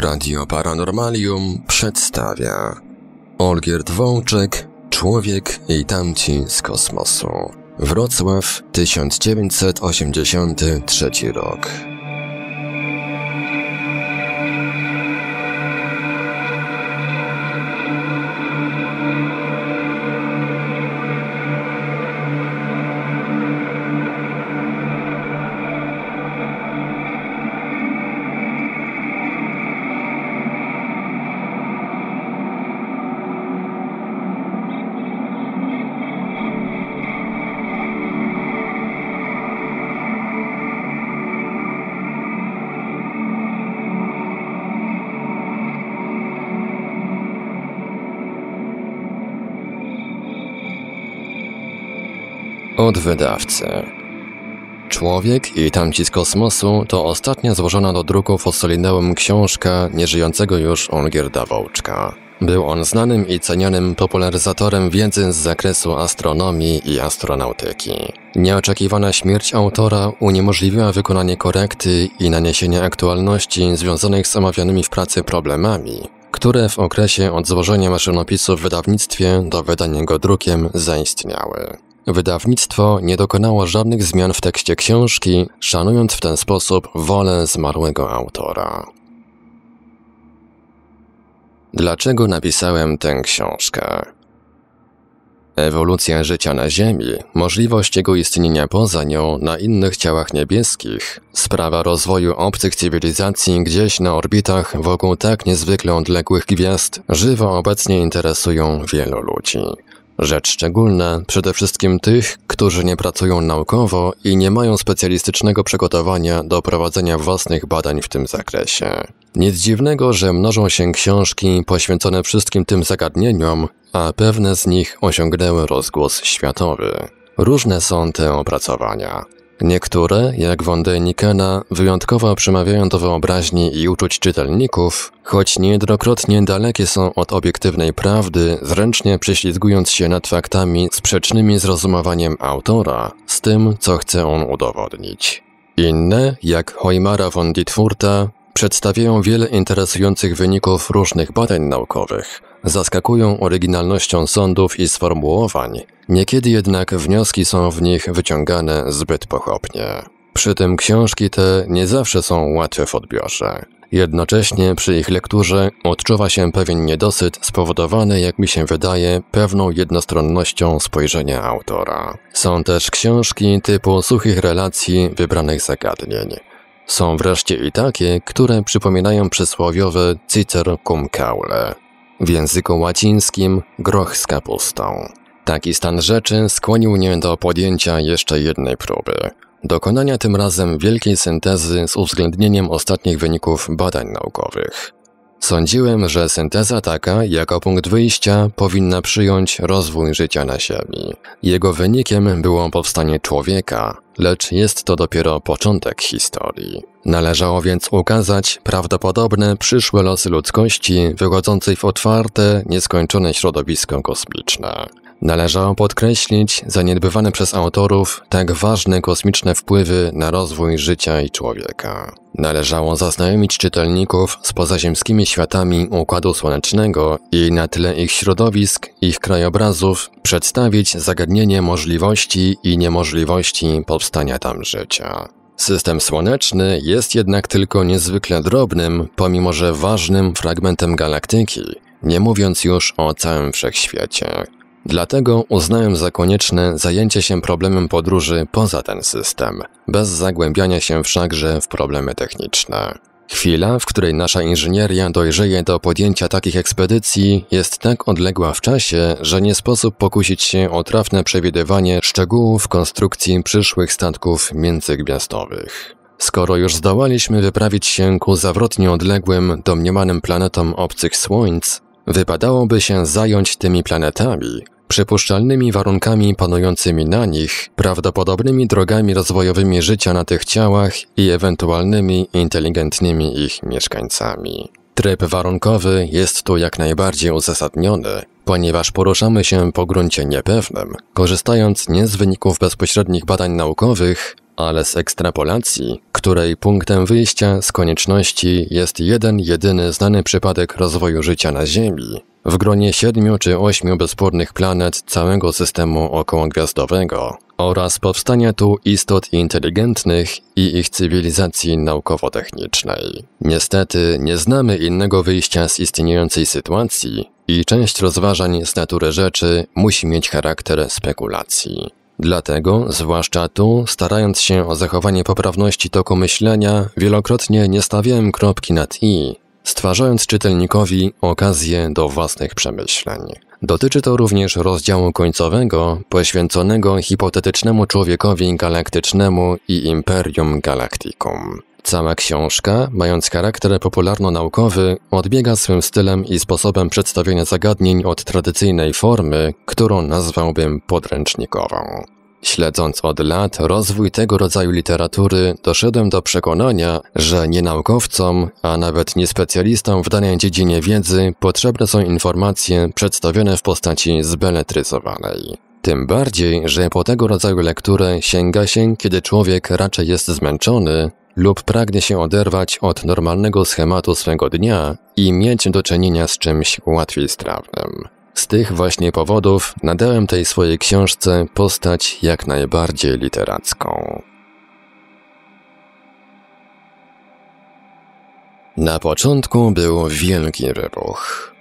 Radio Paranormalium przedstawia Olgierd Wączek, Człowiek i tamci z kosmosu. Wrocław, 1983 rok. Od wydawcy. Człowiek i tamci z kosmosu to ostatnia złożona do druków od książka nieżyjącego już Olgierda Wołczka. Był on znanym i cenionym popularyzatorem wiedzy z zakresu astronomii i astronautyki. Nieoczekiwana śmierć autora uniemożliwiła wykonanie korekty i naniesienie aktualności związanych z omawianymi w pracy problemami, które w okresie od złożenia maszynopisu w wydawnictwie do wydania go drukiem zaistniały. Wydawnictwo nie dokonało żadnych zmian w tekście książki, szanując w ten sposób wolę zmarłego autora. Dlaczego napisałem tę książkę? Ewolucja życia na Ziemi, możliwość jego istnienia poza nią na innych ciałach niebieskich, sprawa rozwoju obcych cywilizacji gdzieś na orbitach wokół tak niezwykle odległych gwiazd żywo obecnie interesują wielu ludzi. Rzecz szczególna przede wszystkim tych, którzy nie pracują naukowo i nie mają specjalistycznego przygotowania do prowadzenia własnych badań w tym zakresie. Nic dziwnego, że mnożą się książki poświęcone wszystkim tym zagadnieniom, a pewne z nich osiągnęły rozgłos światowy. Różne są te opracowania. Niektóre, jak von Dänikena, wyjątkowo przemawiają do wyobraźni i uczuć czytelników, choć niejednokrotnie dalekie są od obiektywnej prawdy, zręcznie prześlizgując się nad faktami sprzecznymi z rozumowaniem autora, z tym, co chce on udowodnić. Inne, jak Hojmara von Dietfurta, przedstawiają wiele interesujących wyników różnych badań naukowych, zaskakują oryginalnością sądów i sformułowań, niekiedy jednak wnioski są w nich wyciągane zbyt pochopnie. Przy tym książki te nie zawsze są łatwe w odbiorze. Jednocześnie przy ich lekturze odczuwa się pewien niedosyt spowodowany, jak mi się wydaje, pewną jednostronnością spojrzenia autora. Są też książki typu suchych relacji wybranych zagadnień. Są wreszcie i takie, które przypominają przysłowiowe Cicer cum caule, w języku łacińskim groch z kapustą. Taki stan rzeczy skłonił mnie do podjęcia jeszcze jednej próby. Dokonania tym razem wielkiej syntezy z uwzględnieniem ostatnich wyników badań naukowych. Sądziłem, że synteza taka, jako punkt wyjścia, powinna przyjąć rozwój życia na Ziemi. Jego wynikiem było powstanie człowieka, lecz jest to dopiero początek historii. Należało więc ukazać prawdopodobne przyszłe losy ludzkości wychodzącej w otwarte, nieskończone środowisko kosmiczne. Należało podkreślić zaniedbywane przez autorów tak ważne kosmiczne wpływy na rozwój życia i człowieka. Należało zaznajomić czytelników z pozaziemskimi światami Układu Słonecznego i na tyle ich środowisk, ich krajobrazów, przedstawić zagadnienie możliwości i niemożliwości powstania tam życia. System słoneczny jest jednak tylko niezwykle drobnym, pomimo że ważnym fragmentem galaktyki, nie mówiąc już o całym wszechświecie. Dlatego uznałem za konieczne zajęcie się problemem podróży poza ten system, bez zagłębiania się wszakże w problemy techniczne. Chwila, w której nasza inżynieria dojrzeje do podjęcia takich ekspedycji, jest tak odległa w czasie, że nie sposób pokusić się o trafne przewidywanie szczegółów konstrukcji przyszłych statków międzygwiazdowych. Skoro już zdołaliśmy wyprawić się ku zawrotnie odległym, domniemanym planetom obcych słońc, wypadałoby się zająć tymi planetami, Przypuszczalnymi warunkami panującymi na nich, prawdopodobnymi drogami rozwojowymi życia na tych ciałach i ewentualnymi inteligentnymi ich mieszkańcami. Tryb warunkowy jest tu jak najbardziej uzasadniony, ponieważ poruszamy się po gruncie niepewnym, korzystając nie z wyników bezpośrednich badań naukowych, ale z ekstrapolacji, której punktem wyjścia z konieczności jest jeden jedyny znany przypadek rozwoju życia na Ziemi, w gronie siedmiu czy ośmiu bezspornych planet całego systemu okołogwiazdowego oraz powstania tu istot inteligentnych i ich cywilizacji naukowo-technicznej. Niestety nie znamy innego wyjścia z istniejącej sytuacji i część rozważań z natury rzeczy musi mieć charakter spekulacji. Dlatego, zwłaszcza tu, starając się o zachowanie poprawności toku myślenia, wielokrotnie nie stawiałem kropki nad i stwarzając czytelnikowi okazję do własnych przemyśleń. Dotyczy to również rozdziału końcowego poświęconego hipotetycznemu człowiekowi galaktycznemu i Imperium Galacticum. Cała książka, mając charakter popularno-naukowy, odbiega swym stylem i sposobem przedstawienia zagadnień od tradycyjnej formy, którą nazwałbym podręcznikową. Śledząc od lat rozwój tego rodzaju literatury, doszedłem do przekonania, że nie naukowcom, a nawet nie specjalistom w danej dziedzinie wiedzy potrzebne są informacje przedstawione w postaci zbeletryzowanej. Tym bardziej, że po tego rodzaju lekturę sięga się, kiedy człowiek raczej jest zmęczony lub pragnie się oderwać od normalnego schematu swego dnia i mieć do czynienia z czymś łatwiej strawnym. Z tych właśnie powodów nadałem tej swojej książce postać jak najbardziej literacką. Na początku był wielki wybuch.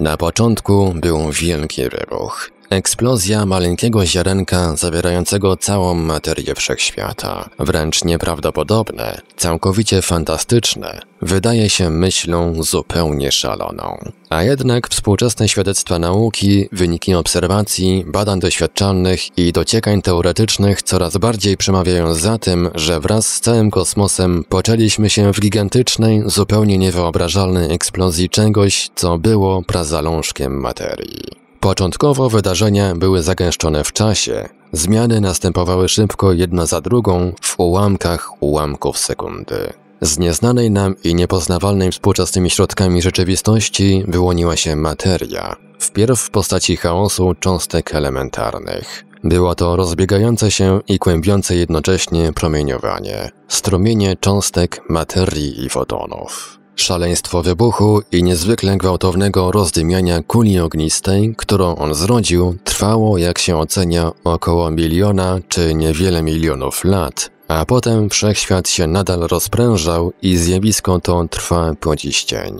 Na początku był wielki wybuch. Eksplozja maleńkiego ziarenka zawierającego całą materię wszechświata, wręcz nieprawdopodobne, całkowicie fantastyczne, wydaje się myślą zupełnie szaloną. A jednak współczesne świadectwa nauki, wyniki obserwacji, badań doświadczalnych i dociekań teoretycznych coraz bardziej przemawiają za tym, że wraz z całym kosmosem poczęliśmy się w gigantycznej, zupełnie niewyobrażalnej eksplozji czegoś, co było prazalążkiem materii. Początkowo wydarzenia były zagęszczone w czasie. Zmiany następowały szybko jedna za drugą w ułamkach ułamków sekundy. Z nieznanej nam i niepoznawalnej współczesnymi środkami rzeczywistości wyłoniła się materia, wpierw w postaci chaosu cząstek elementarnych. Było to rozbiegające się i kłębiące jednocześnie promieniowanie, strumienie cząstek materii i fotonów. Szaleństwo wybuchu i niezwykle gwałtownego rozdymiania kuli ognistej, którą on zrodził, trwało, jak się ocenia, około miliona czy niewiele milionów lat, a potem wszechświat się nadal rozprężał i zjawisko to trwa po dziś dzień.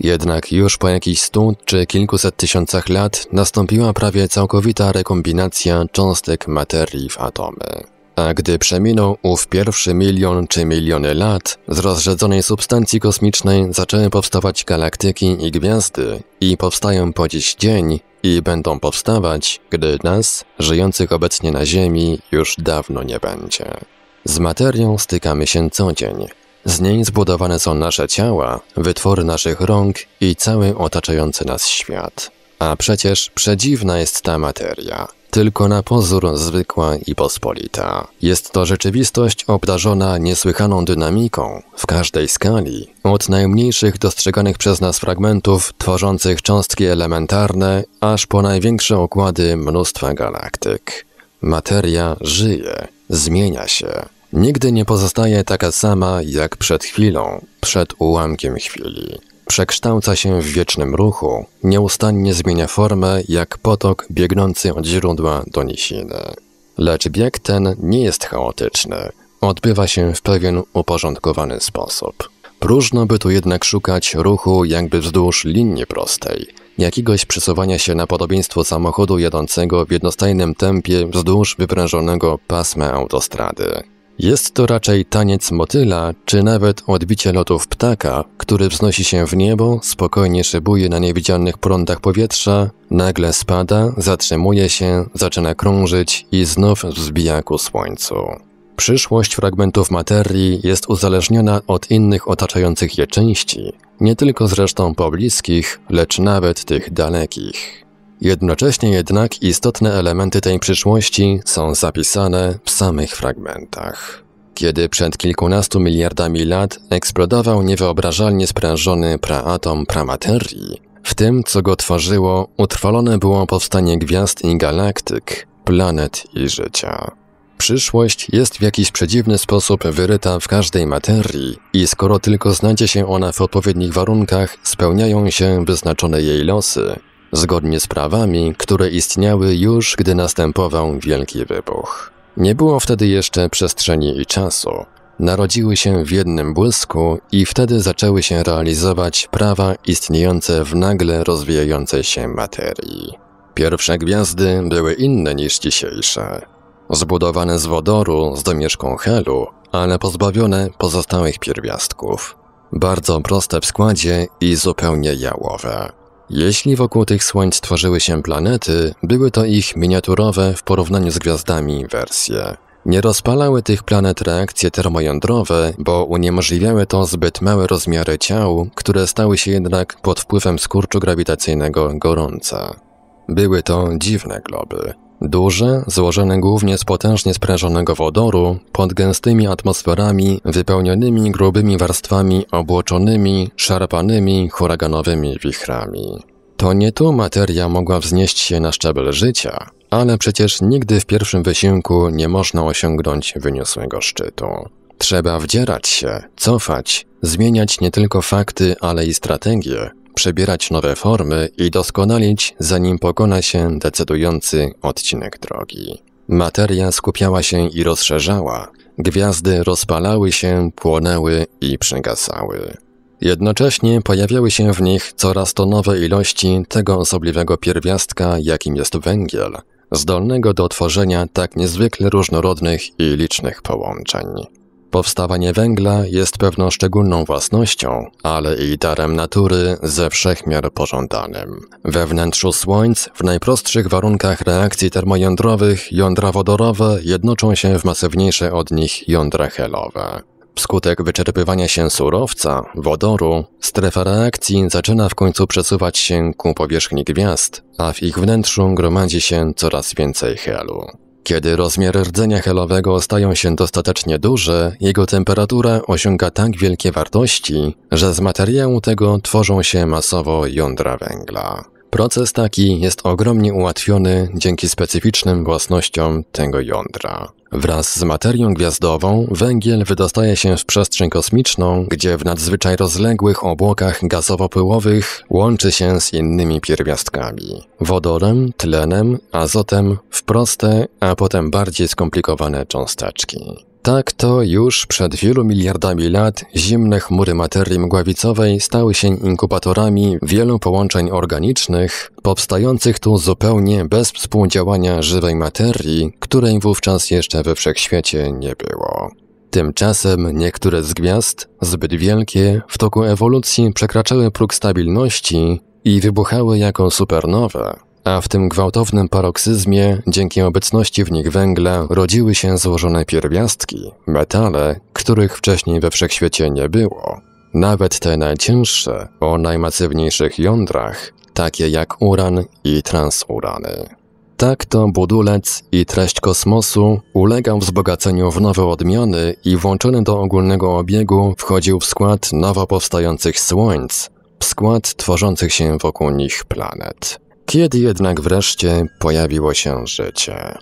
Jednak już po jakichś stu czy kilkuset tysiącach lat nastąpiła prawie całkowita rekombinacja cząstek materii w atomy a gdy przeminął ów pierwszy milion czy miliony lat, z rozrzedzonej substancji kosmicznej zaczęły powstawać galaktyki i gwiazdy i powstają po dziś dzień i będą powstawać, gdy nas, żyjących obecnie na Ziemi, już dawno nie będzie. Z materią stykamy się co dzień. Z niej zbudowane są nasze ciała, wytwory naszych rąk i cały otaczający nas świat. A przecież przedziwna jest ta materia – tylko na pozór zwykła i pospolita. Jest to rzeczywistość obdarzona niesłychaną dynamiką w każdej skali, od najmniejszych dostrzeganych przez nas fragmentów tworzących cząstki elementarne, aż po największe okłady mnóstwa galaktyk. Materia żyje, zmienia się. Nigdy nie pozostaje taka sama jak przed chwilą, przed ułamkiem chwili. Przekształca się w wiecznym ruchu, nieustannie zmienia formę jak potok biegnący od źródła do nisiny. Lecz bieg ten nie jest chaotyczny, odbywa się w pewien uporządkowany sposób. Próżno by tu jednak szukać ruchu jakby wzdłuż linii prostej, jakiegoś przesuwania się na podobieństwo samochodu jadącego w jednostajnym tempie wzdłuż wyprężonego pasma autostrady. Jest to raczej taniec motyla, czy nawet odbicie lotów ptaka, który wznosi się w niebo, spokojnie szybuje na niewidzialnych prądach powietrza, nagle spada, zatrzymuje się, zaczyna krążyć i znów wzbija ku słońcu. Przyszłość fragmentów materii jest uzależniona od innych otaczających je części, nie tylko zresztą pobliskich, lecz nawet tych dalekich. Jednocześnie jednak istotne elementy tej przyszłości są zapisane w samych fragmentach. Kiedy przed kilkunastu miliardami lat eksplodował niewyobrażalnie sprężony praatom pramaterii, w tym, co go tworzyło, utrwalone było powstanie gwiazd i galaktyk, planet i życia. Przyszłość jest w jakiś przedziwny sposób wyryta w każdej materii i skoro tylko znajdzie się ona w odpowiednich warunkach, spełniają się wyznaczone jej losy, zgodnie z prawami, które istniały już, gdy następował wielki wybuch. Nie było wtedy jeszcze przestrzeni i czasu. Narodziły się w jednym błysku i wtedy zaczęły się realizować prawa istniejące w nagle rozwijającej się materii. Pierwsze gwiazdy były inne niż dzisiejsze. Zbudowane z wodoru z domieszką helu, ale pozbawione pozostałych pierwiastków. Bardzo proste w składzie i zupełnie jałowe. Jeśli wokół tych słońc tworzyły się planety, były to ich miniaturowe w porównaniu z gwiazdami wersje. Nie rozpalały tych planet reakcje termojądrowe, bo uniemożliwiały to zbyt małe rozmiary ciał, które stały się jednak pod wpływem skurczu grawitacyjnego gorące. Były to dziwne globy. Duże, złożone głównie z potężnie sprężonego wodoru, pod gęstymi atmosferami, wypełnionymi grubymi warstwami obłoczonymi, szarpanymi, huraganowymi wichrami. To nie tu materia mogła wznieść się na szczebel życia, ale przecież nigdy w pierwszym wysiłku nie można osiągnąć wyniosłego szczytu. Trzeba wdzierać się, cofać, zmieniać nie tylko fakty, ale i strategie, przebierać nowe formy i doskonalić, zanim pokona się decydujący odcinek drogi. Materia skupiała się i rozszerzała, gwiazdy rozpalały się, płonęły i przygasały. Jednocześnie pojawiały się w nich coraz to nowe ilości tego osobliwego pierwiastka, jakim jest węgiel, zdolnego do tworzenia tak niezwykle różnorodnych i licznych połączeń. Powstawanie węgla jest pewną szczególną własnością, ale i darem natury ze wszechmiar pożądanym. We wnętrzu słońc, w najprostszych warunkach reakcji termojądrowych, jądra wodorowe jednoczą się w masywniejsze od nich jądra helowe. Wskutek wyczerpywania się surowca, wodoru, strefa reakcji zaczyna w końcu przesuwać się ku powierzchni gwiazd, a w ich wnętrzu gromadzi się coraz więcej helu. Kiedy rozmiary rdzenia helowego stają się dostatecznie duże, jego temperatura osiąga tak wielkie wartości, że z materiału tego tworzą się masowo jądra węgla. Proces taki jest ogromnie ułatwiony dzięki specyficznym własnościom tego jądra. Wraz z materią gwiazdową węgiel wydostaje się w przestrzeń kosmiczną, gdzie w nadzwyczaj rozległych obłokach gazowo-pyłowych łączy się z innymi pierwiastkami wodorem, tlenem, azotem w proste, a potem bardziej skomplikowane cząsteczki. Tak to już przed wielu miliardami lat zimne chmury materii mgławicowej stały się inkubatorami wielu połączeń organicznych, powstających tu zupełnie bez współdziałania żywej materii, której wówczas jeszcze we wszechświecie nie było. Tymczasem niektóre z gwiazd, zbyt wielkie, w toku ewolucji przekraczały próg stabilności i wybuchały jako supernowe, a w tym gwałtownym paroksyzmie, dzięki obecności w nich węgla, rodziły się złożone pierwiastki, metale, których wcześniej we wszechświecie nie było. Nawet te najcięższe, o najmasywniejszych jądrach, takie jak uran i transurany. Tak to budulec i treść kosmosu ulegał wzbogaceniu w nowe odmiany i włączony do ogólnego obiegu wchodził w skład nowo powstających słońc, w skład tworzących się wokół nich planet. Kiedy jednak wreszcie pojawiło się życie?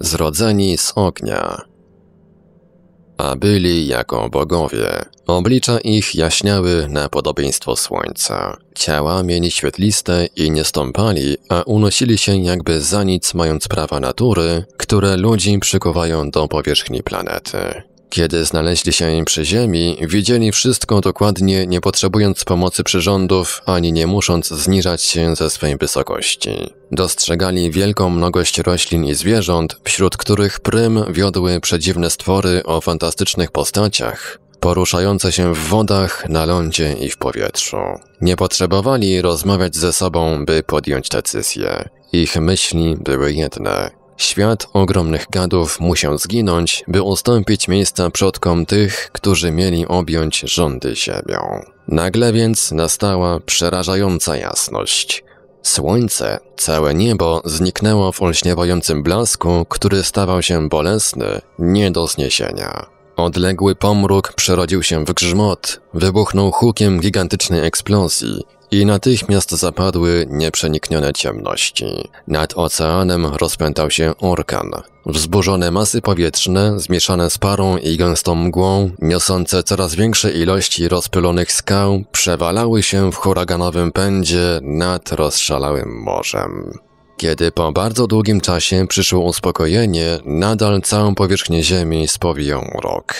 Zrodzeni z ognia. A byli jako bogowie. Oblicza ich jaśniały na podobieństwo słońca. Ciała mieli świetliste i nie stąpali, a unosili się jakby za nic mając prawa natury, które ludzi przykuwają do powierzchni planety. Kiedy znaleźli się im przy ziemi, widzieli wszystko dokładnie, nie potrzebując pomocy przyrządów, ani nie musząc zniżać się ze swej wysokości. Dostrzegali wielką mnogość roślin i zwierząt, wśród których prym wiodły przedziwne stwory o fantastycznych postaciach, poruszające się w wodach, na lądzie i w powietrzu. Nie potrzebowali rozmawiać ze sobą, by podjąć decyzję. Ich myśli były jedne. Świat ogromnych gadów musiał zginąć, by ustąpić miejsca przodkom tych, którzy mieli objąć rządy siebie. Nagle więc nastała przerażająca jasność. Słońce, całe niebo zniknęło w olśniewającym blasku, który stawał się bolesny, nie do zniesienia. Odległy pomruk przerodził się w grzmot, wybuchnął hukiem gigantycznej eksplozji, i natychmiast zapadły nieprzeniknione ciemności. Nad oceanem rozpętał się orkan. Wzburzone masy powietrzne, zmieszane z parą i gęstą mgłą, niosące coraz większe ilości rozpylonych skał, przewalały się w huraganowym pędzie nad rozszalałym morzem. Kiedy po bardzo długim czasie przyszło uspokojenie, nadal całą powierzchnię Ziemi spowijał rok.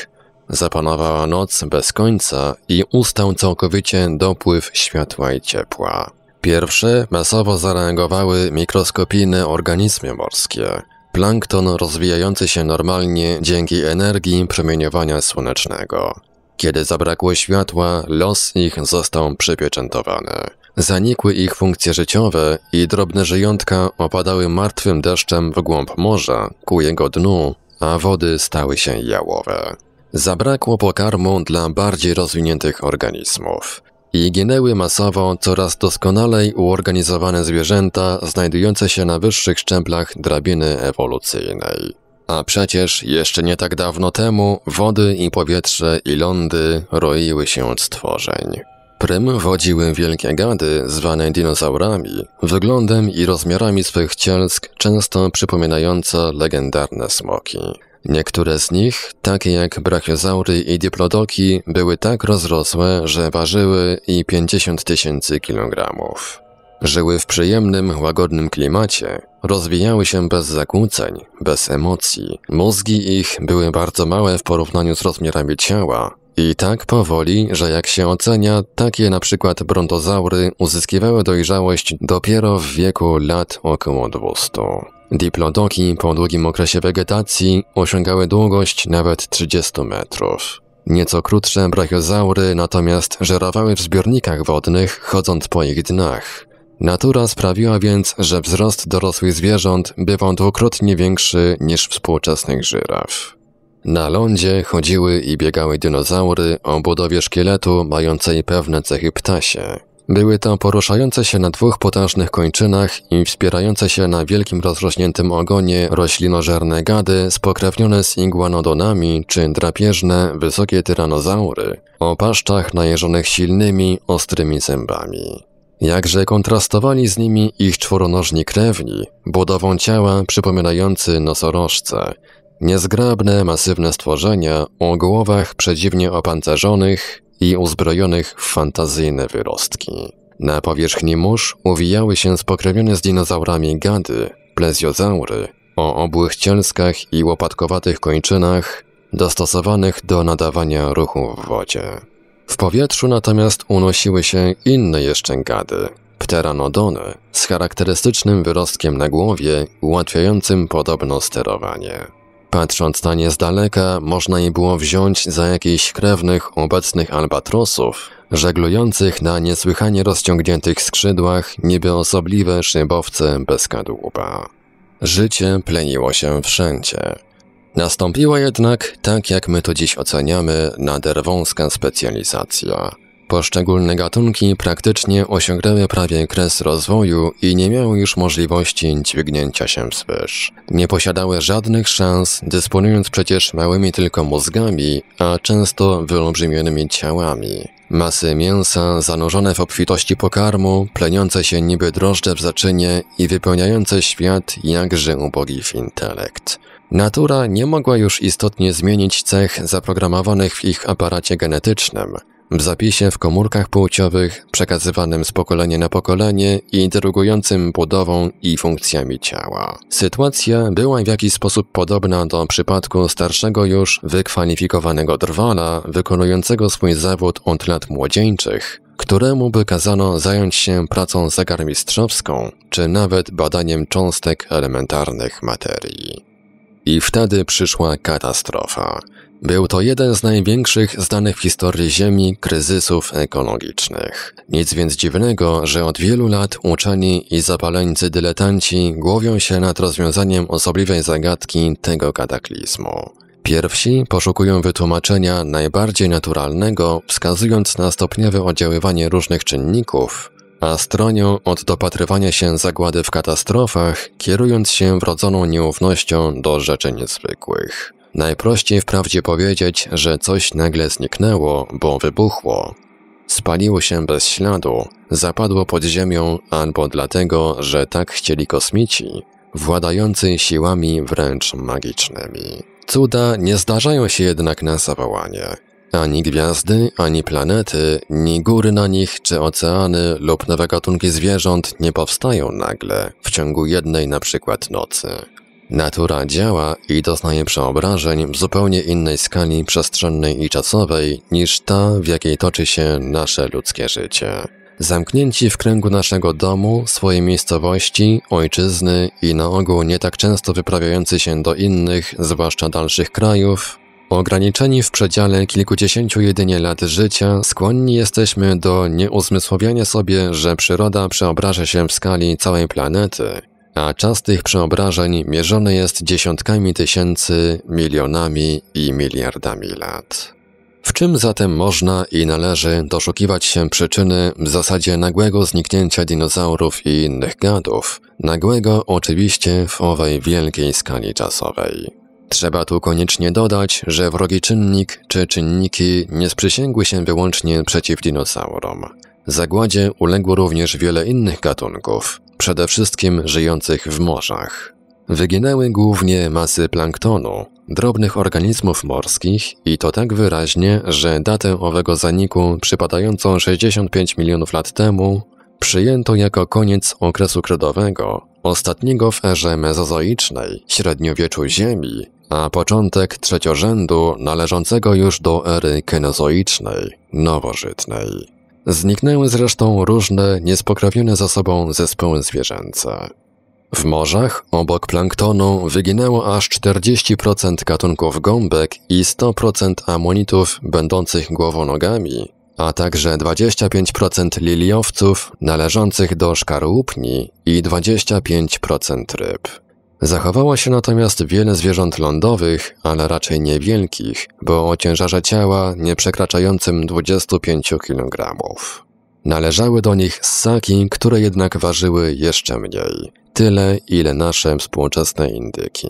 Zapanowała noc bez końca i ustał całkowicie dopływ światła i ciepła. Pierwsze masowo zareagowały mikroskopijne organizmy morskie. Plankton rozwijający się normalnie dzięki energii promieniowania słonecznego. Kiedy zabrakło światła, los ich został przypieczętowany. Zanikły ich funkcje życiowe i drobne żyjątka opadały martwym deszczem w głąb morza, ku jego dnu, a wody stały się jałowe. Zabrakło pokarmu dla bardziej rozwiniętych organizmów i ginęły masowo coraz doskonalej uorganizowane zwierzęta znajdujące się na wyższych szczeblach drabiny ewolucyjnej. A przecież jeszcze nie tak dawno temu wody i powietrze i lądy roiły się od stworzeń. Prym wodziły wielkie gady zwane dinozaurami, wyglądem i rozmiarami swych cielsk często przypominające legendarne smoki. Niektóre z nich, takie jak brachiozaury i diplodoki, były tak rozrosłe, że ważyły i 50 tysięcy kilogramów. Żyły w przyjemnym, łagodnym klimacie, rozwijały się bez zakłóceń, bez emocji. Mózgi ich były bardzo małe w porównaniu z rozmiarami ciała. I tak powoli, że jak się ocenia, takie na przykład brontozaury uzyskiwały dojrzałość dopiero w wieku lat około 200. Diplodoki po długim okresie wegetacji osiągały długość nawet 30 metrów. Nieco krótsze brachiozaury natomiast żerowały w zbiornikach wodnych, chodząc po ich dnach. Natura sprawiła więc, że wzrost dorosłych zwierząt bywał dwukrotnie większy niż współczesnych żyraf. Na lądzie chodziły i biegały dinozaury o budowie szkieletu mającej pewne cechy ptasie. Były tam poruszające się na dwóch potężnych kończynach i wspierające się na wielkim rozrośniętym ogonie roślinożerne gady spokrewnione z iguanodonami czy drapieżne, wysokie tyranozaury o paszczach najeżonych silnymi, ostrymi zębami. Jakże kontrastowali z nimi ich czworonożni krewni, budową ciała przypominający nosorożce, Niezgrabne, masywne stworzenia o głowach przedziwnie opancerzonych, i uzbrojonych w fantazyjne wyrostki. Na powierzchni mórz uwijały się spokrewnione z dinozaurami gady, plezjozaury, o obłych cielskach i łopatkowatych kończynach, dostosowanych do nadawania ruchu w wodzie. W powietrzu natomiast unosiły się inne jeszcze gady, pteranodony, z charakterystycznym wyrostkiem na głowie, ułatwiającym podobno sterowanie. Patrząc na nie z daleka, można je było wziąć za jakichś krewnych obecnych albatrosów, żeglujących na niesłychanie rozciągniętych skrzydłach niby osobliwe szybowce bez kadłuba. Życie pleniło się wszędzie. Nastąpiła jednak, tak jak my to dziś oceniamy, wąska specjalizacja – Poszczególne gatunki praktycznie osiągnęły prawie kres rozwoju i nie miały już możliwości dźwignięcia się wzwyż. Nie posiadały żadnych szans, dysponując przecież małymi tylko mózgami, a często wyolbrzymionymi ciałami. Masy mięsa zanurzone w obfitości pokarmu, pleniące się niby drożdże w zaczynie i wypełniające świat jakże ubogi w intelekt. Natura nie mogła już istotnie zmienić cech zaprogramowanych w ich aparacie genetycznym – w zapisie w komórkach płciowych, przekazywanym z pokolenia na pokolenie i interugującym budową i funkcjami ciała. Sytuacja była w jakiś sposób podobna do przypadku starszego już wykwalifikowanego drwala, wykonującego swój zawód od lat młodzieńczych, któremu by kazano zająć się pracą zegarmistrzowską, czy nawet badaniem cząstek elementarnych materii. I wtedy przyszła katastrofa. Był to jeden z największych znanych w historii Ziemi kryzysów ekologicznych. Nic więc dziwnego, że od wielu lat uczeni i zapaleńcy dyletanci głowią się nad rozwiązaniem osobliwej zagadki tego kataklizmu. Pierwsi poszukują wytłumaczenia najbardziej naturalnego, wskazując na stopniowe oddziaływanie różnych czynników, a stronią od dopatrywania się zagłady w katastrofach, kierując się wrodzoną nieufnością do rzeczy niezwykłych. Najprościej wprawdzie powiedzieć, że coś nagle zniknęło, bo wybuchło. Spaliło się bez śladu, zapadło pod ziemią albo dlatego, że tak chcieli kosmici, władający siłami wręcz magicznymi. Cuda nie zdarzają się jednak na zawołanie. Ani gwiazdy, ani planety, ni góry na nich, czy oceany lub nowe gatunki zwierząt nie powstają nagle, w ciągu jednej na przykład nocy. Natura działa i doznaje przeobrażeń w zupełnie innej skali przestrzennej i czasowej niż ta, w jakiej toczy się nasze ludzkie życie. Zamknięci w kręgu naszego domu, swojej miejscowości, ojczyzny i na ogół nie tak często wyprawiający się do innych, zwłaszcza dalszych krajów, ograniczeni w przedziale kilkudziesięciu jedynie lat życia, skłonni jesteśmy do nieuzmysłowiania sobie, że przyroda przeobraża się w skali całej planety a czas tych przeobrażeń mierzony jest dziesiątkami tysięcy, milionami i miliardami lat. W czym zatem można i należy doszukiwać się przyczyny w zasadzie nagłego zniknięcia dinozaurów i innych gadów? Nagłego oczywiście w owej wielkiej skali czasowej. Trzeba tu koniecznie dodać, że wrogi czynnik czy czynniki nie sprzysięgły się wyłącznie przeciw dinozaurom. Zagładzie uległo również wiele innych gatunków, przede wszystkim żyjących w morzach. Wyginęły głównie masy planktonu, drobnych organizmów morskich i to tak wyraźnie, że datę owego zaniku przypadającą 65 milionów lat temu przyjęto jako koniec okresu kredowego, ostatniego w erze mezozoicznej, średniowieczu Ziemi, a początek trzeciorzędu należącego już do ery kenozoicznej, nowożytnej. Zniknęły zresztą różne, niespokrawione za sobą zespoły zwierzęce. W morzach obok planktonu wyginęło aż 40% gatunków gąbek i 100% amonitów będących głowonogami, a także 25% liliowców należących do szkarłupni i 25% ryb. Zachowało się natomiast wiele zwierząt lądowych, ale raczej niewielkich, bo o ciężarze ciała nie przekraczającym 25 kg. Należały do nich ssaki, które jednak ważyły jeszcze mniej, tyle ile nasze współczesne indyki.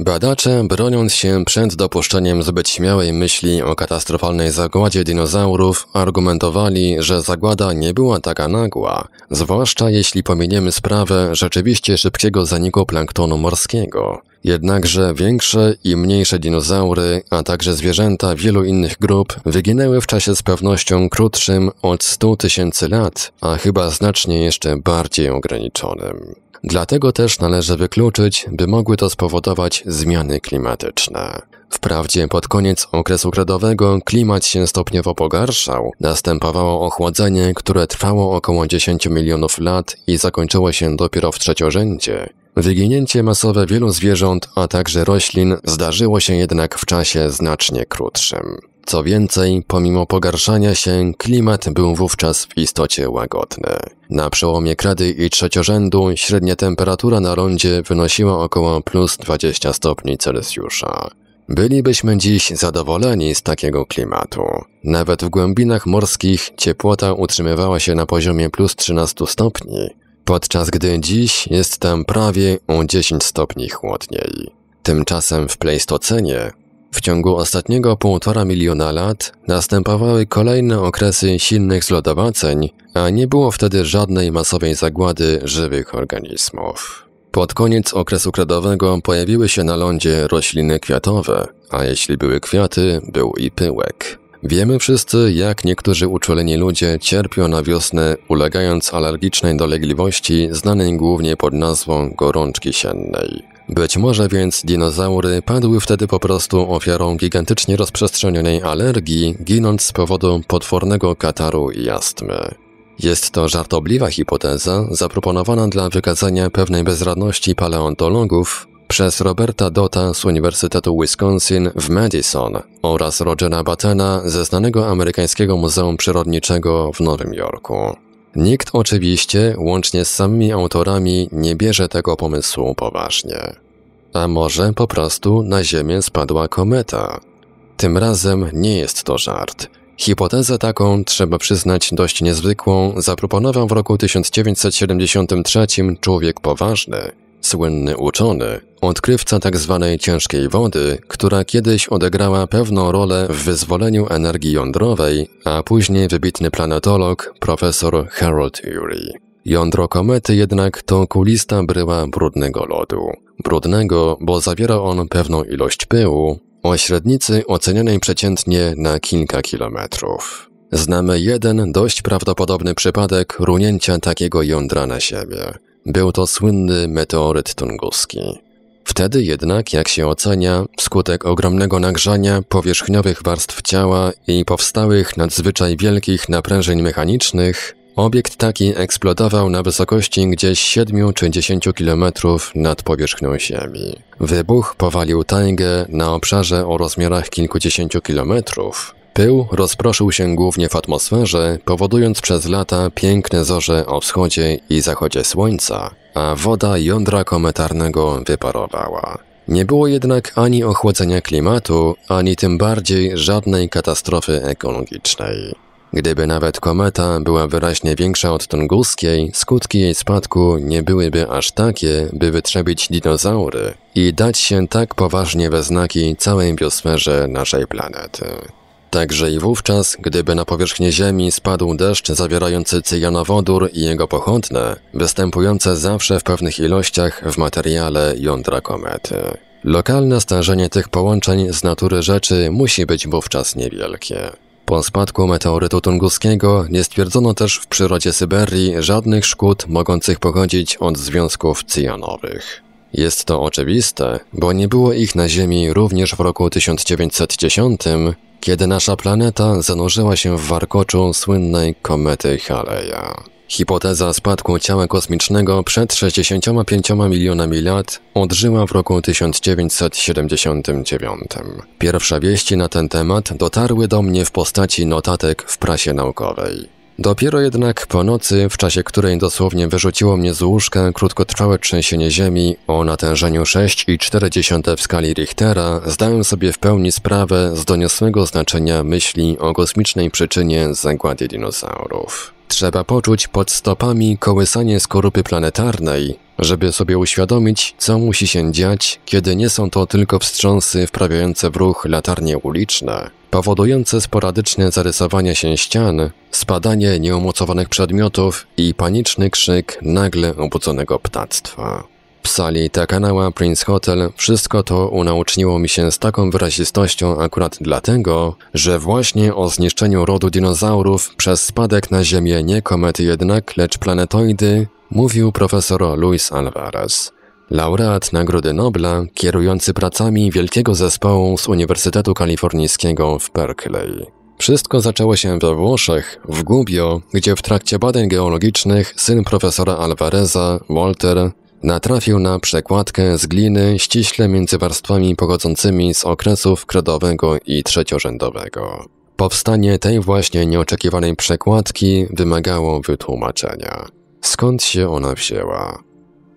Badacze, broniąc się przed dopuszczeniem zbyt śmiałej myśli o katastrofalnej zagładzie dinozaurów, argumentowali, że zagłada nie była taka nagła, zwłaszcza jeśli pominiemy sprawę rzeczywiście szybkiego zaniku planktonu morskiego. Jednakże większe i mniejsze dinozaury, a także zwierzęta wielu innych grup wyginęły w czasie z pewnością krótszym od 100 tysięcy lat, a chyba znacznie jeszcze bardziej ograniczonym. Dlatego też należy wykluczyć, by mogły to spowodować zmiany klimatyczne. Wprawdzie pod koniec okresu kredowego klimat się stopniowo pogarszał, następowało ochłodzenie, które trwało około 10 milionów lat i zakończyło się dopiero w trzeciorzędzie. Wyginięcie masowe wielu zwierząt, a także roślin zdarzyło się jednak w czasie znacznie krótszym. Co więcej, pomimo pogarszania się, klimat był wówczas w istocie łagodny. Na przełomie krady i trzeciorzędu średnia temperatura na lądzie wynosiła około plus 20 stopni Celsjusza. Bylibyśmy dziś zadowoleni z takiego klimatu. Nawet w głębinach morskich ciepłota utrzymywała się na poziomie plus 13 stopni, podczas gdy dziś jest tam prawie o 10 stopni chłodniej. Tymczasem w Pleistocenie w ciągu ostatniego półtora miliona lat następowały kolejne okresy silnych zlodowaceń, a nie było wtedy żadnej masowej zagłady żywych organizmów. Pod koniec okresu kredowego pojawiły się na lądzie rośliny kwiatowe, a jeśli były kwiaty, był i pyłek. Wiemy wszyscy, jak niektórzy uczuleni ludzie cierpią na wiosnę, ulegając alergicznej dolegliwości znanej głównie pod nazwą gorączki siennej. Być może więc dinozaury padły wtedy po prostu ofiarą gigantycznie rozprzestrzenionej alergii, ginąc z powodu potwornego kataru i astmy. Jest to żartobliwa hipoteza zaproponowana dla wykazania pewnej bezradności paleontologów przez Roberta Dota z Uniwersytetu Wisconsin w Madison oraz Rogera Battena ze znanego amerykańskiego Muzeum Przyrodniczego w Nowym Jorku. Nikt oczywiście, łącznie z samymi autorami, nie bierze tego pomysłu poważnie. A może po prostu na Ziemię spadła kometa? Tym razem nie jest to żart. Hipotezę taką, trzeba przyznać dość niezwykłą, zaproponował w roku 1973 człowiek poważny, słynny uczony, Odkrywca tzw. Tak ciężkiej wody, która kiedyś odegrała pewną rolę w wyzwoleniu energii jądrowej, a później wybitny planetolog profesor Harold Urey. Jądro komety jednak to kulista bryła brudnego lodu. Brudnego, bo zawiera on pewną ilość pyłu, o średnicy ocenianej przeciętnie na kilka kilometrów. Znamy jeden dość prawdopodobny przypadek runięcia takiego jądra na siebie. Był to słynny meteoryt tunguski. Wtedy jednak, jak się ocenia, wskutek ogromnego nagrzania powierzchniowych warstw ciała i powstałych nadzwyczaj wielkich naprężeń mechanicznych, obiekt taki eksplodował na wysokości gdzieś 7 czy 10 km nad powierzchnią Ziemi. Wybuch powalił tajgę na obszarze o rozmiarach kilkudziesięciu kilometrów, Pył rozproszył się głównie w atmosferze, powodując przez lata piękne zorze o wschodzie i zachodzie słońca, a woda jądra kometarnego wyparowała. Nie było jednak ani ochłodzenia klimatu, ani tym bardziej żadnej katastrofy ekologicznej. Gdyby nawet kometa była wyraźnie większa od tunguskiej, skutki jej spadku nie byłyby aż takie, by wytrzebić dinozaury i dać się tak poważnie we znaki całej biosferze naszej planety. Także i wówczas, gdyby na powierzchnię Ziemi spadł deszcz zawierający cyjanowodór i jego pochodne, występujące zawsze w pewnych ilościach w materiale jądra komety. Lokalne stężenie tych połączeń z natury rzeczy musi być wówczas niewielkie. Po spadku meteorytu tunguskiego nie stwierdzono też w przyrodzie Syberii żadnych szkód mogących pochodzić od związków cyjanowych. Jest to oczywiste, bo nie było ich na Ziemi również w roku 1910, kiedy nasza planeta zanurzyła się w warkoczu słynnej komety Haleja. Hipoteza spadku ciała kosmicznego przed 65 milionami lat odżyła w roku 1979. Pierwsze wieści na ten temat dotarły do mnie w postaci notatek w prasie naukowej. Dopiero jednak po nocy, w czasie której dosłownie wyrzuciło mnie z łóżka krótkotrwałe trzęsienie ziemi o natężeniu 6,4 w skali Richtera, zdałem sobie w pełni sprawę z doniosłego znaczenia myśli o kosmicznej przyczynie zagłady dinozaurów. Trzeba poczuć pod stopami kołysanie skorupy planetarnej, żeby sobie uświadomić, co musi się dziać, kiedy nie są to tylko wstrząsy wprawiające w ruch latarnie uliczne, powodujące sporadyczne zarysowanie się ścian, spadanie nieumocowanych przedmiotów i paniczny krzyk nagle obudzonego ptactwa. Psali Takanała Prince Hotel wszystko to unauczniło mi się z taką wyrazistością akurat dlatego, że właśnie o zniszczeniu rodu dinozaurów przez spadek na Ziemię nie komety jednak, lecz planetoidy, mówił profesor Luis Alvarez. Laureat Nagrody Nobla, kierujący pracami wielkiego zespołu z Uniwersytetu Kalifornijskiego w Berkeley. Wszystko zaczęło się we Włoszech, w Gubbio, gdzie w trakcie badań geologicznych syn profesora Alvareza, Walter, natrafił na przekładkę z gliny ściśle między warstwami pochodzącymi z okresów kredowego i trzeciorzędowego. Powstanie tej właśnie nieoczekiwanej przekładki wymagało wytłumaczenia. Skąd się ona wzięła?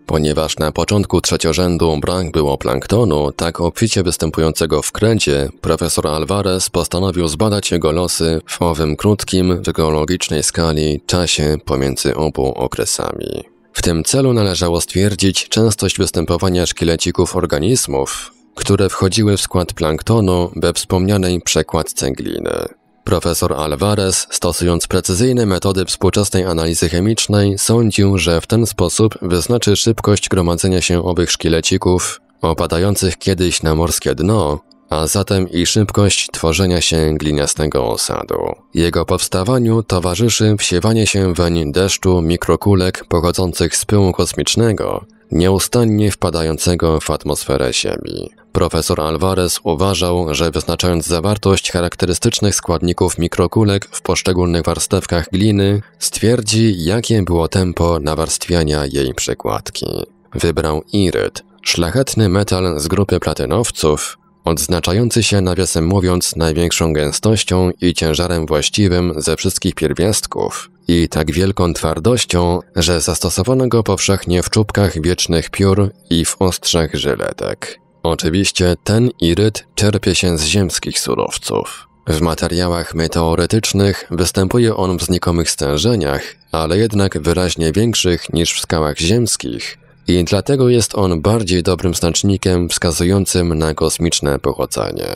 Ponieważ na początku trzeciorzędu brak było planktonu, tak obficie występującego w kręcie, profesor Alvarez postanowił zbadać jego losy w owym krótkim, w geologicznej skali czasie pomiędzy obu okresami. W tym celu należało stwierdzić częstość występowania szkielecików organizmów, które wchodziły w skład planktonu we wspomnianej przekładce gliny. Profesor Alvarez, stosując precyzyjne metody współczesnej analizy chemicznej, sądził, że w ten sposób wyznaczy szybkość gromadzenia się owych szkielecików opadających kiedyś na morskie dno, a zatem i szybkość tworzenia się gliniastego osadu. Jego powstawaniu towarzyszy wsiewanie się weń deszczu mikrokulek pochodzących z pyłu kosmicznego, nieustannie wpadającego w atmosferę Ziemi. Profesor Alvarez uważał, że wyznaczając zawartość charakterystycznych składników mikrokulek w poszczególnych warstewkach gliny, stwierdzi, jakie było tempo nawarstwiania jej przykładki. Wybrał iryt, szlachetny metal z grupy platynowców, odznaczający się nawiasem mówiąc największą gęstością i ciężarem właściwym ze wszystkich pierwiastków, i tak wielką twardością, że zastosowano go powszechnie w czubkach wiecznych piór i w ostrzach żyletek. Oczywiście ten iryt czerpie się z ziemskich surowców. W materiałach meteoretycznych występuje on w znikomych stężeniach, ale jednak wyraźnie większych niż w skałach ziemskich i dlatego jest on bardziej dobrym znacznikiem wskazującym na kosmiczne pochodzenie.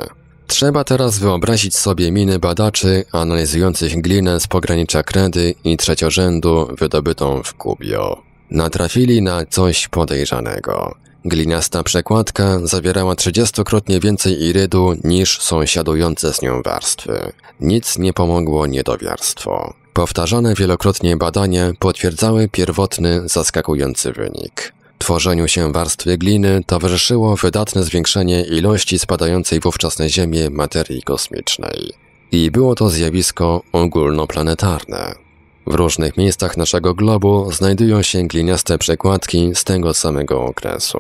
Trzeba teraz wyobrazić sobie miny badaczy analizujących glinę z pogranicza Kredy i trzeciorzędu wydobytą w Kubio. Natrafili na coś podejrzanego. Gliniasta przekładka zawierała 30-krotnie więcej irydu niż sąsiadujące z nią warstwy. Nic nie pomogło niedowiarstwo. Powtarzane wielokrotnie badania potwierdzały pierwotny, zaskakujący wynik. Tworzeniu się warstwy gliny towarzyszyło wydatne zwiększenie ilości spadającej wówczas na Ziemię materii kosmicznej. I było to zjawisko ogólnoplanetarne. W różnych miejscach naszego globu znajdują się gliniaste przekładki z tego samego okresu.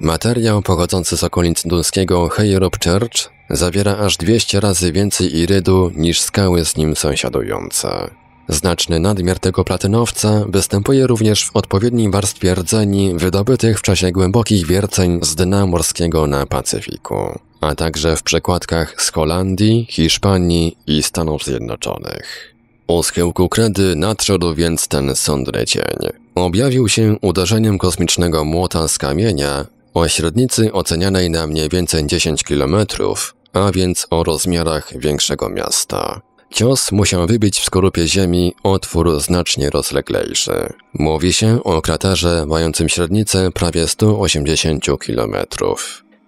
Materiał pochodzący z okolic duńskiego Heyrup Church zawiera aż 200 razy więcej irydu niż skały z nim sąsiadujące. Znaczny nadmiar tego platynowca występuje również w odpowiedniej warstwie rdzeni wydobytych w czasie głębokich wierceń z dna morskiego na Pacyfiku, a także w przekładkach z Holandii, Hiszpanii i Stanów Zjednoczonych. U schyłku kredy nadszedł więc ten sądny cień. Objawił się uderzeniem kosmicznego młota z kamienia o średnicy ocenianej na mniej więcej 10 km, a więc o rozmiarach większego miasta. Cios musiał wybić w skorupie ziemi otwór znacznie rozleglejszy. Mówi się o kraterze mającym średnicę prawie 180 km.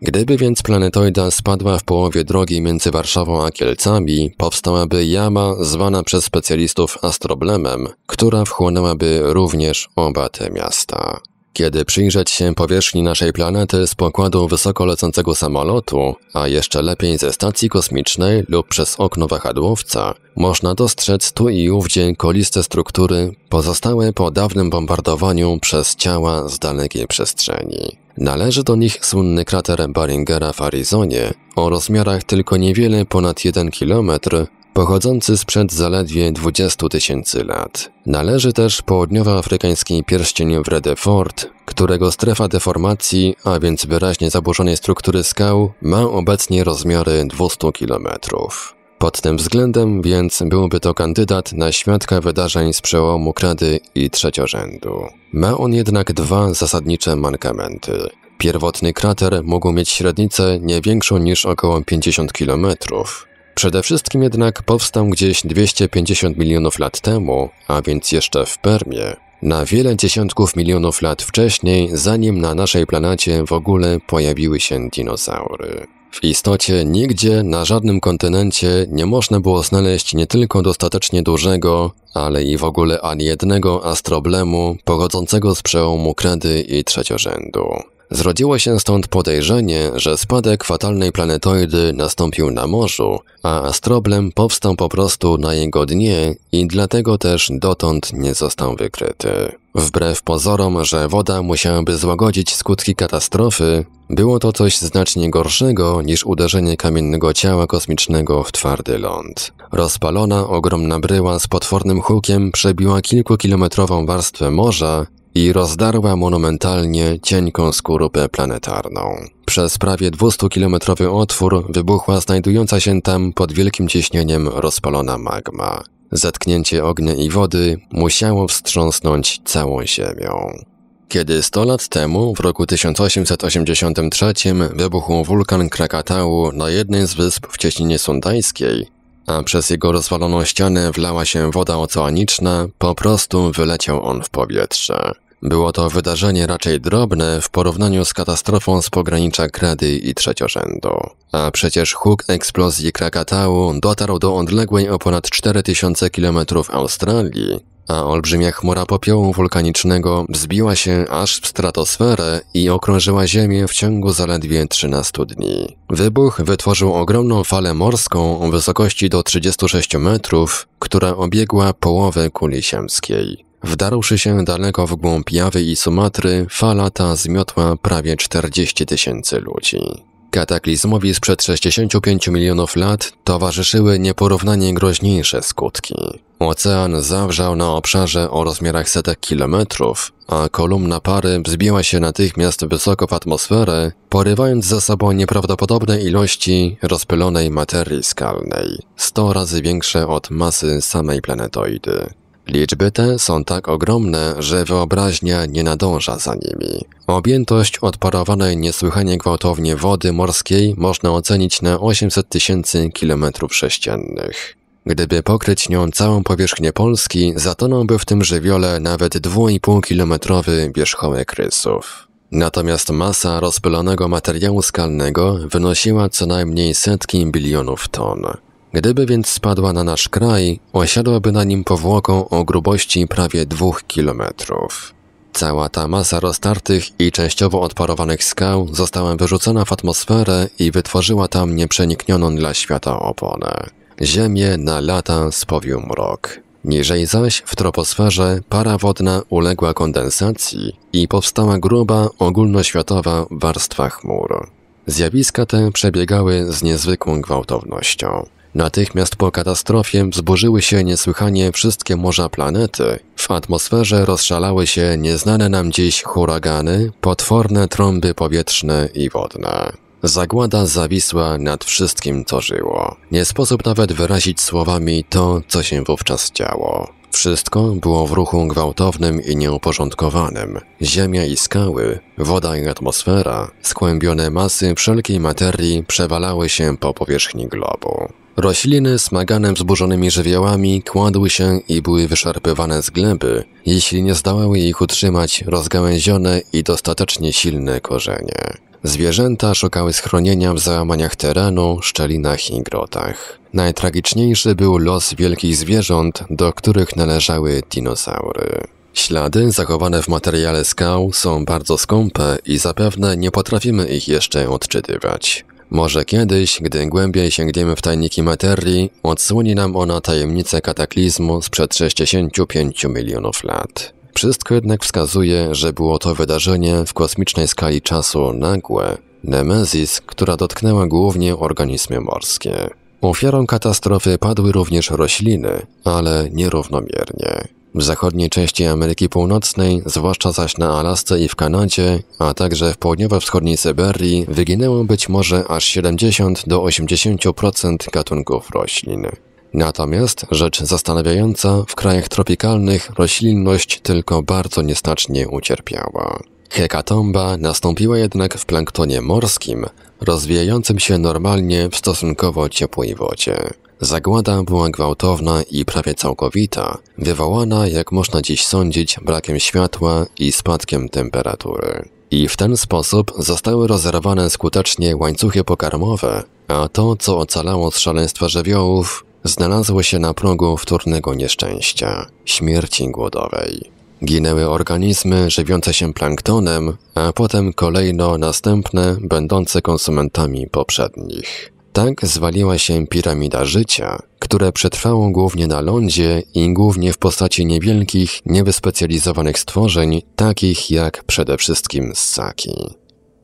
Gdyby więc planetoida spadła w połowie drogi między Warszawą a Kielcami, powstałaby jama zwana przez specjalistów astroblemem, która wchłonęłaby również oba te miasta. Kiedy przyjrzeć się powierzchni naszej planety z pokładu wysoko lecącego samolotu, a jeszcze lepiej ze stacji kosmicznej lub przez okno wahadłowca, można dostrzec tu i ówdzie koliste struktury pozostałe po dawnym bombardowaniu przez ciała z dalekiej przestrzeni. Należy do nich słynny krater Baringera w Arizonie o rozmiarach tylko niewiele ponad 1 km pochodzący sprzed zaledwie 20 tysięcy lat. Należy też południowoafrykański pierścień Wredefort, którego strefa deformacji, a więc wyraźnie zaburzonej struktury skał, ma obecnie rozmiary 200 km. Pod tym względem więc byłby to kandydat na świadka wydarzeń z przełomu kredy i trzeciorzędu. Ma on jednak dwa zasadnicze mankamenty. Pierwotny krater mógł mieć średnicę nie większą niż około 50 kilometrów, Przede wszystkim jednak powstał gdzieś 250 milionów lat temu, a więc jeszcze w Permie, na wiele dziesiątków milionów lat wcześniej, zanim na naszej planecie w ogóle pojawiły się dinozaury. W istocie nigdzie na żadnym kontynencie nie można było znaleźć nie tylko dostatecznie dużego, ale i w ogóle ani jednego astroblemu pochodzącego z przełomu kredy i trzeciorzędu. Zrodziło się stąd podejrzenie, że spadek fatalnej planetoidy nastąpił na morzu, a astroblem powstał po prostu na jego dnie i dlatego też dotąd nie został wykryty. Wbrew pozorom, że woda musiałaby złagodzić skutki katastrofy, było to coś znacznie gorszego niż uderzenie kamiennego ciała kosmicznego w twardy ląd. Rozpalona ogromna bryła z potwornym hukiem przebiła kilkukilometrową warstwę morza i rozdarła monumentalnie cienką skorupę planetarną. Przez prawie 200-kilometrowy otwór wybuchła znajdująca się tam pod wielkim ciśnieniem rozpalona magma. Zatknięcie ognia i wody musiało wstrząsnąć całą Ziemią. Kiedy 100 lat temu, w roku 1883, wybuchł wulkan Krakatału na jednej z wysp w cieśninie sundańskiej, a przez jego rozwaloną ścianę wlała się woda oceaniczna, po prostu wyleciał on w powietrze. Było to wydarzenie raczej drobne w porównaniu z katastrofą z pogranicza Kredy i Trzeciorzędu. A przecież huk eksplozji Krakatału dotarł do odległej o ponad 4000 km Australii, a olbrzymia chmura popiołu wulkanicznego wzbiła się aż w stratosferę i okrążyła Ziemię w ciągu zaledwie 13 dni. Wybuch wytworzył ogromną falę morską o wysokości do 36 metrów, która obiegła połowę kuli ziemskiej. Wdarłszy się daleko w głąb Jawy i Sumatry, fala ta zmiotła prawie 40 tysięcy ludzi. Kataklizmowi sprzed 65 milionów lat towarzyszyły nieporównanie groźniejsze skutki. Ocean zawrzał na obszarze o rozmiarach setek kilometrów, a kolumna pary wzbiła się natychmiast wysoko w atmosferę, porywając za sobą nieprawdopodobne ilości rozpylonej materii skalnej, 100 razy większe od masy samej planetoidy. Liczby te są tak ogromne, że wyobraźnia nie nadąża za nimi. Objętość odparowanej niesłychanie gwałtownie wody morskiej można ocenić na 800 tysięcy kilometrów sześciennych. Gdyby pokryć nią całą powierzchnię Polski, zatonąłby w tym żywiole nawet 2,5-kilometrowy wierzchołek rysów. Natomiast masa rozpylonego materiału skalnego wynosiła co najmniej setki bilionów ton. Gdyby więc spadła na nasz kraj, osiadłaby na nim powłoką o grubości prawie dwóch kilometrów. Cała ta masa roztartych i częściowo odparowanych skał została wyrzucona w atmosferę i wytworzyła tam nieprzeniknioną dla świata oponę. Ziemię na lata spowił mrok. Niżej zaś, w troposferze, para wodna uległa kondensacji i powstała gruba, ogólnoświatowa warstwa chmur. Zjawiska te przebiegały z niezwykłą gwałtownością. Natychmiast po katastrofie wzburzyły się niesłychanie wszystkie morza planety. W atmosferze rozszalały się nieznane nam dziś huragany, potworne trąby powietrzne i wodne. Zagłada zawisła nad wszystkim, co żyło. Nie sposób nawet wyrazić słowami to, co się wówczas działo. Wszystko było w ruchu gwałtownym i nieuporządkowanym. Ziemia i skały, woda i atmosfera, skłębione masy wszelkiej materii przewalały się po powierzchni globu. Rośliny smaganem zburzonymi żywiołami kładły się i były wyszarpywane z gleby, jeśli nie zdołały ich utrzymać rozgałęzione i dostatecznie silne korzenie. Zwierzęta szukały schronienia w załamaniach terenu, szczelinach i grotach. Najtragiczniejszy był los wielkich zwierząt, do których należały dinozaury. Ślady zachowane w materiale skał są bardzo skąpe i zapewne nie potrafimy ich jeszcze odczytywać. Może kiedyś, gdy głębiej sięgniemy w tajniki materii, odsłoni nam ona tajemnicę kataklizmu sprzed 65 milionów lat. Wszystko jednak wskazuje, że było to wydarzenie w kosmicznej skali czasu nagłe, Nemezis, która dotknęła głównie organizmy morskie. Ofiarą katastrofy padły również rośliny, ale nierównomiernie. W zachodniej części Ameryki Północnej, zwłaszcza zaś na Alasce i w Kanadzie, a także w południowo-wschodniej Syberii, wyginęło być może aż 70 do 80% gatunków roślin. Natomiast rzecz zastanawiająca, w krajach tropikalnych roślinność tylko bardzo niestacznie ucierpiała. Hekatomba nastąpiła jednak w planktonie morskim, rozwijającym się normalnie w stosunkowo ciepłej wodzie. Zagłada była gwałtowna i prawie całkowita, wywołana, jak można dziś sądzić, brakiem światła i spadkiem temperatury. I w ten sposób zostały rozerwane skutecznie łańcuchy pokarmowe, a to, co ocalało z szaleństwa żywiołów, znalazło się na progu wtórnego nieszczęścia śmierci głodowej. Ginęły organizmy żywiące się planktonem, a potem kolejno następne, będące konsumentami poprzednich. Tak zwaliła się piramida życia, które przetrwało głównie na lądzie i głównie w postaci niewielkich, niewyspecjalizowanych stworzeń, takich jak przede wszystkim ssaki.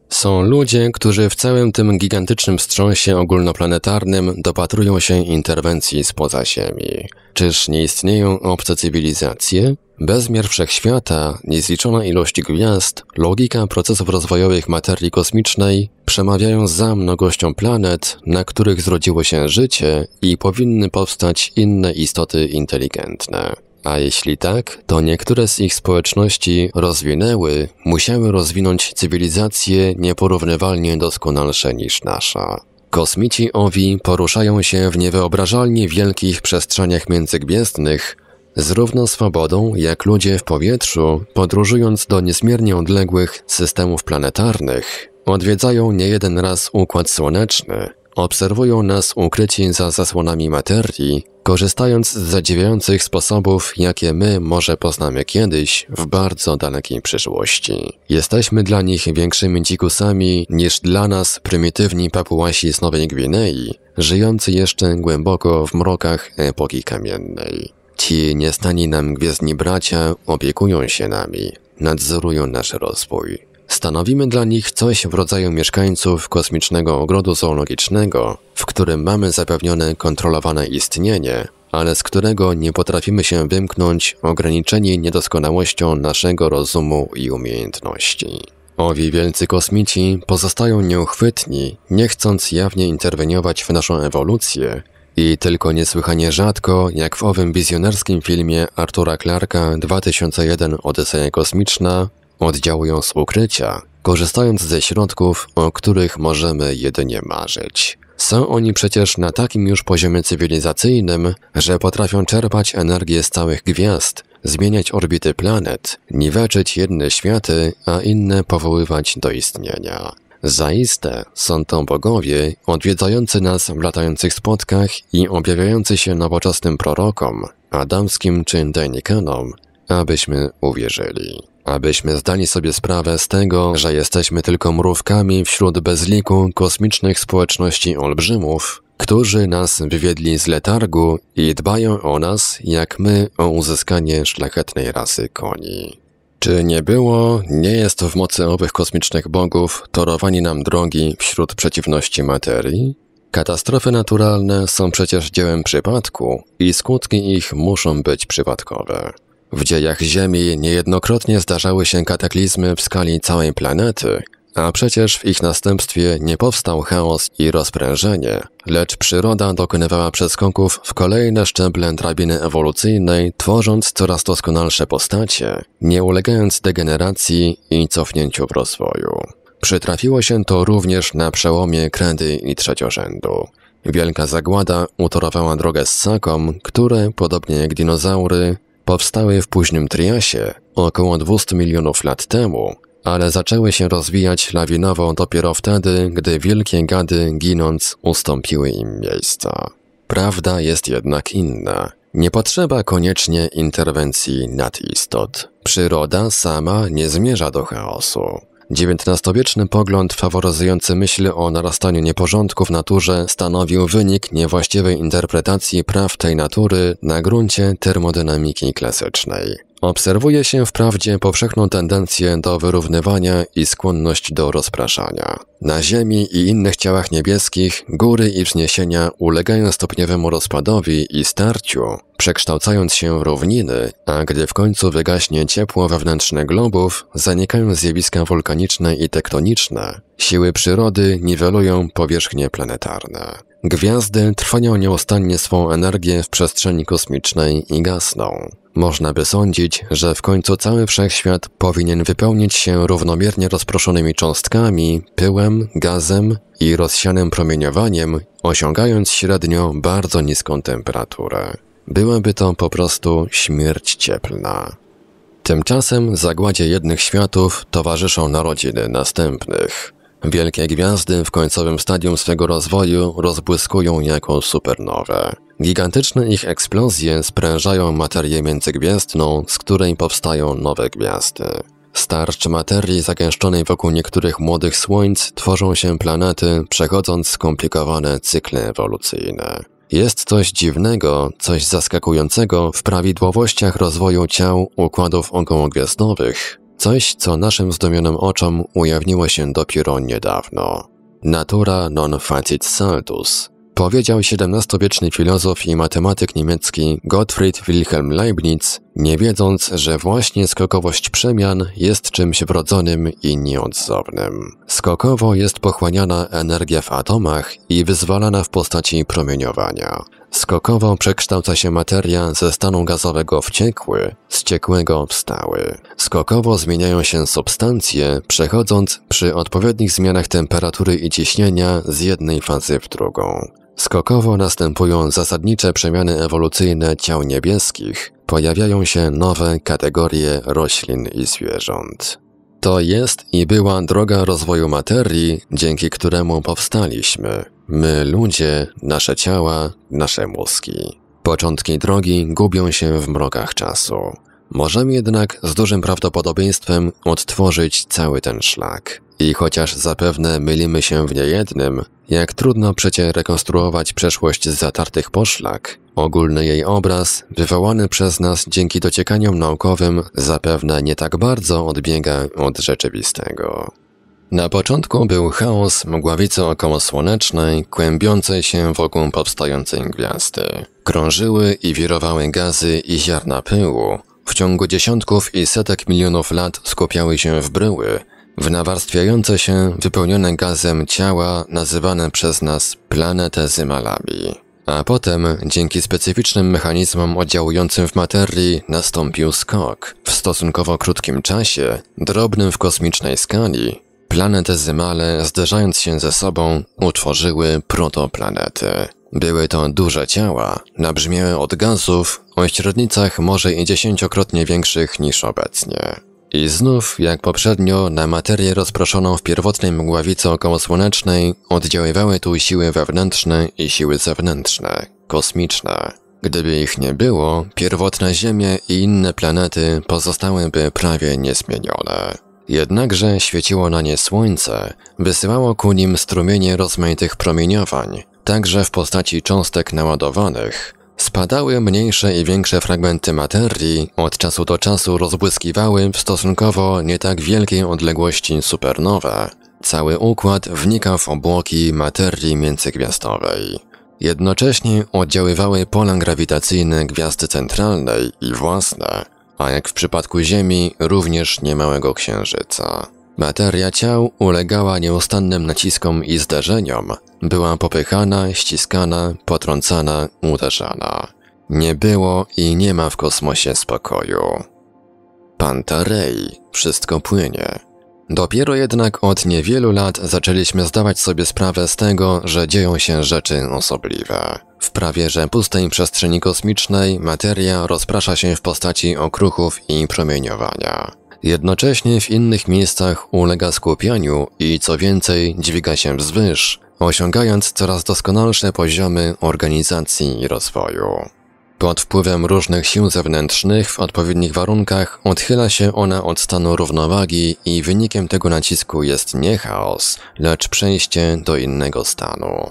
Są ludzie, którzy w całym tym gigantycznym wstrząsie ogólnoplanetarnym dopatrują się interwencji spoza Ziemi. Czyż nie istnieją obce cywilizacje? Bezmiar wszechświata, niezliczona ilość gwiazd, logika procesów rozwojowych materii kosmicznej przemawiają za mnogością planet, na których zrodziło się życie i powinny powstać inne istoty inteligentne. A jeśli tak, to niektóre z ich społeczności rozwinęły, musiały rozwinąć cywilizacje nieporównywalnie doskonalsze niż nasza. Kosmici owi poruszają się w niewyobrażalnie wielkich przestrzeniach międzygwiezdnych, z równą swobodą jak ludzie w powietrzu, podróżując do niezmiernie odległych systemów planetarnych, odwiedzają niejeden raz Układ Słoneczny, obserwują nas ukryci za zasłonami materii, korzystając z zadziwiających sposobów, jakie my może poznamy kiedyś w bardzo dalekiej przyszłości. Jesteśmy dla nich większymi dzikusami niż dla nas prymitywni papułasi z Nowej Gwinei, żyjący jeszcze głęboko w mrokach epoki kamiennej. Ci niestani nam gwiezdni bracia opiekują się nami, nadzorują nasz rozwój. Stanowimy dla nich coś w rodzaju mieszkańców kosmicznego ogrodu zoologicznego, w którym mamy zapewnione kontrolowane istnienie, ale z którego nie potrafimy się wymknąć ograniczeni niedoskonałością naszego rozumu i umiejętności. Owi wielcy kosmici pozostają nieuchwytni, nie chcąc jawnie interweniować w naszą ewolucję, i tylko niesłychanie rzadko, jak w owym wizjonerskim filmie Artura Clarka 2001 Odyseja Kosmiczna, oddziałują z ukrycia, korzystając ze środków, o których możemy jedynie marzyć. Są oni przecież na takim już poziomie cywilizacyjnym, że potrafią czerpać energię z całych gwiazd, zmieniać orbity planet, niweczyć jedne światy, a inne powoływać do istnienia. Zaiste są to bogowie odwiedzający nas w latających spotkach i objawiający się nowoczesnym prorokom, adamskim czy Dejnikanom, abyśmy uwierzyli. Abyśmy zdali sobie sprawę z tego, że jesteśmy tylko mrówkami wśród bezliku kosmicznych społeczności olbrzymów, którzy nas wywiedli z letargu i dbają o nas, jak my o uzyskanie szlachetnej rasy koni. Czy nie było, nie jest w mocy owych kosmicznych bogów torowanie nam drogi wśród przeciwności materii? Katastrofy naturalne są przecież dziełem przypadku i skutki ich muszą być przypadkowe. W dziejach Ziemi niejednokrotnie zdarzały się kataklizmy w skali całej planety – a przecież w ich następstwie nie powstał chaos i rozprężenie, lecz przyroda dokonywała przeskoków w kolejne szczeble drabiny ewolucyjnej, tworząc coraz doskonalsze postacie, nie ulegając degeneracji i cofnięciu w rozwoju. Przytrafiło się to również na przełomie kredy i trzeciorzędu. Wielka zagłada utorowała drogę ssakom, które, podobnie jak dinozaury, powstały w późnym triasie około 200 milionów lat temu ale zaczęły się rozwijać lawinowo dopiero wtedy, gdy wielkie gady ginąc ustąpiły im miejsca. Prawda jest jednak inna. Nie potrzeba koniecznie interwencji nadistot. Przyroda sama nie zmierza do chaosu. XIX-wieczny pogląd faworyzujący myśl o narastaniu nieporządku w naturze stanowił wynik niewłaściwej interpretacji praw tej natury na gruncie termodynamiki klasycznej. Obserwuje się wprawdzie powszechną tendencję do wyrównywania i skłonność do rozpraszania. Na Ziemi i innych ciałach niebieskich góry i wzniesienia ulegają stopniowemu rozpadowi i starciu, przekształcając się w równiny, a gdy w końcu wygaśnie ciepło wewnętrzne globów, zanikają zjawiska wulkaniczne i tektoniczne. Siły przyrody niwelują powierzchnie planetarne. Gwiazdy trwania nieustannie swą energię w przestrzeni kosmicznej i gasną. Można by sądzić, że w końcu cały wszechświat powinien wypełnić się równomiernie rozproszonymi cząstkami, pyłem, gazem i rozsianym promieniowaniem, osiągając średnio bardzo niską temperaturę. Byłaby to po prostu śmierć cieplna. Tymczasem zagładzie jednych światów towarzyszą narodziny następnych. Wielkie gwiazdy w końcowym stadium swego rozwoju rozbłyskują jako supernowe. Gigantyczne ich eksplozje sprężają materię międzygwiezdną, z której powstają nowe gwiazdy. Starcz materii zagęszczonej wokół niektórych młodych słońc tworzą się planety, przechodząc skomplikowane cykle ewolucyjne. Jest coś dziwnego, coś zaskakującego w prawidłowościach rozwoju ciał układów okołogwiazdowych, coś co naszym zdumionym oczom ujawniło się dopiero niedawno. Natura non facit saltus Powiedział XVII-wieczny filozof i matematyk niemiecki Gottfried Wilhelm Leibniz, nie wiedząc, że właśnie skokowość przemian jest czymś wrodzonym i nieodzownym. Skokowo jest pochłaniana energia w atomach i wyzwalana w postaci promieniowania. Skokowo przekształca się materia ze stanu gazowego w ciekły, z ciekłego w stały. Skokowo zmieniają się substancje, przechodząc przy odpowiednich zmianach temperatury i ciśnienia z jednej fazy w drugą. Skokowo następują zasadnicze przemiany ewolucyjne ciał niebieskich, pojawiają się nowe kategorie roślin i zwierząt. To jest i była droga rozwoju materii, dzięki któremu powstaliśmy. My ludzie, nasze ciała, nasze mózgi. Początki drogi gubią się w mrokach czasu. Możemy jednak z dużym prawdopodobieństwem odtworzyć cały ten szlak. I chociaż zapewne mylimy się w niejednym, jak trudno przecie rekonstruować przeszłość z zatartych poszlak, ogólny jej obraz, wywołany przez nas dzięki dociekaniom naukowym, zapewne nie tak bardzo odbiega od rzeczywistego. Na początku był chaos mgławicy okołosłonecznej, kłębiącej się wokół powstającej gwiazdy. Krążyły i wirowały gazy i ziarna pyłu. W ciągu dziesiątków i setek milionów lat skupiały się w bryły, w nawarstwiające się, wypełnione gazem ciała nazywane przez nas planetezymalami. A potem, dzięki specyficznym mechanizmom oddziałującym w materii, nastąpił skok. W stosunkowo krótkim czasie, drobnym w kosmicznej skali, zymale, zderzając się ze sobą, utworzyły protoplanety. Były to duże ciała, nabrzmiałe od gazów o średnicach może i dziesięciokrotnie większych niż obecnie. I znów, jak poprzednio, na materię rozproszoną w pierwotnej mgławicy okołosłonecznej oddziaływały tu siły wewnętrzne i siły zewnętrzne, kosmiczne. Gdyby ich nie było, pierwotne Ziemie i inne planety pozostałyby prawie niezmienione. Jednakże świeciło na nie słońce, wysyłało ku nim strumienie rozmaitych promieniowań, także w postaci cząstek naładowanych, Spadały mniejsze i większe fragmenty materii, od czasu do czasu rozbłyskiwały w stosunkowo nie tak wielkiej odległości supernowe. Cały układ wnika w obłoki materii międzygwiazdowej. Jednocześnie oddziaływały pola grawitacyjne gwiazdy centralnej i własne, a jak w przypadku Ziemi, również niemałego księżyca. Materia ciał ulegała nieustannym naciskom i zderzeniom, była popychana, ściskana, potrącana, uderzana. Nie było i nie ma w kosmosie spokoju. Pantarei, wszystko płynie. Dopiero jednak od niewielu lat zaczęliśmy zdawać sobie sprawę z tego, że dzieją się rzeczy osobliwe. W prawie że pustej przestrzeni kosmicznej materia rozprasza się w postaci okruchów i promieniowania. Jednocześnie w innych miejscach ulega skupianiu i co więcej dźwiga się wzwyż, osiągając coraz doskonalsze poziomy organizacji i rozwoju. Pod wpływem różnych sił zewnętrznych w odpowiednich warunkach odchyla się ona od stanu równowagi i wynikiem tego nacisku jest nie chaos, lecz przejście do innego stanu.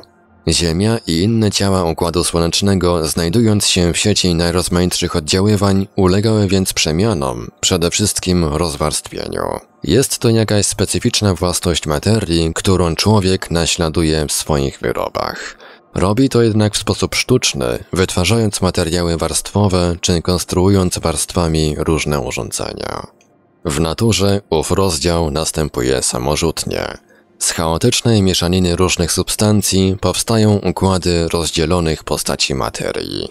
Ziemia i inne ciała Układu Słonecznego, znajdując się w sieci najrozmaitszych oddziaływań, ulegały więc przemianom, przede wszystkim rozwarstwieniu. Jest to jakaś specyficzna własność materii, którą człowiek naśladuje w swoich wyrobach. Robi to jednak w sposób sztuczny, wytwarzając materiały warstwowe czy konstruując warstwami różne urządzenia. W naturze ów rozdział następuje samorzutnie. Z chaotycznej mieszaniny różnych substancji powstają układy rozdzielonych postaci materii.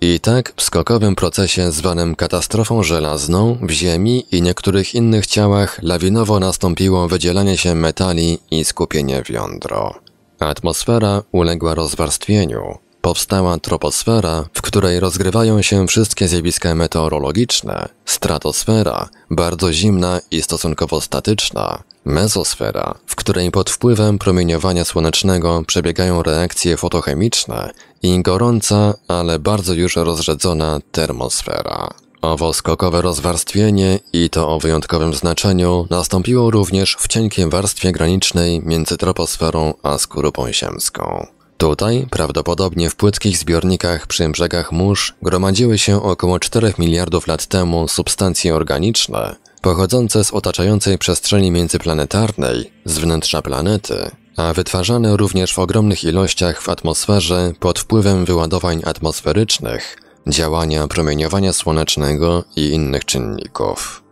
I tak w skokowym procesie zwanym katastrofą żelazną w Ziemi i niektórych innych ciałach lawinowo nastąpiło wydzielanie się metali i skupienie w jądro. Atmosfera uległa rozwarstwieniu. Powstała troposfera, w której rozgrywają się wszystkie zjawiska meteorologiczne, stratosfera, bardzo zimna i stosunkowo statyczna, Mezosfera, w której pod wpływem promieniowania słonecznego przebiegają reakcje fotochemiczne i gorąca, ale bardzo już rozrzedzona termosfera. Owo skokowe rozwarstwienie i to o wyjątkowym znaczeniu nastąpiło również w cienkiej warstwie granicznej między troposferą a skorupą ziemską. Tutaj, prawdopodobnie w płytkich zbiornikach przy brzegach mórz, gromadziły się około 4 miliardów lat temu substancje organiczne, pochodzące z otaczającej przestrzeni międzyplanetarnej, z wnętrza planety, a wytwarzane również w ogromnych ilościach w atmosferze pod wpływem wyładowań atmosferycznych, działania promieniowania słonecznego i innych czynników.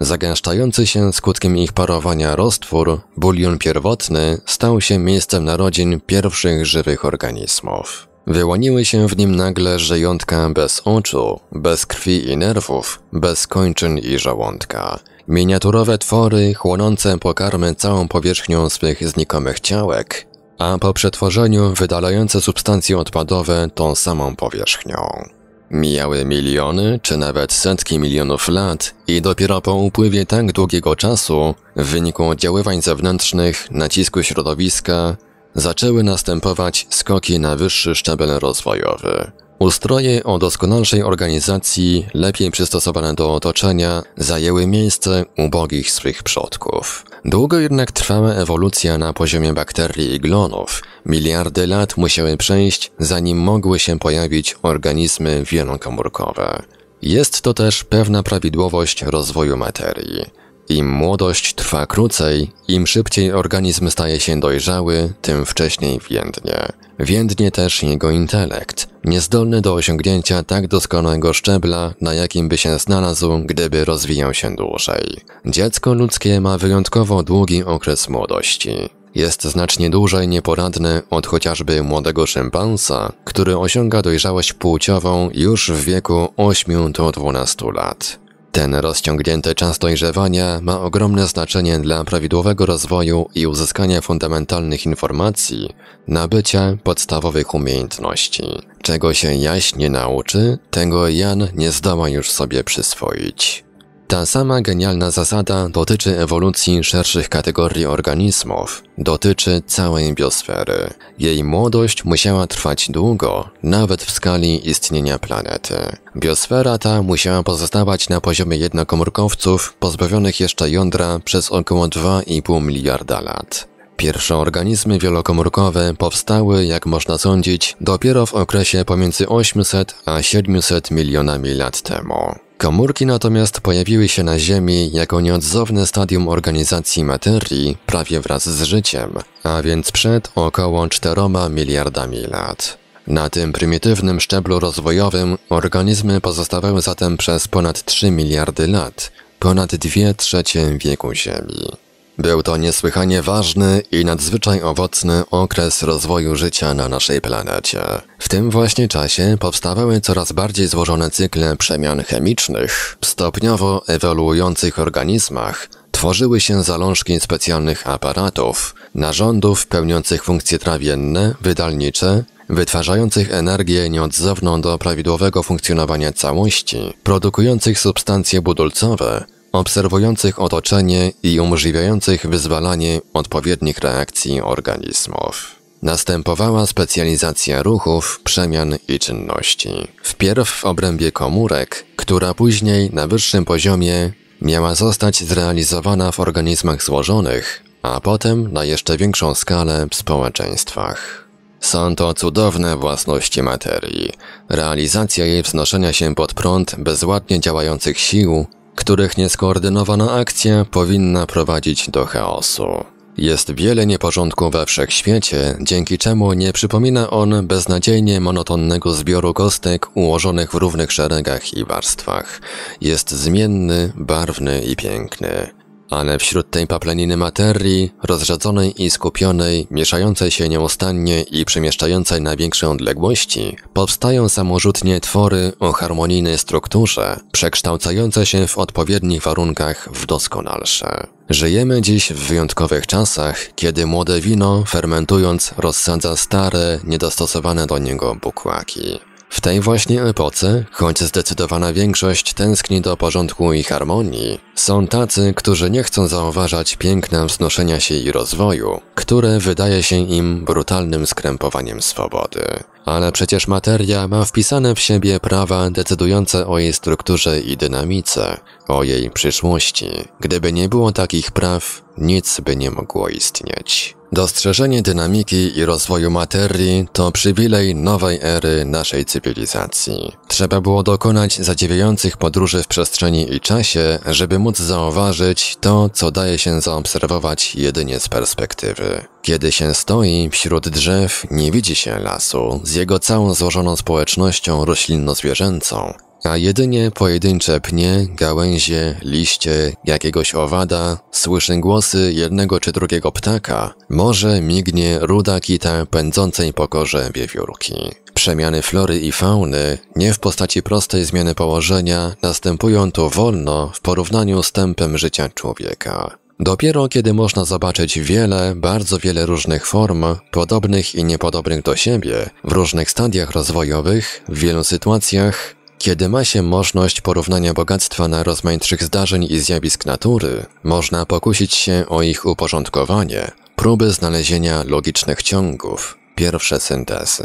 Zagęszczający się skutkiem ich parowania roztwór, bulion pierwotny stał się miejscem narodzin pierwszych żywych organizmów. Wyłoniły się w nim nagle żyjątka bez oczu, bez krwi i nerwów, bez kończyn i żołądka. Miniaturowe twory chłonące pokarmy całą powierzchnią swych znikomych ciałek, a po przetworzeniu wydalające substancje odpadowe tą samą powierzchnią. Mijały miliony, czy nawet setki milionów lat i dopiero po upływie tak długiego czasu, w wyniku oddziaływań zewnętrznych, nacisku środowiska, zaczęły następować skoki na wyższy szczebel rozwojowy. Ustroje o doskonalszej organizacji, lepiej przystosowane do otoczenia, zajęły miejsce ubogich swych przodków. Długo jednak trwała ewolucja na poziomie bakterii i glonów. Miliardy lat musiały przejść, zanim mogły się pojawić organizmy wielokomórkowe. Jest to też pewna prawidłowość rozwoju materii. Im młodość trwa krócej, im szybciej organizm staje się dojrzały, tym wcześniej więdnie. Więdnie też jego intelekt, niezdolny do osiągnięcia tak doskonałego szczebla, na jakim by się znalazł, gdyby rozwijał się dłużej. Dziecko ludzkie ma wyjątkowo długi okres młodości jest znacznie dłużej nieporadny od chociażby młodego szympansa, który osiąga dojrzałość płciową już w wieku 8 do 12 lat. Ten rozciągnięty czas dojrzewania ma ogromne znaczenie dla prawidłowego rozwoju i uzyskania fundamentalnych informacji, nabycia podstawowych umiejętności. Czego się jaś nie nauczy, tego Jan nie zdała już sobie przyswoić. Ta sama genialna zasada dotyczy ewolucji szerszych kategorii organizmów, dotyczy całej biosfery. Jej młodość musiała trwać długo, nawet w skali istnienia planety. Biosfera ta musiała pozostawać na poziomie jednokomórkowców pozbawionych jeszcze jądra przez około 2,5 miliarda lat. Pierwsze organizmy wielokomórkowe powstały, jak można sądzić, dopiero w okresie pomiędzy 800 a 700 milionami lat temu. Komórki natomiast pojawiły się na Ziemi jako nieodzowne stadium organizacji materii prawie wraz z życiem, a więc przed około 4 miliardami lat. Na tym prymitywnym szczeblu rozwojowym organizmy pozostawały zatem przez ponad 3 miliardy lat, ponad 2 trzecie wieku Ziemi. Był to niesłychanie ważny i nadzwyczaj owocny okres rozwoju życia na naszej planecie. W tym właśnie czasie powstawały coraz bardziej złożone cykle przemian chemicznych, stopniowo ewoluujących organizmach, tworzyły się zalążki specjalnych aparatów, narządów pełniących funkcje trawienne, wydalnicze, wytwarzających energię nieodzowną do prawidłowego funkcjonowania całości, produkujących substancje budulcowe, obserwujących otoczenie i umożliwiających wyzwalanie odpowiednich reakcji organizmów. Następowała specjalizacja ruchów, przemian i czynności. Wpierw w obrębie komórek, która później na wyższym poziomie miała zostać zrealizowana w organizmach złożonych, a potem na jeszcze większą skalę w społeczeństwach. Są to cudowne własności materii. Realizacja jej wznoszenia się pod prąd bezładnie działających sił których nieskoordynowana akcja powinna prowadzić do chaosu. Jest wiele nieporządku we wszechświecie, dzięki czemu nie przypomina on beznadziejnie monotonnego zbioru kostek ułożonych w równych szeregach i warstwach. Jest zmienny, barwny i piękny ale wśród tej papleniny materii, rozrzedzonej i skupionej, mieszającej się nieustannie i przemieszczającej na większe odległości, powstają samorzutnie twory o harmonijnej strukturze, przekształcające się w odpowiednich warunkach w doskonalsze. Żyjemy dziś w wyjątkowych czasach, kiedy młode wino, fermentując, rozsadza stare, niedostosowane do niego bukłaki. W tej właśnie epoce, choć zdecydowana większość tęskni do porządku i harmonii, są tacy, którzy nie chcą zauważać piękna wznoszenia się i rozwoju, które wydaje się im brutalnym skrępowaniem swobody. Ale przecież materia ma wpisane w siebie prawa decydujące o jej strukturze i dynamice, o jej przyszłości. Gdyby nie było takich praw, nic by nie mogło istnieć. Dostrzeżenie dynamiki i rozwoju materii to przywilej nowej ery naszej cywilizacji. Trzeba było dokonać zadziwiających podróży w przestrzeni i czasie, żeby móc zauważyć to, co daje się zaobserwować jedynie z perspektywy. Kiedy się stoi wśród drzew, nie widzi się lasu z jego całą złożoną społecznością roślinno-zwierzęcą, a jedynie pojedyncze pnie, gałęzie, liście, jakiegoś owada, słyszy głosy jednego czy drugiego ptaka, może mignie ruda kita pędzącej po korze wiewiórki. Przemiany flory i fauny, nie w postaci prostej zmiany położenia, następują tu wolno w porównaniu z tempem życia człowieka. Dopiero kiedy można zobaczyć wiele, bardzo wiele różnych form, podobnych i niepodobnych do siebie, w różnych stadiach rozwojowych, w wielu sytuacjach, kiedy ma się możliwość porównania bogactwa na rozmaitych zdarzeń i zjawisk natury, można pokusić się o ich uporządkowanie, próby znalezienia logicznych ciągów, pierwsze syntezy.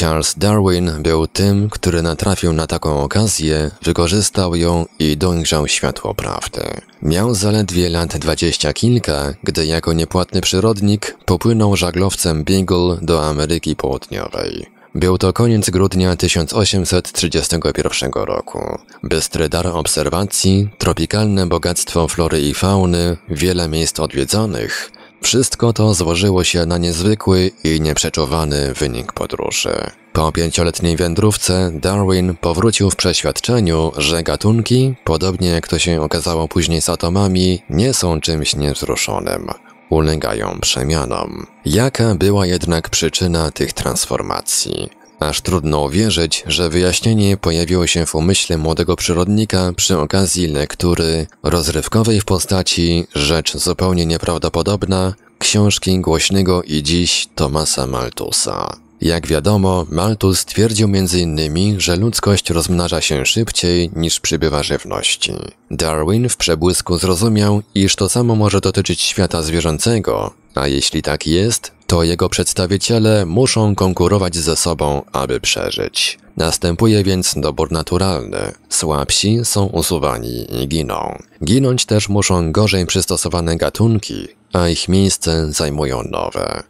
Charles Darwin był tym, który natrafił na taką okazję, wykorzystał ją i dojrzał światło prawdy. Miał zaledwie lat dwadzieścia kilka, gdy jako niepłatny przyrodnik popłynął żaglowcem Beagle do Ameryki Południowej. Był to koniec grudnia 1831 roku. Bystry dar obserwacji, tropikalne bogactwo flory i fauny, wiele miejsc odwiedzonych. Wszystko to złożyło się na niezwykły i nieprzeczuwany wynik podróży. Po pięcioletniej wędrówce Darwin powrócił w przeświadczeniu, że gatunki, podobnie jak to się okazało później z atomami, nie są czymś niewzruszonym ulegają przemianom. Jaka była jednak przyczyna tych transformacji? Aż trudno uwierzyć, że wyjaśnienie pojawiło się w umyśle młodego przyrodnika przy okazji lektury rozrywkowej w postaci Rzecz zupełnie nieprawdopodobna książki głośnego i dziś Tomasa Malthusa. Jak wiadomo, Malthus stwierdził m.in., że ludzkość rozmnaża się szybciej niż przybywa żywności. Darwin w przebłysku zrozumiał, iż to samo może dotyczyć świata zwierzęcego, a jeśli tak jest, to jego przedstawiciele muszą konkurować ze sobą, aby przeżyć. Następuje więc dobór naturalny. Słabsi są usuwani i giną. Ginąć też muszą gorzej przystosowane gatunki, a ich miejsce zajmują nowe.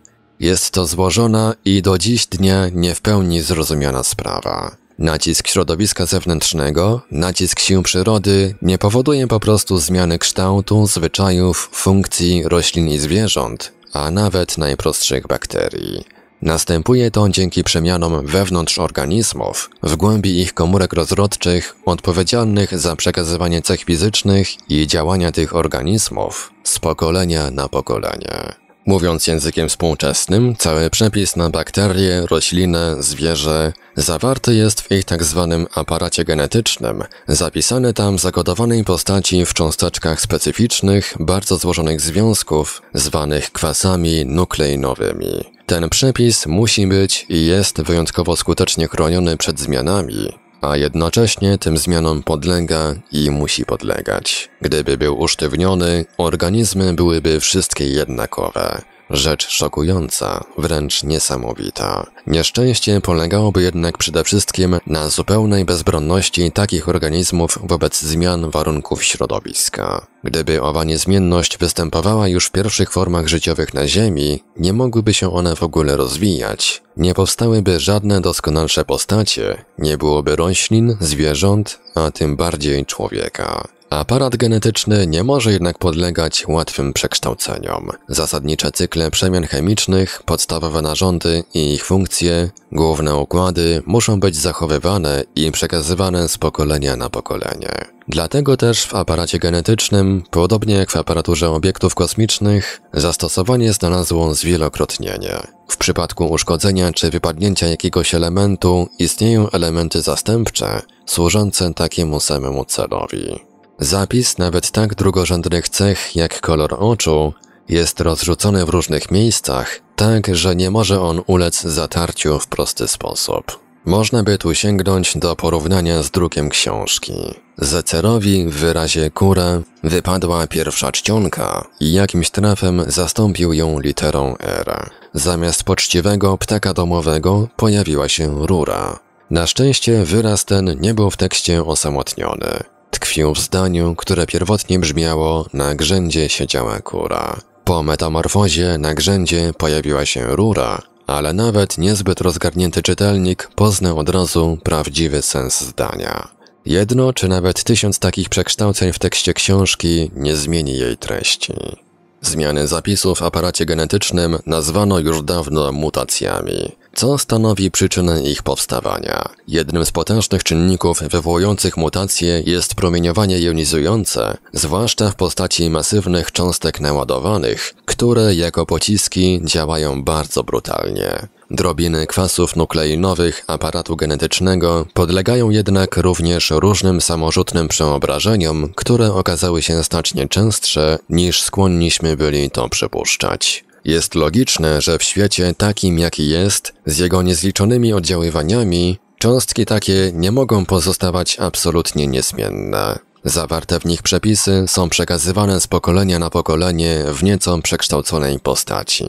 Jest to złożona i do dziś dnia nie w pełni zrozumiana sprawa. Nacisk środowiska zewnętrznego, nacisk sił przyrody nie powoduje po prostu zmiany kształtu, zwyczajów, funkcji roślin i zwierząt, a nawet najprostszych bakterii. Następuje to dzięki przemianom wewnątrz organizmów, w głębi ich komórek rozrodczych, odpowiedzialnych za przekazywanie cech fizycznych i działania tych organizmów z pokolenia na pokolenie. Mówiąc językiem współczesnym, cały przepis na bakterie, roślinę, zwierzę zawarty jest w ich tak zwanym aparacie genetycznym, zapisany tam w zakodowanej postaci w cząsteczkach specyficznych, bardzo złożonych związków, zwanych kwasami nukleinowymi. Ten przepis musi być i jest wyjątkowo skutecznie chroniony przed zmianami, a jednocześnie tym zmianom podlega i musi podlegać. Gdyby był usztywniony, organizmy byłyby wszystkie jednakowe. Rzecz szokująca, wręcz niesamowita. Nieszczęście polegałoby jednak przede wszystkim na zupełnej bezbronności takich organizmów wobec zmian warunków środowiska. Gdyby owa niezmienność występowała już w pierwszych formach życiowych na Ziemi, nie mogłyby się one w ogóle rozwijać, nie powstałyby żadne doskonalsze postacie, nie byłoby roślin, zwierząt, a tym bardziej człowieka. Aparat genetyczny nie może jednak podlegać łatwym przekształceniom. Zasadnicze cykle przemian chemicznych, podstawowe narządy i ich funkcje, główne układy muszą być zachowywane i przekazywane z pokolenia na pokolenie. Dlatego też w aparacie genetycznym, podobnie jak w aparaturze obiektów kosmicznych, zastosowanie znalazło zwielokrotnienie. W przypadku uszkodzenia czy wypadnięcia jakiegoś elementu istnieją elementy zastępcze służące takiemu samemu celowi. Zapis nawet tak drugorzędnych cech jak kolor oczu jest rozrzucony w różnych miejscach, tak że nie może on ulec zatarciu w prosty sposób. Można by tu sięgnąć do porównania z drukiem książki. Zecerowi w wyrazie kura wypadła pierwsza czcionka i jakimś trafem zastąpił ją literą R. Zamiast poczciwego ptaka domowego pojawiła się rura. Na szczęście wyraz ten nie był w tekście osamotniony tkwił w zdaniu, które pierwotnie brzmiało na grzędzie siedziała kura. Po metamorfozie na grzędzie pojawiła się rura, ale nawet niezbyt rozgarnięty czytelnik poznał od razu prawdziwy sens zdania. Jedno czy nawet tysiąc takich przekształceń w tekście książki nie zmieni jej treści. Zmiany zapisów w aparacie genetycznym nazwano już dawno mutacjami. Co stanowi przyczynę ich powstawania? Jednym z potężnych czynników wywołujących mutacje jest promieniowanie jonizujące, zwłaszcza w postaci masywnych cząstek naładowanych, które jako pociski działają bardzo brutalnie. Drobiny kwasów nukleinowych aparatu genetycznego podlegają jednak również różnym samorzutnym przeobrażeniom, które okazały się znacznie częstsze niż skłonniśmy byli to przypuszczać. Jest logiczne, że w świecie takim jaki jest, z jego niezliczonymi oddziaływaniami, cząstki takie nie mogą pozostawać absolutnie niezmienne. Zawarte w nich przepisy są przekazywane z pokolenia na pokolenie w nieco przekształconej postaci.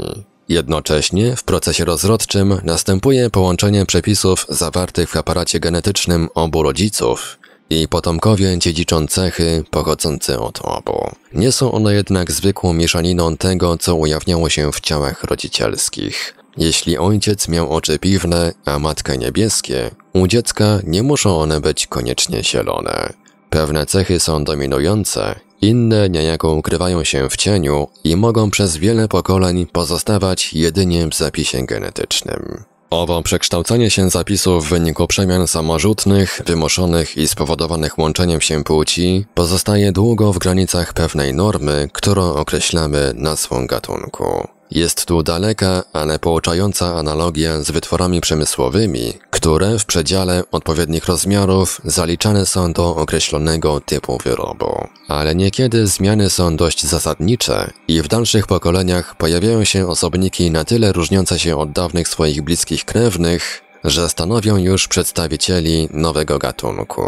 Jednocześnie w procesie rozrodczym następuje połączenie przepisów zawartych w aparacie genetycznym obu rodziców i potomkowie dziedziczą cechy pochodzące od obu. Nie są one jednak zwykłą mieszaniną tego, co ujawniało się w ciałach rodzicielskich. Jeśli ojciec miał oczy piwne, a matka niebieskie, u dziecka nie muszą one być koniecznie zielone. Pewne cechy są dominujące, inne niejako ukrywają się w cieniu i mogą przez wiele pokoleń pozostawać jedynie w zapisie genetycznym. Owo przekształcenie się zapisu w wyniku przemian samorzutnych, wymuszonych i spowodowanych łączeniem się płci pozostaje długo w granicach pewnej normy, którą określamy nazwą gatunku. Jest tu daleka, ale pouczająca analogia z wytworami przemysłowymi, które w przedziale odpowiednich rozmiarów zaliczane są do określonego typu wyrobu. Ale niekiedy zmiany są dość zasadnicze i w dalszych pokoleniach pojawiają się osobniki na tyle różniące się od dawnych swoich bliskich krewnych, że stanowią już przedstawicieli nowego gatunku.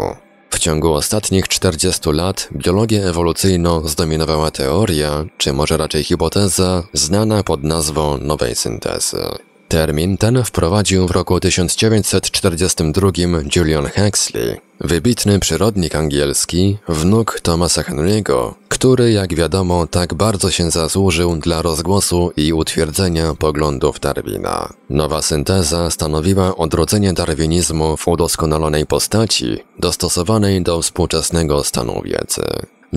W ciągu ostatnich 40 lat biologię ewolucyjną zdominowała teoria, czy może raczej hipoteza, znana pod nazwą nowej syntezy. Termin ten wprowadził w roku 1942 Julian Huxley, wybitny przyrodnik angielski, wnuk Thomasa Henry'ego, który, jak wiadomo, tak bardzo się zasłużył dla rozgłosu i utwierdzenia poglądów Darwina. Nowa synteza stanowiła odrodzenie darwinizmu w udoskonalonej postaci, dostosowanej do współczesnego stanu wiedzy.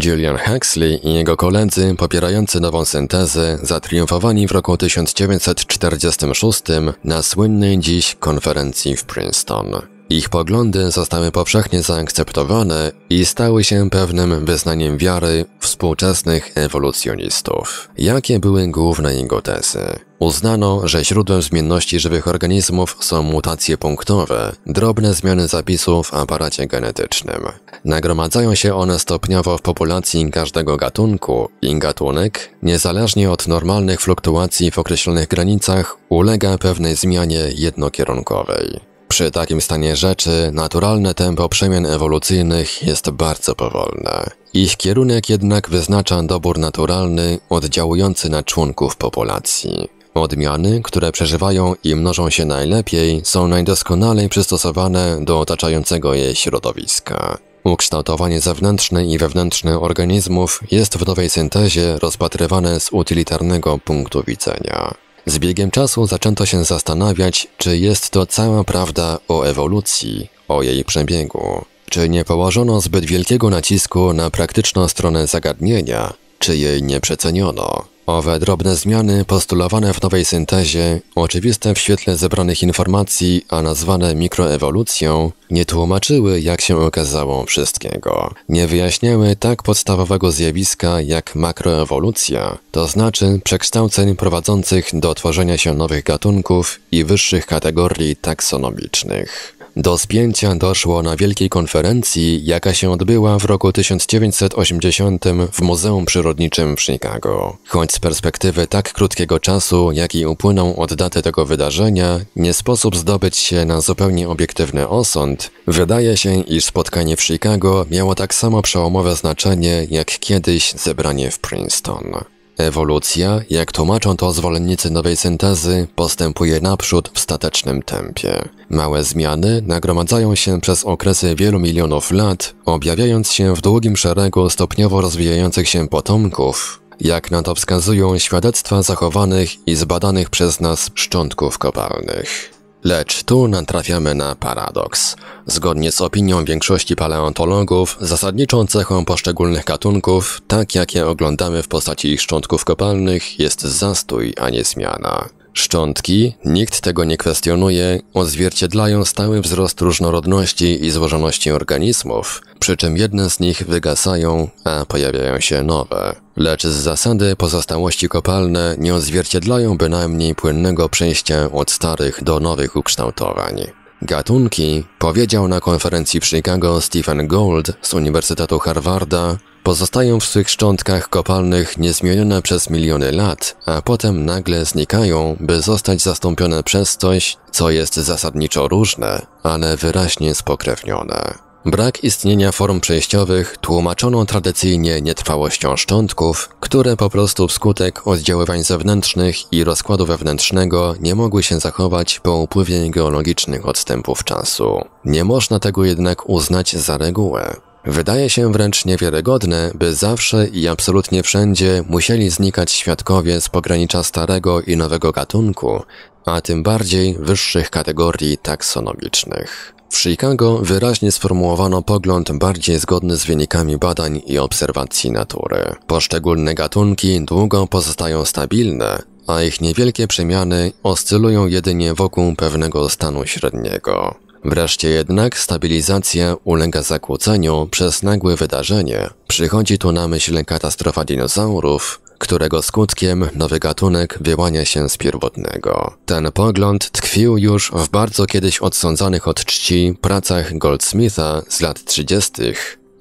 Julian Huxley i jego koledzy popierający nową syntezę zatriumfowali w roku 1946 na słynnej dziś konferencji w Princeton. Ich poglądy zostały powszechnie zaakceptowane i stały się pewnym wyznaniem wiary współczesnych ewolucjonistów. Jakie były główne jego tezy? Uznano, że źródłem zmienności żywych organizmów są mutacje punktowe, drobne zmiany zapisów w aparacie genetycznym. Nagromadzają się one stopniowo w populacji każdego gatunku i gatunek, niezależnie od normalnych fluktuacji w określonych granicach, ulega pewnej zmianie jednokierunkowej. Przy takim stanie rzeczy naturalne tempo przemian ewolucyjnych jest bardzo powolne. Ich kierunek jednak wyznacza dobór naturalny oddziałujący na członków populacji. Odmiany, które przeżywają i mnożą się najlepiej, są najdoskonalej przystosowane do otaczającego je środowiska. Ukształtowanie zewnętrzne i wewnętrzne organizmów jest w nowej syntezie rozpatrywane z utilitarnego punktu widzenia. Z biegiem czasu zaczęto się zastanawiać, czy jest to cała prawda o ewolucji, o jej przebiegu, czy nie położono zbyt wielkiego nacisku na praktyczną stronę zagadnienia, czy jej nie przeceniono. Owe drobne zmiany postulowane w nowej syntezie, oczywiste w świetle zebranych informacji, a nazwane mikroewolucją, nie tłumaczyły, jak się okazało, wszystkiego. Nie wyjaśniały tak podstawowego zjawiska jak makroewolucja, to znaczy przekształceń prowadzących do tworzenia się nowych gatunków i wyższych kategorii taksonomicznych. Do spięcia doszło na wielkiej konferencji, jaka się odbyła w roku 1980 w Muzeum Przyrodniczym w Chicago. Choć z perspektywy tak krótkiego czasu, jaki upłynął od daty tego wydarzenia, nie sposób zdobyć się na zupełnie obiektywny osąd, wydaje się, iż spotkanie w Chicago miało tak samo przełomowe znaczenie jak kiedyś zebranie w Princeton. Ewolucja, jak tłumaczą to zwolennicy nowej syntezy, postępuje naprzód w statecznym tempie. Małe zmiany nagromadzają się przez okresy wielu milionów lat, objawiając się w długim szeregu stopniowo rozwijających się potomków, jak na to wskazują świadectwa zachowanych i zbadanych przez nas szczątków kopalnych. Lecz tu natrafiamy na paradoks. Zgodnie z opinią większości paleontologów, zasadniczą cechą poszczególnych gatunków, tak jak je oglądamy w postaci ich szczątków kopalnych, jest zastój, a nie zmiana. Szczątki, nikt tego nie kwestionuje, odzwierciedlają stały wzrost różnorodności i złożoności organizmów, przy czym jedne z nich wygasają, a pojawiają się nowe. Lecz z zasady pozostałości kopalne nie odzwierciedlają bynajmniej płynnego przejścia od starych do nowych ukształtowań. Gatunki, powiedział na konferencji w Chicago Stephen Gould z Uniwersytetu Harvarda, Pozostają w swych szczątkach kopalnych niezmienione przez miliony lat, a potem nagle znikają, by zostać zastąpione przez coś, co jest zasadniczo różne, ale wyraźnie spokrewnione. Brak istnienia form przejściowych tłumaczono tradycyjnie nietrwałością szczątków, które po prostu wskutek oddziaływań zewnętrznych i rozkładu wewnętrznego nie mogły się zachować po upływie geologicznych odstępów czasu. Nie można tego jednak uznać za regułę. Wydaje się wręcz niewiarygodne, by zawsze i absolutnie wszędzie musieli znikać świadkowie z pogranicza starego i nowego gatunku, a tym bardziej wyższych kategorii taksonomicznych. W Chicago wyraźnie sformułowano pogląd bardziej zgodny z wynikami badań i obserwacji natury. Poszczególne gatunki długo pozostają stabilne, a ich niewielkie przemiany oscylują jedynie wokół pewnego stanu średniego. Wreszcie jednak stabilizacja ulega zakłóceniu przez nagłe wydarzenie. Przychodzi tu na myśl katastrofa dinozaurów, którego skutkiem nowy gatunek wyłania się z pierwotnego. Ten pogląd tkwił już w bardzo kiedyś odsądzanych od czci pracach Goldsmitha z lat 30.,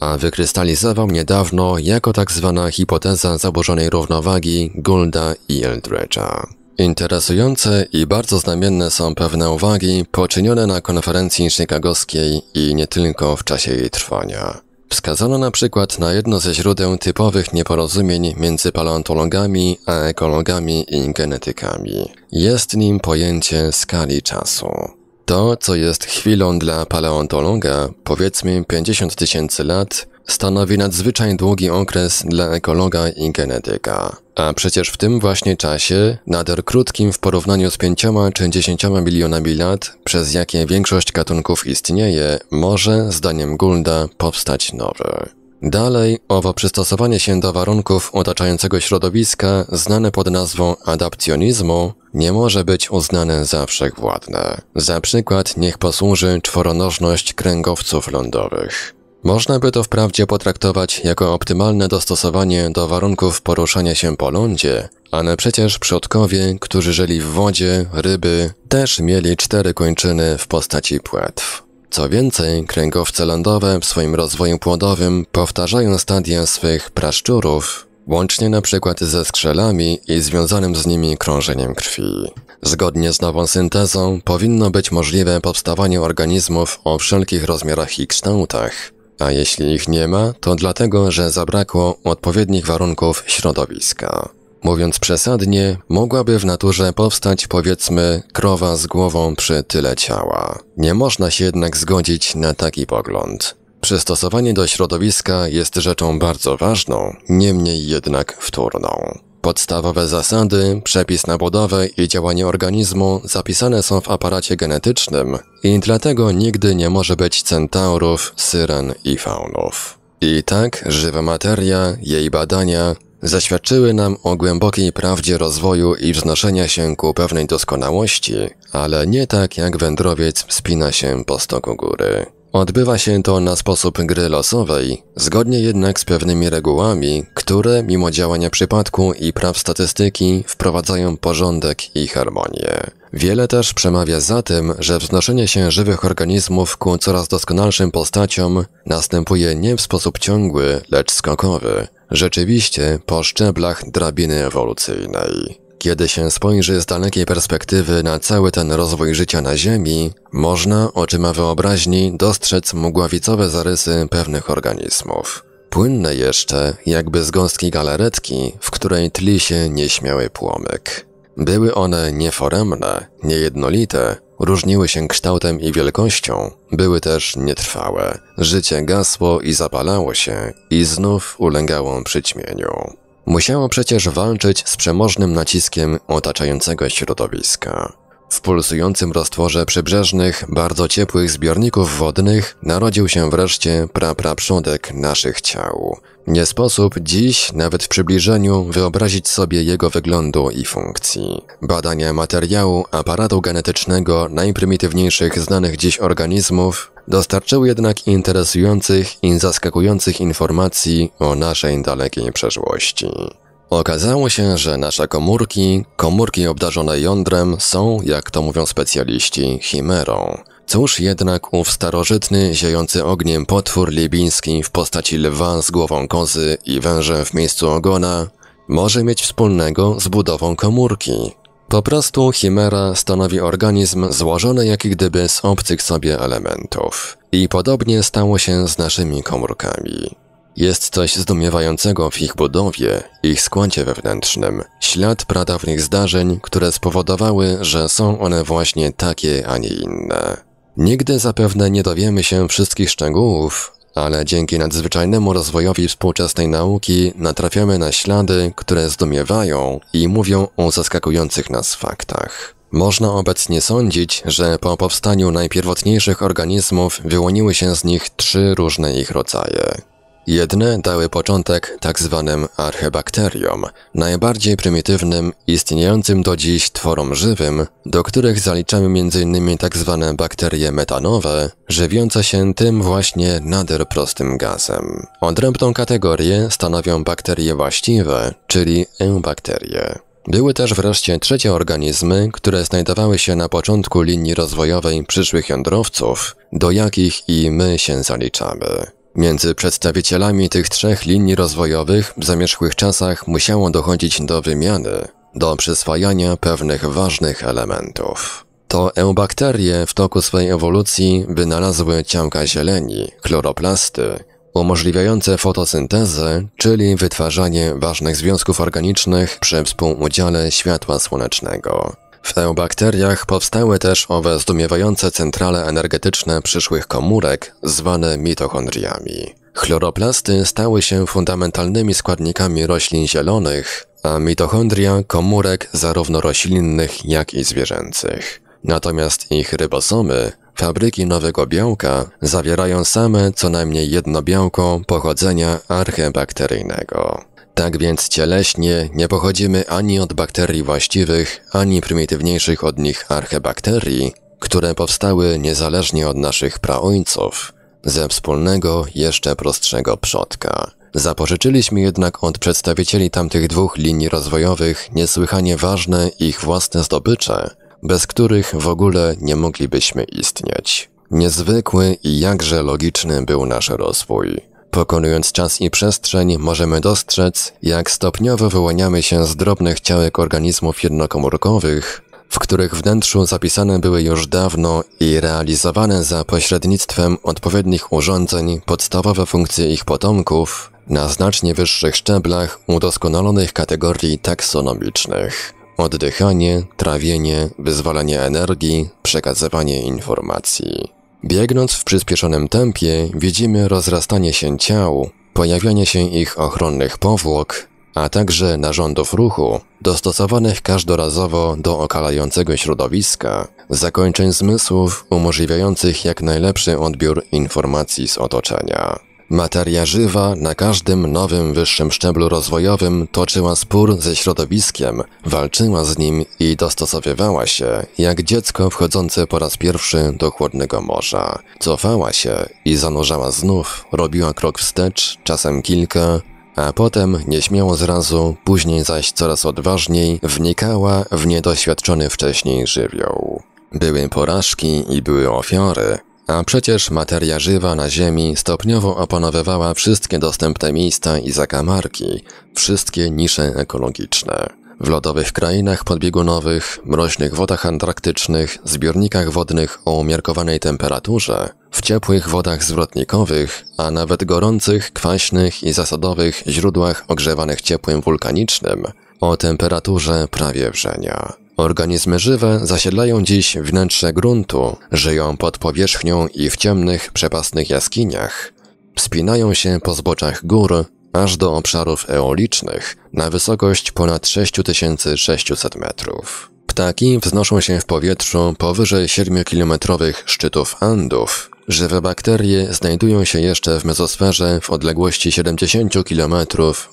a wykrystalizował niedawno jako tak zwana hipoteza zaburzonej równowagi Goulda i Eldredge'a. Interesujące i bardzo znamienne są pewne uwagi poczynione na konferencji chicagowskiej i nie tylko w czasie jej trwania. Wskazano na przykład na jedno ze źródeł typowych nieporozumień między paleontologami, a ekologami i genetykami. Jest nim pojęcie skali czasu. To, co jest chwilą dla paleontologa, powiedzmy 50 tysięcy lat, stanowi nadzwyczaj długi okres dla ekologa i genetyka. A przecież w tym właśnie czasie, nader krótkim w porównaniu z 5 czy 10 milionami lat, przez jakie większość gatunków istnieje, może, zdaniem Goulda, powstać nowy. Dalej owo przystosowanie się do warunków otaczającego środowiska, znane pod nazwą adapcjonizmu, nie może być uznane za wszechwładne. Za przykład niech posłuży czworonożność kręgowców lądowych. Można by to wprawdzie potraktować jako optymalne dostosowanie do warunków poruszania się po lądzie, ale przecież przodkowie, którzy żyli w wodzie, ryby, też mieli cztery kończyny w postaci płetw. Co więcej, kręgowce lądowe w swoim rozwoju płodowym powtarzają stadia swych praszczurów, łącznie na przykład ze skrzelami i związanym z nimi krążeniem krwi. Zgodnie z nową syntezą powinno być możliwe powstawanie organizmów o wszelkich rozmiarach i kształtach, a jeśli ich nie ma, to dlatego, że zabrakło odpowiednich warunków środowiska. Mówiąc przesadnie, mogłaby w naturze powstać powiedzmy krowa z głową przy tyle ciała. Nie można się jednak zgodzić na taki pogląd. Przystosowanie do środowiska jest rzeczą bardzo ważną, niemniej jednak wtórną. Podstawowe zasady, przepis na budowę i działanie organizmu zapisane są w aparacie genetycznym i dlatego nigdy nie może być centaurów, syren i faunów. I tak żywa materia, jej badania, zaświadczyły nam o głębokiej prawdzie rozwoju i wznoszenia się ku pewnej doskonałości, ale nie tak jak wędrowiec wspina się po stoku góry. Odbywa się to na sposób gry losowej, zgodnie jednak z pewnymi regułami, które mimo działania przypadku i praw statystyki wprowadzają porządek i harmonię. Wiele też przemawia za tym, że wznoszenie się żywych organizmów ku coraz doskonalszym postaciom następuje nie w sposób ciągły, lecz skokowy, Rzeczywiście po szczeblach drabiny ewolucyjnej. Kiedy się spojrzy z dalekiej perspektywy na cały ten rozwój życia na Ziemi, można oczyma wyobraźni dostrzec mgławicowe zarysy pewnych organizmów. Płynne jeszcze, jakby z gąstki galaretki, w której tli się nieśmiały płomyk. Były one nieforemne, niejednolite, Różniły się kształtem i wielkością, były też nietrwałe. Życie gasło i zapalało się i znów ulegało przyćmieniu. Musiało przecież walczyć z przemożnym naciskiem otaczającego środowiska. W pulsującym roztworze przybrzeżnych, bardzo ciepłych zbiorników wodnych narodził się wreszcie prapraprzodek naszych ciał. Nie sposób dziś, nawet w przybliżeniu, wyobrazić sobie jego wyglądu i funkcji. Badania materiału aparatu genetycznego najprymitywniejszych znanych dziś organizmów dostarczyły jednak interesujących i zaskakujących informacji o naszej dalekiej przeszłości. Okazało się, że nasze komórki, komórki obdarzone jądrem, są, jak to mówią specjaliści, chimerą. Cóż jednak ów starożytny, ziejący ogniem potwór libiński w postaci lwa z głową kozy i wężem w miejscu ogona może mieć wspólnego z budową komórki? Po prostu chimera stanowi organizm złożony jak gdyby z obcych sobie elementów. I podobnie stało się z naszymi komórkami. Jest coś zdumiewającego w ich budowie, ich składzie wewnętrznym, ślad pradawnych zdarzeń, które spowodowały, że są one właśnie takie, a nie inne. Nigdy zapewne nie dowiemy się wszystkich szczegółów, ale dzięki nadzwyczajnemu rozwojowi współczesnej nauki natrafiamy na ślady, które zdumiewają i mówią o zaskakujących nas faktach. Można obecnie sądzić, że po powstaniu najpierwotniejszych organizmów wyłoniły się z nich trzy różne ich rodzaje. Jedne dały początek tak zwanym archebakteriom, najbardziej prymitywnym, istniejącym do dziś tworom żywym, do których zaliczamy m.in. tak zwane bakterie metanowe, żywiące się tym właśnie nader prostym gazem. Odrębną kategorię stanowią bakterie właściwe, czyli eubakterie. Były też wreszcie trzecie organizmy, które znajdowały się na początku linii rozwojowej przyszłych jądrowców, do jakich i my się zaliczamy. Między przedstawicielami tych trzech linii rozwojowych w zamierzchłych czasach musiało dochodzić do wymiany, do przyswajania pewnych ważnych elementów. To eubakterie w toku swej ewolucji wynalazły ciałka zieleni, chloroplasty, umożliwiające fotosyntezę, czyli wytwarzanie ważnych związków organicznych przy współudziale światła słonecznego. W neobakteriach powstały też owe zdumiewające centrale energetyczne przyszłych komórek, zwane mitochondriami. Chloroplasty stały się fundamentalnymi składnikami roślin zielonych, a mitochondria komórek zarówno roślinnych, jak i zwierzęcych. Natomiast ich rybosomy, fabryki nowego białka, zawierają same co najmniej jedno białko pochodzenia archebakteryjnego. Tak więc cieleśnie nie pochodzimy ani od bakterii właściwych, ani prymitywniejszych od nich archebakterii, które powstały niezależnie od naszych praońców, ze wspólnego, jeszcze prostszego przodka. Zapożyczyliśmy jednak od przedstawicieli tamtych dwóch linii rozwojowych niesłychanie ważne ich własne zdobycze, bez których w ogóle nie moglibyśmy istnieć. Niezwykły i jakże logiczny był nasz rozwój. Pokonując czas i przestrzeń, możemy dostrzec, jak stopniowo wyłaniamy się z drobnych ciałek organizmów jednokomórkowych, w których wnętrzu zapisane były już dawno i realizowane za pośrednictwem odpowiednich urządzeń podstawowe funkcje ich potomków na znacznie wyższych szczeblach udoskonalonych kategorii taksonomicznych. Oddychanie, trawienie, wyzwalanie energii, przekazywanie informacji. Biegnąc w przyspieszonym tempie, widzimy rozrastanie się ciał, pojawianie się ich ochronnych powłok, a także narządów ruchu, dostosowanych każdorazowo do okalającego środowiska, zakończeń zmysłów umożliwiających jak najlepszy odbiór informacji z otoczenia. Materia żywa na każdym nowym wyższym szczeblu rozwojowym toczyła spór ze środowiskiem, walczyła z nim i dostosowywała się, jak dziecko wchodzące po raz pierwszy do chłodnego morza. Cofała się i zanurzała znów, robiła krok wstecz, czasem kilka, a potem nieśmiało zrazu, później zaś coraz odważniej wnikała w niedoświadczony wcześniej żywioł. Były porażki i były ofiary, a przecież materia żywa na Ziemi stopniowo opanowywała wszystkie dostępne miejsca i zakamarki, wszystkie nisze ekologiczne. W lodowych krainach podbiegunowych, mroźnych wodach antarktycznych, zbiornikach wodnych o umiarkowanej temperaturze, w ciepłych wodach zwrotnikowych, a nawet gorących, kwaśnych i zasadowych źródłach ogrzewanych ciepłem wulkanicznym o temperaturze prawie wrzenia. Organizmy żywe zasiedlają dziś wnętrze gruntu, żyją pod powierzchnią i w ciemnych, przepastnych jaskiniach. Wspinają się po zboczach gór, aż do obszarów eolicznych, na wysokość ponad 6600 metrów. Ptaki wznoszą się w powietrzu powyżej 7-kilometrowych szczytów Andów. Żywe bakterie znajdują się jeszcze w mezosferze w odległości 70 km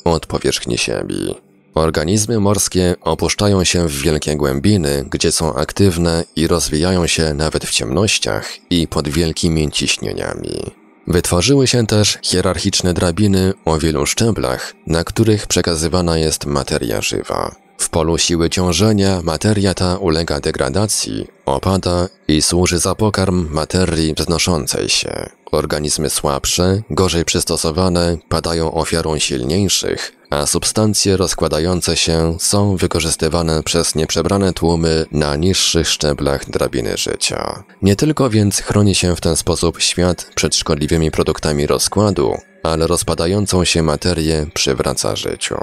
od powierzchni Ziemi. Organizmy morskie opuszczają się w wielkie głębiny, gdzie są aktywne i rozwijają się nawet w ciemnościach i pod wielkimi ciśnieniami. Wytworzyły się też hierarchiczne drabiny o wielu szczeblach, na których przekazywana jest materia żywa. W polu siły ciążenia materia ta ulega degradacji, opada i służy za pokarm materii wznoszącej się. Organizmy słabsze, gorzej przystosowane, padają ofiarą silniejszych, a substancje rozkładające się są wykorzystywane przez nieprzebrane tłumy na niższych szczeblach drabiny życia. Nie tylko więc chroni się w ten sposób świat przed szkodliwymi produktami rozkładu, ale rozpadającą się materię przywraca życiu.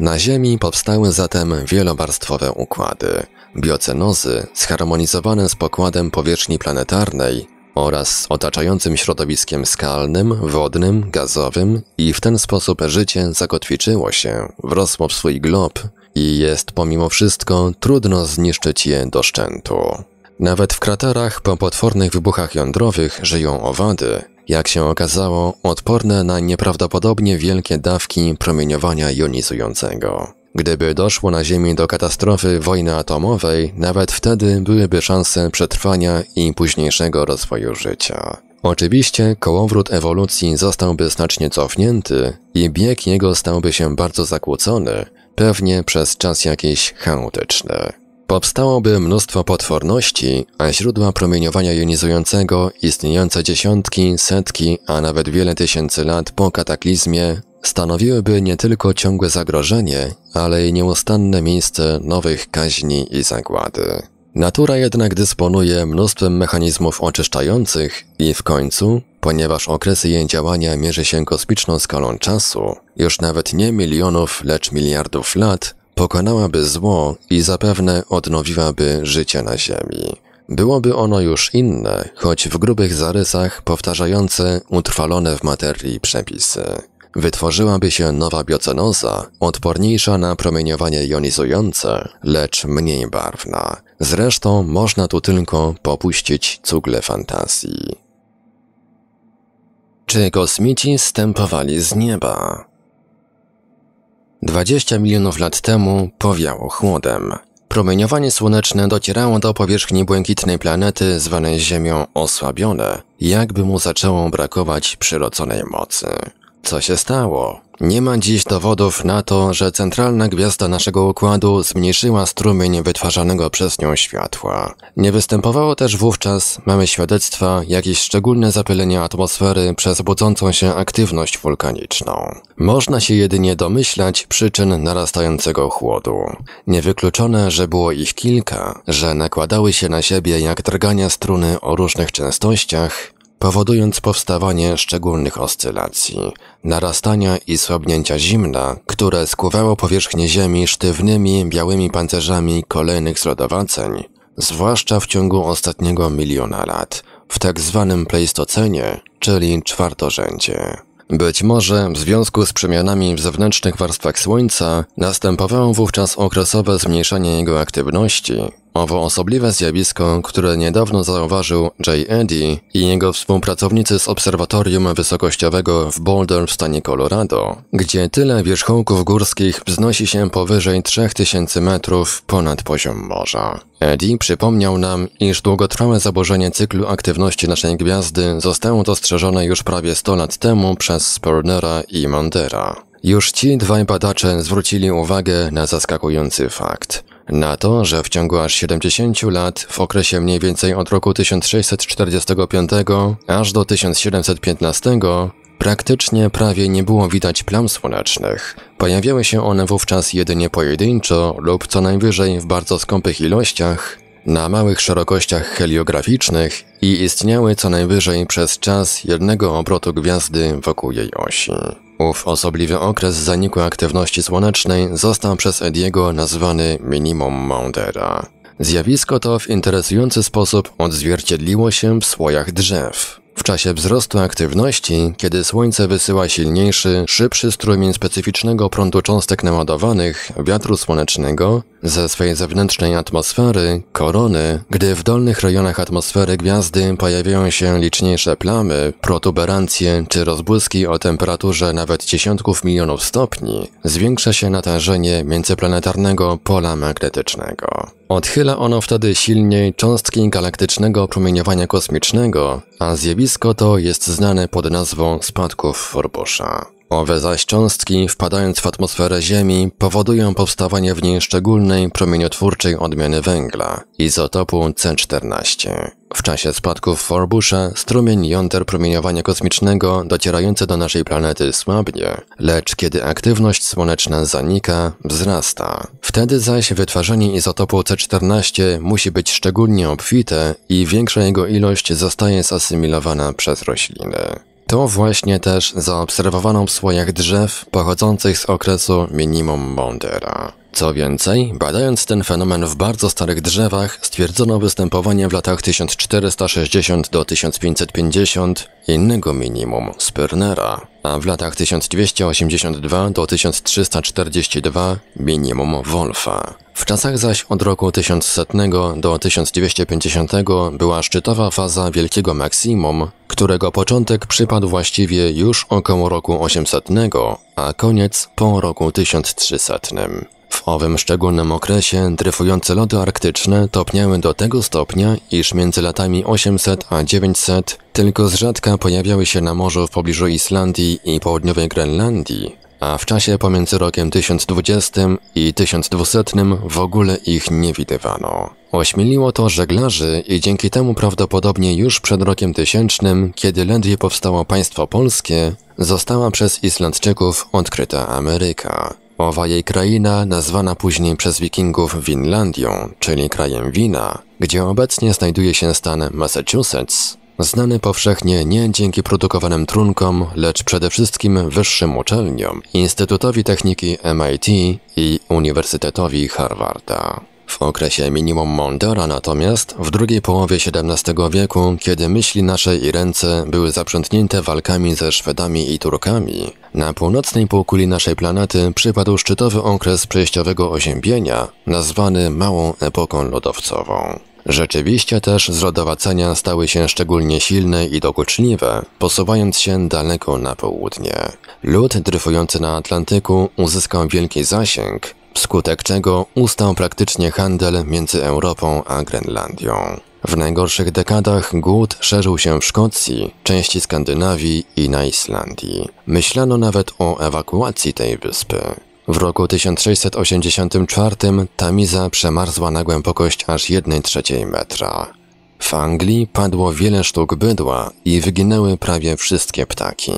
Na Ziemi powstały zatem wielowarstwowe układy. Biocenozy, zharmonizowane z pokładem powierzchni planetarnej, oraz otaczającym środowiskiem skalnym, wodnym, gazowym i w ten sposób życie zakotwiczyło się, wrosło w swój glob i jest pomimo wszystko trudno zniszczyć je do szczętu. Nawet w kraterach po potwornych wybuchach jądrowych żyją owady, jak się okazało, odporne na nieprawdopodobnie wielkie dawki promieniowania jonizującego. Gdyby doszło na Ziemi do katastrofy wojny atomowej, nawet wtedy byłyby szanse przetrwania i późniejszego rozwoju życia. Oczywiście kołowrót ewolucji zostałby znacznie cofnięty i bieg jego stałby się bardzo zakłócony, pewnie przez czas jakiś chaotyczny. Powstałoby mnóstwo potworności, a źródła promieniowania jonizującego istniejące dziesiątki, setki, a nawet wiele tysięcy lat po kataklizmie stanowiłyby nie tylko ciągłe zagrożenie, ale i nieustanne miejsce nowych kaźni i zagłady. Natura jednak dysponuje mnóstwem mechanizmów oczyszczających i w końcu, ponieważ okresy jej działania mierzy się kosmiczną skalą czasu, już nawet nie milionów, lecz miliardów lat, pokonałaby zło i zapewne odnowiłaby życie na Ziemi. Byłoby ono już inne, choć w grubych zarysach powtarzające utrwalone w materii przepisy wytworzyłaby się nowa biocenoza, odporniejsza na promieniowanie jonizujące, lecz mniej barwna. Zresztą można tu tylko popuścić cugle fantazji. Czy kosmici stępowali z nieba? 20 milionów lat temu powiało chłodem. Promieniowanie słoneczne docierało do powierzchni błękitnej planety zwanej Ziemią osłabione, jakby mu zaczęło brakować przyrodzonej mocy. Co się stało? Nie ma dziś dowodów na to, że centralna gwiazda naszego układu zmniejszyła strumień wytwarzanego przez nią światła. Nie występowało też wówczas, mamy świadectwa, jakieś szczególne zapylenia atmosfery przez budzącą się aktywność wulkaniczną. Można się jedynie domyślać przyczyn narastającego chłodu. Niewykluczone, że było ich kilka, że nakładały się na siebie jak drgania struny o różnych częstościach, powodując powstawanie szczególnych oscylacji, narastania i słabnięcia zimna, które skuwało powierzchnię Ziemi sztywnymi, białymi pancerzami kolejnych zlodowaceń, zwłaszcza w ciągu ostatniego miliona lat, w tak zwanym pleistocenie, czyli czwartorzędzie. Być może w związku z przemianami w zewnętrznych warstwach Słońca następowało wówczas okresowe zmniejszenie jego aktywności, Owo osobliwe zjawisko, które niedawno zauważył Jay Eddy i jego współpracownicy z Obserwatorium Wysokościowego w Boulder w stanie Colorado, gdzie tyle wierzchołków górskich wznosi się powyżej 3000 metrów ponad poziom morza. Eddy przypomniał nam, iż długotrwałe zaburzenie cyklu aktywności naszej gwiazdy zostało dostrzeżone już prawie 100 lat temu przez Spurnera i Mondera. Już ci dwaj badacze zwrócili uwagę na zaskakujący fakt na to, że w ciągu aż 70 lat, w okresie mniej więcej od roku 1645 aż do 1715, praktycznie prawie nie było widać plam słonecznych. Pojawiały się one wówczas jedynie pojedynczo lub co najwyżej w bardzo skąpych ilościach, na małych szerokościach heliograficznych i istniały co najwyżej przez czas jednego obrotu gwiazdy wokół jej osi. Ów osobliwy okres zanikłej aktywności słonecznej został przez Ediego nazwany minimum Maundera. Zjawisko to w interesujący sposób odzwierciedliło się w słojach drzew. W czasie wzrostu aktywności, kiedy Słońce wysyła silniejszy, szybszy strumień specyficznego prądu cząstek naładowanych wiatru słonecznego, ze swojej zewnętrznej atmosfery, korony, gdy w dolnych rejonach atmosfery gwiazdy pojawiają się liczniejsze plamy, protuberancje czy rozbłyski o temperaturze nawet dziesiątków milionów stopni, zwiększa się natężenie międzyplanetarnego pola magnetycznego. Odchyla ono wtedy silniej cząstki galaktycznego promieniowania kosmicznego, a zjawisko to jest znane pod nazwą spadków Forbosza. Owe zaś cząstki, wpadając w atmosferę Ziemi, powodują powstawanie w niej szczególnej promieniotwórczej odmiany węgla, izotopu C14. W czasie spadków Forbusha strumień jąder promieniowania kosmicznego docierający do naszej planety słabnie, lecz kiedy aktywność słoneczna zanika, wzrasta. Wtedy zaś wytwarzanie izotopu C14 musi być szczególnie obfite i większa jego ilość zostaje zasymilowana przez rośliny. To właśnie też zaobserwowano w słojach drzew pochodzących z okresu minimum Bondera. Co więcej, badając ten fenomen w bardzo starych drzewach, stwierdzono występowanie w latach 1460 do 1550 innego minimum, Spirnera, a w latach 1282 do 1342 minimum Wolfa. W czasach zaś od roku 1100 do 1250 była szczytowa faza wielkiego maksimum, którego początek przypadł właściwie już około roku 800, a koniec po roku 1300. W owym szczególnym okresie dryfujące lody arktyczne topniały do tego stopnia, iż między latami 800 a 900 tylko z rzadka pojawiały się na morzu w pobliżu Islandii i południowej Grenlandii, a w czasie pomiędzy rokiem 1020 i 1200 w ogóle ich nie widywano. Ośmieliło to żeglarzy i dzięki temu prawdopodobnie już przed rokiem tysięcznym, kiedy ledwie powstało państwo polskie, została przez Islandczyków odkryta Ameryka. Owa jej kraina nazwana później przez Wikingów Winlandią, czyli krajem wina, gdzie obecnie znajduje się stan Massachusetts, znany powszechnie nie dzięki produkowanym trunkom, lecz przede wszystkim wyższym uczelniom, Instytutowi Techniki MIT i Uniwersytetowi Harvarda. W okresie minimum Mondora, natomiast, w drugiej połowie XVII wieku, kiedy myśli nasze i ręce były zaprzątnięte walkami ze Szwedami i Turkami, na północnej półkuli naszej planety przypadł szczytowy okres przejściowego oziębienia, nazwany Małą Epoką Lodowcową. Rzeczywiście też zrodowacenia stały się szczególnie silne i dokuczliwe, posuwając się daleko na południe. Lód, dryfujący na Atlantyku uzyskał wielki zasięg, wskutek czego ustał praktycznie handel między Europą a Grenlandią. W najgorszych dekadach głód szerzył się w Szkocji, części Skandynawii i na Islandii. Myślano nawet o ewakuacji tej wyspy. W roku 1684 Tamiza przemarzła na głębokość aż 1 trzeciej metra. W Anglii padło wiele sztuk bydła i wyginęły prawie wszystkie ptaki.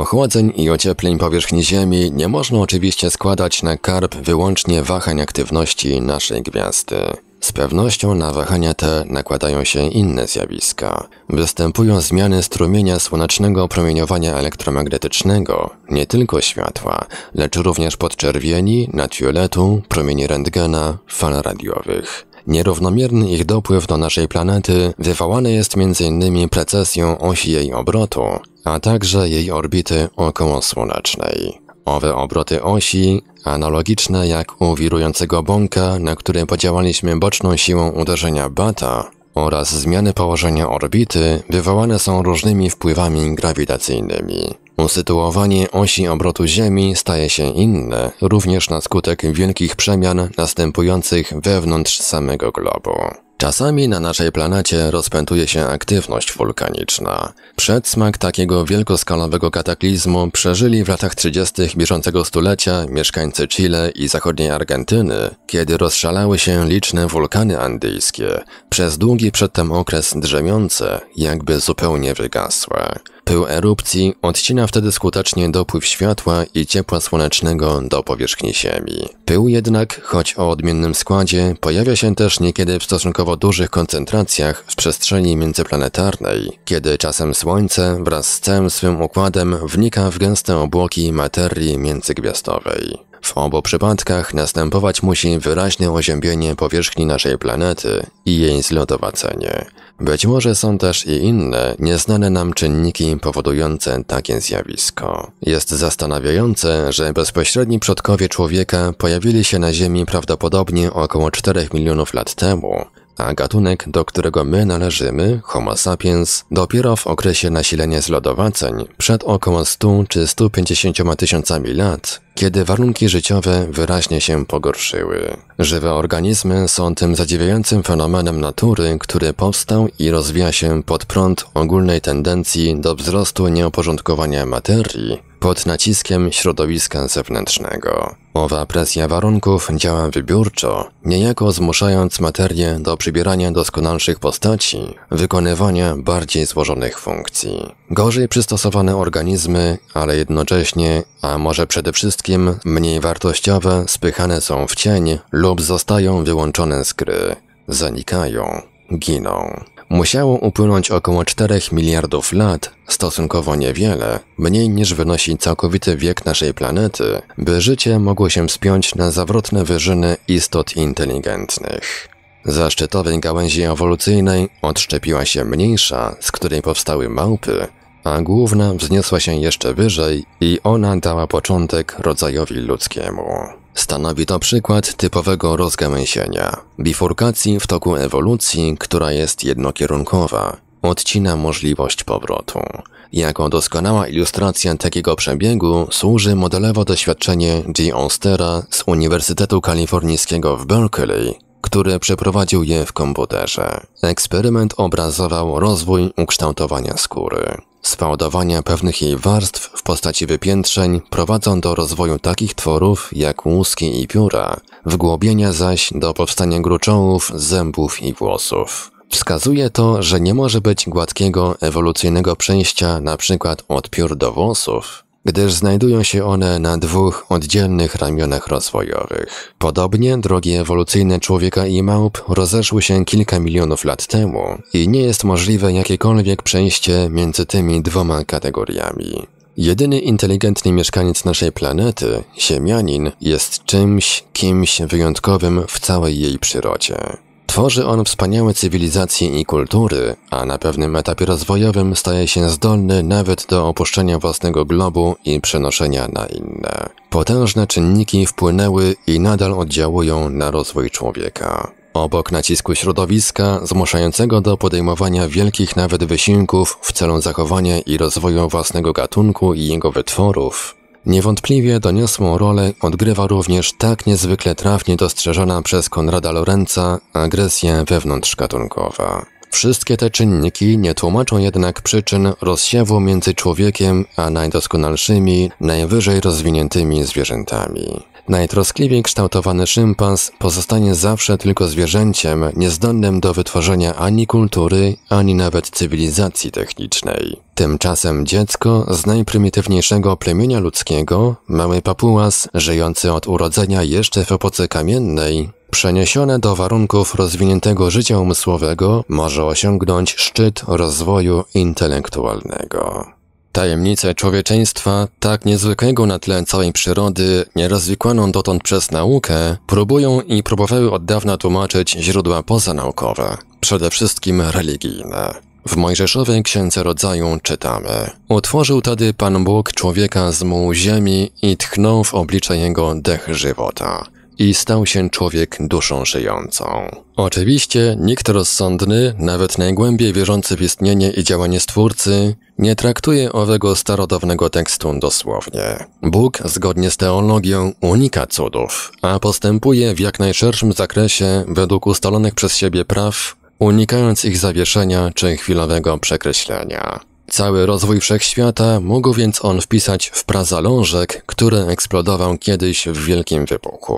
Ochłodzeń i ociepleń powierzchni Ziemi nie można oczywiście składać na karb wyłącznie wahań aktywności naszej gwiazdy. Z pewnością na wahania te nakładają się inne zjawiska. Występują zmiany strumienia słonecznego promieniowania elektromagnetycznego, nie tylko światła, lecz również podczerwieni, nadfioletu, promieni rentgena, fal radiowych. Nierównomierny ich dopływ do naszej planety wywołany jest m.in. precesją osi jej obrotu, a także jej orbity okołosłonecznej. Owe obroty osi, analogiczne jak u wirującego bąka, na którym podziałaliśmy boczną siłą uderzenia bata, oraz zmiany położenia orbity wywołane są różnymi wpływami grawitacyjnymi. Usytuowanie osi obrotu Ziemi staje się inne, również na skutek wielkich przemian następujących wewnątrz samego globu. Czasami na naszej planecie rozpętuje się aktywność wulkaniczna. Przedsmak takiego wielkoskalowego kataklizmu przeżyli w latach 30. bieżącego stulecia mieszkańcy Chile i zachodniej Argentyny, kiedy rozszalały się liczne wulkany andyjskie, przez długi przedtem okres drzemiące, jakby zupełnie wygasłe. Pył erupcji odcina wtedy skutecznie dopływ światła i ciepła słonecznego do powierzchni Ziemi. Pył jednak, choć o odmiennym składzie, pojawia się też niekiedy w stosunkowo dużych koncentracjach w przestrzeni międzyplanetarnej, kiedy czasem Słońce wraz z całym swym układem wnika w gęste obłoki materii międzygwiazdowej. W obu przypadkach następować musi wyraźne oziębienie powierzchni naszej planety i jej zlodowacenie. Być może są też i inne, nieznane nam czynniki powodujące takie zjawisko. Jest zastanawiające, że bezpośredni przodkowie człowieka pojawili się na Ziemi prawdopodobnie około 4 milionów lat temu, a gatunek, do którego my należymy, Homo sapiens, dopiero w okresie nasilenia zlodowaceń, przed około 100 czy 150 tysiącami lat, kiedy warunki życiowe wyraźnie się pogorszyły. Żywe organizmy są tym zadziwiającym fenomenem natury, który powstał i rozwija się pod prąd ogólnej tendencji do wzrostu nieoporządkowania materii pod naciskiem środowiska zewnętrznego. Owa presja warunków działa wybiórczo, niejako zmuszając materię do przybierania doskonalszych postaci, wykonywania bardziej złożonych funkcji. Gorzej przystosowane organizmy, ale jednocześnie, a może przede wszystkim mniej wartościowe, spychane są w cień lub zostają wyłączone z gry, zanikają, giną. Musiało upłynąć około 4 miliardów lat, stosunkowo niewiele, mniej niż wynosi całkowity wiek naszej planety, by życie mogło się spiąć na zawrotne wyżyny istot inteligentnych. Za szczytowej gałęzi ewolucyjnej odszczepiła się mniejsza, z której powstały małpy, a główna wzniosła się jeszcze wyżej i ona dała początek rodzajowi ludzkiemu. Stanowi to przykład typowego rozgałęsienia, bifurkacji w toku ewolucji, która jest jednokierunkowa, odcina możliwość powrotu. Jako doskonała ilustracja takiego przebiegu służy modelowo doświadczenie G. Onstera z Uniwersytetu Kalifornijskiego w Berkeley, który przeprowadził je w komputerze. Eksperyment obrazował rozwój ukształtowania skóry. Sfałdowania pewnych jej warstw w postaci wypiętrzeń prowadzą do rozwoju takich tworów jak łuski i pióra, wgłobienia zaś do powstania gruczołów, zębów i włosów. Wskazuje to, że nie może być gładkiego ewolucyjnego przejścia np. od piór do włosów, gdyż znajdują się one na dwóch oddzielnych ramionach rozwojowych. Podobnie drogi ewolucyjne człowieka i małp rozeszły się kilka milionów lat temu i nie jest możliwe jakiekolwiek przejście między tymi dwoma kategoriami. Jedyny inteligentny mieszkaniec naszej planety, Ziemianin, jest czymś, kimś wyjątkowym w całej jej przyrodzie. Tworzy on wspaniałe cywilizacje i kultury, a na pewnym etapie rozwojowym staje się zdolny nawet do opuszczenia własnego globu i przenoszenia na inne. Potężne czynniki wpłynęły i nadal oddziałują na rozwój człowieka. Obok nacisku środowiska, zmuszającego do podejmowania wielkich nawet wysiłków w celu zachowania i rozwoju własnego gatunku i jego wytworów, Niewątpliwie doniosłą rolę odgrywa również tak niezwykle trafnie dostrzeżona przez Konrada Lorenza agresja wewnątrzgatunkowa. Wszystkie te czynniki nie tłumaczą jednak przyczyn rozsiewu między człowiekiem a najdoskonalszymi, najwyżej rozwiniętymi zwierzętami. Najtroskliwiej kształtowany szympans pozostanie zawsze tylko zwierzęciem niezdolnym do wytworzenia ani kultury, ani nawet cywilizacji technicznej. Tymczasem dziecko z najprymitywniejszego plemienia ludzkiego, mały papułas, żyjący od urodzenia jeszcze w epoce kamiennej, przeniesione do warunków rozwiniętego życia umysłowego, może osiągnąć szczyt rozwoju intelektualnego. Tajemnicę człowieczeństwa, tak niezwykłego na tle całej przyrody, nierozwikłaną dotąd przez naukę, próbują i próbowały od dawna tłumaczyć źródła pozanaukowe, przede wszystkim religijne. W Mojżeszowej Księdze Rodzaju czytamy Utworzył tedy Pan Bóg człowieka z muł ziemi i tchnął w oblicze jego dech żywota i stał się człowiek duszą żyjącą. Oczywiście nikt rozsądny, nawet najgłębiej wierzący w istnienie i działanie Stwórcy, nie traktuje owego starodawnego tekstu dosłownie. Bóg, zgodnie z teologią, unika cudów, a postępuje w jak najszerszym zakresie według ustalonych przez siebie praw, unikając ich zawieszenia czy chwilowego przekreślenia. Cały rozwój wszechświata mógł więc on wpisać w prazalążek, który eksplodował kiedyś w wielkim wybuchu.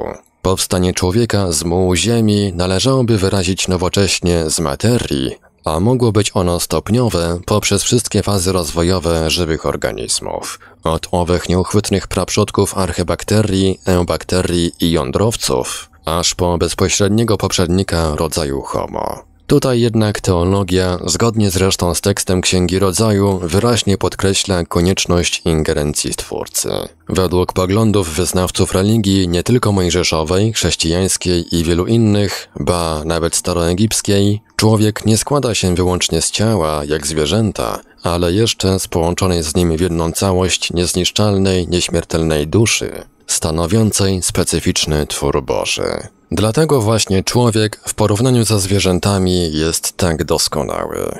Powstanie człowieka z mułu ziemi należałoby wyrazić nowocześnie z materii, a mogło być ono stopniowe poprzez wszystkie fazy rozwojowe żywych organizmów. Od owych nieuchwytnych praprzodków archebakterii, eubakterii i jądrowców, aż po bezpośredniego poprzednika rodzaju homo. Tutaj jednak teologia, zgodnie zresztą z tekstem Księgi Rodzaju, wyraźnie podkreśla konieczność ingerencji Stwórcy. Według poglądów wyznawców religii nie tylko mojżeszowej, chrześcijańskiej i wielu innych, ba nawet staroegipskiej, człowiek nie składa się wyłącznie z ciała, jak zwierzęta, ale jeszcze z połączonej z nim w jedną całość niezniszczalnej, nieśmiertelnej duszy, stanowiącej specyficzny twór Boży. Dlatego właśnie człowiek w porównaniu ze zwierzętami jest tak doskonały.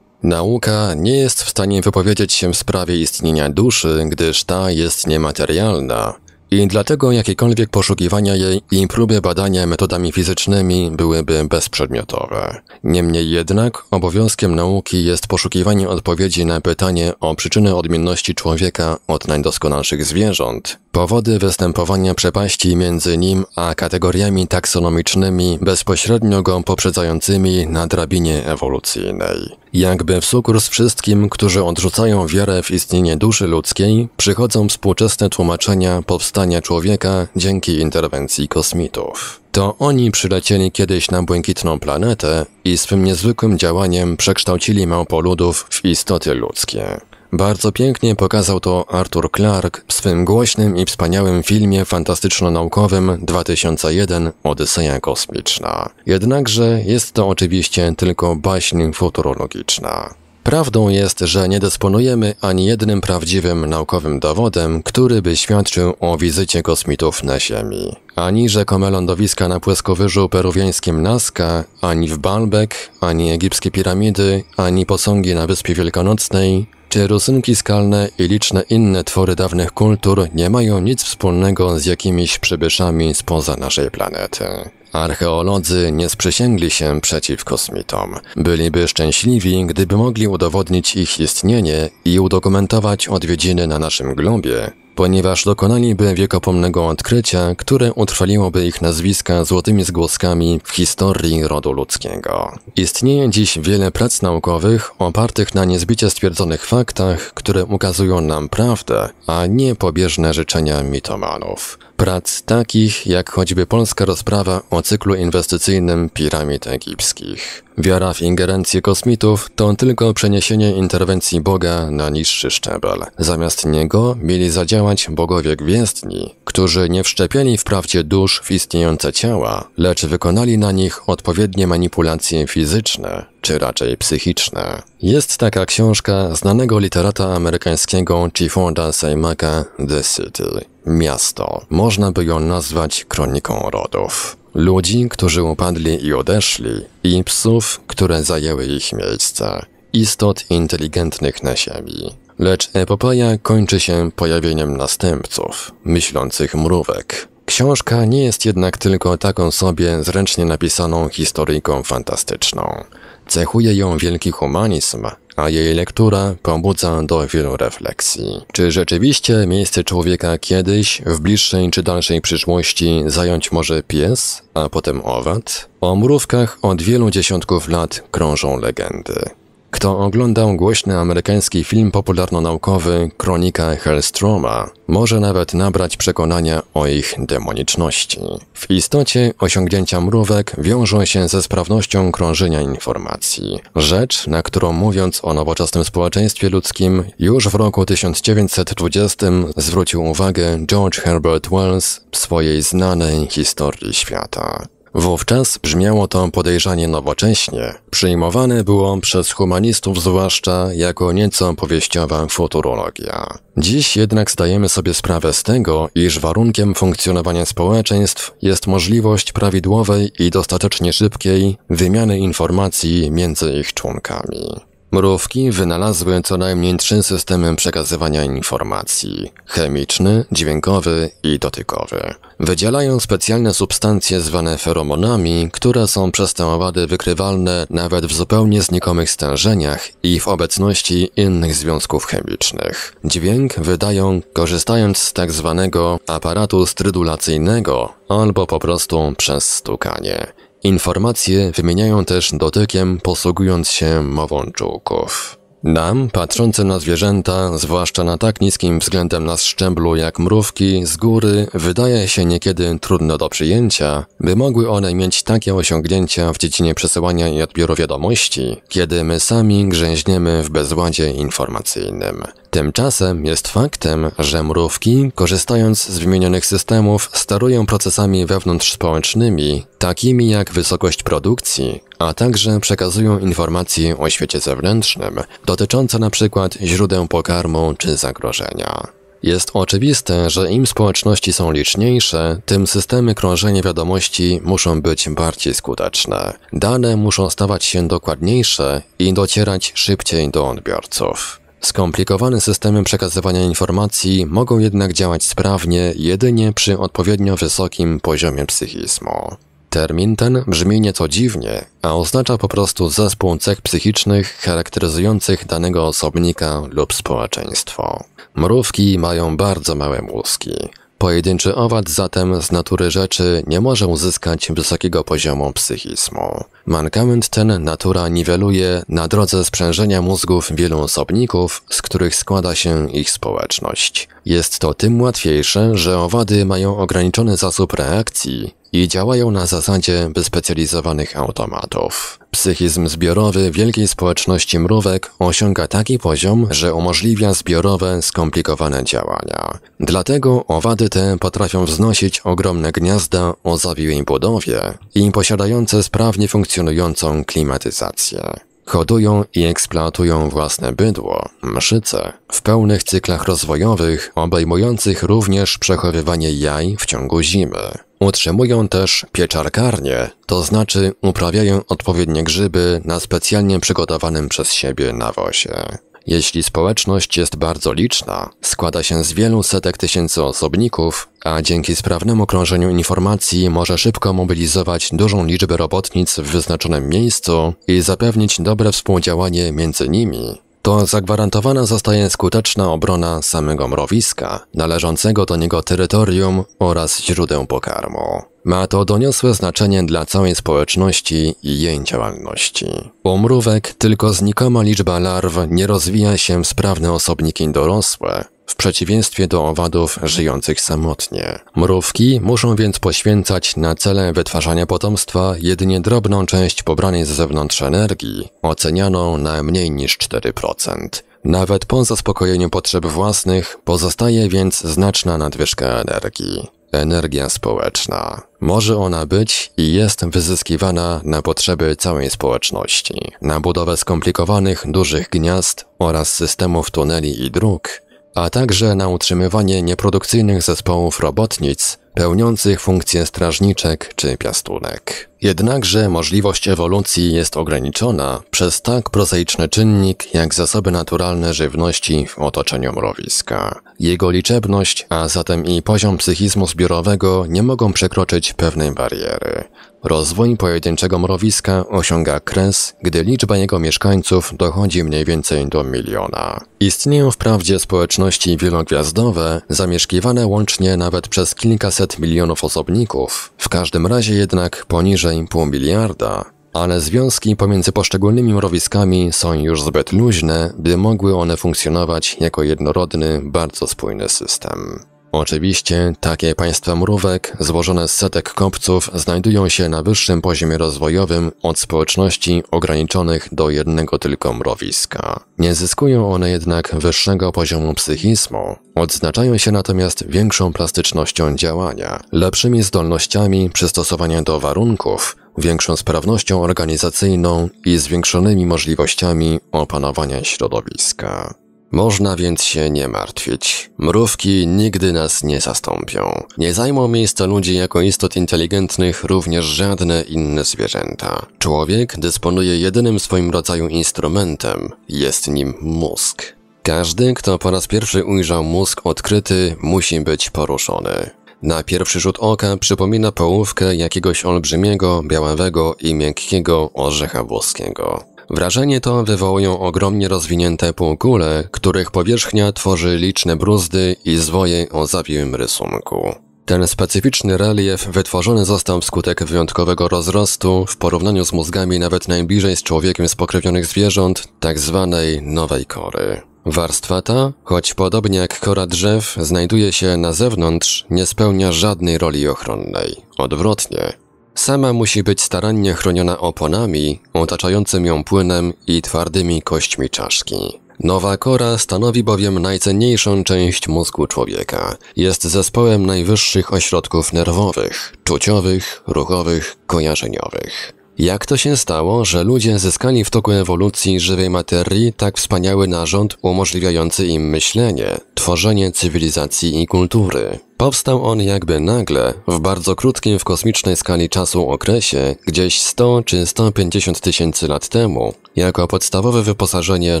Nauka nie jest w stanie wypowiedzieć się w sprawie istnienia duszy, gdyż ta jest niematerialna i dlatego jakiekolwiek poszukiwania jej i próby badania metodami fizycznymi byłyby bezprzedmiotowe. Niemniej jednak obowiązkiem nauki jest poszukiwanie odpowiedzi na pytanie o przyczynę odmienności człowieka od najdoskonalszych zwierząt Powody występowania przepaści między nim a kategoriami taksonomicznymi bezpośrednio go poprzedzającymi na drabinie ewolucyjnej. Jakby w sukurs wszystkim, którzy odrzucają wiarę w istnienie duszy ludzkiej, przychodzą współczesne tłumaczenia powstania człowieka dzięki interwencji kosmitów. To oni przylecieli kiedyś na błękitną planetę i swym niezwykłym działaniem przekształcili małpoludów w istoty ludzkie. Bardzo pięknie pokazał to Arthur Clarke w swym głośnym i wspaniałym filmie fantastyczno-naukowym 2001 Odyseja Kosmiczna. Jednakże jest to oczywiście tylko baśń futurologiczna. Prawdą jest, że nie dysponujemy ani jednym prawdziwym naukowym dowodem, który by świadczył o wizycie kosmitów na Ziemi. Ani rzekome lądowiska na płaskowyżu peruwiańskim Nazca, ani w Baalbek, ani egipskie piramidy, ani posągi na Wyspie Wielkanocnej, czy rosunki skalne i liczne inne twory dawnych kultur nie mają nic wspólnego z jakimiś przybyszami spoza naszej planety? Archeolodzy nie sprzysięgli się przeciw kosmitom. Byliby szczęśliwi, gdyby mogli udowodnić ich istnienie i udokumentować odwiedziny na naszym globie, ponieważ dokonaliby wiekopomnego odkrycia, które utrwaliłoby ich nazwiska złotymi zgłoskami w historii rodu ludzkiego. Istnieje dziś wiele prac naukowych opartych na niezbicie stwierdzonych faktach, które ukazują nam prawdę, a nie pobieżne życzenia mitomanów. Prac takich jak choćby polska rozprawa o cyklu inwestycyjnym piramid egipskich. Wiara w ingerencję kosmitów to tylko przeniesienie interwencji Boga na niższy szczebel. Zamiast niego mieli zadziałać bogowie gwiezdni, którzy nie wszczepiali wprawdzie dusz w istniejące ciała, lecz wykonali na nich odpowiednie manipulacje fizyczne, czy raczej psychiczne. Jest taka książka znanego literata amerykańskiego Chifonda Seimaka The City. Miasto. Można by ją nazwać kroniką rodów ludzi, którzy upadli i odeszli, i psów, które zajęły ich miejsca, istot inteligentnych na ziemi. Lecz epopeja kończy się pojawieniem następców, myślących mrówek. Książka nie jest jednak tylko taką sobie zręcznie napisaną historyjką fantastyczną. Cechuje ją wielki humanizm, a jej lektura pobudza do wielu refleksji. Czy rzeczywiście miejsce człowieka kiedyś, w bliższej czy dalszej przyszłości, zająć może pies, a potem owad? O mrówkach od wielu dziesiątków lat krążą legendy. Kto oglądał głośny amerykański film popularno-naukowy Kronika Hellstroma, może nawet nabrać przekonania o ich demoniczności. W istocie osiągnięcia mrówek wiążą się ze sprawnością krążenia informacji. Rzecz, na którą mówiąc o nowoczesnym społeczeństwie ludzkim, już w roku 1920 zwrócił uwagę George Herbert Wells w swojej znanej historii świata. Wówczas brzmiało to podejrzanie nowocześnie, przyjmowane było przez humanistów zwłaszcza jako nieco powieściowa futurologia. Dziś jednak zdajemy sobie sprawę z tego, iż warunkiem funkcjonowania społeczeństw jest możliwość prawidłowej i dostatecznie szybkiej wymiany informacji między ich członkami. Mrówki wynalazły co najmniej trzy systemy przekazywania informacji: chemiczny, dźwiękowy i dotykowy. Wydzielają specjalne substancje zwane feromonami, które są przez te owady wykrywalne nawet w zupełnie znikomych stężeniach i w obecności innych związków chemicznych. Dźwięk wydają korzystając z tak zwanego aparatu strydulacyjnego albo po prostu przez stukanie. Informacje wymieniają też dotykiem, posługując się mową czułków. Nam, patrzącym na zwierzęta, zwłaszcza na tak niskim względem nas szczeblu jak mrówki, z góry, wydaje się niekiedy trudno do przyjęcia, by mogły one mieć takie osiągnięcia w dziedzinie przesyłania i odbioru wiadomości, kiedy my sami grzęźniemy w bezładzie informacyjnym. Tymczasem jest faktem, że mrówki, korzystając z wymienionych systemów, sterują procesami wewnątrzspołecznymi, takimi jak wysokość produkcji, a także przekazują informacje o świecie zewnętrznym, dotyczące np. źródeł pokarmu czy zagrożenia. Jest oczywiste, że im społeczności są liczniejsze, tym systemy krążenia wiadomości muszą być bardziej skuteczne. Dane muszą stawać się dokładniejsze i docierać szybciej do odbiorców. Skomplikowane systemy przekazywania informacji mogą jednak działać sprawnie jedynie przy odpowiednio wysokim poziomie psychizmu. Termin ten brzmi nieco dziwnie, a oznacza po prostu zespół cech psychicznych charakteryzujących danego osobnika lub społeczeństwo. Mrówki mają bardzo małe mózgi. Pojedynczy owad zatem z natury rzeczy nie może uzyskać wysokiego poziomu psychizmu. Mankament ten natura niweluje na drodze sprzężenia mózgów wielu osobników, z których składa się ich społeczność. Jest to tym łatwiejsze, że owady mają ograniczony zasób reakcji, i działają na zasadzie wyspecjalizowanych automatów. Psychizm zbiorowy wielkiej społeczności mrówek osiąga taki poziom, że umożliwia zbiorowe, skomplikowane działania. Dlatego owady te potrafią wznosić ogromne gniazda o zawiłej budowie i posiadające sprawnie funkcjonującą klimatyzację. Hodują i eksploatują własne bydło, mszyce, w pełnych cyklach rozwojowych obejmujących również przechowywanie jaj w ciągu zimy. Utrzymują też pieczarkarnie, to znaczy uprawiają odpowiednie grzyby na specjalnie przygotowanym przez siebie nawozie. Jeśli społeczność jest bardzo liczna, składa się z wielu setek tysięcy osobników, a dzięki sprawnemu krążeniu informacji może szybko mobilizować dużą liczbę robotnic w wyznaczonym miejscu i zapewnić dobre współdziałanie między nimi, to zagwarantowana zostaje skuteczna obrona samego mrowiska, należącego do niego terytorium oraz źródeł pokarmu. Ma to doniosłe znaczenie dla całej społeczności i jej działalności. U mrówek tylko znikoma liczba larw nie rozwija się w sprawne osobniki dorosłe, w przeciwieństwie do owadów żyjących samotnie. Mrówki muszą więc poświęcać na cele wytwarzania potomstwa jedynie drobną część pobranej z zewnątrz energii, ocenianą na mniej niż 4%. Nawet po zaspokojeniu potrzeb własnych pozostaje więc znaczna nadwyżka energii. Energia społeczna. Może ona być i jest wyzyskiwana na potrzeby całej społeczności, na budowę skomplikowanych, dużych gniazd oraz systemów tuneli i dróg, a także na utrzymywanie nieprodukcyjnych zespołów robotnic pełniących funkcje strażniczek czy piastunek. Jednakże możliwość ewolucji jest ograniczona przez tak prozaiczny czynnik jak zasoby naturalne żywności w otoczeniu mrowiska. Jego liczebność, a zatem i poziom psychizmu zbiorowego nie mogą przekroczyć pewnej bariery. Rozwój pojedynczego mrowiska osiąga kres, gdy liczba jego mieszkańców dochodzi mniej więcej do miliona. Istnieją wprawdzie społeczności wielogwiazdowe, zamieszkiwane łącznie nawet przez kilkaset milionów osobników, w każdym razie jednak poniżej także im pół miliarda, ale związki pomiędzy poszczególnymi mrowiskami są już zbyt luźne, by mogły one funkcjonować jako jednorodny, bardzo spójny system. Oczywiście takie państwa mrówek, złożone z setek kopców, znajdują się na wyższym poziomie rozwojowym od społeczności ograniczonych do jednego tylko mrowiska. Nie zyskują one jednak wyższego poziomu psychizmu, odznaczają się natomiast większą plastycznością działania, lepszymi zdolnościami przystosowania do warunków, większą sprawnością organizacyjną i zwiększonymi możliwościami opanowania środowiska. Można więc się nie martwić. Mrówki nigdy nas nie zastąpią. Nie zajmą miejsca ludzi jako istot inteligentnych również żadne inne zwierzęta. Człowiek dysponuje jedynym swoim rodzaju instrumentem. Jest nim mózg. Każdy, kto po raz pierwszy ujrzał mózg odkryty, musi być poruszony. Na pierwszy rzut oka przypomina połówkę jakiegoś olbrzymiego, białawego i miękkiego orzecha włoskiego. Wrażenie to wywołują ogromnie rozwinięte półkule, których powierzchnia tworzy liczne bruzdy i zwoje o zawiłym rysunku. Ten specyficzny relief wytworzony został wskutek wyjątkowego rozrostu w porównaniu z mózgami nawet najbliżej z człowiekiem spokrewnionych zwierząt, tak zwanej nowej kory. Warstwa ta, choć podobnie jak kora drzew, znajduje się na zewnątrz, nie spełnia żadnej roli ochronnej. Odwrotnie, Sama musi być starannie chroniona oponami, otaczającym ją płynem i twardymi kośćmi czaszki. Nowa kora stanowi bowiem najcenniejszą część mózgu człowieka. Jest zespołem najwyższych ośrodków nerwowych, czuciowych, ruchowych, kojarzeniowych. Jak to się stało, że ludzie zyskali w toku ewolucji żywej materii tak wspaniały narząd umożliwiający im myślenie, tworzenie cywilizacji i kultury? Powstał on jakby nagle, w bardzo krótkim w kosmicznej skali czasu okresie, gdzieś 100 czy 150 tysięcy lat temu, jako podstawowe wyposażenie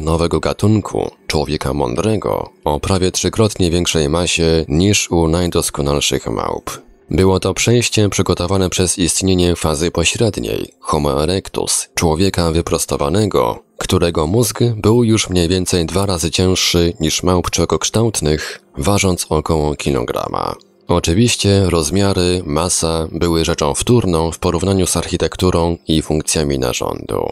nowego gatunku, człowieka mądrego, o prawie trzykrotnie większej masie niż u najdoskonalszych małp. Było to przejście przygotowane przez istnienie fazy pośredniej, Homo erectus, człowieka wyprostowanego, którego mózg był już mniej więcej dwa razy cięższy niż małp czegokształtnych ważąc około kilograma. Oczywiście rozmiary, masa były rzeczą wtórną w porównaniu z architekturą i funkcjami narządu.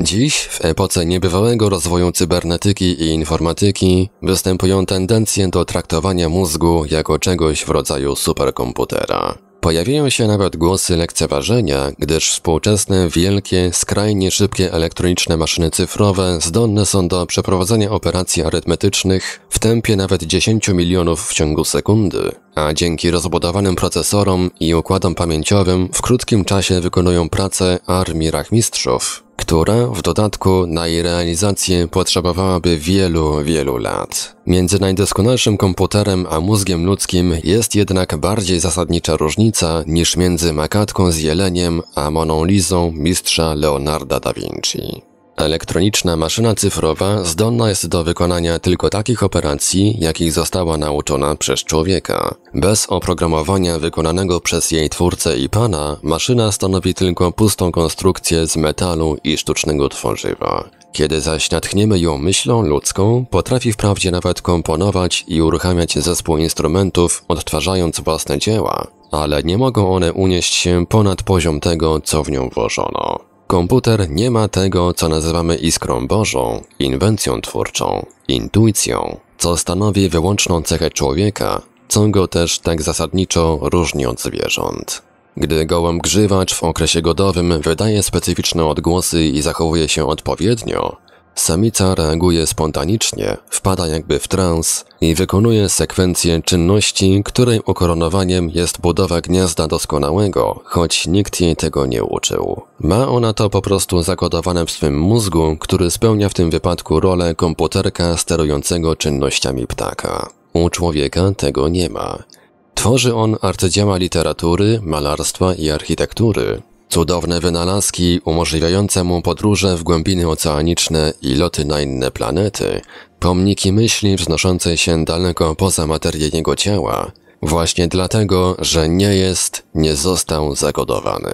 Dziś, w epoce niebywałego rozwoju cybernetyki i informatyki, występują tendencje do traktowania mózgu jako czegoś w rodzaju superkomputera. Pojawiają się nawet głosy lekceważenia, gdyż współczesne, wielkie, skrajnie szybkie elektroniczne maszyny cyfrowe zdolne są do przeprowadzania operacji arytmetycznych w tempie nawet 10 milionów w ciągu sekundy, a dzięki rozbudowanym procesorom i układom pamięciowym w krótkim czasie wykonują pracę armii rachmistrzów która w dodatku na jej realizację potrzebowałaby wielu, wielu lat. Między najdoskonalszym komputerem a mózgiem ludzkim jest jednak bardziej zasadnicza różnica niż między makatką z jeleniem a Moną Lizą mistrza Leonarda da Vinci. Elektroniczna maszyna cyfrowa zdolna jest do wykonania tylko takich operacji, jakich została nauczona przez człowieka. Bez oprogramowania wykonanego przez jej twórcę i pana, maszyna stanowi tylko pustą konstrukcję z metalu i sztucznego tworzywa. Kiedy zaś natchniemy ją myślą ludzką, potrafi wprawdzie nawet komponować i uruchamiać zespół instrumentów, odtwarzając własne dzieła, ale nie mogą one unieść się ponad poziom tego, co w nią włożono. Komputer nie ma tego, co nazywamy iskrą Bożą, inwencją twórczą, intuicją, co stanowi wyłączną cechę człowieka, co go też tak zasadniczo różni od zwierząt. Gdy gołąb grzywacz w okresie godowym wydaje specyficzne odgłosy i zachowuje się odpowiednio, Samica reaguje spontanicznie, wpada jakby w trans i wykonuje sekwencję czynności, której ukoronowaniem jest budowa gniazda doskonałego, choć nikt jej tego nie uczył. Ma ona to po prostu zakodowane w swym mózgu, który spełnia w tym wypadku rolę komputerka sterującego czynnościami ptaka. U człowieka tego nie ma. Tworzy on arcydzieła literatury, malarstwa i architektury, Cudowne wynalazki umożliwiające mu podróże w głębiny oceaniczne i loty na inne planety, pomniki myśli wznoszącej się daleko poza materię jego ciała, właśnie dlatego, że nie jest, nie został zagodowany.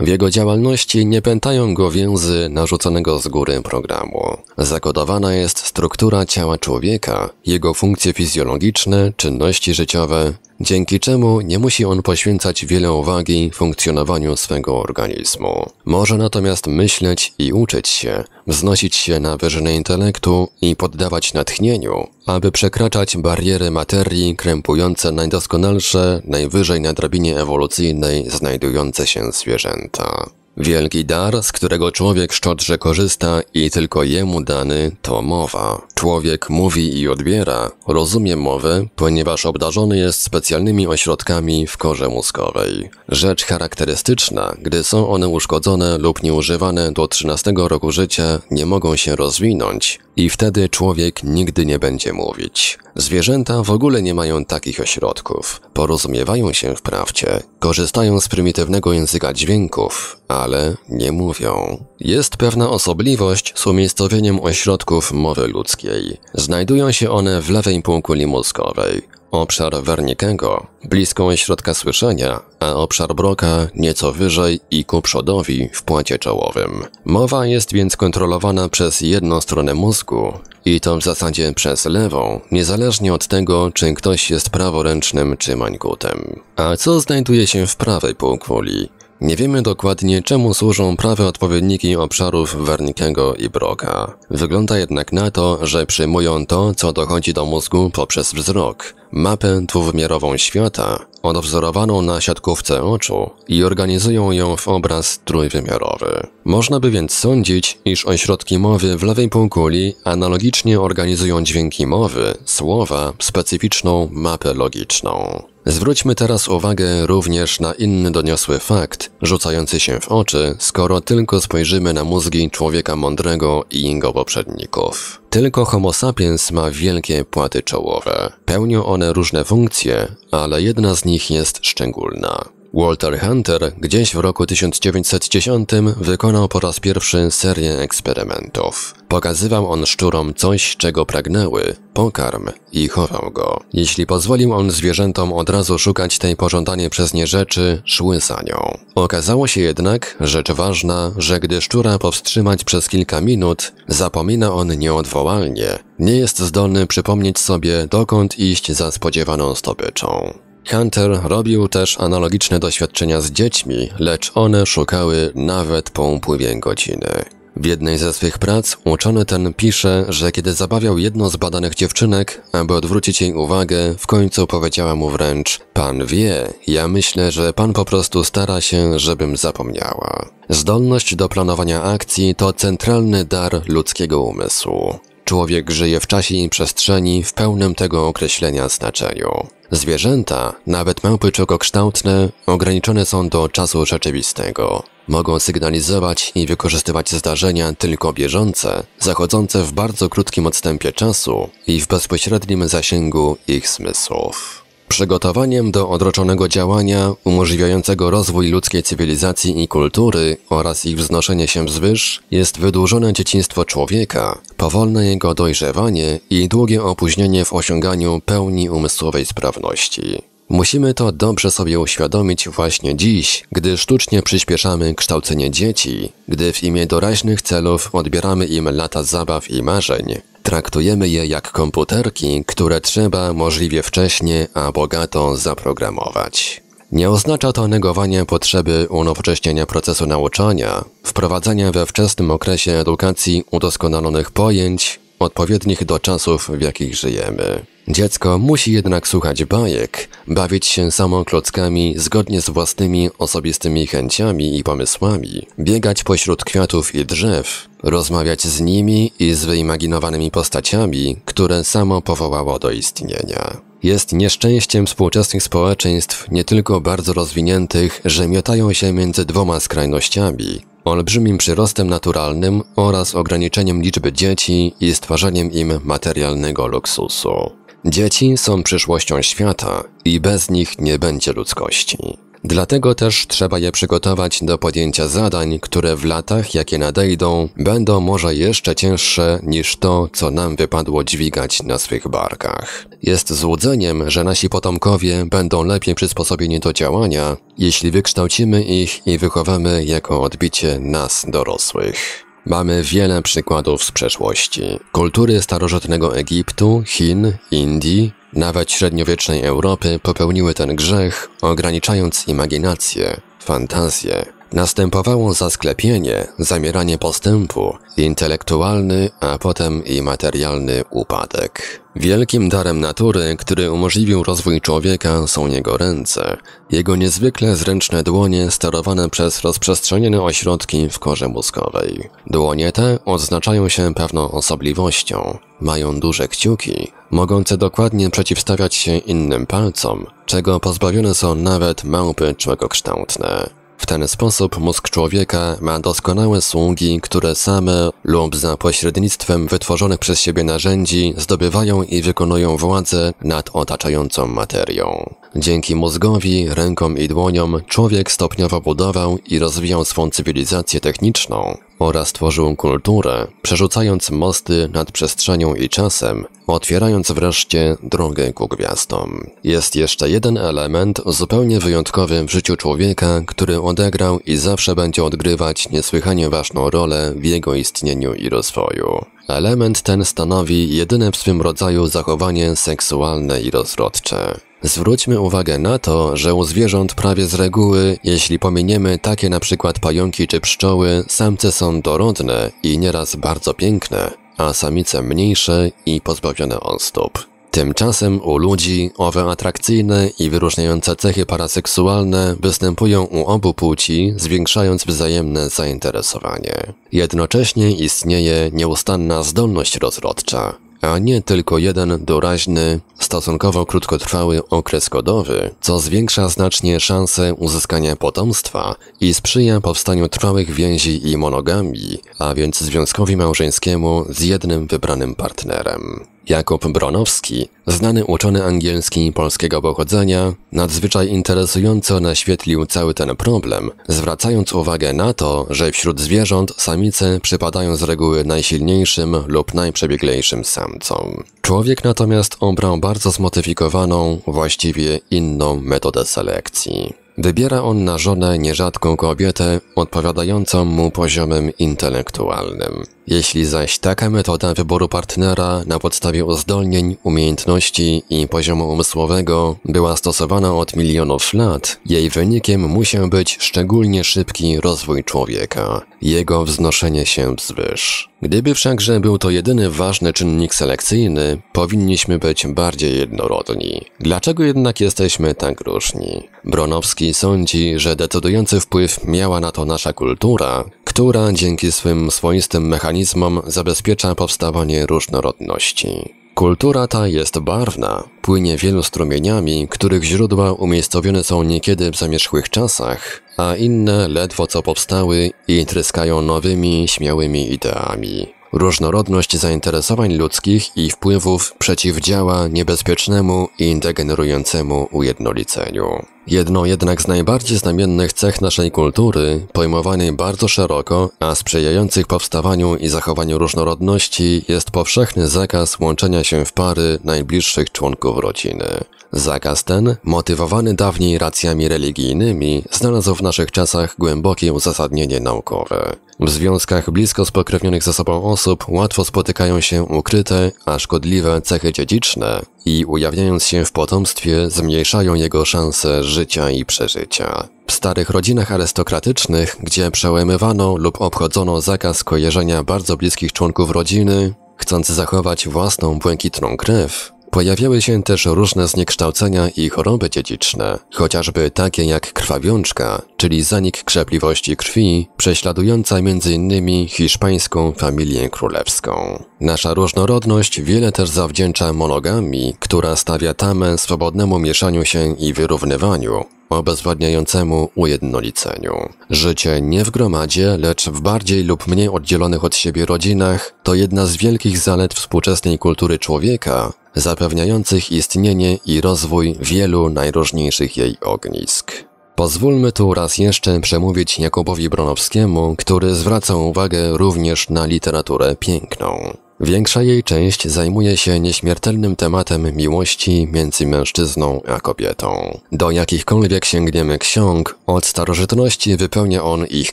W jego działalności nie pętają go więzy narzuconego z góry programu. Zakodowana jest struktura ciała człowieka, jego funkcje fizjologiczne, czynności życiowe, dzięki czemu nie musi on poświęcać wiele uwagi funkcjonowaniu swego organizmu. Może natomiast myśleć i uczyć się, wznosić się na wyżyny intelektu i poddawać natchnieniu, aby przekraczać bariery materii krępujące najdoskonalsze, najwyżej na drabinie ewolucyjnej znajdujące się zwierzęta. Wielki dar, z którego człowiek szczodrze korzysta i tylko jemu dany, to mowa. Człowiek mówi i odbiera, rozumie mowę, ponieważ obdarzony jest specjalnymi ośrodkami w korze mózgowej. Rzecz charakterystyczna, gdy są one uszkodzone lub nieużywane do 13 roku życia, nie mogą się rozwinąć, i wtedy człowiek nigdy nie będzie mówić. Zwierzęta w ogóle nie mają takich ośrodków. Porozumiewają się wprawdzie, korzystają z prymitywnego języka dźwięków, ale nie mówią. Jest pewna osobliwość z umiejscowieniem ośrodków mowy ludzkiej. Znajdują się one w lewej półkuli mózgowej. Obszar Wernikego blisko środka słyszenia, a obszar Broka nieco wyżej i ku przodowi w płacie czołowym. Mowa jest więc kontrolowana przez jedną stronę mózgu i to w zasadzie przez lewą, niezależnie od tego, czy ktoś jest praworęcznym czy mańkutem. A co znajduje się w prawej półkuli? Nie wiemy dokładnie, czemu służą prawe odpowiedniki obszarów Wernickiego i Broka. Wygląda jednak na to, że przyjmują to, co dochodzi do mózgu poprzez wzrok, mapę dwuwymiarową świata, odwzorowaną na siatkówce oczu i organizują ją w obraz trójwymiarowy. Można by więc sądzić, iż ośrodki mowy w lewej półkuli analogicznie organizują dźwięki mowy, słowa, specyficzną mapę logiczną. Zwróćmy teraz uwagę również na inny doniosły fakt, rzucający się w oczy, skoro tylko spojrzymy na mózgi człowieka mądrego i jego poprzedników. Tylko Homo sapiens ma wielkie płaty czołowe. Pełnią one różne funkcje, ale jedna z nich jest szczególna. Walter Hunter gdzieś w roku 1910 wykonał po raz pierwszy serię eksperymentów. Pokazywał on szczurom coś, czego pragnęły, pokarm i chował go. Jeśli pozwolił on zwierzętom od razu szukać tej pożądanej przez nie rzeczy, szły za nią. Okazało się jednak, rzecz ważna, że gdy szczura powstrzymać przez kilka minut, zapomina on nieodwołalnie. Nie jest zdolny przypomnieć sobie, dokąd iść za spodziewaną zdobyczą. Hunter robił też analogiczne doświadczenia z dziećmi, lecz one szukały nawet po upływie godziny. W jednej ze swych prac uczony ten pisze, że kiedy zabawiał jedną z badanych dziewczynek, aby odwrócić jej uwagę, w końcu powiedziała mu wręcz: Pan wie, ja myślę, że pan po prostu stara się, żebym zapomniała. Zdolność do planowania akcji to centralny dar ludzkiego umysłu. Człowiek żyje w czasie i przestrzeni w pełnym tego określenia znaczeniu. Zwierzęta, nawet małpy czegokształtne, ograniczone są do czasu rzeczywistego. Mogą sygnalizować i wykorzystywać zdarzenia tylko bieżące, zachodzące w bardzo krótkim odstępie czasu i w bezpośrednim zasięgu ich zmysłów. Przygotowaniem do odroczonego działania umożliwiającego rozwój ludzkiej cywilizacji i kultury oraz ich wznoszenie się wzwyż jest wydłużone dzieciństwo człowieka, powolne jego dojrzewanie i długie opóźnienie w osiąganiu pełni umysłowej sprawności. Musimy to dobrze sobie uświadomić właśnie dziś, gdy sztucznie przyspieszamy kształcenie dzieci, gdy w imię doraźnych celów odbieramy im lata zabaw i marzeń, Traktujemy je jak komputerki, które trzeba możliwie wcześnie, a bogato zaprogramować. Nie oznacza to negowanie potrzeby unowocześnienia procesu nauczania, wprowadzania we wczesnym okresie edukacji udoskonalonych pojęć, odpowiednich do czasów, w jakich żyjemy. Dziecko musi jednak słuchać bajek, bawić się samo klockami zgodnie z własnymi osobistymi chęciami i pomysłami, biegać pośród kwiatów i drzew, rozmawiać z nimi i z wyimaginowanymi postaciami, które samo powołało do istnienia. Jest nieszczęściem współczesnych społeczeństw, nie tylko bardzo rozwiniętych, że miotają się między dwoma skrajnościami, olbrzymim przyrostem naturalnym oraz ograniczeniem liczby dzieci i stwarzaniem im materialnego luksusu. Dzieci są przyszłością świata i bez nich nie będzie ludzkości. Dlatego też trzeba je przygotować do podjęcia zadań, które w latach, jakie nadejdą, będą może jeszcze cięższe niż to, co nam wypadło dźwigać na swych barkach. Jest złudzeniem, że nasi potomkowie będą lepiej przysposobieni do działania, jeśli wykształcimy ich i wychowamy jako odbicie nas dorosłych. Mamy wiele przykładów z przeszłości. Kultury starożytnego Egiptu, Chin, Indii, nawet średniowiecznej Europy popełniły ten grzech, ograniczając imaginację, fantazję, Następowało zasklepienie, zamieranie postępu, intelektualny, a potem i materialny upadek. Wielkim darem natury, który umożliwił rozwój człowieka, są jego ręce. Jego niezwykle zręczne dłonie sterowane przez rozprzestrzenione ośrodki w korze mózgowej. Dłonie te odznaczają się pewną osobliwością. Mają duże kciuki, mogące dokładnie przeciwstawiać się innym palcom, czego pozbawione są nawet małpy kształtne. W ten sposób mózg człowieka ma doskonałe sługi, które same lub za pośrednictwem wytworzonych przez siebie narzędzi zdobywają i wykonują władzę nad otaczającą materią. Dzięki mózgowi, rękom i dłoniom człowiek stopniowo budował i rozwijał swą cywilizację techniczną oraz tworzył kulturę, przerzucając mosty nad przestrzenią i czasem, otwierając wreszcie drogę ku gwiazdom. Jest jeszcze jeden element zupełnie wyjątkowy w życiu człowieka, który odegrał i zawsze będzie odgrywać niesłychanie ważną rolę w jego istnieniu i rozwoju. Element ten stanowi jedyne w swym rodzaju zachowanie seksualne i rozrodcze. Zwróćmy uwagę na to, że u zwierząt prawie z reguły, jeśli pominiemy takie na przykład pająki czy pszczoły, samce są dorodne i nieraz bardzo piękne, a samice mniejsze i pozbawione ostóp. Tymczasem u ludzi owe atrakcyjne i wyróżniające cechy paraseksualne występują u obu płci, zwiększając wzajemne zainteresowanie. Jednocześnie istnieje nieustanna zdolność rozrodcza a nie tylko jeden doraźny, stosunkowo krótkotrwały okres kodowy, co zwiększa znacznie szanse uzyskania potomstwa i sprzyja powstaniu trwałych więzi i monogamii, a więc związkowi małżeńskiemu z jednym wybranym partnerem. Jakub Bronowski, znany uczony angielski i polskiego pochodzenia, nadzwyczaj interesująco naświetlił cały ten problem, zwracając uwagę na to, że wśród zwierząt samice przypadają z reguły najsilniejszym lub najprzebieglejszym samcom. Człowiek natomiast obrał bardzo zmodyfikowaną, właściwie inną metodę selekcji. Wybiera on na żonę nierzadką kobietę odpowiadającą mu poziomem intelektualnym. Jeśli zaś taka metoda wyboru partnera na podstawie uzdolnień, umiejętności i poziomu umysłowego była stosowana od milionów lat, jej wynikiem musiał być szczególnie szybki rozwój człowieka, jego wznoszenie się wzwyż. Gdyby wszakże był to jedyny ważny czynnik selekcyjny, powinniśmy być bardziej jednorodni. Dlaczego jednak jesteśmy tak różni? Bronowski sądzi, że decydujący wpływ miała na to nasza kultura, która dzięki swym swoistym mechanizmom zabezpiecza powstawanie różnorodności. Kultura ta jest barwna, płynie wielu strumieniami, których źródła umiejscowione są niekiedy w zamierzchłych czasach, a inne ledwo co powstały i tryskają nowymi, śmiałymi ideami. Różnorodność zainteresowań ludzkich i wpływów przeciwdziała niebezpiecznemu i degenerującemu ujednoliceniu. Jedną jednak z najbardziej znamiennych cech naszej kultury, pojmowanej bardzo szeroko, a sprzyjających powstawaniu i zachowaniu różnorodności, jest powszechny zakaz łączenia się w pary najbliższych członków rodziny. Zakaz ten, motywowany dawniej racjami religijnymi, znalazł w naszych czasach głębokie uzasadnienie naukowe. W związkach blisko spokrewnionych ze sobą osób łatwo spotykają się ukryte, a szkodliwe cechy dziedziczne i ujawniając się w potomstwie zmniejszają jego szanse życia i przeżycia. W starych rodzinach arystokratycznych, gdzie przełamywano lub obchodzono zakaz kojarzenia bardzo bliskich członków rodziny, chcąc zachować własną błękitną krew, Pojawiały się też różne zniekształcenia i choroby dziedziczne, chociażby takie jak krwawiączka, czyli zanik krzepliwości krwi, prześladująca m.in. hiszpańską familię królewską. Nasza różnorodność wiele też zawdzięcza monogamii, która stawia tamę swobodnemu mieszaniu się i wyrównywaniu, obezwładniającemu ujednoliceniu. Życie nie w gromadzie, lecz w bardziej lub mniej oddzielonych od siebie rodzinach to jedna z wielkich zalet współczesnej kultury człowieka, zapewniających istnienie i rozwój wielu najróżniejszych jej ognisk. Pozwólmy tu raz jeszcze przemówić Jakubowi Bronowskiemu, który zwraca uwagę również na literaturę piękną. Większa jej część zajmuje się nieśmiertelnym tematem miłości między mężczyzną a kobietą. Do jakichkolwiek sięgniemy ksiąg, od starożytności wypełnia on ich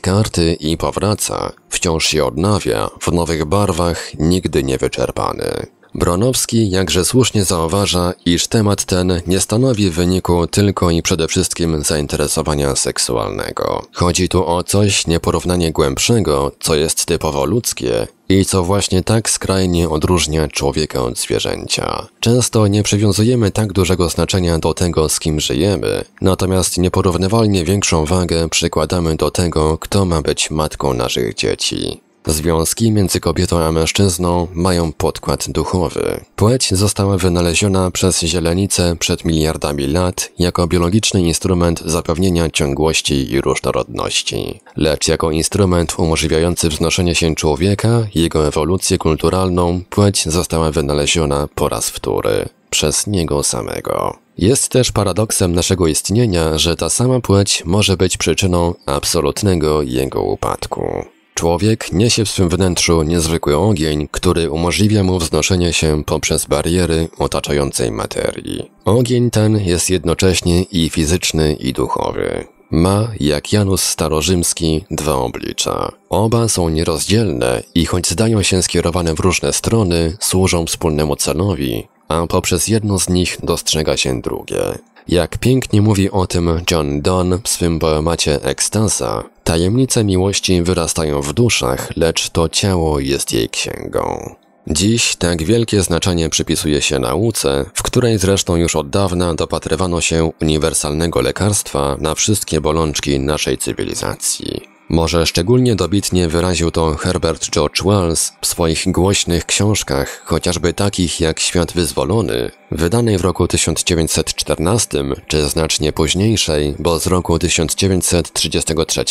karty i powraca, wciąż się odnawia, w nowych barwach, nigdy nie wyczerpany. Bronowski jakże słusznie zauważa, iż temat ten nie stanowi wyniku tylko i przede wszystkim zainteresowania seksualnego. Chodzi tu o coś nieporównanie głębszego, co jest typowo ludzkie i co właśnie tak skrajnie odróżnia człowieka od zwierzęcia. Często nie przywiązujemy tak dużego znaczenia do tego, z kim żyjemy, natomiast nieporównywalnie większą wagę przykładamy do tego, kto ma być matką naszych dzieci. Związki między kobietą a mężczyzną mają podkład duchowy. Płeć została wynaleziona przez zielenicę przed miliardami lat jako biologiczny instrument zapewnienia ciągłości i różnorodności, lecz jako instrument umożliwiający wznoszenie się człowieka, jego ewolucję kulturalną, płeć została wynaleziona po raz wtóry przez niego samego. Jest też paradoksem naszego istnienia, że ta sama płeć może być przyczyną absolutnego jego upadku. Człowiek niesie w swym wnętrzu niezwykły ogień, który umożliwia mu wznoszenie się poprzez bariery otaczającej materii. Ogień ten jest jednocześnie i fizyczny, i duchowy. Ma, jak Janus starożymski, dwa oblicza. Oba są nierozdzielne i choć zdają się skierowane w różne strony, służą wspólnemu celowi, a poprzez jedno z nich dostrzega się drugie. Jak pięknie mówi o tym John Donne w swym poemacie Ekstaza, tajemnice miłości wyrastają w duszach, lecz to ciało jest jej księgą. Dziś tak wielkie znaczenie przypisuje się nauce, w której zresztą już od dawna dopatrywano się uniwersalnego lekarstwa na wszystkie bolączki naszej cywilizacji. Może szczególnie dobitnie wyraził to Herbert George Wells w swoich głośnych książkach, chociażby takich jak Świat Wyzwolony, wydanej w roku 1914 czy znacznie późniejszej, bo z roku 1933,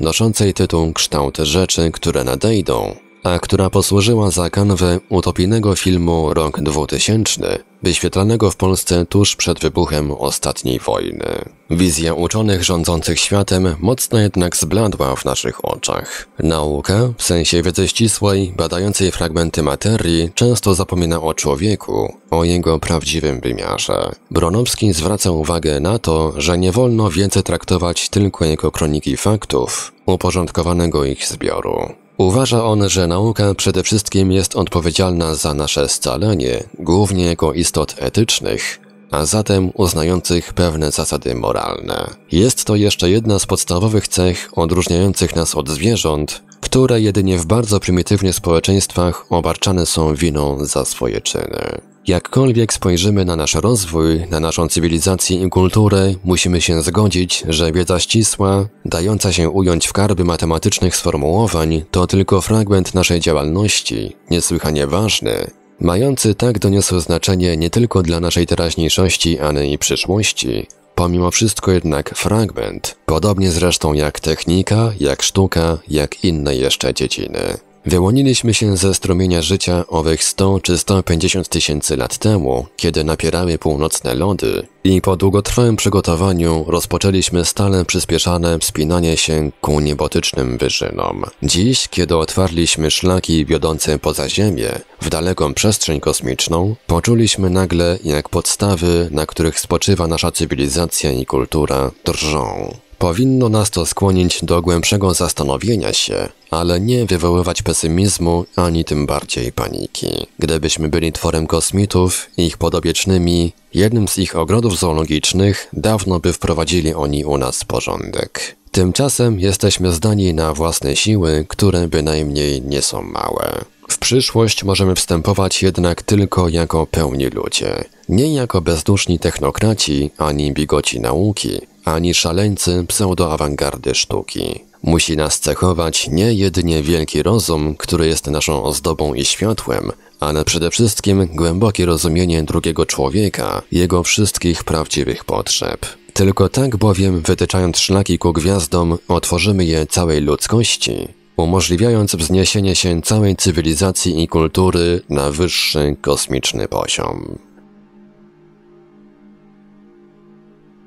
noszącej tytuł Kształt rzeczy, które nadejdą, a która posłużyła za kanwę utopijnego filmu Rok 2000, wyświetlanego w Polsce tuż przed wybuchem ostatniej wojny. Wizja uczonych rządzących światem mocno jednak zbladła w naszych oczach. Nauka, w sensie wiedzy ścisłej, badającej fragmenty materii, często zapomina o człowieku, o jego prawdziwym wymiarze. Bronowski zwraca uwagę na to, że nie wolno wiedzy traktować tylko jako kroniki faktów, uporządkowanego ich zbioru. Uważa on, że nauka przede wszystkim jest odpowiedzialna za nasze scalenie, głównie jako istot etycznych, a zatem uznających pewne zasady moralne. Jest to jeszcze jedna z podstawowych cech odróżniających nas od zwierząt, które jedynie w bardzo prymitywnych społeczeństwach obarczane są winą za swoje czyny. Jakkolwiek spojrzymy na nasz rozwój, na naszą cywilizację i kulturę, musimy się zgodzić, że wiedza ścisła, dająca się ująć w karby matematycznych sformułowań, to tylko fragment naszej działalności, niesłychanie ważny, mający tak doniosłe znaczenie nie tylko dla naszej teraźniejszości, ale i przyszłości. Pomimo wszystko jednak fragment, podobnie zresztą jak technika, jak sztuka, jak inne jeszcze dziedziny. Wyłoniliśmy się ze strumienia życia owych 100 czy 150 tysięcy lat temu, kiedy napierały północne lody i po długotrwałym przygotowaniu rozpoczęliśmy stale przyspieszane wspinanie się ku niebotycznym wyżynom. Dziś, kiedy otwarliśmy szlaki wiodące poza Ziemię, w daleką przestrzeń kosmiczną, poczuliśmy nagle, jak podstawy, na których spoczywa nasza cywilizacja i kultura, drżą. Powinno nas to skłonić do głębszego zastanowienia się, ale nie wywoływać pesymizmu ani tym bardziej paniki. Gdybyśmy byli tworem kosmitów, ich podobiecznymi, jednym z ich ogrodów zoologicznych, dawno by wprowadzili oni u nas porządek. Tymczasem jesteśmy zdani na własne siły, które bynajmniej nie są małe. W przyszłość możemy wstępować jednak tylko jako pełni ludzie, nie jako bezduszni technokraci ani bigoci nauki, ani szaleńcy pseudoawangardy sztuki. Musi nas cechować nie jedynie wielki rozum, który jest naszą ozdobą i światłem, ale przede wszystkim głębokie rozumienie drugiego człowieka, jego wszystkich prawdziwych potrzeb. Tylko tak bowiem, wytyczając szlaki ku gwiazdom, otworzymy je całej ludzkości, umożliwiając wzniesienie się całej cywilizacji i kultury na wyższy kosmiczny poziom.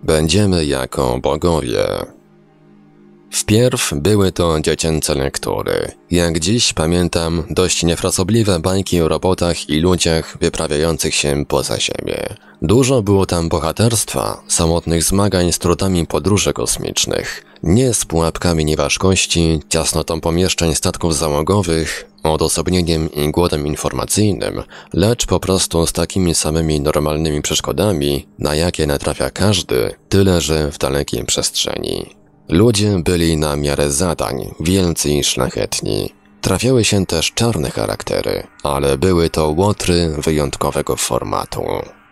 Będziemy jako bogowie. Wpierw były to dziecięce lektury. Jak dziś pamiętam dość niefrasobliwe bajki o robotach i ludziach wyprawiających się poza Ziemię. Dużo było tam bohaterstwa, samotnych zmagań z trudami podróży kosmicznych, nie z pułapkami nieważkości, ciasnotą pomieszczeń statków załogowych, odosobnieniem i głodem informacyjnym, lecz po prostu z takimi samymi normalnymi przeszkodami, na jakie natrafia każdy, tyle że w dalekiej przestrzeni. Ludzie byli na miarę zadań, wielcy i szlachetni. Trafiały się też czarne charaktery, ale były to łotry wyjątkowego formatu.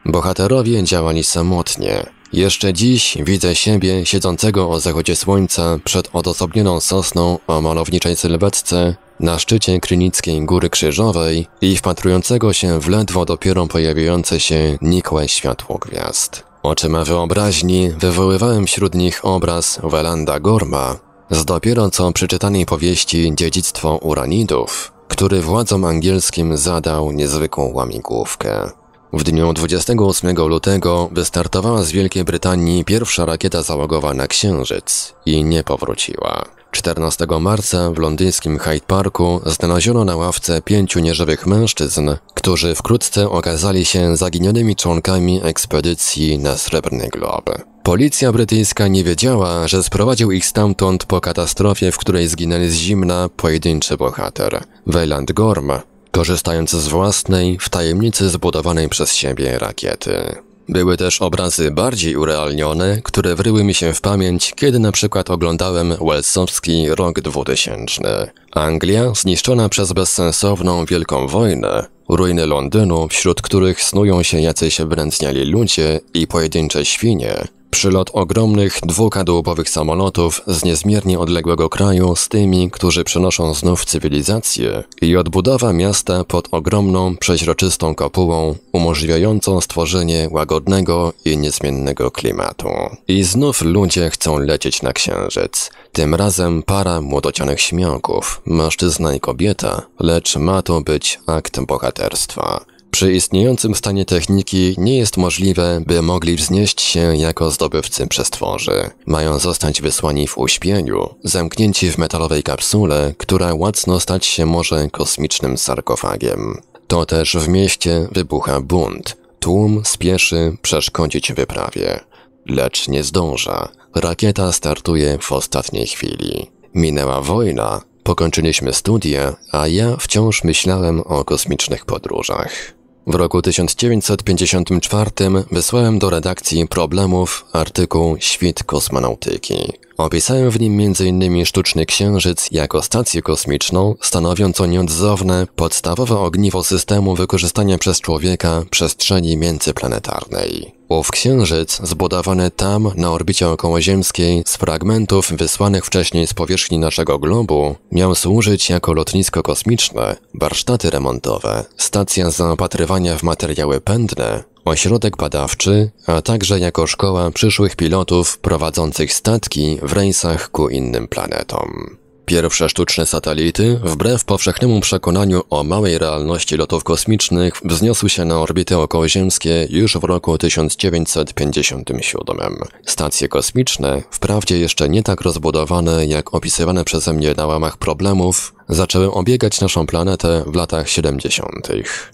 Bohaterowie działali samotnie. Jeszcze dziś widzę siebie siedzącego o zachodzie słońca przed odosobnioną sosną o malowniczej sylwetce na szczycie Krynickiej Góry Krzyżowej i wpatrującego się w ledwo dopiero pojawiające się nikłe światło gwiazd. Oczyma wyobraźni wywoływałem wśród nich obraz Welanda Gorma z dopiero co przeczytanej powieści Dziedzictwo Uranidów, który władzom angielskim zadał niezwykłą łamigłówkę. W dniu 28 lutego wystartowała z Wielkiej Brytanii pierwsza rakieta załogowa na Księżyc i nie powróciła. 14 marca w londyńskim Hyde Parku znaleziono na ławce pięciu nieżywych mężczyzn, którzy wkrótce okazali się zaginionymi członkami ekspedycji na Srebrny Glob. Policja brytyjska nie wiedziała, że sprowadził ich stamtąd po katastrofie, w której zginęli z zimna pojedynczy bohater, Weyland Gorm, korzystając z własnej, w tajemnicy zbudowanej przez siebie rakiety. Były też obrazy bardziej urealnione, które wryły mi się w pamięć, kiedy na przykład oglądałem Wellsowski rok 2000. Anglia, zniszczona przez bezsensowną Wielką Wojnę, ruiny Londynu, wśród których snują się jacyś wyrętniali ludzie i pojedyncze świnie, Przylot ogromnych, dwukadłubowych samolotów z niezmiernie odległego kraju z tymi, którzy przenoszą znów cywilizację i odbudowa miasta pod ogromną, przeźroczystą kopułą, umożliwiającą stworzenie łagodnego i niezmiennego klimatu. I znów ludzie chcą lecieć na Księżyc. Tym razem para młodocianych śmiałków, mężczyzna i kobieta, lecz ma to być akt bohaterstwa. Przy istniejącym stanie techniki nie jest możliwe, by mogli wznieść się jako zdobywcy przestworzy. Mają zostać wysłani w uśpieniu, zamknięci w metalowej kapsule, która łacno stać się może kosmicznym sarkofagiem. To też w mieście wybucha bunt. Tłum spieszy przeszkodzić wyprawie. Lecz nie zdąża. Rakieta startuje w ostatniej chwili. Minęła wojna, pokończyliśmy studia, a ja wciąż myślałem o kosmicznych podróżach. W roku 1954 wysłałem do redakcji problemów artykuł Świt kosmonautyki. Opisałem w nim m.in. sztuczny księżyc jako stację kosmiczną, stanowiąc o nieodzowne podstawowe ogniwo systemu wykorzystania przez człowieka przestrzeni międzyplanetarnej światło Księżyc zbudowany tam, na orbicie okołoziemskiej, z fragmentów wysłanych wcześniej z powierzchni naszego globu, miał służyć jako lotnisko kosmiczne, warsztaty remontowe, stacja zaopatrywania w materiały pędne, ośrodek badawczy, a także jako szkoła przyszłych pilotów prowadzących statki w rejsach ku innym planetom. Pierwsze sztuczne satelity, wbrew powszechnemu przekonaniu o małej realności lotów kosmicznych, wzniosły się na orbity okołoziemskie już w roku 1957. Stacje kosmiczne, wprawdzie jeszcze nie tak rozbudowane jak opisywane przeze mnie na łamach problemów, zaczęły obiegać naszą planetę w latach 70.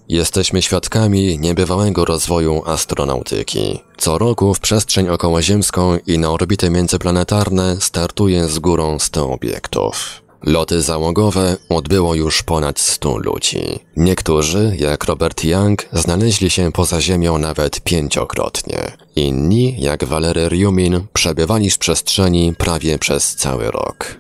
Jesteśmy świadkami niebywałego rozwoju astronautyki. Co roku w przestrzeń okołoziemską i na orbity międzyplanetarne startuje z górą 100 obiektów. Loty załogowe odbyło już ponad 100 ludzi. Niektórzy, jak Robert Young, znaleźli się poza Ziemią nawet pięciokrotnie. Inni, jak Valery Ryumin, przebywali z przestrzeni prawie przez cały rok.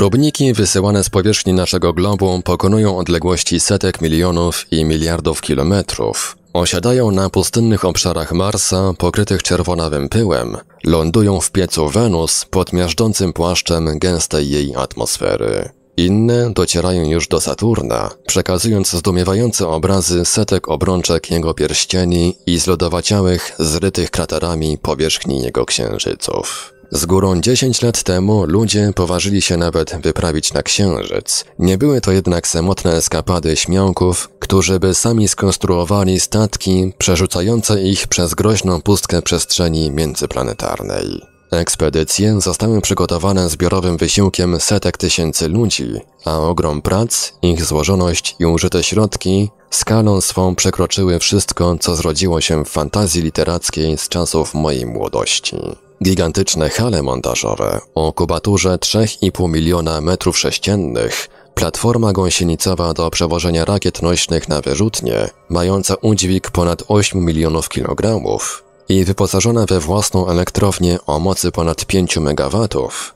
Próbniki wysyłane z powierzchni naszego globu pokonują odległości setek milionów i miliardów kilometrów. Osiadają na pustynnych obszarach Marsa pokrytych czerwonawym pyłem, lądują w piecu Wenus pod miażdżącym płaszczem gęstej jej atmosfery. Inne docierają już do Saturna, przekazując zdumiewające obrazy setek obrączek jego pierścieni i zlodowaciałych, zrytych kraterami powierzchni jego księżyców. Z górą 10 lat temu ludzie poważyli się nawet wyprawić na Księżyc. Nie były to jednak samotne eskapady śmiałków, którzy by sami skonstruowali statki przerzucające ich przez groźną pustkę przestrzeni międzyplanetarnej. Ekspedycje zostały przygotowane zbiorowym wysiłkiem setek tysięcy ludzi, a ogrom prac, ich złożoność i użyte środki skalą swą przekroczyły wszystko, co zrodziło się w fantazji literackiej z czasów mojej młodości. Gigantyczne hale montażowe o kubaturze 3,5 miliona metrów sześciennych, platforma gąsienicowa do przewożenia rakiet nośnych na wyrzutnie, mająca udźwig ponad 8 milionów kilogramów i wyposażona we własną elektrownię o mocy ponad 5 MW,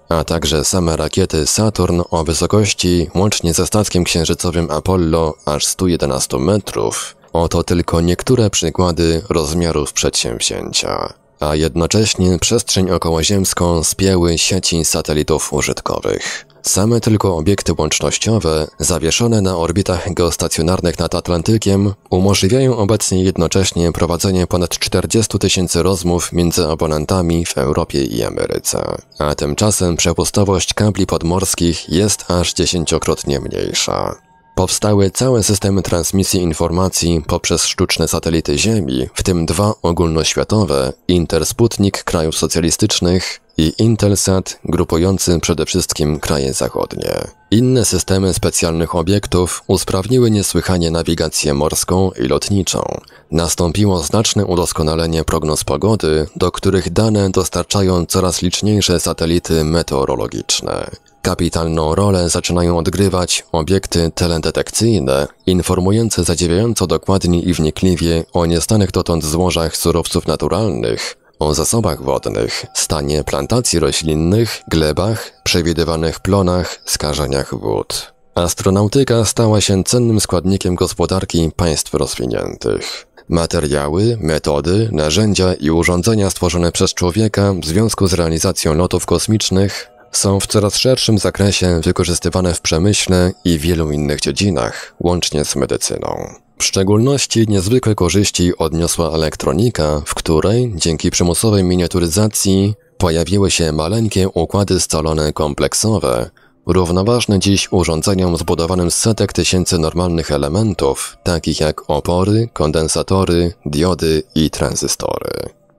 a także same rakiety Saturn o wysokości łącznie ze statkiem księżycowym Apollo aż 111 metrów, Oto tylko niektóre przykłady rozmiarów przedsięwzięcia a jednocześnie przestrzeń okołoziemską spięły sieci satelitów użytkowych. Same tylko obiekty łącznościowe, zawieszone na orbitach geostacjonarnych nad Atlantykiem, umożliwiają obecnie jednocześnie prowadzenie ponad 40 tysięcy rozmów między abonentami w Europie i Ameryce. A tymczasem przepustowość kabli podmorskich jest aż dziesięciokrotnie mniejsza. Powstały całe systemy transmisji informacji poprzez sztuczne satelity Ziemi, w tym dwa ogólnoświatowe, Intersputnik krajów socjalistycznych i Intelsat, grupujący przede wszystkim kraje zachodnie. Inne systemy specjalnych obiektów usprawniły niesłychanie nawigację morską i lotniczą. Nastąpiło znaczne udoskonalenie prognoz pogody, do których dane dostarczają coraz liczniejsze satelity meteorologiczne. Kapitalną rolę zaczynają odgrywać obiekty teledetekcyjne, informujące zadziwiająco dokładnie i wnikliwie o niestanych dotąd złożach surowców naturalnych, o zasobach wodnych, stanie plantacji roślinnych, glebach, przewidywanych plonach, skażeniach wód. Astronautyka stała się cennym składnikiem gospodarki państw rozwiniętych. Materiały, metody, narzędzia i urządzenia stworzone przez człowieka w związku z realizacją lotów kosmicznych są w coraz szerszym zakresie wykorzystywane w przemyśle i wielu innych dziedzinach, łącznie z medycyną. W szczególności niezwykłe korzyści odniosła elektronika, w której dzięki przymusowej miniaturyzacji pojawiły się maleńkie układy scalone kompleksowe, równoważne dziś urządzeniom zbudowanym z setek tysięcy normalnych elementów, takich jak opory, kondensatory, diody i tranzystory.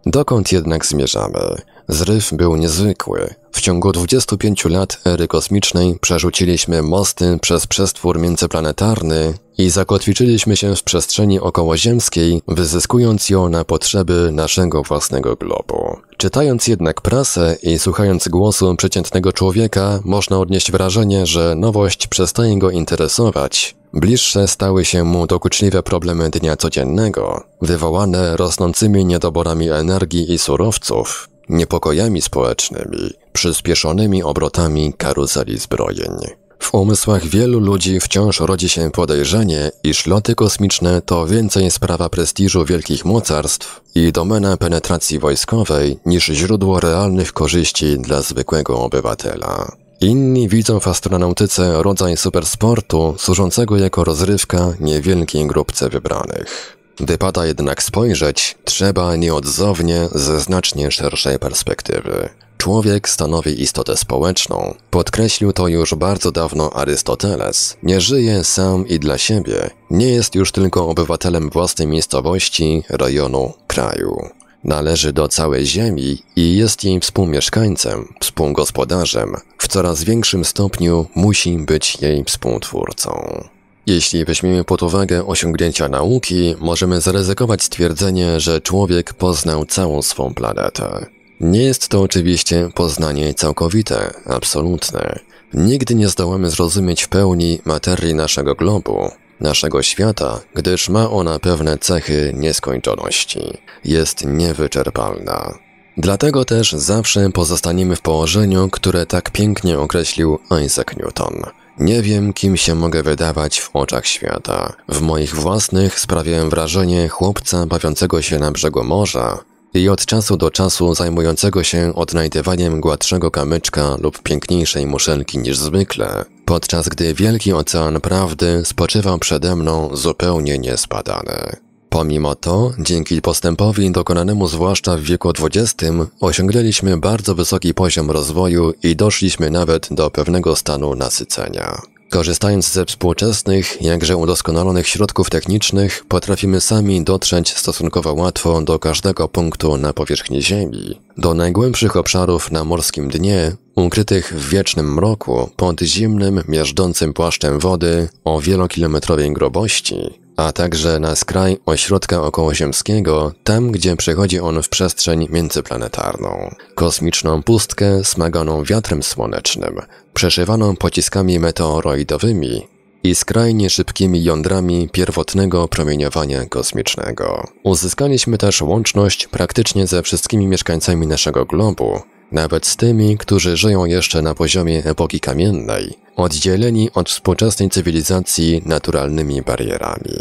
Dokąd jednak zmierzamy? Zryw był niezwykły, w ciągu 25 lat ery kosmicznej przerzuciliśmy mosty przez przestwór międzyplanetarny i zakotwiczyliśmy się w przestrzeni okołoziemskiej, wyzyskując ją na potrzeby naszego własnego globu. Czytając jednak prasę i słuchając głosu przeciętnego człowieka, można odnieść wrażenie, że nowość przestaje go interesować. Bliższe stały się mu dokuczliwe problemy dnia codziennego, wywołane rosnącymi niedoborami energii i surowców, niepokojami społecznymi, przyspieszonymi obrotami karuzeli zbrojeń. W umysłach wielu ludzi wciąż rodzi się podejrzenie, iż loty kosmiczne to więcej sprawa prestiżu wielkich mocarstw i domena penetracji wojskowej niż źródło realnych korzyści dla zwykłego obywatela. Inni widzą w astronautyce rodzaj supersportu służącego jako rozrywka niewielkiej grupce wybranych. Gdy pada jednak spojrzeć, trzeba nieodzownie ze znacznie szerszej perspektywy człowiek stanowi istotę społeczną. Podkreślił to już bardzo dawno Arystoteles. Nie żyje sam i dla siebie. Nie jest już tylko obywatelem własnej miejscowości, rejonu, kraju. Należy do całej Ziemi i jest jej współmieszkańcem, współgospodarzem. W coraz większym stopniu musi być jej współtwórcą. Jeśli weźmiemy pod uwagę osiągnięcia nauki, możemy zaryzykować stwierdzenie, że człowiek poznał całą swą planetę. Nie jest to oczywiście poznanie całkowite, absolutne. Nigdy nie zdołamy zrozumieć w pełni materii naszego globu, naszego świata, gdyż ma ona pewne cechy nieskończoności. Jest niewyczerpalna. Dlatego też zawsze pozostaniemy w położeniu, które tak pięknie określił Isaac Newton. Nie wiem, kim się mogę wydawać w oczach świata. W moich własnych sprawiałem wrażenie chłopca bawiącego się na brzegu morza, i od czasu do czasu zajmującego się odnajdywaniem gładszego kamyczka lub piękniejszej muszelki niż zwykle, podczas gdy wielki ocean prawdy spoczywał przede mną zupełnie niespadany. Pomimo to, dzięki postępowi dokonanemu zwłaszcza w wieku XX, osiągnęliśmy bardzo wysoki poziom rozwoju i doszliśmy nawet do pewnego stanu nasycenia. Korzystając ze współczesnych, jakże udoskonalonych środków technicznych, potrafimy sami dotrzeć stosunkowo łatwo do każdego punktu na powierzchni Ziemi, do najgłębszych obszarów na morskim dnie, ukrytych w wiecznym mroku pod zimnym, miażdżącym płaszczem wody o wielokilometrowej grubości, a także na skraj ośrodka okołoziemskiego, tam gdzie przechodzi on w przestrzeń międzyplanetarną. Kosmiczną pustkę smaganą wiatrem słonecznym, przeszywaną pociskami meteoroidowymi i skrajnie szybkimi jądrami pierwotnego promieniowania kosmicznego. Uzyskaliśmy też łączność praktycznie ze wszystkimi mieszkańcami naszego globu, nawet z tymi, którzy żyją jeszcze na poziomie epoki kamiennej, oddzieleni od współczesnej cywilizacji naturalnymi barierami.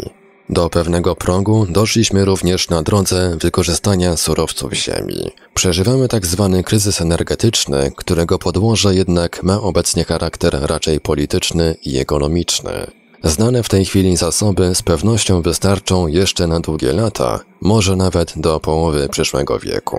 Do pewnego progu doszliśmy również na drodze wykorzystania surowców ziemi. Przeżywamy tak zwany kryzys energetyczny, którego podłoże jednak ma obecnie charakter raczej polityczny i ekonomiczny. Znane w tej chwili zasoby z pewnością wystarczą jeszcze na długie lata, może nawet do połowy przyszłego wieku.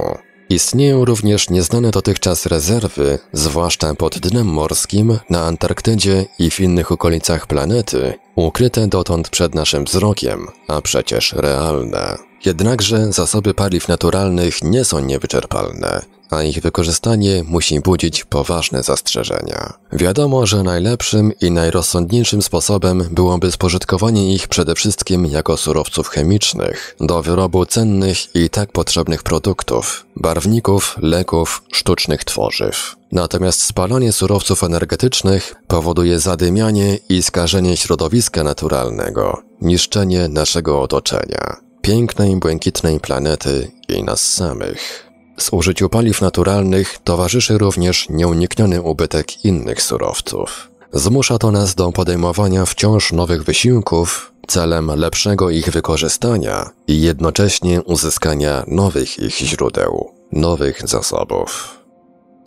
Istnieją również nieznane dotychczas rezerwy, zwłaszcza pod dnem morskim, na Antarktydzie i w innych okolicach planety, ukryte dotąd przed naszym wzrokiem, a przecież realne. Jednakże zasoby paliw naturalnych nie są niewyczerpalne a ich wykorzystanie musi budzić poważne zastrzeżenia. Wiadomo, że najlepszym i najrozsądniejszym sposobem byłoby spożytkowanie ich przede wszystkim jako surowców chemicznych do wyrobu cennych i tak potrzebnych produktów, barwników, leków, sztucznych tworzyw. Natomiast spalanie surowców energetycznych powoduje zadymianie i skażenie środowiska naturalnego, niszczenie naszego otoczenia, pięknej błękitnej planety i nas samych. Z użyciu paliw naturalnych towarzyszy również nieunikniony ubytek innych surowców. Zmusza to nas do podejmowania wciąż nowych wysiłków celem lepszego ich wykorzystania i jednocześnie uzyskania nowych ich źródeł, nowych zasobów.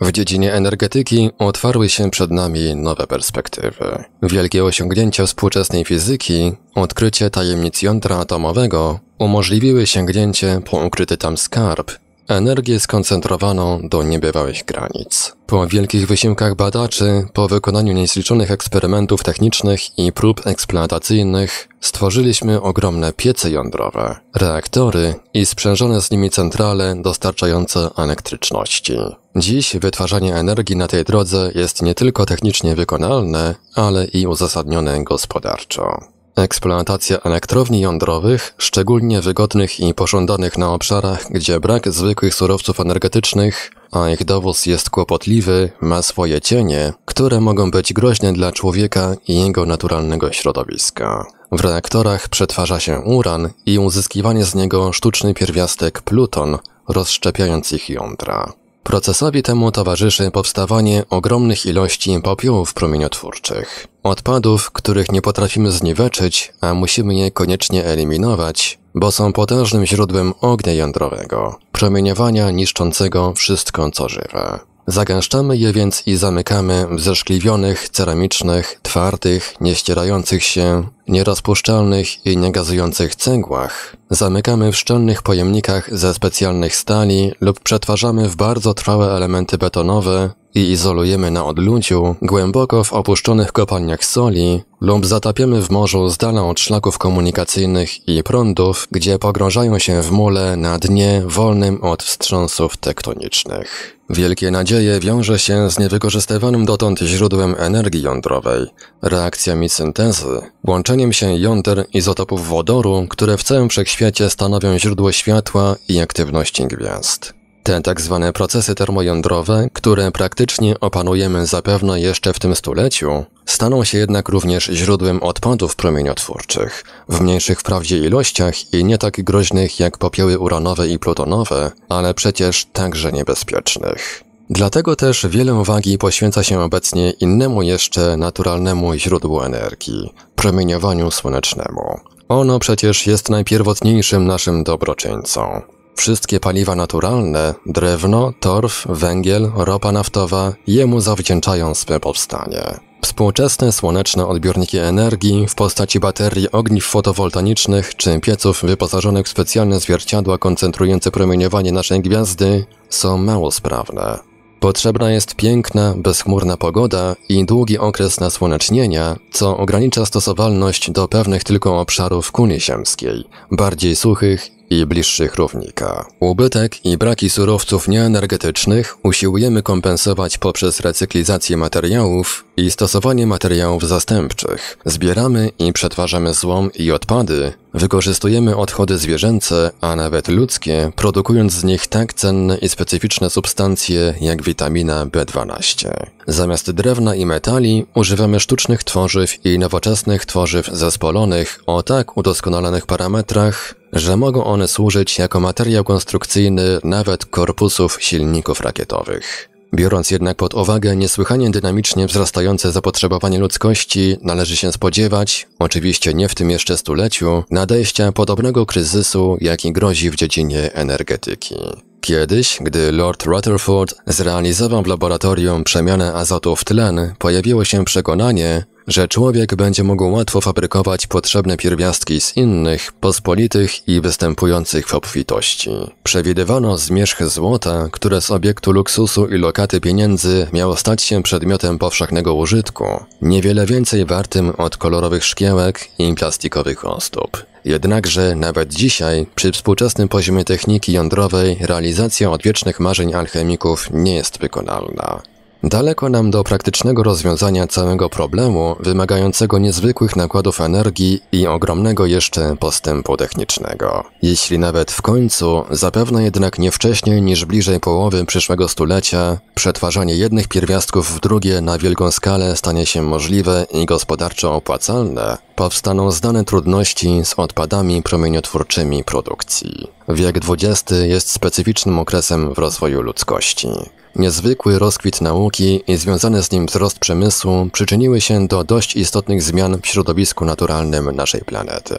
W dziedzinie energetyki otwarły się przed nami nowe perspektywy. Wielkie osiągnięcia współczesnej fizyki, odkrycie tajemnic jądra atomowego umożliwiły sięgnięcie po ukryty tam skarb, energię skoncentrowaną do niebywałych granic. Po wielkich wysiłkach badaczy, po wykonaniu niezliczonych eksperymentów technicznych i prób eksploatacyjnych, stworzyliśmy ogromne piece jądrowe, reaktory i sprzężone z nimi centrale dostarczające elektryczności. Dziś wytwarzanie energii na tej drodze jest nie tylko technicznie wykonalne, ale i uzasadnione gospodarczo. Eksploatacja elektrowni jądrowych, szczególnie wygodnych i pożądanych na obszarach, gdzie brak zwykłych surowców energetycznych, a ich dowóz jest kłopotliwy, ma swoje cienie, które mogą być groźne dla człowieka i jego naturalnego środowiska. W reaktorach przetwarza się uran i uzyskiwanie z niego sztuczny pierwiastek pluton, rozszczepiając ich jądra. Procesowi temu towarzyszy powstawanie ogromnych ilości popiołów promieniotwórczych, odpadów, których nie potrafimy zniweczyć, a musimy je koniecznie eliminować, bo są potężnym źródłem ognia jądrowego, promieniowania niszczącego wszystko co żywe. Zagęszczamy je więc i zamykamy w zeszkliwionych, ceramicznych, twardych, nieścierających się, nierozpuszczalnych i niegazujących cegłach. Zamykamy w szczelnych pojemnikach ze specjalnych stali lub przetwarzamy w bardzo trwałe elementy betonowe i izolujemy na odludziu, głęboko w opuszczonych kopalniach soli lub zatapiemy w morzu z dala od szlaków komunikacyjnych i prądów, gdzie pogrążają się w mule na dnie wolnym od wstrząsów tektonicznych. Wielkie nadzieje wiąże się z niewykorzystywanym dotąd źródłem energii jądrowej, reakcjami syntezy, łączeniem się jąder izotopów wodoru, które w całym wszechświecie stanowią źródło światła i aktywności gwiazd. Te tak zwane procesy termojądrowe, które praktycznie opanujemy zapewne jeszcze w tym stuleciu, staną się jednak również źródłem odpadów promieniotwórczych, w mniejszych wprawdzie ilościach i nie tak groźnych jak popioły uranowe i plutonowe, ale przecież także niebezpiecznych. Dlatego też wiele uwagi poświęca się obecnie innemu jeszcze naturalnemu źródłu energii promieniowaniu słonecznemu. Ono przecież jest najpierwotniejszym naszym dobroczyńcą. Wszystkie paliwa naturalne, drewno, torf, węgiel, ropa naftowa, jemu zawdzięczają swe powstanie. Współczesne słoneczne odbiorniki energii w postaci baterii ogniw fotowoltanicznych czy pieców wyposażonych w specjalne zwierciadła koncentrujące promieniowanie naszej gwiazdy są mało sprawne. Potrzebna jest piękna, bezchmurna pogoda i długi okres nasłonecznienia, co ogranicza stosowalność do pewnych tylko obszarów kuli ziemskiej, bardziej suchych i bliższych równika. Ubytek i braki surowców nieenergetycznych usiłujemy kompensować poprzez recyklizację materiałów i stosowanie materiałów zastępczych. Zbieramy i przetwarzamy złom i odpady, wykorzystujemy odchody zwierzęce, a nawet ludzkie, produkując z nich tak cenne i specyficzne substancje jak witamina B12. Zamiast drewna i metali używamy sztucznych tworzyw i nowoczesnych tworzyw zespolonych o tak udoskonalonych parametrach, że mogą one służyć jako materiał konstrukcyjny nawet korpusów silników rakietowych. Biorąc jednak pod uwagę niesłychanie dynamicznie wzrastające zapotrzebowanie ludzkości, należy się spodziewać, oczywiście nie w tym jeszcze stuleciu, nadejścia podobnego kryzysu, jaki grozi w dziedzinie energetyki. Kiedyś, gdy Lord Rutherford zrealizował w laboratorium przemianę azotu w tlen, pojawiło się przekonanie, że człowiek będzie mógł łatwo fabrykować potrzebne pierwiastki z innych, pospolitych i występujących w obfitości. Przewidywano zmierzch złota, które z obiektu luksusu i lokaty pieniędzy miało stać się przedmiotem powszechnego użytku, niewiele więcej wartym od kolorowych szkiełek i plastikowych ostóp. Jednakże nawet dzisiaj, przy współczesnym poziomie techniki jądrowej, realizacja odwiecznych marzeń alchemików nie jest wykonalna. Daleko nam do praktycznego rozwiązania całego problemu, wymagającego niezwykłych nakładów energii i ogromnego jeszcze postępu technicznego. Jeśli nawet w końcu, zapewne jednak nie wcześniej niż bliżej połowy przyszłego stulecia, przetwarzanie jednych pierwiastków w drugie na wielką skalę stanie się możliwe i gospodarczo opłacalne, powstaną znane trudności z odpadami promieniotwórczymi produkcji. Wiek XX jest specyficznym okresem w rozwoju ludzkości. Niezwykły rozkwit nauki i związany z nim wzrost przemysłu przyczyniły się do dość istotnych zmian w środowisku naturalnym naszej planety.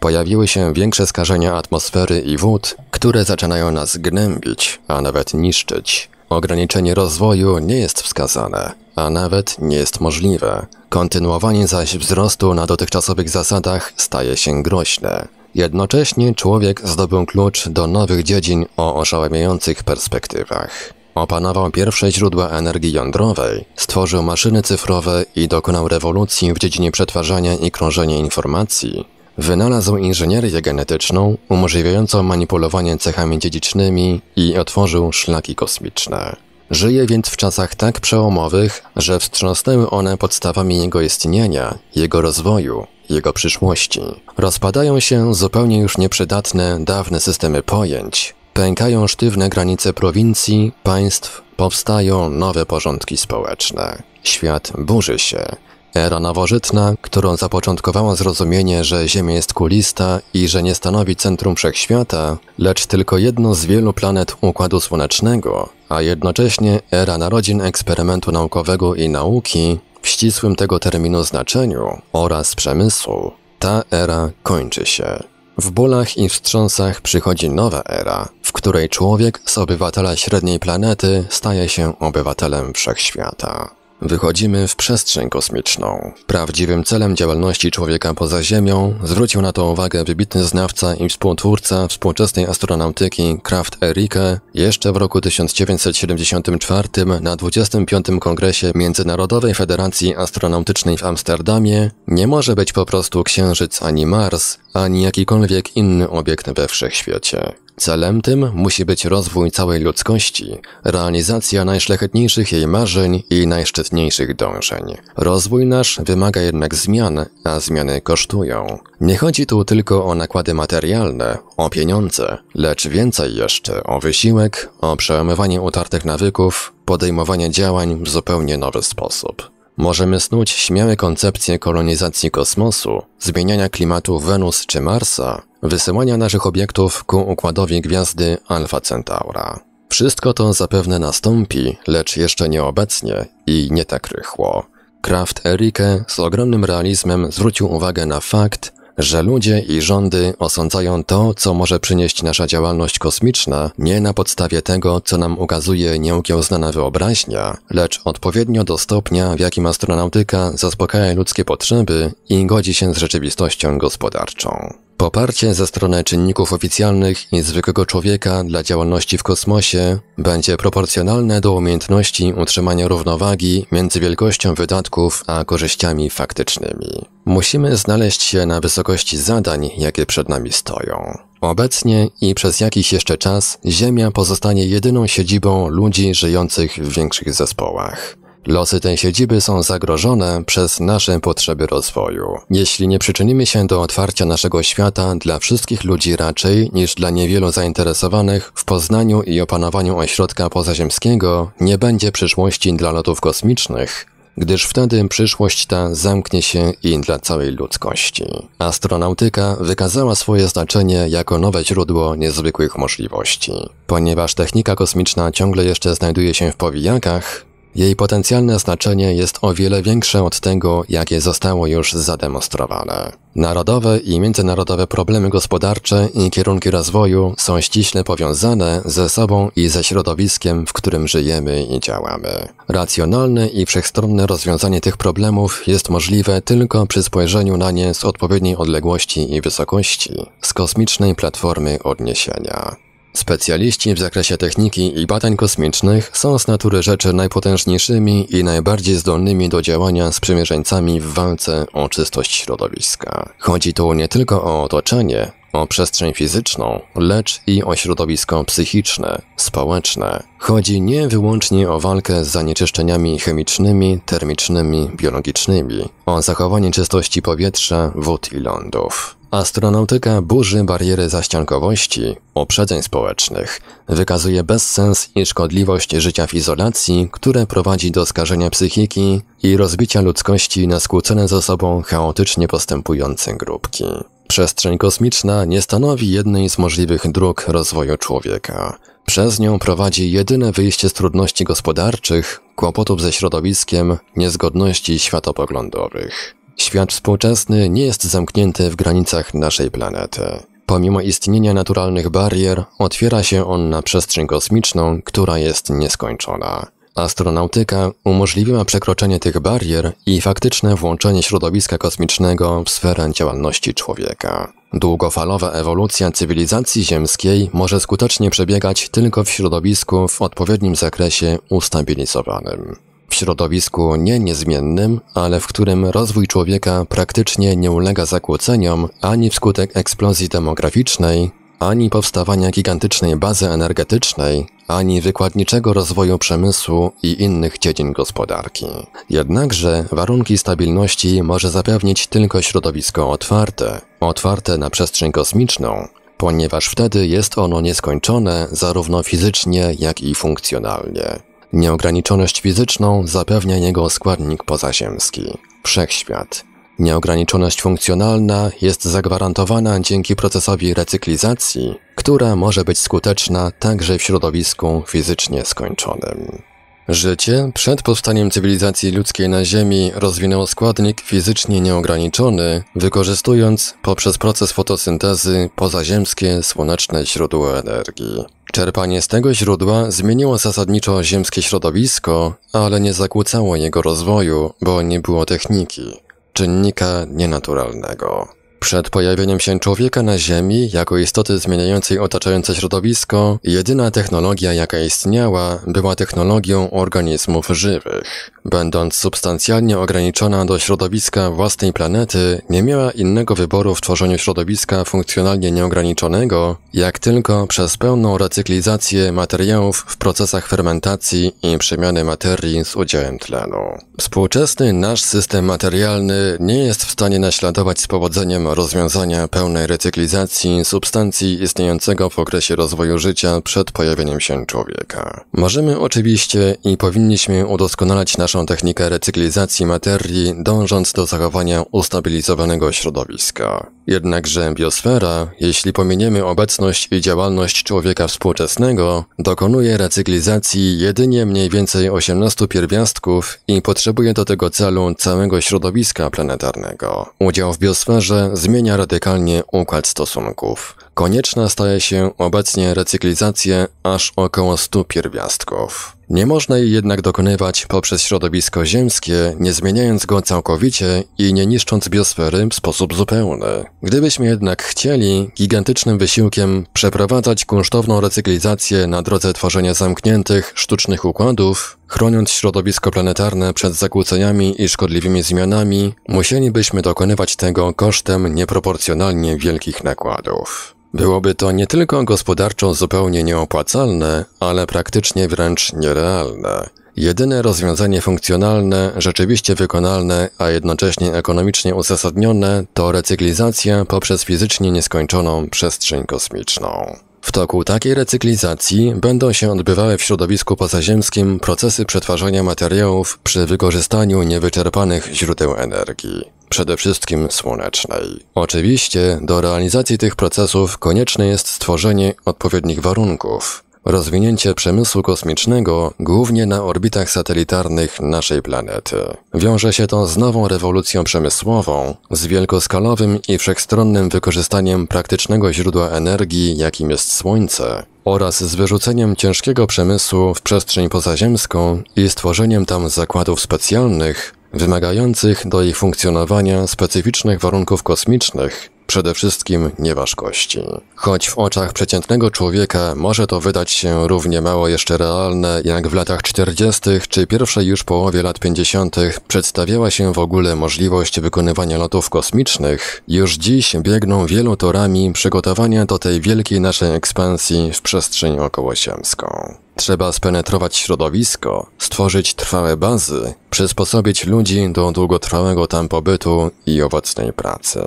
Pojawiły się większe skażenia atmosfery i wód, które zaczynają nas gnębić, a nawet niszczyć. Ograniczenie rozwoju nie jest wskazane, a nawet nie jest możliwe. Kontynuowanie zaś wzrostu na dotychczasowych zasadach staje się groźne. Jednocześnie człowiek zdobył klucz do nowych dziedzin o oszałamiających perspektywach. Opanował pierwsze źródła energii jądrowej, stworzył maszyny cyfrowe i dokonał rewolucji w dziedzinie przetwarzania i krążenia informacji. Wynalazł inżynierię genetyczną, umożliwiającą manipulowanie cechami dziedzicznymi i otworzył szlaki kosmiczne. Żyje więc w czasach tak przełomowych, że wstrząsnęły one podstawami jego istnienia, jego rozwoju, jego przyszłości. Rozpadają się zupełnie już nieprzydatne, dawne systemy pojęć, Pękają sztywne granice prowincji, państw, powstają nowe porządki społeczne. Świat burzy się. Era nowożytna, którą zapoczątkowała zrozumienie, że Ziemia jest kulista i że nie stanowi centrum wszechświata, lecz tylko jedno z wielu planet Układu Słonecznego, a jednocześnie era narodzin eksperymentu naukowego i nauki w ścisłym tego terminu znaczeniu oraz przemysłu, ta era kończy się. W bólach i wstrząsach przychodzi nowa era, w której człowiek z obywatela średniej planety staje się obywatelem wszechświata. Wychodzimy w przestrzeń kosmiczną. Prawdziwym celem działalności człowieka poza Ziemią zwrócił na to uwagę wybitny znawca i współtwórca współczesnej astronautyki Kraft Erike jeszcze w roku 1974 na 25. Kongresie Międzynarodowej Federacji Astronautycznej w Amsterdamie nie może być po prostu Księżyc ani Mars, ani jakikolwiek inny obiekt we wszechświecie. Celem tym musi być rozwój całej ludzkości, realizacja najszlachetniejszych jej marzeń i najszczytniejszych dążeń. Rozwój nasz wymaga jednak zmian, a zmiany kosztują. Nie chodzi tu tylko o nakłady materialne, o pieniądze, lecz więcej jeszcze o wysiłek, o przełamywanie utartych nawyków, podejmowanie działań w zupełnie nowy sposób. Możemy snuć śmiałe koncepcje kolonizacji kosmosu, zmieniania klimatu Wenus czy Marsa, wysyłania naszych obiektów ku układowi gwiazdy Alfa Centaura. Wszystko to zapewne nastąpi, lecz jeszcze nie obecnie i nie tak rychło. Kraft Erike z ogromnym realizmem zwrócił uwagę na fakt, że ludzie i rządy osądzają to, co może przynieść nasza działalność kosmiczna, nie na podstawie tego, co nam ukazuje nieukiełznana wyobraźnia, lecz odpowiednio do stopnia, w jakim astronautyka zaspokaja ludzkie potrzeby i godzi się z rzeczywistością gospodarczą. Poparcie ze strony czynników oficjalnych i zwykłego człowieka dla działalności w kosmosie będzie proporcjonalne do umiejętności utrzymania równowagi między wielkością wydatków a korzyściami faktycznymi. Musimy znaleźć się na wysokości zadań, jakie przed nami stoją. Obecnie i przez jakiś jeszcze czas Ziemia pozostanie jedyną siedzibą ludzi żyjących w większych zespołach. Losy tej siedziby są zagrożone przez nasze potrzeby rozwoju. Jeśli nie przyczynimy się do otwarcia naszego świata dla wszystkich ludzi raczej niż dla niewielu zainteresowanych w poznaniu i opanowaniu ośrodka pozaziemskiego, nie będzie przyszłości dla lotów kosmicznych, gdyż wtedy przyszłość ta zamknie się i dla całej ludzkości. Astronautyka wykazała swoje znaczenie jako nowe źródło niezwykłych możliwości. Ponieważ technika kosmiczna ciągle jeszcze znajduje się w powijakach, jej potencjalne znaczenie jest o wiele większe od tego, jakie zostało już zademonstrowane. Narodowe i międzynarodowe problemy gospodarcze i kierunki rozwoju są ściśle powiązane ze sobą i ze środowiskiem, w którym żyjemy i działamy. Racjonalne i wszechstronne rozwiązanie tych problemów jest możliwe tylko przy spojrzeniu na nie z odpowiedniej odległości i wysokości, z kosmicznej platformy odniesienia. Specjaliści w zakresie techniki i badań kosmicznych są z natury rzeczy najpotężniejszymi i najbardziej zdolnymi do działania z przymierzeńcami w walce o czystość środowiska. Chodzi tu nie tylko o otoczenie, o przestrzeń fizyczną, lecz i o środowisko psychiczne, społeczne. Chodzi nie wyłącznie o walkę z zanieczyszczeniami chemicznymi, termicznymi, biologicznymi, o zachowanie czystości powietrza, wód i lądów. Astronautyka burzy bariery zaściankowości, uprzedzeń społecznych, wykazuje bezsens i szkodliwość życia w izolacji, które prowadzi do skażenia psychiki i rozbicia ludzkości na skłócone ze sobą chaotycznie postępujące grupki. Przestrzeń kosmiczna nie stanowi jednej z możliwych dróg rozwoju człowieka. Przez nią prowadzi jedyne wyjście z trudności gospodarczych, kłopotów ze środowiskiem, niezgodności światopoglądowych. Świat współczesny nie jest zamknięty w granicach naszej planety. Pomimo istnienia naturalnych barier, otwiera się on na przestrzeń kosmiczną, która jest nieskończona. Astronautyka umożliwiła przekroczenie tych barier i faktyczne włączenie środowiska kosmicznego w sferę działalności człowieka. Długofalowa ewolucja cywilizacji ziemskiej może skutecznie przebiegać tylko w środowisku w odpowiednim zakresie ustabilizowanym. W środowisku nie niezmiennym, ale w którym rozwój człowieka praktycznie nie ulega zakłóceniom ani wskutek eksplozji demograficznej, ani powstawania gigantycznej bazy energetycznej, ani wykładniczego rozwoju przemysłu i innych dziedzin gospodarki. Jednakże warunki stabilności może zapewnić tylko środowisko otwarte, otwarte na przestrzeń kosmiczną, ponieważ wtedy jest ono nieskończone zarówno fizycznie, jak i funkcjonalnie. Nieograniczoność fizyczną zapewnia jego składnik pozaziemski wszechświat. Nieograniczoność funkcjonalna jest zagwarantowana dzięki procesowi recyklizacji, która może być skuteczna także w środowisku fizycznie skończonym. Życie przed powstaniem cywilizacji ludzkiej na Ziemi rozwinęło składnik fizycznie nieograniczony, wykorzystując poprzez proces fotosyntezy pozaziemskie słoneczne źródło energii. Czerpanie z tego źródła zmieniło zasadniczo ziemskie środowisko, ale nie zakłócało jego rozwoju, bo nie było techniki, czynnika nienaturalnego. Przed pojawieniem się człowieka na Ziemi, jako istoty zmieniającej otaczające środowisko, jedyna technologia, jaka istniała, była technologią organizmów żywych. Będąc substancjalnie ograniczona do środowiska własnej planety, nie miała innego wyboru w tworzeniu środowiska funkcjonalnie nieograniczonego, jak tylko przez pełną recyklizację materiałów w procesach fermentacji i przemiany materii z udziałem tlenu. Współczesny nasz system materialny nie jest w stanie naśladować z powodzeniem rozwiązania pełnej recyklizacji substancji istniejącego w okresie rozwoju życia przed pojawieniem się człowieka. Możemy oczywiście i powinniśmy udoskonalać naszą technikę recyklizacji materii, dążąc do zachowania ustabilizowanego środowiska. Jednakże biosfera, jeśli pominiemy obecność i działalność człowieka współczesnego, dokonuje recyklizacji jedynie mniej więcej 18 pierwiastków i potrzebuje do tego celu całego środowiska planetarnego. Udział w biosferze zmienia radykalnie układ stosunków. Konieczna staje się obecnie recyklizacja aż około 100 pierwiastków. Nie można jej jednak dokonywać poprzez środowisko ziemskie, nie zmieniając go całkowicie i nie niszcząc biosfery w sposób zupełny. Gdybyśmy jednak chcieli, gigantycznym wysiłkiem przeprowadzać kunsztowną recyklizację na drodze tworzenia zamkniętych, sztucznych układów, chroniąc środowisko planetarne przed zakłóceniami i szkodliwymi zmianami, musielibyśmy dokonywać tego kosztem nieproporcjonalnie wielkich nakładów. Byłoby to nie tylko gospodarczo zupełnie nieopłacalne, ale praktycznie wręcz nierealne. Jedyne rozwiązanie funkcjonalne, rzeczywiście wykonalne, a jednocześnie ekonomicznie uzasadnione to recyklizacja poprzez fizycznie nieskończoną przestrzeń kosmiczną. W toku takiej recyklizacji będą się odbywały w środowisku pozaziemskim procesy przetwarzania materiałów przy wykorzystaniu niewyczerpanych źródeł energii przede wszystkim słonecznej. Oczywiście do realizacji tych procesów konieczne jest stworzenie odpowiednich warunków, rozwinięcie przemysłu kosmicznego głównie na orbitach satelitarnych naszej planety. Wiąże się to z nową rewolucją przemysłową, z wielkoskalowym i wszechstronnym wykorzystaniem praktycznego źródła energii, jakim jest Słońce, oraz z wyrzuceniem ciężkiego przemysłu w przestrzeń pozaziemską i stworzeniem tam zakładów specjalnych, wymagających do ich funkcjonowania specyficznych warunków kosmicznych, przede wszystkim nieważkości. Choć w oczach przeciętnego człowieka może to wydać się równie mało jeszcze realne, jak w latach 40. czy pierwszej już połowie lat 50. przedstawiała się w ogóle możliwość wykonywania lotów kosmicznych, już dziś biegną wielu torami przygotowania do tej wielkiej naszej ekspansji w przestrzeń okołosiemską. Trzeba spenetrować środowisko, stworzyć trwałe bazy, przysposobić ludzi do długotrwałego tam pobytu i owocnej pracy.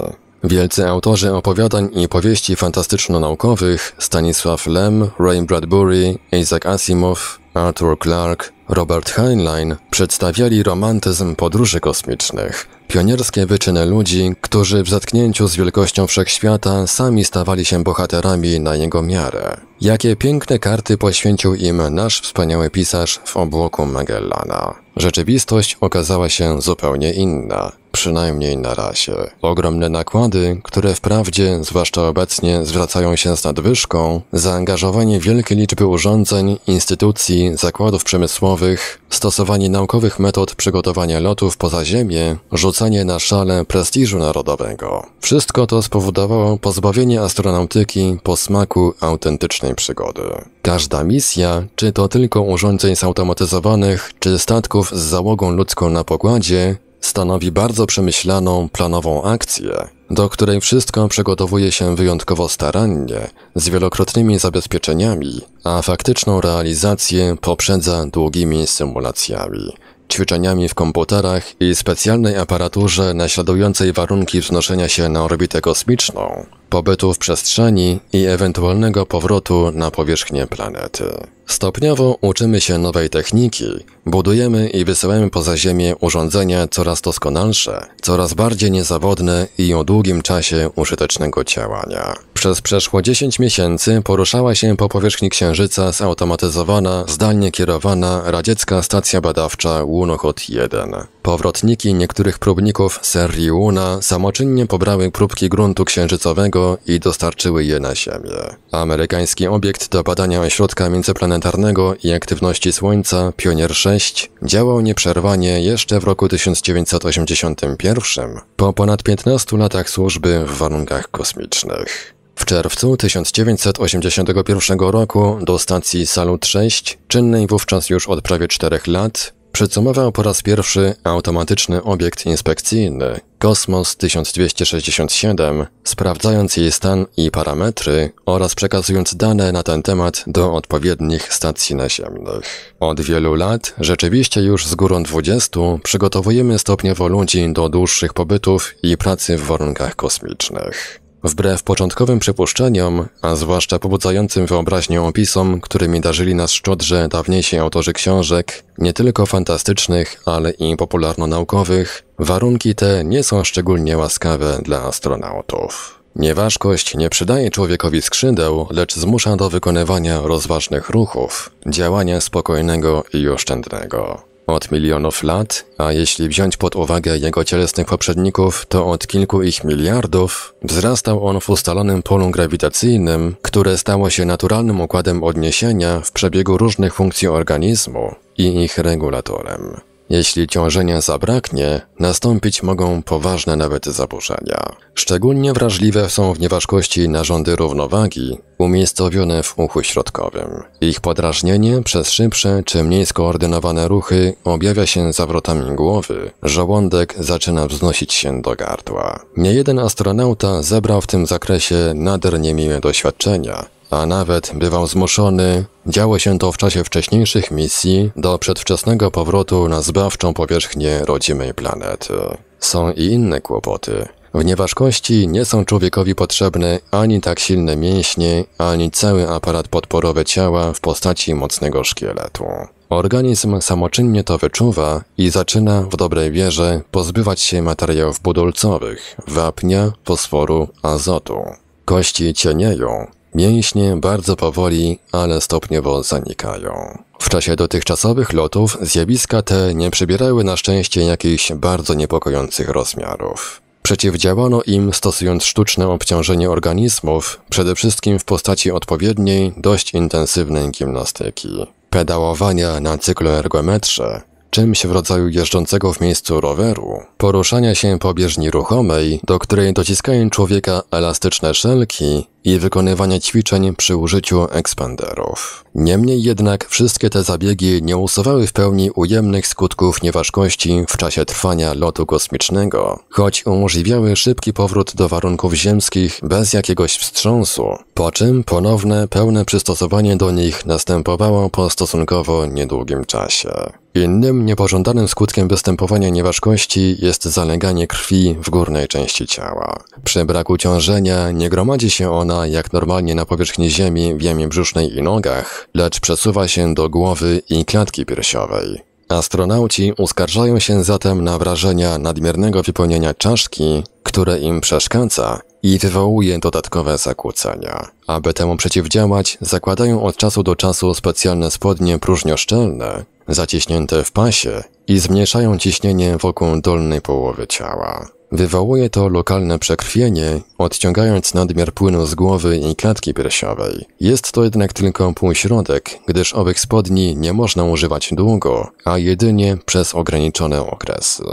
Wielcy autorzy opowiadań i powieści fantastyczno-naukowych Stanisław Lem, Ray Bradbury, Isaac Asimov, Arthur Clarke, Robert Heinlein przedstawiali romantyzm podróży kosmicznych, pionierskie wyczyny ludzi, którzy w zatknięciu z wielkością wszechświata sami stawali się bohaterami na jego miarę. Jakie piękne karty poświęcił im nasz wspaniały pisarz w obłoku Magellana. Rzeczywistość okazała się zupełnie inna przynajmniej na razie. Ogromne nakłady, które wprawdzie, zwłaszcza obecnie, zwracają się z nadwyżką, zaangażowanie wielkiej liczby urządzeń, instytucji, zakładów przemysłowych, stosowanie naukowych metod przygotowania lotów poza ziemię, rzucanie na szale prestiżu narodowego. Wszystko to spowodowało pozbawienie astronautyki posmaku autentycznej przygody. Każda misja, czy to tylko urządzeń zautomatyzowanych, czy statków z załogą ludzką na pokładzie, stanowi bardzo przemyślaną, planową akcję, do której wszystko przygotowuje się wyjątkowo starannie, z wielokrotnymi zabezpieczeniami, a faktyczną realizację poprzedza długimi symulacjami, ćwiczeniami w komputerach i specjalnej aparaturze naśladującej warunki wznoszenia się na orbitę kosmiczną, pobytu w przestrzeni i ewentualnego powrotu na powierzchnię planety. Stopniowo uczymy się nowej techniki, budujemy i wysyłamy poza Ziemię urządzenia coraz doskonalsze, coraz bardziej niezawodne i o długim czasie użytecznego działania. Przez przeszło 10 miesięcy poruszała się po powierzchni Księżyca zautomatyzowana, zdalnie kierowana radziecka stacja badawcza Lunokhod-1. Powrotniki niektórych próbników serii Luna samoczynnie pobrały próbki gruntu księżycowego i dostarczyły je na Ziemię. Amerykański obiekt do badania ośrodka międzyplanetarnego planetarnego i aktywności Słońca Pionier 6 działał nieprzerwanie jeszcze w roku 1981, po ponad 15 latach służby w warunkach kosmicznych. W czerwcu 1981 roku do stacji Salut 6, czynnej wówczas już od prawie 4 lat, Przedsumował po raz pierwszy automatyczny obiekt inspekcyjny Kosmos 1267, sprawdzając jej stan i parametry oraz przekazując dane na ten temat do odpowiednich stacji naziemnych. Od wielu lat, rzeczywiście już z górą 20, przygotowujemy stopniowo ludzi do dłuższych pobytów i pracy w warunkach kosmicznych. Wbrew początkowym przypuszczeniom, a zwłaszcza pobudzającym wyobraźnię opisom, którymi darzyli nas szczodrze dawniejsi autorzy książek, nie tylko fantastycznych, ale i popularno-naukowych, warunki te nie są szczególnie łaskawe dla astronautów. Nieważkość nie przydaje człowiekowi skrzydeł, lecz zmusza do wykonywania rozważnych ruchów, działania spokojnego i oszczędnego. Od milionów lat, a jeśli wziąć pod uwagę jego cielesnych poprzedników, to od kilku ich miliardów wzrastał on w ustalonym polu grawitacyjnym, które stało się naturalnym układem odniesienia w przebiegu różnych funkcji organizmu i ich regulatorem. Jeśli ciążenia zabraknie, nastąpić mogą poważne nawet zaburzenia. Szczególnie wrażliwe są w nieważkości narządy równowagi, umiejscowione w uchu środkowym. Ich podrażnienie przez szybsze czy mniej skoordynowane ruchy objawia się zawrotami głowy, żołądek zaczyna wznosić się do gardła. Niejeden astronauta zebrał w tym zakresie nader niemiłe doświadczenia, a nawet bywał zmuszony, działo się to w czasie wcześniejszych misji do przedwczesnego powrotu na zbawczą powierzchnię rodzimej planety. Są i inne kłopoty. W nieważkości nie są człowiekowi potrzebne ani tak silne mięśnie, ani cały aparat podporowy ciała w postaci mocnego szkieletu. Organizm samoczynnie to wyczuwa i zaczyna w dobrej wierze pozbywać się materiałów budulcowych, wapnia, fosforu, azotu. Kości cienieją, Mięśnie bardzo powoli, ale stopniowo zanikają. W czasie dotychczasowych lotów zjawiska te nie przybierały na szczęście jakichś bardzo niepokojących rozmiarów. Przeciwdziałano im stosując sztuczne obciążenie organizmów, przede wszystkim w postaci odpowiedniej, dość intensywnej gimnastyki. Pedałowania na cykloergometrze, czymś w rodzaju jeżdżącego w miejscu roweru, poruszania się po bieżni ruchomej, do której dociskają człowieka elastyczne szelki i wykonywania ćwiczeń przy użyciu ekspanderów. Niemniej jednak wszystkie te zabiegi nie usuwały w pełni ujemnych skutków nieważkości w czasie trwania lotu kosmicznego, choć umożliwiały szybki powrót do warunków ziemskich bez jakiegoś wstrząsu, po czym ponowne, pełne przystosowanie do nich następowało po stosunkowo niedługim czasie. Innym niepożądanym skutkiem występowania nieważkości jest zaleganie krwi w górnej części ciała. Przy braku ciążenia nie gromadzi się ona jak normalnie na powierzchni ziemi w jamie brzusznej i nogach, lecz przesuwa się do głowy i klatki piersiowej. Astronauci uskarżają się zatem na wrażenia nadmiernego wypełnienia czaszki, które im przeszkadza i wywołuje dodatkowe zakłócenia. Aby temu przeciwdziałać, zakładają od czasu do czasu specjalne spodnie próżnioszczelne, zaciśnięte w pasie i zmniejszają ciśnienie wokół dolnej połowy ciała. Wywołuje to lokalne przekrwienie, odciągając nadmiar płynu z głowy i klatki piersiowej. Jest to jednak tylko półśrodek, gdyż owych spodni nie można używać długo, a jedynie przez ograniczone okresy.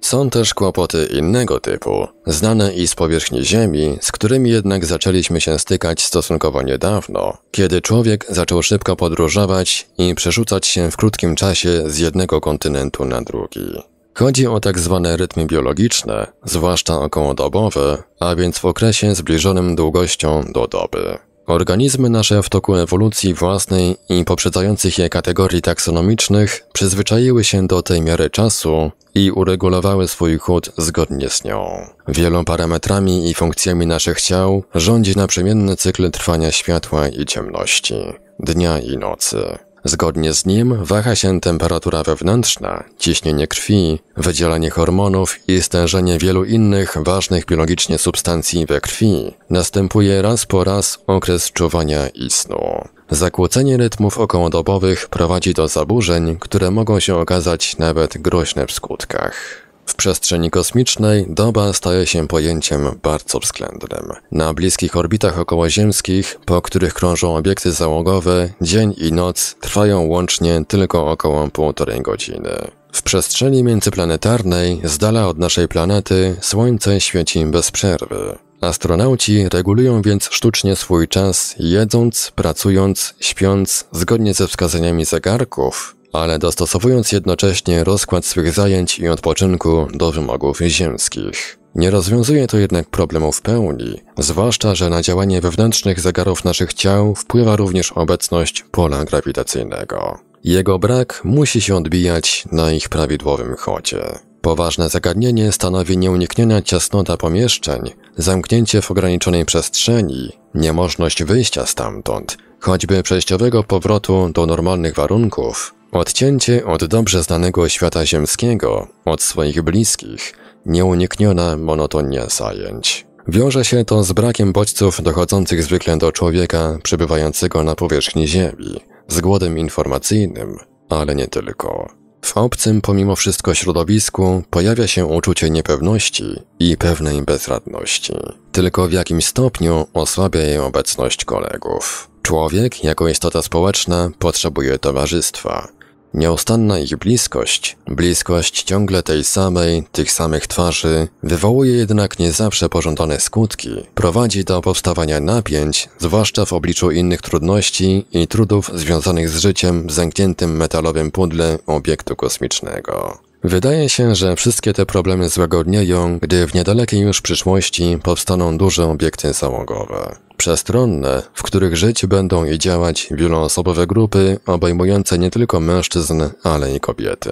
Są też kłopoty innego typu, znane i z powierzchni Ziemi, z którymi jednak zaczęliśmy się stykać stosunkowo niedawno, kiedy człowiek zaczął szybko podróżować i przerzucać się w krótkim czasie z jednego kontynentu na drugi. Chodzi o tak zwane rytmy biologiczne, zwłaszcza okołodobowe, a więc w okresie zbliżonym długością do doby. Organizmy nasze w toku ewolucji własnej i poprzedzających je kategorii taksonomicznych przyzwyczaiły się do tej miary czasu i uregulowały swój chód zgodnie z nią. Wieloma parametrami i funkcjami naszych ciał rządzi naprzemienny cykl trwania światła i ciemności, dnia i nocy. Zgodnie z nim waha się temperatura wewnętrzna, ciśnienie krwi, wydzielanie hormonów i stężenie wielu innych ważnych biologicznie substancji we krwi. Następuje raz po raz okres czuwania i snu. Zakłócenie rytmów okołodobowych prowadzi do zaburzeń, które mogą się okazać nawet groźne w skutkach. W przestrzeni kosmicznej doba staje się pojęciem bardzo względnym. Na bliskich orbitach okołoziemskich, po których krążą obiekty załogowe, dzień i noc trwają łącznie tylko około półtorej godziny. W przestrzeni międzyplanetarnej, z dala od naszej planety, Słońce świeci bez przerwy. Astronauci regulują więc sztucznie swój czas, jedząc, pracując, śpiąc, zgodnie ze wskazaniami zegarków, ale dostosowując jednocześnie rozkład swych zajęć i odpoczynku do wymogów ziemskich. Nie rozwiązuje to jednak problemu w pełni, zwłaszcza, że na działanie wewnętrznych zegarów naszych ciał wpływa również obecność pola grawitacyjnego. Jego brak musi się odbijać na ich prawidłowym chodzie. Poważne zagadnienie stanowi nieunikniona ciasnota pomieszczeń, zamknięcie w ograniczonej przestrzeni, niemożność wyjścia stamtąd, choćby przejściowego powrotu do normalnych warunków, Odcięcie od dobrze znanego świata ziemskiego, od swoich bliskich, nieunikniona monotonia zajęć. Wiąże się to z brakiem bodźców dochodzących zwykle do człowieka przebywającego na powierzchni Ziemi, z głodem informacyjnym, ale nie tylko. W obcym pomimo wszystko środowisku pojawia się uczucie niepewności i pewnej bezradności. Tylko w jakim stopniu osłabia jej obecność kolegów. Człowiek jako istota społeczna potrzebuje towarzystwa, Nieustanna ich bliskość, bliskość ciągle tej samej, tych samych twarzy, wywołuje jednak nie zawsze pożądane skutki, prowadzi do powstawania napięć, zwłaszcza w obliczu innych trudności i trudów związanych z życiem w zamkniętym metalowym pudle obiektu kosmicznego. Wydaje się, że wszystkie te problemy złagodnieją, gdy w niedalekiej już przyszłości powstaną duże obiekty załogowe przestronne, w których żyć będą i działać wieloosobowe grupy obejmujące nie tylko mężczyzn, ale i kobiety.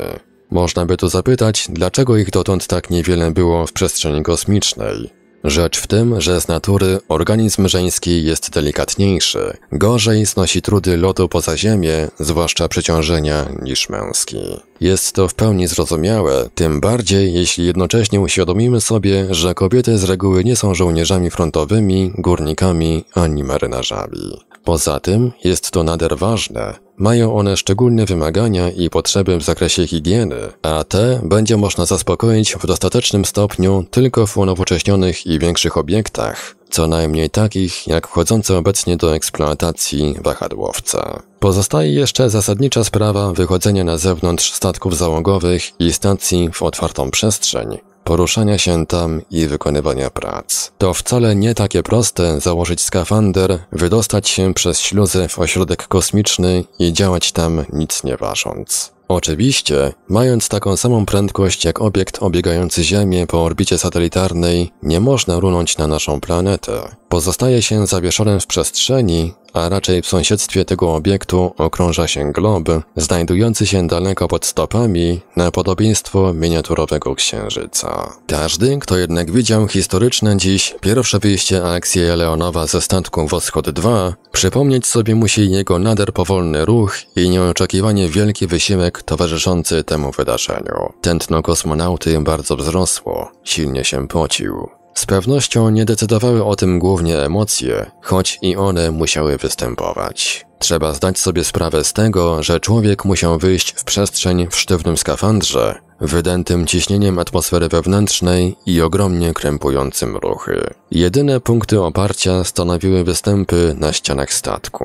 Można by tu zapytać, dlaczego ich dotąd tak niewiele było w przestrzeni kosmicznej. Rzecz w tym, że z natury organizm żeński jest delikatniejszy, gorzej znosi trudy lotu poza ziemię, zwłaszcza przeciążenia, niż męski. Jest to w pełni zrozumiałe, tym bardziej jeśli jednocześnie uświadomimy sobie, że kobiety z reguły nie są żołnierzami frontowymi, górnikami ani marynarzami. Poza tym jest to nader ważne, mają one szczególne wymagania i potrzeby w zakresie higieny, a te będzie można zaspokoić w dostatecznym stopniu tylko w unowocześnionych i większych obiektach, co najmniej takich jak wchodzące obecnie do eksploatacji wahadłowca. Pozostaje jeszcze zasadnicza sprawa wychodzenia na zewnątrz statków załogowych i stacji w otwartą przestrzeń, poruszania się tam i wykonywania prac. To wcale nie takie proste założyć skafander, wydostać się przez śluzy w ośrodek kosmiczny i działać tam nic nie ważąc. Oczywiście, mając taką samą prędkość jak obiekt obiegający Ziemię po orbicie satelitarnej, nie można runąć na naszą planetę. Pozostaje się zawieszonym w przestrzeni, a raczej w sąsiedztwie tego obiektu okrąża się glob, znajdujący się daleko pod stopami, na podobieństwo miniaturowego księżyca. Każdy, kto jednak widział historyczne dziś pierwsze wyjście akcji Eleonowa ze statku Woschod 2, przypomnieć sobie musi jego nader powolny ruch i nieoczekiwanie wielki wysiłek towarzyszący temu wydarzeniu. Tętno kosmonauty bardzo wzrosło, silnie się pocił. Z pewnością nie decydowały o tym głównie emocje, choć i one musiały występować. Trzeba zdać sobie sprawę z tego, że człowiek musiał wyjść w przestrzeń w sztywnym skafandrze, wydętym ciśnieniem atmosfery wewnętrznej i ogromnie krępującym ruchy. Jedyne punkty oparcia stanowiły występy na ścianach statku.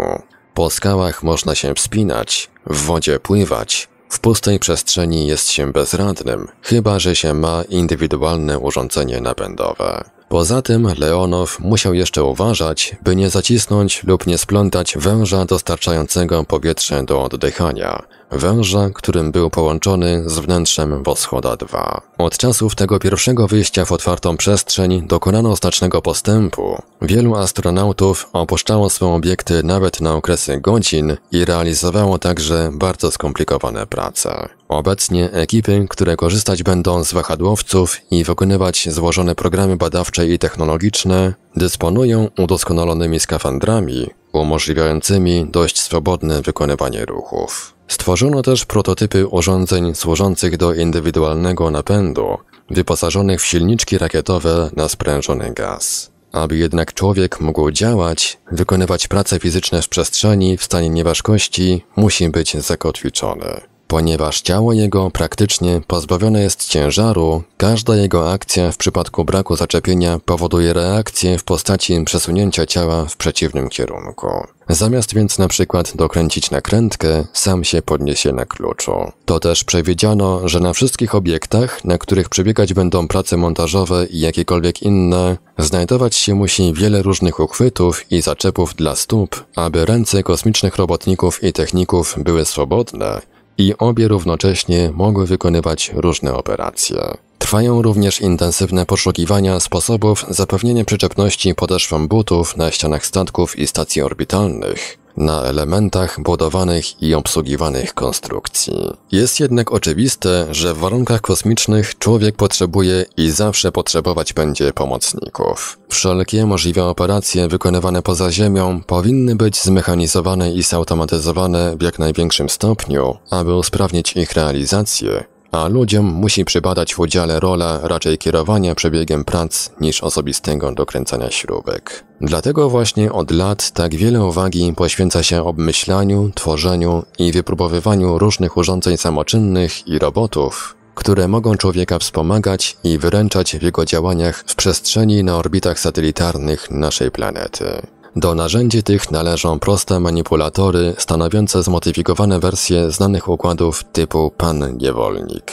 Po skałach można się wspinać, w wodzie pływać, w pustej przestrzeni jest się bezradnym, chyba że się ma indywidualne urządzenie napędowe. Poza tym Leonow musiał jeszcze uważać, by nie zacisnąć lub nie splątać węża dostarczającego powietrze do oddychania, węża, którym był połączony z wnętrzem Woschoda 2. Od czasów tego pierwszego wyjścia w otwartą przestrzeń dokonano znacznego postępu. Wielu astronautów opuszczało swoje obiekty nawet na okresy godzin i realizowało także bardzo skomplikowane prace. Obecnie ekipy, które korzystać będą z wahadłowców i wykonywać złożone programy badawcze i technologiczne, dysponują udoskonalonymi skafandrami, umożliwiającymi dość swobodne wykonywanie ruchów. Stworzono też prototypy urządzeń służących do indywidualnego napędu, wyposażonych w silniczki rakietowe na sprężony gaz. Aby jednak człowiek mógł działać, wykonywać prace fizyczne w przestrzeni w stanie nieważkości, musi być zakotwiczony. Ponieważ ciało jego praktycznie pozbawione jest ciężaru, każda jego akcja w przypadku braku zaczepienia powoduje reakcję w postaci przesunięcia ciała w przeciwnym kierunku. Zamiast więc na przykład dokręcić nakrętkę, sam się podniesie na kluczu. To też przewidziano, że na wszystkich obiektach, na których przebiegać będą prace montażowe i jakiekolwiek inne, znajdować się musi wiele różnych uchwytów i zaczepów dla stóp, aby ręce kosmicznych robotników i techników były swobodne i obie równocześnie mogły wykonywać różne operacje. Trwają również intensywne poszukiwania sposobów zapewnienia przyczepności podeszwom butów na ścianach statków i stacji orbitalnych, na elementach budowanych i obsługiwanych konstrukcji. Jest jednak oczywiste, że w warunkach kosmicznych człowiek potrzebuje i zawsze potrzebować będzie pomocników. Wszelkie możliwe operacje wykonywane poza Ziemią powinny być zmechanizowane i zautomatyzowane w jak największym stopniu, aby usprawnić ich realizację a ludziom musi przypadać w udziale rola raczej kierowania przebiegiem prac niż osobistego dokręcania śrubek. Dlatego właśnie od lat tak wiele uwagi poświęca się obmyślaniu, tworzeniu i wypróbowywaniu różnych urządzeń samoczynnych i robotów, które mogą człowieka wspomagać i wyręczać w jego działaniach w przestrzeni na orbitach satelitarnych naszej planety. Do narzędzi tych należą proste manipulatory stanowiące zmodyfikowane wersje znanych układów typu pan niewolnik.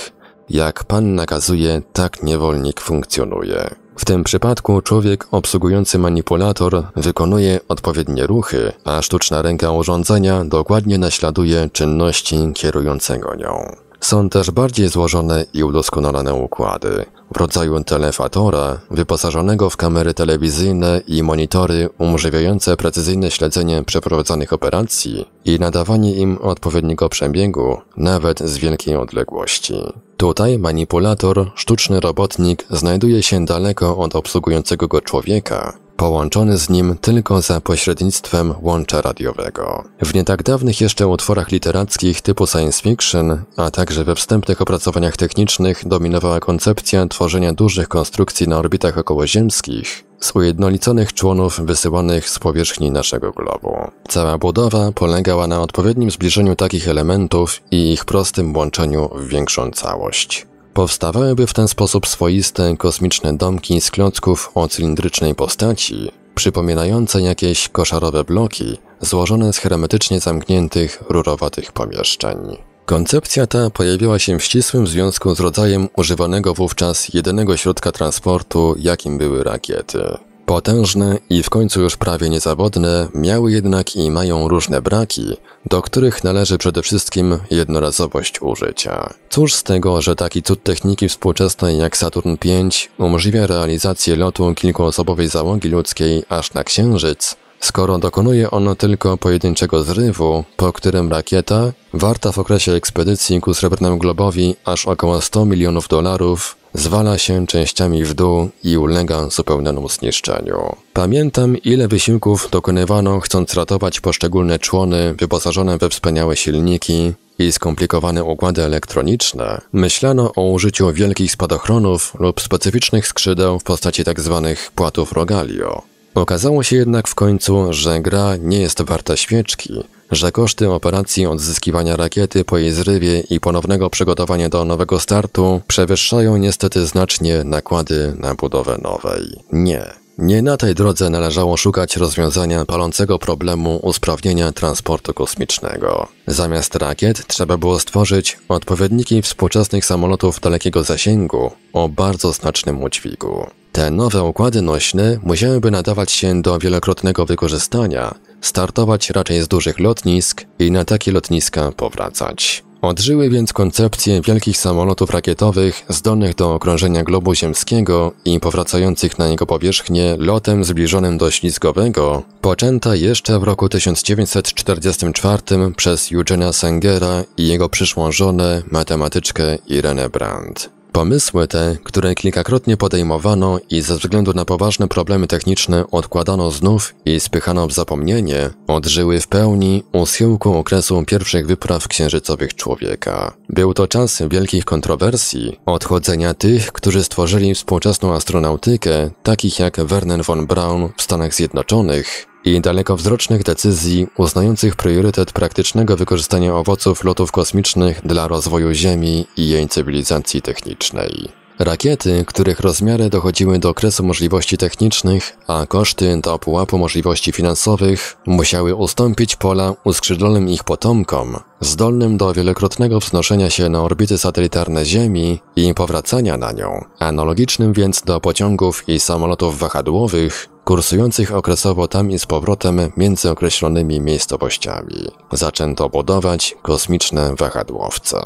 Jak pan nakazuje, tak niewolnik funkcjonuje. W tym przypadku człowiek obsługujący manipulator wykonuje odpowiednie ruchy, a sztuczna ręka urządzenia dokładnie naśladuje czynności kierującego nią. Są też bardziej złożone i udoskonalone układy, w rodzaju telefatora, wyposażonego w kamery telewizyjne i monitory umożliwiające precyzyjne śledzenie przeprowadzanych operacji i nadawanie im odpowiedniego przebiegu, nawet z wielkiej odległości. Tutaj manipulator, sztuczny robotnik, znajduje się daleko od obsługującego go człowieka, połączony z nim tylko za pośrednictwem łącza radiowego. W nie tak dawnych jeszcze utworach literackich typu science fiction, a także we wstępnych opracowaniach technicznych dominowała koncepcja tworzenia dużych konstrukcji na orbitach okołoziemskich, z ujednoliconych członów wysyłanych z powierzchni naszego globu. Cała budowa polegała na odpowiednim zbliżeniu takich elementów i ich prostym łączeniu w większą całość. Powstawałyby w ten sposób swoiste kosmiczne domki z klocków o cylindrycznej postaci, przypominające jakieś koszarowe bloki złożone z hermetycznie zamkniętych, rurowatych pomieszczeń. Koncepcja ta pojawiła się w ścisłym związku z rodzajem używanego wówczas jedynego środka transportu, jakim były rakiety. Potężne i w końcu już prawie niezawodne, miały jednak i mają różne braki, do których należy przede wszystkim jednorazowość użycia. Cóż z tego, że taki cud techniki współczesnej jak Saturn V umożliwia realizację lotu kilkuosobowej załogi ludzkiej aż na Księżyc, skoro dokonuje ono tylko pojedynczego zrywu, po którym rakieta, warta w okresie ekspedycji ku Srebrnemu Globowi aż około 100 milionów dolarów, zwala się częściami w dół i ulega zupełnemu zniszczeniu. Pamiętam, ile wysiłków dokonywano chcąc ratować poszczególne człony wyposażone we wspaniałe silniki i skomplikowane układy elektroniczne. Myślano o użyciu wielkich spadochronów lub specyficznych skrzydeł w postaci tzw. Tak płatów rogalio. Okazało się jednak w końcu, że gra nie jest warta świeczki, że koszty operacji odzyskiwania rakiety po jej zrywie i ponownego przygotowania do nowego startu przewyższają niestety znacznie nakłady na budowę nowej. Nie. Nie na tej drodze należało szukać rozwiązania palącego problemu usprawnienia transportu kosmicznego. Zamiast rakiet trzeba było stworzyć odpowiedniki współczesnych samolotów dalekiego zasięgu o bardzo znacznym udźwigu. Te nowe układy nośne musiałyby nadawać się do wielokrotnego wykorzystania, startować raczej z dużych lotnisk i na takie lotniska powracać. Odżyły więc koncepcje wielkich samolotów rakietowych zdolnych do okrążenia globu ziemskiego i powracających na jego powierzchnię lotem zbliżonym do ślizgowego, poczęta jeszcze w roku 1944 przez Eugenia Sengera i jego przyszłą żonę, matematyczkę Irene Brandt. Pomysły te, które kilkakrotnie podejmowano i ze względu na poważne problemy techniczne odkładano znów i spychano w zapomnienie, odżyły w pełni u schyłku okresu pierwszych wypraw księżycowych człowieka. Był to czas wielkich kontrowersji, odchodzenia tych, którzy stworzyli współczesną astronautykę, takich jak Vernon von Braun w Stanach Zjednoczonych, i dalekowzrocznych decyzji uznających priorytet praktycznego wykorzystania owoców lotów kosmicznych dla rozwoju Ziemi i jej cywilizacji technicznej. Rakiety, których rozmiary dochodziły do kresu możliwości technicznych, a koszty do pułapu możliwości finansowych, musiały ustąpić pola uskrzydlonym ich potomkom, zdolnym do wielokrotnego wznoszenia się na orbity satelitarne Ziemi i powracania na nią, analogicznym więc do pociągów i samolotów wahadłowych, kursujących okresowo tam i z powrotem między określonymi miejscowościami. Zaczęto budować kosmiczne wahadłowce.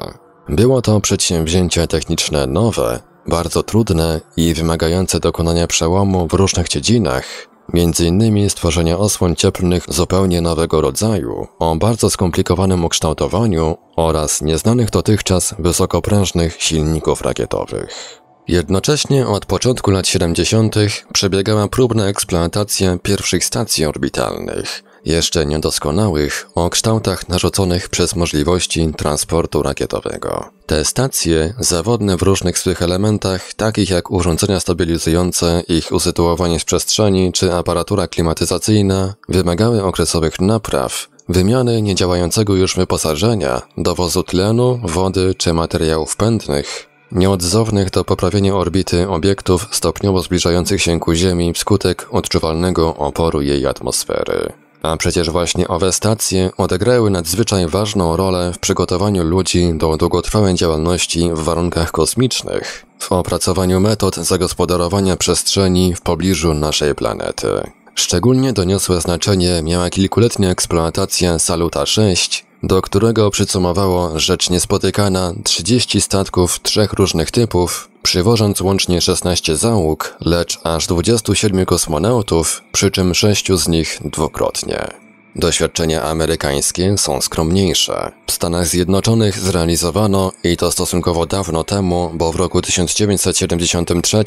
Było to przedsięwzięcie techniczne nowe, bardzo trudne i wymagające dokonania przełomu w różnych dziedzinach, m.in. stworzenia osłon cieplnych zupełnie nowego rodzaju, o bardzo skomplikowanym ukształtowaniu oraz nieznanych dotychczas wysokoprężnych silników rakietowych. Jednocześnie od początku lat 70. przebiegała próbna eksploatacja pierwszych stacji orbitalnych, jeszcze niedoskonałych, o kształtach narzuconych przez możliwości transportu rakietowego. Te stacje, zawodne w różnych swych elementach, takich jak urządzenia stabilizujące, ich usytuowanie w przestrzeni czy aparatura klimatyzacyjna, wymagały okresowych napraw, wymiany niedziałającego już wyposażenia, dowozu tlenu, wody czy materiałów pędnych, nieodzownych do poprawienia orbity obiektów stopniowo zbliżających się ku Ziemi wskutek odczuwalnego oporu jej atmosfery. A przecież właśnie owe stacje odegrały nadzwyczaj ważną rolę w przygotowaniu ludzi do długotrwałej działalności w warunkach kosmicznych, w opracowaniu metod zagospodarowania przestrzeni w pobliżu naszej planety. Szczególnie doniosłe znaczenie miała kilkuletnia eksploatacja Saluta 6 do którego przycumowało rzecz niespotykana 30 statków trzech różnych typów, przywożąc łącznie 16 załóg, lecz aż 27 kosmonautów, przy czym 6 z nich dwukrotnie. Doświadczenia amerykańskie są skromniejsze. W Stanach Zjednoczonych zrealizowano, i to stosunkowo dawno temu, bo w roku 1973,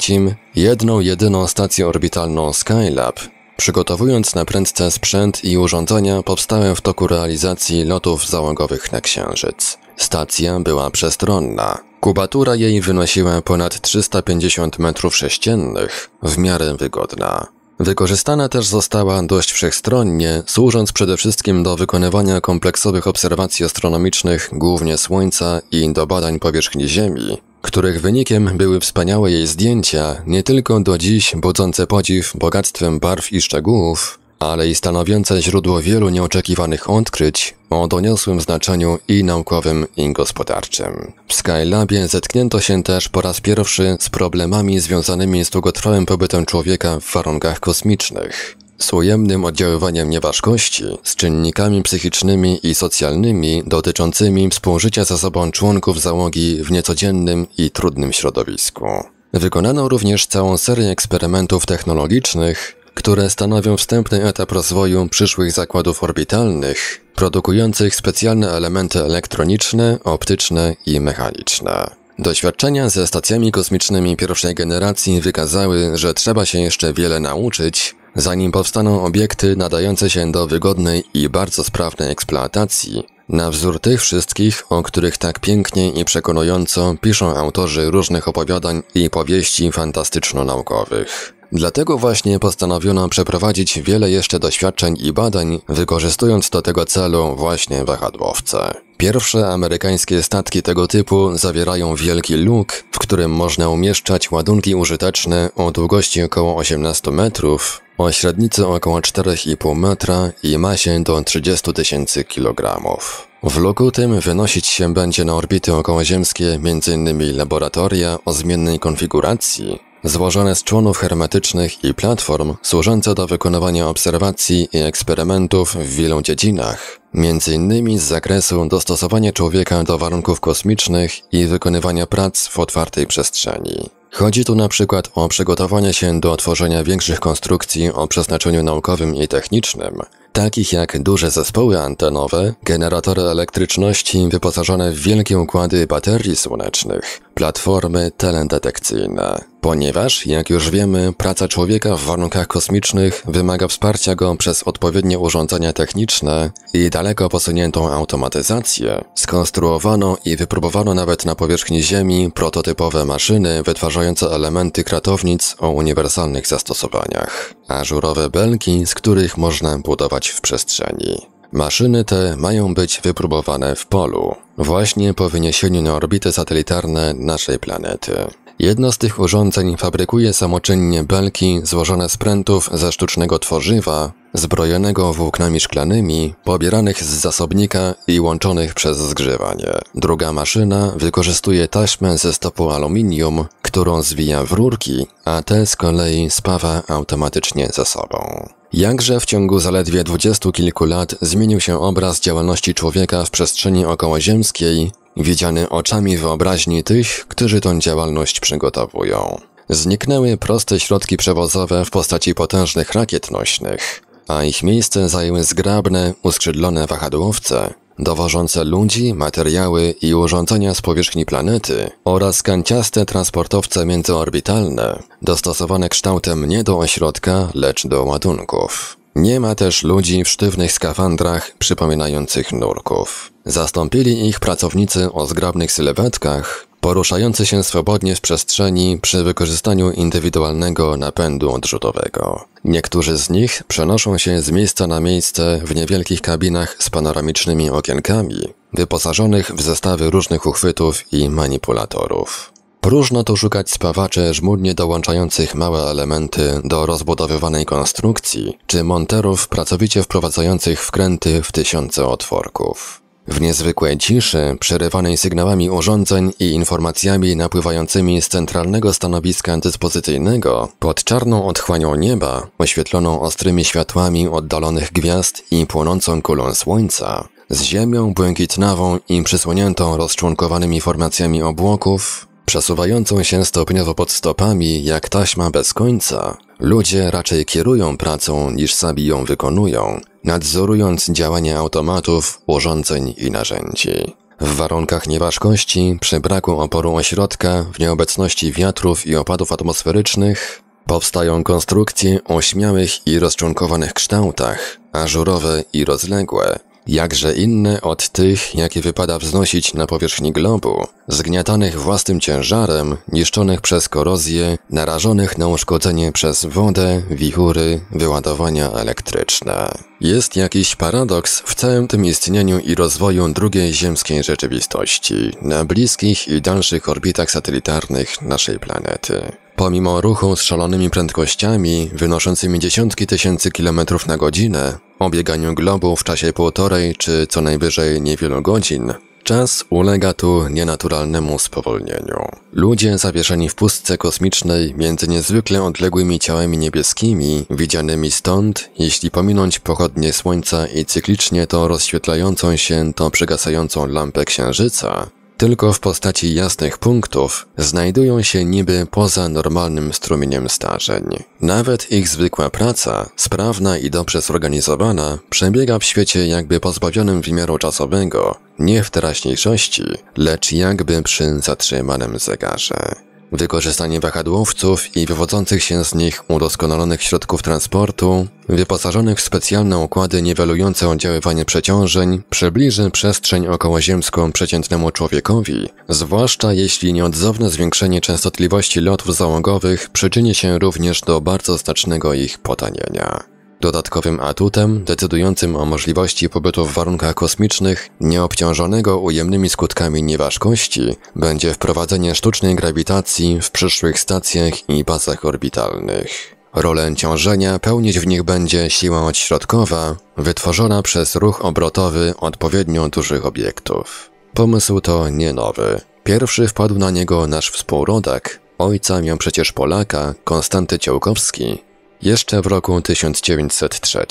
jedną jedyną stację orbitalną Skylab, Przygotowując na prędce sprzęt i urządzenia, powstałem w toku realizacji lotów załogowych na Księżyc. Stacja była przestronna. Kubatura jej wynosiła ponad 350 metrów sześciennych, w miarę wygodna. Wykorzystana też została dość wszechstronnie, służąc przede wszystkim do wykonywania kompleksowych obserwacji astronomicznych, głównie Słońca i do badań powierzchni Ziemi, których wynikiem były wspaniałe jej zdjęcia, nie tylko do dziś budzące podziw bogactwem barw i szczegółów, ale i stanowiące źródło wielu nieoczekiwanych odkryć o doniosłym znaczeniu i naukowym, i gospodarczym. W Skylabie zetknięto się też po raz pierwszy z problemami związanymi z długotrwałym pobytem człowieka w warunkach kosmicznych. Z ujemnym oddziaływaniem nieważkości, z czynnikami psychicznymi i socjalnymi dotyczącymi współżycia ze sobą członków załogi w niecodziennym i trudnym środowisku. Wykonano również całą serię eksperymentów technologicznych, które stanowią wstępny etap rozwoju przyszłych zakładów orbitalnych, produkujących specjalne elementy elektroniczne, optyczne i mechaniczne. Doświadczenia ze stacjami kosmicznymi pierwszej generacji wykazały, że trzeba się jeszcze wiele nauczyć, Zanim powstaną obiekty nadające się do wygodnej i bardzo sprawnej eksploatacji, na wzór tych wszystkich, o których tak pięknie i przekonująco piszą autorzy różnych opowiadań i powieści fantastyczno-naukowych. Dlatego właśnie postanowiono przeprowadzić wiele jeszcze doświadczeń i badań, wykorzystując do tego celu właśnie wahadłowce. Pierwsze amerykańskie statki tego typu zawierają wielki luk, w którym można umieszczać ładunki użyteczne o długości około 18 metrów, o średnicy około 4,5 metra i masie do 30 tysięcy kilogramów. W loku tym wynosić się będzie na orbity okołoziemskie m.in. laboratoria o zmiennej konfiguracji, złożone z członów hermetycznych i platform służące do wykonywania obserwacji i eksperymentów w wielu dziedzinach, m.in. z zakresu dostosowania człowieka do warunków kosmicznych i wykonywania prac w otwartej przestrzeni. Chodzi tu na przykład o przygotowanie się do tworzenia większych konstrukcji o przeznaczeniu naukowym i technicznym, takich jak duże zespoły antenowe, generatory elektryczności wyposażone w wielkie układy baterii słonecznych, platformy teledetekcyjne. Ponieważ, jak już wiemy, praca człowieka w warunkach kosmicznych wymaga wsparcia go przez odpowiednie urządzenia techniczne i daleko posuniętą automatyzację, skonstruowano i wypróbowano nawet na powierzchni Ziemi prototypowe maszyny wytwarzające elementy kratownic o uniwersalnych zastosowaniach, ażurowe belki, z których można budować w przestrzeni. Maszyny te mają być wypróbowane w polu, właśnie po wyniesieniu na orbite satelitarne naszej planety. Jedno z tych urządzeń fabrykuje samoczynnie belki złożone z prętów ze sztucznego tworzywa, zbrojonego włóknami szklanymi, pobieranych z zasobnika i łączonych przez zgrzewanie. Druga maszyna wykorzystuje taśmę ze stopu aluminium, którą zwija w rurki, a te z kolei spawa automatycznie ze sobą. Jakże w ciągu zaledwie dwudziestu kilku lat zmienił się obraz działalności człowieka w przestrzeni okołoziemskiej, widziany oczami wyobraźni tych, którzy tą działalność przygotowują. Zniknęły proste środki przewozowe w postaci potężnych rakiet nośnych, a ich miejsce zajęły zgrabne, uskrzydlone wahadłowce, dowożące ludzi, materiały i urządzenia z powierzchni planety oraz kanciaste transportowce międzyorbitalne, dostosowane kształtem nie do ośrodka, lecz do ładunków. Nie ma też ludzi w sztywnych skafandrach przypominających nurków. Zastąpili ich pracownicy o zgrabnych sylwetkach, poruszający się swobodnie w przestrzeni przy wykorzystaniu indywidualnego napędu odrzutowego. Niektórzy z nich przenoszą się z miejsca na miejsce w niewielkich kabinach z panoramicznymi okienkami, wyposażonych w zestawy różnych uchwytów i manipulatorów. Próżno tu szukać spawaczy żmudnie dołączających małe elementy do rozbudowywanej konstrukcji, czy monterów pracowicie wprowadzających wkręty w tysiące otworków. W niezwykłej ciszy, przerywanej sygnałami urządzeń i informacjami napływającymi z centralnego stanowiska dyspozycyjnego, pod czarną otchłanią nieba, oświetloną ostrymi światłami oddalonych gwiazd i płonącą kulą słońca, z ziemią błękitnawą i przysłoniętą rozczłonkowanymi formacjami obłoków, przesuwającą się stopniowo pod stopami jak taśma bez końca, ludzie raczej kierują pracą niż sami ją wykonują – nadzorując działanie automatów, urządzeń i narzędzi. W warunkach nieważkości, przy braku oporu ośrodka, w nieobecności wiatrów i opadów atmosferycznych, powstają konstrukcje o śmiałych i rozczłonkowanych kształtach, ażurowe i rozległe, jakże inne od tych, jakie wypada wznosić na powierzchni globu, zgniatanych własnym ciężarem, niszczonych przez korozję, narażonych na uszkodzenie przez wodę, wichury, wyładowania elektryczne. Jest jakiś paradoks w całym tym istnieniu i rozwoju drugiej ziemskiej rzeczywistości, na bliskich i dalszych orbitach satelitarnych naszej planety. Pomimo ruchu z szalonymi prędkościami, wynoszącymi dziesiątki tysięcy kilometrów na godzinę, o bieganiu globu w czasie półtorej czy co najwyżej niewielu godzin Czas ulega tu nienaturalnemu spowolnieniu. Ludzie zawieszeni w pustce kosmicznej między niezwykle odległymi ciałami niebieskimi, widzianymi stąd, jeśli pominąć pochodnie Słońca i cyklicznie to rozświetlającą się, to przegasającą lampę Księżyca, tylko w postaci jasnych punktów, znajdują się niby poza normalnym strumieniem starzeń. Nawet ich zwykła praca, sprawna i dobrze zorganizowana, przebiega w świecie jakby pozbawionym wymiaru czasowego, nie w teraźniejszości, lecz jakby przy zatrzymanym zegarze. Wykorzystanie wahadłowców i wywodzących się z nich udoskonalonych środków transportu, wyposażonych w specjalne układy niwelujące oddziaływanie przeciążeń, przybliży przestrzeń okołoziemską przeciętnemu człowiekowi, zwłaszcza jeśli nieodzowne zwiększenie częstotliwości lotów załogowych przyczyni się również do bardzo znacznego ich potanienia. Dodatkowym atutem decydującym o możliwości pobytu w warunkach kosmicznych nieobciążonego ujemnymi skutkami nieważkości będzie wprowadzenie sztucznej grawitacji w przyszłych stacjach i pasach orbitalnych. Rolę ciążenia pełnić w nich będzie siła odśrodkowa, wytworzona przez ruch obrotowy odpowiednio dużych obiektów. Pomysł to nie nowy. Pierwszy wpadł na niego nasz współrodak, ojca miał przecież Polaka, Konstanty Ciołkowski, jeszcze w roku 1903.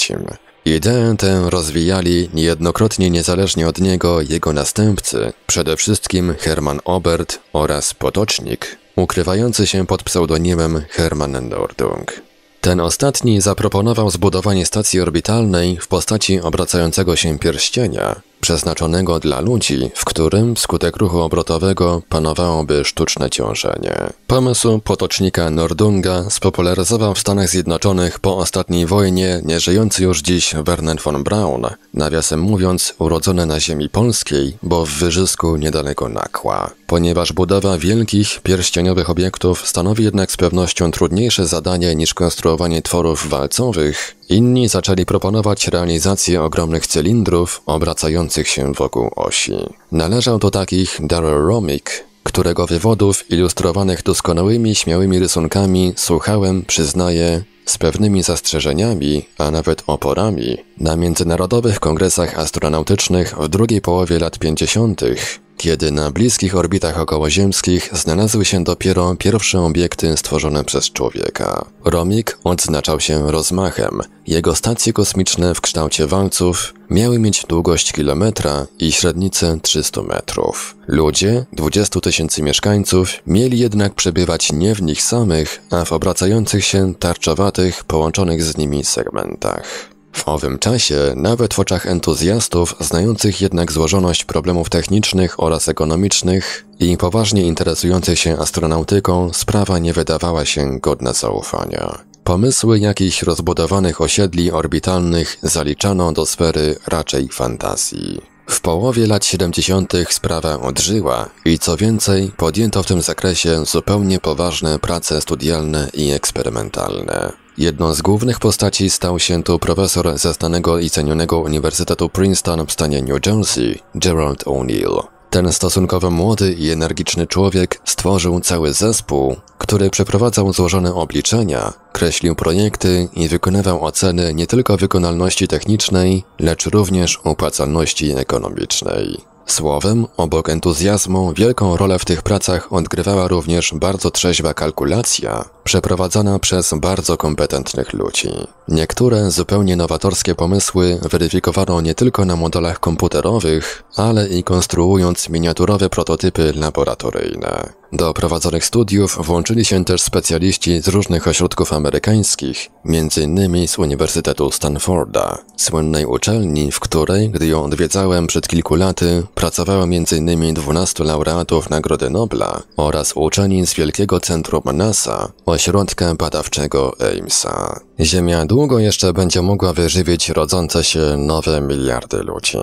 Ideę tę rozwijali niejednokrotnie niezależnie od niego jego następcy, przede wszystkim Hermann Obert oraz Potocznik, ukrywający się pod pseudonimem Hermann Nordung. Ten ostatni zaproponował zbudowanie stacji orbitalnej w postaci obracającego się pierścienia, przeznaczonego dla ludzi, w którym wskutek ruchu obrotowego panowałoby sztuczne ciążenie. Pomysł potocznika Nordunga spopularyzował w Stanach Zjednoczonych po ostatniej wojnie nieżyjący już dziś Werner von Braun, nawiasem mówiąc urodzony na ziemi polskiej, bo w Wyżysku niedaleko Nakła. Ponieważ budowa wielkich, pierścieniowych obiektów stanowi jednak z pewnością trudniejsze zadanie niż konstruowanie tworów walcowych, Inni zaczęli proponować realizację ogromnych cylindrów obracających się wokół osi. Należał do takich Darrell Romick, którego wywodów ilustrowanych doskonałymi, śmiałymi rysunkami słuchałem, przyznaję, z pewnymi zastrzeżeniami, a nawet oporami, na międzynarodowych kongresach astronautycznych w drugiej połowie lat 50., kiedy na bliskich orbitach okołoziemskich znalazły się dopiero pierwsze obiekty stworzone przez człowieka. Romik odznaczał się rozmachem. Jego stacje kosmiczne w kształcie walców miały mieć długość kilometra i średnicę 300 metrów. Ludzie, 20 tysięcy mieszkańców, mieli jednak przebywać nie w nich samych, a w obracających się tarczowatych, połączonych z nimi segmentach. W owym czasie, nawet w oczach entuzjastów, znających jednak złożoność problemów technicznych oraz ekonomicznych i poważnie interesujących się astronautyką, sprawa nie wydawała się godna zaufania. Pomysły jakichś rozbudowanych osiedli orbitalnych zaliczano do sfery raczej fantazji. W połowie lat 70. sprawa odżyła i co więcej, podjęto w tym zakresie zupełnie poważne prace studialne i eksperymentalne. Jedną z głównych postaci stał się tu profesor ze znanego i cenionego Uniwersytetu Princeton w stanie New Jersey, Gerald O'Neill. Ten stosunkowo młody i energiczny człowiek stworzył cały zespół, który przeprowadzał złożone obliczenia, kreślił projekty i wykonywał oceny nie tylko wykonalności technicznej, lecz również opłacalności ekonomicznej. Słowem, obok entuzjazmu, wielką rolę w tych pracach odgrywała również bardzo trzeźwa kalkulacja, przeprowadzana przez bardzo kompetentnych ludzi. Niektóre zupełnie nowatorskie pomysły weryfikowano nie tylko na modelach komputerowych, ale i konstruując miniaturowe prototypy laboratoryjne. Do prowadzonych studiów włączyli się też specjaliści z różnych ośrodków amerykańskich, m.in. z Uniwersytetu Stanforda, słynnej uczelni, w której, gdy ją odwiedzałem przed kilku laty, pracowało m.in. 12 laureatów Nagrody Nobla oraz uczeni z Wielkiego Centrum NASA, ośrodka badawczego Amesa. Ziemia długo jeszcze będzie mogła wyżywić rodzące się nowe miliardy ludzi.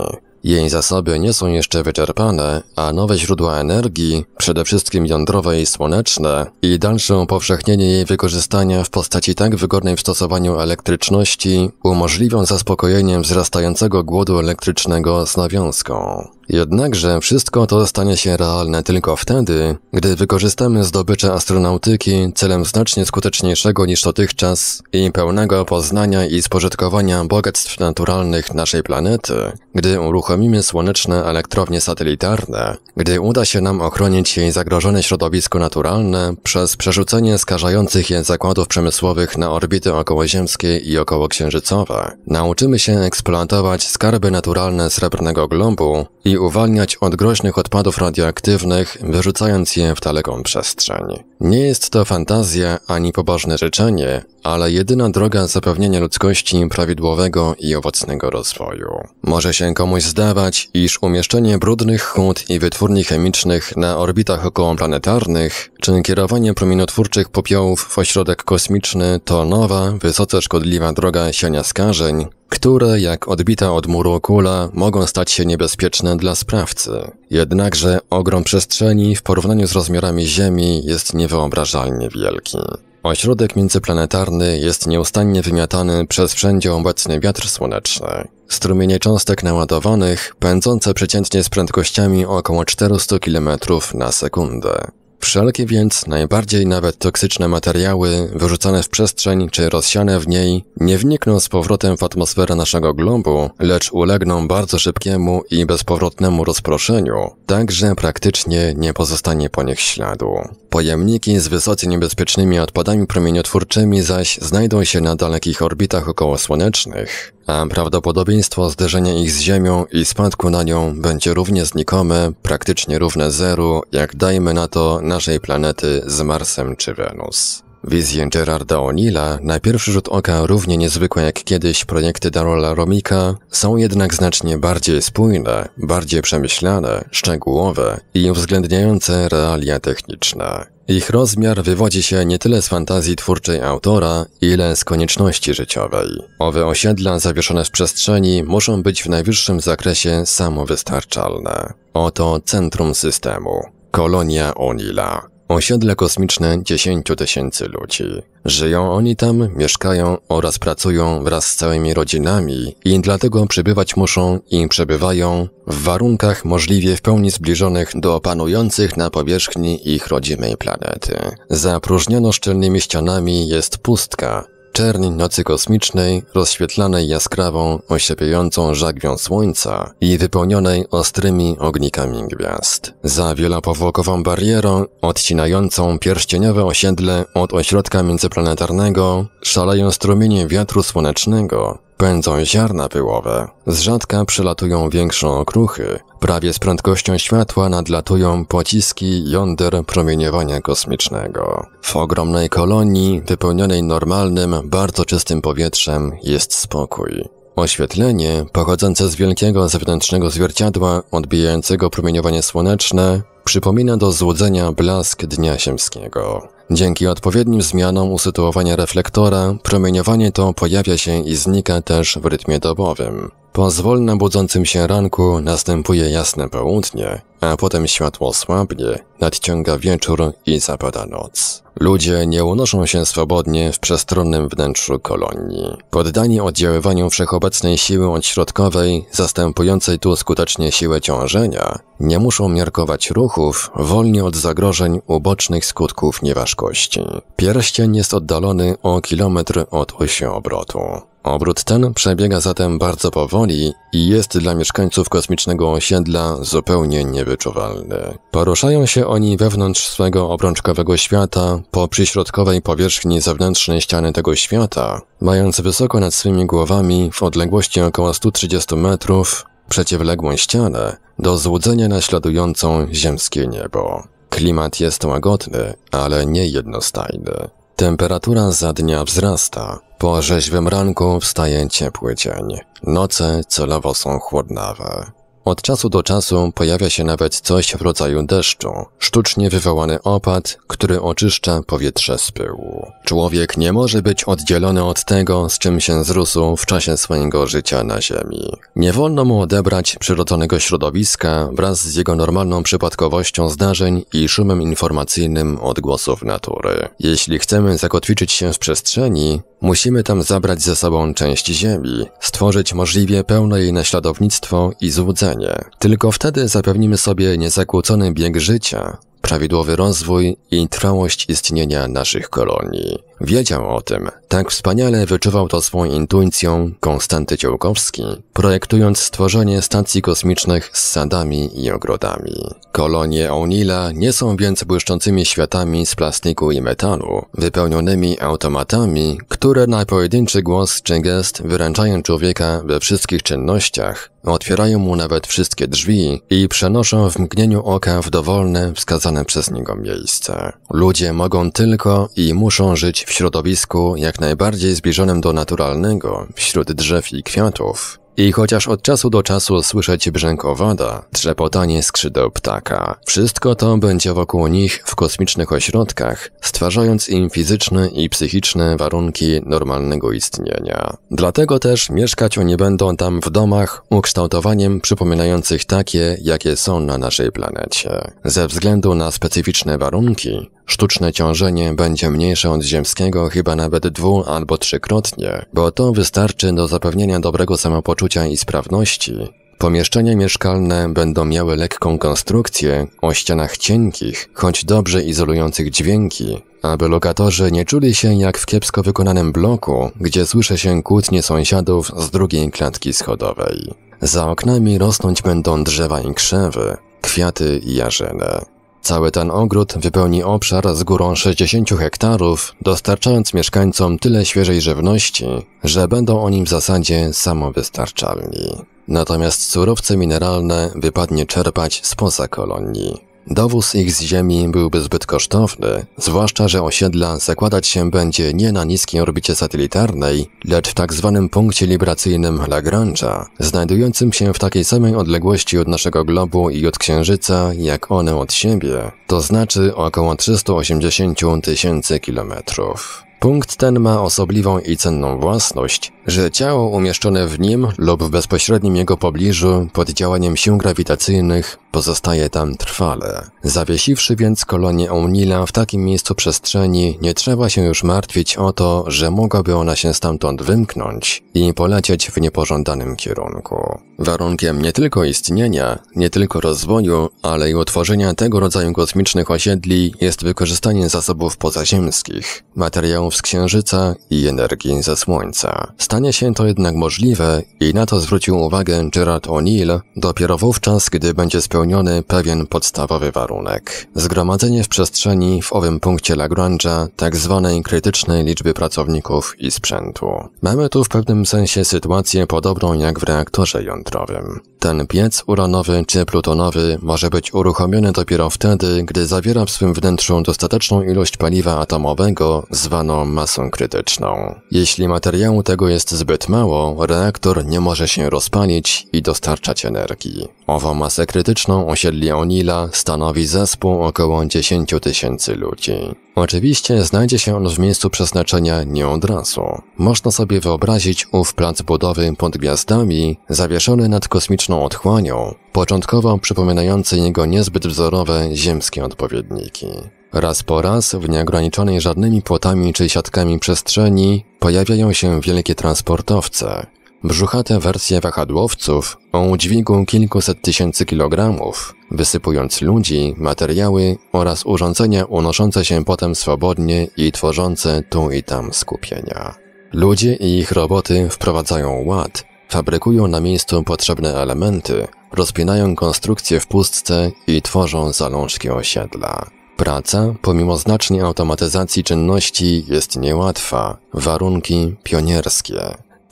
Jej zasoby nie są jeszcze wyczerpane, a nowe źródła energii, przede wszystkim jądrowe i słoneczne, i dalsze upowszechnienie jej wykorzystania w postaci tak wygodnej w stosowaniu elektryczności umożliwią zaspokojenie wzrastającego głodu elektrycznego z nawiązką. Jednakże wszystko to stanie się realne tylko wtedy, gdy wykorzystamy zdobycze astronautyki celem znacznie skuteczniejszego niż dotychczas i pełnego poznania i spożytkowania bogactw naturalnych naszej planety, gdy uruchomimy słoneczne elektrownie satelitarne, gdy uda się nam ochronić jej zagrożone środowisko naturalne przez przerzucenie skażających je zakładów przemysłowych na orbity okołoziemskie i okołoksiężycowe, nauczymy się eksploatować skarby naturalne Srebrnego Globu i i uwalniać od groźnych odpadów radioaktywnych, wyrzucając je w daleką przestrzeń. Nie jest to fantazja ani pobożne życzenie, ale jedyna droga zapewnienia ludzkości prawidłowego i owocnego rozwoju. Może się komuś zdawać, iż umieszczenie brudnych hut i wytwórni chemicznych na orbitach okołoplanetarnych, czy kierowanie promieniotwórczych popiołów w ośrodek kosmiczny to nowa, wysoce szkodliwa droga siania skażeń, które, jak odbita od muru kula, mogą stać się niebezpieczne dla sprawcy. Jednakże ogrom przestrzeni w porównaniu z rozmiarami Ziemi jest niewyobrażalnie wielki. Ośrodek międzyplanetarny jest nieustannie wymiatany przez wszędzie obecny wiatr słoneczny. Strumienie cząstek naładowanych pędzące przeciętnie z prędkościami około 400 km na sekundę. Wszelkie więc najbardziej nawet toksyczne materiały wyrzucane w przestrzeń czy rozsiane w niej nie wnikną z powrotem w atmosferę naszego globu, lecz ulegną bardzo szybkiemu i bezpowrotnemu rozproszeniu, tak że praktycznie nie pozostanie po nich śladu. Pojemniki z wysoce niebezpiecznymi odpadami promieniotwórczymi zaś znajdą się na dalekich orbitach okołosłonecznych a prawdopodobieństwo zderzenia ich z Ziemią i spadku na nią będzie równie znikome, praktycznie równe zeru, jak dajmy na to naszej planety z Marsem czy Wenus. Wizje Gerarda O'Neilla, na pierwszy rzut oka równie niezwykłe jak kiedyś projekty Darola Romika, są jednak znacznie bardziej spójne, bardziej przemyślane, szczegółowe i uwzględniające realia techniczne. Ich rozmiar wywodzi się nie tyle z fantazji twórczej autora, ile z konieczności życiowej. Owe osiedla zawieszone w przestrzeni muszą być w najwyższym zakresie samowystarczalne. Oto centrum systemu. Kolonia Onila. Osiedle kosmiczne 10 tysięcy ludzi. Żyją oni tam, mieszkają oraz pracują wraz z całymi rodzinami i dlatego przybywać muszą i przebywają w warunkach możliwie w pełni zbliżonych do panujących na powierzchni ich rodzimej planety. Zapróżniono szczelnymi ścianami jest pustka, czerni nocy kosmicznej, rozświetlanej jaskrawą, osiepiającą żagwią słońca i wypełnionej ostrymi ognikami gwiazd. Za wielopowłokową barierą, odcinającą pierścieniowe osiedle od ośrodka międzyplanetarnego, szaleją strumienie wiatru słonecznego, pędzą ziarna pyłowe. Z rzadka przelatują większe okruchy, prawie z prędkością światła nadlatują pociski jąder promieniowania kosmicznego. W ogromnej kolonii, wypełnionej normalnym, bardzo czystym powietrzem, jest spokój. Oświetlenie, pochodzące z wielkiego zewnętrznego zwierciadła, odbijającego promieniowanie słoneczne, przypomina do złudzenia blask dnia ziemskiego. Dzięki odpowiednim zmianom usytuowania reflektora, promieniowanie to pojawia się i znika też w rytmie dobowym. Po zwolna budzącym się ranku następuje jasne południe, a potem światło słabnie, nadciąga wieczór i zapada noc. Ludzie nie unoszą się swobodnie w przestronnym wnętrzu kolonii. Poddani oddziaływaniu wszechobecnej siły odśrodkowej, zastępującej tu skutecznie siłę ciążenia, nie muszą miarkować ruchów wolnie od zagrożeń ubocznych skutków nieważkości. Pierścień jest oddalony o kilometr od osi obrotu. Obrót ten przebiega zatem bardzo powoli i jest dla mieszkańców kosmicznego osiedla zupełnie niewyczuwalny. Poruszają się oni wewnątrz swego obrączkowego świata po przyśrodkowej powierzchni zewnętrznej ściany tego świata, mając wysoko nad swymi głowami w odległości około 130 metrów przeciwległą ścianę do złudzenia naśladującą ziemskie niebo. Klimat jest łagodny, ale nie jednostajny. Temperatura za dnia wzrasta. Po rzeźwym ranku wstaje ciepły dzień. Noce celowo są chłodnawe. Od czasu do czasu pojawia się nawet coś w rodzaju deszczu, sztucznie wywołany opad, który oczyszcza powietrze z pyłu. Człowiek nie może być oddzielony od tego, z czym się zrósł w czasie swojego życia na Ziemi. Nie wolno mu odebrać przyrodzonego środowiska wraz z jego normalną przypadkowością zdarzeń i szumem informacyjnym odgłosów natury. Jeśli chcemy zakotwiczyć się w przestrzeni, Musimy tam zabrać ze sobą część ziemi, stworzyć możliwie pełne jej naśladownictwo i złudzenie. Tylko wtedy zapewnimy sobie niezakłócony bieg życia, prawidłowy rozwój i trwałość istnienia naszych kolonii. Wiedział o tym. Tak wspaniale wyczuwał to swą intuicją Konstanty Ciołkowski, projektując stworzenie stacji kosmicznych z sadami i ogrodami. Kolonie O'Neilla nie są więc błyszczącymi światami z plastiku i metalu, wypełnionymi automatami, które na pojedynczy głos czy gest wyręczają człowieka we wszystkich czynnościach, otwierają mu nawet wszystkie drzwi i przenoszą w mgnieniu oka w dowolne, wskazane przez niego miejsce. Ludzie mogą tylko i muszą żyć w w środowisku jak najbardziej zbliżonym do naturalnego, wśród drzew i kwiatów, i chociaż od czasu do czasu słyszeć brzęk owada, trzepotanie skrzydeł ptaka, wszystko to będzie wokół nich w kosmicznych ośrodkach, stwarzając im fizyczne i psychiczne warunki normalnego istnienia. Dlatego też mieszkać oni będą tam w domach ukształtowaniem przypominających takie, jakie są na naszej planecie. Ze względu na specyficzne warunki, Sztuczne ciążenie będzie mniejsze od ziemskiego chyba nawet dwu albo trzykrotnie, bo to wystarczy do zapewnienia dobrego samopoczucia poczucia i sprawności, pomieszczenia mieszkalne będą miały lekką konstrukcję o ścianach cienkich, choć dobrze izolujących dźwięki, aby lokatorzy nie czuli się jak w kiepsko wykonanym bloku, gdzie słyszy się kłótnie sąsiadów z drugiej klatki schodowej. Za oknami rosnąć będą drzewa i krzewy, kwiaty i jarzele. Cały ten ogród wypełni obszar z górą 60 hektarów, dostarczając mieszkańcom tyle świeżej żywności, że będą oni w zasadzie samowystarczalni. Natomiast surowce mineralne wypadnie czerpać spoza kolonii. Dowóz ich z Ziemi byłby zbyt kosztowny, zwłaszcza że osiedla zakładać się będzie nie na niskiej orbicie satelitarnej, lecz w tak zwanym punkcie libracyjnym Lagrange'a, znajdującym się w takiej samej odległości od naszego globu i od Księżyca, jak one od siebie, to znaczy około 380 tysięcy kilometrów. Punkt ten ma osobliwą i cenną własność, że ciało umieszczone w nim lub w bezpośrednim jego pobliżu pod działaniem sił grawitacyjnych pozostaje tam trwale. Zawiesiwszy więc kolonię O'Neilla w takim miejscu przestrzeni, nie trzeba się już martwić o to, że mogłaby ona się stamtąd wymknąć i polecieć w niepożądanym kierunku. Warunkiem nie tylko istnienia, nie tylko rozwoju, ale i utworzenia tego rodzaju kosmicznych osiedli jest wykorzystanie zasobów pozaziemskich, materiałów z Księżyca i energii ze Słońca. Stanie się to jednak możliwe i na to zwrócił uwagę Gerard O'Neill dopiero wówczas, gdy będzie spełniony pewien podstawowy warunek. Zgromadzenie w przestrzeni w owym punkcie Lagrange'a tak zwanej krytycznej liczby pracowników i sprzętu. Mamy tu w pewnym sensie sytuację podobną jak w reaktorze jądrowym. Ten piec uranowy czy plutonowy może być uruchomiony dopiero wtedy, gdy zawiera w swym wnętrzu dostateczną ilość paliwa atomowego, zwaną masą krytyczną. Jeśli materiału tego jest zbyt mało, reaktor nie może się rozpalić i dostarczać energii. Ową masę krytyczną osiedli Onila stanowi zespół około 10 tysięcy ludzi. Oczywiście znajdzie się on w miejscu przeznaczenia nie od razu. Można sobie wyobrazić ów plac budowy pod gwiazdami, zawieszony nad kosmiczną otchłanią, początkowo przypominający jego niezbyt wzorowe ziemskie odpowiedniki. Raz po raz w nieograniczonej żadnymi płotami czy siatkami przestrzeni pojawiają się wielkie transportowce, Brzuchate wersje wahadłowców o udźwigu kilkuset tysięcy kilogramów, wysypując ludzi, materiały oraz urządzenia unoszące się potem swobodnie i tworzące tu i tam skupienia. Ludzie i ich roboty wprowadzają ład, fabrykują na miejscu potrzebne elementy, rozpinają konstrukcje w pustce i tworzą zalążki osiedla. Praca, pomimo znacznej automatyzacji czynności, jest niełatwa, warunki pionierskie.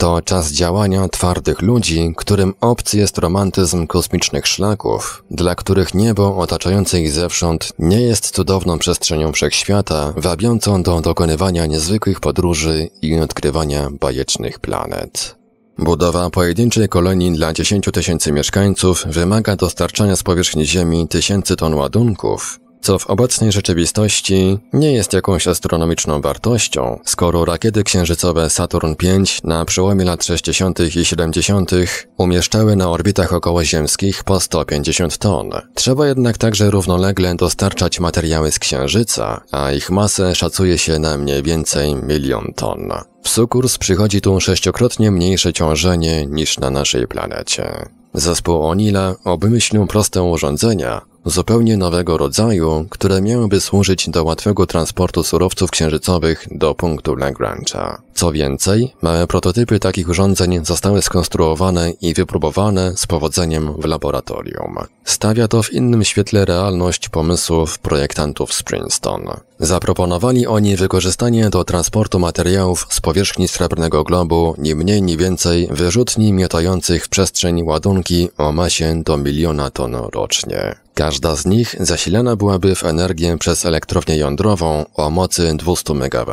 To czas działania twardych ludzi, którym obcy jest romantyzm kosmicznych szlaków, dla których niebo otaczające ich zewsząd nie jest cudowną przestrzenią wszechświata, wabiącą do dokonywania niezwykłych podróży i odkrywania bajecznych planet. Budowa pojedynczej kolonii dla 10 tysięcy mieszkańców wymaga dostarczania z powierzchni Ziemi tysięcy ton ładunków, co w obecnej rzeczywistości nie jest jakąś astronomiczną wartością, skoro rakiety księżycowe Saturn V na przełomie lat 60. i 70. umieszczały na orbitach okołoziemskich po 150 ton. Trzeba jednak także równolegle dostarczać materiały z Księżyca, a ich masę szacuje się na mniej więcej milion ton. W sukurs przychodzi tu sześciokrotnie mniejsze ciążenie niż na naszej planecie. Zespół Onila obmyślił proste urządzenia, zupełnie nowego rodzaju, które miałyby służyć do łatwego transportu surowców księżycowych do punktu Lagrange'a. Co więcej, małe prototypy takich urządzeń zostały skonstruowane i wypróbowane z powodzeniem w laboratorium. Stawia to w innym świetle realność pomysłów projektantów z Princeton. Zaproponowali oni wykorzystanie do transportu materiałów z powierzchni srebrnego globu nie mniej nie więcej wyrzutni miotających w przestrzeń ładunki o masie do miliona ton rocznie. Każda z nich zasilana byłaby w energię przez elektrownię jądrową o mocy 200 MW.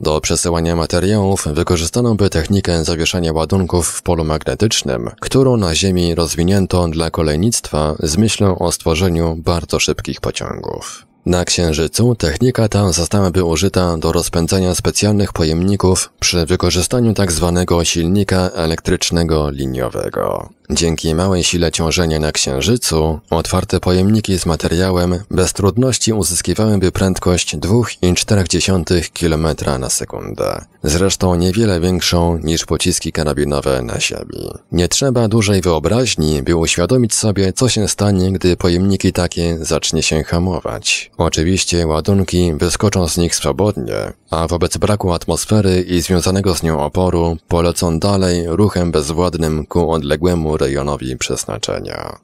Do przesyłania materiałów wykorzystano by technikę zawieszania ładunków w polu magnetycznym, którą na Ziemi rozwinięto dla kolejnictwa z myślą o stworzeniu bardzo szybkich pociągów. Na Księżycu technika ta zostałaby użyta do rozpędzania specjalnych pojemników przy wykorzystaniu tzw. Tak silnika elektrycznego liniowego. Dzięki małej sile ciążenia na Księżycu, otwarte pojemniki z materiałem bez trudności uzyskiwałyby prędkość 2,4 km na sekundę. Zresztą niewiele większą niż pociski karabinowe na siebie. Nie trzeba dużej wyobraźni, by uświadomić sobie, co się stanie, gdy pojemniki takie zacznie się hamować. Oczywiście ładunki wyskoczą z nich swobodnie, a wobec braku atmosfery i związanego z nią oporu polecą dalej ruchem bezwładnym ku odległemu rejonowi przeznaczenia.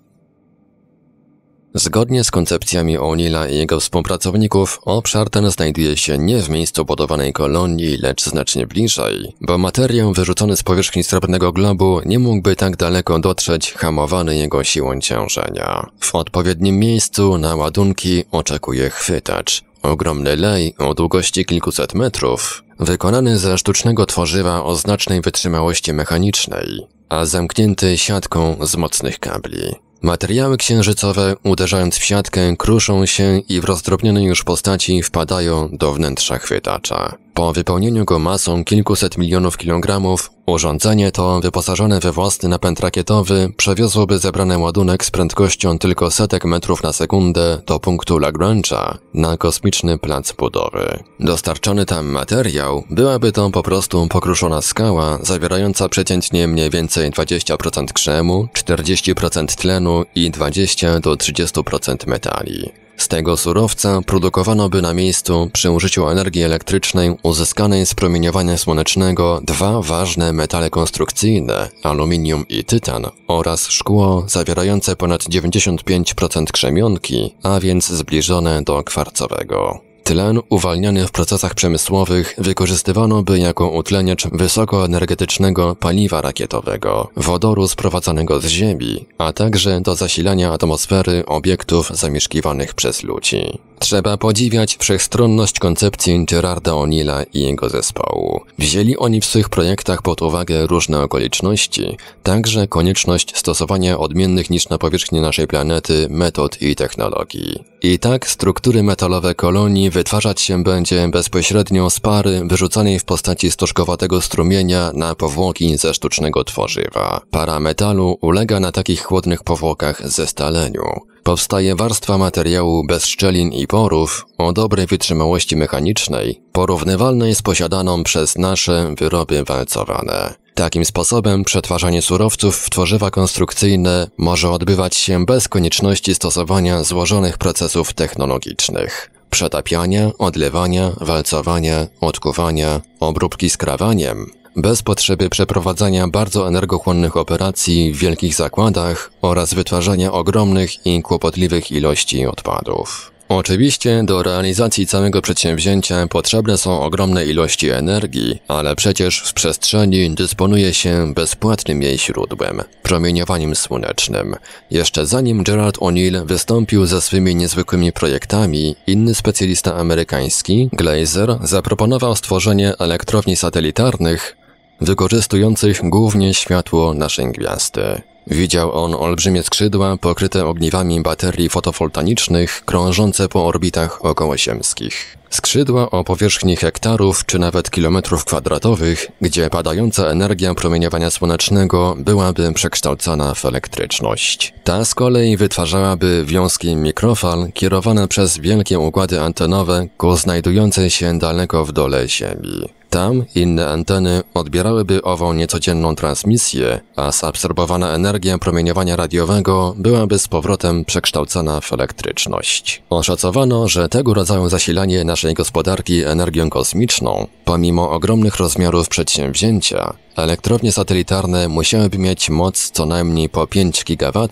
Zgodnie z koncepcjami O'Neilla i jego współpracowników, obszar ten znajduje się nie w miejscu budowanej kolonii, lecz znacznie bliżej, bo materiał wyrzucony z powierzchni srebrnego globu nie mógłby tak daleko dotrzeć, hamowany jego siłą ciążenia. W odpowiednim miejscu na ładunki oczekuje chwytacz. Ogromny lej o długości kilkuset metrów, wykonany ze sztucznego tworzywa o znacznej wytrzymałości mechanicznej, a zamknięty siatką z mocnych kabli. Materiały księżycowe, uderzając w siatkę, kruszą się i w rozdrobnionej już postaci wpadają do wnętrza chwytacza. Po wypełnieniu go masą kilkuset milionów kilogramów, urządzenie to wyposażone we własny napęd rakietowy przewiozłoby zebrany ładunek z prędkością tylko setek metrów na sekundę do punktu Lagrange'a na kosmiczny plac budowy. Dostarczony tam materiał byłaby to po prostu pokruszona skała zawierająca przeciętnie mniej więcej 20% krzemu, 40% tlenu i 20-30% metali. Z tego surowca produkowano by na miejscu przy użyciu energii elektrycznej uzyskanej z promieniowania słonecznego dwa ważne metale konstrukcyjne, aluminium i tytan, oraz szkło zawierające ponad 95% krzemionki, a więc zbliżone do kwarcowego. Tlen, uwalniany w procesach przemysłowych wykorzystywano by jako utleniacz wysokoenergetycznego paliwa rakietowego, wodoru sprowadzanego z ziemi, a także do zasilania atmosfery obiektów zamieszkiwanych przez ludzi. Trzeba podziwiać wszechstronność koncepcji Gerarda O'Neilla i jego zespołu. Wzięli oni w swych projektach pod uwagę różne okoliczności, także konieczność stosowania odmiennych niż na powierzchni naszej planety metod i technologii. I tak struktury metalowe kolonii wytwarzać się będzie bezpośrednio z pary wyrzucanej w postaci stożkowatego strumienia na powłoki ze sztucznego tworzywa. Para metalu ulega na takich chłodnych powłokach zestaleniu. Powstaje warstwa materiału bez szczelin i porów o dobrej wytrzymałości mechanicznej, porównywalnej z posiadaną przez nasze wyroby walcowane. Takim sposobem przetwarzanie surowców w tworzywa konstrukcyjne może odbywać się bez konieczności stosowania złożonych procesów technologicznych przetapiania, odlewania, walcowania, odkuwania, obróbki skrawaniem, bez potrzeby przeprowadzania bardzo energochłonnych operacji w wielkich zakładach oraz wytwarzania ogromnych i kłopotliwych ilości odpadów. Oczywiście do realizacji całego przedsięwzięcia potrzebne są ogromne ilości energii, ale przecież w przestrzeni dysponuje się bezpłatnym jej źródłem promieniowaniem słonecznym. Jeszcze zanim Gerard O'Neill wystąpił ze swymi niezwykłymi projektami, inny specjalista amerykański, Glazer, zaproponował stworzenie elektrowni satelitarnych wykorzystujących głównie światło naszej gwiazdy. Widział on olbrzymie skrzydła pokryte ogniwami baterii fotowoltanicznych krążące po orbitach okołoziemskich. Skrzydła o powierzchni hektarów czy nawet kilometrów kwadratowych, gdzie padająca energia promieniowania słonecznego byłaby przekształcana w elektryczność. Ta z kolei wytwarzałaby wiązki mikrofal kierowane przez wielkie układy antenowe ku znajdującej się daleko w dole Ziemi. Tam inne anteny odbierałyby ową niecodzienną transmisję, a zaabsorbowana energia promieniowania radiowego byłaby z powrotem przekształcana w elektryczność. Oszacowano, że tego rodzaju zasilanie naszej gospodarki energią kosmiczną, pomimo ogromnych rozmiarów przedsięwzięcia, elektrownie satelitarne musiałyby mieć moc co najmniej po 5 GW,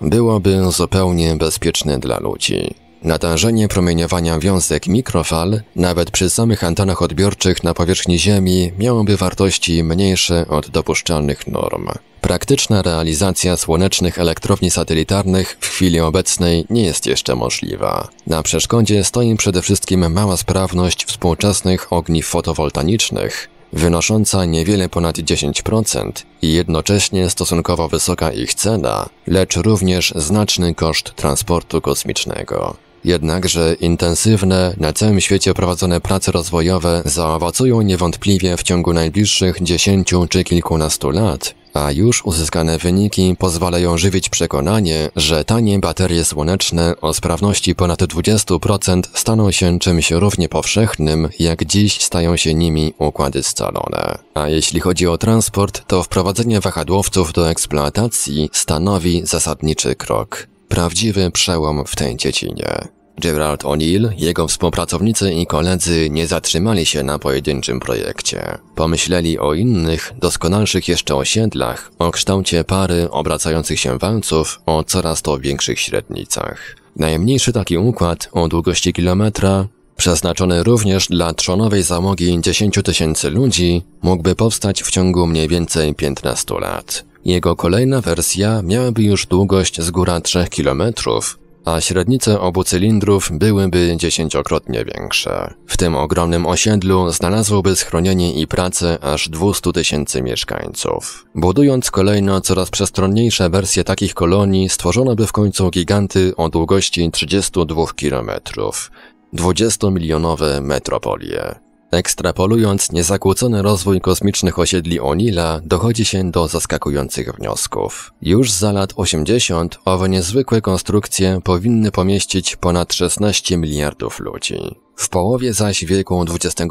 byłoby zupełnie bezpieczne dla ludzi. Natężenie promieniowania wiązek mikrofal, nawet przy samych antenach odbiorczych na powierzchni Ziemi, miałoby wartości mniejsze od dopuszczalnych norm. Praktyczna realizacja słonecznych elektrowni satelitarnych w chwili obecnej nie jest jeszcze możliwa. Na przeszkodzie stoi przede wszystkim mała sprawność współczesnych ogniw fotowoltanicznych, wynosząca niewiele ponad 10% i jednocześnie stosunkowo wysoka ich cena, lecz również znaczny koszt transportu kosmicznego. Jednakże intensywne, na całym świecie prowadzone prace rozwojowe zaowocują niewątpliwie w ciągu najbliższych dziesięciu czy kilkunastu lat, a już uzyskane wyniki pozwalają żywić przekonanie, że tanie baterie słoneczne o sprawności ponad 20% staną się czymś równie powszechnym, jak dziś stają się nimi układy scalone. A jeśli chodzi o transport, to wprowadzenie wahadłowców do eksploatacji stanowi zasadniczy krok. Prawdziwy przełom w tej dziedzinie. Gerald O'Neill, jego współpracownicy i koledzy nie zatrzymali się na pojedynczym projekcie. Pomyśleli o innych, doskonalszych jeszcze osiedlach, o kształcie pary obracających się walców, o coraz to większych średnicach. Najmniejszy taki układ o długości kilometra przeznaczony również dla trzonowej załogi 10 tysięcy ludzi, mógłby powstać w ciągu mniej więcej 15 lat. Jego kolejna wersja miałaby już długość z góra 3 kilometrów, a średnice obu cylindrów byłyby dziesięciokrotnie większe. W tym ogromnym osiedlu znalazłoby schronienie i pracę aż 200 tysięcy mieszkańców. Budując kolejno coraz przestronniejsze wersje takich kolonii, stworzono by w końcu giganty o długości 32 kilometrów. 20-milionowe metropolie. Ekstrapolując niezakłócony rozwój kosmicznych osiedli Onila, dochodzi się do zaskakujących wniosków. Już za lat 80 owe niezwykłe konstrukcje powinny pomieścić ponad 16 miliardów ludzi. W połowie zaś wieku XXII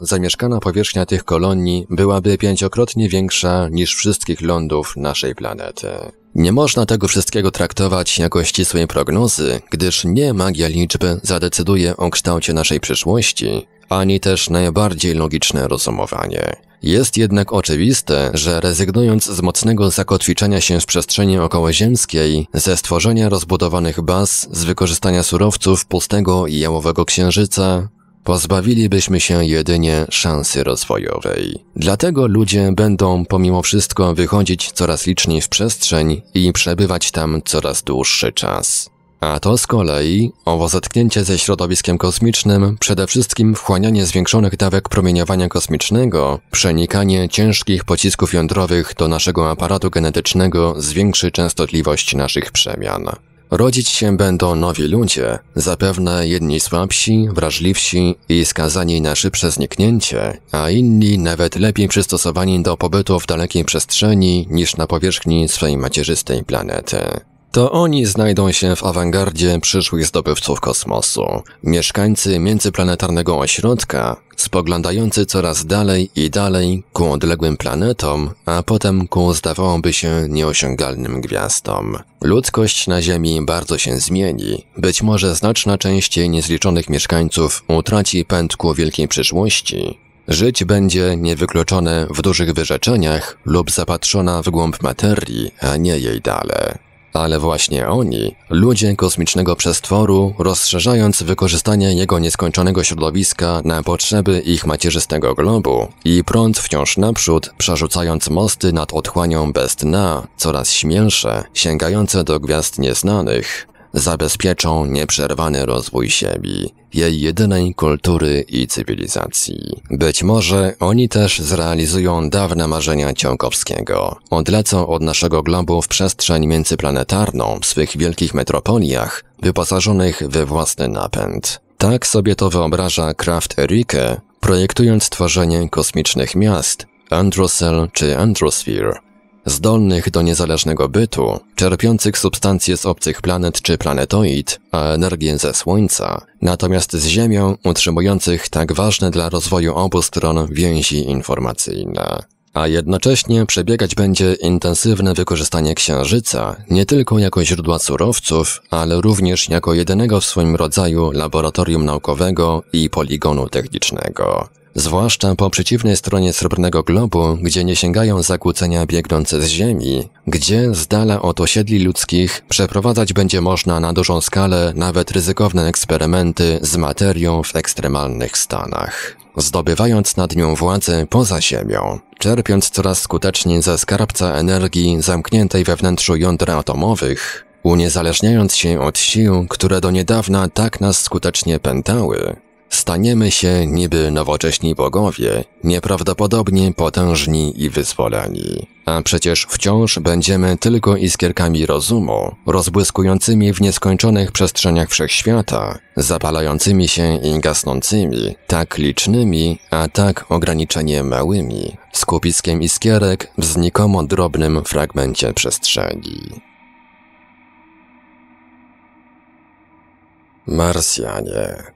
zamieszkana powierzchnia tych kolonii byłaby pięciokrotnie większa niż wszystkich lądów naszej planety. Nie można tego wszystkiego traktować jako ścisłej prognozy, gdyż nie magia liczby zadecyduje o kształcie naszej przyszłości, ani też najbardziej logiczne rozumowanie. Jest jednak oczywiste, że rezygnując z mocnego zakotwiczenia się w przestrzeni okołoziemskiej, ze stworzenia rozbudowanych baz, z wykorzystania surowców pustego i jałowego księżyca, pozbawilibyśmy się jedynie szansy rozwojowej. Dlatego ludzie będą pomimo wszystko wychodzić coraz liczniej w przestrzeń i przebywać tam coraz dłuższy czas. A to z kolei owo zetknięcie ze środowiskiem kosmicznym, przede wszystkim wchłanianie zwiększonych dawek promieniowania kosmicznego, przenikanie ciężkich pocisków jądrowych do naszego aparatu genetycznego zwiększy częstotliwość naszych przemian. Rodzić się będą nowi ludzie, zapewne jedni słabsi, wrażliwsi i skazani na szybsze zniknięcie, a inni nawet lepiej przystosowani do pobytu w dalekiej przestrzeni niż na powierzchni swej macierzystej planety. To oni znajdą się w awangardzie przyszłych zdobywców kosmosu. Mieszkańcy międzyplanetarnego ośrodka, spoglądający coraz dalej i dalej ku odległym planetom, a potem ku zdawałoby się nieosiągalnym gwiazdom. Ludzkość na Ziemi bardzo się zmieni. Być może znaczna część niezliczonych mieszkańców utraci pęd ku wielkiej przyszłości, Żyć będzie niewykluczone w dużych wyrzeczeniach lub zapatrzona w głąb materii, a nie jej dale. Ale właśnie oni, ludzie kosmicznego przestworu, rozszerzając wykorzystanie jego nieskończonego środowiska na potrzeby ich macierzystego globu i prąd wciąż naprzód, przerzucając mosty nad otchłanią bez dna, coraz śmielsze, sięgające do gwiazd nieznanych, zabezpieczą nieprzerwany rozwój siebie, jej jedynej kultury i cywilizacji. Być może oni też zrealizują dawne marzenia Ciągowskiego. Odlecą od naszego globu w przestrzeń międzyplanetarną w swych wielkich metropoliach, wyposażonych we własny napęd. Tak sobie to wyobraża Kraft Erike, projektując tworzenie kosmicznych miast, Androsel czy Androsphere, zdolnych do niezależnego bytu, czerpiących substancje z obcych planet czy planetoid, a energię ze Słońca, natomiast z Ziemią utrzymujących tak ważne dla rozwoju obu stron więzi informacyjne. A jednocześnie przebiegać będzie intensywne wykorzystanie księżyca nie tylko jako źródła surowców, ale również jako jedynego w swoim rodzaju laboratorium naukowego i poligonu technicznego. Zwłaszcza po przeciwnej stronie srebrnego globu, gdzie nie sięgają zakłócenia biegnące z ziemi, gdzie z dala od osiedli ludzkich przeprowadzać będzie można na dużą skalę nawet ryzykowne eksperymenty z materią w ekstremalnych stanach. Zdobywając nad nią władzę poza ziemią, czerpiąc coraz skuteczniej ze skarbca energii zamkniętej we wnętrzu jądra atomowych, uniezależniając się od sił, które do niedawna tak nas skutecznie pętały, Staniemy się niby nowocześni bogowie, nieprawdopodobnie potężni i wyzwoleni. A przecież wciąż będziemy tylko iskierkami rozumu, rozbłyskującymi w nieskończonych przestrzeniach wszechświata, zapalającymi się i gasnącymi, tak licznymi, a tak ograniczenie małymi, skupiskiem iskierek w znikomo drobnym fragmencie przestrzeni. Marsjanie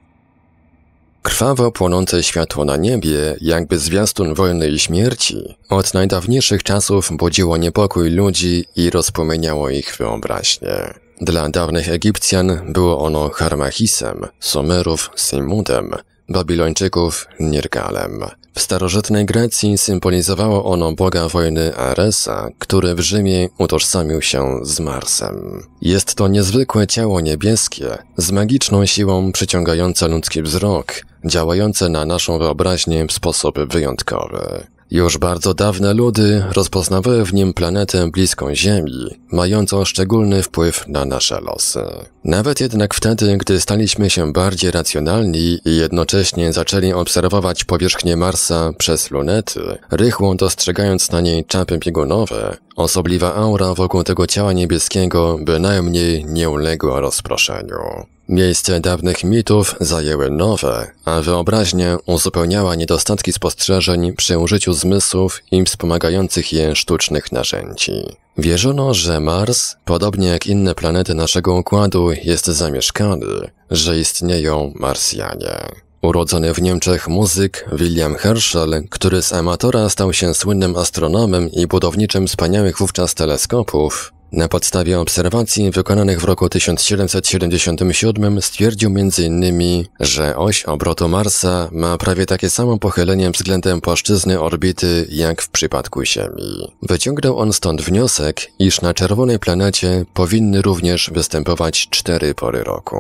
Krwawo płonące światło na niebie, jakby zwiastun wolnej śmierci, od najdawniejszych czasów budziło niepokój ludzi i rozpomieniało ich wyobraźnię. Dla dawnych Egipcjan było ono Harmachisem, Sumerów Simudem, Babilończyków Nirgalem. W starożytnej Grecji symbolizowało ono boga wojny Aresa, który w Rzymie utożsamił się z Marsem. Jest to niezwykłe ciało niebieskie, z magiczną siłą przyciągające ludzki wzrok, działające na naszą wyobraźnię w sposób wyjątkowy. Już bardzo dawne ludy rozpoznawały w nim planetę bliską Ziemi, mającą szczególny wpływ na nasze losy. Nawet jednak wtedy, gdy staliśmy się bardziej racjonalni i jednocześnie zaczęli obserwować powierzchnię Marsa przez lunety, rychło dostrzegając na niej czapy biegunowe, osobliwa aura wokół tego ciała niebieskiego bynajmniej nie uległa rozproszeniu. Miejsce dawnych mitów zajęły nowe, a wyobraźnia uzupełniała niedostatki spostrzeżeń przy użyciu zmysłów i wspomagających je sztucznych narzędzi. Wierzono, że Mars, podobnie jak inne planety naszego układu, jest zamieszkany, że istnieją Marsjanie. Urodzony w Niemczech muzyk William Herschel, który z amatora stał się słynnym astronomem i budowniczym wspaniałych wówczas teleskopów, na podstawie obserwacji wykonanych w roku 1777 stwierdził m.in., że oś obrotu Marsa ma prawie takie samo pochylenie względem płaszczyzny orbity jak w przypadku Ziemi. Wyciągnął on stąd wniosek, iż na czerwonej planecie powinny również występować cztery pory roku.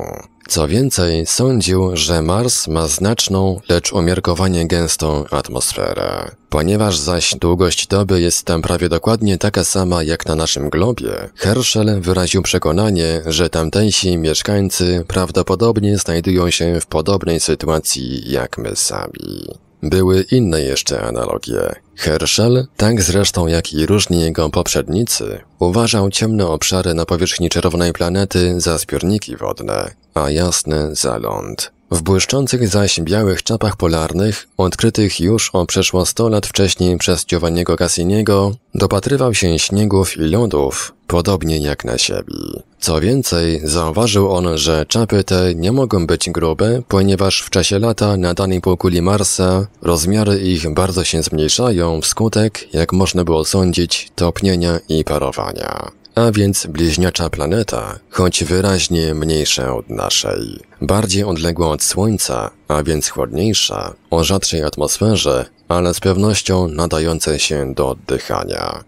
Co więcej, sądził, że Mars ma znaczną, lecz umiarkowanie gęstą atmosferę. Ponieważ zaś długość doby jest tam prawie dokładnie taka sama jak na naszym globie, Herschel wyraził przekonanie, że tamtejsi mieszkańcy prawdopodobnie znajdują się w podobnej sytuacji jak my sami. Były inne jeszcze analogie. Herschel, tak zresztą jak i różni jego poprzednicy, uważał ciemne obszary na powierzchni czerwonej planety za zbiorniki wodne, a jasne za ląd. W błyszczących zaś białych czapach polarnych, odkrytych już o przeszło 100 lat wcześniej przez Giovanniego Cassiniego, dopatrywał się śniegów i lodów, podobnie jak na siebie. Co więcej, zauważył on, że czapy te nie mogą być grube, ponieważ w czasie lata na danej półkuli Marsa rozmiary ich bardzo się zmniejszają wskutek, jak można było sądzić, topnienia i parowania a więc bliźniacza planeta, choć wyraźnie mniejsza od naszej, bardziej odległa od Słońca, a więc chłodniejsza, o rzadszej atmosferze, ale z pewnością nadające się do oddychania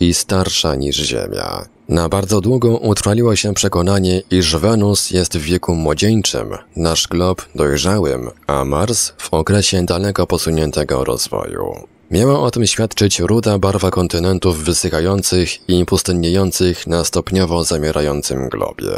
i starsza niż Ziemia. Na bardzo długo utrwaliło się przekonanie, iż Wenus jest w wieku młodzieńczym, nasz glob dojrzałym, a Mars w okresie daleko posuniętego rozwoju. Miała o tym świadczyć ruda barwa kontynentów wysychających i pustynniejących na stopniowo zamierającym globie.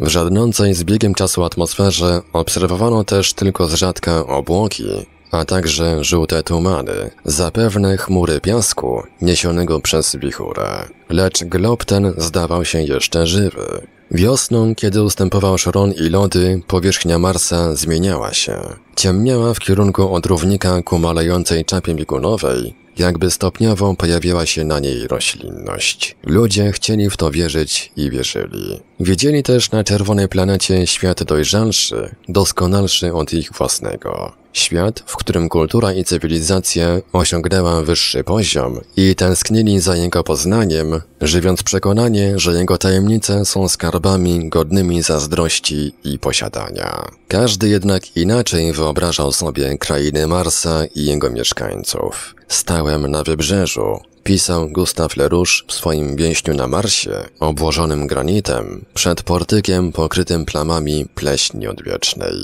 W żadnącej z biegiem czasu atmosferze obserwowano też tylko z rzadka obłoki, a także żółte tumany, zapewne chmury piasku niesionego przez wichurę lecz glob ten zdawał się jeszcze żywy. Wiosną, kiedy ustępował szron i lody, powierzchnia Marsa zmieniała się. Ciemniała w kierunku od równika ku malejącej czapie biegunowej, jakby stopniowo pojawiała się na niej roślinność. Ludzie chcieli w to wierzyć i wierzyli. Wiedzieli też na czerwonej planecie świat dojrzalszy, doskonalszy od ich własnego. Świat, w którym kultura i cywilizacja osiągnęła wyższy poziom i tęsknili za jego poznaniem, żywiąc przekonanie, że jego tajemnice są skarbami godnymi zazdrości i posiadania. Każdy jednak inaczej wyobrażał sobie krainy Marsa i jego mieszkańców. Stałem na wybrzeżu, pisał Gustav Lerouche w swoim więźniu na Marsie, obłożonym granitem, przed portykiem pokrytym plamami pleśni odwiecznej.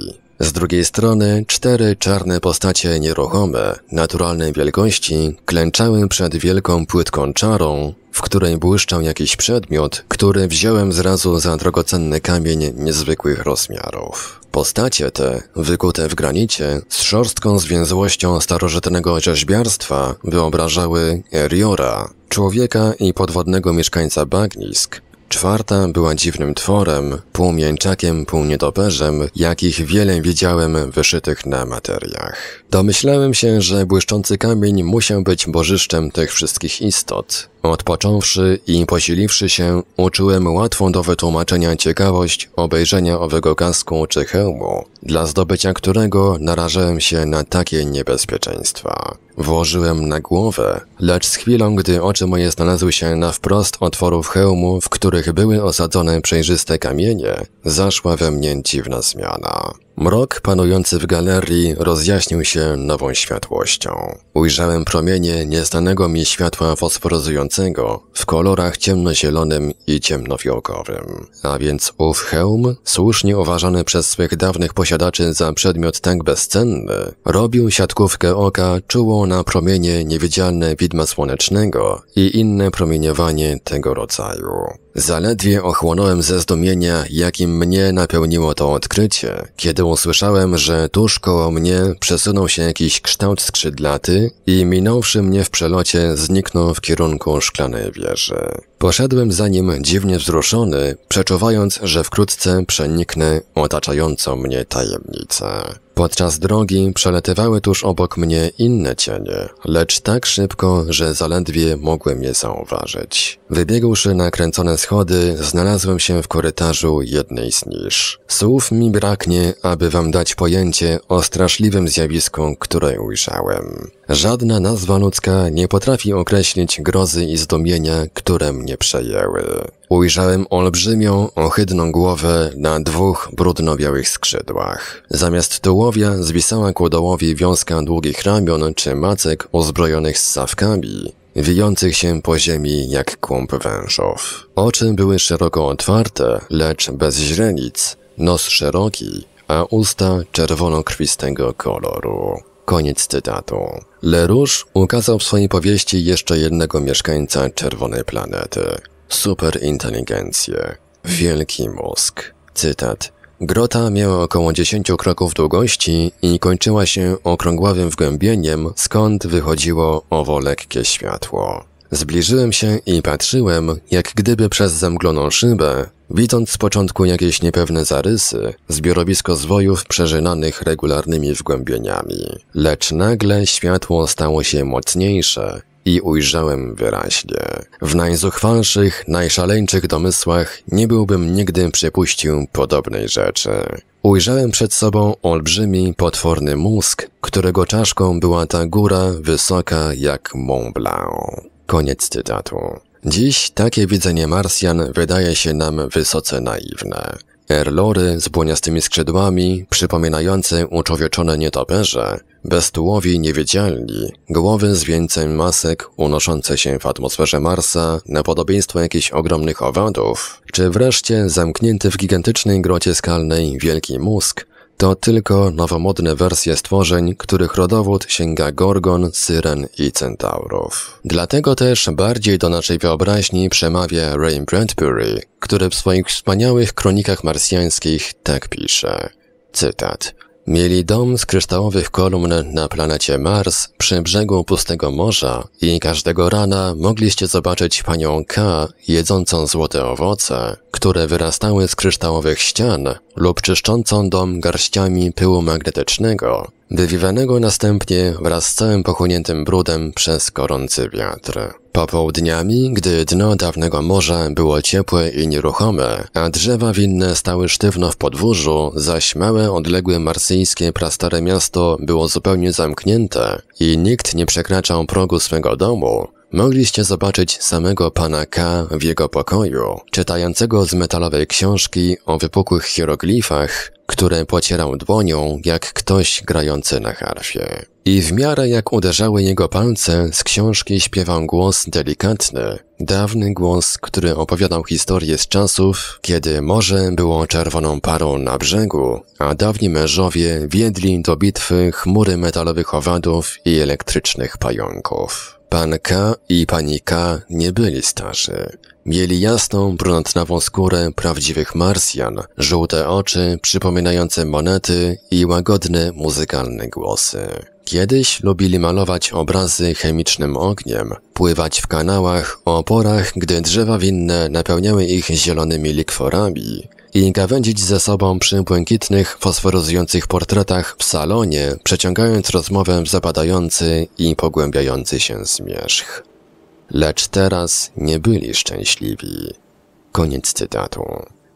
Z drugiej strony cztery czarne postacie nieruchome, naturalnej wielkości, klęczały przed wielką płytką czarą, w której błyszczał jakiś przedmiot, który wziąłem zrazu za drogocenny kamień niezwykłych rozmiarów. Postacie te, wykute w granicie, z szorstką zwięzłością starożytnego rzeźbiarstwa, wyobrażały Eriora, człowieka i podwodnego mieszkańca Bagnisk, Czwarta była dziwnym tworem, pół mięczakiem, pół nietoperzem, jakich wiele widziałem wyszytych na materiach. Domyślałem się, że błyszczący kamień musiał być bożyszczem tych wszystkich istot. Odpocząwszy i posiliwszy się, uczułem łatwą do wytłumaczenia ciekawość obejrzenia owego kasku czy hełmu, dla zdobycia którego narażałem się na takie niebezpieczeństwa. Włożyłem na głowę, lecz z chwilą, gdy oczy moje znalazły się na wprost otworów hełmu, w których były osadzone przejrzyste kamienie, zaszła we mnie dziwna zmiana. Mrok panujący w galerii rozjaśnił się nową światłością. Ujrzałem promienie nieznanego mi światła fosforyzującego w kolorach ciemnozielonym i ciemnofiołkowym. A więc ów hełm, słusznie uważany przez swych dawnych posiadaczy za przedmiot tak bezcenny, robił siatkówkę oka czuło na promienie niewidzialne widma słonecznego i inne promieniowanie tego rodzaju. Zaledwie ochłonąłem ze zdumienia, jakim mnie napełniło to odkrycie, kiedy usłyszałem, że tuż koło mnie przesunął się jakiś kształt skrzydlaty i minąwszy mnie w przelocie zniknął w kierunku szklanej wieży. Poszedłem za nim dziwnie wzruszony, przeczuwając, że wkrótce przeniknę otaczającą mnie tajemnicę. Podczas drogi przelatywały tuż obok mnie inne cienie, lecz tak szybko, że zaledwie mogłem je zauważyć. Wybiegłszy na kręcone schody, znalazłem się w korytarzu jednej z nisz. Słów mi braknie, aby wam dać pojęcie o straszliwym zjawisku, które ujrzałem. Żadna nazwa ludzka nie potrafi określić grozy i zdumienia, które mnie przejęły. Ujrzałem olbrzymią, ohydną głowę na dwóch brudno-białych skrzydłach. Zamiast tułowia zwisała ku dołowi wiązka długich ramion czy macek uzbrojonych sawkami, wijących się po ziemi jak kłąb wężów. Oczy były szeroko otwarte, lecz bez źrenic, nos szeroki, a usta czerwono-krwistego koloru. Koniec cytatu. Le Rouge ukazał w swojej powieści jeszcze jednego mieszkańca Czerwonej Planety. Superinteligencję. Wielki mózg. Cytat. Grota miała około 10 kroków długości i kończyła się okrągławym wgłębieniem, skąd wychodziło owo lekkie światło. Zbliżyłem się i patrzyłem, jak gdyby przez zamgloną szybę, Widząc z początku jakieś niepewne zarysy, zbiorowisko zwojów przeżynanych regularnymi wgłębieniami, lecz nagle światło stało się mocniejsze i ujrzałem wyraźnie. W najzuchwalszych, najszaleńczych domysłach nie byłbym nigdy przypuścił podobnej rzeczy. Ujrzałem przed sobą olbrzymi, potworny mózg, którego czaszką była ta góra wysoka jak Mont Blanc. Koniec cytatu. Dziś takie widzenie Marsjan wydaje się nam wysoce naiwne. Erlory z błoniastymi skrzydłami, przypominające uczowieczone nietoperze, bestułowi niewidzialni, głowy z wieńcem masek unoszące się w atmosferze Marsa na podobieństwo jakichś ogromnych owadów, czy wreszcie zamknięty w gigantycznej grocie skalnej wielki mózg, to tylko nowomodne wersje stworzeń, których rodowód sięga Gorgon, Syren i Centaurów. Dlatego też bardziej do naszej wyobraźni przemawia Ray Bradbury, który w swoich wspaniałych kronikach marsjańskich tak pisze. Cytat. Mieli dom z kryształowych kolumn na planecie Mars przy brzegu pustego morza i każdego rana mogliście zobaczyć panią K jedzącą złote owoce, które wyrastały z kryształowych ścian lub czyszczącą dom garściami pyłu magnetycznego, wywiwanego następnie wraz z całym pochłoniętym brudem przez gorący wiatr. Popołudniami, gdy dno dawnego morza było ciepłe i nieruchome, a drzewa winne stały sztywno w podwórzu, zaś małe, odległe marsyjskie prastare miasto było zupełnie zamknięte i nikt nie przekraczał progu swego domu, mogliście zobaczyć samego pana K. w jego pokoju, czytającego z metalowej książki o wypukłych hieroglifach, które pocierał dłonią jak ktoś grający na harfie. I w miarę jak uderzały jego palce, z książki śpiewał głos delikatny, dawny głos, który opowiadał historię z czasów, kiedy morze było czerwoną parą na brzegu, a dawni mężowie wiedli do bitwy chmury metalowych owadów i elektrycznych pająków. Pan K i pani K nie byli starzy. Mieli jasną, brunatnawą skórę prawdziwych Marsjan, żółte oczy przypominające monety i łagodne, muzykalne głosy. Kiedyś lubili malować obrazy chemicznym ogniem, pływać w kanałach o porach, gdy drzewa winne napełniały ich zielonymi likworami, i gawędzić ze sobą przy błękitnych, fosforyzujących portretach w salonie, przeciągając rozmowę w zapadający i pogłębiający się zmierzch. Lecz teraz nie byli szczęśliwi. Koniec cytatu.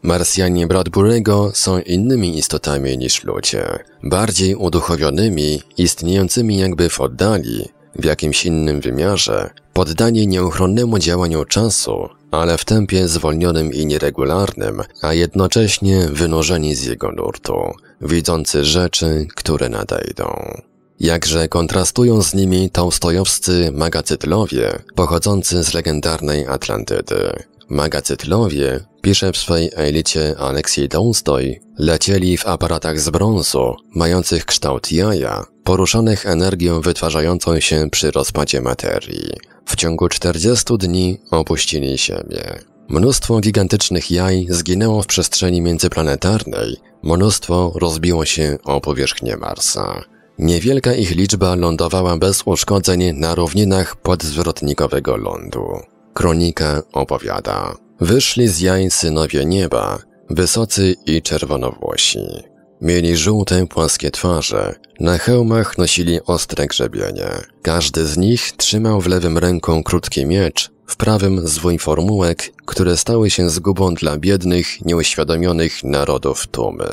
Marsjanie Bradbury'ego są innymi istotami niż ludzie, bardziej uduchowionymi, istniejącymi jakby w oddali, w jakimś innym wymiarze, poddanie nieuchronnemu działaniu czasu, ale w tempie zwolnionym i nieregularnym, a jednocześnie wynurzeni z jego nurtu, widzący rzeczy, które nadejdą. Jakże kontrastują z nimi taustojowscy magacytlowie pochodzący z legendarnej Atlantydy. Magacytlowie, pisze w swej elicie Aleksiej Tolstoj, lecieli w aparatach z brązu, mających kształt jaja, poruszonych energią wytwarzającą się przy rozpadzie materii. W ciągu 40 dni opuścili siebie. Mnóstwo gigantycznych jaj zginęło w przestrzeni międzyplanetarnej, mnóstwo rozbiło się o powierzchnię Marsa. Niewielka ich liczba lądowała bez uszkodzeń na równinach podzwrotnikowego lądu kronika opowiada. Wyszli z jaj synowie nieba, wysocy i czerwonowłosi. Mieli żółte, płaskie twarze, na hełmach nosili ostre grzebienie. Każdy z nich trzymał w lewym ręką krótki miecz, w prawym zwój formułek, które stały się zgubą dla biednych, nieuświadomionych narodów tumy.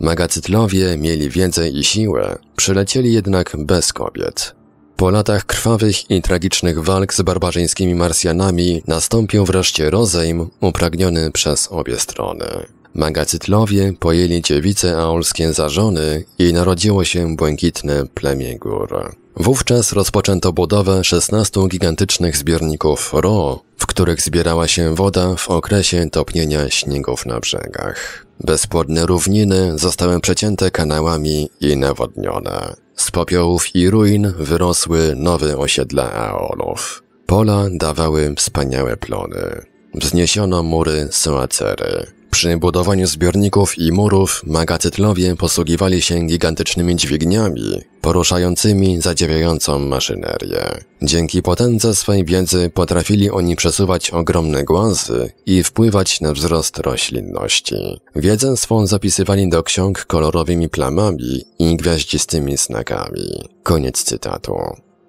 Magacytlowie mieli wiedzę i siłę, przylecieli jednak bez kobiet. Po latach krwawych i tragicznych walk z barbarzyńskimi Marsjanami nastąpił wreszcie rozejm upragniony przez obie strony. Magacytlowie pojęli dziewice aolskie za żony i narodziło się błękitne plemię gór. Wówczas rozpoczęto budowę 16 gigantycznych zbiorników RO, w których zbierała się woda w okresie topnienia śniegów na brzegach. Bezpłodne równiny zostały przecięte kanałami i nawodnione. Z popiołów i ruin wyrosły nowe osiedla Aonów. Pola dawały wspaniałe plony. Wzniesiono mury Soacery. Przy budowaniu zbiorników i murów magacytlowie posługiwali się gigantycznymi dźwigniami, poruszającymi zadziwiającą maszynerię. Dzięki potędze swej wiedzy potrafili oni przesuwać ogromne głazy i wpływać na wzrost roślinności. Wiedzę swą zapisywali do ksiąg kolorowymi plamami i gwiaździstymi znakami. Koniec cytatu.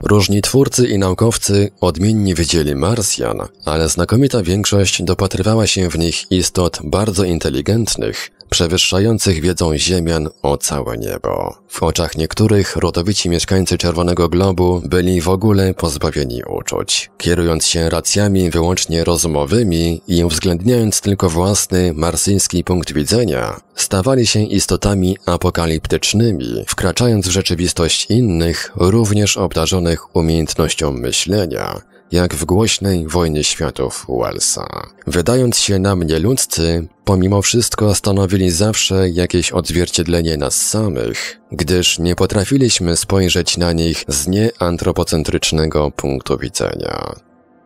Różni twórcy i naukowcy odmiennie widzieli Marsjan, ale znakomita większość dopatrywała się w nich istot bardzo inteligentnych, przewyższających wiedzą Ziemian o całe niebo. W oczach niektórych rodowici mieszkańcy Czerwonego Globu byli w ogóle pozbawieni uczuć, kierując się racjami wyłącznie rozumowymi i uwzględniając tylko własny marsyjski punkt widzenia stawali się istotami apokaliptycznymi, wkraczając w rzeczywistość innych, również obdarzonych umiejętnością myślenia, jak w głośnej wojnie światów Wellsa. Wydając się nam nieludzcy, pomimo wszystko stanowili zawsze jakieś odzwierciedlenie nas samych, gdyż nie potrafiliśmy spojrzeć na nich z nieantropocentrycznego punktu widzenia.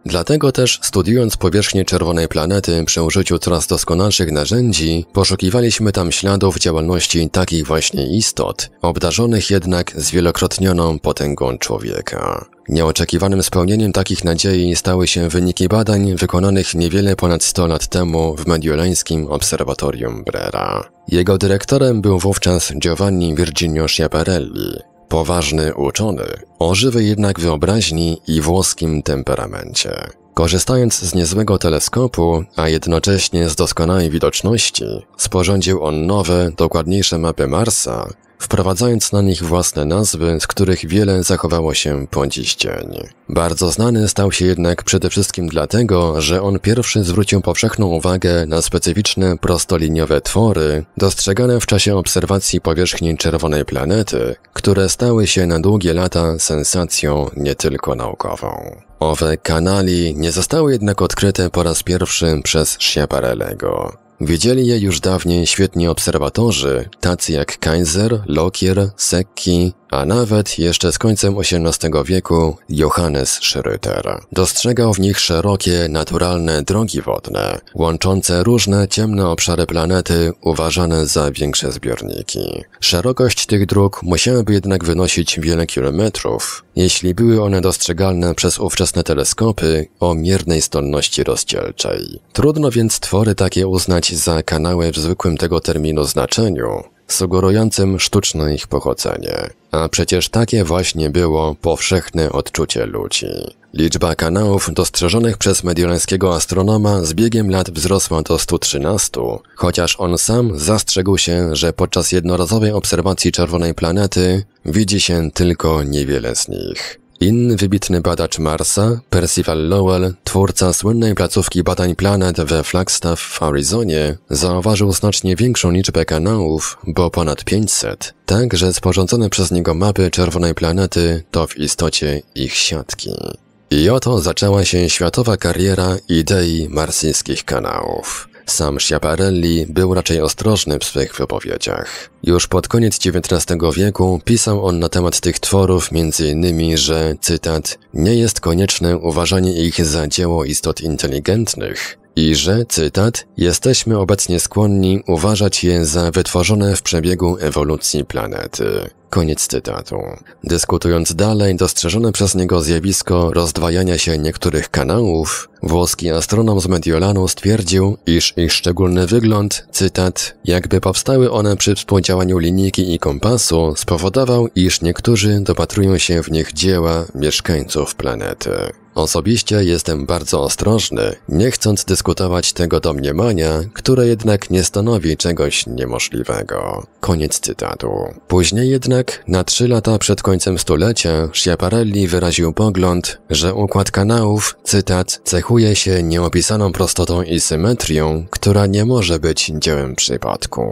Dlatego też, studiując powierzchnię czerwonej planety przy użyciu coraz doskonalszych narzędzi, poszukiwaliśmy tam śladów działalności takich właśnie istot, obdarzonych jednak zwielokrotnioną potęgą człowieka. Nieoczekiwanym spełnieniem takich nadziei stały się wyniki badań wykonanych niewiele ponad 100 lat temu w mediolańskim obserwatorium Brera. Jego dyrektorem był wówczas Giovanni Virginio Schiaparelli, Poważny uczony o żywej jednak wyobraźni i włoskim temperamencie. Korzystając z niezłego teleskopu, a jednocześnie z doskonałej widoczności, sporządził on nowe, dokładniejsze mapy Marsa, wprowadzając na nich własne nazwy, z których wiele zachowało się po dziś dzień. Bardzo znany stał się jednak przede wszystkim dlatego, że on pierwszy zwrócił powszechną uwagę na specyficzne prostoliniowe twory, dostrzegane w czasie obserwacji powierzchni czerwonej planety, które stały się na długie lata sensacją nie tylko naukową. Owe kanali nie zostały jednak odkryte po raz pierwszy przez Schiaparellego. Widzieli je już dawniej świetni obserwatorzy, tacy jak Kaiser, Lockyer, Secchi, a nawet jeszcze z końcem XVIII wieku Johannes Schröter Dostrzegał w nich szerokie, naturalne drogi wodne, łączące różne ciemne obszary planety uważane za większe zbiorniki. Szerokość tych dróg musiałaby jednak wynosić wiele kilometrów, jeśli były one dostrzegalne przez ówczesne teleskopy o miernej zdolności rozdzielczej. Trudno więc twory takie uznać za kanały w zwykłym tego terminu znaczeniu, sugerującym sztuczne ich pochodzenie. A przecież takie właśnie było powszechne odczucie ludzi. Liczba kanałów dostrzeżonych przez mediolańskiego astronoma z biegiem lat wzrosła do 113, chociaż on sam zastrzegł się, że podczas jednorazowej obserwacji czerwonej planety widzi się tylko niewiele z nich. Inny wybitny badacz Marsa, Percival Lowell, twórca słynnej placówki badań planet we Flagstaff w Arizonie, zauważył znacznie większą liczbę kanałów, bo ponad 500. Także sporządzone przez niego mapy czerwonej planety to w istocie ich siatki. I oto zaczęła się światowa kariera idei marsyjskich kanałów. Sam Schiaparelli był raczej ostrożny w swych wypowiedziach. Już pod koniec XIX wieku pisał on na temat tych tworów m.in., że, cytat, nie jest konieczne uważanie ich za dzieło istot inteligentnych, i że, cytat, jesteśmy obecnie skłonni uważać je za wytworzone w przebiegu ewolucji planety. Koniec cytatu. Dyskutując dalej dostrzeżone przez niego zjawisko rozdwajania się niektórych kanałów, włoski astronom z Mediolanu stwierdził, iż ich szczególny wygląd, cytat, jakby powstały one przy współdziałaniu linijki i kompasu, spowodował, iż niektórzy dopatrują się w nich dzieła mieszkańców planety. Osobiście jestem bardzo ostrożny, nie chcąc dyskutować tego domniemania, które jednak nie stanowi czegoś niemożliwego. Koniec cytatu. Później jednak, na trzy lata przed końcem stulecia, Schiaparelli wyraził pogląd, że układ kanałów, cytat, cechuje się nieopisaną prostotą i symetrią, która nie może być dziełem przypadku.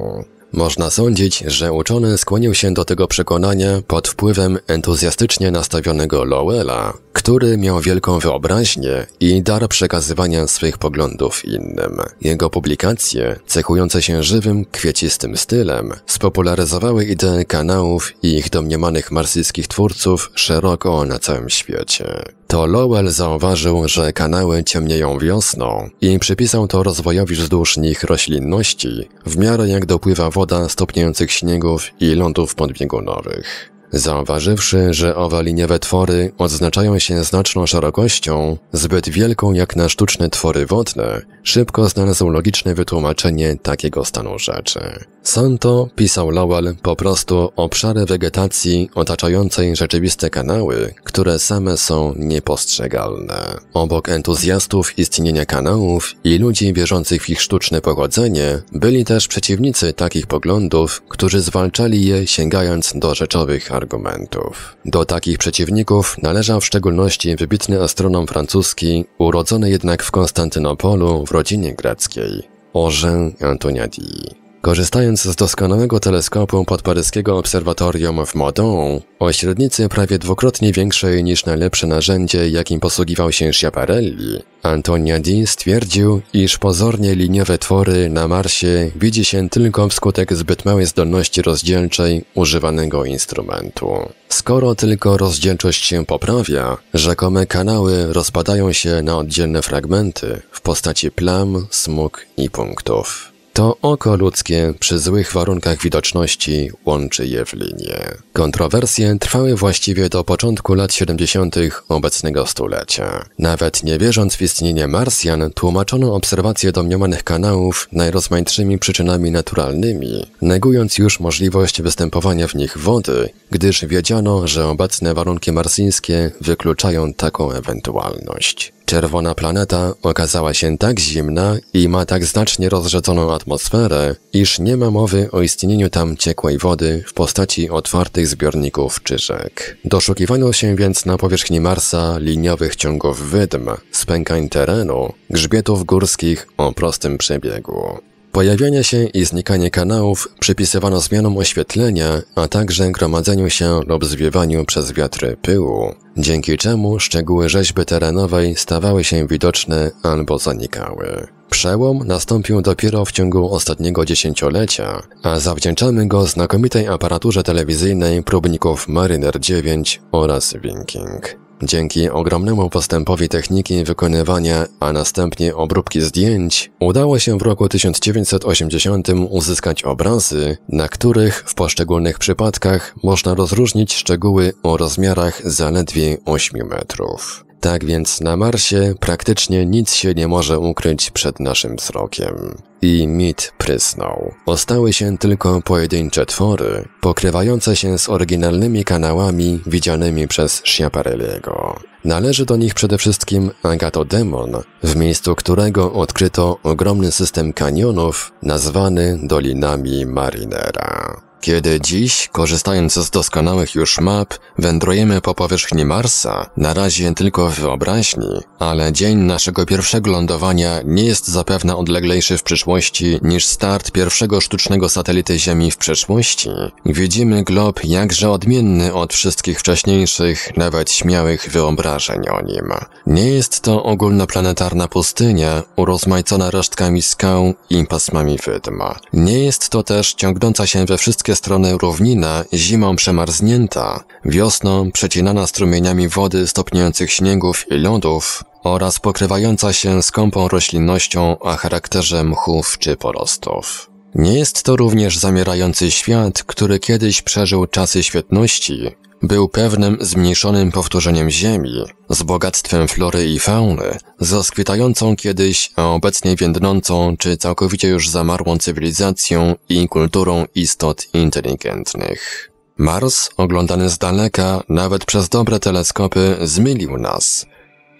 Można sądzić, że uczony skłonił się do tego przekonania pod wpływem entuzjastycznie nastawionego Lowella, który miał wielką wyobraźnię i dar przekazywania swych poglądów innym. Jego publikacje, cechujące się żywym, kwiecistym stylem, spopularyzowały ideę kanałów i ich domniemanych marsyjskich twórców szeroko na całym świecie to Lowell zauważył, że kanały ciemnieją wiosną i przypisał to rozwojowi wzdłuż nich roślinności, w miarę jak dopływa woda stopniających śniegów i lądów podbiegunowych. Zauważywszy, że owe liniowe twory odznaczają się znaczną szerokością, zbyt wielką jak na sztuczne twory wodne, szybko znalazł logiczne wytłumaczenie takiego stanu rzeczy. Santo pisał Lowell po prostu obszary wegetacji otaczającej rzeczywiste kanały, które same są niepostrzegalne. Obok entuzjastów istnienia kanałów i ludzi wierzących w ich sztuczne pochodzenie, byli też przeciwnicy takich poglądów, którzy zwalczali je sięgając do rzeczowych argumentów. Do takich przeciwników należał w szczególności wybitny astronom francuski, urodzony jednak w Konstantynopolu w rodzinie greckiej, Orzeń Antoniadi. Korzystając z doskonałego teleskopu podparyskiego obserwatorium w Modon, o średnicy prawie dwukrotnie większej niż najlepsze narzędzie, jakim posługiwał się Schiaparelli, Antonia D. stwierdził, iż pozornie liniowe twory na Marsie widzi się tylko wskutek zbyt małej zdolności rozdzielczej używanego instrumentu. Skoro tylko rozdzielczość się poprawia, rzekome kanały rozpadają się na oddzielne fragmenty w postaci plam, smug i punktów. To oko ludzkie przy złych warunkach widoczności łączy je w linię. Kontrowersje trwały właściwie do początku lat 70. obecnego stulecia. Nawet nie wierząc w istnienie Marsjan, tłumaczono obserwacje domniemanych kanałów najrozmaitszymi przyczynami naturalnymi, negując już możliwość występowania w nich wody, gdyż wiedziano, że obecne warunki marsyńskie wykluczają taką ewentualność. Czerwona planeta okazała się tak zimna i ma tak znacznie rozrzedzoną atmosferę, iż nie ma mowy o istnieniu tam ciekłej wody w postaci otwartych zbiorników czy rzek. Doszukiwano się więc na powierzchni Marsa liniowych ciągów wydm, spękań terenu, grzbietów górskich o prostym przebiegu. Pojawianie się i znikanie kanałów przypisywano zmianom oświetlenia, a także gromadzeniu się lub zwiewaniu przez wiatry pyłu, dzięki czemu szczegóły rzeźby terenowej stawały się widoczne albo zanikały. Przełom nastąpił dopiero w ciągu ostatniego dziesięciolecia, a zawdzięczamy go znakomitej aparaturze telewizyjnej próbników Mariner 9 oraz Winking. Dzięki ogromnemu postępowi techniki wykonywania, a następnie obróbki zdjęć, udało się w roku 1980 uzyskać obrazy, na których w poszczególnych przypadkach można rozróżnić szczegóły o rozmiarach zaledwie 8 metrów. Tak więc na Marsie praktycznie nic się nie może ukryć przed naszym wzrokiem. I mit prysnął. Ostały się tylko pojedyncze twory, pokrywające się z oryginalnymi kanałami widzianymi przez Schiaparelliego. Należy do nich przede wszystkim Agatodemon, w miejscu którego odkryto ogromny system kanionów nazwany Dolinami Marinera. Kiedy dziś, korzystając z doskonałych już map, wędrujemy po powierzchni Marsa, na razie tylko w wyobraźni, ale dzień naszego pierwszego lądowania nie jest zapewne odleglejszy w przyszłości niż start pierwszego sztucznego satelity Ziemi w przeszłości. Widzimy glob jakże odmienny od wszystkich wcześniejszych, nawet śmiałych wyobrażeń o nim. Nie jest to ogólnoplanetarna pustynia, urozmaicona resztkami skał i pasmami wydma. Nie jest to też ciągnąca się we wszystkie wszystkie strony równina, zimą przemarznięta, wiosną przecinana strumieniami wody stopniających śniegów i lądów, oraz pokrywająca się skąpą roślinnością o charakterze mchów czy porostów. Nie jest to również zamierający świat, który kiedyś przeżył czasy świetności, był pewnym zmniejszonym powtórzeniem Ziemi, z bogactwem flory i fauny, z rozkwitającą kiedyś, a obecnie więdnącą czy całkowicie już zamarłą cywilizacją i kulturą istot inteligentnych. Mars, oglądany z daleka, nawet przez dobre teleskopy, zmylił nas,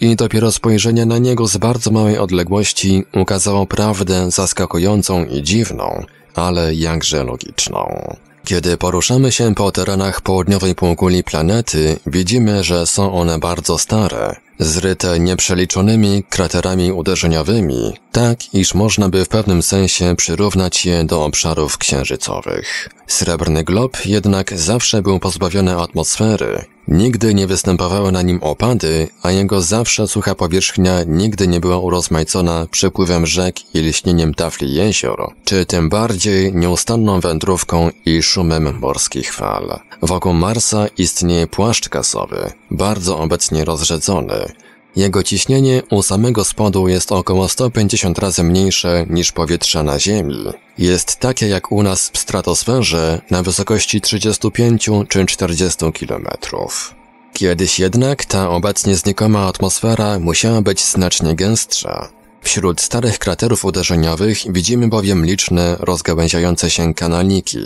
i dopiero spojrzenie na niego z bardzo małej odległości ukazało prawdę zaskakującą i dziwną, ale jakże logiczną. Kiedy poruszamy się po terenach południowej półkuli planety, widzimy, że są one bardzo stare, zryte nieprzeliczonymi kraterami uderzeniowymi, tak iż można by w pewnym sensie przyrównać je do obszarów księżycowych. Srebrny glob jednak zawsze był pozbawiony atmosfery, nigdy nie występowały na nim opady, a jego zawsze sucha powierzchnia nigdy nie była urozmaicona przepływem rzek i lśnieniem tafli jezior, czy tym bardziej nieustanną wędrówką i szumem morskich fal. Wokół Marsa istnieje płaszcz kasowy, bardzo obecnie rozrzedzony, jego ciśnienie u samego spodu jest około 150 razy mniejsze niż powietrza na Ziemi. Jest takie jak u nas w stratosferze na wysokości 35 czy 40 kilometrów. Kiedyś jednak ta obecnie znikoma atmosfera musiała być znacznie gęstsza. Wśród starych kraterów uderzeniowych widzimy bowiem liczne, rozgałęziające się kanaliki,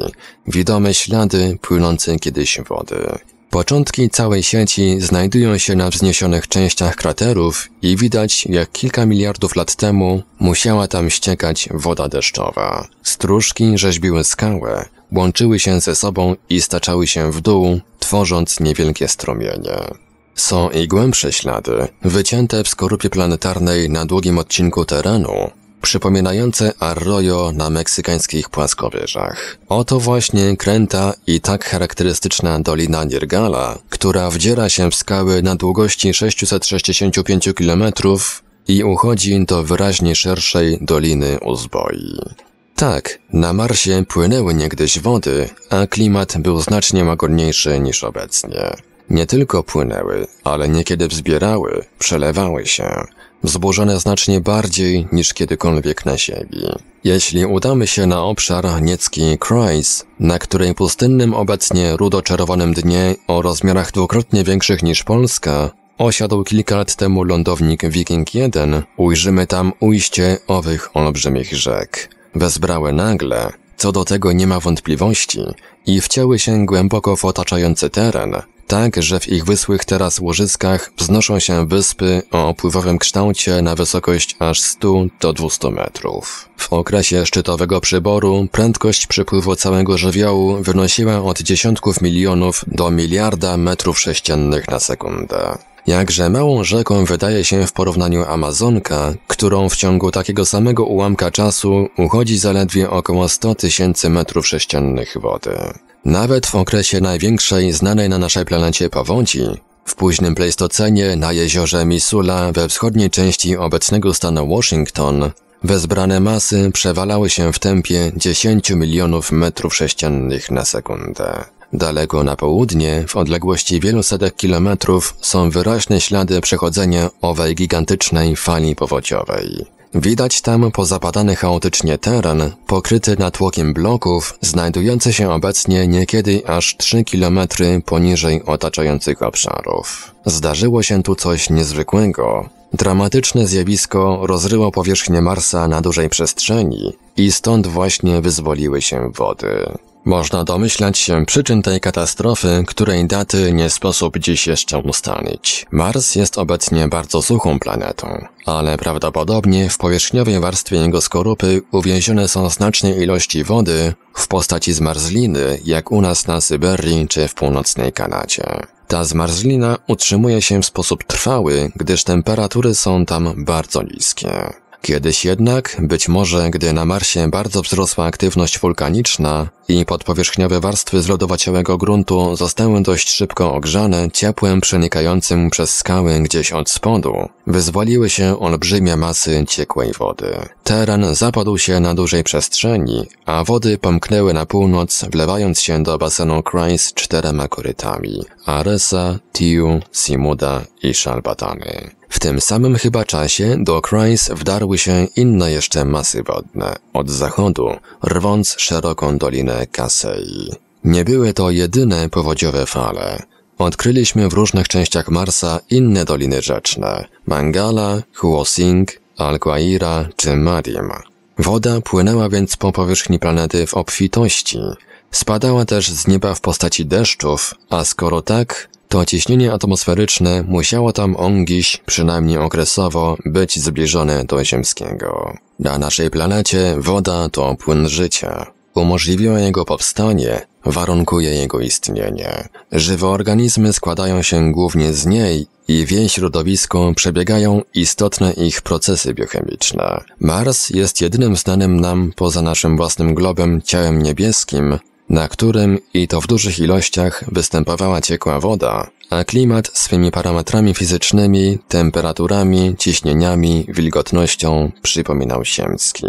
widome ślady płynącej kiedyś wody. Początki całej sieci znajdują się na wzniesionych częściach kraterów i widać, jak kilka miliardów lat temu musiała tam ściekać woda deszczowa. Stróżki rzeźbiły skałę, łączyły się ze sobą i staczały się w dół, tworząc niewielkie strumienie. Są i głębsze ślady, wycięte w skorupie planetarnej na długim odcinku terenu, przypominające arroyo na meksykańskich płaskowyżach. Oto właśnie kręta i tak charakterystyczna Dolina Nirgala, która wdziera się w skały na długości 665 km i uchodzi do wyraźnie szerszej Doliny Uzboi. Tak, na Marsie płynęły niegdyś wody, a klimat był znacznie łagodniejszy niż obecnie. Nie tylko płynęły, ale niekiedy wzbierały, przelewały się wzburzone znacznie bardziej niż kiedykolwiek na siebie. Jeśli udamy się na obszar niecki Kreis, na której pustynnym obecnie rudoczerwonym dnie o rozmiarach dwukrotnie większych niż Polska, osiadł kilka lat temu lądownik Viking 1, ujrzymy tam ujście owych olbrzymich rzek. Wezbrały nagle, co do tego nie ma wątpliwości, i wcięły się głęboko w otaczający teren, tak że w ich wysłych teraz łożyskach wznoszą się wyspy o opływowym kształcie na wysokość aż 100 do 200 metrów. W okresie szczytowego przyboru prędkość przepływu całego żywiołu wynosiła od dziesiątków milionów do miliarda metrów sześciennych na sekundę. Jakże małą rzeką wydaje się w porównaniu Amazonka, którą w ciągu takiego samego ułamka czasu uchodzi zaledwie około 100 tysięcy metrów sześciennych wody. Nawet w okresie największej znanej na naszej planecie powodzi, w późnym Pleistocenie na jeziorze Missoula we wschodniej części obecnego stanu Washington wezbrane masy przewalały się w tempie 10 milionów metrów sześciennych na sekundę. Daleko na południe, w odległości wielu setek kilometrów, są wyraźne ślady przechodzenia owej gigantycznej fali powodziowej. Widać tam pozapadany chaotycznie teren, pokryty natłokiem bloków, znajdujący się obecnie niekiedy aż 3 km poniżej otaczających obszarów. Zdarzyło się tu coś niezwykłego. Dramatyczne zjawisko rozryło powierzchnię Marsa na dużej przestrzeni i stąd właśnie wyzwoliły się wody. Można domyślać się przyczyn tej katastrofy, której daty nie sposób dziś jeszcze ustalić. Mars jest obecnie bardzo suchą planetą, ale prawdopodobnie w powierzchniowej warstwie jego skorupy uwięzione są znaczne ilości wody w postaci zmarzliny, jak u nas na Syberii czy w północnej Kanadzie. Ta zmarzlina utrzymuje się w sposób trwały, gdyż temperatury są tam bardzo niskie. Kiedyś jednak, być może gdy na Marsie bardzo wzrosła aktywność wulkaniczna i podpowierzchniowe warstwy zlodowaciałego gruntu zostały dość szybko ogrzane ciepłem przenikającym przez skały gdzieś od spodu, wyzwoliły się olbrzymie masy ciekłej wody. Teren zapadł się na dużej przestrzeni, a wody pomknęły na północ, wlewając się do basenu Christ czterema korytami – Aresa, Tiu, Simuda i Szalbatany. W tym samym chyba czasie do Kreis wdarły się inne jeszcze masy wodne, od zachodu, rwąc szeroką dolinę Kasei. Nie były to jedyne powodziowe fale. Odkryliśmy w różnych częściach Marsa inne doliny rzeczne – Mangala, Huosing, Alguaira czy Marim. Woda płynęła więc po powierzchni planety w obfitości – Spadała też z nieba w postaci deszczów, a skoro tak, to ciśnienie atmosferyczne musiało tam ongiś, przynajmniej okresowo, być zbliżone do ziemskiego. Na naszej planecie woda to płyn życia. Umożliwiła jego powstanie, warunkuje jego istnienie. Żywe organizmy składają się głównie z niej i w jej środowisku przebiegają istotne ich procesy biochemiczne. Mars jest jedynym znanym nam poza naszym własnym globem ciałem niebieskim, na którym i to w dużych ilościach występowała ciekła woda, a klimat swymi parametrami fizycznymi, temperaturami, ciśnieniami, wilgotnością przypominał ziemski.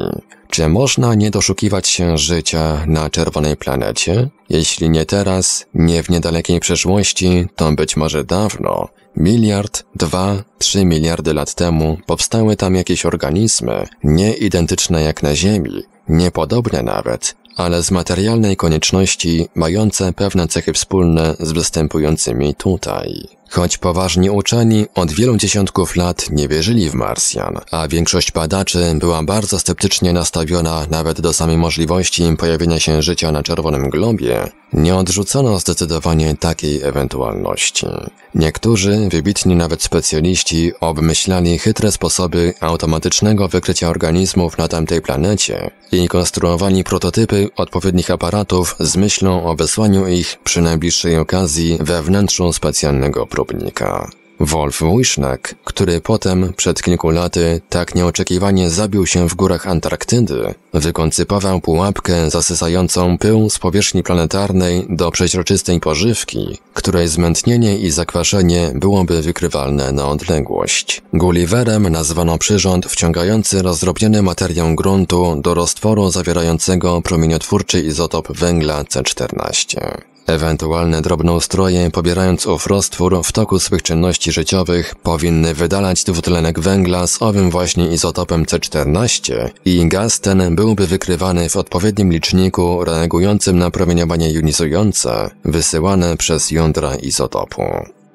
Czy można nie doszukiwać się życia na czerwonej planecie? Jeśli nie teraz, nie w niedalekiej przeszłości, to być może dawno, miliard, dwa, trzy miliardy lat temu powstały tam jakieś organizmy, nie identyczne jak na Ziemi, niepodobne nawet, ale z materialnej konieczności mające pewne cechy wspólne z występującymi tutaj. Choć poważni uczeni od wielu dziesiątków lat nie wierzyli w Marsjan, a większość badaczy była bardzo sceptycznie nastawiona nawet do samej możliwości pojawienia się życia na czerwonym globie, nie odrzucono zdecydowanie takiej ewentualności. Niektórzy, wybitni nawet specjaliści, obmyślali chytre sposoby automatycznego wykrycia organizmów na tamtej planecie i konstruowali prototypy odpowiednich aparatów z myślą o wysłaniu ich przy najbliższej okazji we wnętrzu specjalnego próbnika. Wolf Wisznak, który potem, przed kilku laty, tak nieoczekiwanie zabił się w górach Antarktydy, wykoncypował pułapkę zasysającą pył z powierzchni planetarnej do przeźroczystej pożywki, której zmętnienie i zakwaszenie byłoby wykrywalne na odległość. Gulliverem nazwano przyrząd wciągający rozdrobniony materię gruntu do roztworu zawierającego promieniotwórczy izotop węgla C14. Ewentualne drobnoustroje, pobierając ów roztwór w toku swych czynności życiowych, powinny wydalać dwutlenek węgla z owym właśnie izotopem C14 i gaz ten byłby wykrywany w odpowiednim liczniku reagującym na promieniowanie jonizujące wysyłane przez jądra izotopu.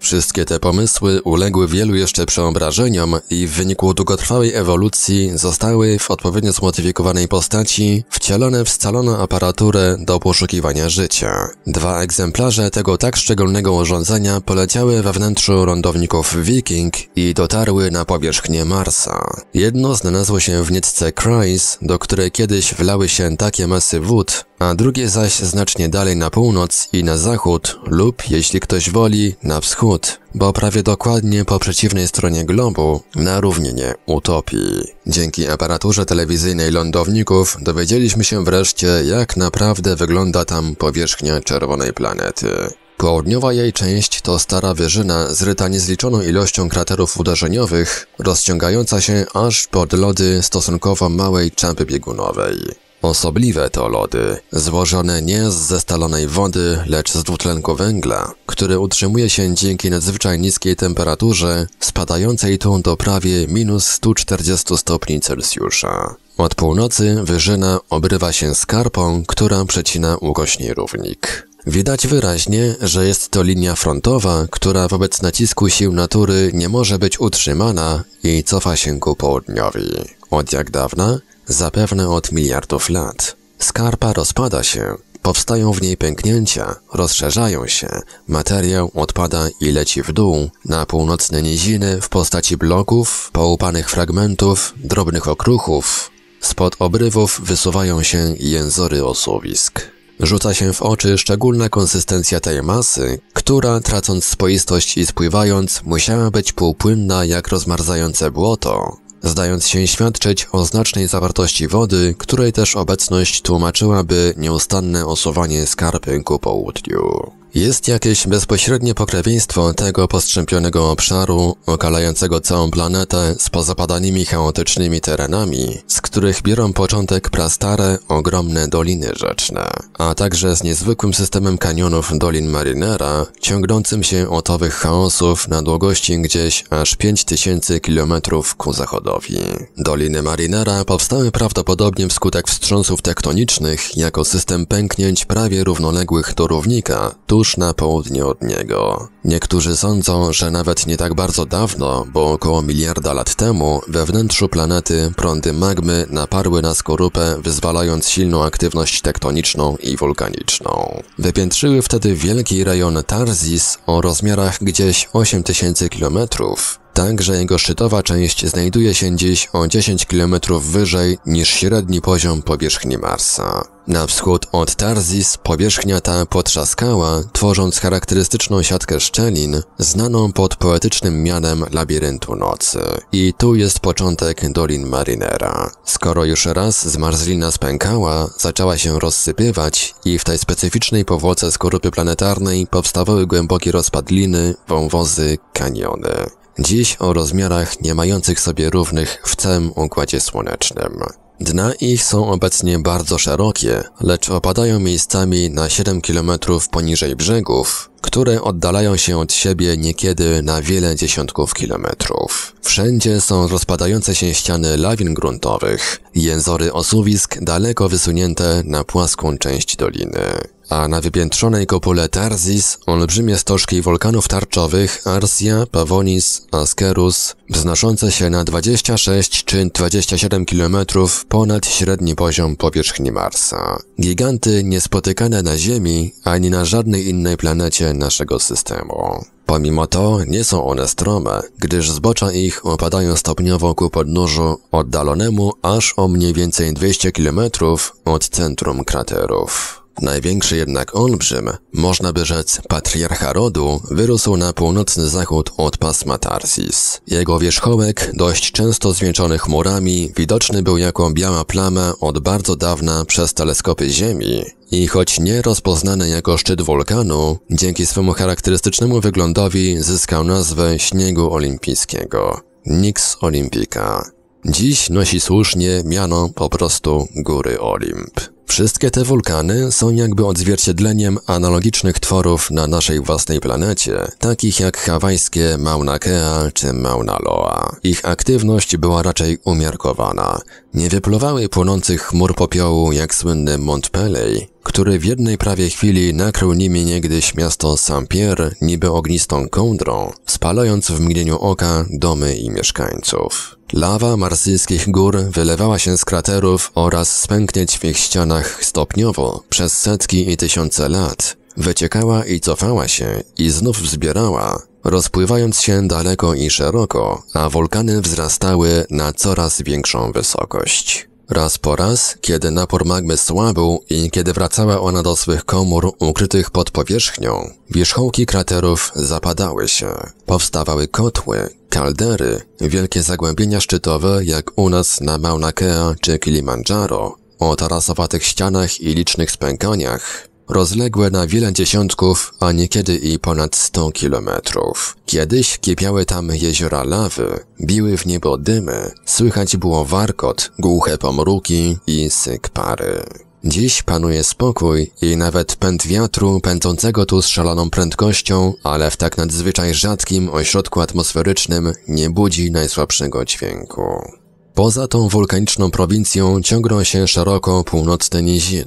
Wszystkie te pomysły uległy wielu jeszcze przeobrażeniom i w wyniku długotrwałej ewolucji zostały w odpowiednio zmodyfikowanej postaci wcielone w scaloną aparaturę do poszukiwania życia. Dwa egzemplarze tego tak szczególnego urządzenia poleciały we wnętrzu lądowników Viking i dotarły na powierzchnię Marsa. Jedno znalazło się w niecce Kreis, do której kiedyś wlały się takie masy wód, a drugie zaś znacznie dalej na północ i na zachód lub, jeśli ktoś woli, na wschód, bo prawie dokładnie po przeciwnej stronie globu na równinie utopii. Dzięki aparaturze telewizyjnej lądowników dowiedzieliśmy się wreszcie, jak naprawdę wygląda tam powierzchnia czerwonej planety. Południowa jej część to stara wyżyna zryta niezliczoną ilością kraterów uderzeniowych, rozciągająca się aż pod lody stosunkowo małej czapy biegunowej. Osobliwe to lody, złożone nie z zestalonej wody, lecz z dwutlenku węgla, który utrzymuje się dzięki nadzwyczaj niskiej temperaturze, spadającej tu do prawie minus 140 stopni Celsjusza. Od północy wyżyna obrywa się skarpą, która przecina ukośni równik. Widać wyraźnie, że jest to linia frontowa, która wobec nacisku sił natury nie może być utrzymana i cofa się ku południowi. Od jak dawna? Zapewne od miliardów lat. Skarpa rozpada się, powstają w niej pęknięcia, rozszerzają się, materiał odpada i leci w dół, na północne niziny w postaci bloków, połupanych fragmentów, drobnych okruchów. Spod obrywów wysuwają się jęzory osuwisk. Rzuca się w oczy szczególna konsystencja tej masy, która, tracąc swoistość i spływając, musiała być półpłynna jak rozmarzające błoto zdając się świadczyć o znacznej zawartości wody, której też obecność tłumaczyłaby nieustanne osuwanie skarpy ku południu. Jest jakieś bezpośrednie pokrewieństwo tego postrzępionego obszaru, okalającego całą planetę z pozapadanymi chaotycznymi terenami, z których biorą początek prastare, ogromne doliny rzeczne, a także z niezwykłym systemem kanionów Dolin Marinera, ciągnącym się otowych chaosów na długości gdzieś aż 5000 km ku zachodowi. Doliny Marinera powstały prawdopodobnie wskutek wstrząsów tektonicznych jako system pęknięć prawie równoległych do równika, tu tuż na południe od niego. Niektórzy sądzą, że nawet nie tak bardzo dawno, bo około miliarda lat temu, we wnętrzu planety prądy magmy naparły na skorupę, wyzwalając silną aktywność tektoniczną i wulkaniczną. Wypiętrzyły wtedy wielki rejon Tarzis o rozmiarach gdzieś 8000 km, tak że jego szczytowa część znajduje się dziś o 10 km wyżej niż średni poziom powierzchni Marsa. Na wschód od Tarzis powierzchnia ta potrzaskała, tworząc charakterystyczną siatkę szczelin, znaną pod poetycznym mianem labiryntu nocy. I tu jest początek Dolin Marinera. Skoro już raz zmarzlina spękała, zaczęła się rozsypywać i w tej specyficznej powłoce skorupy planetarnej powstawały głębokie rozpadliny, wąwozy, kaniony dziś o rozmiarach nie mających sobie równych w całym Układzie Słonecznym. Dna ich są obecnie bardzo szerokie, lecz opadają miejscami na 7 km poniżej brzegów, które oddalają się od siebie niekiedy na wiele dziesiątków kilometrów. Wszędzie są rozpadające się ściany lawin gruntowych, jęzory osuwisk daleko wysunięte na płaską część doliny a na wypiętrzonej kopule Tarsis olbrzymie stożki wulkanów tarczowych Arsia, Pavonis, Askerus, wznoszące się na 26 czy 27 km ponad średni poziom powierzchni Marsa. Giganty niespotykane na Ziemi ani na żadnej innej planecie naszego systemu. Pomimo to nie są one strome, gdyż zbocza ich opadają stopniowo ku podnóżu oddalonemu aż o mniej więcej 200 km od centrum kraterów. Największy jednak olbrzym, można by rzec patriarcha rodu, wyrósł na północny zachód od pasma Tarsis. Jego wierzchołek, dość często zwieńczony chmurami, widoczny był jako biała plama od bardzo dawna przez teleskopy Ziemi. I choć nie rozpoznany jako szczyt wulkanu, dzięki swemu charakterystycznemu wyglądowi zyskał nazwę śniegu olimpijskiego. Nix Olimpica. Dziś nosi słusznie miano po prostu Góry Olimp. Wszystkie te wulkany są jakby odzwierciedleniem analogicznych tworów na naszej własnej planecie, takich jak hawajskie Mauna Kea czy Mauna Loa. Ich aktywność była raczej umiarkowana. Nie wyplowały płonących chmur popiołu jak słynny Mont Pelej, który w jednej prawie chwili nakrył nimi niegdyś miasto Saint-Pierre niby ognistą kądrą, spalając w mgnieniu oka domy i mieszkańców. Lawa marsyjskich gór wylewała się z kraterów oraz spęknieć w ich ścianach stopniowo przez setki i tysiące lat. Wyciekała i cofała się i znów wzbierała, rozpływając się daleko i szeroko, a wulkany wzrastały na coraz większą wysokość. Raz po raz, kiedy napor magmy słabł i kiedy wracała ona do swych komór ukrytych pod powierzchnią, wierzchołki kraterów zapadały się. Powstawały kotły, Kaldery, wielkie zagłębienia szczytowe jak u nas na Mauna Kea czy Kilimandżaro, o tarasowatych ścianach i licznych spękaniach, rozległe na wiele dziesiątków, a niekiedy i ponad 100 kilometrów. Kiedyś kipiały tam jeziora lawy, biły w niebo dymy, słychać było warkot, głuche pomruki i syk pary. Dziś panuje spokój i nawet pęd wiatru pędzącego tu z szaloną prędkością, ale w tak nadzwyczaj rzadkim ośrodku atmosferycznym nie budzi najsłabszego dźwięku. Poza tą wulkaniczną prowincją ciągną się szeroko północne niziny,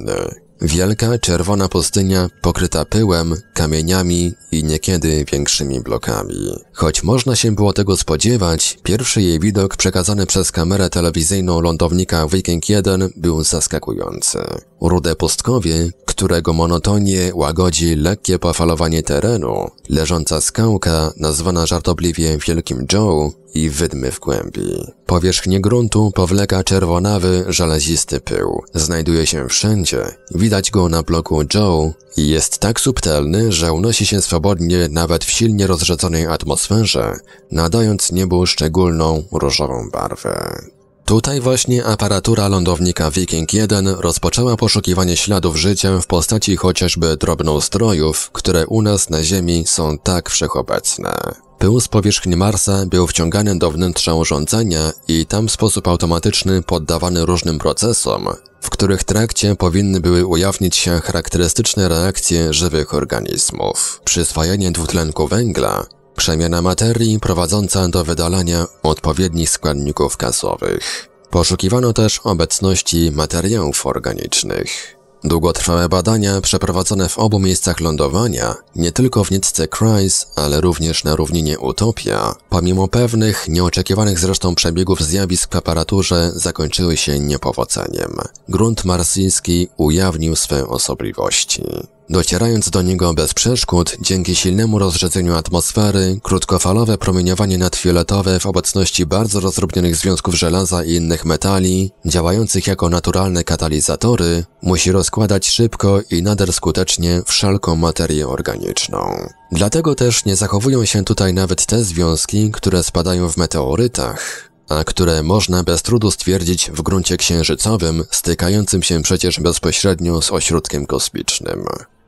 Wielka czerwona pustynia pokryta pyłem, kamieniami i niekiedy większymi blokami. Choć można się było tego spodziewać, pierwszy jej widok przekazany przez kamerę telewizyjną lądownika Viking 1 był zaskakujący. Rude pustkowie, którego monotonię łagodzi lekkie pofalowanie terenu, leżąca skałka nazwana żartobliwie Wielkim Joe i wydmy w głębi. Powierzchnię gruntu powleka czerwonawy, żelazisty pył. Znajduje się wszędzie, widać go na bloku Joe i jest tak subtelny, że unosi się swobodnie nawet w silnie rozrzedzonej atmosferze, nadając niebu szczególną różową barwę. Tutaj właśnie aparatura lądownika Viking 1 rozpoczęła poszukiwanie śladów życia w postaci chociażby drobnoustrojów, które u nas na Ziemi są tak wszechobecne. Pył z powierzchni Marsa był wciągany do wnętrza urządzenia i tam w sposób automatyczny poddawany różnym procesom, w których trakcie powinny były ujawnić się charakterystyczne reakcje żywych organizmów. Przyswajanie dwutlenku węgla, Przemiana materii prowadząca do wydalania odpowiednich składników kasowych. Poszukiwano też obecności materiałów organicznych. Długotrwałe badania przeprowadzone w obu miejscach lądowania, nie tylko w niecce Christ, ale również na równinie Utopia, pomimo pewnych, nieoczekiwanych zresztą przebiegów zjawisk w aparaturze, zakończyły się niepowodzeniem. Grunt marsyjski ujawnił swe osobliwości. Docierając do niego bez przeszkód, dzięki silnemu rozrzedzeniu atmosfery, krótkofalowe promieniowanie nadfioletowe w obecności bardzo rozdrobnionych związków żelaza i innych metali, działających jako naturalne katalizatory, musi rozkładać szybko i nader skutecznie wszelką materię organiczną. Dlatego też nie zachowują się tutaj nawet te związki, które spadają w meteorytach, a które można bez trudu stwierdzić w gruncie księżycowym, stykającym się przecież bezpośrednio z ośrodkiem kosmicznym.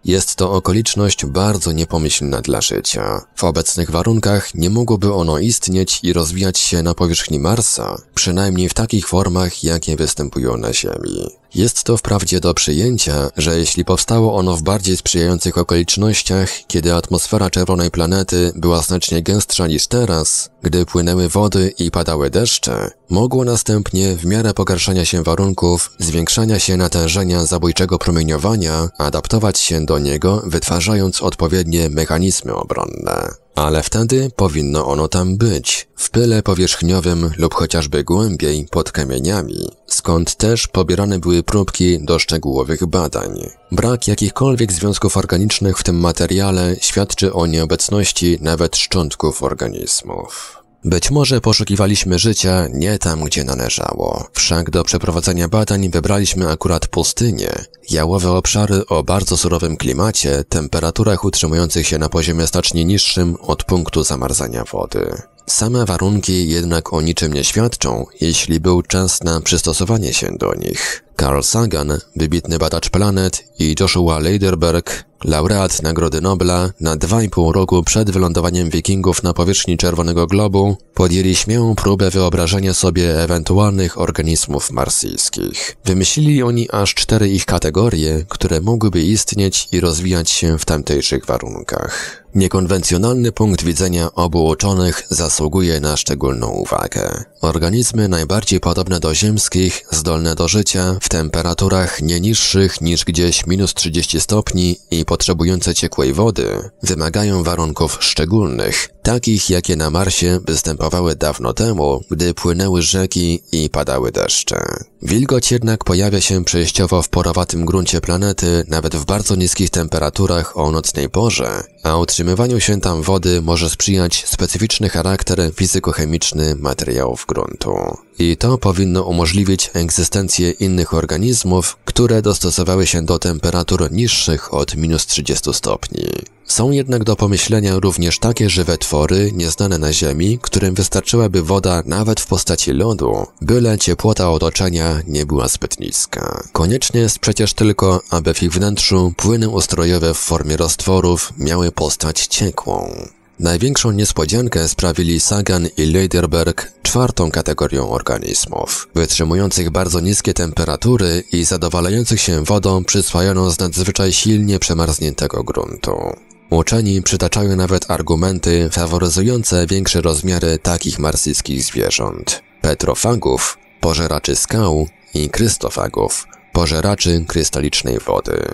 Jest to okoliczność bardzo niepomyślna dla życia. W obecnych warunkach nie mogłoby ono istnieć i rozwijać się na powierzchni Marsa, przynajmniej w takich formach, jakie występują na Ziemi. Jest to wprawdzie do przyjęcia, że jeśli powstało ono w bardziej sprzyjających okolicznościach, kiedy atmosfera czerwonej planety była znacznie gęstsza niż teraz, gdy płynęły wody i padały deszcze, mogło następnie w miarę pogarszania się warunków, zwiększania się natężenia zabójczego promieniowania, adaptować się do niego, wytwarzając odpowiednie mechanizmy obronne ale wtedy powinno ono tam być, w pyle powierzchniowym lub chociażby głębiej pod kamieniami, skąd też pobierane były próbki do szczegółowych badań. Brak jakichkolwiek związków organicznych w tym materiale świadczy o nieobecności nawet szczątków organizmów. Być może poszukiwaliśmy życia nie tam, gdzie należało. Wszak do przeprowadzenia badań wybraliśmy akurat pustynie, jałowe obszary o bardzo surowym klimacie, temperaturach utrzymujących się na poziomie znacznie niższym od punktu zamarzania wody. Same warunki jednak o niczym nie świadczą, jeśli był czas na przystosowanie się do nich. Carl Sagan, wybitny badacz planet i Joshua Lederberg, laureat Nagrody Nobla, na 2,5 roku przed wylądowaniem wikingów na powierzchni Czerwonego Globu, podjęli śmiałą próbę wyobrażenia sobie ewentualnych organizmów marsyjskich. Wymyślili oni aż cztery ich kategorie, które mogłyby istnieć i rozwijać się w tamtejszych warunkach. Niekonwencjonalny punkt widzenia obu uczonych zasługuje na szczególną uwagę. Organizmy najbardziej podobne do ziemskich, zdolne do życia, w temperaturach nie niższych niż gdzieś minus 30 stopni i potrzebujące ciekłej wody wymagają warunków szczególnych, takich jakie na Marsie występowały dawno temu, gdy płynęły rzeki i padały deszcze. Wilgoć jednak pojawia się przejściowo w porowatym gruncie planety, nawet w bardzo niskich temperaturach o nocnej porze, a utrzymywaniu się tam wody może sprzyjać specyficzny charakter fizykochemiczny materiałów gruntu. I to powinno umożliwić egzystencję innych organizmów, które dostosowały się do temperatur niższych od minus 30 stopni. Są jednak do pomyślenia również takie żywe twory nieznane na Ziemi, którym wystarczyłaby woda nawet w postaci lodu, byle ciepłota otoczenia nie była zbyt niska. Koniecznie jest przecież tylko, aby w ich wnętrzu płyny ustrojowe w formie roztworów miały postać ciekłą. Największą niespodziankę sprawili Sagan i Leiderberg czwartą kategorią organizmów, wytrzymujących bardzo niskie temperatury i zadowalających się wodą przyswajoną z nadzwyczaj silnie przemarzniętego gruntu. Uczeni przytaczają nawet argumenty faworyzujące większe rozmiary takich marsyjskich zwierząt. Petrofagów, pożeraczy skał i krystofagów, pożeraczy krystalicznej wody.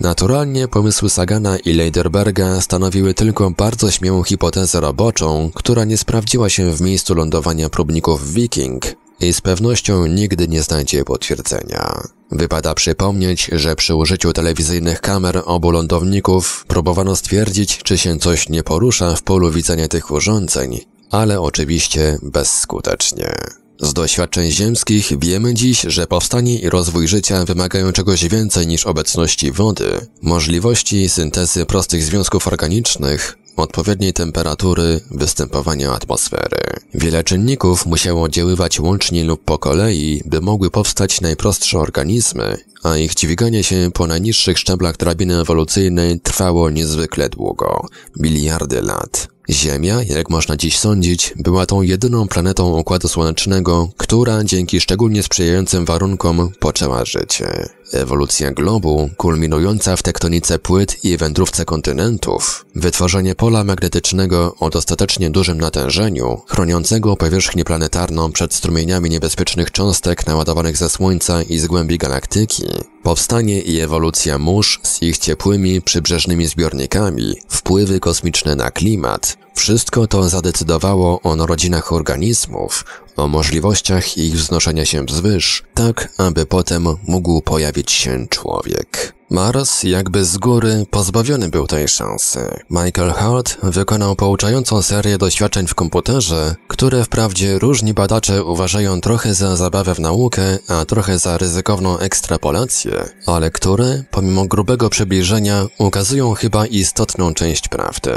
Naturalnie pomysły Sagana i Leiderberga stanowiły tylko bardzo śmiałą hipotezę roboczą, która nie sprawdziła się w miejscu lądowania próbników Viking i z pewnością nigdy nie znajdzie potwierdzenia. Wypada przypomnieć, że przy użyciu telewizyjnych kamer obu lądowników próbowano stwierdzić, czy się coś nie porusza w polu widzenia tych urządzeń, ale oczywiście bezskutecznie. Z doświadczeń ziemskich wiemy dziś, że powstanie i rozwój życia wymagają czegoś więcej niż obecności wody, możliwości syntezy prostych związków organicznych, odpowiedniej temperatury, występowania atmosfery. Wiele czynników musiało oddziaływać łącznie lub po kolei, by mogły powstać najprostsze organizmy, a ich dźwiganie się po najniższych szczeblach drabiny ewolucyjnej trwało niezwykle długo miliardy lat. Ziemia, jak można dziś sądzić, była tą jedyną planetą Układu Słonecznego, która dzięki szczególnie sprzyjającym warunkom poczęła życie ewolucja globu, kulminująca w tektonice płyt i wędrówce kontynentów, wytworzenie pola magnetycznego o dostatecznie dużym natężeniu, chroniącego powierzchnię planetarną przed strumieniami niebezpiecznych cząstek naładowanych ze Słońca i z głębi galaktyki, powstanie i ewolucja mórz z ich ciepłymi przybrzeżnymi zbiornikami, wpływy kosmiczne na klimat, wszystko to zadecydowało o narodzinach organizmów, o możliwościach ich wznoszenia się wzwyż, tak aby potem mógł pojawić się człowiek. Mars jakby z góry pozbawiony był tej szansy. Michael Hart wykonał pouczającą serię doświadczeń w komputerze, które wprawdzie różni badacze uważają trochę za zabawę w naukę, a trochę za ryzykowną ekstrapolację, ale które, pomimo grubego przybliżenia, ukazują chyba istotną część prawdy.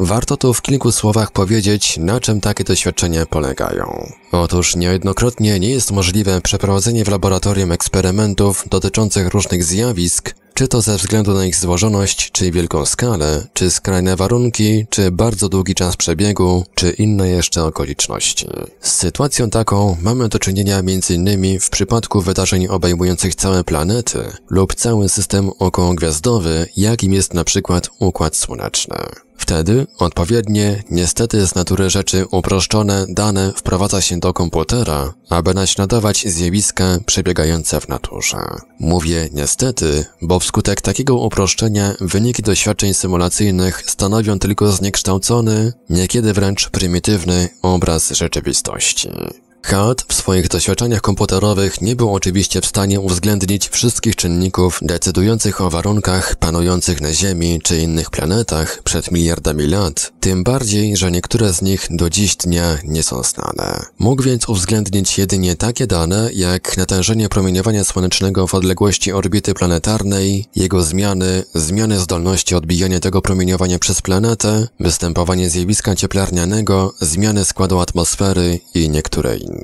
Warto tu w kilku słowach powiedzieć, na czym takie doświadczenia polegają. Otóż niejednokrotnie nie jest możliwe przeprowadzenie w laboratorium eksperymentów dotyczących różnych zjawisk, czy to ze względu na ich złożoność, czy wielką skalę, czy skrajne warunki, czy bardzo długi czas przebiegu, czy inne jeszcze okoliczności. Z sytuacją taką mamy do czynienia m.in. w przypadku wydarzeń obejmujących całe planety lub cały system okołogwiazdowy, jakim jest na przykład Układ Słoneczny. Wtedy, odpowiednie, niestety z natury rzeczy uproszczone dane wprowadza się do komputera, aby naśladować zjawiska przebiegające w naturze. Mówię niestety, bo wskutek takiego uproszczenia wyniki doświadczeń symulacyjnych stanowią tylko zniekształcony, niekiedy wręcz prymitywny obraz rzeczywistości. Hart w swoich doświadczeniach komputerowych nie był oczywiście w stanie uwzględnić wszystkich czynników decydujących o warunkach panujących na Ziemi czy innych planetach przed miliardami lat, tym bardziej, że niektóre z nich do dziś dnia nie są znane. Mógł więc uwzględnić jedynie takie dane jak natężenie promieniowania słonecznego w odległości orbity planetarnej, jego zmiany, zmiany zdolności odbijania tego promieniowania przez planetę, występowanie zjawiska cieplarnianego, zmiany składu atmosfery i niektóre inne.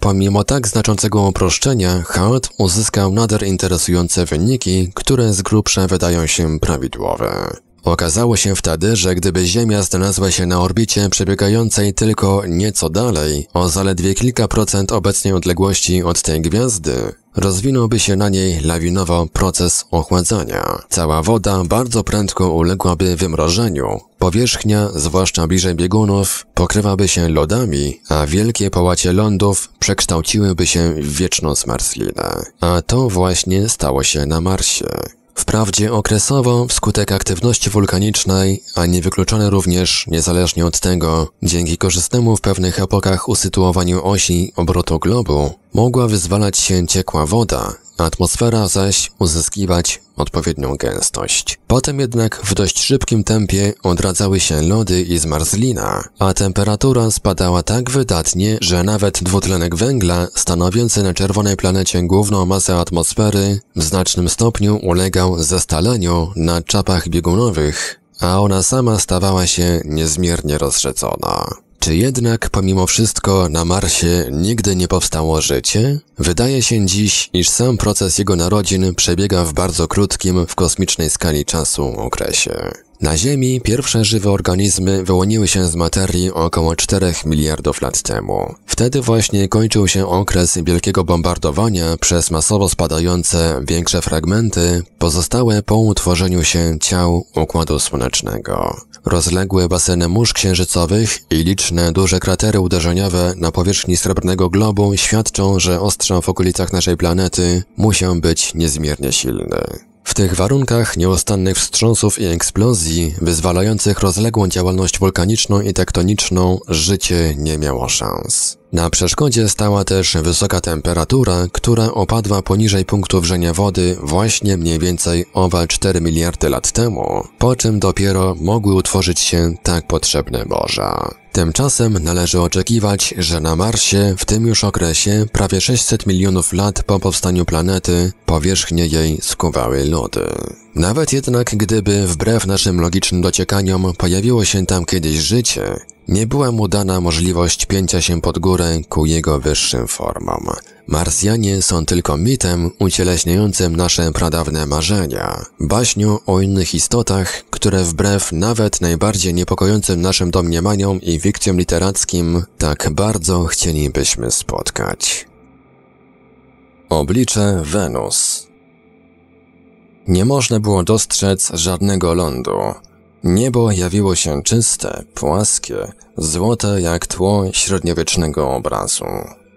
Pomimo tak znaczącego uproszczenia, Hart uzyskał nader interesujące wyniki, które z grubsza wydają się prawidłowe. Okazało się wtedy, że gdyby Ziemia znalazła się na orbicie przebiegającej tylko nieco dalej, o zaledwie kilka procent obecnej odległości od tej gwiazdy, rozwinąłby się na niej lawinowo proces ochładzania. Cała woda bardzo prędko uległaby wymrożeniu. Powierzchnia, zwłaszcza bliżej biegunów, pokrywałaby się lodami, a wielkie połacie lądów przekształciłyby się w wieczną smarslinę. A to właśnie stało się na Marsie. Wprawdzie okresowo wskutek aktywności wulkanicznej, a niewykluczone również niezależnie od tego, dzięki korzystnemu w pewnych epokach usytuowaniu osi obrotu globu, mogła wyzwalać się ciekła woda, atmosfera zaś uzyskiwać odpowiednią gęstość. Potem jednak w dość szybkim tempie odradzały się lody i zmarzlina, a temperatura spadała tak wydatnie, że nawet dwutlenek węgla stanowiący na czerwonej planecie główną masę atmosfery w znacznym stopniu ulegał zestaleniu na czapach biegunowych, a ona sama stawała się niezmiernie rozrzedzona. Czy jednak pomimo wszystko na Marsie nigdy nie powstało życie? Wydaje się dziś, iż sam proces jego narodzin przebiega w bardzo krótkim, w kosmicznej skali czasu okresie. Na Ziemi pierwsze żywe organizmy wyłoniły się z materii około 4 miliardów lat temu. Wtedy właśnie kończył się okres wielkiego bombardowania przez masowo spadające większe fragmenty pozostałe po utworzeniu się ciał Układu Słonecznego. Rozległe baseny mórz księżycowych i liczne duże kratery uderzeniowe na powierzchni srebrnego globu świadczą, że ostrza w okolicach naszej planety musiał być niezmiernie silny. W tych warunkach nieustannych wstrząsów i eksplozji, wyzwalających rozległą działalność wulkaniczną i tektoniczną, życie nie miało szans. Na przeszkodzie stała też wysoka temperatura, która opadła poniżej punktu wrzenia wody właśnie mniej więcej owa 4 miliardy lat temu, po czym dopiero mogły utworzyć się tak potrzebne morza. Tymczasem należy oczekiwać, że na Marsie w tym już okresie, prawie 600 milionów lat po powstaniu planety, powierzchnię jej skuwały lody. Nawet jednak gdyby, wbrew naszym logicznym dociekaniom, pojawiło się tam kiedyś życie, nie była mu dana możliwość pięcia się pod górę ku jego wyższym formom. Marsjanie są tylko mitem ucieleśniającym nasze pradawne marzenia, baśnią o innych istotach, które wbrew nawet najbardziej niepokojącym naszym domniemaniom i fikcjom literackim tak bardzo chcielibyśmy spotkać. Oblicze Wenus Nie można było dostrzec żadnego lądu. Niebo jawiło się czyste, płaskie, złote jak tło średniowiecznego obrazu.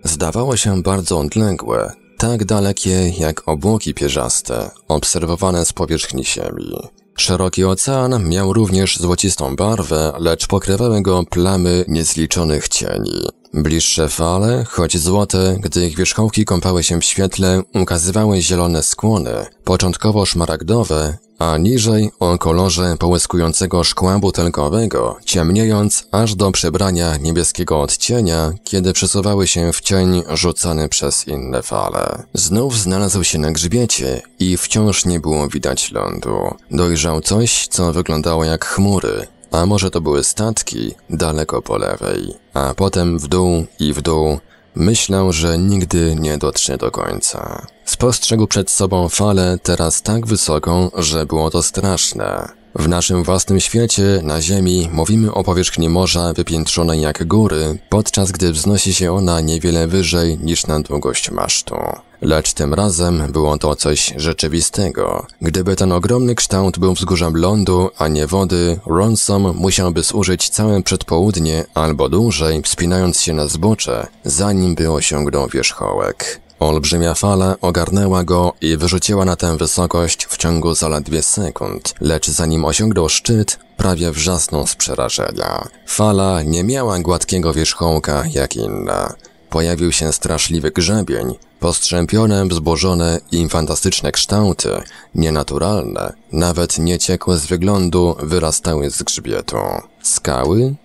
Zdawało się bardzo odległe, tak dalekie jak obłoki pierzaste, obserwowane z powierzchni Ziemi. Szeroki ocean miał również złocistą barwę, lecz pokrywały go plamy niezliczonych cieni. Bliższe fale, choć złote, gdy ich wierzchołki kąpały się w świetle, ukazywały zielone skłony, początkowo szmaragdowe, a niżej o kolorze połyskującego szkła butelkowego, ciemniejąc aż do przebrania niebieskiego odcienia, kiedy przesuwały się w cień rzucany przez inne fale. Znów znalazł się na grzbiecie i wciąż nie było widać lądu. Dojrzał coś, co wyglądało jak chmury, a może to były statki daleko po lewej, a potem w dół i w dół. Myślał, że nigdy nie dotrze do końca. Spostrzegł przed sobą falę teraz tak wysoką, że było to straszne. W naszym własnym świecie, na Ziemi, mówimy o powierzchni morza wypiętrzonej jak góry, podczas gdy wznosi się ona niewiele wyżej niż na długość masztu. Lecz tym razem było to coś rzeczywistego. Gdyby ten ogromny kształt był wzgórzem lądu, a nie wody, Ronsom musiałby służyć całe przedpołudnie albo dłużej, wspinając się na zbocze, zanim by osiągnął wierzchołek. Olbrzymia fala ogarnęła go i wyrzuciła na tę wysokość w ciągu zaledwie sekund, lecz zanim osiągnął szczyt, prawie wrzasnął z przerażenia. Fala nie miała gładkiego wierzchołka jak inna. Pojawił się straszliwy grzebień, postrzępione, wzburzone i fantastyczne kształty, nienaturalne, nawet nieciekłe z wyglądu, wyrastały z grzbietu. Skały?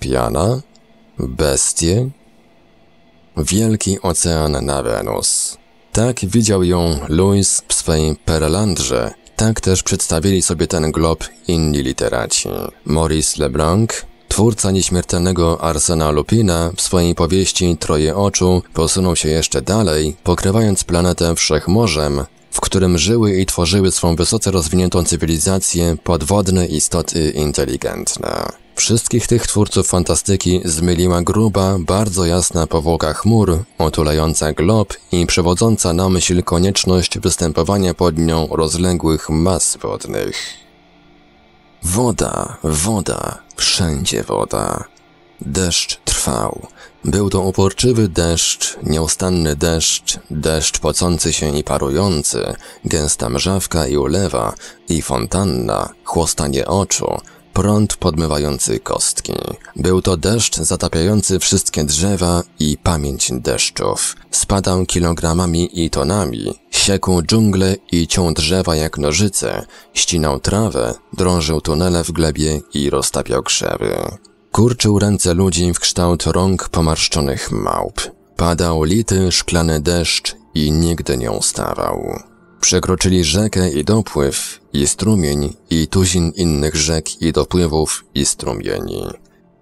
Piana? Bestie? wielki ocean na Wenus. Tak widział ją Louis w swej Perelandrze, tak też przedstawili sobie ten glob inni literaci. Maurice Leblanc, twórca nieśmiertelnego Arsena Lupina w swojej powieści Troje Oczu posunął się jeszcze dalej, pokrywając planetę wszechmorzem, w którym żyły i tworzyły swą wysoce rozwiniętą cywilizację podwodne istoty inteligentne. Wszystkich tych twórców fantastyki zmyliła gruba, bardzo jasna powłoka chmur, otulająca glob i przewodząca na myśl konieczność występowania pod nią rozległych mas wodnych. Woda, woda, wszędzie woda. Deszcz trwał. Był to uporczywy deszcz, nieustanny deszcz, deszcz pocący się i parujący, gęsta mrzawka i ulewa, i fontanna, chłostanie oczu, prąd podmywający kostki. Był to deszcz zatapiający wszystkie drzewa i pamięć deszczów. Spadał kilogramami i tonami, siekł dżunglę i ciął drzewa jak nożyce, ścinał trawę, drążył tunele w glebie i roztapiał krzewy. Kurczył ręce ludzi w kształt rąk pomarszczonych małp. Padał lity, szklany deszcz i nigdy nie ustawał. Przekroczyli rzekę i dopływ, i strumień, i tuzin innych rzek i dopływów i strumieni.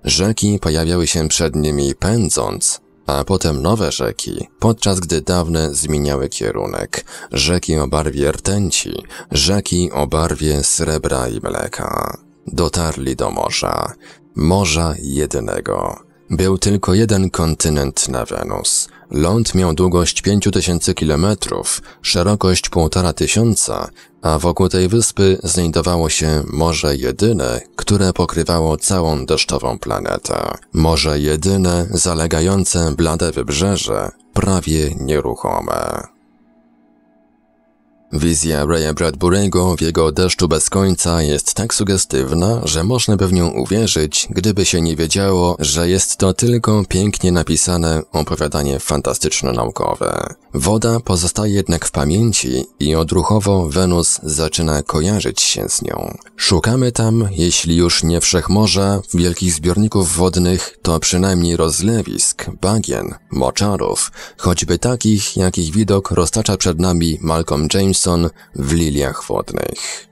Rzeki pojawiały się przed nimi pędząc, a potem nowe rzeki, podczas gdy dawne zmieniały kierunek. Rzeki o barwie rtęci, rzeki o barwie srebra i mleka. Dotarli do morza, morza jedynego. Był tylko jeden kontynent na Wenus. Ląd miał długość 5000 km, szerokość 1500, a wokół tej wyspy znajdowało się morze jedyne, które pokrywało całą deszczową planetę. Morze jedyne zalegające blade wybrzeże, prawie nieruchome. Wizja Raya Bradbury'ego w jego Deszczu bez końca jest tak sugestywna, że można by w nią uwierzyć, gdyby się nie wiedziało, że jest to tylko pięknie napisane opowiadanie fantastyczno-naukowe. Woda pozostaje jednak w pamięci i odruchowo Wenus zaczyna kojarzyć się z nią. Szukamy tam, jeśli już nie wszechmorza, wielkich zbiorników wodnych, to przynajmniej rozlewisk, bagien, moczarów, choćby takich, jakich widok roztacza przed nami Malcolm James w liliach wodnych.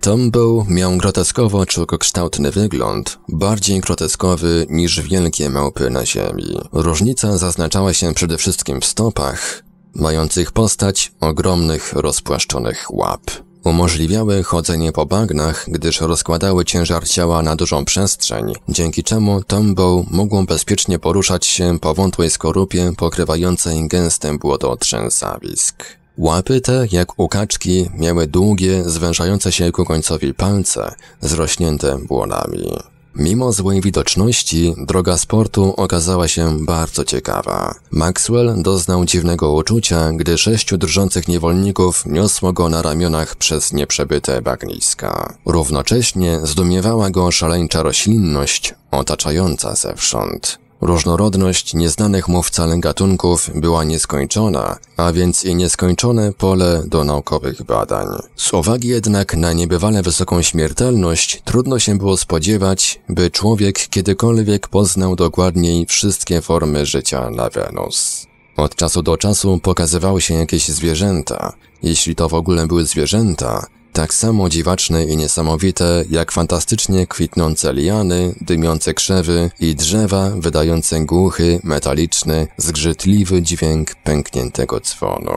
Tombow miał groteskowo czułkokształtny wygląd, bardziej groteskowy niż wielkie małpy na ziemi. Różnica zaznaczała się przede wszystkim w stopach, mających postać ogromnych rozpłaszczonych łap. Umożliwiały chodzenie po bagnach, gdyż rozkładały ciężar ciała na dużą przestrzeń, dzięki czemu Tombow mogło bezpiecznie poruszać się po wątłej skorupie pokrywającej gęstym błoto trzęsawisk. Łapy te, jak u kaczki, miały długie, zwężające się ku końcowi palce, zrośnięte błonami. Mimo złej widoczności, droga sportu okazała się bardzo ciekawa. Maxwell doznał dziwnego uczucia, gdy sześciu drżących niewolników niosło go na ramionach przez nieprzebyte bagniska. Równocześnie zdumiewała go szaleńcza roślinność, otaczająca zewsząd. Różnorodność nieznanych mu wcale gatunków była nieskończona, a więc i nieskończone pole do naukowych badań. Z uwagi jednak na niebywale wysoką śmiertelność trudno się było spodziewać, by człowiek kiedykolwiek poznał dokładniej wszystkie formy życia na Wenus. Od czasu do czasu pokazywały się jakieś zwierzęta. Jeśli to w ogóle były zwierzęta, tak samo dziwaczne i niesamowite, jak fantastycznie kwitnące liany, dymiące krzewy i drzewa wydające głuchy, metaliczny, zgrzytliwy dźwięk pękniętego dzwonu.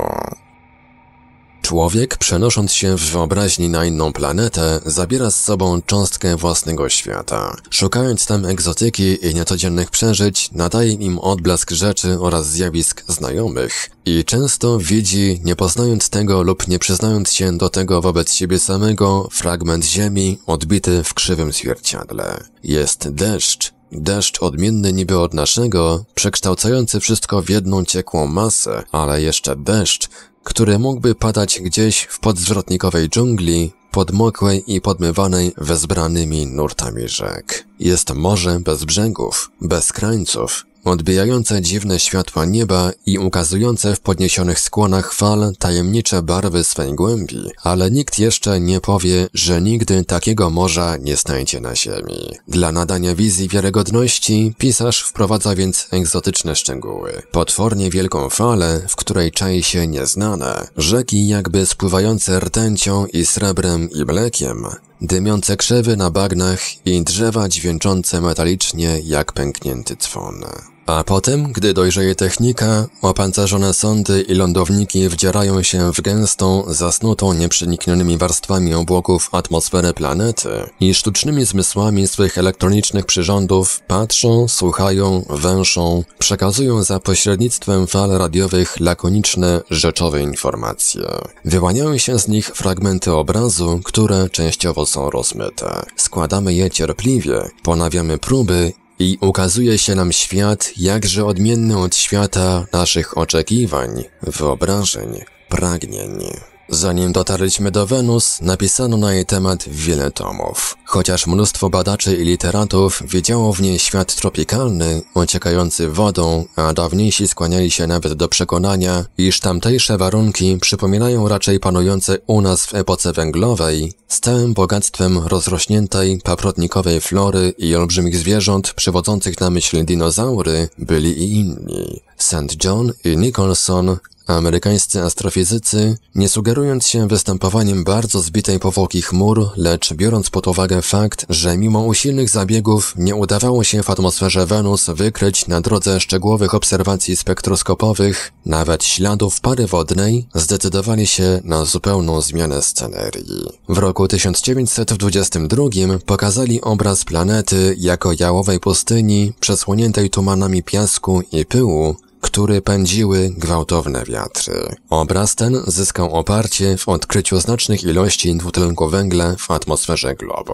Człowiek, przenosząc się w wyobraźni na inną planetę, zabiera z sobą cząstkę własnego świata. Szukając tam egzotyki i niecodziennych przeżyć, nadaje im odblask rzeczy oraz zjawisk znajomych i często widzi, nie poznając tego lub nie przyznając się do tego wobec siebie samego, fragment ziemi odbity w krzywym zwierciadle. Jest deszcz, Deszcz odmienny niby od naszego, przekształcający wszystko w jedną ciekłą masę, ale jeszcze deszcz, który mógłby padać gdzieś w podzwrotnikowej dżungli, podmokłej i podmywanej wezbranymi nurtami rzek. Jest morze bez brzegów, bez krańców, odbijające dziwne światła nieba i ukazujące w podniesionych skłonach fal tajemnicze barwy swej głębi, ale nikt jeszcze nie powie, że nigdy takiego morza nie znajdzie na Ziemi. Dla nadania wizji wiarygodności pisarz wprowadza więc egzotyczne szczegóły. Potwornie wielką falę, w której czai się nieznane, rzeki jakby spływające rtęcią i srebrem i blekiem, dymiące krzewy na bagnach i drzewa dźwięczące metalicznie jak pęknięty dzwon. A potem, gdy dojrzeje technika, opancerzone sądy i lądowniki wdzierają się w gęstą, zasnutą nieprzeniknionymi warstwami obłoków atmosferę planety i sztucznymi zmysłami swych elektronicznych przyrządów patrzą, słuchają, węszą, przekazują za pośrednictwem fal radiowych lakoniczne, rzeczowe informacje. Wyłaniają się z nich fragmenty obrazu, które częściowo są rozmyte. Składamy je cierpliwie, ponawiamy próby i ukazuje się nam świat jakże odmienny od świata naszych oczekiwań, wyobrażeń, pragnień. Zanim dotarliśmy do Wenus, napisano na jej temat wiele tomów. Chociaż mnóstwo badaczy i literatów wiedziało w niej świat tropikalny, ociekający wodą, a dawniejsi skłaniali się nawet do przekonania, iż tamtejsze warunki przypominają raczej panujące u nas w epoce węglowej, z całym bogactwem rozrośniętej, paprotnikowej flory i olbrzymich zwierząt przywodzących na myśl dinozaury, byli i inni. St. John i Nicholson Amerykańscy astrofizycy, nie sugerując się występowaniem bardzo zbitej powłoki chmur, lecz biorąc pod uwagę fakt, że mimo usilnych zabiegów nie udawało się w atmosferze Wenus wykryć na drodze szczegółowych obserwacji spektroskopowych nawet śladów pary wodnej, zdecydowali się na zupełną zmianę scenerii. W roku 1922 pokazali obraz planety jako jałowej pustyni przesłoniętej tumanami piasku i pyłu, który pędziły gwałtowne wiatry. Obraz ten zyskał oparcie w odkryciu znacznych ilości dwutlenku węgla w atmosferze globu.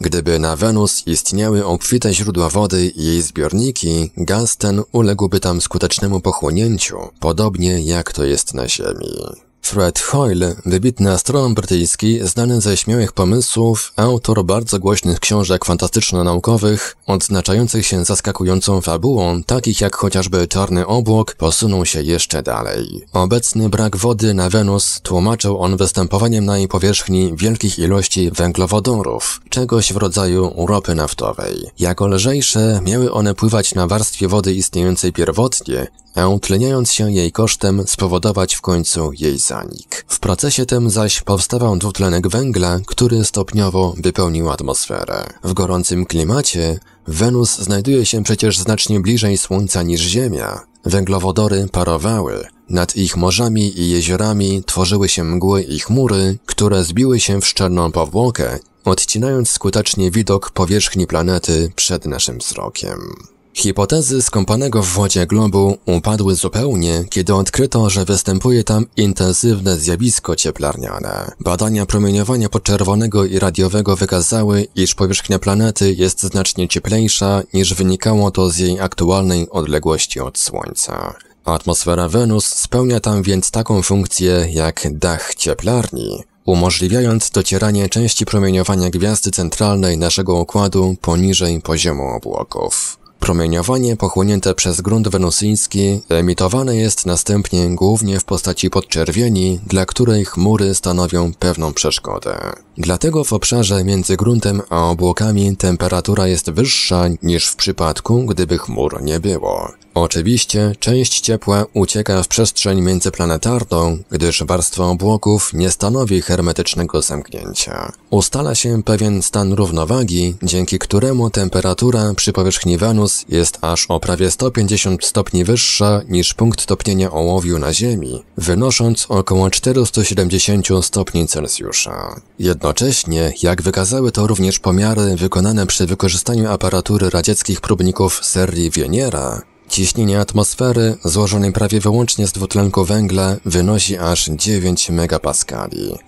Gdyby na Wenus istniały obfite źródła wody i jej zbiorniki, gaz ten uległby tam skutecznemu pochłonięciu, podobnie jak to jest na Ziemi. Fred Hoyle, wybitny astronom brytyjski, znany ze śmiałych pomysłów, autor bardzo głośnych książek fantastyczno-naukowych, odznaczających się zaskakującą fabułą, takich jak chociażby Czarny Obłok, posunął się jeszcze dalej. Obecny brak wody na Wenus tłumaczył on występowaniem na jej powierzchni wielkich ilości węglowodorów, czegoś w rodzaju ropy naftowej. Jako lżejsze, miały one pływać na warstwie wody istniejącej pierwotnie, a utleniając się jej kosztem spowodować w końcu jej zanik. W procesie tym zaś powstawał dwutlenek węgla, który stopniowo wypełnił atmosferę. W gorącym klimacie Wenus znajduje się przecież znacznie bliżej Słońca niż Ziemia. Węglowodory parowały, nad ich morzami i jeziorami tworzyły się mgły i chmury, które zbiły się w szczerną powłokę, odcinając skutecznie widok powierzchni planety przed naszym wzrokiem. Hipotezy skąpanego w wodzie globu upadły zupełnie, kiedy odkryto, że występuje tam intensywne zjawisko cieplarniane. Badania promieniowania podczerwonego i radiowego wykazały, iż powierzchnia planety jest znacznie cieplejsza niż wynikało to z jej aktualnej odległości od Słońca. Atmosfera Wenus spełnia tam więc taką funkcję jak dach cieplarni, umożliwiając docieranie części promieniowania gwiazdy centralnej naszego układu poniżej poziomu obłoków. Promieniowanie pochłonięte przez grunt wenusyński emitowane jest następnie głównie w postaci podczerwieni, dla której chmury stanowią pewną przeszkodę. Dlatego w obszarze między gruntem a obłokami temperatura jest wyższa niż w przypadku, gdyby chmur nie było. Oczywiście część ciepła ucieka w przestrzeń międzyplanetarną, gdyż warstwa obłoków nie stanowi hermetycznego zamknięcia. Ustala się pewien stan równowagi, dzięki któremu temperatura przy powierzchni Wenus jest aż o prawie 150 stopni wyższa niż punkt topnienia ołowiu na Ziemi, wynosząc około 470 stopni Celsjusza. Jednocześnie, jak wykazały to również pomiary wykonane przy wykorzystaniu aparatury radzieckich próbników serii Wieniera, Ciśnienie atmosfery, złożonej prawie wyłącznie z dwutlenku węgla, wynosi aż 9 MPa.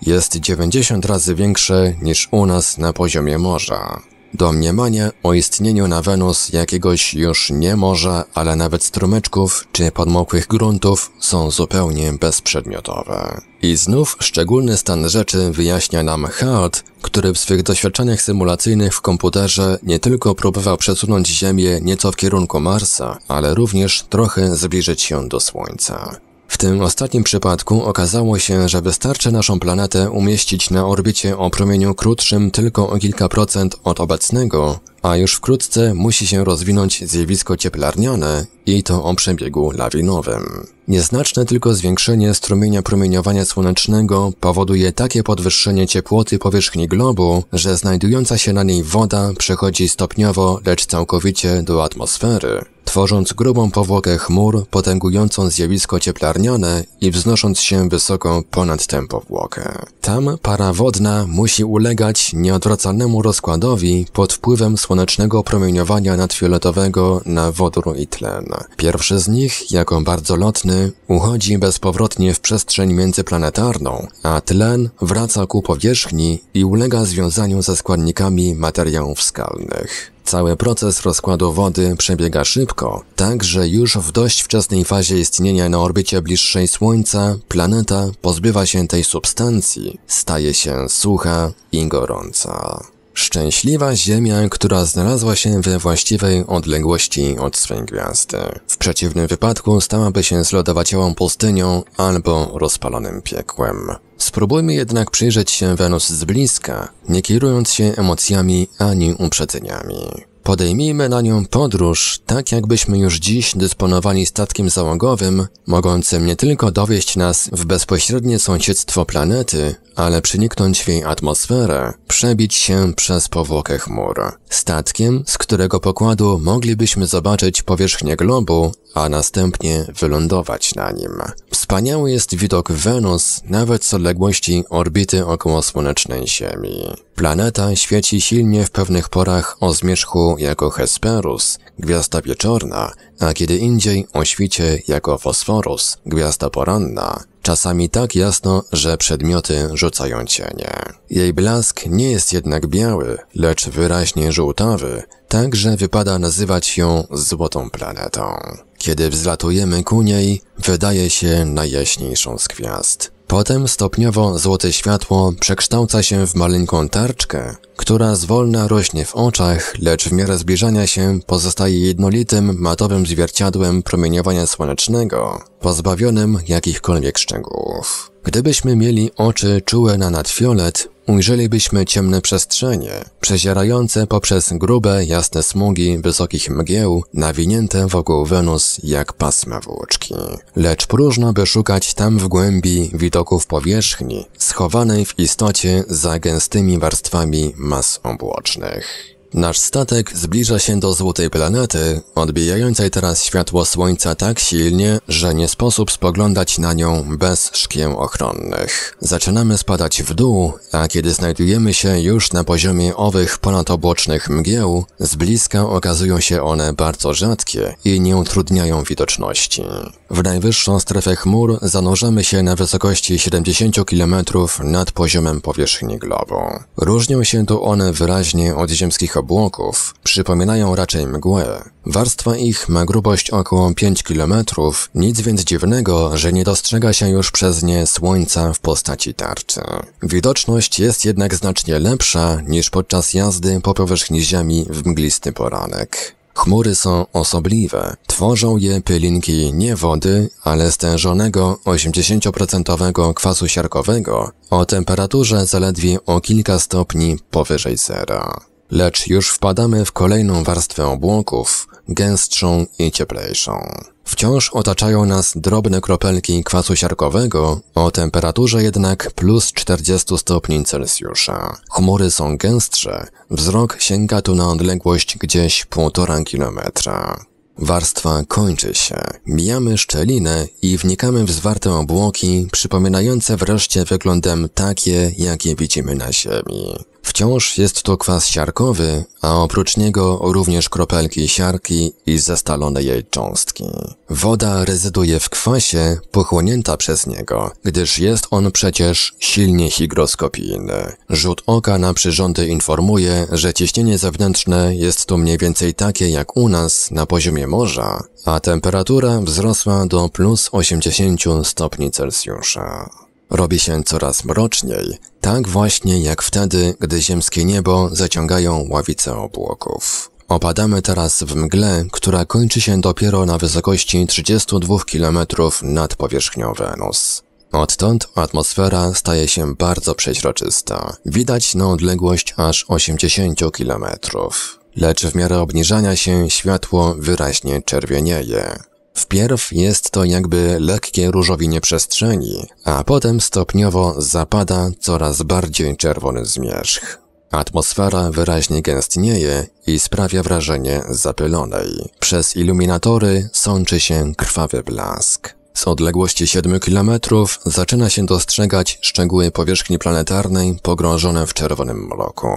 Jest 90 razy większe niż u nas na poziomie morza. Domniemanie o istnieniu na Wenus jakiegoś już nie morza, ale nawet strumyczków czy podmokłych gruntów są zupełnie bezprzedmiotowe. I znów szczególny stan rzeczy wyjaśnia nam Hart, który w swych doświadczeniach symulacyjnych w komputerze nie tylko próbował przesunąć Ziemię nieco w kierunku Marsa, ale również trochę zbliżyć się do Słońca. W tym ostatnim przypadku okazało się, że wystarczy naszą planetę umieścić na orbicie o promieniu krótszym tylko o kilka procent od obecnego, a już wkrótce musi się rozwinąć zjawisko cieplarniane i to o przebiegu lawinowym. Nieznaczne tylko zwiększenie strumienia promieniowania słonecznego powoduje takie podwyższenie ciepłoty powierzchni globu, że znajdująca się na niej woda przechodzi stopniowo, lecz całkowicie do atmosfery tworząc grubą powłokę chmur potęgującą zjawisko cieplarniane i wznosząc się wysoko ponad tę powłokę. Tam para wodna musi ulegać nieodwracalnemu rozkładowi pod wpływem słonecznego promieniowania nadfioletowego na wodór i tlen. Pierwszy z nich, jako bardzo lotny, uchodzi bezpowrotnie w przestrzeń międzyplanetarną, a tlen wraca ku powierzchni i ulega związaniu ze składnikami materiałów skalnych. Cały proces rozkładu wody przebiega szybko, tak że już w dość wczesnej fazie istnienia na orbicie bliższej Słońca planeta pozbywa się tej substancji, staje się sucha i gorąca. Szczęśliwa Ziemia, która znalazła się we właściwej odległości od swej gwiazdy. W przeciwnym wypadku stałaby się zlodowaciałą pustynią albo rozpalonym piekłem. Spróbujmy jednak przyjrzeć się Wenus z bliska, nie kierując się emocjami ani uprzedzeniami. Podejmijmy na nią podróż, tak jakbyśmy już dziś dysponowali statkiem załogowym, mogącym nie tylko dowieść nas w bezpośrednie sąsiedztwo planety, ale przeniknąć w jej atmosferę, przebić się przez powłokę chmur. Statkiem, z którego pokładu moglibyśmy zobaczyć powierzchnię globu, a następnie wylądować na nim. Wspaniały jest widok Wenus nawet z odległości orbity słonecznej Ziemi. Planeta świeci silnie w pewnych porach o zmierzchu jako Hesperus, gwiazda wieczorna, a kiedy indziej o świcie jako Fosforus, gwiazda poranna, czasami tak jasno, że przedmioty rzucają cienie. Jej blask nie jest jednak biały, lecz wyraźnie żółtawy, tak że wypada nazywać ją złotą planetą. Kiedy wzlatujemy ku niej, wydaje się najjaśniejszą z gwiazd. Potem stopniowo złote światło przekształca się w maleńką tarczkę, która zwolna rośnie w oczach, lecz w miarę zbliżania się pozostaje jednolitym, matowym zwierciadłem promieniowania słonecznego, pozbawionym jakichkolwiek szczegółów. Gdybyśmy mieli oczy czułe na nadfiolet, ujrzelibyśmy ciemne przestrzenie, przezierające poprzez grube, jasne smugi wysokich mgieł, nawinięte wokół Wenus jak pasma włóczki. Lecz próżno by szukać tam w głębi widoków powierzchni, schowanej w istocie za gęstymi warstwami mas obłocznych. Nasz statek zbliża się do złotej planety, odbijającej teraz światło słońca tak silnie, że nie sposób spoglądać na nią bez szkieł ochronnych. Zaczynamy spadać w dół, a kiedy znajdujemy się już na poziomie owych ponadobłocznych mgieł, z bliska okazują się one bardzo rzadkie i nie utrudniają widoczności. W najwyższą strefę chmur zanurzamy się na wysokości 70 km nad poziomem powierzchni globu. Różnią się tu one wyraźnie od ziemskich obłoków przypominają raczej mgłę. Warstwa ich ma grubość około 5 km, nic więc dziwnego, że nie dostrzega się już przez nie słońca w postaci tarczy. Widoczność jest jednak znacznie lepsza niż podczas jazdy po powierzchni Ziemi w mglisty poranek. Chmury są osobliwe. Tworzą je pylinki nie wody, ale stężonego 80% kwasu siarkowego o temperaturze zaledwie o kilka stopni powyżej zera. Lecz już wpadamy w kolejną warstwę obłoków, gęstszą i cieplejszą. Wciąż otaczają nas drobne kropelki kwasu siarkowego o temperaturze jednak plus 40 stopni Celsjusza. Chmury są gęstsze, wzrok sięga tu na odległość gdzieś półtora kilometra. Warstwa kończy się. Mijamy szczelinę i wnikamy w zwarte obłoki, przypominające wreszcie wyglądem takie, jakie widzimy na Ziemi. Wciąż jest to kwas siarkowy, a oprócz niego również kropelki siarki i zastalone jej cząstki. Woda rezyduje w kwasie pochłonięta przez niego, gdyż jest on przecież silnie higroskopijny. Rzut oka na przyrządy informuje, że ciśnienie zewnętrzne jest tu mniej więcej takie jak u nas na poziomie morza, a temperatura wzrosła do plus 80 stopni Celsjusza. Robi się coraz mroczniej, tak właśnie jak wtedy, gdy ziemskie niebo zaciągają ławice obłoków. Opadamy teraz w mgle, która kończy się dopiero na wysokości 32 km nad powierzchnią Wenus. Odtąd atmosfera staje się bardzo przeźroczysta. Widać na odległość aż 80 km. Lecz w miarę obniżania się światło wyraźnie czerwienieje. Wpierw jest to jakby lekkie różowienie przestrzeni, a potem stopniowo zapada coraz bardziej czerwony zmierzch. Atmosfera wyraźnie gęstnieje i sprawia wrażenie zapylonej. Przez iluminatory sączy się krwawy blask. Z odległości 7 km zaczyna się dostrzegać szczegóły powierzchni planetarnej pogrążone w czerwonym mroku.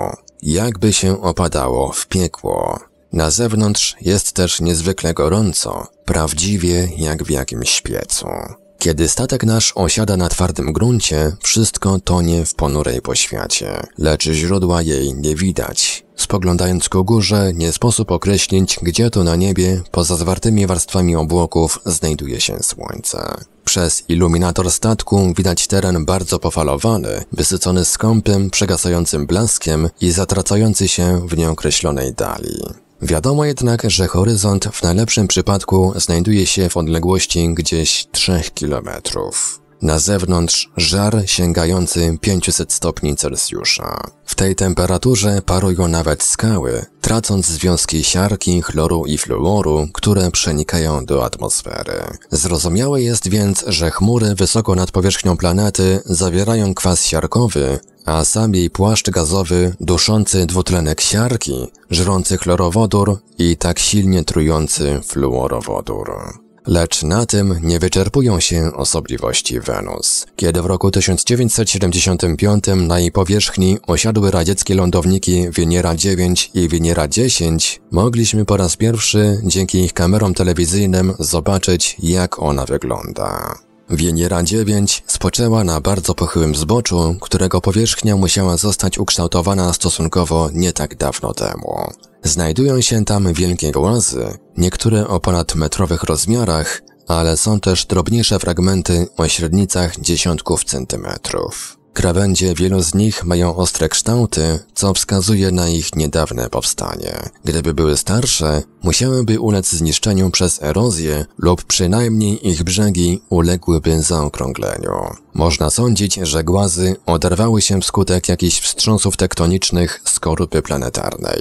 Jakby się opadało w piekło. Na zewnątrz jest też niezwykle gorąco, prawdziwie jak w jakimś piecu. Kiedy statek nasz osiada na twardym gruncie, wszystko tonie w ponurej poświacie, lecz źródła jej nie widać. Spoglądając ku górze, nie sposób określić, gdzie to na niebie, poza zwartymi warstwami obłoków, znajduje się słońce. Przez iluminator statku widać teren bardzo pofalowany, wysycony skąpym, przegasającym blaskiem i zatracający się w nieokreślonej dali. Wiadomo jednak, że horyzont w najlepszym przypadku znajduje się w odległości gdzieś 3 kilometrów. Na zewnątrz żar sięgający 500 stopni Celsjusza. W tej temperaturze parują nawet skały, tracąc związki siarki, chloru i fluoru, które przenikają do atmosfery. Zrozumiałe jest więc, że chmury wysoko nad powierzchnią planety zawierają kwas siarkowy, a sam jej płaszcz gazowy duszący dwutlenek siarki, żrący chlorowodór i tak silnie trujący fluorowodór. Lecz na tym nie wyczerpują się osobliwości Wenus. Kiedy w roku 1975 na jej powierzchni osiadły radzieckie lądowniki Wieniera 9 i Wieniera 10, mogliśmy po raz pierwszy dzięki ich kamerom telewizyjnym zobaczyć, jak ona wygląda. Wieniera 9 spoczęła na bardzo pochyłym zboczu, którego powierzchnia musiała zostać ukształtowana stosunkowo nie tak dawno temu. Znajdują się tam wielkie głazy, niektóre o ponad metrowych rozmiarach, ale są też drobniejsze fragmenty o średnicach dziesiątków centymetrów. Krawędzie wielu z nich mają ostre kształty, co wskazuje na ich niedawne powstanie. Gdyby były starsze, musiałyby ulec zniszczeniu przez erozję lub przynajmniej ich brzegi uległyby zaokrągleniu. Można sądzić, że głazy oderwały się wskutek jakichś wstrząsów tektonicznych skorupy planetarnej.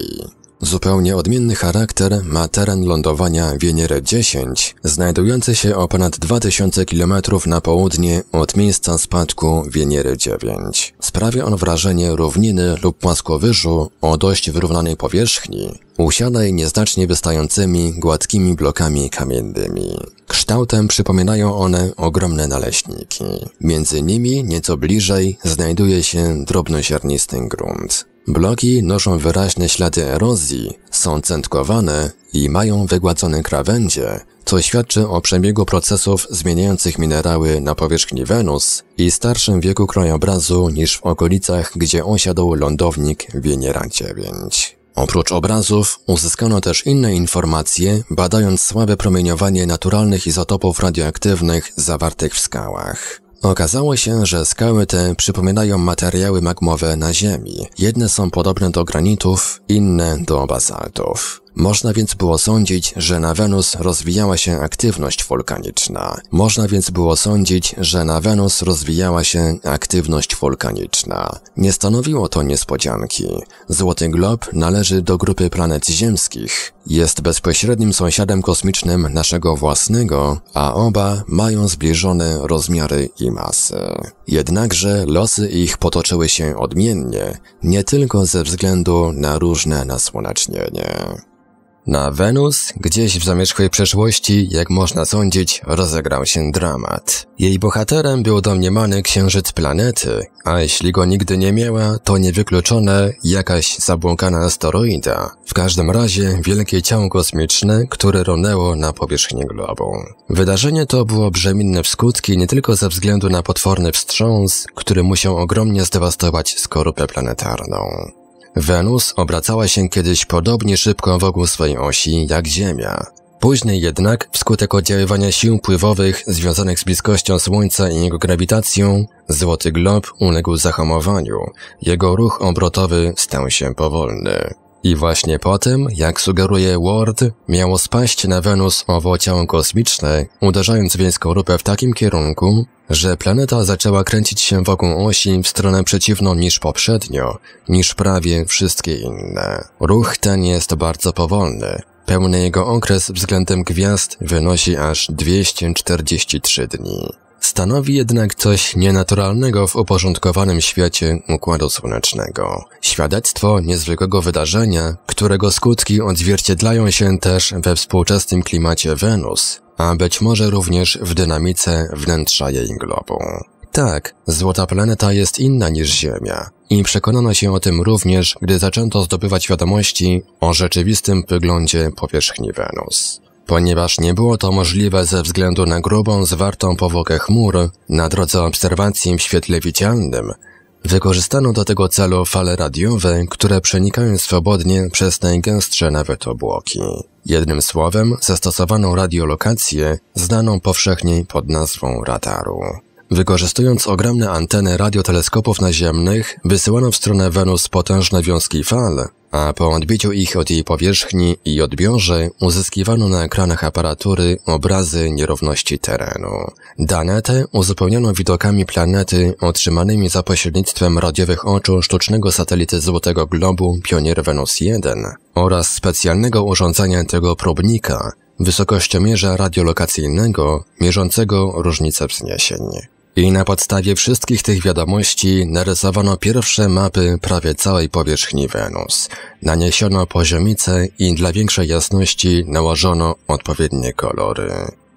Zupełnie odmienny charakter ma teren lądowania Wieniery 10, znajdujący się o ponad 2000 km na południe od miejsca spadku Wieniery 9. Sprawia on wrażenie równiny lub płaskowyżu o dość wyrównanej powierzchni, usiadaj nieznacznie wystającymi, gładkimi blokami kamiennymi. Kształtem przypominają one ogromne naleśniki. Między nimi nieco bliżej znajduje się drobnosiarnisty grunt. Bloki noszą wyraźne ślady erozji, są centkowane i mają wygładzone krawędzie, co świadczy o przebiegu procesów zmieniających minerały na powierzchni Wenus i starszym wieku krajobrazu niż w okolicach, gdzie osiadł lądownik Wieniera 9. Oprócz obrazów uzyskano też inne informacje, badając słabe promieniowanie naturalnych izotopów radioaktywnych zawartych w skałach. Okazało się, że skały te przypominają materiały magmowe na Ziemi. Jedne są podobne do granitów, inne do bazaltów. Można więc było sądzić, że na Wenus rozwijała się aktywność wulkaniczna. Można więc było sądzić, że na Wenus rozwijała się aktywność wulkaniczna. Nie stanowiło to niespodzianki. Złoty Glob należy do grupy planet ziemskich. Jest bezpośrednim sąsiadem kosmicznym naszego własnego, a oba mają zbliżone rozmiary i masy. Jednakże losy ich potoczyły się odmiennie, nie tylko ze względu na różne nasłonecznienie. Na Wenus, gdzieś w zamierzchłej przeszłości, jak można sądzić, rozegrał się dramat. Jej bohaterem był domniemany księżyc planety, a jeśli go nigdy nie miała, to niewykluczone jakaś zabłąkana asteroida. W każdym razie wielkie ciało kosmiczne, które runęło na powierzchnię globu. Wydarzenie to było brzemienne w skutki nie tylko ze względu na potworny wstrząs, który musiał ogromnie zdewastować skorupę planetarną. Wenus obracała się kiedyś podobnie szybko wokół swojej osi jak Ziemia. Później jednak, wskutek oddziaływania sił pływowych związanych z bliskością Słońca i jego grawitacją, Złoty Glob uległ zahamowaniu. Jego ruch obrotowy stał się powolny. I właśnie po tym, jak sugeruje Ward, miało spaść na Wenus owo ciało kosmiczne, uderzając więc korupę w takim kierunku, że planeta zaczęła kręcić się wokół osi w stronę przeciwną niż poprzednio, niż prawie wszystkie inne. Ruch ten jest bardzo powolny. Pełny jego okres względem gwiazd wynosi aż 243 dni. Stanowi jednak coś nienaturalnego w uporządkowanym świecie Układu Słonecznego. Świadectwo niezwykłego wydarzenia, którego skutki odzwierciedlają się też we współczesnym klimacie Wenus, a być może również w dynamice wnętrza jej globu. Tak, złota planeta jest inna niż Ziemia. I przekonano się o tym również, gdy zaczęto zdobywać wiadomości o rzeczywistym wyglądzie powierzchni Wenus. Ponieważ nie było to możliwe ze względu na grubą, zwartą powłokę chmur na drodze obserwacji w świetle widzialnym, wykorzystano do tego celu fale radiowe, które przenikają swobodnie przez najgęstsze nawet obłoki. Jednym słowem zastosowano radiolokację znaną powszechnie pod nazwą radaru. Wykorzystując ogromne anteny radioteleskopów naziemnych, wysyłano w stronę Wenus potężne wiązki fal, a po odbiciu ich od jej powierzchni i odbiorze uzyskiwano na ekranach aparatury obrazy nierówności terenu. Dane te uzupełniono widokami planety otrzymanymi za pośrednictwem radiowych oczu sztucznego satelity Złotego Globu Pionier Venus 1 oraz specjalnego urządzenia tego próbnika, wysokościomierza radiolokacyjnego mierzącego różnice wzniesień. I na podstawie wszystkich tych wiadomości narysowano pierwsze mapy prawie całej powierzchni Wenus. Naniesiono poziomice i dla większej jasności nałożono odpowiednie kolory.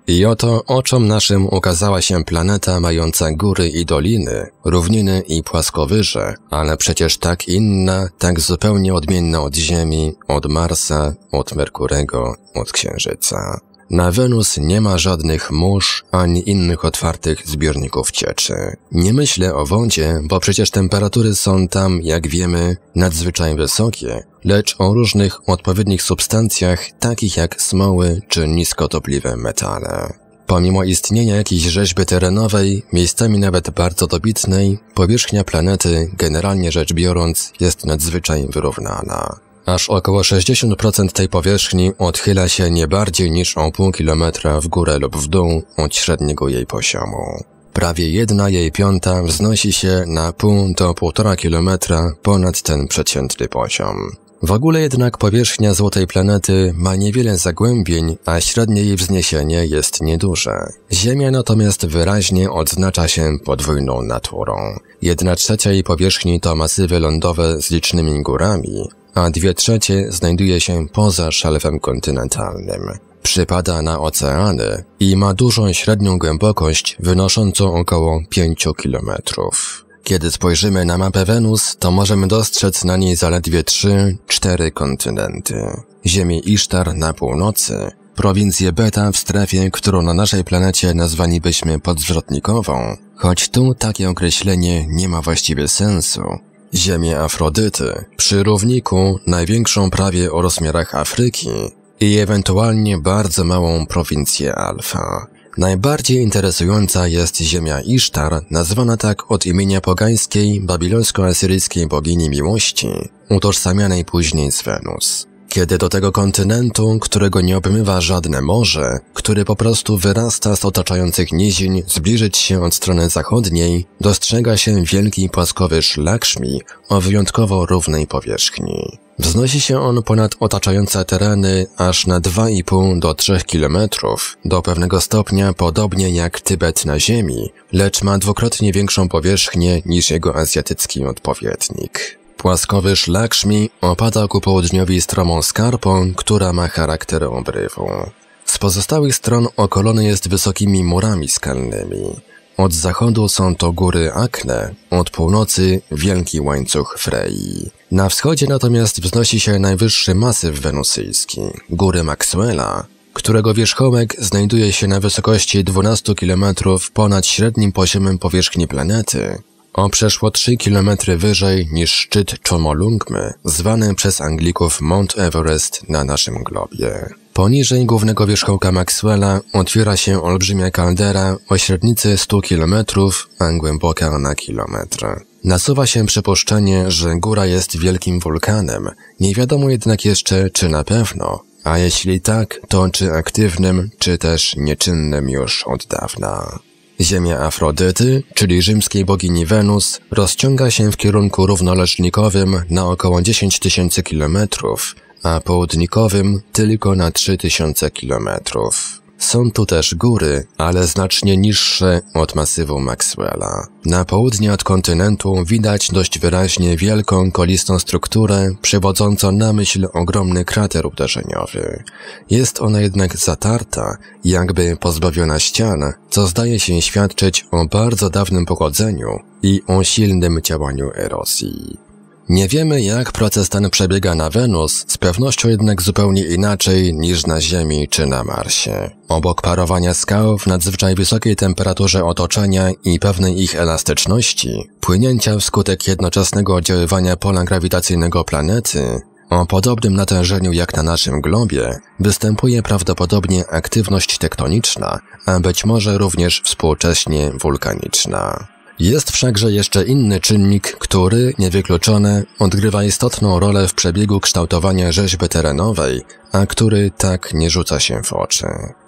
I oto oczom naszym ukazała się planeta mająca góry i doliny, równiny i płaskowyże, ale przecież tak inna, tak zupełnie odmienna od Ziemi, od Marsa, od Merkurego, od Księżyca. Na Wenus nie ma żadnych mórz ani innych otwartych zbiorników cieczy. Nie myślę o wodzie, bo przecież temperatury są tam, jak wiemy, nadzwyczaj wysokie, lecz o różnych odpowiednich substancjach, takich jak smoły czy niskotopliwe metale. Pomimo istnienia jakiejś rzeźby terenowej, miejscami nawet bardzo dobitnej, powierzchnia planety, generalnie rzecz biorąc, jest nadzwyczaj wyrównana. Aż około 60% tej powierzchni odchyla się nie bardziej niż o pół kilometra w górę lub w dół od średniego jej poziomu. Prawie jedna jej piąta wznosi się na pół do półtora kilometra ponad ten przeciętny poziom. W ogóle jednak powierzchnia Złotej Planety ma niewiele zagłębień, a średnie jej wzniesienie jest nieduże. Ziemia natomiast wyraźnie odznacza się podwójną naturą. Jedna trzecia jej powierzchni to masywy lądowe z licznymi górami, a dwie trzecie znajduje się poza szelfem kontynentalnym. Przypada na oceany i ma dużą średnią głębokość wynoszącą około 5 kilometrów. Kiedy spojrzymy na mapę Wenus, to możemy dostrzec na niej zaledwie 3-4 kontynenty. Ziemię Isztar na północy, prowincję Beta w strefie, którą na naszej planecie nazwalibyśmy podzwrotnikową, choć tu takie określenie nie ma właściwie sensu, ziemię Afrodyty, przy równiku największą prawie o rozmiarach Afryki i ewentualnie bardzo małą prowincję Alfa. Najbardziej interesująca jest ziemia Isztar, nazwana tak od imienia pogańskiej, babilońsko-asyryjskiej bogini miłości, utożsamianej później z Wenus kiedy do tego kontynentu, którego nie obmywa żadne morze, który po prostu wyrasta z otaczających nizin, zbliżyć się od strony zachodniej, dostrzega się wielki płaskowyż Lakshmi o wyjątkowo równej powierzchni. Wznosi się on ponad otaczające tereny aż na 2,5 do 3 km, do pewnego stopnia podobnie jak Tybet na Ziemi, lecz ma dwukrotnie większą powierzchnię niż jego azjatycki odpowiednik. Płaskowyż Lakshmi opada ku południowi stromą skarpą, która ma charakter obrywu. Z pozostałych stron okolony jest wysokimi murami skalnymi. Od zachodu są to góry Akne, od północy wielki łańcuch Frei. Na wschodzie natomiast wznosi się najwyższy masyw wenusyjski, góry Maxwella, którego wierzchołek znajduje się na wysokości 12 km ponad średnim poziomem powierzchni planety o przeszło 3 km wyżej niż szczyt Chomolungmy, zwany przez Anglików Mount Everest na naszym globie. Poniżej głównego wierzchołka Maxwella otwiera się olbrzymia kaldera o średnicy 100 km, a głęboka na kilometr. Nasuwa się przypuszczenie, że góra jest wielkim wulkanem, nie wiadomo jednak jeszcze czy na pewno, a jeśli tak, to czy aktywnym, czy też nieczynnym już od dawna. Ziemia Afrodyty, czyli rzymskiej bogini Wenus, rozciąga się w kierunku równoleżnikowym na około 10 tysięcy kilometrów, a południkowym tylko na 3 tysiące kilometrów. Są tu też góry, ale znacznie niższe od masywu Maxwella. Na południe od kontynentu widać dość wyraźnie wielką, kolistą strukturę, przywodzącą na myśl ogromny krater uderzeniowy. Jest ona jednak zatarta, jakby pozbawiona ścian, co zdaje się świadczyć o bardzo dawnym pochodzeniu i o silnym działaniu erozji. Nie wiemy, jak proces ten przebiega na Wenus, z pewnością jednak zupełnie inaczej niż na Ziemi czy na Marsie. Obok parowania skał w nadzwyczaj wysokiej temperaturze otoczenia i pewnej ich elastyczności, płynięcia wskutek jednoczesnego oddziaływania pola grawitacyjnego planety, o podobnym natężeniu jak na naszym globie występuje prawdopodobnie aktywność tektoniczna, a być może również współcześnie wulkaniczna. Jest wszakże jeszcze inny czynnik, który, niewykluczony, odgrywa istotną rolę w przebiegu kształtowania rzeźby terenowej, a który tak nie rzuca się w oczy.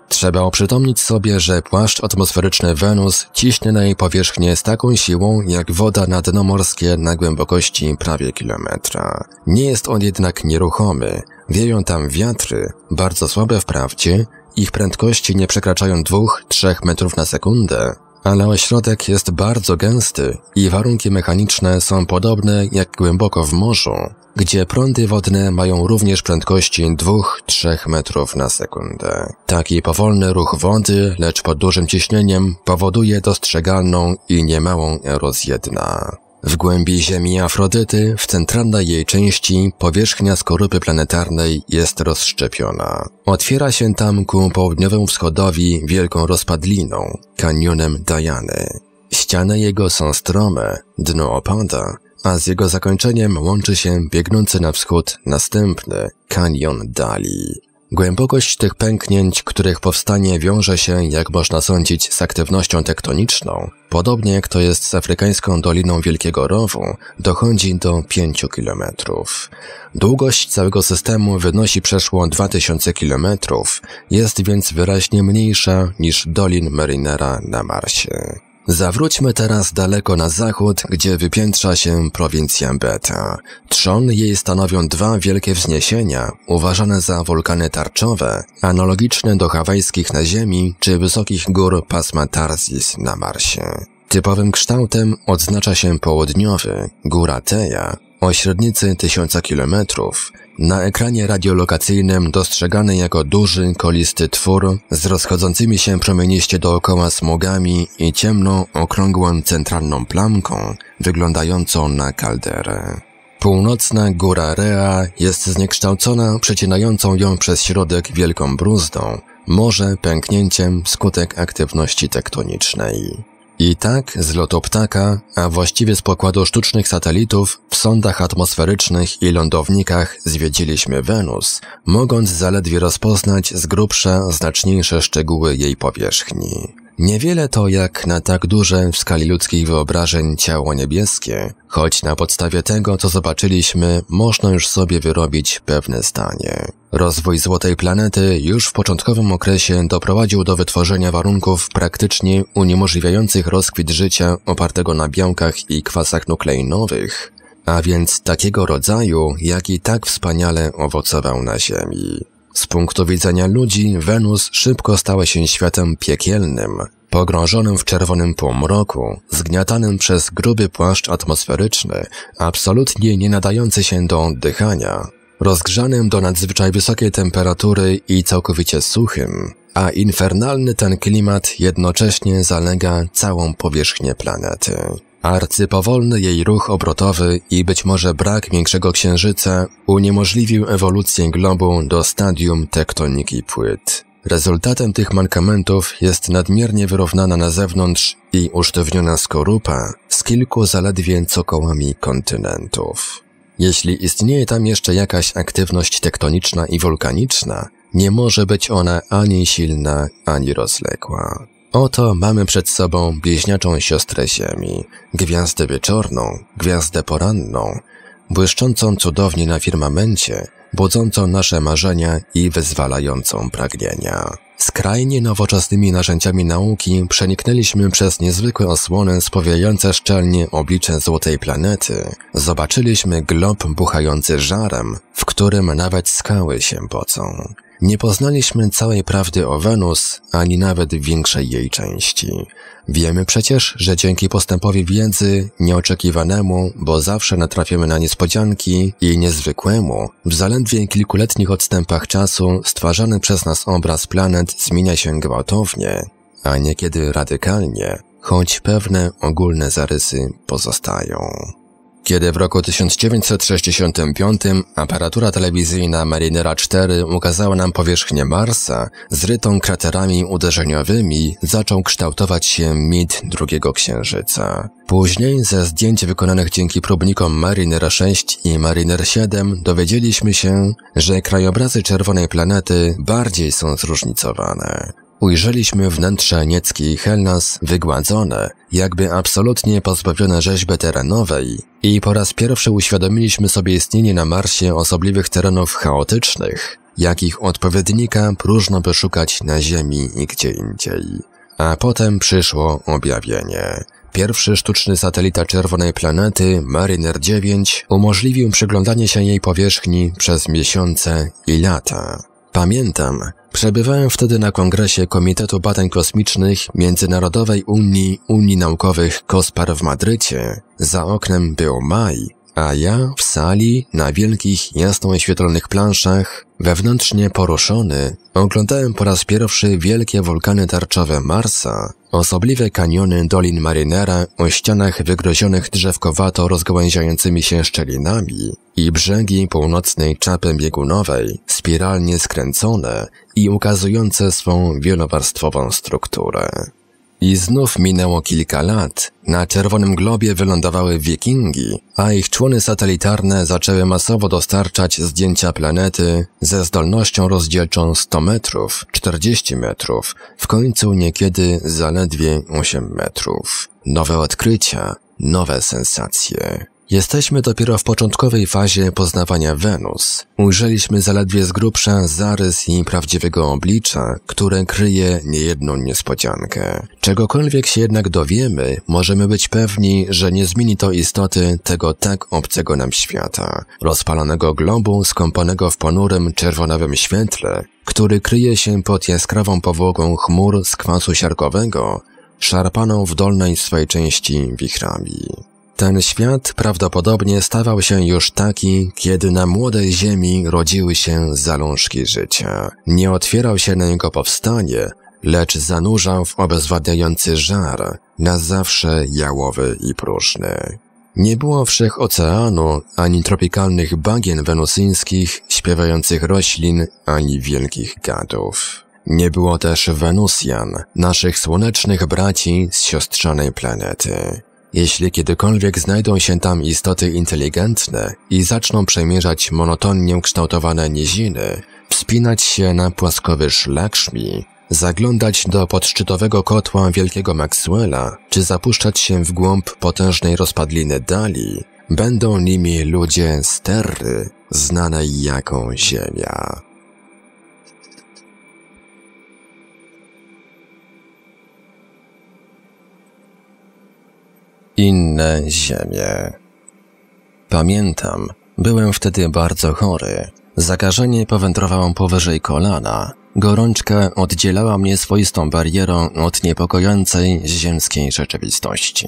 Trzeba oprzytomnić sobie, że płaszcz atmosferyczny Wenus ciśnie na jej powierzchnię z taką siłą, jak woda na dno morskie na głębokości prawie kilometra. Nie jest on jednak nieruchomy. Wieją tam wiatry, bardzo słabe wprawdzie, ich prędkości nie przekraczają 2-3 metrów na sekundę, ale ośrodek jest bardzo gęsty i warunki mechaniczne są podobne jak głęboko w morzu, gdzie prądy wodne mają również prędkości 2-3 metrów na sekundę. Taki powolny ruch wody, lecz pod dużym ciśnieniem, powoduje dostrzegalną i niemałą erozję dna. W głębi Ziemi Afrodyty, w centralnej jej części, powierzchnia skorupy planetarnej jest rozszczepiona. Otwiera się tam ku południowemu wschodowi wielką rozpadliną, kanionem Diany. Ściany jego są strome, dno opada, a z jego zakończeniem łączy się biegnący na wschód następny kanion Dali. Głębokość tych pęknięć, których powstanie wiąże się, jak można sądzić, z aktywnością tektoniczną, podobnie jak to jest z afrykańską Doliną Wielkiego Rowu, dochodzi do 5 km. Długość całego systemu wynosi przeszło 2000 km, jest więc wyraźnie mniejsza niż dolin Marinera na Marsie. Zawróćmy teraz daleko na zachód, gdzie wypiętrza się prowincja Beta. Trzon jej stanowią dwa wielkie wzniesienia, uważane za wulkany tarczowe, analogiczne do hawajskich na Ziemi czy wysokich gór pasma Tarsis na Marsie. Typowym kształtem odznacza się południowy, góra Teja, o średnicy tysiąca kilometrów, na ekranie radiolokacyjnym dostrzegany jako duży, kolisty twór z rozchodzącymi się promieniście dookoła smugami i ciemną, okrągłą centralną plamką wyglądającą na kalderę. Północna góra Rea jest zniekształcona przecinającą ją przez środek wielką bruzdą, może pęknięciem skutek aktywności tektonicznej. I tak z lotu ptaka, a właściwie z pokładu sztucznych satelitów, w sondach atmosferycznych i lądownikach zwiedziliśmy Wenus, mogąc zaledwie rozpoznać z grubsza znaczniejsze szczegóły jej powierzchni. Niewiele to jak na tak duże w skali ludzkich wyobrażeń ciało niebieskie, choć na podstawie tego, co zobaczyliśmy, można już sobie wyrobić pewne stanie. Rozwój Złotej Planety już w początkowym okresie doprowadził do wytworzenia warunków praktycznie uniemożliwiających rozkwit życia opartego na białkach i kwasach nukleinowych, a więc takiego rodzaju, jaki tak wspaniale owocował na Ziemi. Z punktu widzenia ludzi, Wenus szybko stała się światem piekielnym, pogrążonym w czerwonym półmroku, zgniatanym przez gruby płaszcz atmosferyczny, absolutnie nie nadający się do oddychania, rozgrzanym do nadzwyczaj wysokiej temperatury i całkowicie suchym, a infernalny ten klimat jednocześnie zalega całą powierzchnię planety. Arcypowolny jej ruch obrotowy i być może brak większego księżyca uniemożliwił ewolucję globu do stadium tektoniki płyt. Rezultatem tych mankamentów jest nadmiernie wyrównana na zewnątrz i usztywniona skorupa z kilku zaledwie cokołami kontynentów. Jeśli istnieje tam jeszcze jakaś aktywność tektoniczna i wulkaniczna, nie może być ona ani silna, ani rozległa. Oto mamy przed sobą bliźniaczą siostrę Ziemi, gwiazdę wieczorną, gwiazdę poranną, błyszczącą cudownie na firmamencie, budzącą nasze marzenia i wyzwalającą pragnienia. Skrajnie nowoczesnymi narzędziami nauki przeniknęliśmy przez niezwykłe osłony spowijające szczelnie oblicze złotej planety. Zobaczyliśmy glob buchający żarem, w którym nawet skały się pocą. Nie poznaliśmy całej prawdy o Wenus, ani nawet większej jej części. Wiemy przecież, że dzięki postępowi wiedzy, nieoczekiwanemu, bo zawsze natrafiamy na niespodzianki i niezwykłemu, w zaledwie kilkuletnich odstępach czasu stwarzany przez nas obraz planet zmienia się gwałtownie, a niekiedy radykalnie, choć pewne ogólne zarysy pozostają. Kiedy w roku 1965 aparatura telewizyjna Marinera 4 ukazała nam powierzchnię Marsa, zrytą kraterami uderzeniowymi zaczął kształtować się mit drugiego księżyca. Później ze zdjęć wykonanych dzięki próbnikom Mariner 6 i Mariner 7 dowiedzieliśmy się, że krajobrazy czerwonej planety bardziej są zróżnicowane ujrzeliśmy wnętrze nieckiej Hellas wygładzone, jakby absolutnie pozbawione rzeźby terenowej i po raz pierwszy uświadomiliśmy sobie istnienie na Marsie osobliwych terenów chaotycznych, jakich odpowiednika próżno szukać na Ziemi i gdzie indziej. A potem przyszło objawienie. Pierwszy sztuczny satelita czerwonej planety, Mariner 9, umożliwił przyglądanie się jej powierzchni przez miesiące i lata. Pamiętam, Przebywałem wtedy na kongresie Komitetu Badań Kosmicznych Międzynarodowej Unii Unii Naukowych KOSPAR w Madrycie. Za oknem był maj, a ja w sali na wielkich, jasno oświetlonych planszach, wewnętrznie poruszony, oglądałem po raz pierwszy wielkie wulkany tarczowe Marsa, Osobliwe kaniony Dolin Marynera o ścianach wygrozionych drzewkowato rozgałęziającymi się szczelinami i brzegi północnej czapy biegunowej, spiralnie skręcone i ukazujące swą wielowarstwową strukturę. I znów minęło kilka lat. Na Czerwonym Globie wylądowały wikingi, a ich człony satelitarne zaczęły masowo dostarczać zdjęcia planety ze zdolnością rozdzielczą 100 metrów, 40 metrów, w końcu niekiedy zaledwie 8 metrów. Nowe odkrycia, nowe sensacje. Jesteśmy dopiero w początkowej fazie poznawania Wenus. Ujrzeliśmy zaledwie z grubsza zarys jej prawdziwego oblicza, które kryje niejedną niespodziankę. Czegokolwiek się jednak dowiemy, możemy być pewni, że nie zmieni to istoty tego tak obcego nam świata. Rozpalonego globu skąpanego w ponurym czerwonawym świetle, który kryje się pod jaskrawą powłoką chmur z kwasu siarkowego, szarpaną w dolnej swej części wichrami. Ten świat prawdopodobnie stawał się już taki, kiedy na młodej ziemi rodziły się zalążki życia. Nie otwierał się na jego powstanie, lecz zanurzał w obezwładniający żar, na zawsze jałowy i próżny. Nie było wszechoceanu, ani tropikalnych bagien wenusyńskich, śpiewających roślin, ani wielkich gadów. Nie było też Wenusjan, naszych słonecznych braci z siostrzanej planety. Jeśli kiedykolwiek znajdą się tam istoty inteligentne i zaczną przemierzać monotonnie ukształtowane niziny, wspinać się na płaskowyż Lakshmi, zaglądać do podszczytowego kotła Wielkiego Maxwella, czy zapuszczać się w głąb potężnej rozpadliny Dali, będą nimi ludzie Stery, znanej jako Ziemia. Inne ziemie. Pamiętam, byłem wtedy bardzo chory. Zakażenie powędrowało powyżej kolana. Gorączka oddzielała mnie swoistą barierą od niepokojącej ziemskiej rzeczywistości.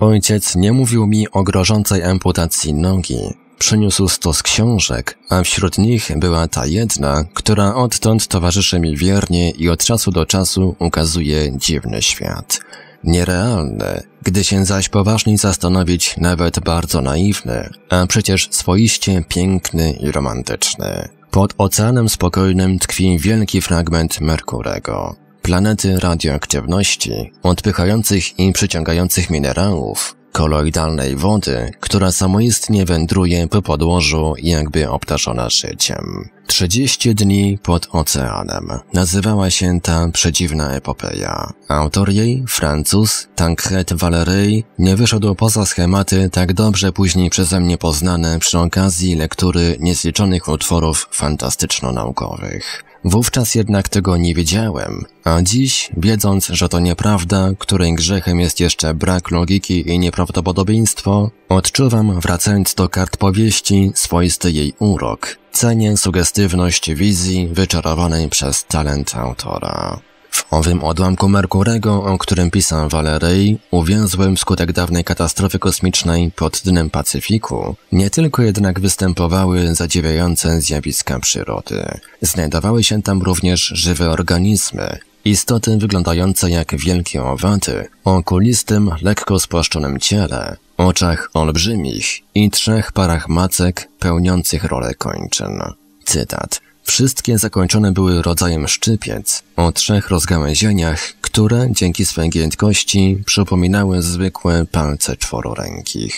Ojciec nie mówił mi o grożącej amputacji nogi. Przyniósł stos książek, a wśród nich była ta jedna, która odtąd towarzyszy mi wiernie i od czasu do czasu ukazuje dziwny świat nierealny, gdy się zaś poważniej zastanowić, nawet bardzo naiwny, a przecież swoiście piękny i romantyczny. Pod oceanem spokojnym tkwi wielki fragment Merkurego, planety radioaktywności, odpychających i przyciągających minerałów, koloidalnej wody, która samoistnie wędruje po podłożu, jakby obtaszona szyciem. 30 dni pod oceanem nazywała się ta przedziwna epopeja. Autor jej, Francuz Tancred Valery, nie wyszedł poza schematy tak dobrze później przeze mnie poznane przy okazji lektury niezliczonych utworów fantastyczno-naukowych. Wówczas jednak tego nie wiedziałem, a dziś, wiedząc, że to nieprawda, której grzechem jest jeszcze brak logiki i nieprawdopodobieństwo, odczuwam, wracając do kart powieści, swoisty jej urok. Cenię sugestywność wizji wyczarowanej przez talent autora. W owym odłamku Merkurego, o którym pisał Valerie, uwięzłym wskutek dawnej katastrofy kosmicznej pod dnem Pacyfiku, nie tylko jednak występowały zadziwiające zjawiska przyrody. Znajdowały się tam również żywe organizmy, istoty wyglądające jak wielkie owady, o kulistym, lekko spłaszczonym ciele, oczach olbrzymich i trzech parach macek pełniących rolę kończyn. Cytat. Wszystkie zakończone były rodzajem szczypiec o trzech rozgałęzieniach, które dzięki swej giętkości przypominały zwykłe palce czwororękich.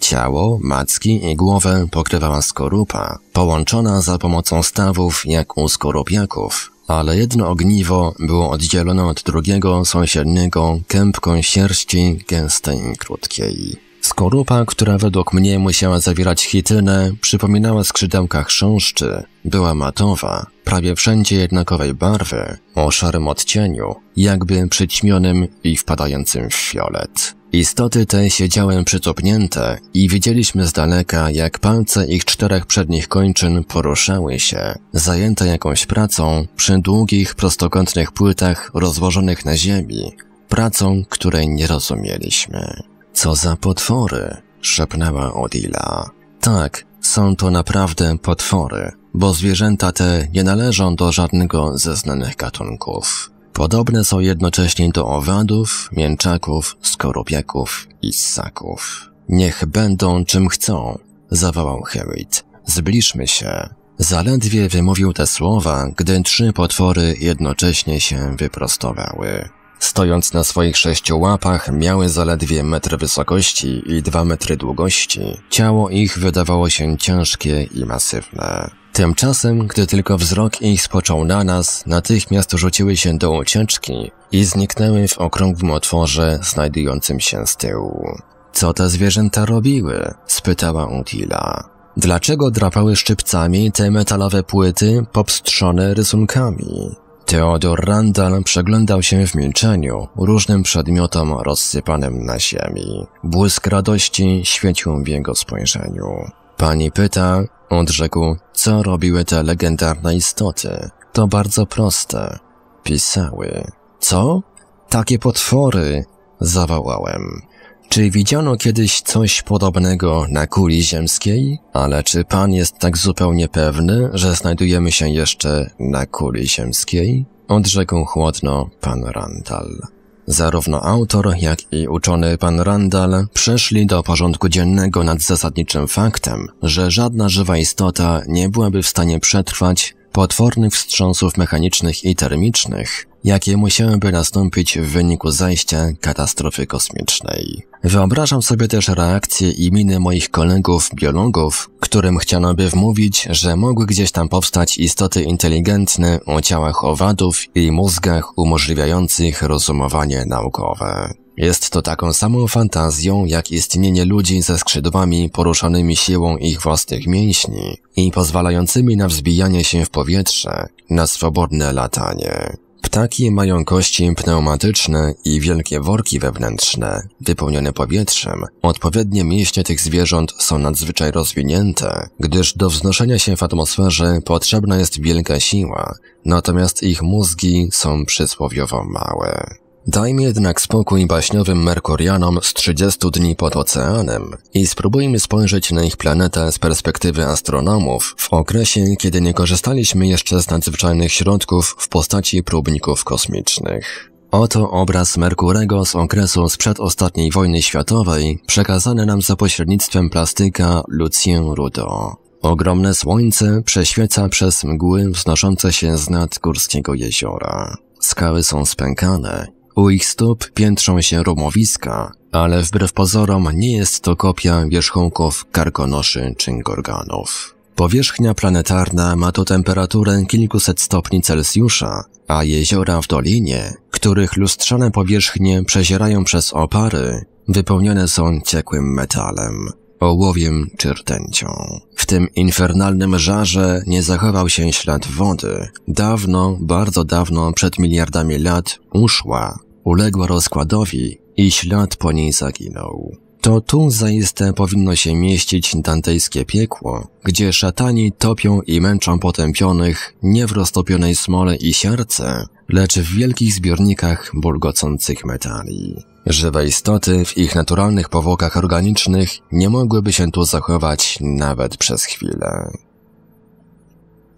Ciało, macki i głowę pokrywała skorupa, połączona za pomocą stawów jak u skorupiaków, ale jedno ogniwo było oddzielone od drugiego sąsiedniego kępką sierści gęstej i krótkiej. Skorupa, która według mnie musiała zawierać chitynę, przypominała skrzydełka chrząszczy. Była matowa, prawie wszędzie jednakowej barwy, o szarym odcieniu, jakby przyćmionym i wpadającym w fiolet. Istoty te siedziały przycupnięte i widzieliśmy z daleka, jak palce ich czterech przednich kończyn poruszały się, zajęte jakąś pracą przy długich, prostokątnych płytach rozłożonych na ziemi, pracą, której nie rozumieliśmy. Co za potwory, szepnęła Odila. Tak, są to naprawdę potwory, bo zwierzęta te nie należą do żadnego ze znanych gatunków. Podobne są jednocześnie do owadów, mięczaków, skorupiaków i ssaków. Niech będą czym chcą, zawołał Hewitt. Zbliżmy się. Zaledwie wymówił te słowa, gdy trzy potwory jednocześnie się wyprostowały. Stojąc na swoich sześciu łapach, miały zaledwie metr wysokości i dwa metry długości. Ciało ich wydawało się ciężkie i masywne. Tymczasem, gdy tylko wzrok ich spoczął na nas, natychmiast rzuciły się do ucieczki i zniknęły w okrągłym otworze znajdującym się z tyłu. Co te zwierzęta robiły? spytała Utila. Dlaczego drapały szczypcami te metalowe płyty popstrzone rysunkami? Theodor Randall przeglądał się w milczeniu różnym przedmiotom rozsypanym na ziemi. Błysk radości świecił w jego spojrzeniu. Pani pyta, odrzekł, co robiły te legendarne istoty. To bardzo proste. Pisały. Co? Takie potwory! Zawołałem. Czy widziano kiedyś coś podobnego na kuli ziemskiej? Ale czy pan jest tak zupełnie pewny, że znajdujemy się jeszcze na kuli ziemskiej? Odrzekł chłodno pan Randall. Zarówno autor, jak i uczony pan Randall przeszli do porządku dziennego nad zasadniczym faktem, że żadna żywa istota nie byłaby w stanie przetrwać potwornych wstrząsów mechanicznych i termicznych, jakie musiałyby nastąpić w wyniku zajścia katastrofy kosmicznej. Wyobrażam sobie też reakcje i miny moich kolegów biologów, którym chciano by wmówić, że mogły gdzieś tam powstać istoty inteligentne o ciałach owadów i mózgach umożliwiających rozumowanie naukowe. Jest to taką samą fantazją jak istnienie ludzi ze skrzydłami poruszanymi siłą ich własnych mięśni i pozwalającymi na wzbijanie się w powietrze, na swobodne latanie. Ptaki mają kości pneumatyczne i wielkie worki wewnętrzne, wypełnione powietrzem. Odpowiednie mięśnie tych zwierząt są nadzwyczaj rozwinięte, gdyż do wznoszenia się w atmosferze potrzebna jest wielka siła, natomiast ich mózgi są przysłowiowo małe. Dajmy jednak spokój baśniowym Merkurianom z 30 dni pod oceanem i spróbujmy spojrzeć na ich planetę z perspektywy astronomów w okresie, kiedy nie korzystaliśmy jeszcze z nadzwyczajnych środków w postaci próbników kosmicznych. Oto obraz Merkurego z okresu sprzed ostatniej wojny światowej, przekazany nam za pośrednictwem plastyka Lucien Rudo. Ogromne słońce prześwieca przez mgły wznoszące się z nad górskiego jeziora. Skały są spękane u ich stóp piętrzą się rumowiska, ale wbrew pozorom nie jest to kopia wierzchołków karkonoszy czy gorganów. Powierzchnia planetarna ma tu temperaturę kilkuset stopni Celsjusza, a jeziora w dolinie, których lustrzane powierzchnie przezierają przez opary, wypełnione są ciekłym metalem, ołowiem czy rtęcią. W tym infernalnym żarze nie zachował się ślad wody. Dawno, bardzo dawno, przed miliardami lat, uszła, uległa rozkładowi i ślad po niej zaginął. To tu zaiste powinno się mieścić dantejskie piekło, gdzie szatani topią i męczą potępionych nie w roztopionej smole i siarce, lecz w wielkich zbiornikach bulgocących metali. Żywe istoty w ich naturalnych powłokach organicznych nie mogłyby się tu zachować nawet przez chwilę.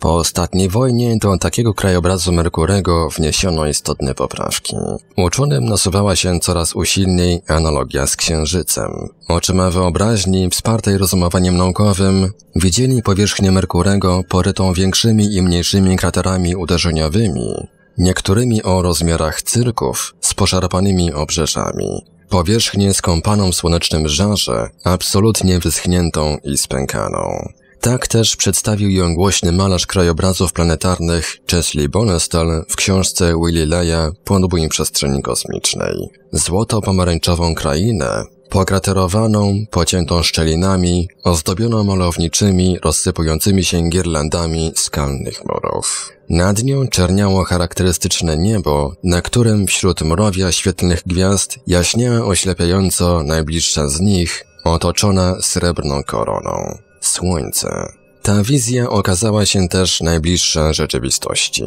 Po ostatniej wojnie do takiego krajobrazu Merkurego wniesiono istotne poprawki. Uczonym nasuwała się coraz usilniej analogia z Księżycem. Oczyma wyobraźni, wspartej rozumowaniem naukowym, widzieli powierzchnię Merkurego porytą większymi i mniejszymi kraterami uderzeniowymi, niektórymi o rozmiarach cyrków z poszarpanymi obrzeżami. Powierzchnię skąpaną w słonecznym żarze, absolutnie wyschniętą i spękaną. Tak też przedstawił ją głośny malarz krajobrazów planetarnych Chesley Bonestell w książce Willy Leia Podbój przestrzeni kosmicznej. Złoto-pomarańczową krainę pokraterowaną, pociętą szczelinami, ozdobioną malowniczymi, rozsypującymi się girlandami skalnych morów. Nad nią czerniało charakterystyczne niebo, na którym wśród mrowia świetlnych gwiazd jaśniała oślepiająco najbliższa z nich, otoczona srebrną koroną słońce. Ta wizja okazała się też najbliższa rzeczywistości.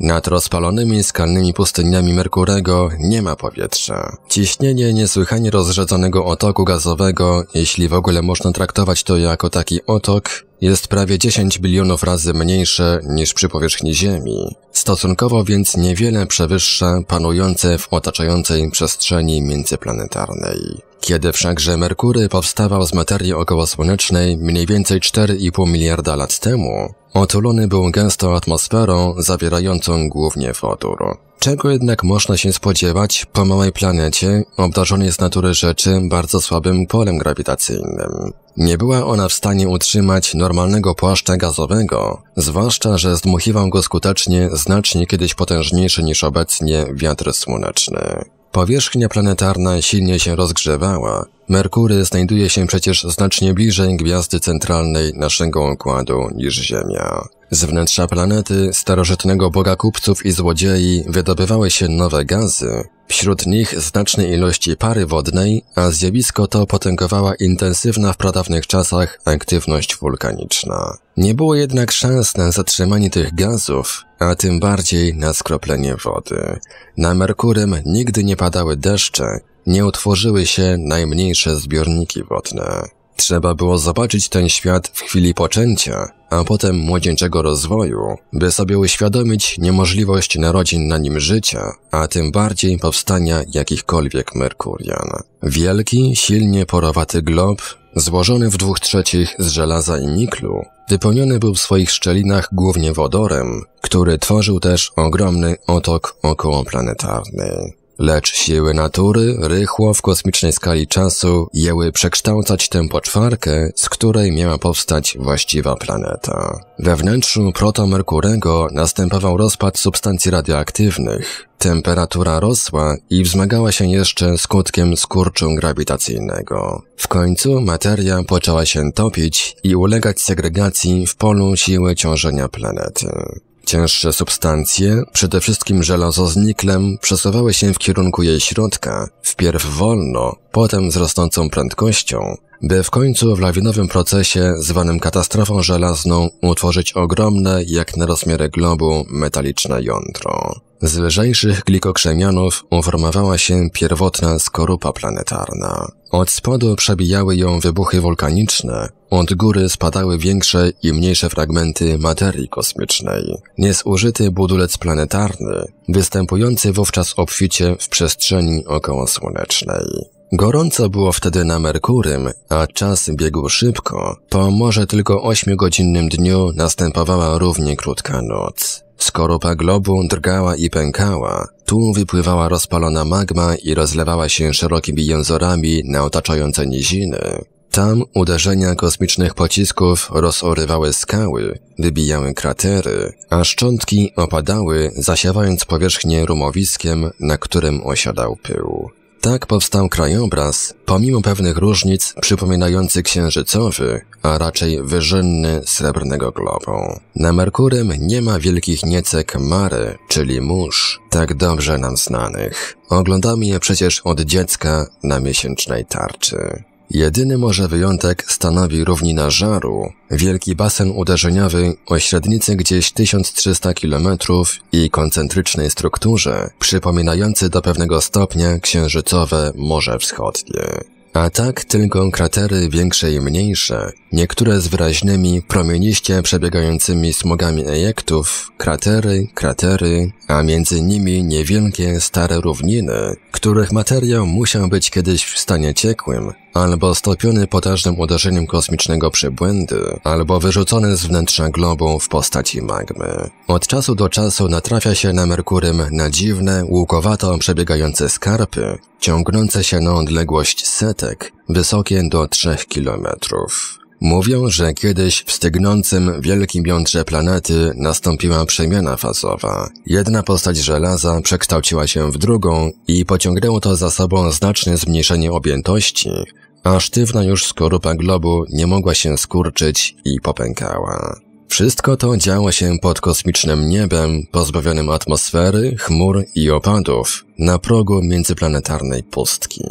Nad rozpalonymi skalnymi pustyniami Merkurego nie ma powietrza. Ciśnienie niesłychanie rozrzedzonego otoku gazowego, jeśli w ogóle można traktować to jako taki otok, jest prawie 10 bilionów razy mniejsze niż przy powierzchni Ziemi, stosunkowo więc niewiele przewyższa panujące w otaczającej przestrzeni międzyplanetarnej. Kiedy wszakże Merkury powstawał z materii okołosłonecznej mniej więcej 4,5 miliarda lat temu, Otulony był gęstą atmosferą zawierającą głównie wodór. Czego jednak można się spodziewać po małej planecie obdarzonej z natury rzeczy bardzo słabym polem grawitacyjnym? Nie była ona w stanie utrzymać normalnego płaszcza gazowego, zwłaszcza, że zdmuchiwał go skutecznie znacznie kiedyś potężniejszy niż obecnie wiatr słoneczny. Powierzchnia planetarna silnie się rozgrzewała. Merkury znajduje się przecież znacznie bliżej gwiazdy centralnej naszego układu niż Ziemia. Z wnętrza planety starożytnego boga kupców i złodziei wydobywały się nowe gazy, wśród nich znacznej ilości pary wodnej, a zjawisko to potęgowała intensywna w pradawnych czasach aktywność wulkaniczna. Nie było jednak szans na zatrzymanie tych gazów, a tym bardziej na skroplenie wody. Na Merkurem nigdy nie padały deszcze, nie utworzyły się najmniejsze zbiorniki wodne. Trzeba było zobaczyć ten świat w chwili poczęcia, a potem młodzieńczego rozwoju, by sobie uświadomić niemożliwość narodzin na nim życia, a tym bardziej powstania jakichkolwiek Merkurian. Wielki, silnie porowaty glob, złożony w dwóch trzecich z żelaza i niklu, wypełniony był w swoich szczelinach głównie wodorem, który tworzył też ogromny otok okołoplanetarny lecz siły natury rychło w kosmicznej skali czasu jęły przekształcać tę poczwarkę, z której miała powstać właściwa planeta. We wnętrzu protomerkurego następował rozpad substancji radioaktywnych. Temperatura rosła i wzmagała się jeszcze skutkiem skurczu grawitacyjnego. W końcu materia poczęła się topić i ulegać segregacji w polu siły ciążenia planety. Cięższe substancje, przede wszystkim żelazo z niklem, przesuwały się w kierunku jej środka, wpierw wolno, potem z rosnącą prędkością, by w końcu w lawinowym procesie zwanym katastrofą żelazną utworzyć ogromne, jak na rozmiary globu, metaliczne jądro. Z lżejszych glikokrzemianów uformowała się pierwotna skorupa planetarna. Od spodu przebijały ją wybuchy wulkaniczne, od góry spadały większe i mniejsze fragmenty materii kosmicznej. Niezużyty budulec planetarny, występujący wówczas obficie w przestrzeni okołosłonecznej. Gorąco było wtedy na Merkurym, a czas biegł szybko. Po może tylko ośmiogodzinnym dniu następowała równie krótka noc. Skorupa globu drgała i pękała. Tu wypływała rozpalona magma i rozlewała się szerokimi jęzorami na otaczające niziny. Tam uderzenia kosmicznych pocisków rozorywały skały, wybijały kratery, a szczątki opadały, zasiewając powierzchnię rumowiskiem, na którym osiadał pył. Tak powstał krajobraz, pomimo pewnych różnic przypominający księżycowy, a raczej wyżynny srebrnego globu. Na Merkurym nie ma wielkich niecek Mary, czyli mórz, tak dobrze nam znanych. Oglądamy je przecież od dziecka na miesięcznej tarczy. Jedyny może wyjątek stanowi równina Żaru, wielki basen uderzeniowy o średnicy gdzieś 1300 km i koncentrycznej strukturze, przypominający do pewnego stopnia księżycowe Morze Wschodnie. A tak tylko kratery większe i mniejsze, niektóre z wyraźnymi, promieniście przebiegającymi smogami ejektów, kratery, kratery, a między nimi niewielkie stare równiny, których materiał musiał być kiedyś w stanie ciekłym, albo stopiony potężnym uderzeniem kosmicznego przybłędu, albo wyrzucony z wnętrza globu w postaci magmy. Od czasu do czasu natrafia się na Merkurym na dziwne, łukowato przebiegające skarpy, ciągnące się na odległość setek, wysokie do 3 kilometrów. Mówią, że kiedyś w stygnącym wielkim jądrze planety nastąpiła przemiana fazowa. Jedna postać żelaza przekształciła się w drugą i pociągnęło to za sobą znaczne zmniejszenie objętości, a sztywna już skorupa globu nie mogła się skurczyć i popękała. Wszystko to działo się pod kosmicznym niebem, pozbawionym atmosfery, chmur i opadów, na progu międzyplanetarnej pustki.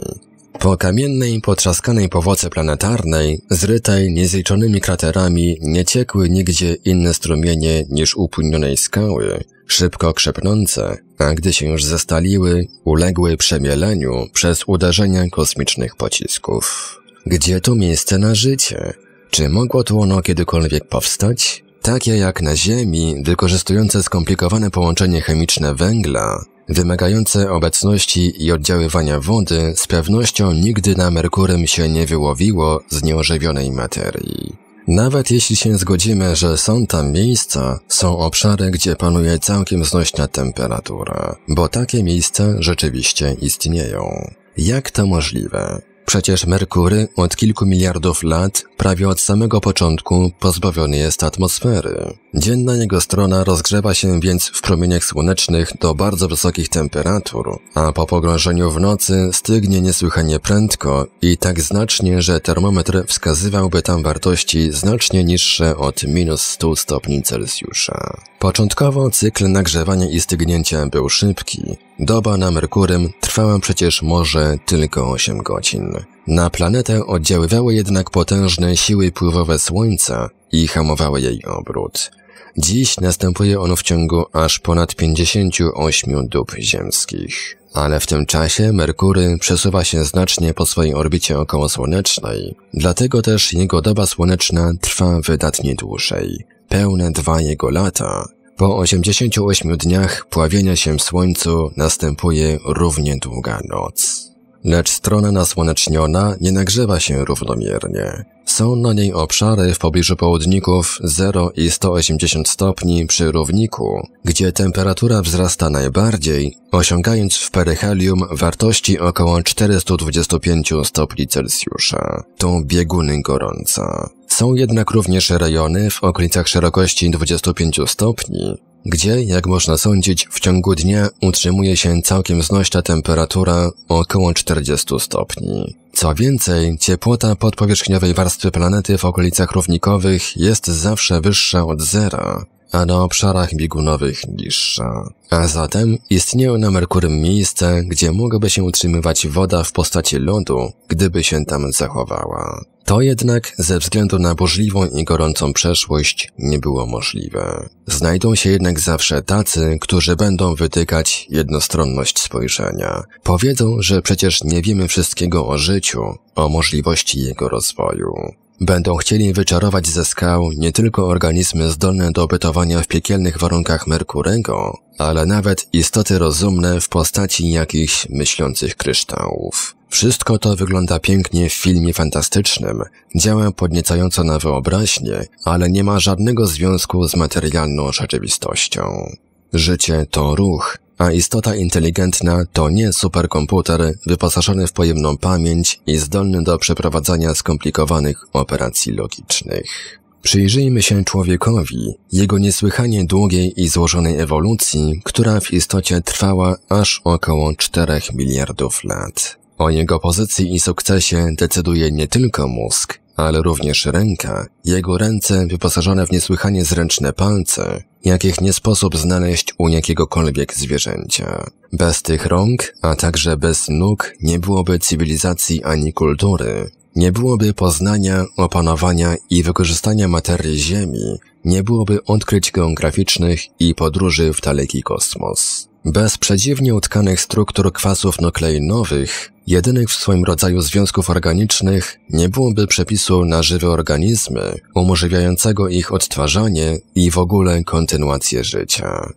Po kamiennej, potrzaskanej powoce planetarnej, zrytej niezliczonymi kraterami, nie ciekły nigdzie inne strumienie niż upłynionej skały, szybko krzepnące, a gdy się już zastaliły, uległy przemieleniu przez uderzenia kosmicznych pocisków. Gdzie to miejsce na życie? Czy mogło tu ono kiedykolwiek powstać? Takie jak na Ziemi, wykorzystujące skomplikowane połączenie chemiczne węgla, wymagające obecności i oddziaływania wody z pewnością nigdy na Merkurym się nie wyłowiło z nieożywionej materii. Nawet jeśli się zgodzimy, że są tam miejsca, są obszary, gdzie panuje całkiem znośna temperatura, bo takie miejsca rzeczywiście istnieją. Jak to możliwe? Przecież Merkury od kilku miliardów lat, prawie od samego początku, pozbawiony jest atmosfery. Dzienna jego strona rozgrzewa się więc w promieniach słonecznych do bardzo wysokich temperatur, a po pogrążeniu w nocy stygnie niesłychanie prędko i tak znacznie, że termometr wskazywałby tam wartości znacznie niższe od minus 100 stopni Celsjusza. Początkowo cykl nagrzewania i stygnięcia był szybki, Doba na Merkurym trwała przecież może tylko 8 godzin. Na planetę oddziaływały jednak potężne siły pływowe Słońca i hamowały jej obrót. Dziś następuje ono w ciągu aż ponad 58 dób ziemskich. Ale w tym czasie Merkury przesuwa się znacznie po swojej orbicie okołosłonecznej, dlatego też jego doba słoneczna trwa wydatnie dłużej. Pełne dwa jego lata po 88 dniach pławienia się w słońcu następuje równie długa noc. Lecz strona nasłoneczniona nie nagrzewa się równomiernie. Są na niej obszary w pobliżu południków 0 i 180 stopni przy równiku, gdzie temperatura wzrasta najbardziej, osiągając w peryhelium wartości około 425 stopni Celsjusza. To bieguny gorąca. Są jednak również rejony w okolicach szerokości 25 stopni, gdzie, jak można sądzić, w ciągu dnia utrzymuje się całkiem znośna temperatura około 40 stopni. Co więcej, ciepłota podpowierzchniowej warstwy planety w okolicach równikowych jest zawsze wyższa od zera, a na obszarach biegunowych niższa. A zatem istnieją na Merkurym miejsca, gdzie mogłaby się utrzymywać woda w postaci lodu, gdyby się tam zachowała. To jednak ze względu na burzliwą i gorącą przeszłość nie było możliwe. Znajdą się jednak zawsze tacy, którzy będą wytykać jednostronność spojrzenia. Powiedzą, że przecież nie wiemy wszystkiego o życiu, o możliwości jego rozwoju. Będą chcieli wyczarować ze skał nie tylko organizmy zdolne do bytowania w piekielnych warunkach Merkurego, ale nawet istoty rozumne w postaci jakichś myślących kryształów. Wszystko to wygląda pięknie w filmie fantastycznym, działa podniecająco na wyobraźnię, ale nie ma żadnego związku z materialną rzeczywistością. Życie to ruch, a istota inteligentna to nie superkomputer wyposażony w pojemną pamięć i zdolny do przeprowadzania skomplikowanych operacji logicznych. Przyjrzyjmy się człowiekowi, jego niesłychanie długiej i złożonej ewolucji, która w istocie trwała aż około 4 miliardów lat. O jego pozycji i sukcesie decyduje nie tylko mózg, ale również ręka, jego ręce wyposażone w niesłychanie zręczne palce, jakich nie sposób znaleźć u jakiegokolwiek zwierzęcia. Bez tych rąk, a także bez nóg nie byłoby cywilizacji ani kultury, nie byłoby poznania, opanowania i wykorzystania materii Ziemi, nie byłoby odkryć geograficznych i podróży w daleki kosmos. Bez przedziwnie utkanych struktur kwasów nukleinowych, jedynych w swoim rodzaju związków organicznych, nie byłoby przepisu na żywe organizmy, umożliwiającego ich odtwarzanie i w ogóle kontynuację życia.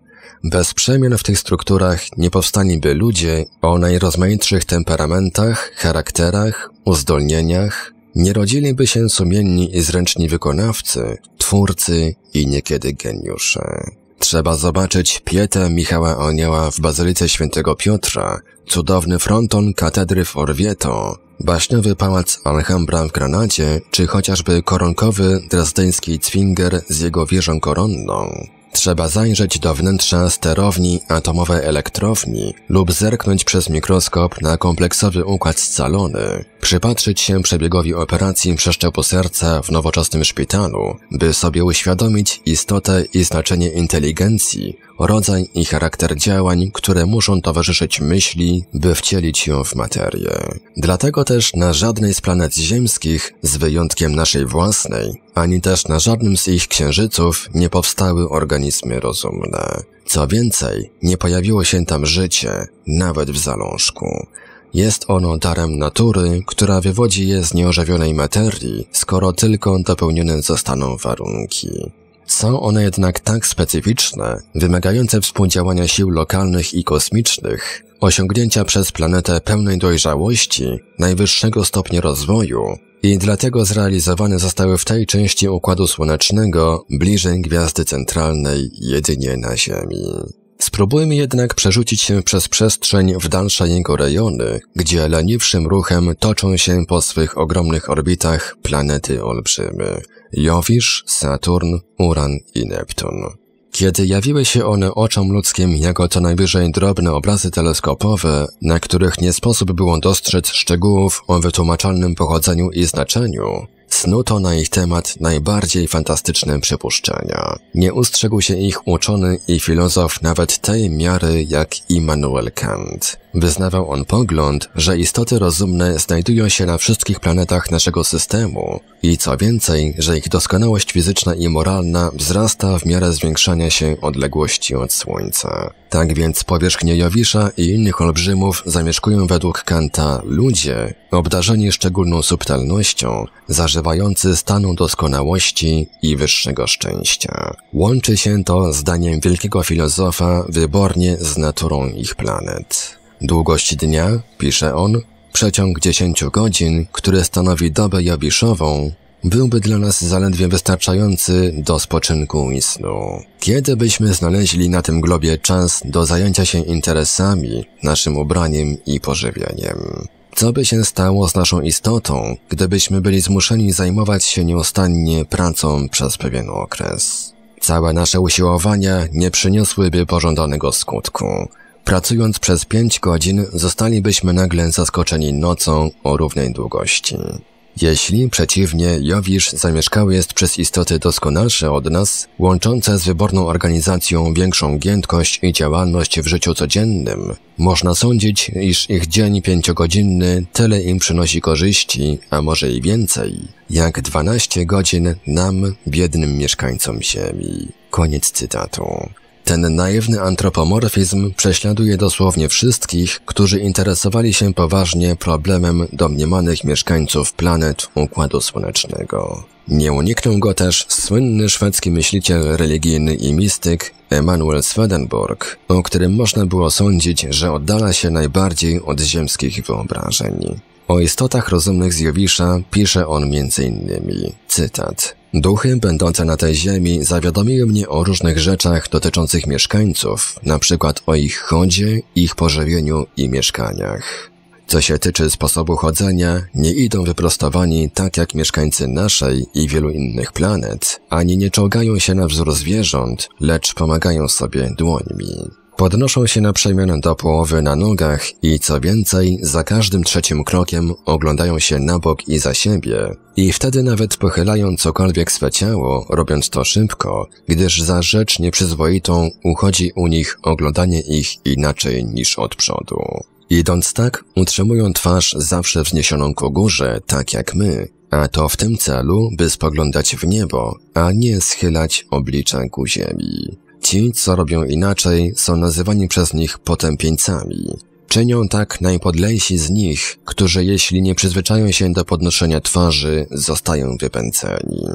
Bez przemian w tych strukturach nie powstaniby ludzie o najrozmaitszych temperamentach, charakterach, uzdolnieniach, nie rodziliby się sumienni i zręczni wykonawcy, twórcy i niekiedy geniusze. Trzeba zobaczyć Pietę Michała Anioła w Bazylice Świętego Piotra, cudowny fronton katedry w Orvieto, baśniowy pałac Alhambra w Granacie, czy chociażby koronkowy drezdeński Zwinger z jego wieżą koronną. Trzeba zajrzeć do wnętrza sterowni atomowej elektrowni lub zerknąć przez mikroskop na kompleksowy układ scalony przypatrzyć się przebiegowi operacji przeszczepu serca w nowoczesnym szpitalu, by sobie uświadomić istotę i znaczenie inteligencji, rodzaj i charakter działań, które muszą towarzyszyć myśli, by wcielić ją w materię. Dlatego też na żadnej z planet ziemskich, z wyjątkiem naszej własnej, ani też na żadnym z ich księżyców nie powstały organizmy rozumne. Co więcej, nie pojawiło się tam życie, nawet w zalążku. Jest ono darem natury, która wywodzi je z nieożywionej materii, skoro tylko dopełnione zostaną warunki. Są one jednak tak specyficzne, wymagające współdziałania sił lokalnych i kosmicznych, osiągnięcia przez planetę pełnej dojrzałości, najwyższego stopnia rozwoju i dlatego zrealizowane zostały w tej części Układu Słonecznego bliżej gwiazdy centralnej jedynie na Ziemi. Spróbujmy jednak przerzucić się przez przestrzeń w dalsze jego rejony, gdzie leniwszym ruchem toczą się po swych ogromnych orbitach planety olbrzymy. Jowisz, Saturn, Uran i Neptun. Kiedy jawiły się one oczom ludzkim jako co najwyżej drobne obrazy teleskopowe, na których nie sposób było dostrzec szczegółów o wytłumaczalnym pochodzeniu i znaczeniu, Snuto na ich temat najbardziej fantastyczne przypuszczenia. Nie ustrzegł się ich uczony i filozof nawet tej miary jak Immanuel Kant. Wyznawał on pogląd, że istoty rozumne znajdują się na wszystkich planetach naszego systemu i co więcej, że ich doskonałość fizyczna i moralna wzrasta w miarę zwiększania się odległości od Słońca. Tak więc powierzchnię Jowisza i innych olbrzymów zamieszkują według Kanta ludzie, obdarzeni szczególną subtelnością, zażywający stanu doskonałości i wyższego szczęścia. Łączy się to, zdaniem wielkiego filozofa, wybornie z naturą ich planet. Długość dnia, pisze on, przeciąg 10 godzin, które stanowi dobę jabiszową, byłby dla nas zaledwie wystarczający do spoczynku i snu. Kiedy byśmy znaleźli na tym globie czas do zajęcia się interesami, naszym ubraniem i pożywieniem? Co by się stało z naszą istotą, gdybyśmy byli zmuszeni zajmować się nieustannie pracą przez pewien okres? Całe nasze usiłowania nie przyniosłyby pożądanego skutku. Pracując przez pięć godzin, zostalibyśmy nagle zaskoczeni nocą o równej długości. Jeśli, przeciwnie, Jowisz zamieszkały jest przez istoty doskonalsze od nas, łączące z wyborną organizacją większą giętkość i działalność w życiu codziennym, można sądzić, iż ich dzień pięciogodzinny tyle im przynosi korzyści, a może i więcej, jak dwanaście godzin nam, biednym mieszkańcom Ziemi. Koniec cytatu. Ten naiwny antropomorfizm prześladuje dosłownie wszystkich, którzy interesowali się poważnie problemem domniemanych mieszkańców planet Układu Słonecznego. Nie uniknął go też słynny szwedzki myśliciel religijny i mistyk Emanuel Swedenborg, o którym można było sądzić, że oddala się najbardziej od ziemskich wyobrażeń. O istotach rozumnych z Jowisza pisze on m.in. cytat Duchy będące na tej ziemi zawiadomiły mnie o różnych rzeczach dotyczących mieszkańców, na przykład o ich chodzie, ich pożywieniu i mieszkaniach. Co się tyczy sposobu chodzenia, nie idą wyprostowani tak jak mieszkańcy naszej i wielu innych planet, ani nie czołgają się na wzór zwierząt, lecz pomagają sobie dłońmi. Podnoszą się na przemian do połowy na nogach i co więcej, za każdym trzecim krokiem oglądają się na bok i za siebie. I wtedy nawet pochylają cokolwiek swe ciało, robiąc to szybko, gdyż za rzecz nieprzyzwoitą uchodzi u nich oglądanie ich inaczej niż od przodu. Idąc tak, utrzymują twarz zawsze wzniesioną ku górze, tak jak my, a to w tym celu, by spoglądać w niebo, a nie schylać oblicza ku ziemi. Ci, co robią inaczej, są nazywani przez nich potępieńcami. Czynią tak najpodlejsi z nich, którzy jeśli nie przyzwyczają się do podnoszenia twarzy, zostają wypędzeni.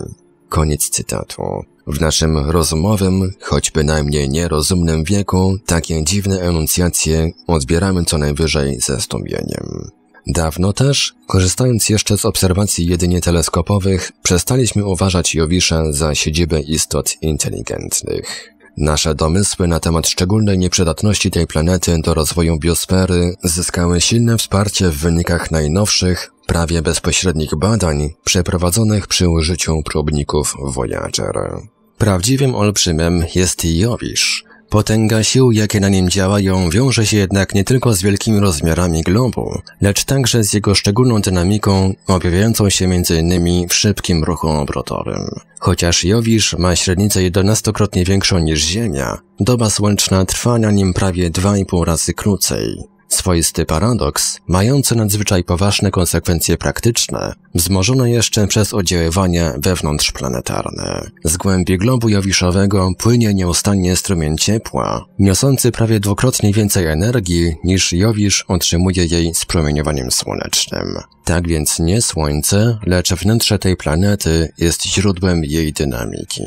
Koniec cytatu. W naszym rozumowym, choć bynajmniej nierozumnym wieku, takie dziwne enuncjacje odbieramy co najwyżej ze zdumieniem. Dawno też, korzystając jeszcze z obserwacji jedynie teleskopowych, przestaliśmy uważać Jowisza za siedzibę istot inteligentnych. Nasze domysły na temat szczególnej nieprzydatności tej planety do rozwoju biosfery zyskały silne wsparcie w wynikach najnowszych, prawie bezpośrednich badań przeprowadzonych przy użyciu próbników Voyager. Prawdziwym olbrzymem jest Jowisz, Potęga sił, jakie na nim działają, wiąże się jednak nie tylko z wielkimi rozmiarami globu, lecz także z jego szczególną dynamiką, objawiającą się m.in. w szybkim ruchu obrotowym. Chociaż Jowisz ma średnicę 11-krotnie większą niż Ziemia, doba słoneczna trwa na nim prawie 2,5 razy krócej. Swoisty paradoks, mający nadzwyczaj poważne konsekwencje praktyczne, wzmożone jeszcze przez oddziaływania wewnątrzplanetarne. Z głębi globu Jowiszowego płynie nieustannie strumień ciepła, niosący prawie dwukrotnie więcej energii niż Jowisz otrzymuje jej z promieniowaniem słonecznym. Tak więc nie Słońce, lecz wnętrze tej planety jest źródłem jej dynamiki.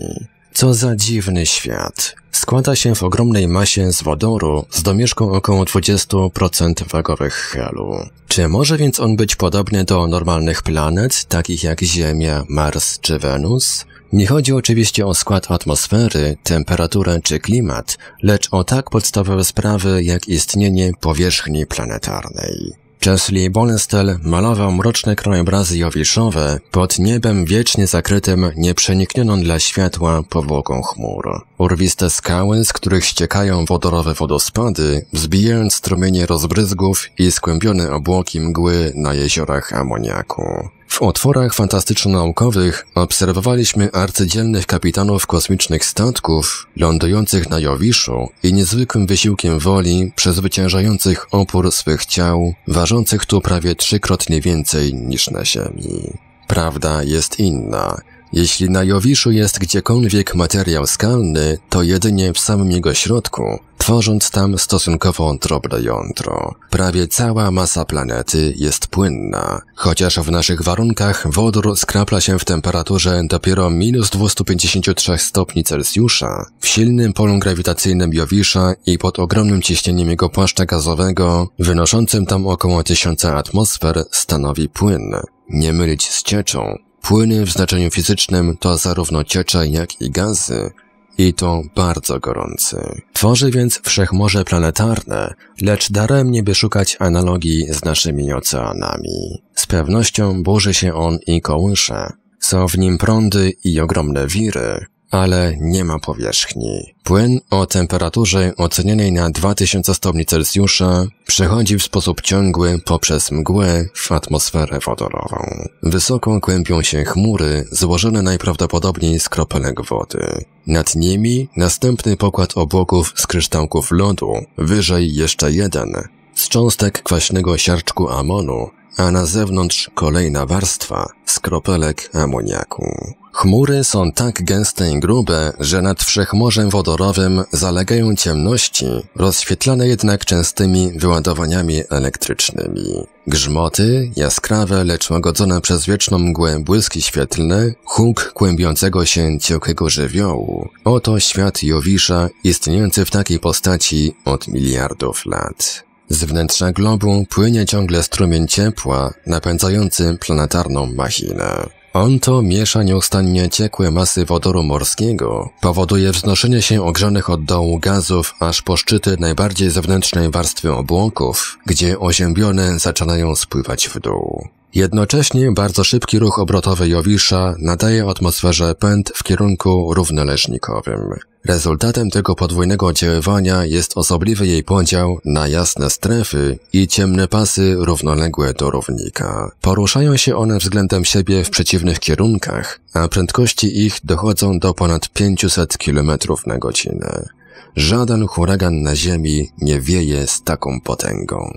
Co za dziwny świat. Składa się w ogromnej masie z wodoru z domieszką około 20% wagowych helu. Czy może więc on być podobny do normalnych planet, takich jak Ziemia, Mars czy Wenus? Nie chodzi oczywiście o skład atmosfery, temperaturę czy klimat, lecz o tak podstawowe sprawy jak istnienie powierzchni planetarnej. Chesley Bonestell malował mroczne krajobrazy jowiszowe pod niebem wiecznie zakrytym, nieprzeniknioną dla światła powłoką chmur. Urwiste skały, z których ściekają wodorowe wodospady, wzbijając strumienie rozbryzgów i skłębione obłoki mgły na jeziorach amoniaku. W otworach fantastyczno-naukowych obserwowaliśmy arcydzielnych kapitanów kosmicznych statków lądujących na Jowiszu i niezwykłym wysiłkiem woli przezwyciężających opór swych ciał, ważących tu prawie trzykrotnie więcej niż na Ziemi. Prawda jest inna. Jeśli na Jowiszu jest gdziekolwiek materiał skalny, to jedynie w samym jego środku, tworząc tam stosunkowo drobne jądro. Prawie cała masa planety jest płynna, chociaż w naszych warunkach wodór skrapla się w temperaturze dopiero minus 253 stopni Celsjusza, w silnym polu grawitacyjnym Jowisza i pod ogromnym ciśnieniem jego płaszcza gazowego, wynoszącym tam około 1000 atmosfer, stanowi płyn. Nie mylić z cieczą, Płyny w znaczeniu fizycznym to zarówno ciecze, jak i gazy, i to bardzo gorący. Tworzy więc wszechmorze planetarne, lecz daremnie by szukać analogii z naszymi oceanami. Z pewnością burzy się on i kołysze. Są w nim prądy i ogromne wiry, ale nie ma powierzchni. Płyn o temperaturze ocenianej na 2000 stopni Celsjusza przechodzi w sposób ciągły poprzez mgłę w atmosferę wodorową. Wysoko kłębią się chmury złożone najprawdopodobniej z kropelek wody. Nad nimi następny pokład obłoków z kryształków lodu, wyżej jeszcze jeden, z cząstek kwaśnego siarczku amonu a na zewnątrz kolejna warstwa skropelek amoniaku. Chmury są tak gęste i grube, że nad wszechmorzem wodorowym zalegają ciemności, rozświetlane jednak częstymi wyładowaniami elektrycznymi. Grzmoty, jaskrawe, lecz łagodzone przez wieczną mgłę błyski świetlne, huk kłębiącego się ciekłego żywiołu. Oto świat Jowisza, istniejący w takiej postaci od miliardów lat. Z wnętrza globu płynie ciągle strumień ciepła, napędzający planetarną machinę. On to miesza nieustannie ciekłe masy wodoru morskiego, powoduje wznoszenie się ogrzanych od dołu gazów aż po szczyty najbardziej zewnętrznej warstwy obłoków, gdzie oziębione zaczynają spływać w dół. Jednocześnie bardzo szybki ruch obrotowy Jowisza nadaje atmosferze pęd w kierunku równoleżnikowym. Rezultatem tego podwójnego oddziaływania jest osobliwy jej podział na jasne strefy i ciemne pasy równoległe do równika. Poruszają się one względem siebie w przeciwnych kierunkach, a prędkości ich dochodzą do ponad 500 km na godzinę. Żaden huragan na Ziemi nie wieje z taką potęgą.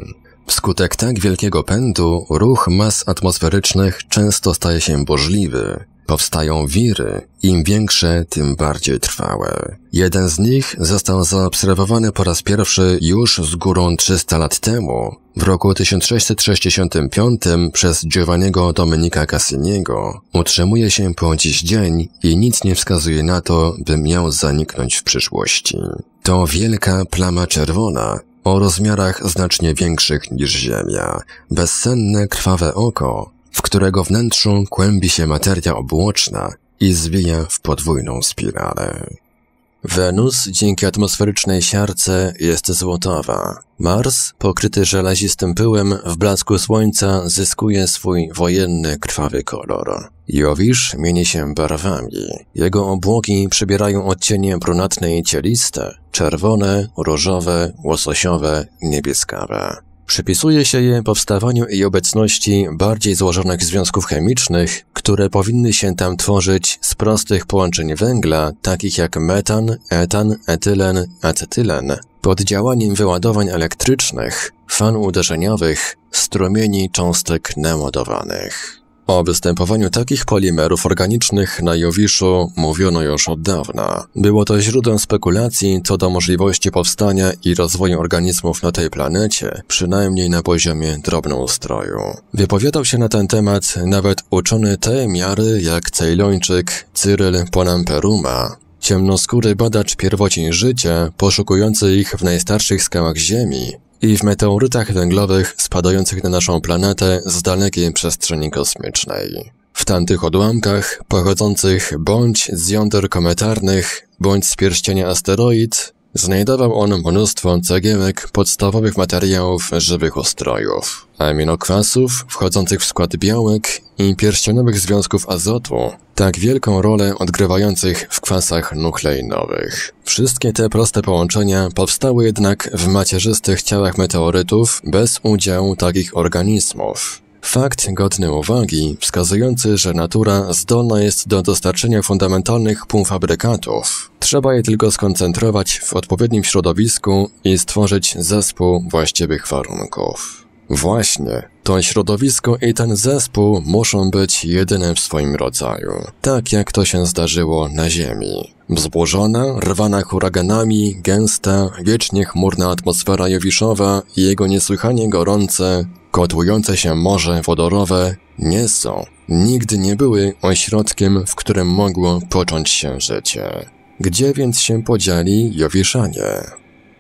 Wskutek tak wielkiego pędu ruch mas atmosferycznych często staje się burzliwy. Powstają wiry, im większe, tym bardziej trwałe. Jeden z nich został zaobserwowany po raz pierwszy już z górą 300 lat temu, w roku 1665 przez Giovanniego Dominika Cassiniego. Utrzymuje się po dziś dzień i nic nie wskazuje na to, by miał zaniknąć w przyszłości. To wielka plama czerwona, o rozmiarach znacznie większych niż Ziemia, bezsenne krwawe oko, w którego wnętrzu kłębi się materia obłoczna i zwija w podwójną spiralę. Wenus dzięki atmosferycznej siarce jest złotowa. Mars, pokryty żelazistym pyłem, w blasku słońca zyskuje swój wojenny krwawy kolor. Jowisz mieni się barwami. Jego obłoki przybierają odcienie brunatne i cieliste, czerwone, różowe, łososiowe, niebieskawe. Przypisuje się je powstawaniu i obecności bardziej złożonych związków chemicznych, które powinny się tam tworzyć z prostych połączeń węgla, takich jak metan, etan, etylen, acetylen, pod działaniem wyładowań elektrycznych, fan uderzeniowych, strumieni cząstek naładowanych. O występowaniu takich polimerów organicznych na Jowiszu mówiono już od dawna. Było to źródłem spekulacji co do możliwości powstania i rozwoju organizmów na tej planecie, przynajmniej na poziomie drobnoustroju. Wypowiadał się na ten temat nawet uczony tej miary jak Cejlończyk Cyril Ponamperuma, Ciemnoskóry badacz pierwocin życia, poszukujący ich w najstarszych skałach Ziemi, i w meteorytach węglowych spadających na naszą planetę z dalekiej przestrzeni kosmicznej. W tamtych odłamkach, pochodzących bądź z jąder kometarnych, bądź z pierścienia asteroid, Znajdował on mnóstwo cegiełek, podstawowych materiałów żywych ustrojów, aminokwasów wchodzących w skład białek i pierścionowych związków azotu, tak wielką rolę odgrywających w kwasach nukleinowych. Wszystkie te proste połączenia powstały jednak w macierzystych ciałach meteorytów bez udziału takich organizmów. Fakt godny uwagi, wskazujący, że natura zdolna jest do dostarczenia fundamentalnych półfabrykatów. Trzeba je tylko skoncentrować w odpowiednim środowisku i stworzyć zespół właściwych warunków. Właśnie, to środowisko i ten zespół muszą być jedynym w swoim rodzaju, tak jak to się zdarzyło na Ziemi. Wzburzona, rwana huraganami, gęsta, wiecznie chmurna atmosfera jowiszowa i jego niesłychanie gorące, kotłujące się morze wodorowe nie są, nigdy nie były ośrodkiem, w którym mogło począć się życie. Gdzie więc się podzieli Jowiszanie?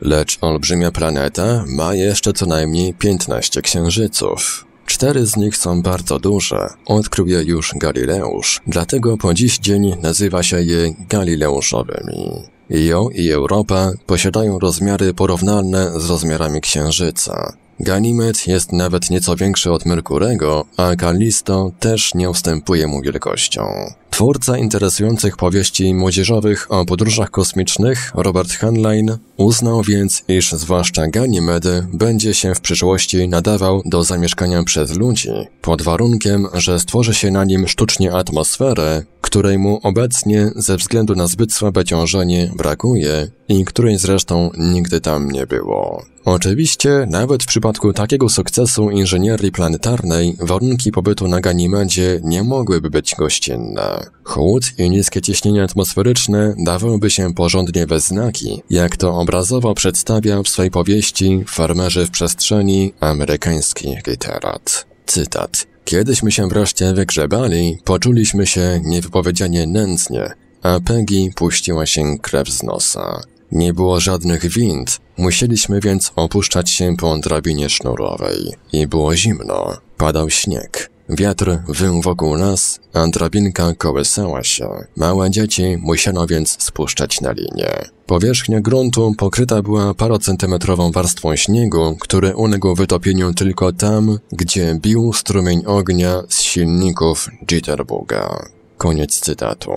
Lecz olbrzymia planeta ma jeszcze co najmniej 15 księżyców. Cztery z nich są bardzo duże, odkrył je już Galileusz, dlatego po dziś dzień nazywa się je Galileuszowymi. Io i Europa posiadają rozmiary porównalne z rozmiarami Księżyca. Ganymed jest nawet nieco większy od Merkurego, a Kalisto też nie ustępuje mu wielkością. Twórca interesujących powieści młodzieżowych o podróżach kosmicznych, Robert Heinlein, uznał więc, iż zwłaszcza Ganymedy będzie się w przyszłości nadawał do zamieszkania przez ludzi, pod warunkiem, że stworzy się na nim sztucznie atmosferę, której mu obecnie ze względu na zbyt słabe ciążenie brakuje i której zresztą nigdy tam nie było. Oczywiście, nawet w przypadku takiego sukcesu inżynierii planetarnej, warunki pobytu na Ganimedzie nie mogłyby być gościnne. Chłód i niskie ciśnienie atmosferyczne dawałyby się porządnie we znaki, jak to obrazowo przedstawia w swojej powieści Farmerzy w przestrzeni amerykański literat. Cytat. Kiedyśmy się wreszcie wygrzebali, poczuliśmy się niewypowiedzianie nędznie, a Peggy puściła się krew z nosa. Nie było żadnych wind, musieliśmy więc opuszczać się po drabinie sznurowej. I było zimno, padał śnieg. Wiatr wył wokół nas, a drabinka kołysała się. Małe dzieci musiano więc spuszczać na linię. Powierzchnia gruntu pokryta była parocentymetrową warstwą śniegu, który uległ wytopieniu tylko tam, gdzie bił strumień ognia z silników Jitterbuga. Koniec cytatu.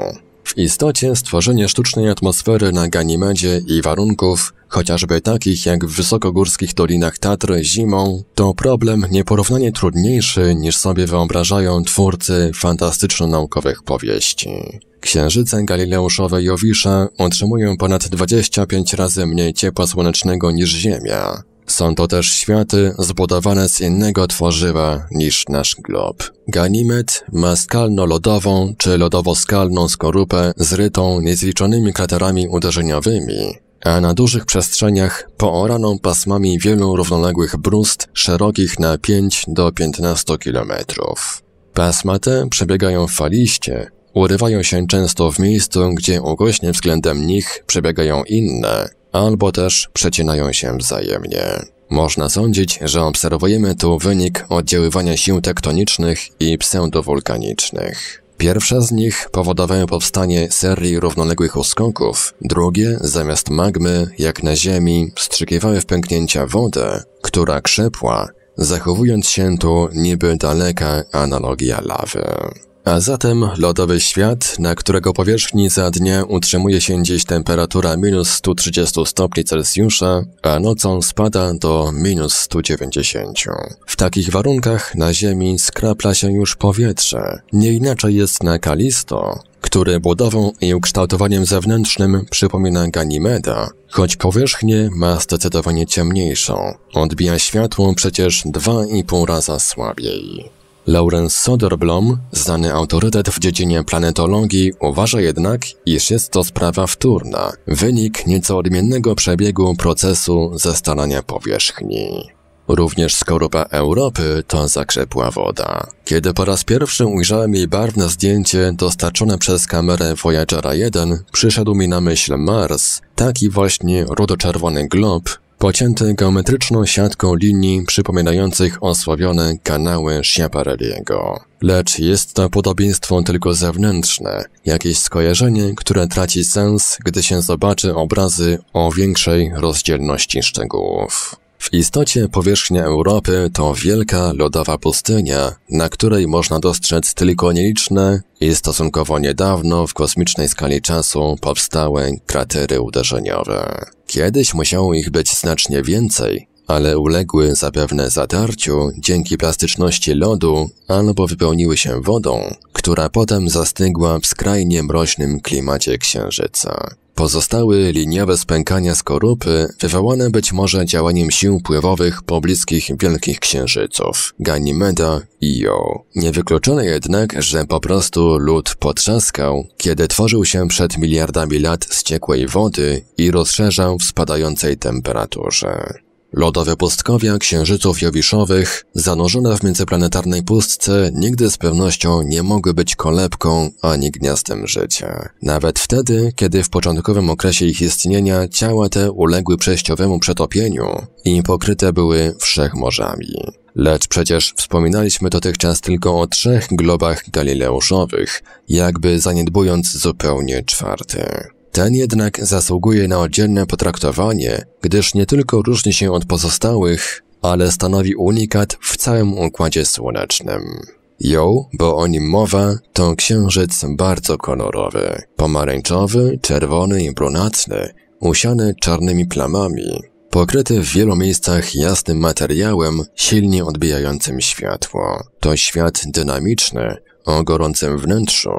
W istocie stworzenie sztucznej atmosfery na Ganimedzie i warunków, chociażby takich jak w wysokogórskich dolinach Tatry zimą, to problem nieporównanie trudniejszy niż sobie wyobrażają twórcy fantastyczno-naukowych powieści. Księżyce galileuszowe Jowisza otrzymują ponad 25 razy mniej ciepła słonecznego niż Ziemia, są to też światy zbudowane z innego tworzywa niż nasz glob. Ganimet ma skalno-lodową czy lodowo-skalną skorupę zrytą niezliczonymi kraterami uderzeniowymi, a na dużych przestrzeniach pooraną pasmami wielu równoległych brust szerokich na 5 do 15 km. Pasma te przebiegają faliście, urywają się często w miejscu, gdzie ugośnie względem nich przebiegają inne, albo też przecinają się wzajemnie. Można sądzić, że obserwujemy tu wynik oddziaływania sił tektonicznych i pseudowulkanicznych. Pierwsze z nich powodowały powstanie serii równoległych uskoków, drugie, zamiast magmy, jak na Ziemi, wstrzykiwały w pęknięcia wodę, która krzepła, zachowując się tu niby daleka analogia lawy. A zatem lodowy świat, na którego powierzchni za dnia utrzymuje się gdzieś temperatura minus 130 stopni Celsjusza, a nocą spada do minus 190. W takich warunkach na Ziemi skrapla się już powietrze. Nie inaczej jest na Kalisto, który budową i ukształtowaniem zewnętrznym przypomina Ganimeda, choć powierzchnię ma zdecydowanie ciemniejszą. Odbija światło przecież 2,5 raza słabiej. Lawrence Soderblom, znany autorytet w dziedzinie planetologii, uważa jednak, iż jest to sprawa wtórna, wynik nieco odmiennego przebiegu procesu zestalania powierzchni. Również skorupa Europy to zakrzepła woda. Kiedy po raz pierwszy ujrzałem jej barwne zdjęcie dostarczone przez kamerę Voyagera 1, przyszedł mi na myśl Mars, taki właśnie rudoczerwony glob, pocięte geometryczną siatką linii przypominających osłabione kanały Schiaparelliego. Lecz jest to podobieństwo tylko zewnętrzne, jakieś skojarzenie, które traci sens, gdy się zobaczy obrazy o większej rozdzielności szczegółów. W istocie powierzchnia Europy to wielka lodowa pustynia, na której można dostrzec tylko nieliczne i stosunkowo niedawno w kosmicznej skali czasu powstałe kratery uderzeniowe. Kiedyś musiało ich być znacznie więcej, ale uległy zapewne zatarciu dzięki plastyczności lodu albo wypełniły się wodą, która potem zastygła w skrajnie mroźnym klimacie Księżyca. Pozostały liniowe spękania skorupy wywołane być może działaniem sił pływowych pobliskich wielkich księżyców, Ganymeda i Io. Niewykluczone jednak, że po prostu lód potrzaskał, kiedy tworzył się przed miliardami lat z ciekłej wody i rozszerzał w spadającej temperaturze. Lodowe pustkowia księżyców jowiszowych, zanurzone w międzyplanetarnej pustce, nigdy z pewnością nie mogły być kolebką ani gniazdem życia. Nawet wtedy, kiedy w początkowym okresie ich istnienia ciała te uległy przejściowemu przetopieniu i pokryte były wszechmorzami. Lecz przecież wspominaliśmy dotychczas tylko o trzech globach galileuszowych, jakby zaniedbując zupełnie czwarty. Ten jednak zasługuje na oddzielne potraktowanie, gdyż nie tylko różni się od pozostałych, ale stanowi unikat w całym Układzie Słonecznym. Ją, bo o nim mowa, to księżyc bardzo kolorowy, pomarańczowy, czerwony i brunatny, usiany czarnymi plamami, pokryty w wielu miejscach jasnym materiałem silnie odbijającym światło. To świat dynamiczny, o gorącym wnętrzu,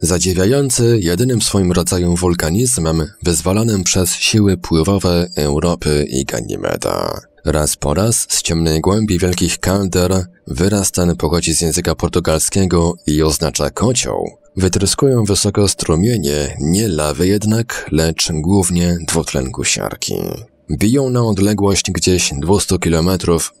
zadziwiający jedynym swoim rodzaju wulkanizmem wyzwalanym przez siły pływowe Europy i Ganymeda. Raz po raz z ciemnej głębi wielkich kalder wyraz ten pochodzi z języka portugalskiego i oznacza kocioł. Wytryskują wysoko strumienie, nie lawy jednak, lecz głównie dwutlenku siarki. Biją na odległość gdzieś 200 km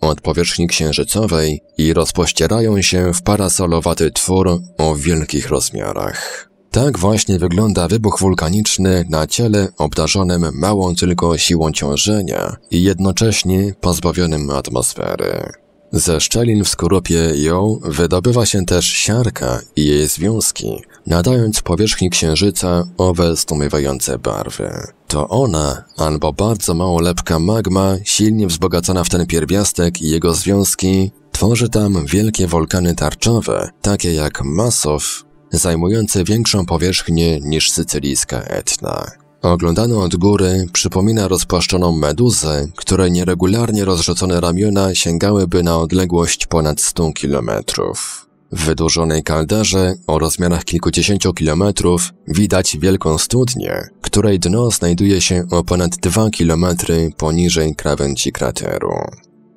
od powierzchni księżycowej i rozpościerają się w parasolowaty twór o wielkich rozmiarach. Tak właśnie wygląda wybuch wulkaniczny na ciele obdarzonym małą tylko siłą ciążenia i jednocześnie pozbawionym atmosfery. Ze szczelin w skorupie ją wydobywa się też siarka i jej związki, nadając powierzchni księżyca owe stumiewające barwy. To ona, albo bardzo mało lepka magma, silnie wzbogacona w ten pierwiastek i jego związki, tworzy tam wielkie wulkany tarczowe, takie jak Masow, zajmujące większą powierzchnię niż sycylijska Etna. Oglądano od góry przypomina rozpłaszczoną meduzę, której nieregularnie rozrzucone ramiona sięgałyby na odległość ponad 100 kilometrów. W wydłużonej kalderze o rozmiarach kilkudziesięciu kilometrów widać wielką studnię, której dno znajduje się o ponad 2 kilometry poniżej krawędzi krateru.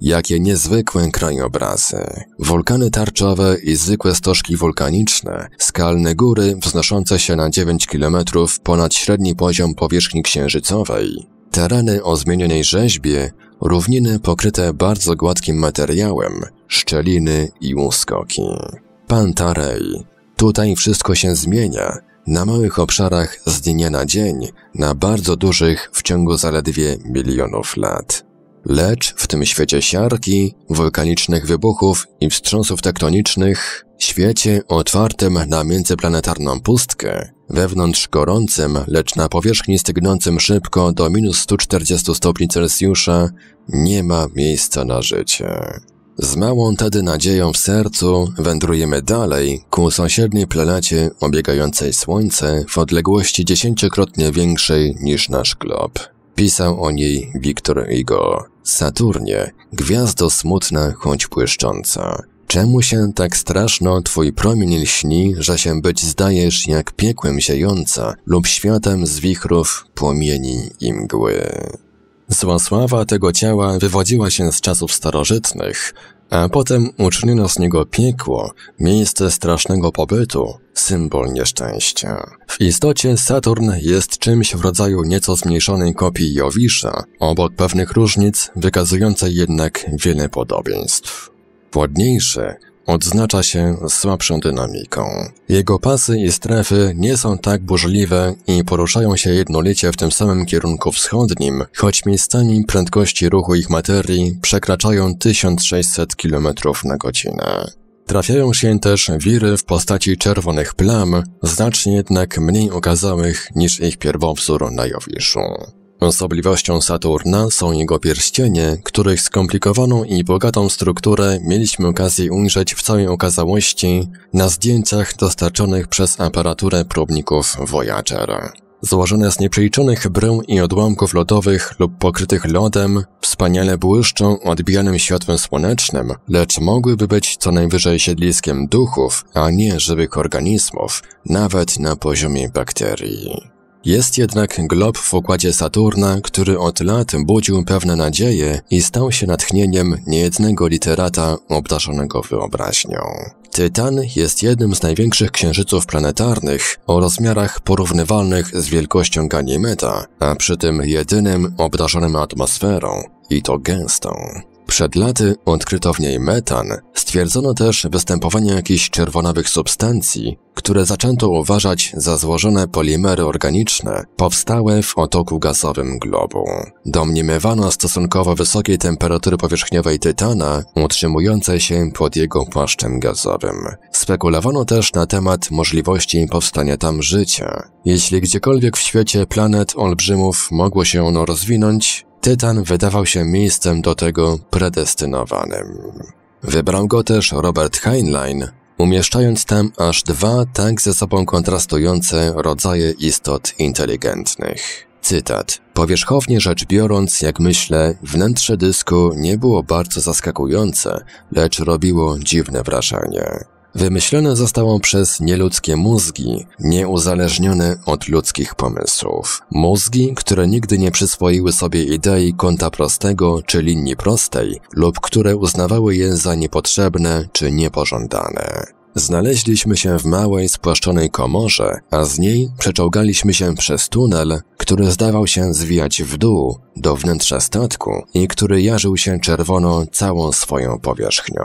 Jakie niezwykłe krajobrazy. Wulkany tarczowe i zwykłe stożki wulkaniczne, skalne góry wznoszące się na 9 km ponad średni poziom powierzchni księżycowej, tereny o zmienionej rzeźbie, równiny pokryte bardzo gładkim materiałem, szczeliny i łuskoki. Tarej, Tutaj wszystko się zmienia. Na małych obszarach z dnia na dzień, na bardzo dużych w ciągu zaledwie milionów lat. Lecz w tym świecie siarki, wulkanicznych wybuchów i wstrząsów tektonicznych, świecie otwartym na międzyplanetarną pustkę, wewnątrz gorącym, lecz na powierzchni stygnącym szybko do minus 140 stopni Celsjusza, nie ma miejsca na życie. Z małą tedy nadzieją w sercu wędrujemy dalej ku sąsiedniej planecie obiegającej Słońce w odległości dziesięciokrotnie większej niż nasz glob. Pisał o niej Wiktor Igo. Saturnie, gwiazdo smutna, choć błyszcząca. Czemu się tak straszno twój promień lśni, że się być zdajesz jak piekłem ziejąca lub światem z wichrów, płomieni i mgły? Złasława tego ciała wywodziła się z czasów starożytnych, a potem uczyniono z niego piekło, miejsce strasznego pobytu, symbol nieszczęścia. W istocie Saturn jest czymś w rodzaju nieco zmniejszonej kopii Jowisza, obok pewnych różnic wykazującej jednak wiele podobieństw. Płodniejszy, odznacza się słabszą dynamiką. Jego pasy i strefy nie są tak burzliwe i poruszają się jednolicie w tym samym kierunku wschodnim, choć miejscami prędkości ruchu ich materii przekraczają 1600 km na godzinę. Trafiają się też wiry w postaci czerwonych plam, znacznie jednak mniej okazałych niż ich pierwowzór na Jowiszu. Osobliwością Saturna są jego pierścienie, których skomplikowaną i bogatą strukturę mieliśmy okazję ujrzeć w całej okazałości na zdjęciach dostarczonych przez aparaturę próbników Voyager. Złożone z nieprzeliczonych brył i odłamków lodowych lub pokrytych lodem, wspaniale błyszczą odbijanym światłem słonecznym, lecz mogłyby być co najwyżej siedliskiem duchów, a nie żywych organizmów, nawet na poziomie bakterii. Jest jednak glob w układzie Saturna, który od lat budził pewne nadzieje i stał się natchnieniem niejednego literata obdarzonego wyobraźnią. Tytan jest jednym z największych księżyców planetarnych o rozmiarach porównywalnych z wielkością Ganymeta, a przy tym jedynym obdarzonym atmosferą, i to gęstą. Przed laty odkryto w niej metan. Stwierdzono też występowanie jakichś czerwonawych substancji, które zaczęto uważać za złożone polimery organiczne powstałe w otoku gazowym globu. Domniemywano stosunkowo wysokiej temperatury powierzchniowej tytana utrzymującej się pod jego płaszczem gazowym. Spekulowano też na temat możliwości powstania tam życia. Jeśli gdziekolwiek w świecie planet olbrzymów mogło się ono rozwinąć, Tytan wydawał się miejscem do tego predestynowanym. Wybrał go też Robert Heinlein, umieszczając tam aż dwa tak ze sobą kontrastujące rodzaje istot inteligentnych. Cytat. Powierzchownie rzecz biorąc, jak myślę, wnętrze dysku nie było bardzo zaskakujące, lecz robiło dziwne wrażenie. Wymyślone zostało przez nieludzkie mózgi, nieuzależnione od ludzkich pomysłów. Mózgi, które nigdy nie przyswoiły sobie idei kąta prostego czy linii prostej lub które uznawały je za niepotrzebne czy niepożądane. Znaleźliśmy się w małej, spłaszczonej komorze, a z niej przeczołgaliśmy się przez tunel, który zdawał się zwijać w dół do wnętrza statku i który jarzył się czerwono całą swoją powierzchnią.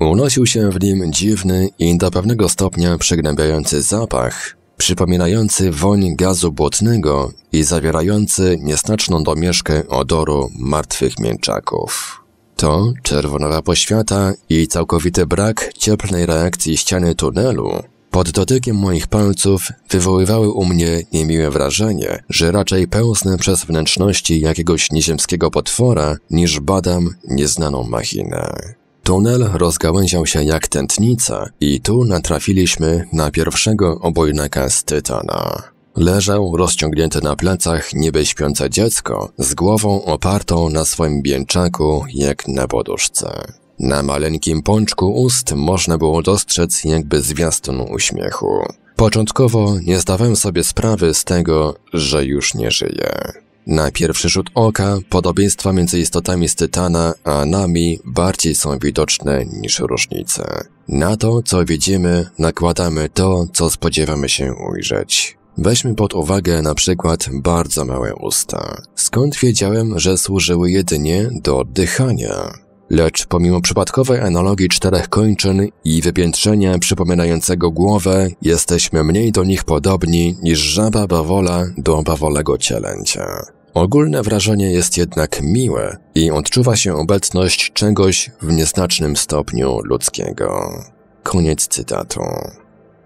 Unosił się w nim dziwny i do pewnego stopnia przygnębiający zapach, przypominający woń gazu błotnego i zawierający niesnaczną domieszkę odoru martwych mięczaków. To czerwonowa poświata i całkowity brak cieplnej reakcji ściany tunelu pod dotykiem moich palców wywoływały u mnie niemiłe wrażenie, że raczej pełznę przez wnętrzności jakiegoś nieziemskiego potwora, niż badam nieznaną machinę. Tunel rozgałęział się jak tętnica i tu natrafiliśmy na pierwszego obojnaka z tytana. Leżał rozciągnięty na plecach niby śpiące dziecko, z głową opartą na swoim bięczaku jak na poduszce. Na maleńkim pączku ust można było dostrzec jakby zwiastun uśmiechu. Początkowo nie zdawałem sobie sprawy z tego, że już nie żyje. Na pierwszy rzut oka podobieństwa między istotami z Tytana a nami bardziej są widoczne niż różnice. Na to, co widzimy, nakładamy to, co spodziewamy się ujrzeć. Weźmy pod uwagę na przykład bardzo małe usta. Skąd wiedziałem, że służyły jedynie do oddychania? Lecz pomimo przypadkowej analogii czterech kończyn i wypiętrzenia przypominającego głowę, jesteśmy mniej do nich podobni niż żaba bawola do bawolego cielęcia. Ogólne wrażenie jest jednak miłe i odczuwa się obecność czegoś w nieznacznym stopniu ludzkiego. Koniec cytatu.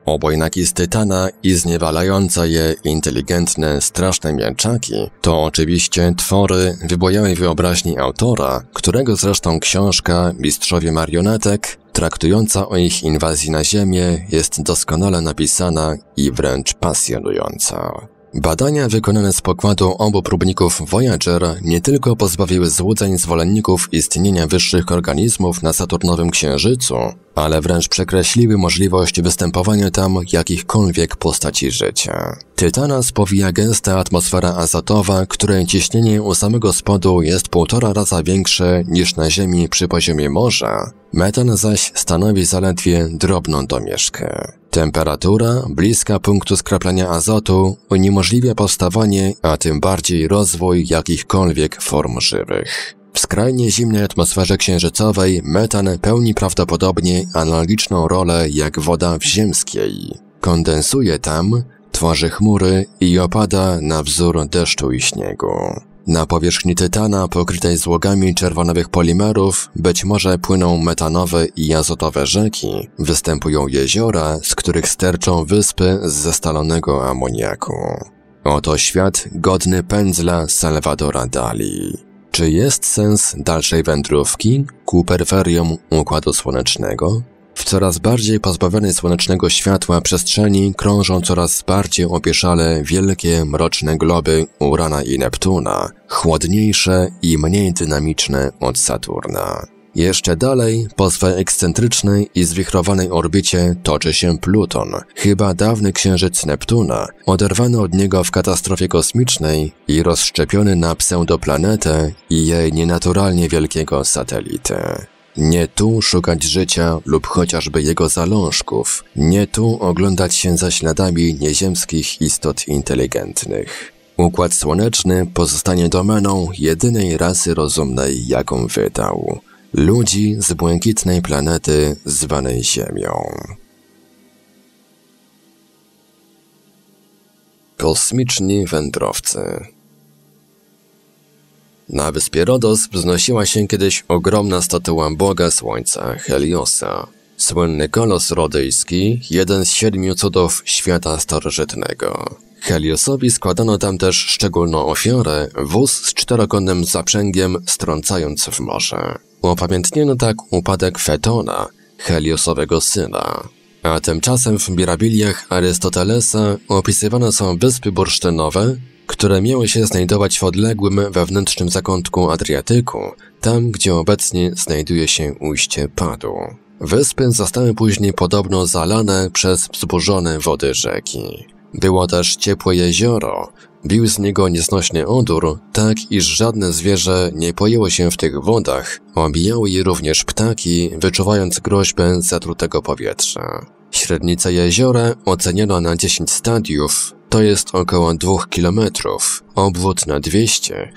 Obojnaki z tytana i zniewalające je inteligentne, straszne mięczaki to oczywiście twory wybojałej wyobraźni autora, którego zresztą książka Mistrzowie Marionetek, traktująca o ich inwazji na Ziemię, jest doskonale napisana i wręcz pasjonująca. Badania wykonane z pokładu obu próbników Voyager nie tylko pozbawiły złudzeń zwolenników istnienia wyższych organizmów na Saturnowym Księżycu, ale wręcz przekreśliły możliwość występowania tam jakichkolwiek postaci życia. Tytana spowija gęsta atmosfera azotowa, której ciśnienie u samego spodu jest półtora raza większe niż na Ziemi przy poziomie morza, metan zaś stanowi zaledwie drobną domieszkę. Temperatura bliska punktu skraplania azotu uniemożliwia powstawanie, a tym bardziej rozwój jakichkolwiek form żywych. W skrajnie zimnej atmosferze księżycowej metan pełni prawdopodobnie analogiczną rolę jak woda w ziemskiej. Kondensuje tam, tworzy chmury i opada na wzór deszczu i śniegu. Na powierzchni tytana, pokrytej złogami czerwonowych polimerów, być może płyną metanowe i azotowe rzeki, występują jeziora, z których sterczą wyspy z zestalonego amoniaku. Oto świat godny pędzla Salvadora Dali. Czy jest sens dalszej wędrówki ku perferium Układu Słonecznego? W coraz bardziej pozbawionej słonecznego światła przestrzeni krążą coraz bardziej opieszale wielkie, mroczne globy Urana i Neptuna, chłodniejsze i mniej dynamiczne od Saturna. Jeszcze dalej, po swej ekscentrycznej i zwichrowanej orbicie toczy się Pluton, chyba dawny księżyc Neptuna, oderwany od niego w katastrofie kosmicznej i rozszczepiony na pseudoplanetę i jej nienaturalnie wielkiego satelity. Nie tu szukać życia lub chociażby jego zalążków, nie tu oglądać się za śladami nieziemskich istot inteligentnych. Układ słoneczny pozostanie domeną jedynej rasy rozumnej, jaką wydał ludzi z błękitnej planety zwanej Ziemią. Kosmiczni wędrowcy na wyspie Rodos wznosiła się kiedyś ogromna statua boga słońca Heliosa. Słynny kolos rodyjski, jeden z siedmiu cudów świata starożytnego. Heliosowi składano tam też szczególną ofiarę, wóz z czterokonnym zaprzęgiem strącając w morze. Upamiętniono tak upadek Fetona, Heliosowego syna. A tymczasem w Mirabiliach Arystotelesa opisywane są wyspy bursztynowe, które miały się znajdować w odległym wewnętrznym zakątku Adriatyku, tam gdzie obecnie znajduje się ujście padu. Wyspy zostały później podobno zalane przez wzburzone wody rzeki. Było też ciepłe jezioro, bił z niego nieznośny odór, tak iż żadne zwierzę nie pojęło się w tych wodach, obijały je również ptaki, wyczuwając groźbę zatrutego powietrza. Średnica jeziora oceniono na 10 stadiów, to jest około 2 km, obwód na 200.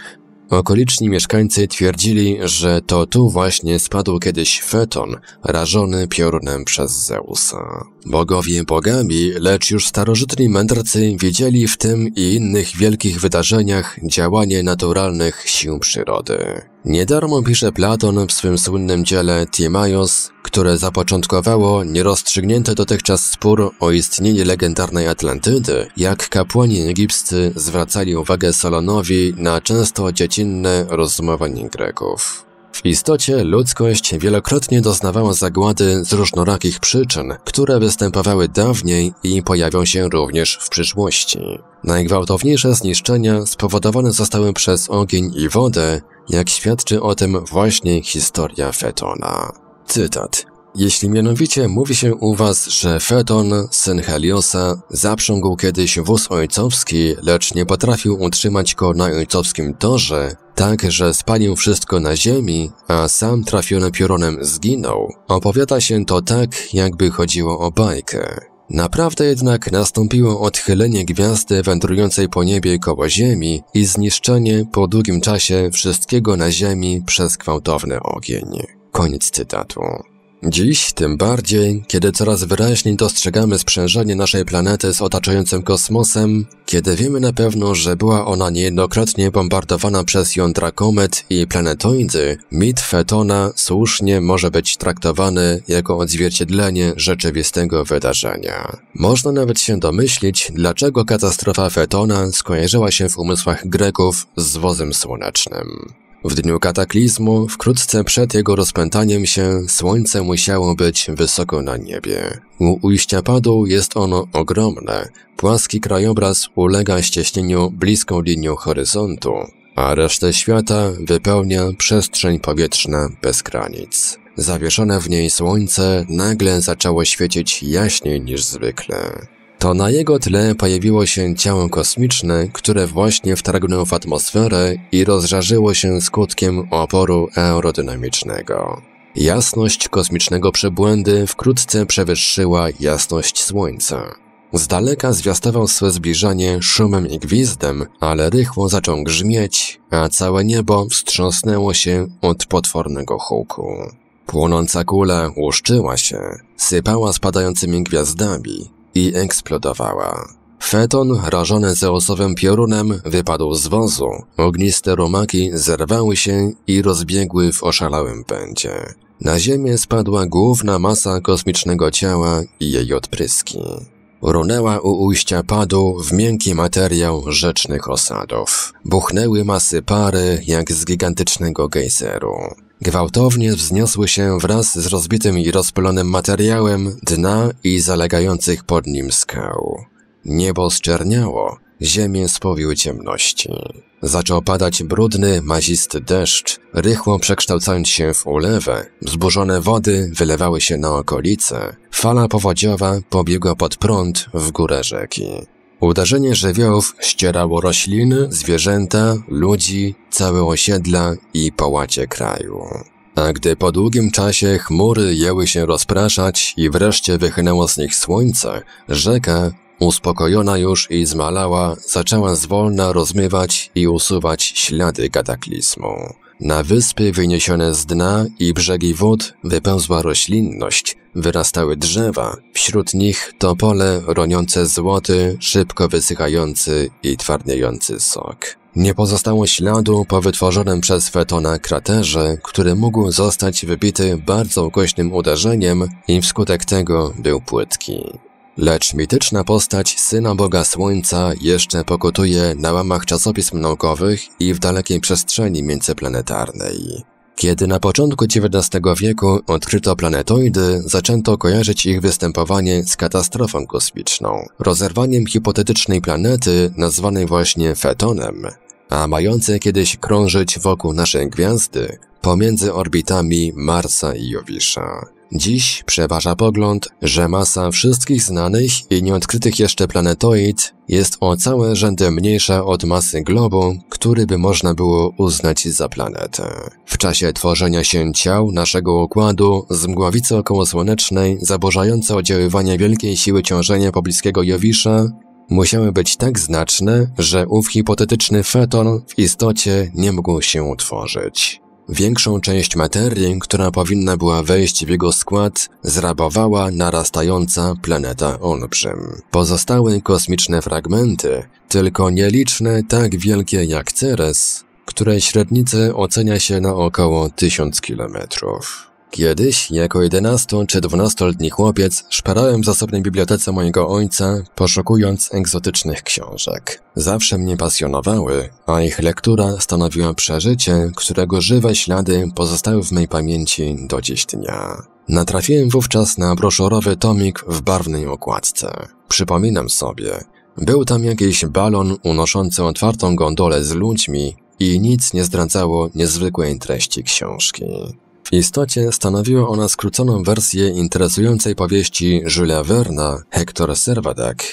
Okoliczni mieszkańcy twierdzili, że to tu właśnie spadł kiedyś Feton, rażony piorunem przez Zeusa. Bogowie bogami, lecz już starożytni mędrcy widzieli w tym i innych wielkich wydarzeniach działanie naturalnych sił przyrody. Niedarmo pisze Platon w swym słynnym dziele Timaios, które zapoczątkowało nierozstrzygnięty dotychczas spór o istnienie legendarnej Atlantydy, jak kapłani egipscy zwracali uwagę Solonowi na często dziecinne rozumowanie Greków. W istocie ludzkość wielokrotnie doznawała zagłady z różnorakich przyczyn, które występowały dawniej i pojawią się również w przyszłości. Najgwałtowniejsze zniszczenia spowodowane zostały przez ogień i wodę, jak świadczy o tym właśnie historia Fetona. Cytat. Jeśli mianowicie mówi się u was, że Feton, syn Heliosa, zaprzągł kiedyś wóz ojcowski, lecz nie potrafił utrzymać go na ojcowskim torze, tak, że spalił wszystko na ziemi, a sam trafiony piorunem zginął, opowiada się to tak, jakby chodziło o bajkę. Naprawdę jednak nastąpiło odchylenie gwiazdy wędrującej po niebie koło Ziemi i zniszczenie po długim czasie wszystkiego na Ziemi przez gwałtowny ogień. Koniec cytatu. Dziś tym bardziej, kiedy coraz wyraźniej dostrzegamy sprzężenie naszej planety z otaczającym kosmosem, kiedy wiemy na pewno, że była ona niejednokrotnie bombardowana przez jądra komet i planetoidy, mit Fetona słusznie może być traktowany jako odzwierciedlenie rzeczywistego wydarzenia. Można nawet się domyślić, dlaczego katastrofa Fetona skojarzyła się w umysłach Greków z wozem słonecznym. W dniu kataklizmu, wkrótce przed jego rozpętaniem się, słońce musiało być wysoko na niebie. U ujścia padu jest ono ogromne, płaski krajobraz ulega ścieśnieniu bliską linią horyzontu, a resztę świata wypełnia przestrzeń powietrzna bez granic. Zawieszone w niej słońce nagle zaczęło świecić jaśniej niż zwykle to na jego tle pojawiło się ciało kosmiczne, które właśnie wtargnęło w atmosferę i rozżarzyło się skutkiem oporu aerodynamicznego. Jasność kosmicznego przebłędy wkrótce przewyższyła jasność Słońca. Z daleka zwiastował swe zbliżanie szumem i gwizdem, ale rychło zaczął grzmieć, a całe niebo wstrząsnęło się od potwornego huku. Płonąca kula łuszczyła się, sypała spadającymi gwiazdami, i eksplodowała. Feton, rażony zeosowym piorunem, wypadł z wozu. Ogniste rumaki zerwały się i rozbiegły w oszalałym pędzie. Na ziemię spadła główna masa kosmicznego ciała i jej odpryski. Runęła u ujścia padu w miękki materiał rzecznych osadów. Buchnęły masy pary jak z gigantycznego gejzeru. Gwałtownie wzniosły się wraz z rozbitym i rozpylonym materiałem dna i zalegających pod nim skał. Niebo zczerniało, ziemię spowiły ciemności. Zaczął padać brudny, mazisty deszcz, rychło przekształcając się w ulewę. Zburzone wody wylewały się na okolice. Fala powodziowa pobiegła pod prąd w górę rzeki. Uderzenie żywiołów ścierało rośliny, zwierzęta, ludzi, całe osiedla i pałacie kraju. A gdy po długim czasie chmury jęły się rozpraszać i wreszcie wychnęło z nich słońce, rzeka, uspokojona już i zmalała, zaczęła zwolna rozmywać i usuwać ślady kataklizmu. Na wyspy wyniesione z dna i brzegi wód wypełzła roślinność, wyrastały drzewa, wśród nich topole roniące złoty, szybko wysychający i twardniejący sok. Nie pozostało śladu po wytworzonym przez Fetona kraterze, który mógł zostać wybity bardzo głośnym uderzeniem i wskutek tego był płytki. Lecz mityczna postać Syna Boga Słońca jeszcze pokutuje na łamach czasopism naukowych i w dalekiej przestrzeni międzyplanetarnej. Kiedy na początku XIX wieku odkryto planetoidy, zaczęto kojarzyć ich występowanie z katastrofą kosmiczną, rozerwaniem hipotetycznej planety nazwanej właśnie fetonem, a mającej kiedyś krążyć wokół naszej gwiazdy pomiędzy orbitami Marsa i Jowisza. Dziś przeważa pogląd, że masa wszystkich znanych i nieodkrytych jeszcze planetoid jest o całe rzędy mniejsza od masy globu, który by można było uznać za planetę. W czasie tworzenia się ciał naszego układu z mgławicy okołosłonecznej zaburzające oddziaływanie wielkiej siły ciążenia pobliskiego Jowisza musiały być tak znaczne, że ów hipotetyczny feton w istocie nie mógł się utworzyć. Większą część materii, która powinna była wejść w jego skład, zrabowała narastająca planeta Olbrzym. Pozostałe kosmiczne fragmenty, tylko nieliczne tak wielkie jak Ceres, której średnicę ocenia się na około 1000 kilometrów. Kiedyś, jako 11 czy 12-letni chłopiec, szperałem w zasobnej bibliotece mojego ojca, poszukując egzotycznych książek. Zawsze mnie pasjonowały, a ich lektura stanowiła przeżycie, którego żywe ślady pozostały w mojej pamięci do dziś dnia. Natrafiłem wówczas na broszurowy tomik w barwnej okładce. Przypominam sobie, był tam jakiś balon unoszący otwartą gondolę z ludźmi i nic nie zdradzało niezwykłej treści książki. W istocie stanowiła ona skróconą wersję interesującej powieści Julesa Verna Hector Servadek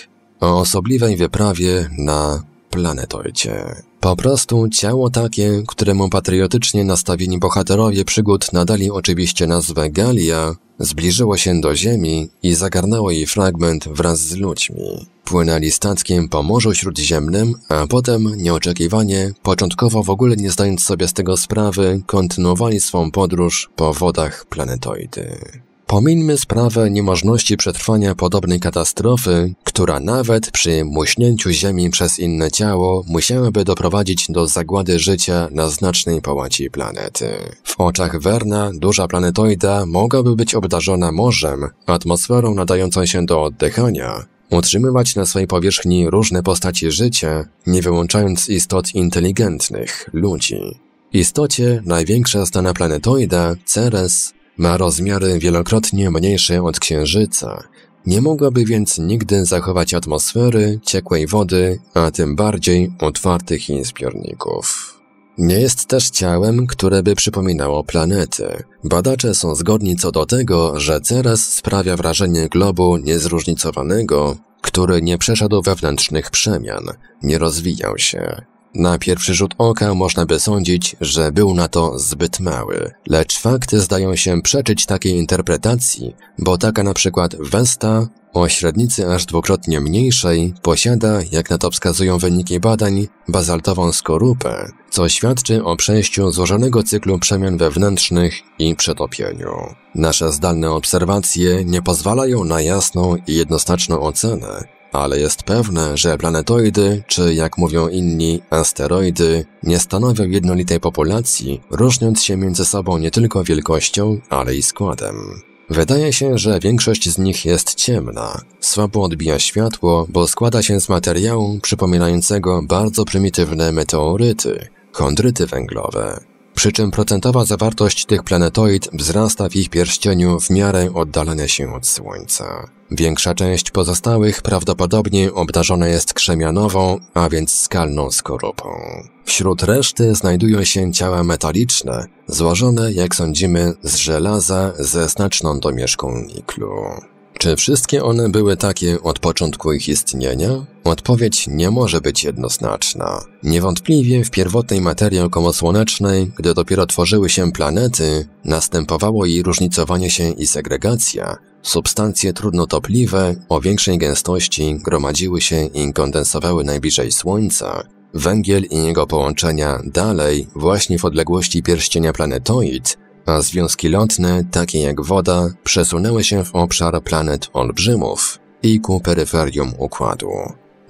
o osobliwej wyprawie na planetoidzie. Po prostu ciało takie, któremu patriotycznie nastawieni bohaterowie przygód nadali oczywiście nazwę Galia, zbliżyło się do ziemi i zagarnęło jej fragment wraz z ludźmi. Płynęli statkiem po Morzu Śródziemnym, a potem, nieoczekiwanie, początkowo w ogóle nie zdając sobie z tego sprawy, kontynuowali swą podróż po wodach planetoidy. Pomińmy sprawę niemożności przetrwania podobnej katastrofy, która nawet przy muśnięciu Ziemi przez inne ciało musiałaby doprowadzić do zagłady życia na znacznej połaci planety. W oczach Werna duża planetoida mogłaby być obdarzona morzem, atmosferą nadającą się do oddychania, utrzymywać na swojej powierzchni różne postaci życia, nie wyłączając istot inteligentnych, ludzi. Istocie największa znana planetoida, Ceres, ma rozmiary wielokrotnie mniejsze od Księżyca, nie mogłaby więc nigdy zachować atmosfery, ciekłej wody, a tym bardziej otwartych jej zbiorników. Nie jest też ciałem, które by przypominało planety. Badacze są zgodni co do tego, że Ceres sprawia wrażenie globu niezróżnicowanego, który nie przeszedł wewnętrznych przemian, nie rozwijał się. Na pierwszy rzut oka można by sądzić, że był na to zbyt mały, lecz fakty zdają się przeczyć takiej interpretacji, bo taka na przykład Vesta o średnicy aż dwukrotnie mniejszej posiada, jak na to wskazują wyniki badań, bazaltową skorupę, co świadczy o przejściu złożonego cyklu przemian wewnętrznych i przetopieniu. Nasze zdalne obserwacje nie pozwalają na jasną i jednoznaczną ocenę, ale jest pewne, że planetoidy, czy jak mówią inni, asteroidy, nie stanowią jednolitej populacji, różniąc się między sobą nie tylko wielkością, ale i składem. Wydaje się, że większość z nich jest ciemna, słabo odbija światło, bo składa się z materiału przypominającego bardzo prymitywne meteoryty, chondryty węglowe przy czym procentowa zawartość tych planetoid wzrasta w ich pierścieniu w miarę oddalania się od Słońca. Większa część pozostałych prawdopodobnie obdarzona jest krzemianową, a więc skalną skorupą. Wśród reszty znajdują się ciała metaliczne, złożone, jak sądzimy, z żelaza ze znaczną domieszką niklu. Czy wszystkie one były takie od początku ich istnienia? Odpowiedź nie może być jednoznaczna. Niewątpliwie w pierwotnej materii okołosłonecznej, gdy dopiero tworzyły się planety, następowało jej różnicowanie się i segregacja. Substancje trudnotopliwe o większej gęstości gromadziły się i kondensowały najbliżej Słońca, Węgiel i jego połączenia dalej, właśnie w odległości pierścienia planetoid, a związki lotne, takie jak woda, przesunęły się w obszar planet olbrzymów i ku peryferium układu.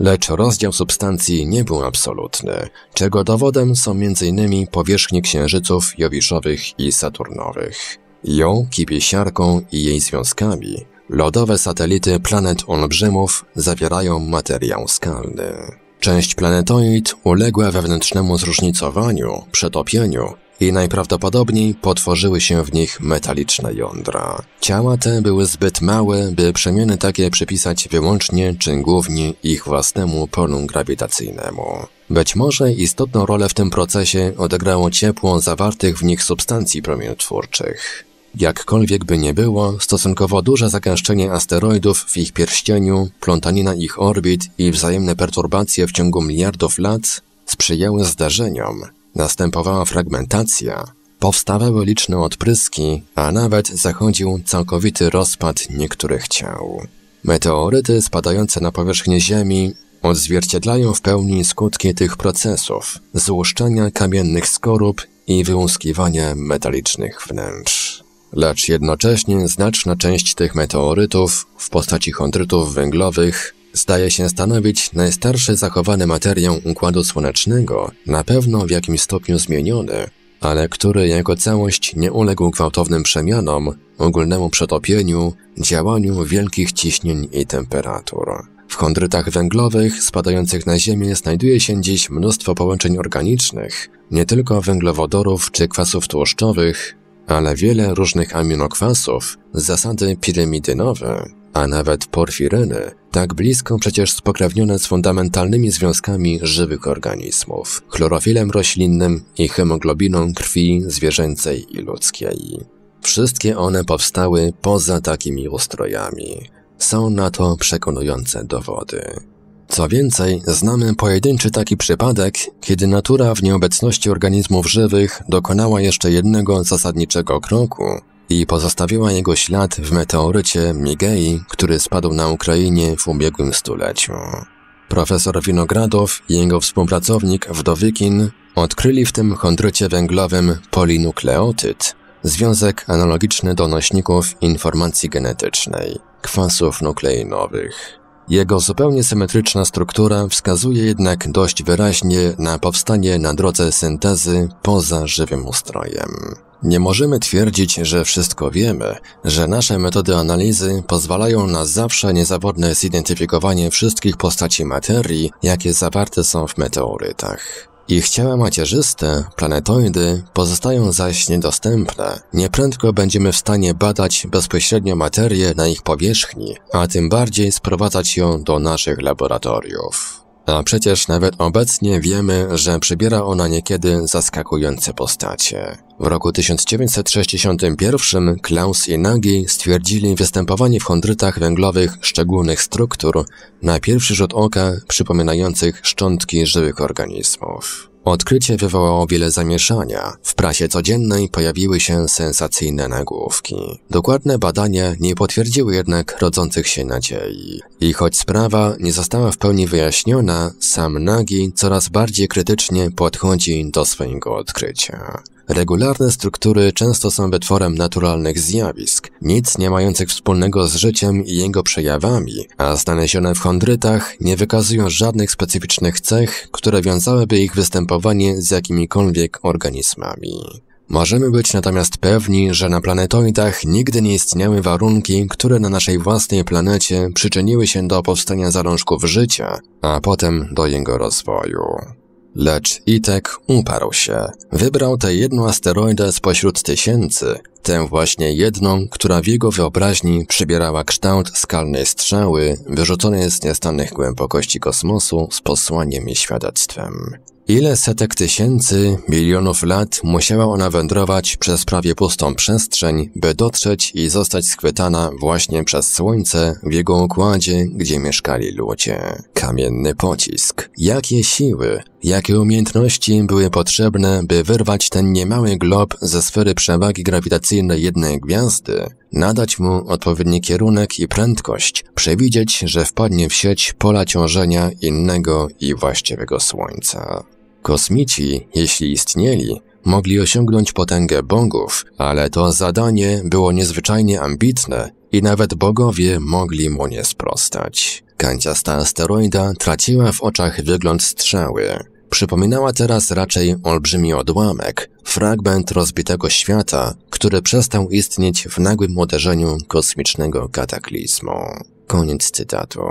Lecz rozdział substancji nie był absolutny, czego dowodem są m.in. powierzchnie księżyców Jowiszowych i Saturnowych. Ją kipi siarką i jej związkami. Lodowe satelity planet olbrzymów zawierają materiał skalny. Część planetoid uległa wewnętrznemu zróżnicowaniu, przetopieniu i najprawdopodobniej potworzyły się w nich metaliczne jądra. Ciała te były zbyt małe, by przemiany takie przypisać wyłącznie czy głównie ich własnemu polu grawitacyjnemu. Być może istotną rolę w tym procesie odegrało ciepło zawartych w nich substancji promieniotwórczych. Jakkolwiek by nie było, stosunkowo duże zagęszczenie asteroidów w ich pierścieniu, plątanina ich orbit i wzajemne perturbacje w ciągu miliardów lat sprzyjały zdarzeniom, Następowała fragmentacja, powstawały liczne odpryski, a nawet zachodził całkowity rozpad niektórych ciał. Meteoryty spadające na powierzchnię Ziemi odzwierciedlają w pełni skutki tych procesów, złuszczania kamiennych skorup i wyłuskiwania metalicznych wnętrz. Lecz jednocześnie znaczna część tych meteorytów w postaci chondrytów węglowych zdaje się stanowić najstarszy zachowany materiał Układu Słonecznego, na pewno w jakimś stopniu zmieniony, ale który jako całość nie uległ gwałtownym przemianom, ogólnemu przetopieniu, działaniu wielkich ciśnień i temperatur. W chondrytach węglowych spadających na Ziemię znajduje się dziś mnóstwo połączeń organicznych, nie tylko węglowodorów czy kwasów tłuszczowych, ale wiele różnych aminokwasów z zasady pirimidynowe, a nawet porfiryny, tak blisko przecież spokrewnione z fundamentalnymi związkami żywych organizmów, chlorofilem roślinnym i hemoglobiną krwi zwierzęcej i ludzkiej. Wszystkie one powstały poza takimi ustrojami. Są na to przekonujące dowody. Co więcej, znamy pojedynczy taki przypadek, kiedy natura w nieobecności organizmów żywych dokonała jeszcze jednego zasadniczego kroku i pozostawiła jego ślad w meteorycie Migei, który spadł na Ukrainie w ubiegłym stuleciu. Profesor Winogradow i jego współpracownik Wdowikin odkryli w tym chondrycie węglowym polinukleotyd, związek analogiczny do nośników informacji genetycznej, kwasów nukleinowych. Jego zupełnie symetryczna struktura wskazuje jednak dość wyraźnie na powstanie na drodze syntezy poza żywym ustrojem. Nie możemy twierdzić, że wszystko wiemy, że nasze metody analizy pozwalają na zawsze niezawodne zidentyfikowanie wszystkich postaci materii, jakie zawarte są w meteorytach. Ich ciała macierzyste, planetoidy, pozostają zaś niedostępne. Nieprędko będziemy w stanie badać bezpośrednio materię na ich powierzchni, a tym bardziej sprowadzać ją do naszych laboratoriów. A przecież nawet obecnie wiemy, że przybiera ona niekiedy zaskakujące postacie. W roku 1961 Klaus i Nagy stwierdzili występowanie w chondrytach węglowych szczególnych struktur, na pierwszy rzut oka przypominających szczątki żywych organizmów. Odkrycie wywołało wiele zamieszania. W prasie codziennej pojawiły się sensacyjne nagłówki. Dokładne badania nie potwierdziły jednak rodzących się nadziei. I choć sprawa nie została w pełni wyjaśniona, sam Nagi coraz bardziej krytycznie podchodzi do swojego odkrycia. Regularne struktury często są wytworem naturalnych zjawisk, nic nie mających wspólnego z życiem i jego przejawami, a znalezione w chondrytach nie wykazują żadnych specyficznych cech, które wiązałyby ich występowanie z jakimikolwiek organizmami. Możemy być natomiast pewni, że na planetoidach nigdy nie istniały warunki, które na naszej własnej planecie przyczyniły się do powstania zalążków życia, a potem do jego rozwoju. Lecz Itek uparł się. Wybrał tę jedną asteroidę spośród tysięcy, tę właśnie jedną, która w jego wyobraźni przybierała kształt skalnej strzały wyrzuconej z niestanych głębokości kosmosu z posłaniem i świadectwem. Ile setek tysięcy, milionów lat musiała ona wędrować przez prawie pustą przestrzeń, by dotrzeć i zostać schwytana właśnie przez Słońce w jego układzie, gdzie mieszkali ludzie. Kamienny pocisk. Jakie siły, jakie umiejętności były potrzebne, by wyrwać ten niemały glob ze sfery przewagi grawitacyjnej jednej gwiazdy, nadać mu odpowiedni kierunek i prędkość, przewidzieć, że wpadnie w sieć pola ciążenia innego i właściwego Słońca. Kosmici, jeśli istnieli, mogli osiągnąć potęgę bogów, ale to zadanie było niezwyczajnie ambitne i nawet bogowie mogli mu nie sprostać. Kanciasta asteroida traciła w oczach wygląd strzały przypominała teraz raczej olbrzymi odłamek, fragment rozbitego świata, który przestał istnieć w nagłym uderzeniu kosmicznego kataklizmu. Koniec cytatu.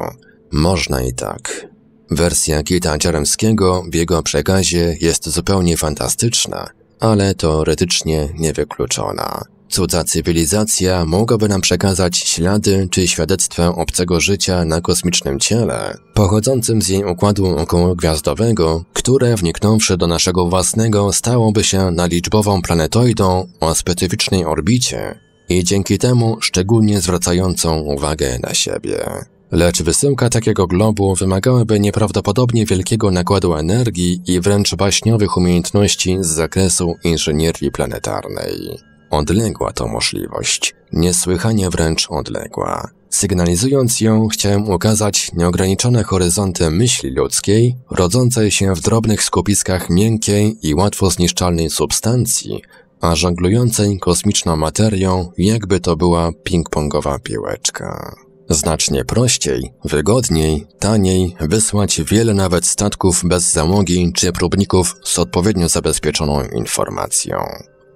Można i tak. Wersja Kita Dziaremskiego w jego przekazie jest zupełnie fantastyczna, ale teoretycznie niewykluczona. Cudza cywilizacja mogłaby nam przekazać ślady czy świadectwa obcego życia na kosmicznym ciele, pochodzącym z jej układu okołogwiazdowego, które wniknąwszy do naszego własnego stałoby się na liczbową planetoidą o specyficznej orbicie i dzięki temu szczególnie zwracającą uwagę na siebie. Lecz wysyłka takiego globu wymagałaby nieprawdopodobnie wielkiego nakładu energii i wręcz baśniowych umiejętności z zakresu inżynierii planetarnej. Odległa to możliwość, niesłychanie wręcz odległa. Sygnalizując ją, chciałem ukazać nieograniczone horyzonty myśli ludzkiej, rodzącej się w drobnych skupiskach miękkiej i łatwo zniszczalnej substancji, a żonglującej kosmiczną materią, jakby to była ping-pongowa piłeczka. Znacznie prościej, wygodniej, taniej wysłać wiele nawet statków bez załogi czy próbników z odpowiednio zabezpieczoną informacją.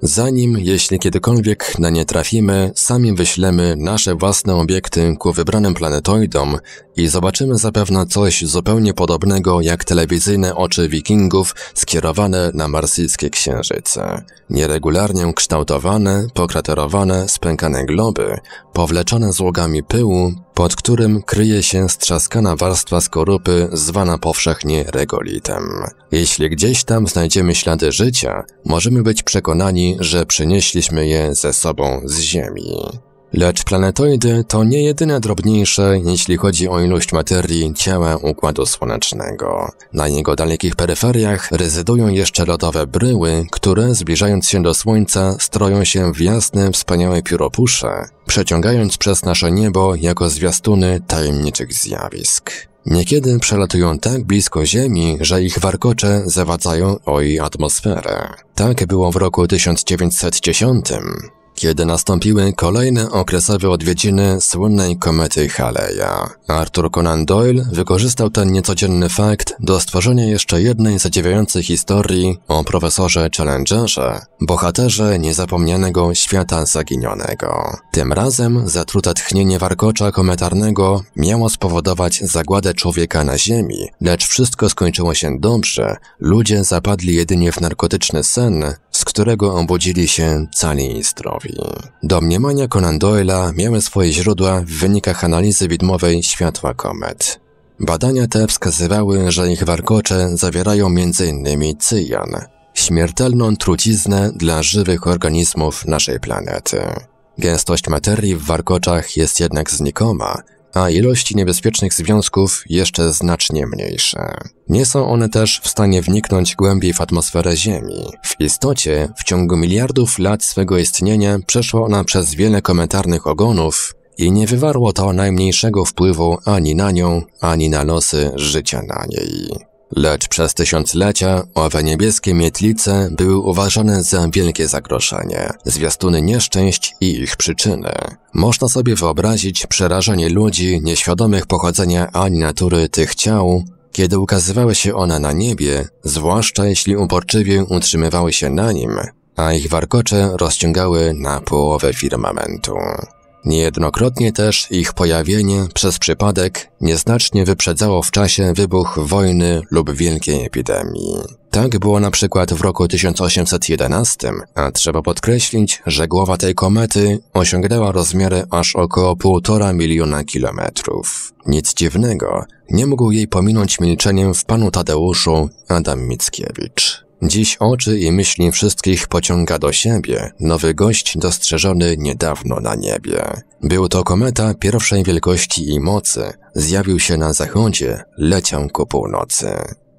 Zanim, jeśli kiedykolwiek na nie trafimy, sami wyślemy nasze własne obiekty ku wybranym planetoidom i zobaczymy zapewne coś zupełnie podobnego jak telewizyjne oczy wikingów skierowane na marsyjskie księżyce. Nieregularnie kształtowane, pokraterowane, spękane globy, powleczone złogami pyłu, pod którym kryje się strzaskana warstwa skorupy zwana powszechnie regolitem. Jeśli gdzieś tam znajdziemy ślady życia, możemy być przekonani, że przynieśliśmy je ze sobą z ziemi. Lecz planetoidy to nie jedyne drobniejsze, jeśli chodzi o ilość materii ciała Układu Słonecznego. Na jego dalekich peryferiach rezydują jeszcze lodowe bryły, które zbliżając się do Słońca stroją się w jasne, wspaniałe pióropusze, przeciągając przez nasze niebo jako zwiastuny tajemniczych zjawisk. Niekiedy przelatują tak blisko Ziemi, że ich warkocze zawadzają o jej atmosferę. Tak było w roku 1910 kiedy nastąpiły kolejne okresowe odwiedziny słynnej komety Haleja. Arthur Conan Doyle wykorzystał ten niecodzienny fakt do stworzenia jeszcze jednej zadziwiającej historii o profesorze Challengerze, bohaterze niezapomnianego świata zaginionego. Tym razem zatrute tchnienie warkocza kometarnego miało spowodować zagładę człowieka na Ziemi, lecz wszystko skończyło się dobrze, ludzie zapadli jedynie w narkotyczny sen, z którego obudzili się cali ministrowi. Domniemania Conan Doyle'a miały swoje źródła w wynikach analizy widmowej światła komet. Badania te wskazywały, że ich warkocze zawierają m.in. cyjan, śmiertelną truciznę dla żywych organizmów naszej planety. Gęstość materii w warkoczach jest jednak znikoma, a ilości niebezpiecznych związków jeszcze znacznie mniejsze. Nie są one też w stanie wniknąć głębiej w atmosferę Ziemi. W istocie, w ciągu miliardów lat swego istnienia przeszła ona przez wiele komentarnych ogonów i nie wywarło to najmniejszego wpływu ani na nią, ani na losy życia na niej. Lecz przez tysiąclecia owe niebieskie mietlice były uważane za wielkie zagrożenie, zwiastuny nieszczęść i ich przyczyny. Można sobie wyobrazić przerażenie ludzi nieświadomych pochodzenia ani natury tych ciał, kiedy ukazywały się one na niebie, zwłaszcza jeśli uporczywie utrzymywały się na nim, a ich warkocze rozciągały na połowę firmamentu. Niejednokrotnie też ich pojawienie przez przypadek nieznacznie wyprzedzało w czasie wybuch wojny lub wielkiej epidemii. Tak było na przykład w roku 1811, a trzeba podkreślić, że głowa tej komety osiągnęła rozmiary aż około 1,5 miliona kilometrów. Nic dziwnego, nie mógł jej pominąć milczeniem w panu Tadeuszu Adam Mickiewicz. Dziś oczy i myśli wszystkich pociąga do siebie nowy gość dostrzeżony niedawno na niebie. Był to kometa pierwszej wielkości i mocy, zjawił się na zachodzie, leciał ku północy.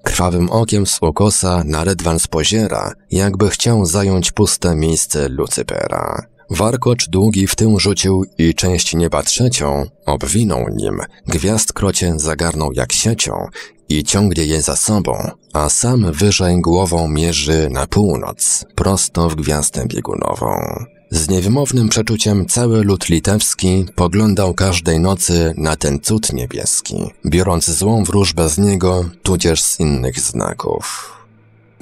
Krwawym okiem z ukosa Naredwan spoziera, jakby chciał zająć puste miejsce Lucypera. Warkocz długi w tym rzucił i część nieba trzecią obwinął nim, gwiazd krocie zagarnął jak siecią i ciągnie je za sobą, a sam wyżej głową mierzy na północ, prosto w gwiazdę biegunową. Z niewymownym przeczuciem cały lud litewski poglądał każdej nocy na ten cud niebieski, biorąc złą wróżbę z niego, tudzież z innych znaków.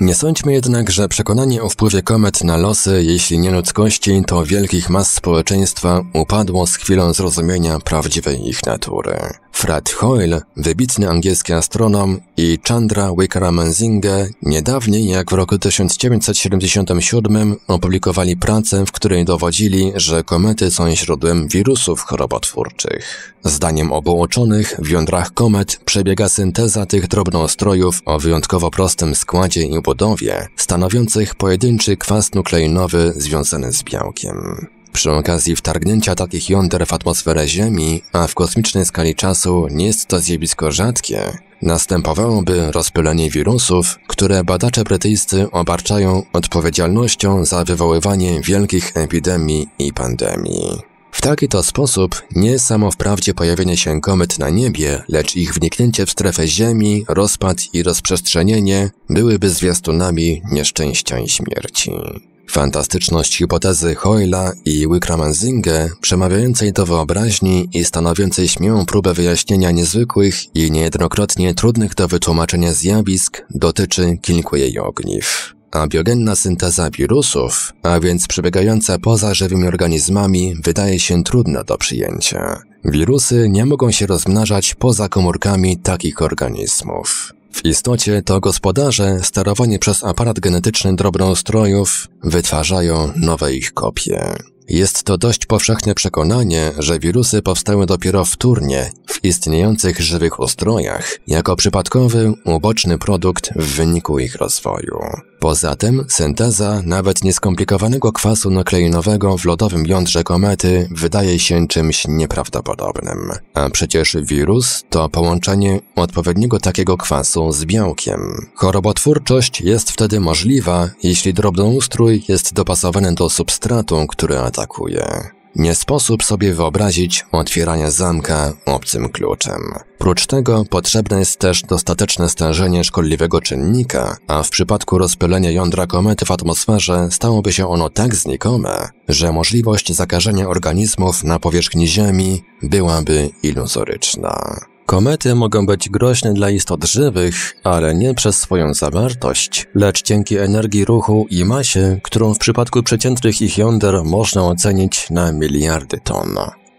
Nie sądźmy jednak, że przekonanie o wpływie komet na losy, jeśli nie ludzkości, to wielkich mas społeczeństwa upadło z chwilą zrozumienia prawdziwej ich natury. Fred Hoyle, wybitny angielski astronom i Chandra Wickramanzinghe niedawniej, jak w roku 1977, opublikowali pracę, w której dowodzili, że komety są źródłem wirusów chorobotwórczych. Zdaniem uczonych w jądrach komet przebiega synteza tych drobnoustrojów o wyjątkowo prostym składzie i budowie, stanowiących pojedynczy kwas nukleinowy związany z białkiem. Przy okazji wtargnięcia takich jąder w atmosferę Ziemi, a w kosmicznej skali czasu nie jest to zjawisko rzadkie, następowałoby rozpylenie wirusów, które badacze brytyjscy obarczają odpowiedzialnością za wywoływanie wielkich epidemii i pandemii. W taki to sposób nie samo wprawdzie pojawienie się komet na niebie, lecz ich wniknięcie w strefę Ziemi, rozpad i rozprzestrzenienie byłyby zwiastunami nieszczęścia i śmierci. Fantastyczność hipotezy Hoyla i Wickramanzinge, przemawiającej do wyobraźni i stanowiącej śmiałą próbę wyjaśnienia niezwykłych i niejednokrotnie trudnych do wytłumaczenia zjawisk, dotyczy kilku jej ogniw a biogenna synteza wirusów, a więc przebiegająca poza żywymi organizmami, wydaje się trudna do przyjęcia. Wirusy nie mogą się rozmnażać poza komórkami takich organizmów. W istocie to gospodarze, sterowani przez aparat genetyczny drobnoustrojów, wytwarzają nowe ich kopie. Jest to dość powszechne przekonanie, że wirusy powstały dopiero wtórnie w istniejących żywych ustrojach, jako przypadkowy, uboczny produkt w wyniku ich rozwoju. Poza tym synteza nawet nieskomplikowanego kwasu nukleinowego w lodowym jądrze komety wydaje się czymś nieprawdopodobnym. A przecież wirus to połączenie odpowiedniego takiego kwasu z białkiem. Chorobotwórczość jest wtedy możliwa, jeśli drobnoustrój jest dopasowany do substratu, który atakuje. Nie sposób sobie wyobrazić otwierania zamka obcym kluczem. Prócz tego potrzebne jest też dostateczne stężenie szkodliwego czynnika, a w przypadku rozpylenia jądra komety w atmosferze stałoby się ono tak znikome, że możliwość zakażenia organizmów na powierzchni Ziemi byłaby iluzoryczna. Komety mogą być groźne dla istot żywych, ale nie przez swoją zawartość, lecz dzięki energii ruchu i masie, którą w przypadku przeciętnych ich jąder można ocenić na miliardy ton.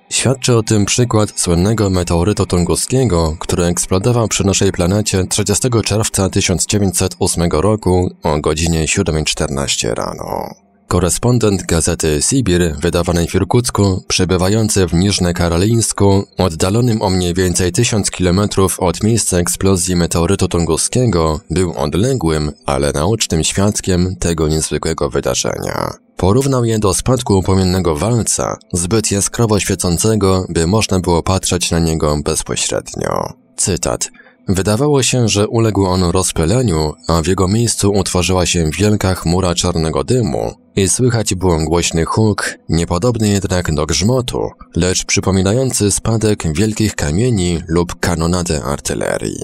Świadczy o tym przykład słynnego meteorytu tunguskiego, który eksplodował przy naszej planecie 30 czerwca 1908 roku o godzinie 7.14 rano. Korespondent gazety Sibir, wydawanej w Irkucku, przebywający w Niżne Karalińsku, oddalonym o mniej więcej 1000 km od miejsca eksplozji meteorytu tunguskiego, był odległym, ale naocznym świadkiem tego niezwykłego wydarzenia. Porównał je do spadku upomiennego walca, zbyt jaskrowo świecącego, by można było patrzeć na niego bezpośrednio. Cytat. Wydawało się, że uległ on rozpyleniu, a w jego miejscu utworzyła się wielka chmura czarnego dymu i słychać było głośny huk, niepodobny jednak do grzmotu, lecz przypominający spadek wielkich kamieni lub kanonadę artylerii.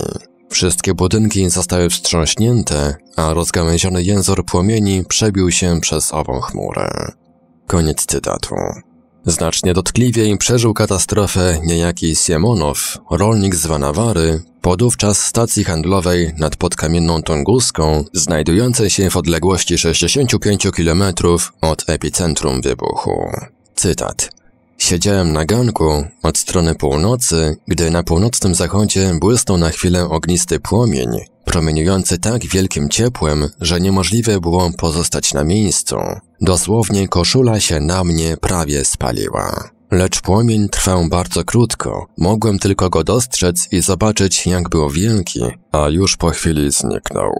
Wszystkie budynki zostały wstrząśnięte, a rozgałęziony jęzor płomieni przebił się przez ową chmurę. Koniec cytatu. Znacznie dotkliwiej przeżył katastrofę niejaki Siemonow, rolnik z Wanawary, podówczas stacji handlowej nad podkamienną Tunguską, znajdującej się w odległości 65 km od epicentrum wybuchu. Cytat. Siedziałem na ganku od strony północy, gdy na północnym zachodzie błysnął na chwilę ognisty płomień, promieniujący tak wielkim ciepłem, że niemożliwe było pozostać na miejscu. Dosłownie koszula się na mnie prawie spaliła. Lecz płomień trwał bardzo krótko, mogłem tylko go dostrzec i zobaczyć jak był wielki, a już po chwili zniknął.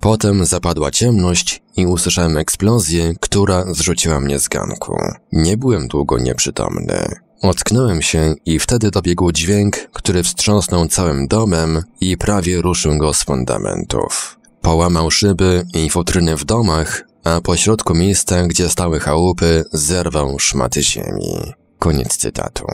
Potem zapadła ciemność i usłyszałem eksplozję, która zrzuciła mnie z ganku. Nie byłem długo nieprzytomny. Ocknąłem się i wtedy dobiegł dźwięk, który wstrząsnął całym domem i prawie ruszył go z fundamentów. Połamał szyby i futryny w domach, a pośrodku miejsca, gdzie stały chałupy, zerwał szmaty ziemi. Koniec cytatu.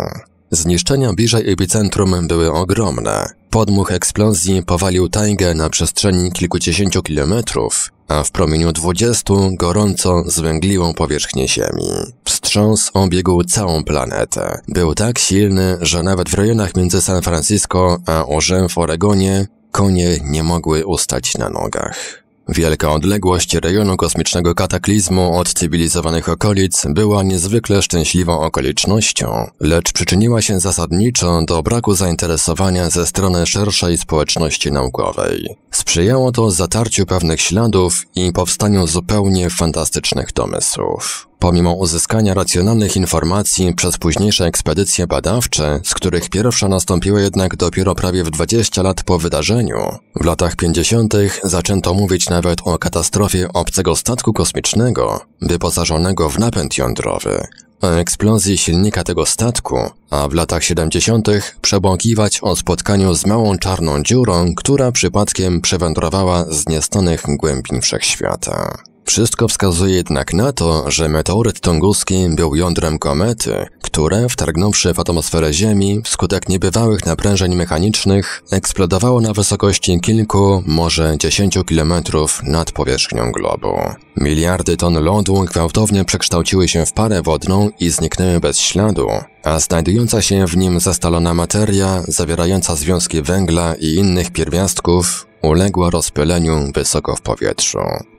Zniszczenia bliżej epicentrum były ogromne. Podmuch eksplozji powalił tajgę na przestrzeni kilkudziesięciu kilometrów, a w promieniu dwudziestu gorąco zwęgliłą powierzchnię Ziemi. Wstrząs obiegł całą planetę. Był tak silny, że nawet w rejonach między San Francisco a Orzem w Oregonie konie nie mogły ustać na nogach. Wielka odległość rejonu kosmicznego kataklizmu od cywilizowanych okolic była niezwykle szczęśliwą okolicznością, lecz przyczyniła się zasadniczo do braku zainteresowania ze strony szerszej społeczności naukowej. Sprzyjało to zatarciu pewnych śladów i powstaniu zupełnie fantastycznych domysłów. Pomimo uzyskania racjonalnych informacji przez późniejsze ekspedycje badawcze, z których pierwsza nastąpiła jednak dopiero prawie w 20 lat po wydarzeniu, w latach 50. zaczęto mówić nawet o katastrofie obcego statku kosmicznego wyposażonego w napęd jądrowy, o eksplozji silnika tego statku, a w latach 70. przebąkiwać o spotkaniu z małą czarną dziurą, która przypadkiem przewędrowała z niestonych głębin wszechświata. Wszystko wskazuje jednak na to, że meteoryt tunguski był jądrem komety, które, wtargnąwszy w atmosferę Ziemi, wskutek niebywałych naprężeń mechanicznych, eksplodowało na wysokości kilku, może dziesięciu kilometrów nad powierzchnią globu. Miliardy ton lodu gwałtownie przekształciły się w parę wodną i zniknęły bez śladu, a znajdująca się w nim zastalona materia, zawierająca związki węgla i innych pierwiastków, uległa rozpyleniu wysoko w powietrzu.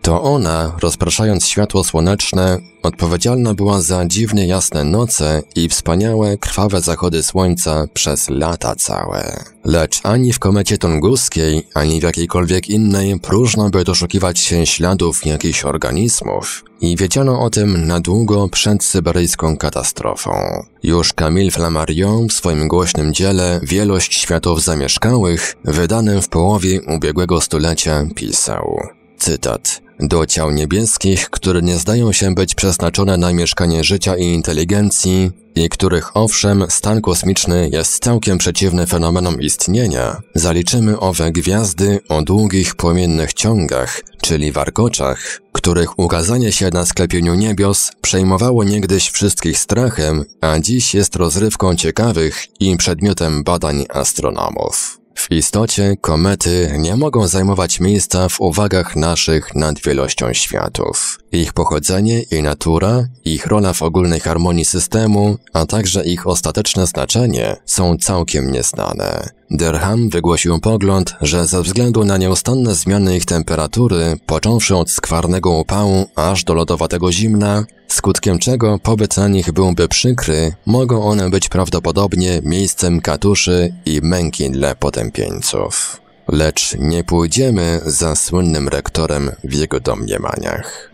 To ona, rozpraszając światło słoneczne, odpowiedzialna była za dziwnie jasne noce i wspaniałe, krwawe zachody słońca przez lata całe. Lecz ani w komecie tunguskiej, ani w jakiejkolwiek innej próżno by doszukiwać się śladów jakichś organizmów i wiedziano o tym na długo przed syberyjską katastrofą. Już Camille Flammarion w swoim głośnym dziele Wielość Światów Zamieszkałych, wydanym w połowie ubiegłego stulecia, pisał. Cytat. Do ciał niebieskich, które nie zdają się być przeznaczone na mieszkanie życia i inteligencji, i których owszem stan kosmiczny jest całkiem przeciwny fenomenom istnienia, zaliczymy owe gwiazdy o długich płomiennych ciągach, czyli warkoczach, których ukazanie się na sklepieniu niebios przejmowało niegdyś wszystkich strachem, a dziś jest rozrywką ciekawych i przedmiotem badań astronomów. W istocie komety nie mogą zajmować miejsca w uwagach naszych nad wielością światów ich pochodzenie i natura, ich rola w ogólnej harmonii systemu, a także ich ostateczne znaczenie są całkiem nieznane. Derham wygłosił pogląd, że ze względu na nieustanne zmiany ich temperatury, począwszy od skwarnego upału aż do lodowatego zimna, skutkiem czego pobyt na nich byłby przykry, mogą one być prawdopodobnie miejscem katuszy i męki dla potępieńców. Lecz nie pójdziemy za słynnym rektorem w jego domniemaniach.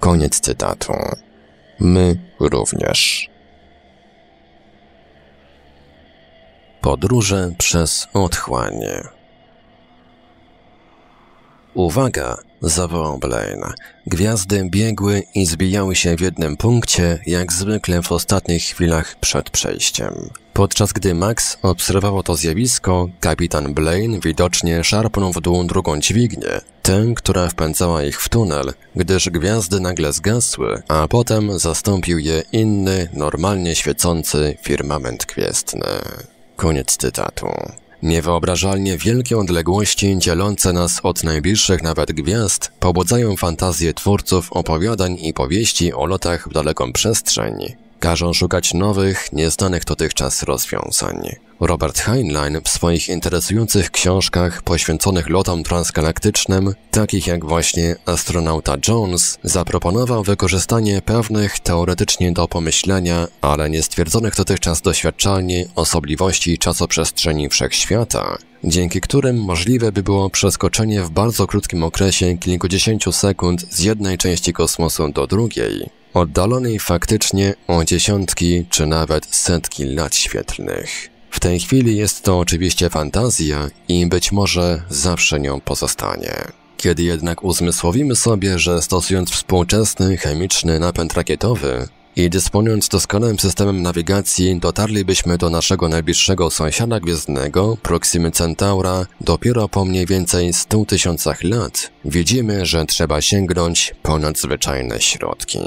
Koniec cytatu. My również. Podróże przez otchłanie. Uwaga! zawołał Blaine. Gwiazdy biegły i zbijały się w jednym punkcie, jak zwykle w ostatnich chwilach przed przejściem. Podczas gdy Max obserwował to zjawisko, kapitan Blaine widocznie szarpnął w dół drugą dźwignię, tę, która wpędzała ich w tunel, gdyż gwiazdy nagle zgasły, a potem zastąpił je inny, normalnie świecący firmament gwiezdny. Koniec cytatu. Niewyobrażalnie wielkie odległości dzielące nas od najbliższych nawet gwiazd pobudzają fantazję twórców opowiadań i powieści o lotach w daleką przestrzeń. Każą szukać nowych, nieznanych dotychczas rozwiązań. Robert Heinlein w swoich interesujących książkach poświęconych lotom transgalaktycznym, takich jak właśnie Astronauta Jones, zaproponował wykorzystanie pewnych teoretycznie do pomyślenia, ale niestwierdzonych dotychczas doświadczalnie osobliwości czasoprzestrzeni wszechświata, dzięki którym możliwe by było przeskoczenie w bardzo krótkim okresie kilkudziesięciu sekund z jednej części kosmosu do drugiej, oddalonej faktycznie o dziesiątki czy nawet setki lat świetlnych. W tej chwili jest to oczywiście fantazja i być może zawsze nią pozostanie. Kiedy jednak uzmysłowimy sobie, że stosując współczesny chemiczny napęd rakietowy i dysponując doskonałym systemem nawigacji, dotarlibyśmy do naszego najbliższego sąsiada gwiezdnego, Proximy Centaura, dopiero po mniej więcej 100 tysiącach lat, widzimy, że trzeba sięgnąć ponad zwyczajne środki.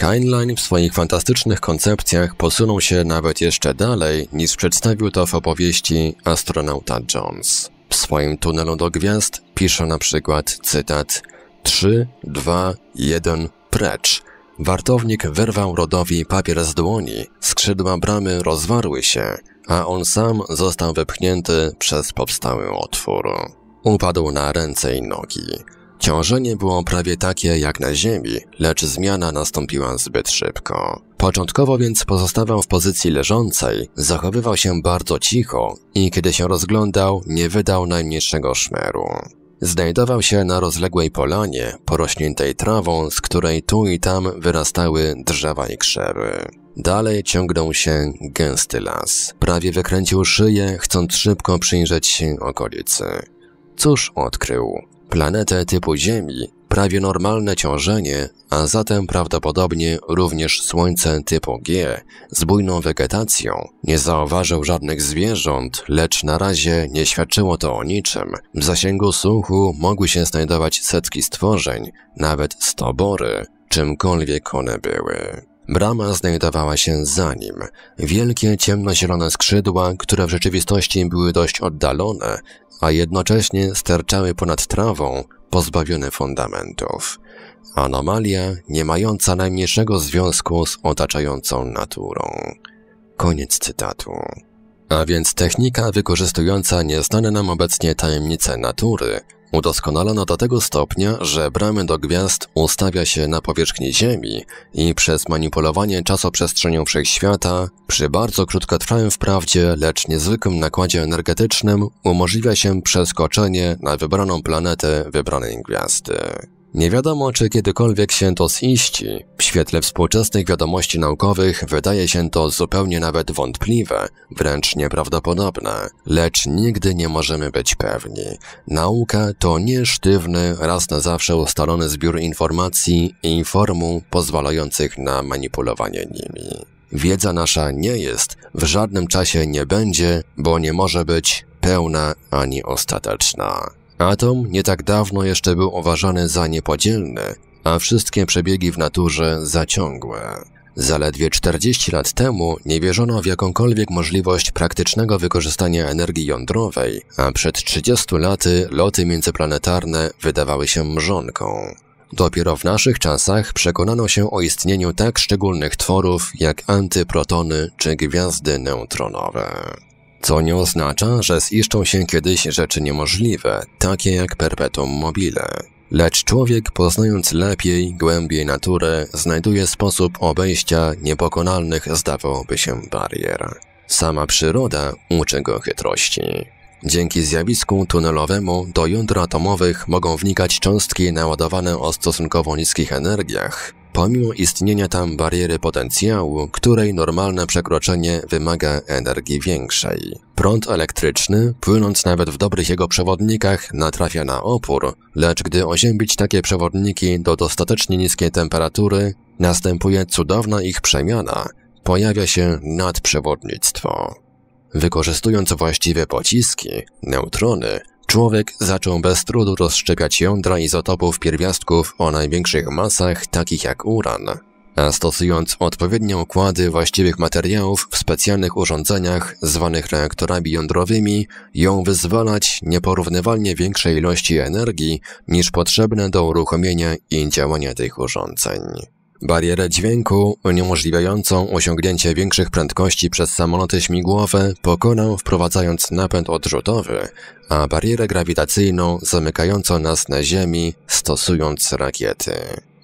Heinlein w swoich fantastycznych koncepcjach posunął się nawet jeszcze dalej niż przedstawił to w opowieści astronauta Jones. W swoim tunelu do gwiazd pisze na przykład cytat 3, 2, 1, precz. Wartownik wyrwał Rodowi papier z dłoni, skrzydła bramy rozwarły się, a on sam został wypchnięty przez powstały otwór. Upadł na ręce i nogi. Ciążenie było prawie takie jak na Ziemi, lecz zmiana nastąpiła zbyt szybko. Początkowo więc pozostawał w pozycji leżącej, zachowywał się bardzo cicho i kiedy się rozglądał, nie wydał najmniejszego szmeru. Znajdował się na rozległej polanie, porośniętej trawą, z której tu i tam wyrastały drzewa i krzewy. Dalej ciągnął się gęsty las. Prawie wykręcił szyję, chcąc szybko przyjrzeć się okolicy. Cóż odkrył? planetę typu Ziemi prawie normalne ciążenie, a zatem prawdopodobnie również Słońce typu G z bujną wegetacją, nie zauważył żadnych zwierząt, lecz na razie nie świadczyło to o niczym. W zasięgu słuchu mogły się znajdować setki stworzeń, nawet stobory, czymkolwiek one były. Brama znajdowała się za nim. Wielkie, ciemnozielone skrzydła, które w rzeczywistości były dość oddalone, a jednocześnie sterczały ponad trawą, pozbawione fundamentów. Anomalia nie mająca najmniejszego związku z otaczającą naturą. Koniec cytatu. A więc technika wykorzystująca nieznane nam obecnie tajemnice natury Udoskonalono do tego stopnia, że bramy do gwiazd ustawia się na powierzchni Ziemi i przez manipulowanie czasoprzestrzenią wszechświata przy bardzo krótkotrwałym wprawdzie, lecz niezwykłym nakładzie energetycznym umożliwia się przeskoczenie na wybraną planetę wybranej gwiazdy. Nie wiadomo, czy kiedykolwiek się to ziści. W świetle współczesnych wiadomości naukowych wydaje się to zupełnie nawet wątpliwe, wręcz nieprawdopodobne, lecz nigdy nie możemy być pewni. Nauka to nie sztywny, raz na zawsze ustalony zbiór informacji i informu pozwalających na manipulowanie nimi. Wiedza nasza nie jest, w żadnym czasie nie będzie, bo nie może być pełna ani ostateczna. Atom nie tak dawno jeszcze był uważany za niepodzielny, a wszystkie przebiegi w naturze za ciągłe. Zaledwie 40 lat temu nie wierzono w jakąkolwiek możliwość praktycznego wykorzystania energii jądrowej, a przed 30 laty loty międzyplanetarne wydawały się mrzonką. Dopiero w naszych czasach przekonano się o istnieniu tak szczególnych tworów jak antyprotony czy gwiazdy neutronowe. Co nie oznacza, że ziszczą się kiedyś rzeczy niemożliwe, takie jak perpetuum mobile. Lecz człowiek, poznając lepiej, głębiej naturę, znajduje sposób obejścia niepokonalnych, zdawałoby się, barier. Sama przyroda uczy go chytrości. Dzięki zjawisku tunelowemu do jądra atomowych mogą wnikać cząstki naładowane o stosunkowo niskich energiach, pomimo istnienia tam bariery potencjału, której normalne przekroczenie wymaga energii większej. Prąd elektryczny, płynąc nawet w dobrych jego przewodnikach, natrafia na opór, lecz gdy oziębić takie przewodniki do dostatecznie niskiej temperatury, następuje cudowna ich przemiana. Pojawia się nadprzewodnictwo. Wykorzystując właściwe pociski, neutrony Człowiek zaczął bez trudu rozszczepiać jądra izotopów pierwiastków o największych masach, takich jak uran, a stosując odpowiednie układy właściwych materiałów w specjalnych urządzeniach zwanych reaktorami jądrowymi, ją wyzwalać nieporównywalnie większej ilości energii niż potrzebne do uruchomienia i działania tych urządzeń barierę dźwięku uniemożliwiającą osiągnięcie większych prędkości przez samoloty śmigłowe pokonał wprowadzając napęd odrzutowy, a barierę grawitacyjną zamykającą nas na Ziemi stosując rakiety.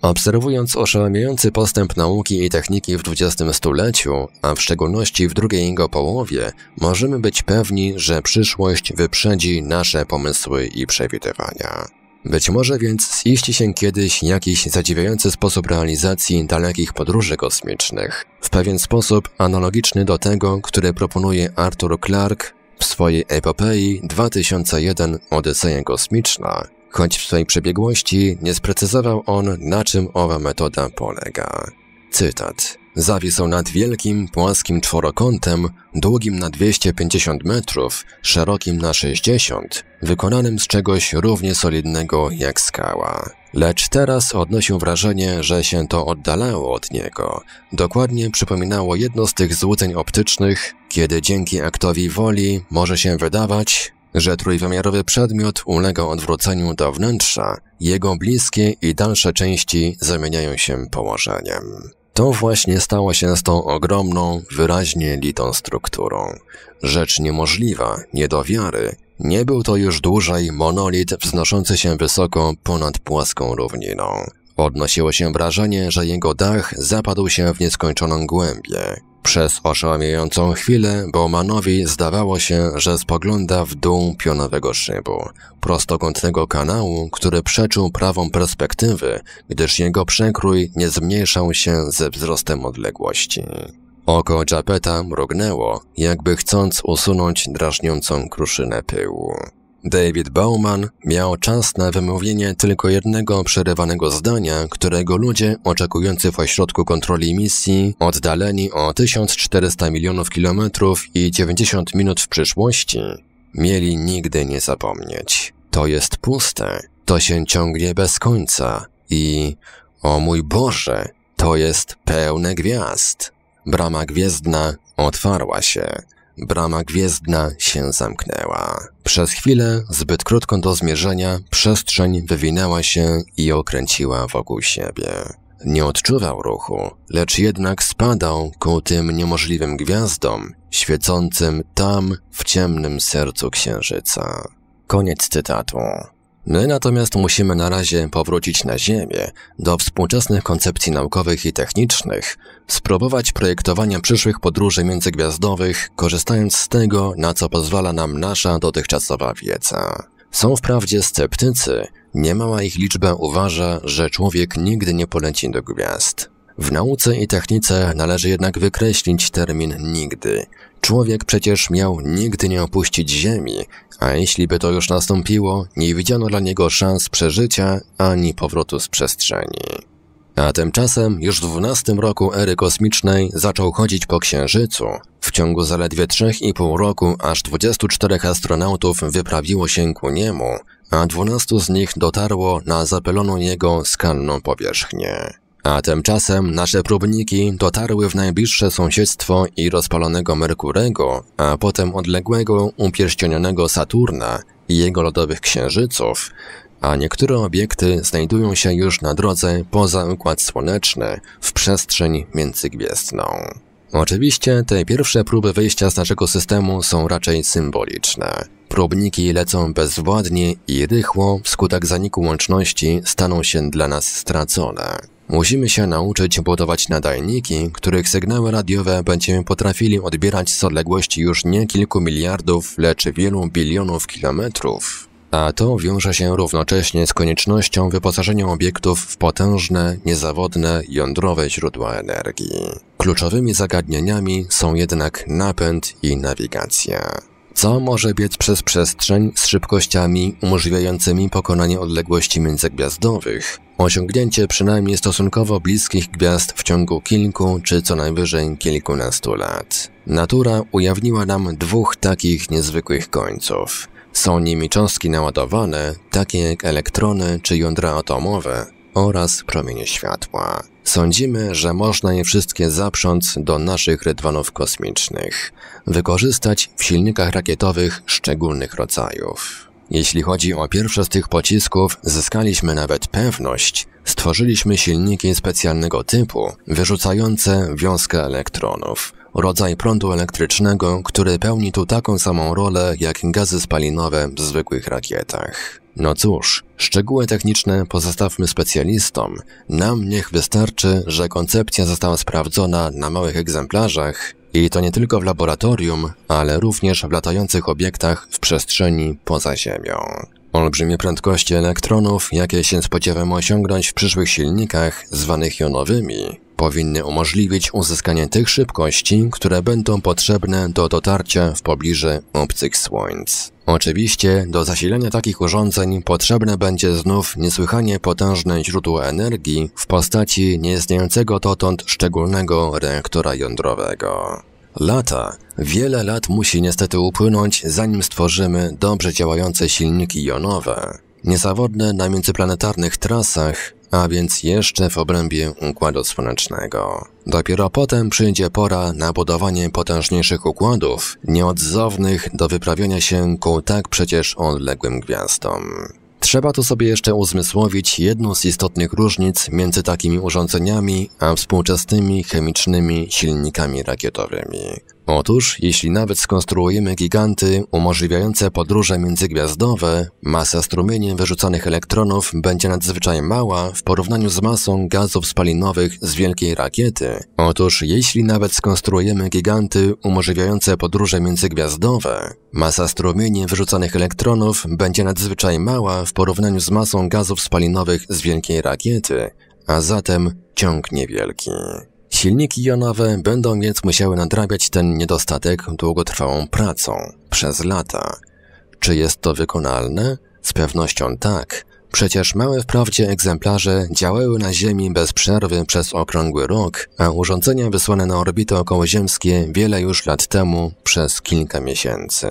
Obserwując oszałamiający postęp nauki i techniki w XX stuleciu, a w szczególności w drugiej jego połowie, możemy być pewni, że przyszłość wyprzedzi nasze pomysły i przewidywania. Być może więc ziści się kiedyś jakiś zadziwiający sposób realizacji dalekich podróży kosmicznych, w pewien sposób analogiczny do tego, który proponuje Arthur Clarke w swojej epopei 2001 Odyseja Kosmiczna, choć w swojej przebiegłości nie sprecyzował on, na czym owa metoda polega. Cytat. Zawisł nad wielkim, płaskim czworokątem, długim na 250 metrów, szerokim na 60, wykonanym z czegoś równie solidnego jak skała. Lecz teraz odnosił wrażenie, że się to oddalało od niego. Dokładnie przypominało jedno z tych złudzeń optycznych, kiedy dzięki aktowi woli może się wydawać, że trójwymiarowy przedmiot ulega odwróceniu do wnętrza, jego bliskie i dalsze części zamieniają się położeniem. To właśnie stało się z tą ogromną, wyraźnie litą strukturą. Rzecz niemożliwa, nie do wiary. Nie był to już dłużej monolit wznoszący się wysoko ponad płaską równiną. Odnosiło się wrażenie, że jego dach zapadł się w nieskończoną głębię. Przez oszałamiającą chwilę Bowmanowi zdawało się, że spogląda w dół pionowego szybu, prostokątnego kanału, który przeczył prawą perspektywy, gdyż jego przekrój nie zmniejszał się ze wzrostem odległości. Oko Japeta mrugnęło, jakby chcąc usunąć drażniącą kruszynę pyłu. David Bauman miał czas na wymówienie tylko jednego przerywanego zdania, którego ludzie oczekujący w ośrodku kontroli misji, oddaleni o 1400 milionów kilometrów i 90 minut w przyszłości, mieli nigdy nie zapomnieć. To jest puste, to się ciągnie bez końca i, o mój Boże, to jest pełne gwiazd. Brama gwiezdna otwarła się, brama gwiezdna się zamknęła. Przez chwilę, zbyt krótką do zmierzenia, przestrzeń wywinęła się i okręciła wokół siebie. Nie odczuwał ruchu, lecz jednak spadał ku tym niemożliwym gwiazdom, świecącym tam w ciemnym sercu księżyca. Koniec cytatu. My natomiast musimy na razie powrócić na Ziemię, do współczesnych koncepcji naukowych i technicznych, spróbować projektowania przyszłych podróży międzygwiazdowych, korzystając z tego, na co pozwala nam nasza dotychczasowa wiedza. Są wprawdzie sceptycy, niemała ich liczba uważa, że człowiek nigdy nie poleci do gwiazd. W nauce i technice należy jednak wykreślić termin nigdy, Człowiek przecież miał nigdy nie opuścić Ziemi, a jeśli by to już nastąpiło, nie widziano dla niego szans przeżycia ani powrotu z przestrzeni. A tymczasem już w 12 roku ery kosmicznej zaczął chodzić po Księżycu. W ciągu zaledwie 3,5 roku aż 24 astronautów wyprawiło się ku niemu, a 12 z nich dotarło na zapyloną jego skalną powierzchnię. A tymczasem nasze próbniki dotarły w najbliższe sąsiedztwo i rozpalonego Merkurego, a potem odległego, upierścionionego Saturna i jego lodowych księżyców, a niektóre obiekty znajdują się już na drodze poza Układ Słoneczny, w przestrzeń międzygwiezdną. Oczywiście te pierwsze próby wyjścia z naszego systemu są raczej symboliczne. Próbniki lecą bezwładnie i rychło, wskutek zaniku łączności staną się dla nas stracone. Musimy się nauczyć budować nadajniki, których sygnały radiowe będziemy potrafili odbierać z odległości już nie kilku miliardów, lecz wielu bilionów kilometrów. A to wiąże się równocześnie z koniecznością wyposażenia obiektów w potężne, niezawodne, jądrowe źródła energii. Kluczowymi zagadnieniami są jednak napęd i nawigacja. Co może biec przez przestrzeń z szybkościami umożliwiającymi pokonanie odległości międzygwiazdowych? Osiągnięcie przynajmniej stosunkowo bliskich gwiazd w ciągu kilku czy co najwyżej kilkunastu lat. Natura ujawniła nam dwóch takich niezwykłych końców. Są nimi cząstki naładowane, takie jak elektrony czy jądra atomowe oraz promienie światła. Sądzimy, że można je wszystkie zaprząc do naszych rydwanów kosmicznych, wykorzystać w silnikach rakietowych szczególnych rodzajów. Jeśli chodzi o pierwsze z tych pocisków, zyskaliśmy nawet pewność, stworzyliśmy silniki specjalnego typu, wyrzucające wiązkę elektronów. Rodzaj prądu elektrycznego, który pełni tu taką samą rolę jak gazy spalinowe w zwykłych rakietach. No cóż, szczegóły techniczne pozostawmy specjalistom. Nam niech wystarczy, że koncepcja została sprawdzona na małych egzemplarzach i to nie tylko w laboratorium, ale również w latających obiektach w przestrzeni poza Ziemią. Olbrzymie prędkości elektronów, jakie się spodziewamy osiągnąć w przyszłych silnikach, zwanych jonowymi, powinny umożliwić uzyskanie tych szybkości, które będą potrzebne do dotarcia w pobliżu obcych słońc. Oczywiście do zasilania takich urządzeń potrzebne będzie znów niesłychanie potężne źródło energii w postaci nieistniejącego dotąd szczególnego reaktora jądrowego. Lata, wiele lat musi niestety upłynąć, zanim stworzymy dobrze działające silniki jonowe, niezawodne na międzyplanetarnych trasach, a więc jeszcze w obrębie Układu Słonecznego. Dopiero potem przyjdzie pora na budowanie potężniejszych układów, nieodzownych do wyprawiania się ku tak przecież odległym gwiazdom. Trzeba tu sobie jeszcze uzmysłowić jedną z istotnych różnic między takimi urządzeniami a współczesnymi chemicznymi silnikami rakietowymi. Otóż, jeśli nawet skonstruujemy giganty umożliwiające podróże międzygwiazdowe, masa strumieni wyrzucanych elektronów będzie nadzwyczaj mała w porównaniu z masą gazów spalinowych z wielkiej rakiety. Otóż, jeśli nawet skonstruujemy giganty umożliwiające podróże międzygwiazdowe, masa strumieni wyrzucanych elektronów będzie nadzwyczaj mała w porównaniu z masą gazów spalinowych z wielkiej rakiety, a zatem ciąg niewielki. Silniki jonowe będą więc musiały nadrabiać ten niedostatek długotrwałą pracą, przez lata. Czy jest to wykonalne? Z pewnością tak. Przecież małe wprawdzie egzemplarze działały na Ziemi bez przerwy przez okrągły rok, a urządzenia wysłane na orbitę okołoziemskie wiele już lat temu przez kilka miesięcy.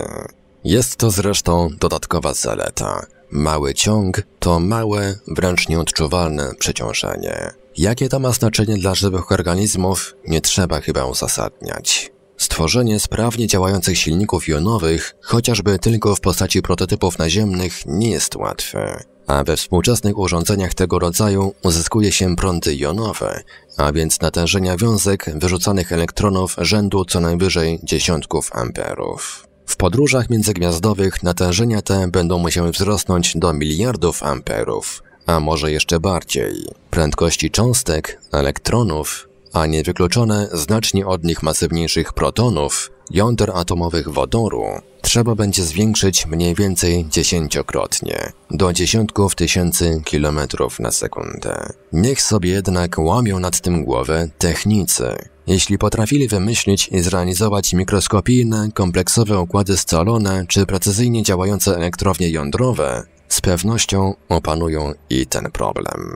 Jest to zresztą dodatkowa zaleta. Mały ciąg to małe, wręcz nieodczuwalne przeciążenie. Jakie to ma znaczenie dla żywych organizmów, nie trzeba chyba uzasadniać. Stworzenie sprawnie działających silników jonowych, chociażby tylko w postaci prototypów naziemnych, nie jest łatwe. A we współczesnych urządzeniach tego rodzaju uzyskuje się prądy jonowe, a więc natężenia wiązek wyrzucanych elektronów rzędu co najwyżej dziesiątków amperów. W podróżach międzygwiazdowych natężenia te będą musiały wzrosnąć do miliardów amperów, a może jeszcze bardziej. Prędkości cząstek, elektronów, a niewykluczone znacznie od nich masywniejszych protonów, jąder atomowych wodoru, trzeba będzie zwiększyć mniej więcej dziesięciokrotnie, do dziesiątków tysięcy kilometrów na sekundę. Niech sobie jednak łamią nad tym głowę technicy. Jeśli potrafili wymyślić i zrealizować mikroskopijne, kompleksowe układy scalone czy precyzyjnie działające elektrownie jądrowe, z pewnością opanują i ten problem.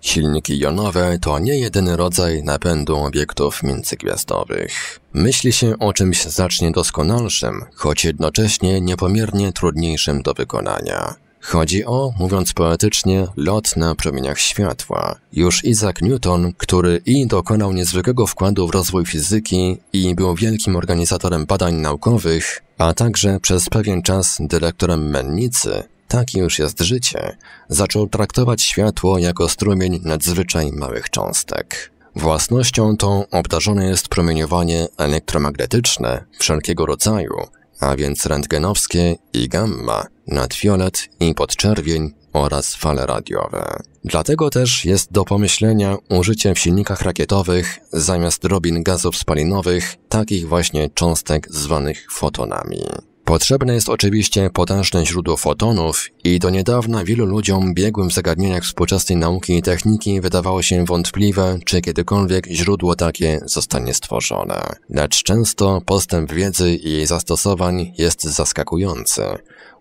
Silniki jonowe to nie jedyny rodzaj napędu obiektów międzygwiazdowych. Myśli się o czymś znacznie doskonalszym, choć jednocześnie niepomiernie trudniejszym do wykonania. Chodzi o, mówiąc poetycznie, lot na promieniach światła. Już Isaac Newton, który i dokonał niezwykłego wkładu w rozwój fizyki i był wielkim organizatorem badań naukowych, a także przez pewien czas dyrektorem mennicy, takie już jest życie, zaczął traktować światło jako strumień nadzwyczaj małych cząstek. Własnością tą obdarzone jest promieniowanie elektromagnetyczne wszelkiego rodzaju, a więc rentgenowskie i gamma, nadfiolet i podczerwień oraz fale radiowe. Dlatego też jest do pomyślenia użycie w silnikach rakietowych zamiast drobin gazów spalinowych takich właśnie cząstek zwanych fotonami. Potrzebne jest oczywiście potężne źródło fotonów i do niedawna wielu ludziom biegłym w zagadnieniach współczesnej nauki i techniki wydawało się wątpliwe, czy kiedykolwiek źródło takie zostanie stworzone. Lecz często postęp wiedzy i jej zastosowań jest zaskakujący.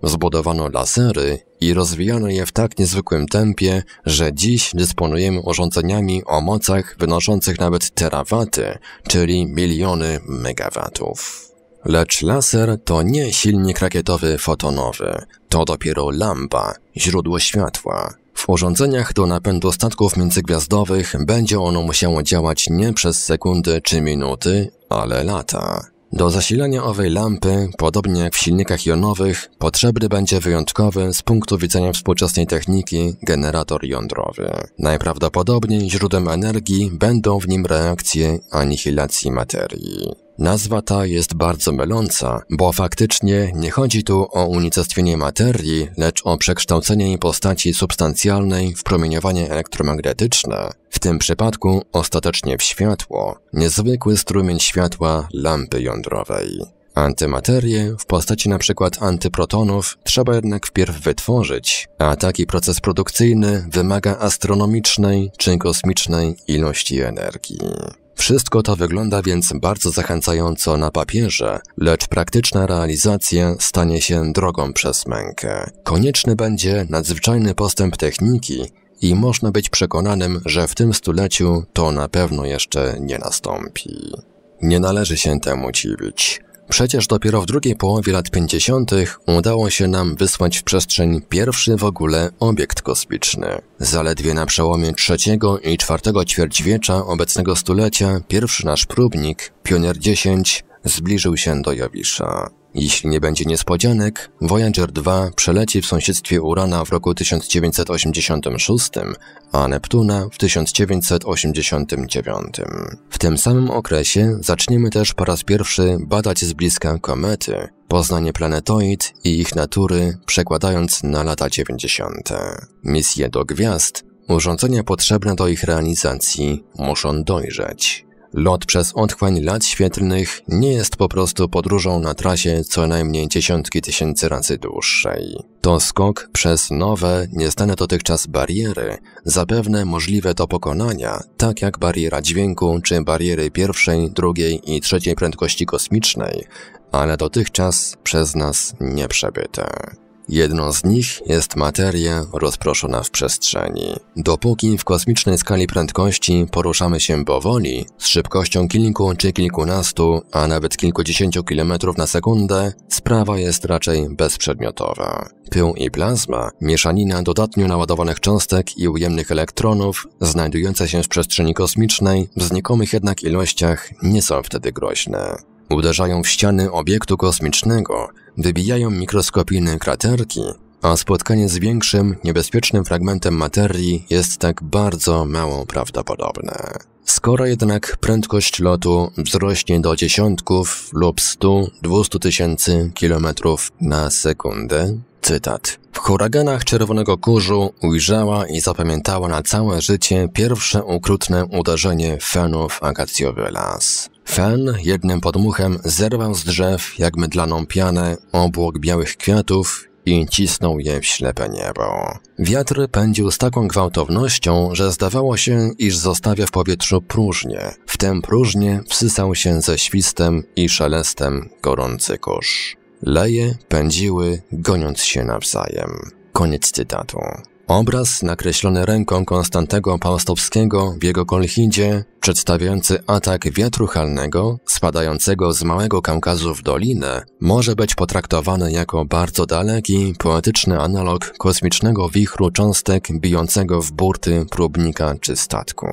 Zbudowano lasery i rozwijano je w tak niezwykłym tempie, że dziś dysponujemy urządzeniami o mocach wynoszących nawet terawaty, czyli miliony megawatów. Lecz laser to nie silnik rakietowy fotonowy, to dopiero lampa, źródło światła. W urządzeniach do napędu statków międzygwiazdowych będzie ono musiało działać nie przez sekundy czy minuty, ale lata. Do zasilania owej lampy, podobnie jak w silnikach jonowych, potrzebny będzie wyjątkowy z punktu widzenia współczesnej techniki generator jądrowy. Najprawdopodobniej źródłem energii będą w nim reakcje anihilacji materii. Nazwa ta jest bardzo myląca, bo faktycznie nie chodzi tu o unicestwienie materii, lecz o przekształcenie jej postaci substancjalnej w promieniowanie elektromagnetyczne, w tym przypadku ostatecznie w światło, niezwykły strumień światła lampy jądrowej. Antymaterię w postaci np. antyprotonów trzeba jednak wpierw wytworzyć, a taki proces produkcyjny wymaga astronomicznej czy kosmicznej ilości energii. Wszystko to wygląda więc bardzo zachęcająco na papierze, lecz praktyczna realizacja stanie się drogą przez mękę. Konieczny będzie nadzwyczajny postęp techniki i można być przekonanym, że w tym stuleciu to na pewno jeszcze nie nastąpi. Nie należy się temu dziwić. Przecież dopiero w drugiej połowie lat 50. udało się nam wysłać w przestrzeń pierwszy w ogóle obiekt kosmiczny. Zaledwie na przełomie trzeciego i czwartego ćwierćwiecza obecnego stulecia pierwszy nasz próbnik, Pionier 10, zbliżył się do Jowisza. Jeśli nie będzie niespodzianek, Voyager 2 przeleci w sąsiedztwie Urana w roku 1986, a Neptuna w 1989. W tym samym okresie zaczniemy też po raz pierwszy badać z bliska komety, poznanie planetoid i ich natury przekładając na lata 90. Misje do gwiazd, urządzenia potrzebne do ich realizacji muszą dojrzeć. Lot przez otchłań lat świetlnych nie jest po prostu podróżą na trasie co najmniej dziesiątki tysięcy razy dłuższej. To skok przez nowe, nieznane dotychczas bariery, zapewne możliwe do pokonania, tak jak bariera dźwięku czy bariery pierwszej, drugiej i trzeciej prędkości kosmicznej, ale dotychczas przez nas nieprzebyte. Jedną z nich jest materia rozproszona w przestrzeni. Dopóki w kosmicznej skali prędkości poruszamy się powoli, z szybkością kilku czy kilkunastu, a nawet kilkudziesięciu kilometrów na sekundę, sprawa jest raczej bezprzedmiotowa. Pył i plazma, mieszanina dodatnio naładowanych cząstek i ujemnych elektronów, znajdujące się w przestrzeni kosmicznej, w znikomych jednak ilościach, nie są wtedy groźne. Uderzają w ściany obiektu kosmicznego, wybijają mikroskopijne kraterki, a spotkanie z większym, niebezpiecznym fragmentem materii jest tak bardzo mało prawdopodobne. Skoro jednak prędkość lotu wzrośnie do dziesiątków lub 100-200 tysięcy kilometrów na sekundę, Cytat. W huraganach czerwonego kurzu ujrzała i zapamiętała na całe życie pierwsze ukrutne uderzenie fenów w akacjowy las. Fen jednym podmuchem zerwał z drzew jak mydlaną pianę obłok białych kwiatów i cisnął je w ślepe niebo. Wiatr pędził z taką gwałtownością, że zdawało się, iż zostawia w powietrzu próżnię. W tym próżnię wsysał się ze świstem i szelestem gorący kurz leje, pędziły, goniąc się nawzajem. Koniec cytatu. Obraz nakreślony ręką Konstantego Paustowskiego w jego kolchidzie, przedstawiający atak wiatru halnego spadającego z Małego Kaukazu w dolinę, może być potraktowany jako bardzo daleki, poetyczny analog kosmicznego wichru cząstek bijącego w burty próbnika czy statku.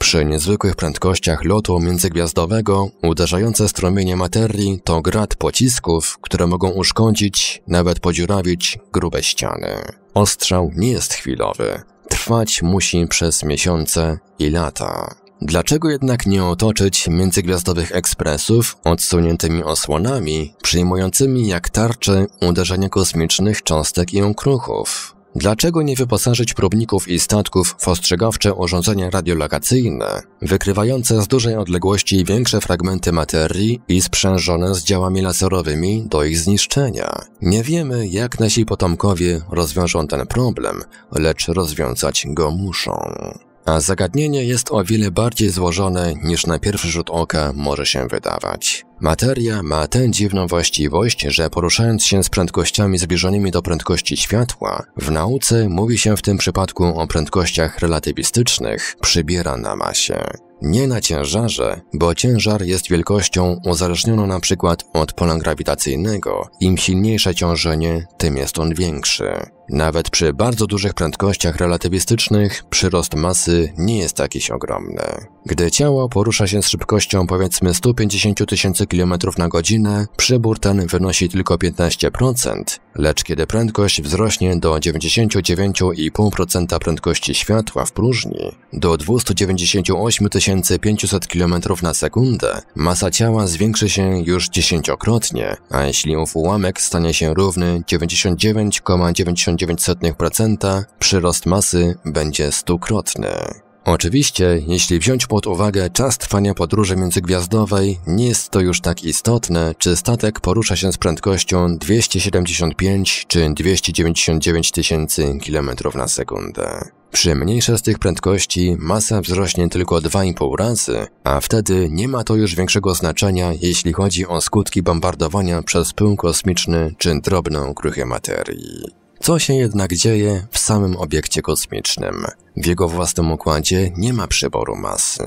Przy niezwykłych prędkościach lotu międzygwiazdowego uderzające strumienie materii to grad pocisków, które mogą uszkodzić, nawet podziurawić grube ściany. Ostrzał nie jest chwilowy. Trwać musi przez miesiące i lata. Dlaczego jednak nie otoczyć międzygwiazdowych ekspresów odsuniętymi osłonami, przyjmującymi jak tarczy uderzenia kosmicznych cząstek i okruchów? Dlaczego nie wyposażyć próbników i statków w ostrzegawcze urządzenia radiolokacyjne, wykrywające z dużej odległości większe fragmenty materii i sprzężone z działami laserowymi do ich zniszczenia? Nie wiemy, jak nasi potomkowie rozwiążą ten problem, lecz rozwiązać go muszą a zagadnienie jest o wiele bardziej złożone niż na pierwszy rzut oka może się wydawać. Materia ma tę dziwną właściwość, że poruszając się z prędkościami zbliżonymi do prędkości światła, w nauce mówi się w tym przypadku o prędkościach relatywistycznych, przybiera na masie. Nie na ciężarze, bo ciężar jest wielkością uzależnioną na przykład od pola grawitacyjnego. Im silniejsze ciążenie, tym jest on większy. Nawet przy bardzo dużych prędkościach relatywistycznych przyrost masy nie jest jakiś ogromny. Gdy ciało porusza się z szybkością powiedzmy 150 tysięcy km na godzinę, przybór ten wynosi tylko 15%, lecz kiedy prędkość wzrośnie do 99,5% prędkości światła w próżni, do 298 500 km na sekundę, masa ciała zwiększy się już dziesięciokrotnie, a jeśli ów ułamek stanie się równy 99,99% ,99%, przyrost masy będzie stukrotny. Oczywiście, jeśli wziąć pod uwagę czas trwania podróży międzygwiazdowej, nie jest to już tak istotne, czy statek porusza się z prędkością 275 czy 299 tysięcy km na sekundę. Przy mniejszej z tych prędkości masa wzrośnie tylko 2,5 razy, a wtedy nie ma to już większego znaczenia, jeśli chodzi o skutki bombardowania przez pył kosmiczny czy drobną kruchę materii. Co się jednak dzieje w samym obiekcie kosmicznym? W jego własnym układzie nie ma przeboru masy.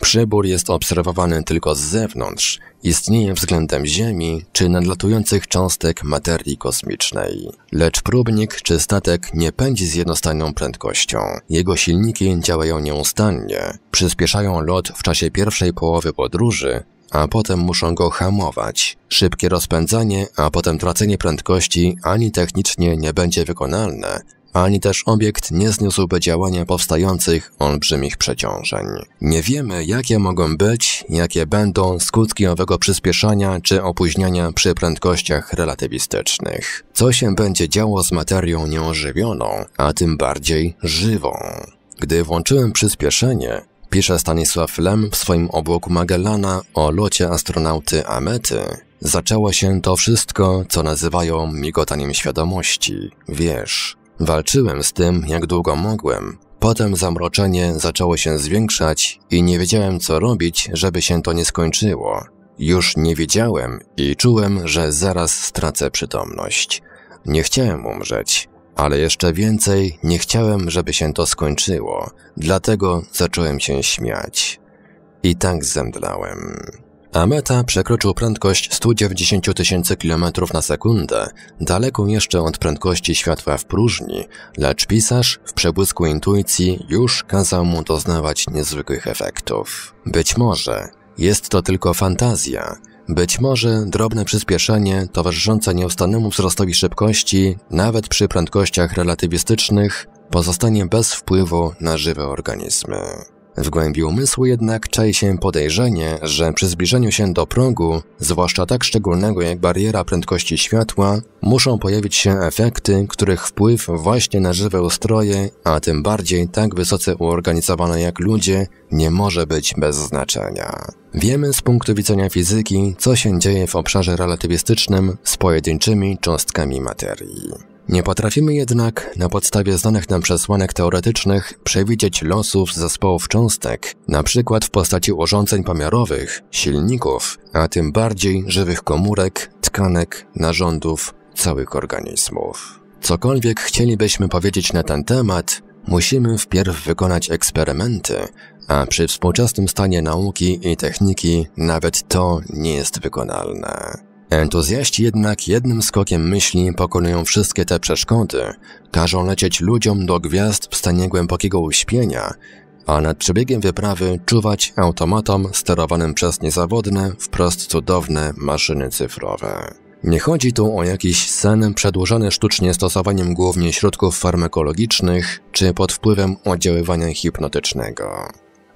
Przebór jest obserwowany tylko z zewnątrz, istnieje względem Ziemi czy nadlatujących cząstek materii kosmicznej. Lecz próbnik czy statek nie pędzi z jednostajną prędkością. Jego silniki działają nieustannie, przyspieszają lot w czasie pierwszej połowy podróży a potem muszą go hamować. Szybkie rozpędzanie, a potem tracenie prędkości ani technicznie nie będzie wykonalne, ani też obiekt nie zniósłby działania powstających olbrzymich przeciążeń. Nie wiemy, jakie mogą być, jakie będą skutki owego przyspieszania czy opóźniania przy prędkościach relatywistycznych. Co się będzie działo z materią nieożywioną, a tym bardziej żywą. Gdy włączyłem przyspieszenie, pisze Stanisław Lem w swoim obłoku Magellana o locie astronauty Amety, zaczęło się to wszystko, co nazywają migotaniem świadomości. Wiesz, walczyłem z tym, jak długo mogłem. Potem zamroczenie zaczęło się zwiększać i nie wiedziałem, co robić, żeby się to nie skończyło. Już nie wiedziałem i czułem, że zaraz stracę przytomność. Nie chciałem umrzeć. Ale jeszcze więcej, nie chciałem, żeby się to skończyło, dlatego zacząłem się śmiać. I tak zemdlałem. Ameta przekroczył prędkość 190 tysięcy km na sekundę, daleko jeszcze od prędkości światła w próżni, lecz pisarz w przebłysku intuicji już kazał mu doznawać niezwykłych efektów. Być może jest to tylko fantazja, być może drobne przyspieszenie towarzyszące nieustannemu wzrostowi szybkości, nawet przy prędkościach relatywistycznych, pozostanie bez wpływu na żywe organizmy. W głębi umysłu jednak czai się podejrzenie, że przy zbliżeniu się do progu, zwłaszcza tak szczególnego jak bariera prędkości światła, muszą pojawić się efekty, których wpływ właśnie na żywe ustroje, a tym bardziej tak wysoce uorganizowane jak ludzie, nie może być bez znaczenia. Wiemy z punktu widzenia fizyki, co się dzieje w obszarze relatywistycznym z pojedynczymi cząstkami materii. Nie potrafimy jednak, na podstawie znanych nam przesłanek teoretycznych, przewidzieć losów zespołów cząstek, np. w postaci urządzeń pomiarowych, silników, a tym bardziej żywych komórek, tkanek, narządów, całych organizmów. Cokolwiek chcielibyśmy powiedzieć na ten temat, musimy wpierw wykonać eksperymenty, a przy współczesnym stanie nauki i techniki nawet to nie jest wykonalne. Entuzjaści jednak jednym skokiem myśli pokonują wszystkie te przeszkody, każą lecieć ludziom do gwiazd w stanie głębokiego uśpienia, a nad przebiegiem wyprawy czuwać automatom sterowanym przez niezawodne, wprost cudowne maszyny cyfrowe. Nie chodzi tu o jakiś sen przedłużony sztucznie stosowaniem głównie środków farmakologicznych czy pod wpływem oddziaływania hipnotycznego.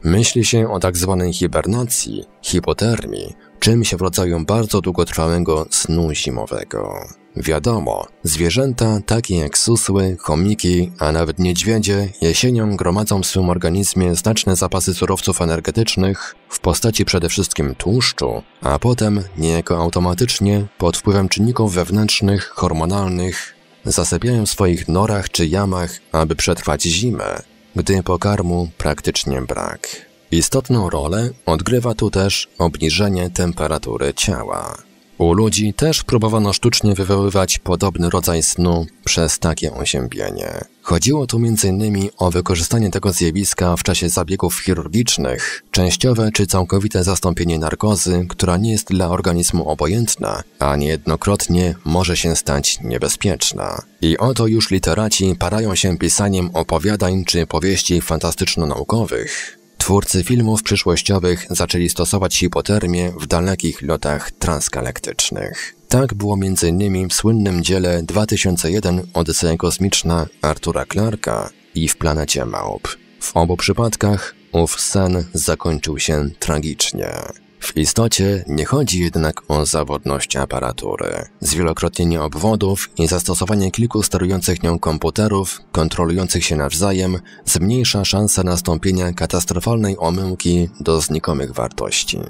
Myśli się o tak zwanej hibernacji, hipotermii, czymś w rodzaju bardzo długotrwałego snu zimowego. Wiadomo, zwierzęta takie jak susły, chomiki, a nawet niedźwiedzie jesienią gromadzą w swym organizmie znaczne zapasy surowców energetycznych w postaci przede wszystkim tłuszczu, a potem niejako automatycznie pod wpływem czynników wewnętrznych, hormonalnych zasypiają w swoich norach czy jamach, aby przetrwać zimę, gdy pokarmu praktycznie brak. Istotną rolę odgrywa tu też obniżenie temperatury ciała. U ludzi też próbowano sztucznie wywoływać podobny rodzaj snu przez takie oziębienie. Chodziło tu m.in. o wykorzystanie tego zjawiska w czasie zabiegów chirurgicznych, częściowe czy całkowite zastąpienie narkozy, która nie jest dla organizmu obojętna, a niejednokrotnie może się stać niebezpieczna. I oto już literaci parają się pisaniem opowiadań czy powieści fantastyczno-naukowych. Twórcy filmów przyszłościowych zaczęli stosować hipotermię w dalekich lotach transgalaktycznych. Tak było m.in. w słynnym dziele 2001 Odyseja kosmiczna Artura Clarka i w planecie Maup. W obu przypadkach ów sen zakończył się tragicznie. W istocie nie chodzi jednak o zawodność aparatury. Zwielokrotnienie obwodów i zastosowanie kilku sterujących nią komputerów, kontrolujących się nawzajem, zmniejsza szansę nastąpienia katastrofalnej omyłki do znikomych wartości.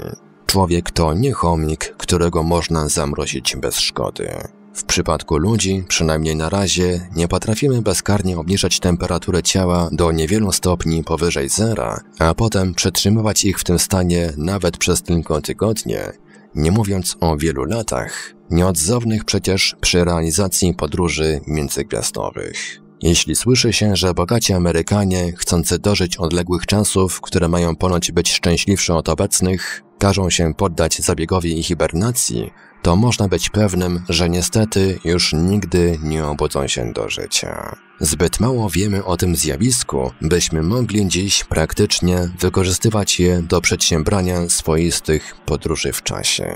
Człowiek to nie chomik, którego można zamrozić bez szkody. W przypadku ludzi, przynajmniej na razie, nie potrafimy bezkarnie obniżać temperatury ciała do niewielu stopni powyżej zera, a potem przetrzymywać ich w tym stanie nawet przez tylko tygodnie, nie mówiąc o wielu latach, nieodzownych przecież przy realizacji podróży międzygwiazdowych. Jeśli słyszy się, że bogaci Amerykanie, chcący dożyć odległych czasów, które mają ponoć być szczęśliwsze od obecnych, każą się poddać zabiegowi i hibernacji, to można być pewnym, że niestety już nigdy nie obudzą się do życia. Zbyt mało wiemy o tym zjawisku, byśmy mogli dziś praktycznie wykorzystywać je do przedsiębrania swoistych podróży w czasie.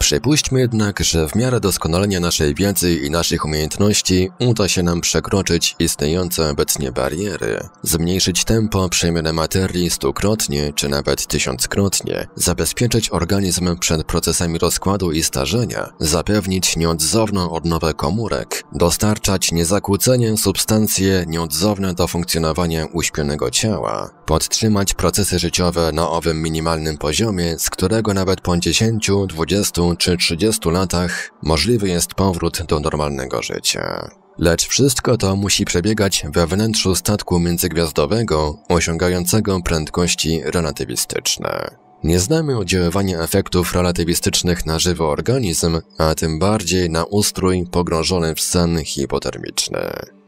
Przypuśćmy jednak, że w miarę doskonalenia naszej wiedzy i naszych umiejętności uda się nam przekroczyć istniejące obecnie bariery, zmniejszyć tempo przemiany materii stukrotnie czy nawet tysiąckrotnie, zabezpieczyć organizm przed procesami rozkładu i starzenia, zapewnić nieodzowną odnowę komórek, dostarczać niezakłócenie substancje nieodzowne do funkcjonowania uśpionego ciała, podtrzymać procesy życiowe na owym minimalnym poziomie, z którego nawet po 10, 20 czy 30 latach możliwy jest powrót do normalnego życia. Lecz wszystko to musi przebiegać we wnętrzu statku międzygwiazdowego, osiągającego prędkości relatywistyczne. Nie znamy oddziaływania efektów relatywistycznych na żywy organizm, a tym bardziej na ustrój pogrążony w sen hipotermiczny.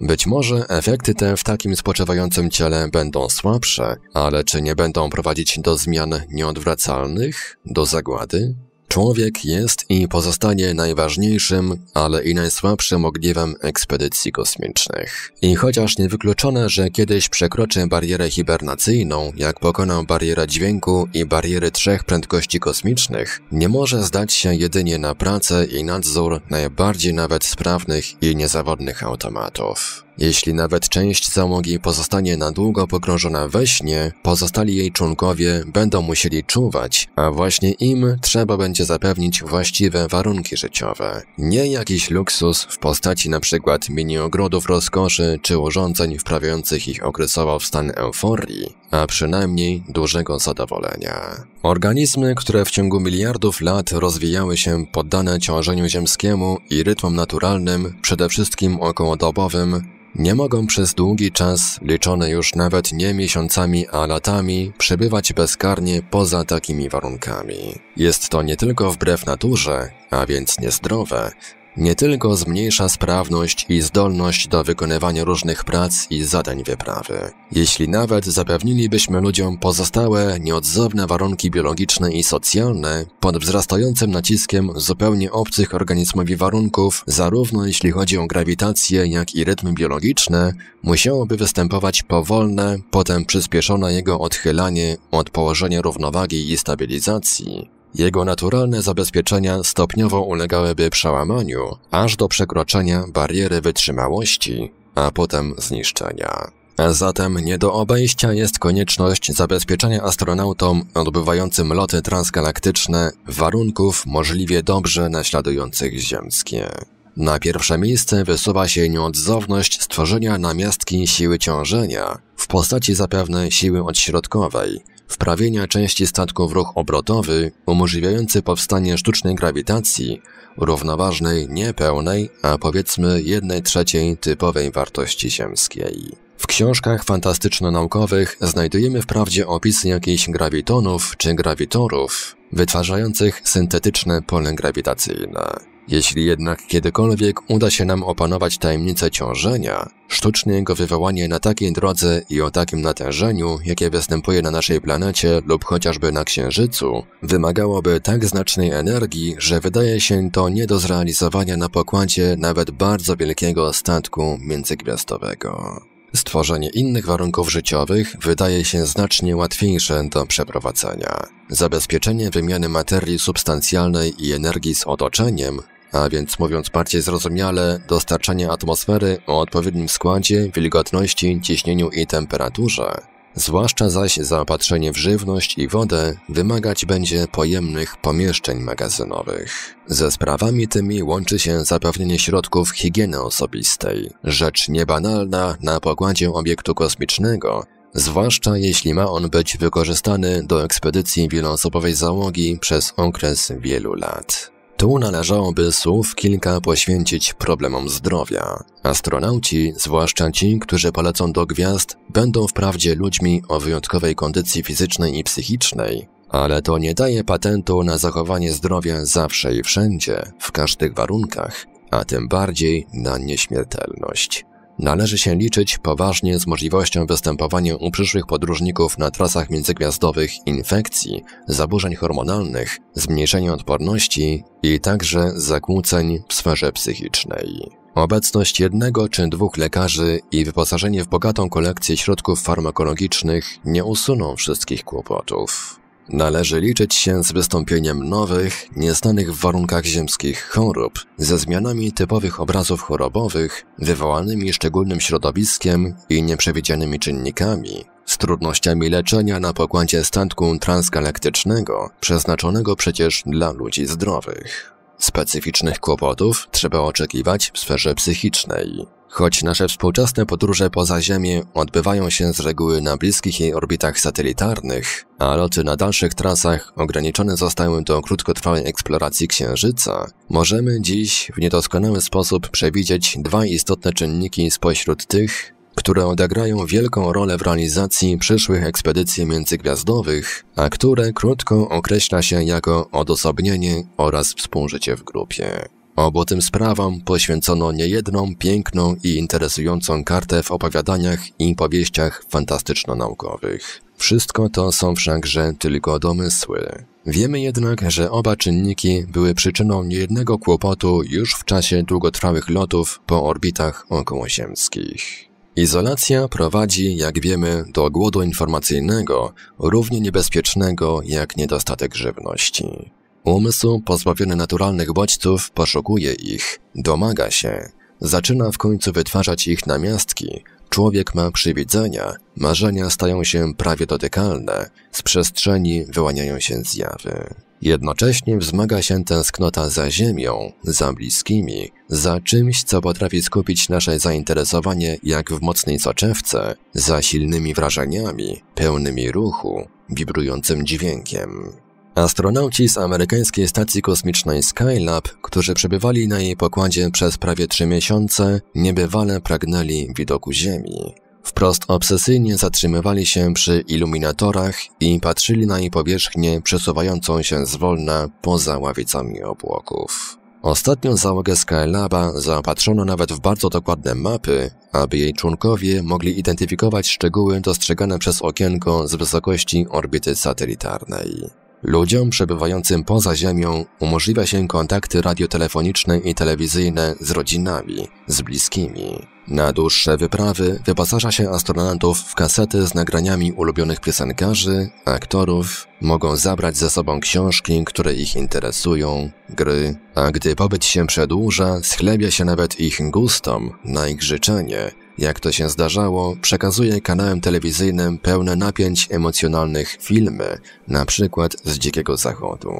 Być może efekty te w takim spoczywającym ciele będą słabsze, ale czy nie będą prowadzić do zmian nieodwracalnych, do zagłady? Człowiek jest i pozostanie najważniejszym, ale i najsłabszym ogniwem ekspedycji kosmicznych. I chociaż niewykluczone, że kiedyś przekroczy barierę hibernacyjną, jak pokonał barierę dźwięku i bariery trzech prędkości kosmicznych, nie może zdać się jedynie na pracę i nadzór najbardziej nawet sprawnych i niezawodnych automatów. Jeśli nawet część załogi pozostanie na długo pogrążona we śnie, pozostali jej członkowie będą musieli czuwać, a właśnie im trzeba będzie zapewnić właściwe warunki życiowe. Nie jakiś luksus w postaci np. mini ogrodów rozkoszy czy urządzeń wprawiających ich okresowo w stan euforii, a przynajmniej dużego zadowolenia. Organizmy, które w ciągu miliardów lat rozwijały się poddane ciążeniu ziemskiemu i rytmom naturalnym, przede wszystkim okołodobowym, nie mogą przez długi czas, liczone już nawet nie miesiącami, a latami, przebywać bezkarnie poza takimi warunkami. Jest to nie tylko wbrew naturze, a więc niezdrowe, nie tylko zmniejsza sprawność i zdolność do wykonywania różnych prac i zadań wyprawy. Jeśli nawet zapewnilibyśmy ludziom pozostałe, nieodzowne warunki biologiczne i socjalne, pod wzrastającym naciskiem zupełnie obcych organizmowi warunków, zarówno jeśli chodzi o grawitację, jak i rytmy biologiczne, musiałoby występować powolne, potem przyspieszone jego odchylanie od położenia równowagi i stabilizacji, jego naturalne zabezpieczenia stopniowo ulegałyby przełamaniu, aż do przekroczenia bariery wytrzymałości, a potem zniszczenia. Zatem nie do obejścia jest konieczność zabezpieczenia astronautom odbywającym loty transgalaktyczne warunków możliwie dobrze naśladujących ziemskie. Na pierwsze miejsce wysuwa się nieodzowność stworzenia namiastki siły ciążenia w postaci zapewne siły odśrodkowej, wprawienia części statku w ruch obrotowy umożliwiający powstanie sztucznej grawitacji równoważnej niepełnej, a powiedzmy jednej trzeciej typowej wartości ziemskiej. W książkach fantastyczno-naukowych znajdujemy wprawdzie opisy jakichś grawitonów czy grawitorów, wytwarzających syntetyczne pole grawitacyjne. Jeśli jednak kiedykolwiek uda się nam opanować tajemnicę ciążenia, sztuczne jego wywołanie na takiej drodze i o takim natężeniu, jakie występuje na naszej planecie lub chociażby na Księżycu, wymagałoby tak znacznej energii, że wydaje się to nie do zrealizowania na pokładzie nawet bardzo wielkiego statku międzygwiazdowego. Stworzenie innych warunków życiowych wydaje się znacznie łatwiejsze do przeprowadzenia. Zabezpieczenie wymiany materii substancjalnej i energii z otoczeniem a więc mówiąc bardziej zrozumiale, dostarczanie atmosfery o odpowiednim składzie, wilgotności, ciśnieniu i temperaturze. Zwłaszcza zaś zaopatrzenie w żywność i wodę wymagać będzie pojemnych pomieszczeń magazynowych. Ze sprawami tymi łączy się zapewnienie środków higieny osobistej, rzecz niebanalna na pokładzie obiektu kosmicznego, zwłaszcza jeśli ma on być wykorzystany do ekspedycji wieloosobowej załogi przez okres wielu lat. Tu należałoby słów kilka poświęcić problemom zdrowia. Astronauci, zwłaszcza ci, którzy polecą do gwiazd, będą wprawdzie ludźmi o wyjątkowej kondycji fizycznej i psychicznej, ale to nie daje patentu na zachowanie zdrowia zawsze i wszędzie, w każdych warunkach, a tym bardziej na nieśmiertelność. Należy się liczyć poważnie z możliwością występowania u przyszłych podróżników na trasach międzygwiazdowych infekcji, zaburzeń hormonalnych, zmniejszenia odporności i także zakłóceń w sferze psychicznej. Obecność jednego czy dwóch lekarzy i wyposażenie w bogatą kolekcję środków farmakologicznych nie usuną wszystkich kłopotów. Należy liczyć się z wystąpieniem nowych, nieznanych w warunkach ziemskich chorób, ze zmianami typowych obrazów chorobowych, wywołanymi szczególnym środowiskiem i nieprzewidzianymi czynnikami, z trudnościami leczenia na pokładzie statku transgalaktycznego, przeznaczonego przecież dla ludzi zdrowych. Specyficznych kłopotów trzeba oczekiwać w sferze psychicznej. Choć nasze współczesne podróże poza Ziemię odbywają się z reguły na bliskich jej orbitach satelitarnych, a loty na dalszych trasach ograniczone zostały do krótkotrwałej eksploracji Księżyca, możemy dziś w niedoskonały sposób przewidzieć dwa istotne czynniki spośród tych, które odegrają wielką rolę w realizacji przyszłych ekspedycji międzygwiazdowych, a które krótko określa się jako odosobnienie oraz współżycie w grupie. Obu tym sprawom poświęcono niejedną piękną i interesującą kartę w opowiadaniach i powieściach fantastyczno-naukowych. Wszystko to są wszakże tylko domysły. Wiemy jednak, że oba czynniki były przyczyną niejednego kłopotu już w czasie długotrwałych lotów po orbitach okołoziemskich. Izolacja prowadzi, jak wiemy, do głodu informacyjnego, równie niebezpiecznego jak niedostatek żywności. Umysł pozbawiony naturalnych bodźców poszukuje ich, domaga się, zaczyna w końcu wytwarzać ich namiastki, człowiek ma przywidzenia, marzenia stają się prawie dotykalne, z przestrzeni wyłaniają się zjawy. Jednocześnie wzmaga się tęsknota za ziemią, za bliskimi, za czymś, co potrafi skupić nasze zainteresowanie jak w mocnej soczewce, za silnymi wrażeniami, pełnymi ruchu, wibrującym dźwiękiem. Astronauci z amerykańskiej stacji kosmicznej Skylab, którzy przebywali na jej pokładzie przez prawie trzy miesiące, niebywale pragnęli widoku Ziemi. Wprost obsesyjnie zatrzymywali się przy iluminatorach i patrzyli na jej powierzchnię przesuwającą się zwolna poza ławicami obłoków. Ostatnią załogę Skylaba zaopatrzono nawet w bardzo dokładne mapy, aby jej członkowie mogli identyfikować szczegóły dostrzegane przez okienko z wysokości orbity satelitarnej. Ludziom przebywającym poza Ziemią umożliwia się kontakty radiotelefoniczne i telewizyjne z rodzinami, z bliskimi. Na dłuższe wyprawy wyposaża się astronautów w kasety z nagraniami ulubionych piosenkarzy, aktorów, mogą zabrać ze sobą książki, które ich interesują, gry, a gdy pobyt się przedłuża, schlebia się nawet ich gustom na ich życzenie, jak to się zdarzało, przekazuje kanałem telewizyjnym pełne napięć emocjonalnych filmy, na przykład z Dzikiego Zachodu.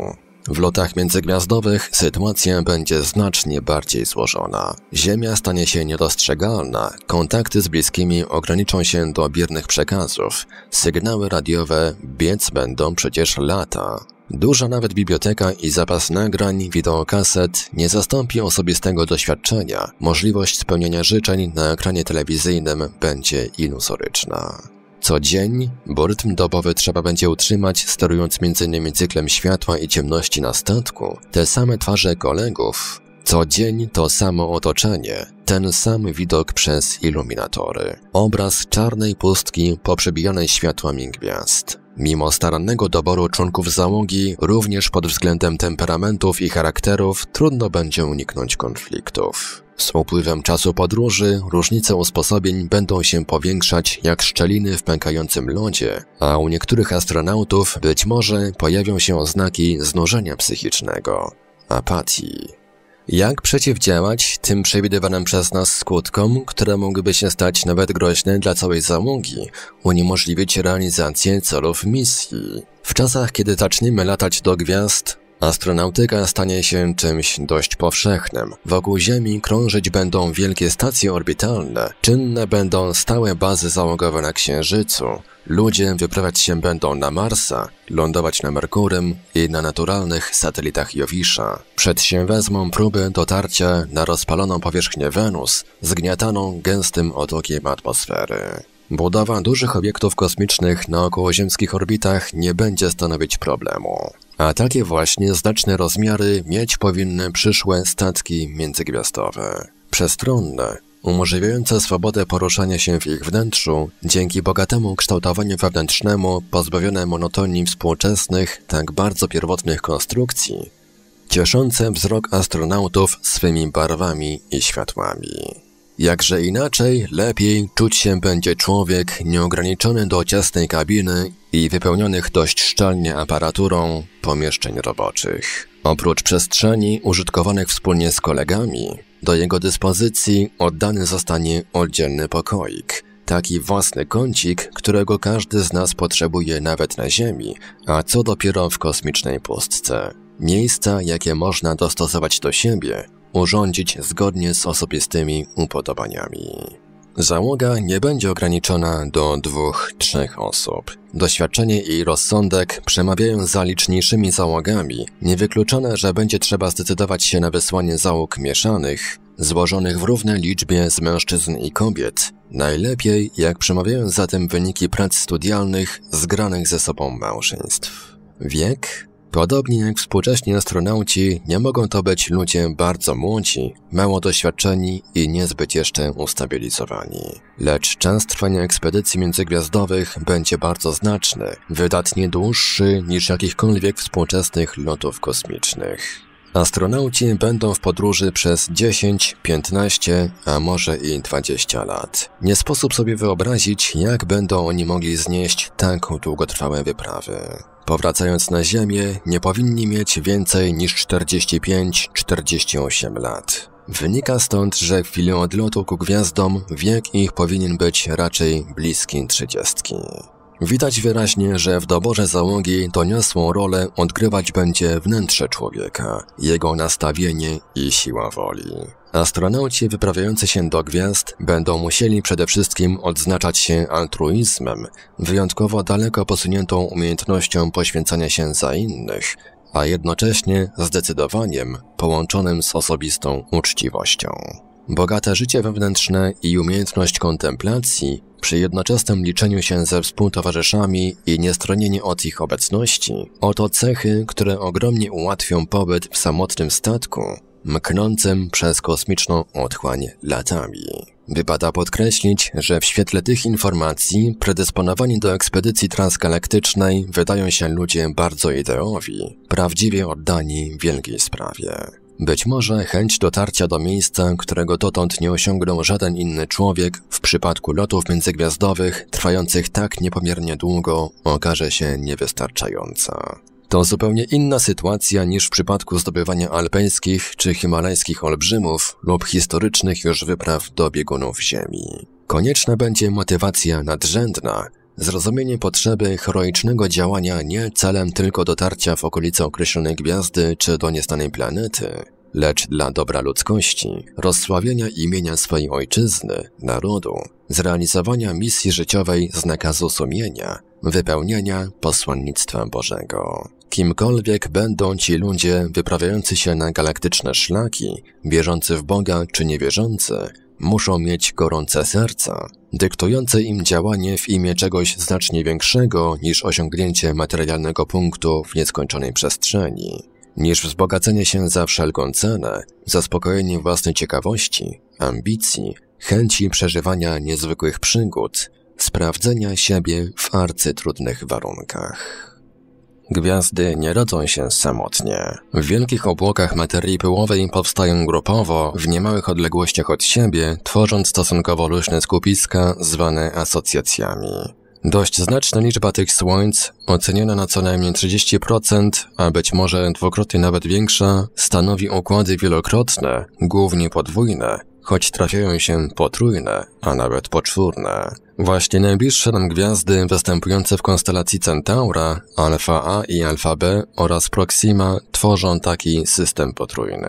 W lotach międzygwiazdowych sytuacja będzie znacznie bardziej złożona. Ziemia stanie się niedostrzegalna, kontakty z bliskimi ograniczą się do biernych przekazów, sygnały radiowe biec będą przecież lata. Duża nawet biblioteka i zapas nagrań, wideokaset nie zastąpi osobistego doświadczenia. Możliwość spełnienia życzeń na ekranie telewizyjnym będzie ilusoryczna. Co dzień, bo rytm dobowy trzeba będzie utrzymać, sterując m.in. cyklem światła i ciemności na statku, te same twarze kolegów. Co dzień to samo otoczenie, ten sam widok przez iluminatory. Obraz czarnej pustki poprzebijanej światłami gwiazd. Mimo starannego doboru członków załogi, również pod względem temperamentów i charakterów, trudno będzie uniknąć konfliktów. Z upływem czasu podróży różnice usposobień będą się powiększać jak szczeliny w pękającym lodzie, a u niektórych astronautów być może pojawią się oznaki znużenia psychicznego, apatii. Jak przeciwdziałać tym przewidywanym przez nas skutkom, które mogłyby się stać nawet groźne dla całej załogi, uniemożliwić realizację celów misji? W czasach, kiedy zaczniemy latać do gwiazd, Astronautyka stanie się czymś dość powszechnym. Wokół Ziemi krążyć będą wielkie stacje orbitalne, czynne będą stałe bazy załogowe na Księżycu, ludzie wyprawiać się będą na Marsa, lądować na Merkurym i na naturalnych satelitach Jowisza. Przed się wezmą próby dotarcia na rozpaloną powierzchnię Wenus, zgniataną gęstym otokiem atmosfery. Budowa dużych obiektów kosmicznych na okołoziemskich orbitach nie będzie stanowić problemu. A takie właśnie znaczne rozmiary mieć powinny przyszłe statki międzygwiazdowe. Przestronne, umożliwiające swobodę poruszania się w ich wnętrzu dzięki bogatemu kształtowaniu wewnętrznemu pozbawione monotonii współczesnych, tak bardzo pierwotnych konstrukcji, cieszące wzrok astronautów swymi barwami i światłami. Jakże inaczej, lepiej czuć się będzie człowiek nieograniczony do ciasnej kabiny i wypełnionych dość szczelnie aparaturą pomieszczeń roboczych. Oprócz przestrzeni użytkowanych wspólnie z kolegami, do jego dyspozycji oddany zostanie oddzielny pokoik – taki własny kącik, którego każdy z nas potrzebuje nawet na Ziemi, a co dopiero w kosmicznej pustce. Miejsca, jakie można dostosować do siebie, urządzić zgodnie z osobistymi upodobaniami. Załoga nie będzie ograniczona do dwóch, trzech osób. Doświadczenie i rozsądek przemawiają za liczniejszymi załogami. Niewykluczone, że będzie trzeba zdecydować się na wysłanie załóg mieszanych, złożonych w równej liczbie z mężczyzn i kobiet. Najlepiej, jak przemawiają za tym wyniki prac studialnych zgranych ze sobą małżeństw. Wiek Podobnie jak współcześni astronauci, nie mogą to być ludzie bardzo młodzi, mało doświadczeni i niezbyt jeszcze ustabilizowani. Lecz czas trwania ekspedycji międzygwiazdowych będzie bardzo znaczny, wydatnie dłuższy niż jakichkolwiek współczesnych lotów kosmicznych. Astronauci będą w podróży przez 10, 15, a może i 20 lat. Nie sposób sobie wyobrazić, jak będą oni mogli znieść tak długotrwałe wyprawy powracając na Ziemię, nie powinni mieć więcej niż 45-48 lat. Wynika stąd, że w chwili odlotu ku gwiazdom wiek ich powinien być raczej bliski 30. Widać wyraźnie, że w doborze załogi to rolę odgrywać będzie wnętrze człowieka, jego nastawienie i siła woli. Astronauci wyprawiający się do gwiazd będą musieli przede wszystkim odznaczać się altruizmem, wyjątkowo daleko posuniętą umiejętnością poświęcania się za innych, a jednocześnie zdecydowaniem połączonym z osobistą uczciwością. Bogate życie wewnętrzne i umiejętność kontemplacji przy jednoczesnym liczeniu się ze współtowarzyszami i niestronieniu od ich obecności oto cechy, które ogromnie ułatwią pobyt w samotnym statku mknącym przez kosmiczną otchłań latami. Wypada podkreślić, że w świetle tych informacji predysponowani do ekspedycji transgalaktycznej wydają się ludzie bardzo ideowi, prawdziwie oddani wielkiej sprawie. Być może chęć dotarcia do miejsca, którego dotąd nie osiągnął żaden inny człowiek, w przypadku lotów międzygwiazdowych, trwających tak niepomiernie długo, okaże się niewystarczająca. To zupełnie inna sytuacja niż w przypadku zdobywania alpejskich czy himalajskich olbrzymów lub historycznych już wypraw do biegunów Ziemi. Konieczna będzie motywacja nadrzędna, zrozumienie potrzeby heroicznego działania nie celem tylko dotarcia w okolice określonej gwiazdy czy do nieznanej planety, lecz dla dobra ludzkości, rozsławienia imienia swojej ojczyzny, narodu, zrealizowania misji życiowej z nakazu sumienia, wypełnienia posłannictwa Bożego. Kimkolwiek będą ci ludzie wyprawiający się na galaktyczne szlaki, wierzący w Boga czy niewierzący, muszą mieć gorące serca, dyktujące im działanie w imię czegoś znacznie większego niż osiągnięcie materialnego punktu w nieskończonej przestrzeni, niż wzbogacenie się za wszelką cenę, zaspokojenie własnej ciekawości, ambicji, chęci przeżywania niezwykłych przygód, sprawdzenia siebie w trudnych warunkach. Gwiazdy nie rodzą się samotnie. W wielkich obłokach materii pyłowej powstają grupowo, w niemałych odległościach od siebie, tworząc stosunkowo luźne skupiska zwane asocjacjami. Dość znaczna liczba tych słońc, oceniona na co najmniej 30%, a być może dwukrotnie nawet większa, stanowi układy wielokrotne, głównie podwójne, choć trafiają się potrójne, a nawet poczwórne. Właśnie najbliższe nam gwiazdy występujące w konstelacji Centaura, Alfa A i Alfa B oraz Proxima tworzą taki system potrójny.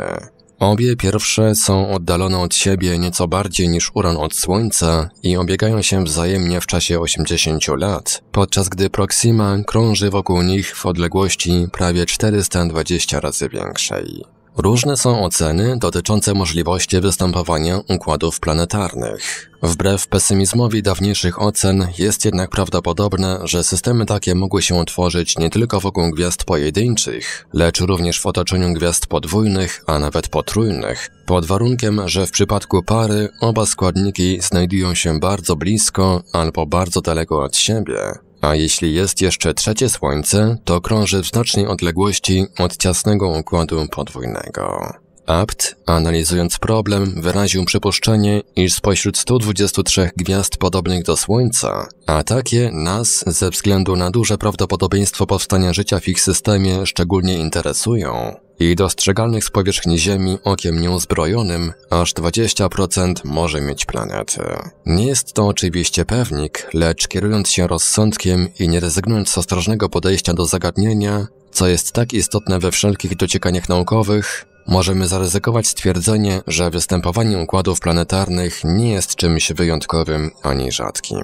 Obie pierwsze są oddalone od siebie nieco bardziej niż Uran od Słońca i obiegają się wzajemnie w czasie 80 lat, podczas gdy Proxima krąży wokół nich w odległości prawie 420 razy większej. Różne są oceny dotyczące możliwości występowania układów planetarnych. Wbrew pesymizmowi dawniejszych ocen jest jednak prawdopodobne, że systemy takie mogły się tworzyć nie tylko wokół gwiazd pojedynczych, lecz również w otoczeniu gwiazd podwójnych, a nawet potrójnych, pod warunkiem, że w przypadku pary oba składniki znajdują się bardzo blisko albo bardzo daleko od siebie. A jeśli jest jeszcze trzecie Słońce, to krąży w znacznej odległości od ciasnego układu podwójnego. Apt, analizując problem, wyraził przypuszczenie, iż spośród 123 gwiazd podobnych do Słońca, a takie nas ze względu na duże prawdopodobieństwo powstania życia w ich systemie szczególnie interesują, i dostrzegalnych z powierzchni Ziemi okiem nieuzbrojonym aż 20% może mieć planety. Nie jest to oczywiście pewnik, lecz kierując się rozsądkiem i nie rezygnując z ostrożnego podejścia do zagadnienia, co jest tak istotne we wszelkich dociekaniach naukowych, możemy zaryzykować stwierdzenie, że występowanie układów planetarnych nie jest czymś wyjątkowym ani rzadkim.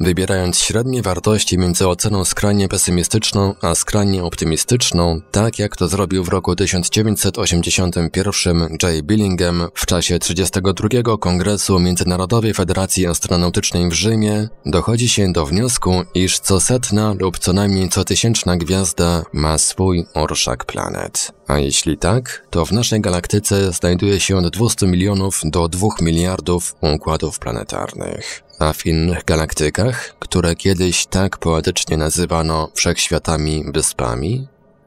Wybierając średnie wartości między oceną skrajnie pesymistyczną a skrajnie optymistyczną, tak jak to zrobił w roku 1981 Jay Billingham w czasie 32. Kongresu Międzynarodowej Federacji Astronautycznej w Rzymie, dochodzi się do wniosku, iż co setna lub co najmniej co tysięczna gwiazda ma swój orszak planet. A jeśli tak, to w naszej galaktyce znajduje się od 200 milionów do 2 miliardów układów planetarnych. W innych galaktykach, które kiedyś tak poetycznie nazywano wszechświatami-wyspami?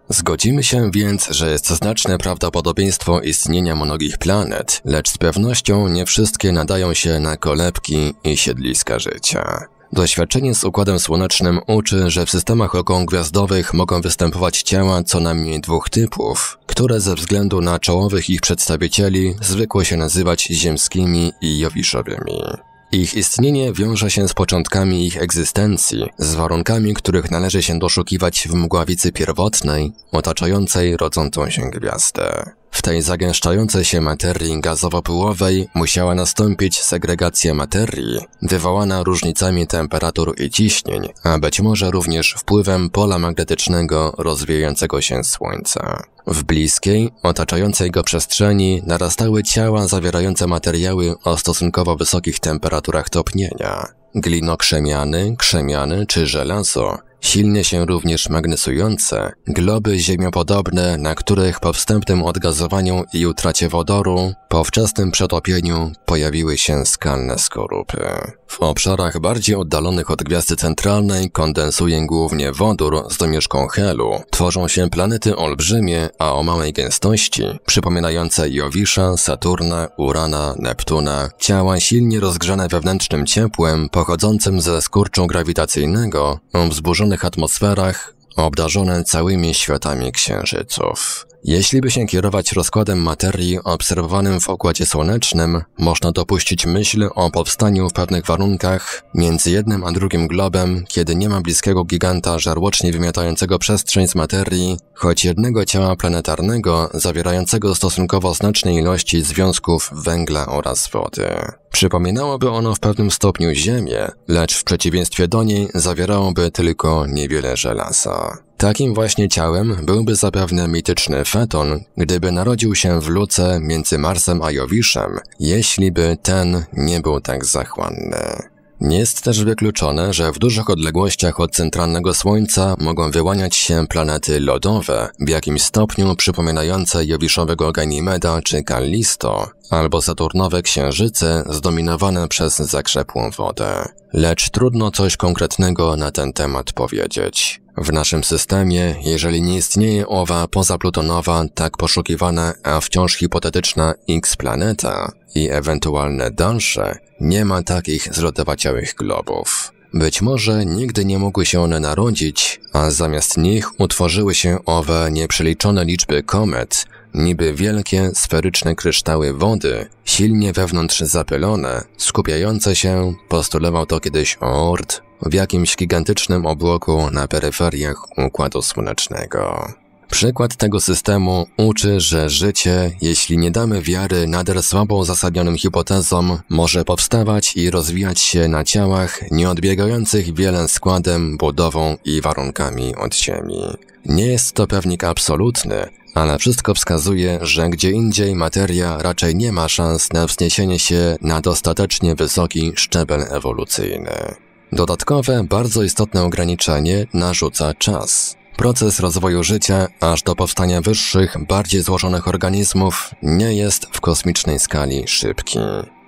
Zgodzimy się więc, że jest znaczne prawdopodobieństwo istnienia mnogich planet, lecz z pewnością nie wszystkie nadają się na kolebki i siedliska życia. Doświadczenie z Układem Słonecznym uczy, że w systemach okrągwiazdowych mogą występować ciała co najmniej dwóch typów, które ze względu na czołowych ich przedstawicieli zwykło się nazywać ziemskimi i jowiszowymi. Ich istnienie wiąże się z początkami ich egzystencji, z warunkami, których należy się doszukiwać w mgławicy pierwotnej, otaczającej rodzącą się gwiazdę. W tej zagęszczającej się materii gazowo-pyłowej musiała nastąpić segregacja materii, wywołana różnicami temperatur i ciśnień, a być może również wpływem pola magnetycznego rozwijającego się Słońca. W bliskiej, otaczającej go przestrzeni narastały ciała zawierające materiały o stosunkowo wysokich temperaturach topnienia. Glino krzemiany, krzemiany czy żelazo, silnie się również magnesujące, globy ziemiopodobne, na których po wstępnym odgazowaniu i utracie wodoru, po wczesnym przetopieniu pojawiły się skalne skorupy. W obszarach bardziej oddalonych od gwiazdy centralnej kondensuje głównie wodór z domieszką helu. Tworzą się planety olbrzymie, a o małej gęstości, przypominające Jowisza, Saturna, Urana, Neptuna, ciała silnie rozgrzane wewnętrznym ciepłem pochodzącym ze skurczu grawitacyjnego o wzburzonych atmosferach obdarzone całymi światami księżyców. Jeśli by się kierować rozkładem materii obserwowanym w Układzie Słonecznym, można dopuścić myśl o powstaniu w pewnych warunkach między jednym a drugim globem, kiedy nie ma bliskiego giganta żarłocznie wymiatającego przestrzeń z materii, choć jednego ciała planetarnego zawierającego stosunkowo znaczne ilości związków węgla oraz wody. Przypominałoby ono w pewnym stopniu Ziemię, lecz w przeciwieństwie do niej zawierałoby tylko niewiele żelaza. Takim właśnie ciałem byłby zapewne mityczny Feton, gdyby narodził się w luce między Marsem a Jowiszem, jeśli by ten nie był tak zachłanny. Nie jest też wykluczone, że w dużych odległościach od centralnego Słońca mogą wyłaniać się planety lodowe, w jakimś stopniu przypominające Jowiszowego Ganymeda czy Callisto, albo Saturnowe księżyce zdominowane przez zakrzepłą wodę. Lecz trudno coś konkretnego na ten temat powiedzieć. W naszym systemie, jeżeli nie istnieje owa pozaplutonowa, tak poszukiwana, a wciąż hipotetyczna X planeta i ewentualne dalsze, nie ma takich zlodowaciałych globów. Być może nigdy nie mogły się one narodzić, a zamiast nich utworzyły się owe nieprzeliczone liczby komet, niby wielkie, sferyczne kryształy wody, silnie wewnątrz zapylone, skupiające się, postulował to kiedyś Oort, w jakimś gigantycznym obłoku na peryferiach Układu Słonecznego. Przykład tego systemu uczy, że życie, jeśli nie damy wiary nader słabo uzasadnionym hipotezom, może powstawać i rozwijać się na ciałach nieodbiegających wiele składem, budową i warunkami od Ziemi. Nie jest to pewnik absolutny, ale wszystko wskazuje, że gdzie indziej materia raczej nie ma szans na wzniesienie się na dostatecznie wysoki szczebel ewolucyjny. Dodatkowe, bardzo istotne ograniczenie narzuca czas. Proces rozwoju życia, aż do powstania wyższych, bardziej złożonych organizmów, nie jest w kosmicznej skali szybki.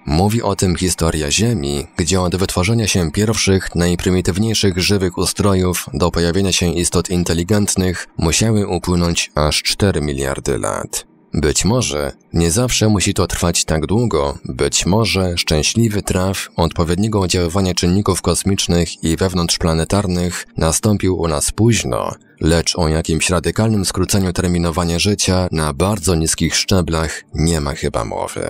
Mówi o tym historia Ziemi, gdzie od wytworzenia się pierwszych, najprymitywniejszych żywych ustrojów do pojawienia się istot inteligentnych musiały upłynąć aż 4 miliardy lat. Być może nie zawsze musi to trwać tak długo, być może szczęśliwy traf odpowiedniego oddziaływania czynników kosmicznych i wewnątrzplanetarnych nastąpił u nas późno, lecz o jakimś radykalnym skróceniu terminowania życia na bardzo niskich szczeblach nie ma chyba mowy.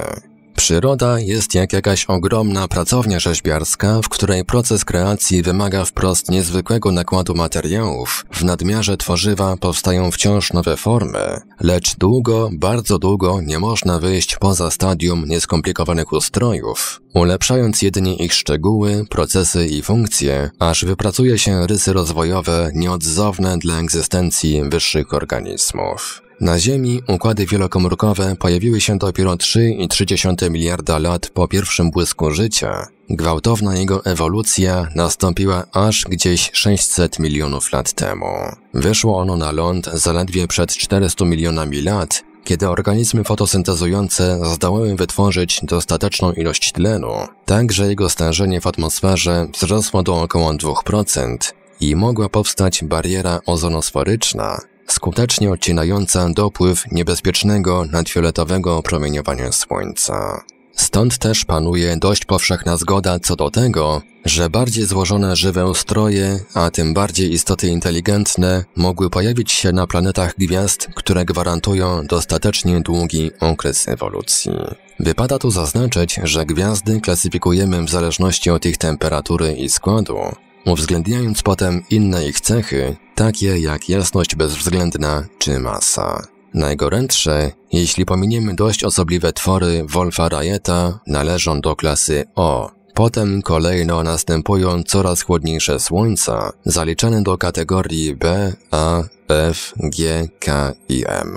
Przyroda jest jak jakaś ogromna pracownia rzeźbiarska, w której proces kreacji wymaga wprost niezwykłego nakładu materiałów. W nadmiarze tworzywa powstają wciąż nowe formy, lecz długo, bardzo długo nie można wyjść poza stadium nieskomplikowanych ustrojów, ulepszając jedynie ich szczegóły, procesy i funkcje, aż wypracuje się rysy rozwojowe nieodzowne dla egzystencji wyższych organizmów. Na Ziemi układy wielokomórkowe pojawiły się dopiero 3,3 miliarda lat po pierwszym błysku życia. Gwałtowna jego ewolucja nastąpiła aż gdzieś 600 milionów lat temu. Wyszło ono na ląd zaledwie przed 400 milionami lat, kiedy organizmy fotosyntezujące zdołały wytworzyć dostateczną ilość tlenu, Także jego stężenie w atmosferze wzrosło do około 2% i mogła powstać bariera ozonosforyczna skutecznie odcinająca dopływ niebezpiecznego nadfioletowego promieniowania Słońca. Stąd też panuje dość powszechna zgoda co do tego, że bardziej złożone żywe ustroje, a tym bardziej istoty inteligentne, mogły pojawić się na planetach gwiazd, które gwarantują dostatecznie długi okres ewolucji. Wypada tu zaznaczyć, że gwiazdy klasyfikujemy w zależności od ich temperatury i składu, uwzględniając potem inne ich cechy, takie jak jasność bezwzględna czy masa. Najgorętsze, jeśli pominiemy dość osobliwe twory Wolfa Rajeta, należą do klasy O. Potem kolejno następują coraz chłodniejsze słońca, zaliczane do kategorii B, A, F, G, K i M.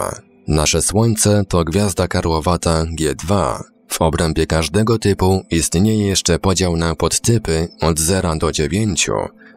Nasze Słońce to gwiazda karłowata G2. W obrębie każdego typu istnieje jeszcze podział na podtypy od 0 do 9,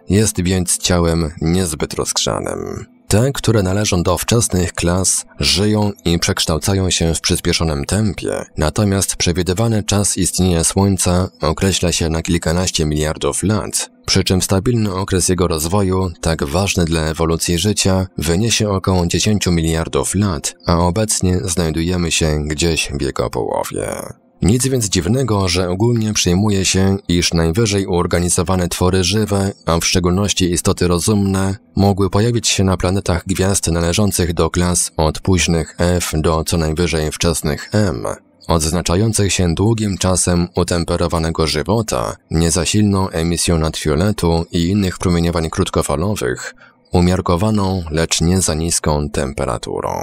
jest więc ciałem niezbyt rozgrzanym. Te, które należą do wczesnych klas, żyją i przekształcają się w przyspieszonym tempie, natomiast przewidywany czas istnienia Słońca określa się na kilkanaście miliardów lat, przy czym stabilny okres jego rozwoju, tak ważny dla ewolucji życia, wyniesie około 10 miliardów lat, a obecnie znajdujemy się gdzieś w jego połowie. Nic więc dziwnego, że ogólnie przyjmuje się, iż najwyżej uorganizowane twory żywe, a w szczególności istoty rozumne, mogły pojawić się na planetach gwiazd należących do klas od późnych F do co najwyżej wczesnych M, odznaczających się długim czasem utemperowanego żywota, niezasilną emisją nadfioletu i innych promieniowań krótkofalowych, umiarkowaną, lecz nie za niską temperaturą.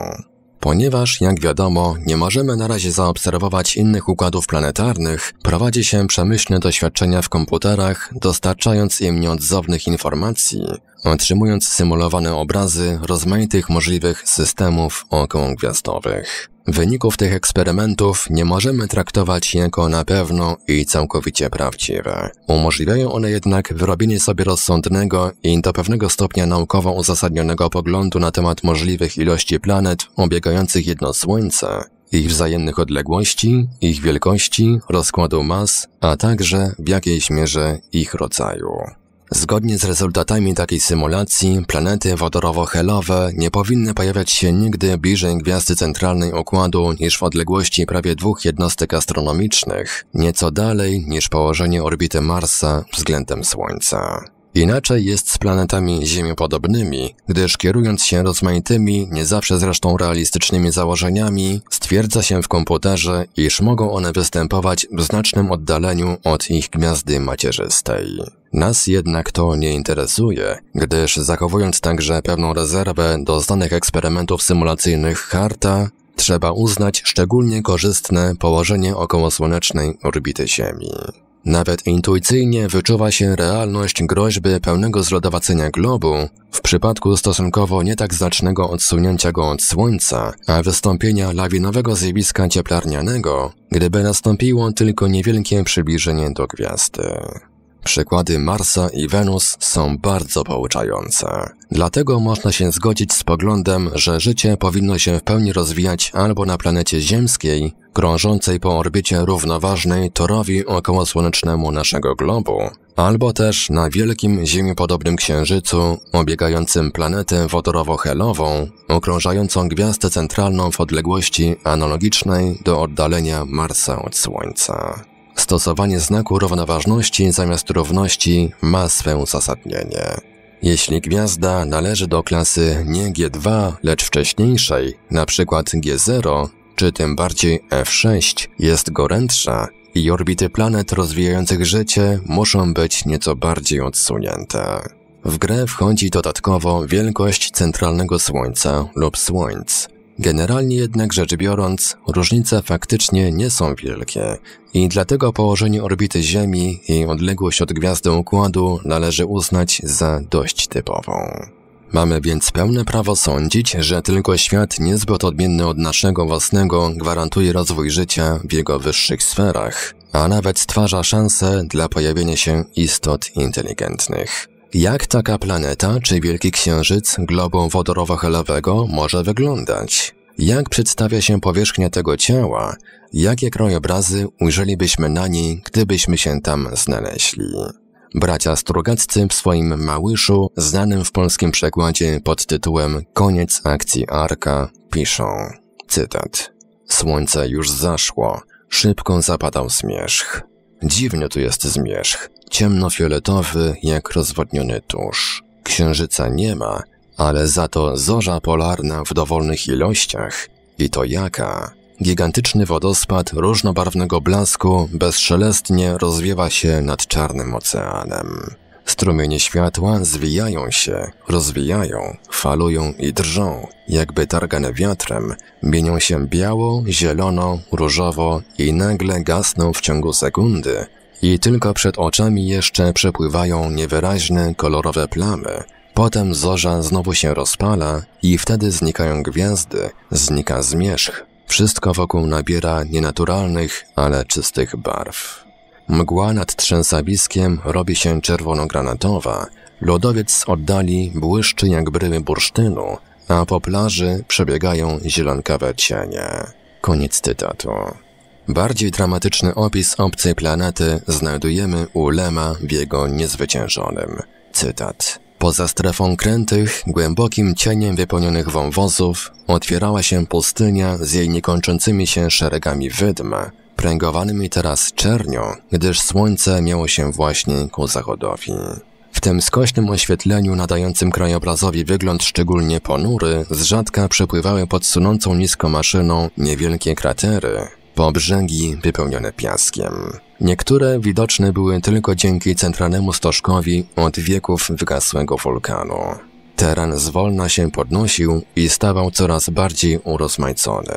Ponieważ, jak wiadomo, nie możemy na razie zaobserwować innych układów planetarnych, prowadzi się przemyślne doświadczenia w komputerach, dostarczając im nieodzownych informacji, otrzymując symulowane obrazy rozmaitych możliwych systemów okołogwiazdowych. Wyników tych eksperymentów nie możemy traktować jako na pewno i całkowicie prawdziwe. Umożliwiają one jednak wyrobienie sobie rozsądnego i do pewnego stopnia naukowo uzasadnionego poglądu na temat możliwych ilości planet obiegających jedno Słońce, ich wzajemnych odległości, ich wielkości, rozkładu mas, a także w jakiejś mierze ich rodzaju. Zgodnie z rezultatami takiej symulacji, planety wodorowo-helowe nie powinny pojawiać się nigdy bliżej gwiazdy centralnej układu niż w odległości prawie dwóch jednostek astronomicznych, nieco dalej niż położenie orbity Marsa względem Słońca. Inaczej jest z planetami ziemiopodobnymi, gdyż kierując się rozmaitymi, nie zawsze zresztą realistycznymi założeniami, stwierdza się w komputerze, iż mogą one występować w znacznym oddaleniu od ich gwiazdy macierzystej. Nas jednak to nie interesuje, gdyż zachowując także pewną rezerwę do znanych eksperymentów symulacyjnych Harta, trzeba uznać szczególnie korzystne położenie okołosłonecznej orbity Ziemi. Nawet intuicyjnie wyczuwa się realność groźby pełnego zlodowacenia globu w przypadku stosunkowo nie tak znacznego odsunięcia go od Słońca, a wystąpienia lawinowego zjawiska cieplarnianego, gdyby nastąpiło tylko niewielkie przybliżenie do gwiazdy. Przykłady Marsa i Wenus są bardzo pouczające. Dlatego można się zgodzić z poglądem, że życie powinno się w pełni rozwijać albo na planecie ziemskiej, krążącej po orbicie równoważnej torowi okołosłonecznemu naszego globu, albo też na wielkim ziemi-podobnym księżycu obiegającym planetę wodorowo-helową, okrążającą gwiazdę centralną w odległości analogicznej do oddalenia Marsa od Słońca. Stosowanie znaku równoważności zamiast równości ma swe uzasadnienie. Jeśli gwiazda należy do klasy nie G2, lecz wcześniejszej, np. G0, czy tym bardziej F6, jest gorętsza i orbity planet rozwijających życie muszą być nieco bardziej odsunięte. W grę wchodzi dodatkowo wielkość centralnego Słońca lub Słońc, Generalnie jednak rzecz biorąc, różnice faktycznie nie są wielkie i dlatego położenie orbity Ziemi i odległość od gwiazdy układu należy uznać za dość typową. Mamy więc pełne prawo sądzić, że tylko świat niezbyt odmienny od naszego własnego gwarantuje rozwój życia w jego wyższych sferach, a nawet stwarza szanse dla pojawienia się istot inteligentnych. Jak taka planeta czy Wielki Księżyc globą wodorowo-helowego może wyglądać? Jak przedstawia się powierzchnia tego ciała? Jakie krajobrazy ujrzelibyśmy na niej, gdybyśmy się tam znaleźli? Bracia Strugaccy w swoim Małyszu, znanym w polskim przekładzie pod tytułem Koniec akcji Arka, piszą, cytat, Słońce już zaszło, szybko zapadał zmierzch. Dziwnie tu jest zmierzch ciemnofioletowy jak rozwodniony tusz. Księżyca nie ma, ale za to zorza polarna w dowolnych ilościach. I to jaka? Gigantyczny wodospad różnobarwnego blasku bezszelestnie rozwiewa się nad czarnym oceanem. Strumienie światła zwijają się, rozwijają, falują i drżą, jakby targane wiatrem, mienią się biało, zielono, różowo i nagle gasną w ciągu sekundy, i tylko przed oczami jeszcze przepływają niewyraźne, kolorowe plamy. Potem zorza znowu się rozpala i wtedy znikają gwiazdy, znika zmierzch. Wszystko wokół nabiera nienaturalnych, ale czystych barw. Mgła nad trzęsawiskiem robi się czerwono-granatowa, lodowiec z oddali błyszczy jak bryły bursztynu, a po plaży przebiegają zielonkawe cienie. Koniec cytatu. Bardziej dramatyczny opis obcej planety znajdujemy u Lema w jego niezwyciężonym. Cytat. Poza strefą krętych, głębokim cieniem wypełnionych wąwozów, otwierała się pustynia z jej niekończącymi się szeregami wydm, pręgowanymi teraz czernią, gdyż słońce miało się właśnie ku zachodowi. W tym skośnym oświetleniu nadającym krajobrazowi wygląd szczególnie ponury, z rzadka przepływały pod sunącą nisko maszyną niewielkie kratery, po brzegi wypełnione piaskiem. Niektóre widoczne były tylko dzięki centralnemu stożkowi od wieków wygasłego wulkanu. Teren zwolna się podnosił i stawał coraz bardziej urozmaicony.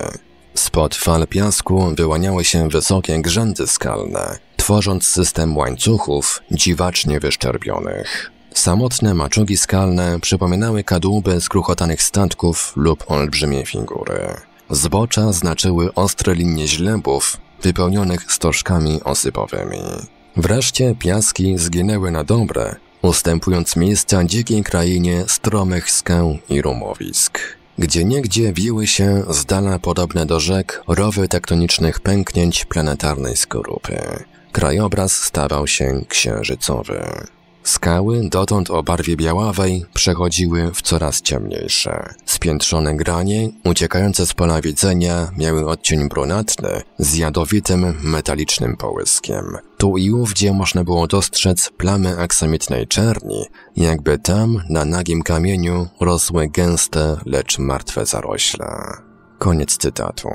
Spod fal piasku wyłaniały się wysokie grzędy skalne, tworząc system łańcuchów dziwacznie wyszczerbionych. Samotne maczugi skalne przypominały kadłuby skruchotanych statków lub olbrzymie figury. Zbocza znaczyły ostre linie źlebów wypełnionych stożkami osypowymi. Wreszcie piaski zginęły na dobre, ustępując miejsca dzikiej krainie stromych skał i rumowisk. Gdzie niegdzie wiły się z dala podobne do rzek rowy tektonicznych pęknięć planetarnej skorupy. Krajobraz stawał się księżycowy. Skały, dotąd o barwie białawej, przechodziły w coraz ciemniejsze. Spiętrzone granie, uciekające z pola widzenia, miały odcień brunatny z jadowitym, metalicznym połyskiem. Tu i ówdzie można było dostrzec plamy aksamitnej czerni, jakby tam, na nagim kamieniu, rosły gęste, lecz martwe zarośla. Koniec cytatu.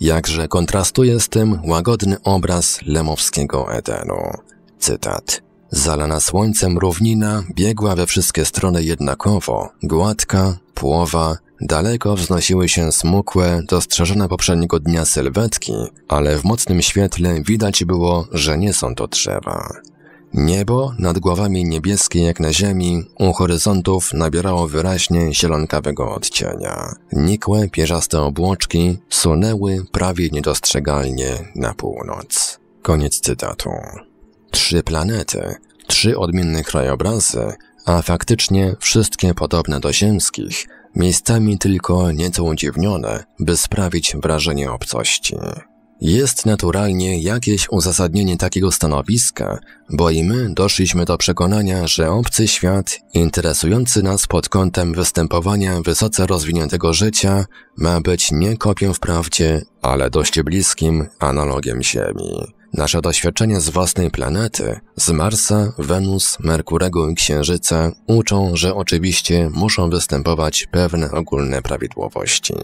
Jakże kontrastuje z tym łagodny obraz lemowskiego Edenu. Cytat. Zalana słońcem równina biegła we wszystkie strony jednakowo, gładka, płowa, daleko wznosiły się smukłe, dostrzeżone poprzedniego dnia sylwetki, ale w mocnym świetle widać było, że nie są to drzewa. Niebo nad głowami niebieskie jak na ziemi u horyzontów nabierało wyraźnie zielonkawego odcienia. Nikłe, pierzaste obłoczki sunęły prawie niedostrzegalnie na północ. Koniec cytatu trzy planety, trzy odmienne krajobrazy, a faktycznie wszystkie podobne do ziemskich, miejscami tylko nieco udziwnione, by sprawić wrażenie obcości. Jest naturalnie jakieś uzasadnienie takiego stanowiska, bo i my doszliśmy do przekonania, że obcy świat, interesujący nas pod kątem występowania wysoce rozwiniętego życia, ma być nie kopią wprawdzie, ale dość bliskim analogiem Ziemi. Nasze doświadczenia z własnej planety, z Marsa, Wenus, Merkurego i Księżyca uczą, że oczywiście muszą występować pewne ogólne prawidłowości.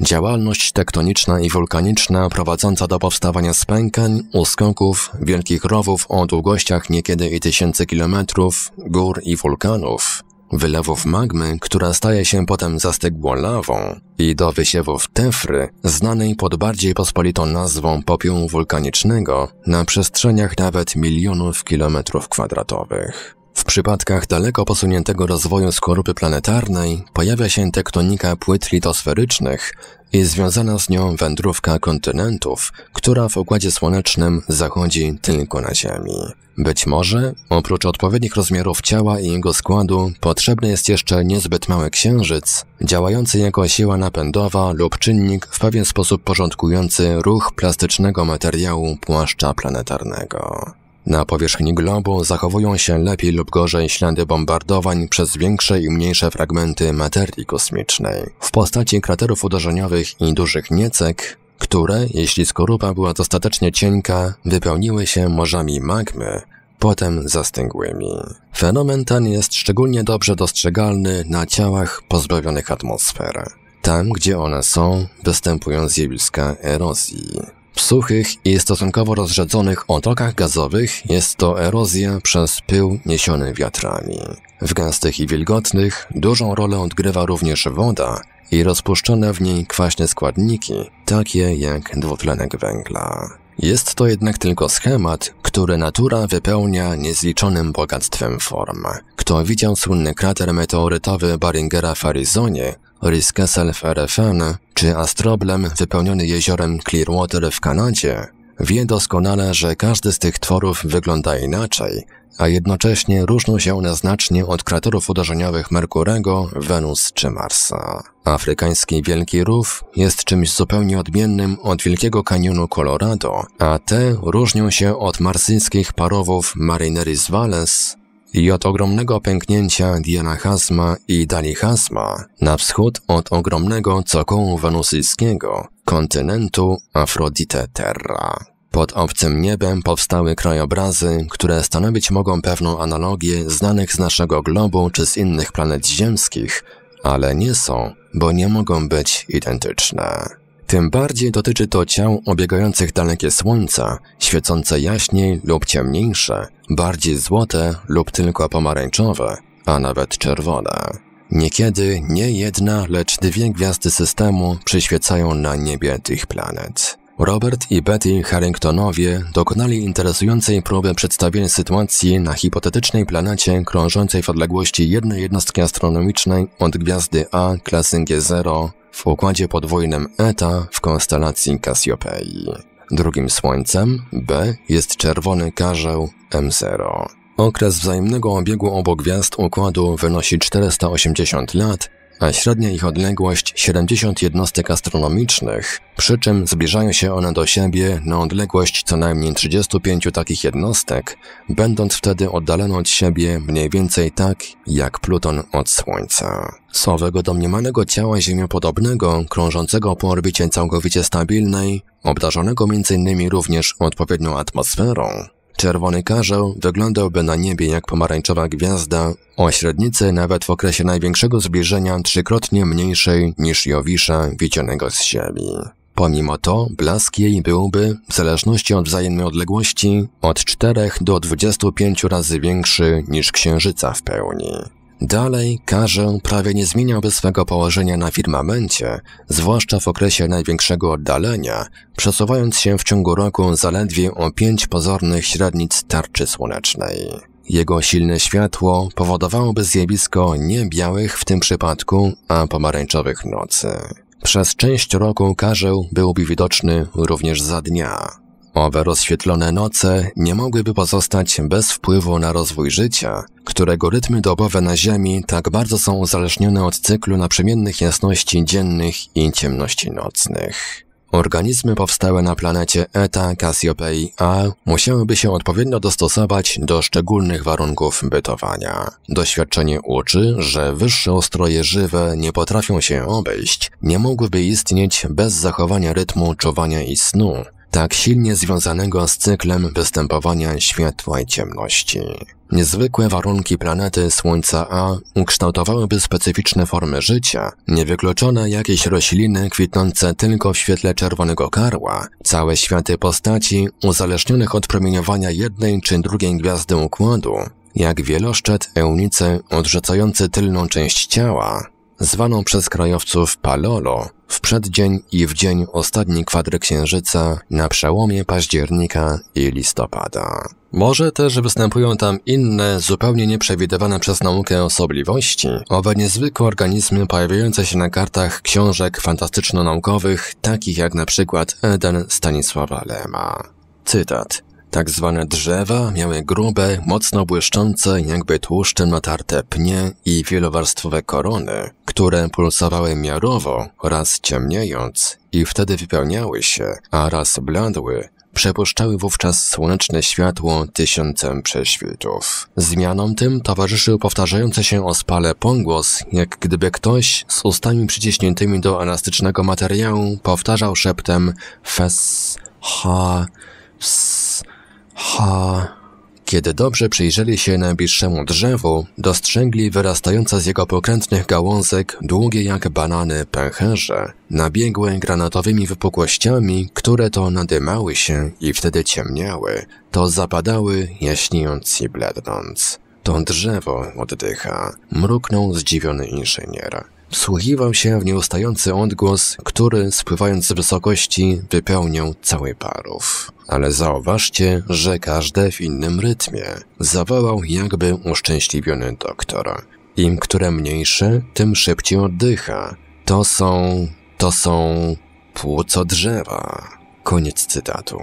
Działalność tektoniczna i wulkaniczna prowadząca do powstawania spękań, uskoków, wielkich rowów o długościach niekiedy i tysięcy kilometrów, gór i wulkanów wylewów magmy, która staje się potem zastygłą lawą, i do wysiewów tefry, znanej pod bardziej pospolitą nazwą popiół wulkanicznego, na przestrzeniach nawet milionów kilometrów kwadratowych. W przypadkach daleko posuniętego rozwoju skorupy planetarnej pojawia się tektonika płyt litosferycznych, i związana z nią wędrówka kontynentów, która w Układzie Słonecznym zachodzi tylko na Ziemi. Być może, oprócz odpowiednich rozmiarów ciała i jego składu, potrzebny jest jeszcze niezbyt mały księżyc, działający jako siła napędowa lub czynnik w pewien sposób porządkujący ruch plastycznego materiału płaszcza planetarnego. Na powierzchni globu zachowują się lepiej lub gorzej ślady bombardowań przez większe i mniejsze fragmenty materii kosmicznej w postaci kraterów uderzeniowych i dużych niecek, które, jeśli skorupa była dostatecznie cienka, wypełniły się morzami magmy, potem zastęgłymi. Fenomen ten jest szczególnie dobrze dostrzegalny na ciałach pozbawionych atmosfery, Tam, gdzie one są, występują zjawiska erozji. W suchych i stosunkowo rozrzedzonych otokach gazowych jest to erozja przez pył niesiony wiatrami. W gęstych i wilgotnych dużą rolę odgrywa również woda i rozpuszczone w niej kwaśne składniki, takie jak dwutlenek węgla. Jest to jednak tylko schemat, który natura wypełnia niezliczonym bogactwem form. Kto widział słynny krater meteorytowy Baringera w Arizonie, Riskessel w RFN czy Astroblem wypełniony jeziorem Clearwater w Kanadzie, wie doskonale, że każdy z tych tworów wygląda inaczej, a jednocześnie różnią się one znacznie od kraterów uderzeniowych Merkurego, Wenus czy Marsa. Afrykański Wielki Rów jest czymś zupełnie odmiennym od Wielkiego Kanionu Colorado, a te różnią się od marsyjskich parowów Marineris Valles i od ogromnego pęknięcia Diana Hasma i Dali Hasma na wschód od ogromnego cokołu wenusyjskiego, kontynentu Afrodite Terra. Pod obcym niebem powstały krajobrazy, które stanowić mogą pewną analogię znanych z naszego globu czy z innych planet ziemskich, ale nie są, bo nie mogą być identyczne. Tym bardziej dotyczy to ciał obiegających dalekie słońca, świecące jaśniej lub ciemniejsze, bardziej złote lub tylko pomarańczowe, a nawet czerwone. Niekiedy nie jedna, lecz dwie gwiazdy systemu przyświecają na niebie tych planet. Robert i Betty Harringtonowie dokonali interesującej próby przedstawienia sytuacji na hipotetycznej planecie krążącej w odległości jednej jednostki astronomicznej od gwiazdy A klasy G0 w układzie podwójnym Eta w konstelacji Kasiopei. Drugim słońcem B jest czerwony karzeł M0. Okres wzajemnego obiegu obu gwiazd układu wynosi 480 lat a średnia ich odległość 70 jednostek astronomicznych, przy czym zbliżają się one do siebie na odległość co najmniej 35 takich jednostek, będąc wtedy oddalone od siebie mniej więcej tak jak Pluton od Słońca. Z owego domniemanego ciała ziemiopodobnego, krążącego po orbicie całkowicie stabilnej, obdarzonego m.in. również odpowiednią atmosferą, Czerwony karzeł wyglądałby na niebie jak pomarańczowa gwiazda, o średnicy nawet w okresie największego zbliżenia trzykrotnie mniejszej niż Jowisza widzianego z Ziemi. Pomimo to blask jej byłby, w zależności od wzajemnej odległości, od 4 do 25 razy większy niż księżyca w pełni. Dalej Karzon prawie nie zmieniałby swego położenia na firmamencie, zwłaszcza w okresie największego oddalenia, przesuwając się w ciągu roku zaledwie o pięć pozornych średnic tarczy słonecznej. Jego silne światło powodowałoby zjawisko nie białych w tym przypadku, a pomarańczowych nocy. Przez część roku karzeł byłby widoczny również za dnia. Owe rozświetlone noce nie mogłyby pozostać bez wpływu na rozwój życia, którego rytmy dobowe na Ziemi tak bardzo są uzależnione od cyklu naprzemiennych jasności dziennych i ciemności nocnych. Organizmy powstałe na planecie Eta Cassiopei A musiałyby się odpowiednio dostosować do szczególnych warunków bytowania. Doświadczenie uczy, że wyższe ostroje żywe nie potrafią się obejść, nie mogłyby istnieć bez zachowania rytmu czuwania i snu, tak silnie związanego z cyklem występowania światła i ciemności. Niezwykłe warunki planety Słońca A ukształtowałyby specyficzne formy życia, niewykluczone jakieś rośliny kwitnące tylko w świetle czerwonego karła, całe światy postaci uzależnionych od promieniowania jednej czy drugiej gwiazdy układu, jak wieloszczet eunice odrzucający tylną część ciała, zwaną przez krajowców Palolo, w przeddzień i w dzień ostatni kwadry księżyca na przełomie października i listopada. Może też występują tam inne, zupełnie nieprzewidywane przez naukę osobliwości, owe niezwykłe organizmy pojawiające się na kartach książek fantastyczno-naukowych, takich jak na przykład Eden Stanisława Lema. Cytat. Tak zwane drzewa miały grube, mocno błyszczące, jakby tłuszczem natarte pnie i wielowarstwowe korony, które pulsowały miarowo, raz ciemniejąc i wtedy wypełniały się, a raz bladły, przepuszczały wówczas słoneczne światło tysiącem prześwitów. Zmianom tym towarzyszył powtarzający się spale pongłos, jak gdyby ktoś z ustami przyciśniętymi do elastycznego materiału powtarzał szeptem fes, ha, ps. Ha. Kiedy dobrze przyjrzeli się najbliższemu drzewu, dostrzegli wyrastające z jego pokrętnych gałązek długie jak banany pęcherze, nabiegłe granatowymi wypukłościami, które to nadymały się i wtedy ciemniały, to zapadały, jaśniąc i blednąc. To drzewo oddycha, mruknął zdziwiony inżynier. Wsłuchiwał się w nieustający odgłos, który, spływając z wysokości, wypełniał cały parów ale zauważcie, że każde w innym rytmie. Zawołał jakby uszczęśliwiony doktor. Im które mniejsze, tym szybciej oddycha. To są... to są... płuco drzewa. Koniec cytatu.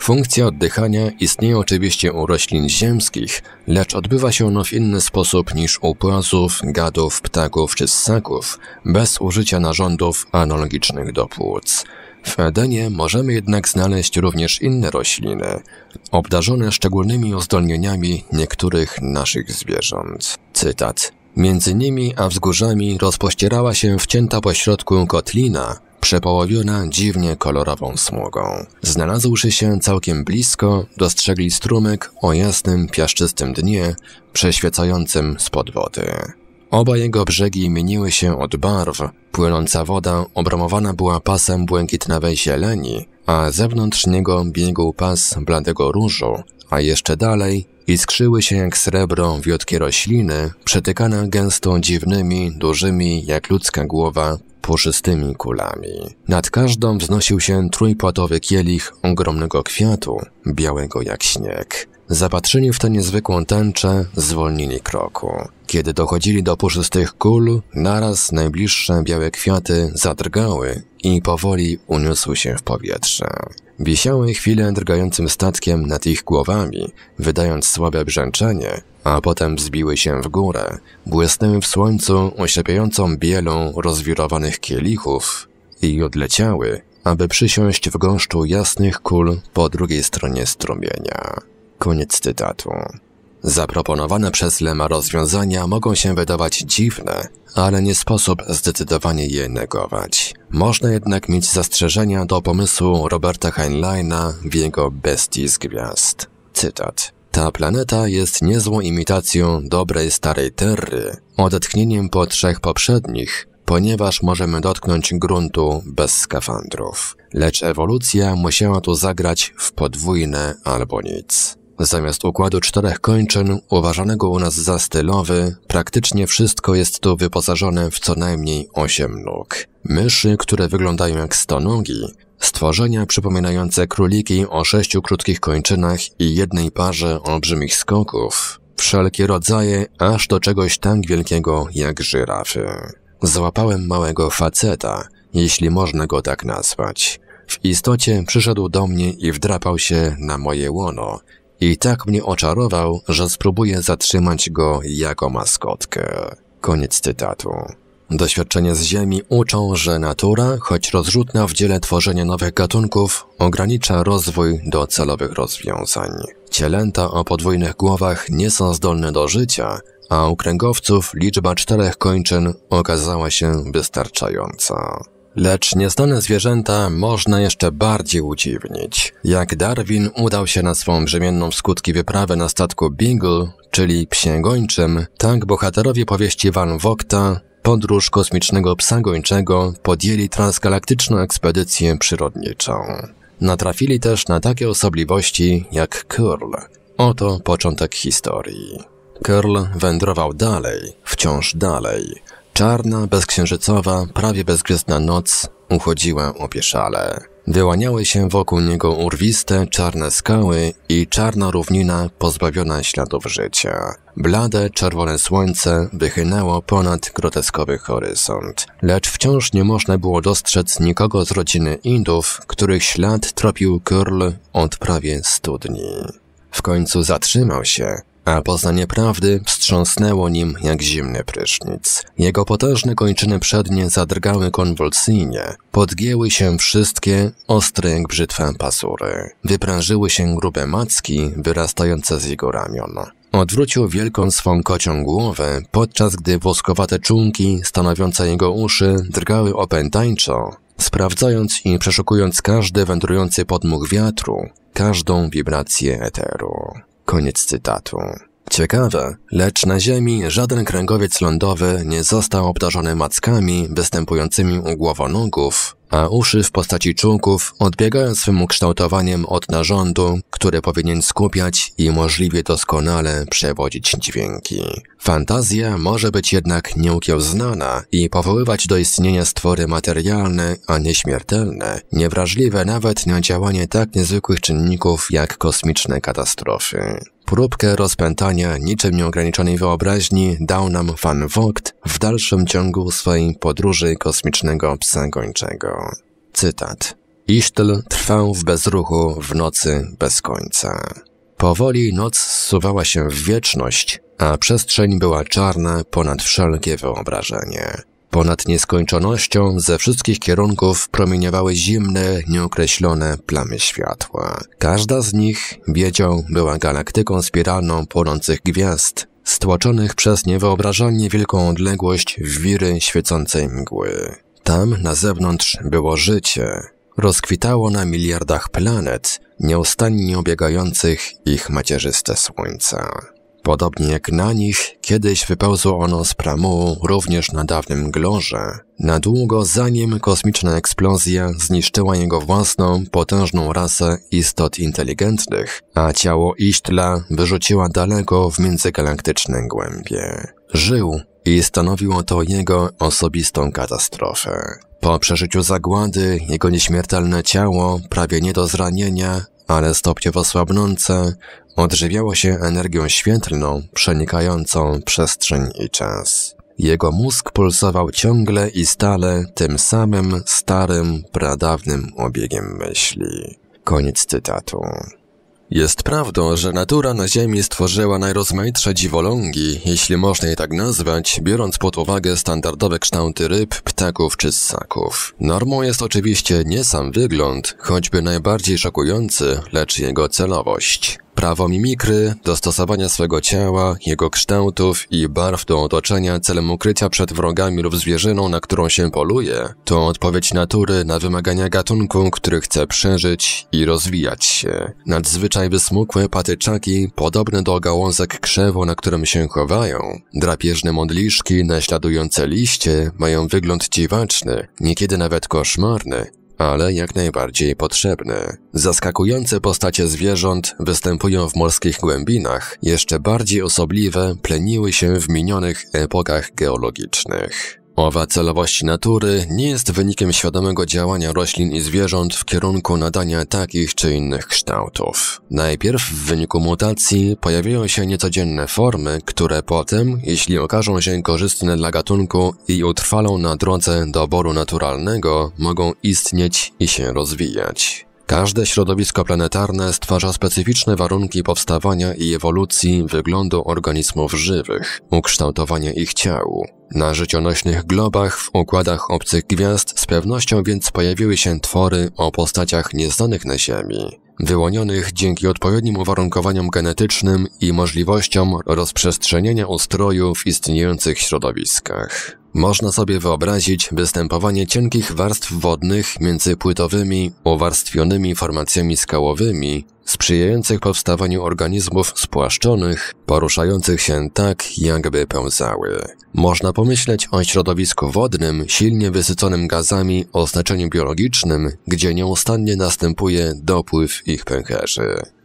Funkcja oddychania istnieje oczywiście u roślin ziemskich, lecz odbywa się ono w inny sposób niż u płazów, gadów, ptaków czy ssaków, bez użycia narządów analogicznych do płuc. W Edenie możemy jednak znaleźć również inne rośliny, obdarzone szczególnymi uzdolnieniami niektórych naszych zwierząt. Cytat. Między nimi a wzgórzami rozpościerała się wcięta pośrodku kotlina, przepołowiona dziwnie kolorową smugą. Znalazłszy się całkiem blisko, dostrzegli strumyk o jasnym, piaszczystym dnie, przeświecającym spod wody. Oba jego brzegi mieniły się od barw. Płynąca woda obramowana była pasem błękitnawej zieleni, a zewnątrz niego biegł pas bladego różu, a jeszcze dalej iskrzyły się jak srebro wiotkie rośliny, przetykane gęsto dziwnymi, dużymi jak ludzka głowa, puszystymi kulami. Nad każdą wznosił się trójpłatowy kielich ogromnego kwiatu, białego jak śnieg. Zapatrzyli w tę niezwykłą tęczę, zwolnili kroku. Kiedy dochodzili do puszystych kul, naraz najbliższe białe kwiaty zadrgały i powoli uniósły się w powietrze. Wisiały chwilę drgającym statkiem nad ich głowami, wydając słabe brzęczenie, a potem wzbiły się w górę, błysnęły w słońcu oślepiającą bielą rozwirowanych kielichów i odleciały, aby przysiąść w gąszczu jasnych kul po drugiej stronie strumienia. Koniec cytatu. Zaproponowane przez Lema rozwiązania mogą się wydawać dziwne, ale nie sposób zdecydowanie je negować. Można jednak mieć zastrzeżenia do pomysłu Roberta Heinleina w jego Bestii z Gwiazd. Cytat. Ta planeta jest niezłą imitacją dobrej starej Terry, odetchnieniem po trzech poprzednich, ponieważ możemy dotknąć gruntu bez skafandrów. Lecz ewolucja musiała tu zagrać w podwójne albo nic. Zamiast układu czterech kończyn, uważanego u nas za stylowy, praktycznie wszystko jest tu wyposażone w co najmniej osiem nóg. Myszy, które wyglądają jak stonogi, stworzenia przypominające króliki o sześciu krótkich kończynach i jednej parze olbrzymich skoków, wszelkie rodzaje, aż do czegoś tak wielkiego jak żyrafy. Złapałem małego faceta, jeśli można go tak nazwać. W istocie przyszedł do mnie i wdrapał się na moje łono, i tak mnie oczarował, że spróbuję zatrzymać go jako maskotkę. Koniec cytatu. Doświadczenia z Ziemi uczą, że natura, choć rozrzutna w dziele tworzenia nowych gatunków, ogranicza rozwój do celowych rozwiązań. Cielęta o podwójnych głowach nie są zdolne do życia, a u kręgowców liczba czterech kończyn okazała się wystarczająca. Lecz nieznane zwierzęta można jeszcze bardziej udziwnić. Jak Darwin udał się na swą brzemienną w skutki wyprawę na statku Beagle, czyli psie gończym, tak bohaterowie powieści Van Vogta podróż kosmicznego psa gończego podjęli transgalaktyczną ekspedycję przyrodniczą. Natrafili też na takie osobliwości jak Curl. Oto początek historii. Curl wędrował dalej, wciąż dalej. Czarna, bezksiężycowa, prawie bezgwiezdna noc uchodziła opieszale. Wyłaniały się wokół niego urwiste, czarne skały i czarna równina pozbawiona śladów życia. Blade, czerwone słońce wychynęło ponad groteskowy horyzont, lecz wciąż nie można było dostrzec nikogo z rodziny Indów, których ślad tropił Kurl od prawie studni. W końcu zatrzymał się a poznanie prawdy wstrząsnęło nim jak zimny prysznic. Jego potężne kończyny przednie zadrgały konwulsyjnie, podgięły się wszystkie, ostre jak brzytwa pasury. Wyprężyły się grube macki wyrastające z jego ramion. Odwrócił wielką swą kocią głowę, podczas gdy włoskowate czunki stanowiące jego uszy drgały opętańczo, sprawdzając i przeszukując każdy wędrujący podmuch wiatru, każdą wibrację eteru. Koniec cytatu. Ciekawe, lecz na Ziemi żaden kręgowiec lądowy nie został obdarzony mackami występującymi u głowonogów, a uszy w postaci czółków odbiegają swym ukształtowaniem od narządu, który powinien skupiać i możliwie doskonale przewodzić dźwięki. Fantazja może być jednak nieukiełznana i powoływać do istnienia stwory materialne, a nieśmiertelne, niewrażliwe nawet na działanie tak niezwykłych czynników jak kosmiczne katastrofy. Próbkę rozpętania niczym nieograniczonej wyobraźni dał nam Van Vogt w dalszym ciągu swojej podróży kosmicznego psa gończego. Cytat. Isztl trwał w bezruchu w nocy bez końca. Powoli noc zsuwała się w wieczność, a przestrzeń była czarna ponad wszelkie wyobrażenie. Ponad nieskończonością ze wszystkich kierunków promieniowały zimne, nieokreślone plamy światła. Każda z nich, wiedzią, była galaktyką spiralną płonących gwiazd, stłoczonych przez niewyobrażalnie wielką odległość w wiry świecącej mgły. Tam na zewnątrz było życie. Rozkwitało na miliardach planet, nieustannie obiegających ich macierzyste słońca. Podobnie jak na nich, kiedyś wypełzło ono z pramu również na dawnym glorze, na długo zanim kosmiczna eksplozja zniszczyła jego własną, potężną rasę istot inteligentnych, a ciało Iśtla wyrzuciła daleko w międzygalaktyczne głębie. Żył i stanowiło to jego osobistą katastrofę. Po przeżyciu zagłady, jego nieśmiertelne ciało, prawie nie do zranienia, ale stopniowo słabnące, Odżywiało się energią świetlną, przenikającą przestrzeń i czas. Jego mózg pulsował ciągle i stale tym samym starym, pradawnym obiegiem myśli. Koniec cytatu. Jest prawdą, że natura na Ziemi stworzyła najrozmaitsze dziwolągi, jeśli można je tak nazwać, biorąc pod uwagę standardowe kształty ryb, ptaków czy ssaków. Normą jest oczywiście nie sam wygląd, choćby najbardziej szokujący, lecz jego celowość. Prawo mimikry, dostosowania swego ciała, jego kształtów i barw do otoczenia celem ukrycia przed wrogami lub zwierzyną, na którą się poluje, to odpowiedź natury na wymagania gatunku, który chce przeżyć i rozwijać się. Nadzwyczaj wysmukłe patyczaki, podobne do gałązek krzewu, na którym się chowają, drapieżne modliszki naśladujące liście mają wygląd dziwaczny, niekiedy nawet koszmarny, ale jak najbardziej potrzebny. Zaskakujące postacie zwierząt występują w morskich głębinach, jeszcze bardziej osobliwe pleniły się w minionych epokach geologicznych. Owa celowość natury nie jest wynikiem świadomego działania roślin i zwierząt w kierunku nadania takich czy innych kształtów. Najpierw w wyniku mutacji pojawiają się niecodzienne formy, które potem, jeśli okażą się korzystne dla gatunku i utrwalą na drodze doboru naturalnego, mogą istnieć i się rozwijać. Każde środowisko planetarne stwarza specyficzne warunki powstawania i ewolucji wyglądu organizmów żywych, ukształtowania ich ciału. Na życionośnych globach w układach obcych gwiazd z pewnością więc pojawiły się twory o postaciach nieznanych na Ziemi, wyłonionych dzięki odpowiednim uwarunkowaniom genetycznym i możliwościom rozprzestrzenienia ustroju w istniejących środowiskach. Można sobie wyobrazić występowanie cienkich warstw wodnych między płytowymi, uwarstwionymi formacjami skałowymi, sprzyjających powstawaniu organizmów spłaszczonych, poruszających się tak, jakby pełzały. Można pomyśleć o środowisku wodnym silnie wysyconym gazami o znaczeniu biologicznym, gdzie nieustannie następuje dopływ ich pęcherzy.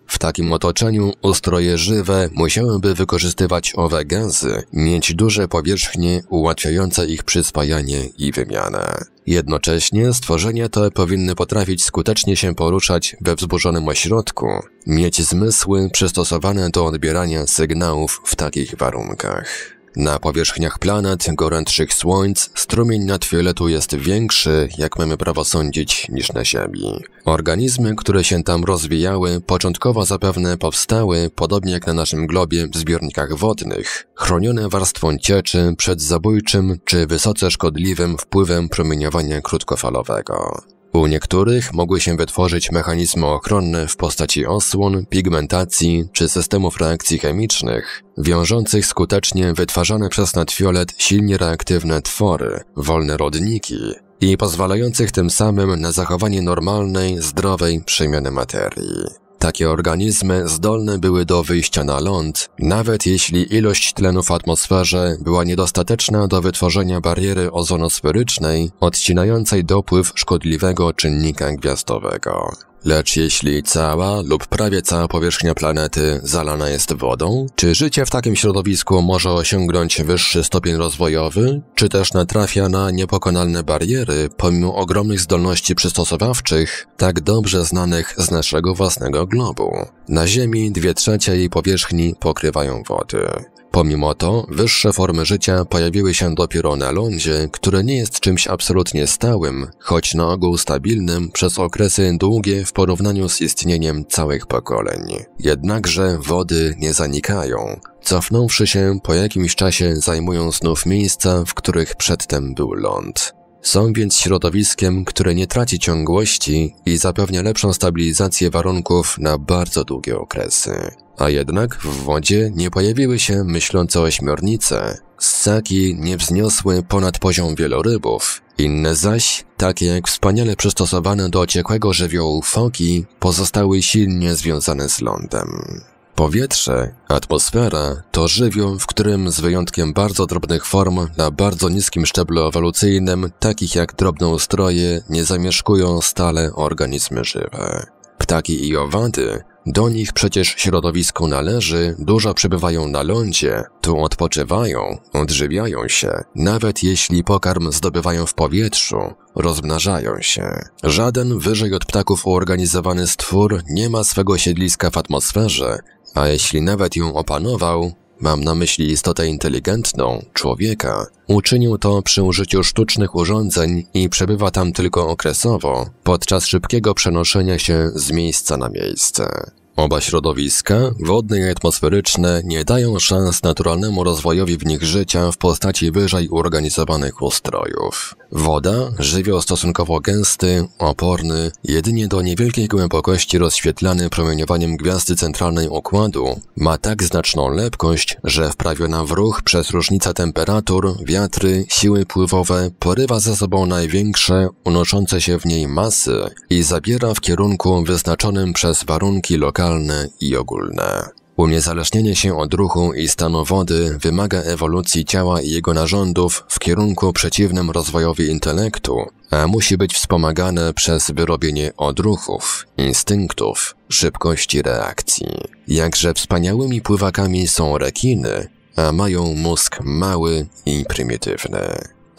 W takim otoczeniu ustroje żywe musiałyby wykorzystywać owe gazy, mieć duże powierzchnie ułatwiające ich przyspajanie i wymianę. Jednocześnie stworzenia te powinny potrafić skutecznie się poruszać we wzburzonym ośrodku, mieć zmysły przystosowane do odbierania sygnałów w takich warunkach. Na powierzchniach planet gorętszych słońc strumień na tu jest większy, jak mamy prawo sądzić, niż na Ziemi. Organizmy, które się tam rozwijały, początkowo zapewne powstały, podobnie jak na naszym globie, w zbiornikach wodnych, chronione warstwą cieczy przed zabójczym czy wysoce szkodliwym wpływem promieniowania krótkofalowego. U niektórych mogły się wytworzyć mechanizmy ochronne w postaci osłon, pigmentacji czy systemów reakcji chemicznych, wiążących skutecznie wytwarzane przez nadfiolet silnie reaktywne twory, wolne rodniki i pozwalających tym samym na zachowanie normalnej, zdrowej przemiany materii. Takie organizmy zdolne były do wyjścia na ląd, nawet jeśli ilość tlenu w atmosferze była niedostateczna do wytworzenia bariery ozonosferycznej, odcinającej dopływ szkodliwego czynnika gwiazdowego. Lecz jeśli cała lub prawie cała powierzchnia planety zalana jest wodą, czy życie w takim środowisku może osiągnąć wyższy stopień rozwojowy, czy też natrafia na niepokonalne bariery pomimo ogromnych zdolności przystosowawczych, tak dobrze znanych z naszego własnego globu? Na Ziemi dwie trzecie jej powierzchni pokrywają wody. Pomimo to, wyższe formy życia pojawiły się dopiero na lądzie, które nie jest czymś absolutnie stałym, choć na ogół stabilnym przez okresy długie w porównaniu z istnieniem całych pokoleń. Jednakże wody nie zanikają. Cofnąwszy się, po jakimś czasie zajmują znów miejsca, w których przedtem był ląd. Są więc środowiskiem, które nie traci ciągłości i zapewnia lepszą stabilizację warunków na bardzo długie okresy. A jednak w wodzie nie pojawiły się myślące ośmiornice. Ssaki nie wzniosły ponad poziom wielorybów. Inne zaś, takie jak wspaniale przystosowane do ciekłego żywiołu foki, pozostały silnie związane z lądem. Powietrze, atmosfera to żywioł, w którym z wyjątkiem bardzo drobnych form na bardzo niskim szczeblu ewolucyjnym, takich jak drobne ustroje, nie zamieszkują stale organizmy żywe. Ptaki i owady do nich przecież środowisko należy, dużo przebywają na lądzie, tu odpoczywają, odżywiają się, nawet jeśli pokarm zdobywają w powietrzu, rozmnażają się. Żaden wyżej od ptaków uorganizowany stwór nie ma swego siedliska w atmosferze, a jeśli nawet ją opanował, mam na myśli istotę inteligentną, człowieka, uczynił to przy użyciu sztucznych urządzeń i przebywa tam tylko okresowo, podczas szybkiego przenoszenia się z miejsca na miejsce. Oba środowiska, wodne i atmosferyczne, nie dają szans naturalnemu rozwojowi w nich życia w postaci wyżej uorganizowanych ustrojów. Woda, żywioł stosunkowo gęsty, oporny, jedynie do niewielkiej głębokości rozświetlany promieniowaniem gwiazdy centralnej układu, ma tak znaczną lepkość, że wprawiona w ruch przez różnicę temperatur, wiatry, siły pływowe porywa za sobą największe, unoszące się w niej masy i zabiera w kierunku wyznaczonym przez warunki lokalne i ogólne. Uniezależnienie się od ruchu i stanu wody wymaga ewolucji ciała i jego narządów w kierunku przeciwnym rozwojowi intelektu, a musi być wspomagane przez wyrobienie odruchów, instynktów, szybkości reakcji. Jakże wspaniałymi pływakami są rekiny, a mają mózg mały i prymitywny.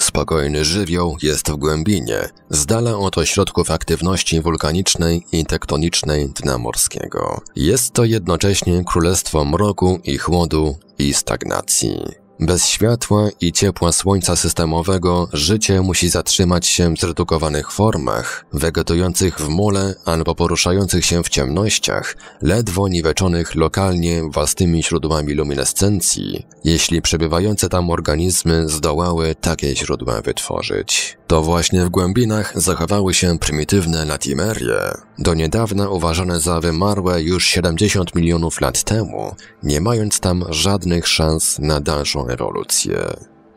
Spokojny żywioł jest w głębinie, z dala od ośrodków aktywności wulkanicznej i tektonicznej dna morskiego. Jest to jednocześnie królestwo mroku i chłodu i stagnacji. Bez światła i ciepła słońca systemowego życie musi zatrzymać się w zredukowanych formach, wegetujących w mule albo poruszających się w ciemnościach, ledwo niweczonych lokalnie własnymi źródłami luminescencji, jeśli przebywające tam organizmy zdołały takie źródła wytworzyć. To właśnie w głębinach zachowały się prymitywne latimerie, do niedawna uważane za wymarłe już 70 milionów lat temu, nie mając tam żadnych szans na dalszą rewolucję.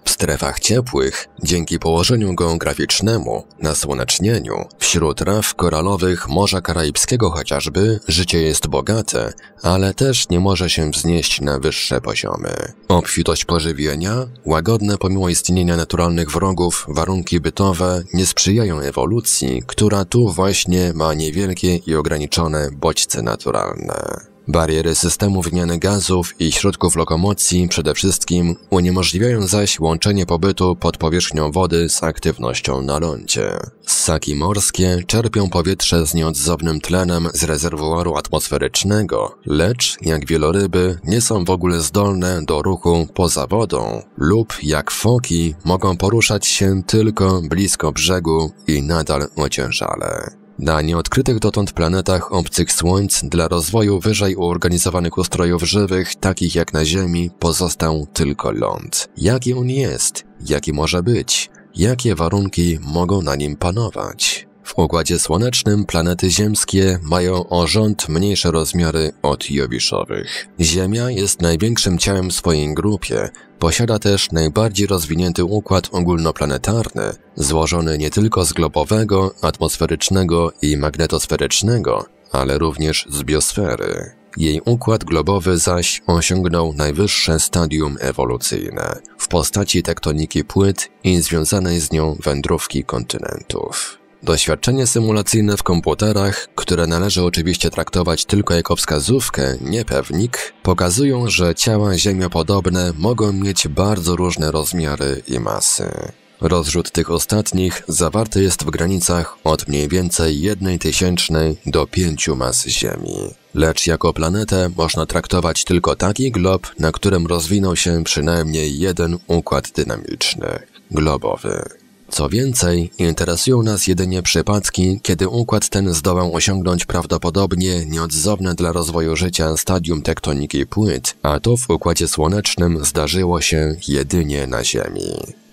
W strefach ciepłych, dzięki położeniu geograficznemu, na słonecznieniu, wśród raf koralowych Morza Karaibskiego chociażby, życie jest bogate, ale też nie może się wznieść na wyższe poziomy. Obfitość pożywienia, łagodne pomimo istnienia naturalnych wrogów, warunki bytowe nie sprzyjają ewolucji, która tu właśnie ma niewielkie i ograniczone bodźce naturalne. Bariery systemu wymiany gazów i środków lokomocji przede wszystkim uniemożliwiają zaś łączenie pobytu pod powierzchnią wody z aktywnością na lądzie. Ssaki morskie czerpią powietrze z nieodzownym tlenem z rezerwuaru atmosferycznego, lecz, jak wieloryby, nie są w ogóle zdolne do ruchu poza wodą lub, jak foki, mogą poruszać się tylko blisko brzegu i nadal ociężale. Na nieodkrytych dotąd planetach obcych słońc dla rozwoju wyżej uorganizowanych ustrojów żywych, takich jak na Ziemi, pozostał tylko ląd. Jaki on jest? Jaki może być? Jakie warunki mogą na nim panować? W Układzie Słonecznym planety ziemskie mają o rząd mniejsze rozmiary od Jowiszowych. Ziemia jest największym ciałem w swojej grupie, posiada też najbardziej rozwinięty układ ogólnoplanetarny, złożony nie tylko z globowego, atmosferycznego i magnetosferycznego, ale również z biosfery. Jej układ globowy zaś osiągnął najwyższe stadium ewolucyjne w postaci tektoniki płyt i związanej z nią wędrówki kontynentów. Doświadczenie symulacyjne w komputerach, które należy oczywiście traktować tylko jako wskazówkę, nie pewnik, pokazują, że ciała ziemiopodobne mogą mieć bardzo różne rozmiary i masy. Rozrzut tych ostatnich zawarty jest w granicach od mniej więcej jednej tysięcznej do pięciu mas Ziemi. Lecz jako planetę można traktować tylko taki glob, na którym rozwinął się przynajmniej jeden układ dynamiczny globowy. Co więcej, interesują nas jedynie przypadki, kiedy układ ten zdołał osiągnąć prawdopodobnie nieodzowne dla rozwoju życia stadium tektoniki płyt, a to w Układzie Słonecznym zdarzyło się jedynie na Ziemi.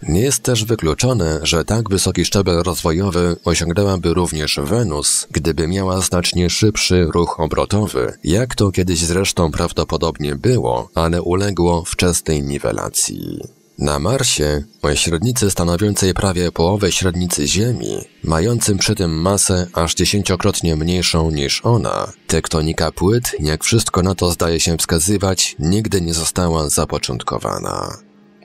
Nie jest też wykluczone, że tak wysoki szczebel rozwojowy osiągnęłaby również Wenus, gdyby miała znacznie szybszy ruch obrotowy, jak to kiedyś zresztą prawdopodobnie było, ale uległo wczesnej niwelacji. Na Marsie, o średnicy stanowiącej prawie połowę średnicy Ziemi, mającym przy tym masę aż dziesięciokrotnie mniejszą niż ona, tektonika płyt, jak wszystko na to zdaje się wskazywać, nigdy nie została zapoczątkowana.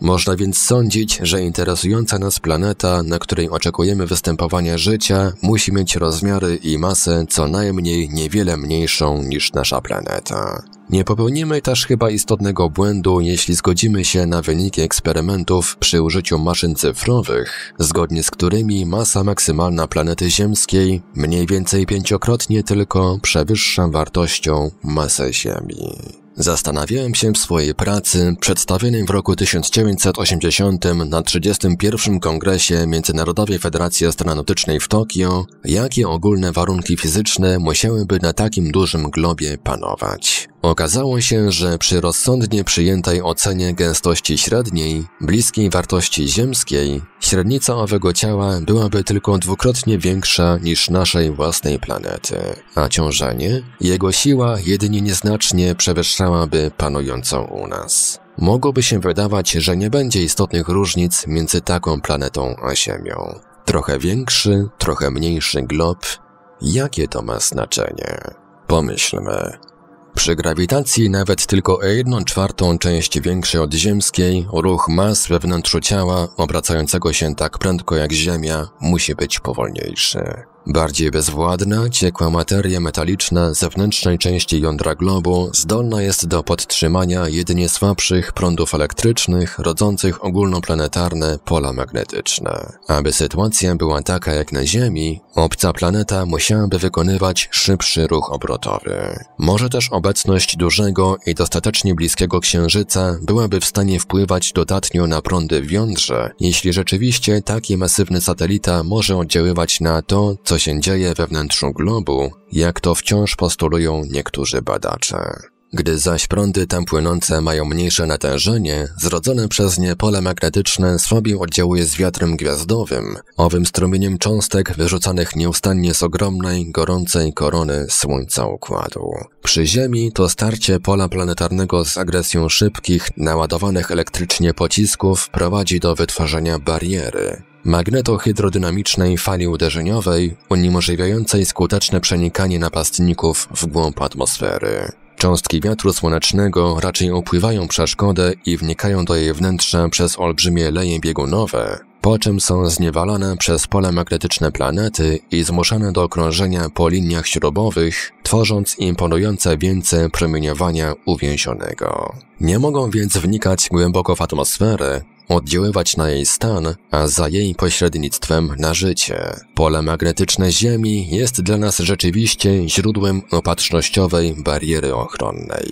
Można więc sądzić, że interesująca nas planeta, na której oczekujemy występowania życia, musi mieć rozmiary i masę co najmniej niewiele mniejszą niż nasza planeta. Nie popełnimy też chyba istotnego błędu, jeśli zgodzimy się na wyniki eksperymentów przy użyciu maszyn cyfrowych, zgodnie z którymi masa maksymalna planety ziemskiej mniej więcej pięciokrotnie tylko przewyższa wartością masę Ziemi. Zastanawiałem się w swojej pracy przedstawionej w roku 1980 na 31. Kongresie Międzynarodowej Federacji Astronautycznej w Tokio, jakie ogólne warunki fizyczne musiałyby na takim dużym globie panować. Okazało się, że przy rozsądnie przyjętej ocenie gęstości średniej, bliskiej wartości ziemskiej, średnica owego ciała byłaby tylko dwukrotnie większa niż naszej własnej planety, a ciążenie, jego siła jedynie nieznacznie przewyższałaby panującą u nas. Mogłoby się wydawać, że nie będzie istotnych różnic między taką planetą a Ziemią. Trochę większy, trochę mniejszy glob. Jakie to ma znaczenie? Pomyślmy, przy grawitacji nawet tylko o 1 czwartą część większej od ziemskiej, ruch mas we wnętrzu ciała, obracającego się tak prędko jak Ziemia, musi być powolniejszy. Bardziej bezwładna, ciekła materia metaliczna zewnętrznej części jądra globu zdolna jest do podtrzymania jedynie słabszych prądów elektrycznych rodzących ogólnoplanetarne pola magnetyczne. Aby sytuacja była taka jak na Ziemi, obca planeta musiałaby wykonywać szybszy ruch obrotowy. Może też obecność dużego i dostatecznie bliskiego księżyca byłaby w stanie wpływać dodatnio na prądy w jądrze, jeśli rzeczywiście taki masywny satelita może oddziaływać na to, co co się dzieje we wnętrzu globu, jak to wciąż postulują niektórzy badacze. Gdy zaś prądy tam płynące mają mniejsze natężenie, zrodzone przez nie pole magnetyczne słabiej oddziałuje z wiatrem gwiazdowym, owym strumieniem cząstek wyrzucanych nieustannie z ogromnej, gorącej korony Słońca Układu. Przy Ziemi to starcie pola planetarnego z agresją szybkich, naładowanych elektrycznie pocisków prowadzi do wytwarzania bariery, magnetohydrodynamicznej fali uderzeniowej uniemożliwiającej skuteczne przenikanie napastników w głąb atmosfery. Cząstki wiatru słonecznego raczej opływają przeszkodę i wnikają do jej wnętrza przez olbrzymie leje biegunowe, po czym są zniewalane przez pole magnetyczne planety i zmuszane do krążenia po liniach śrubowych, tworząc imponujące więcej promieniowania uwięzionego. Nie mogą więc wnikać głęboko w atmosferę, oddziaływać na jej stan, a za jej pośrednictwem na życie. Pole magnetyczne Ziemi jest dla nas rzeczywiście źródłem opatrznościowej bariery ochronnej.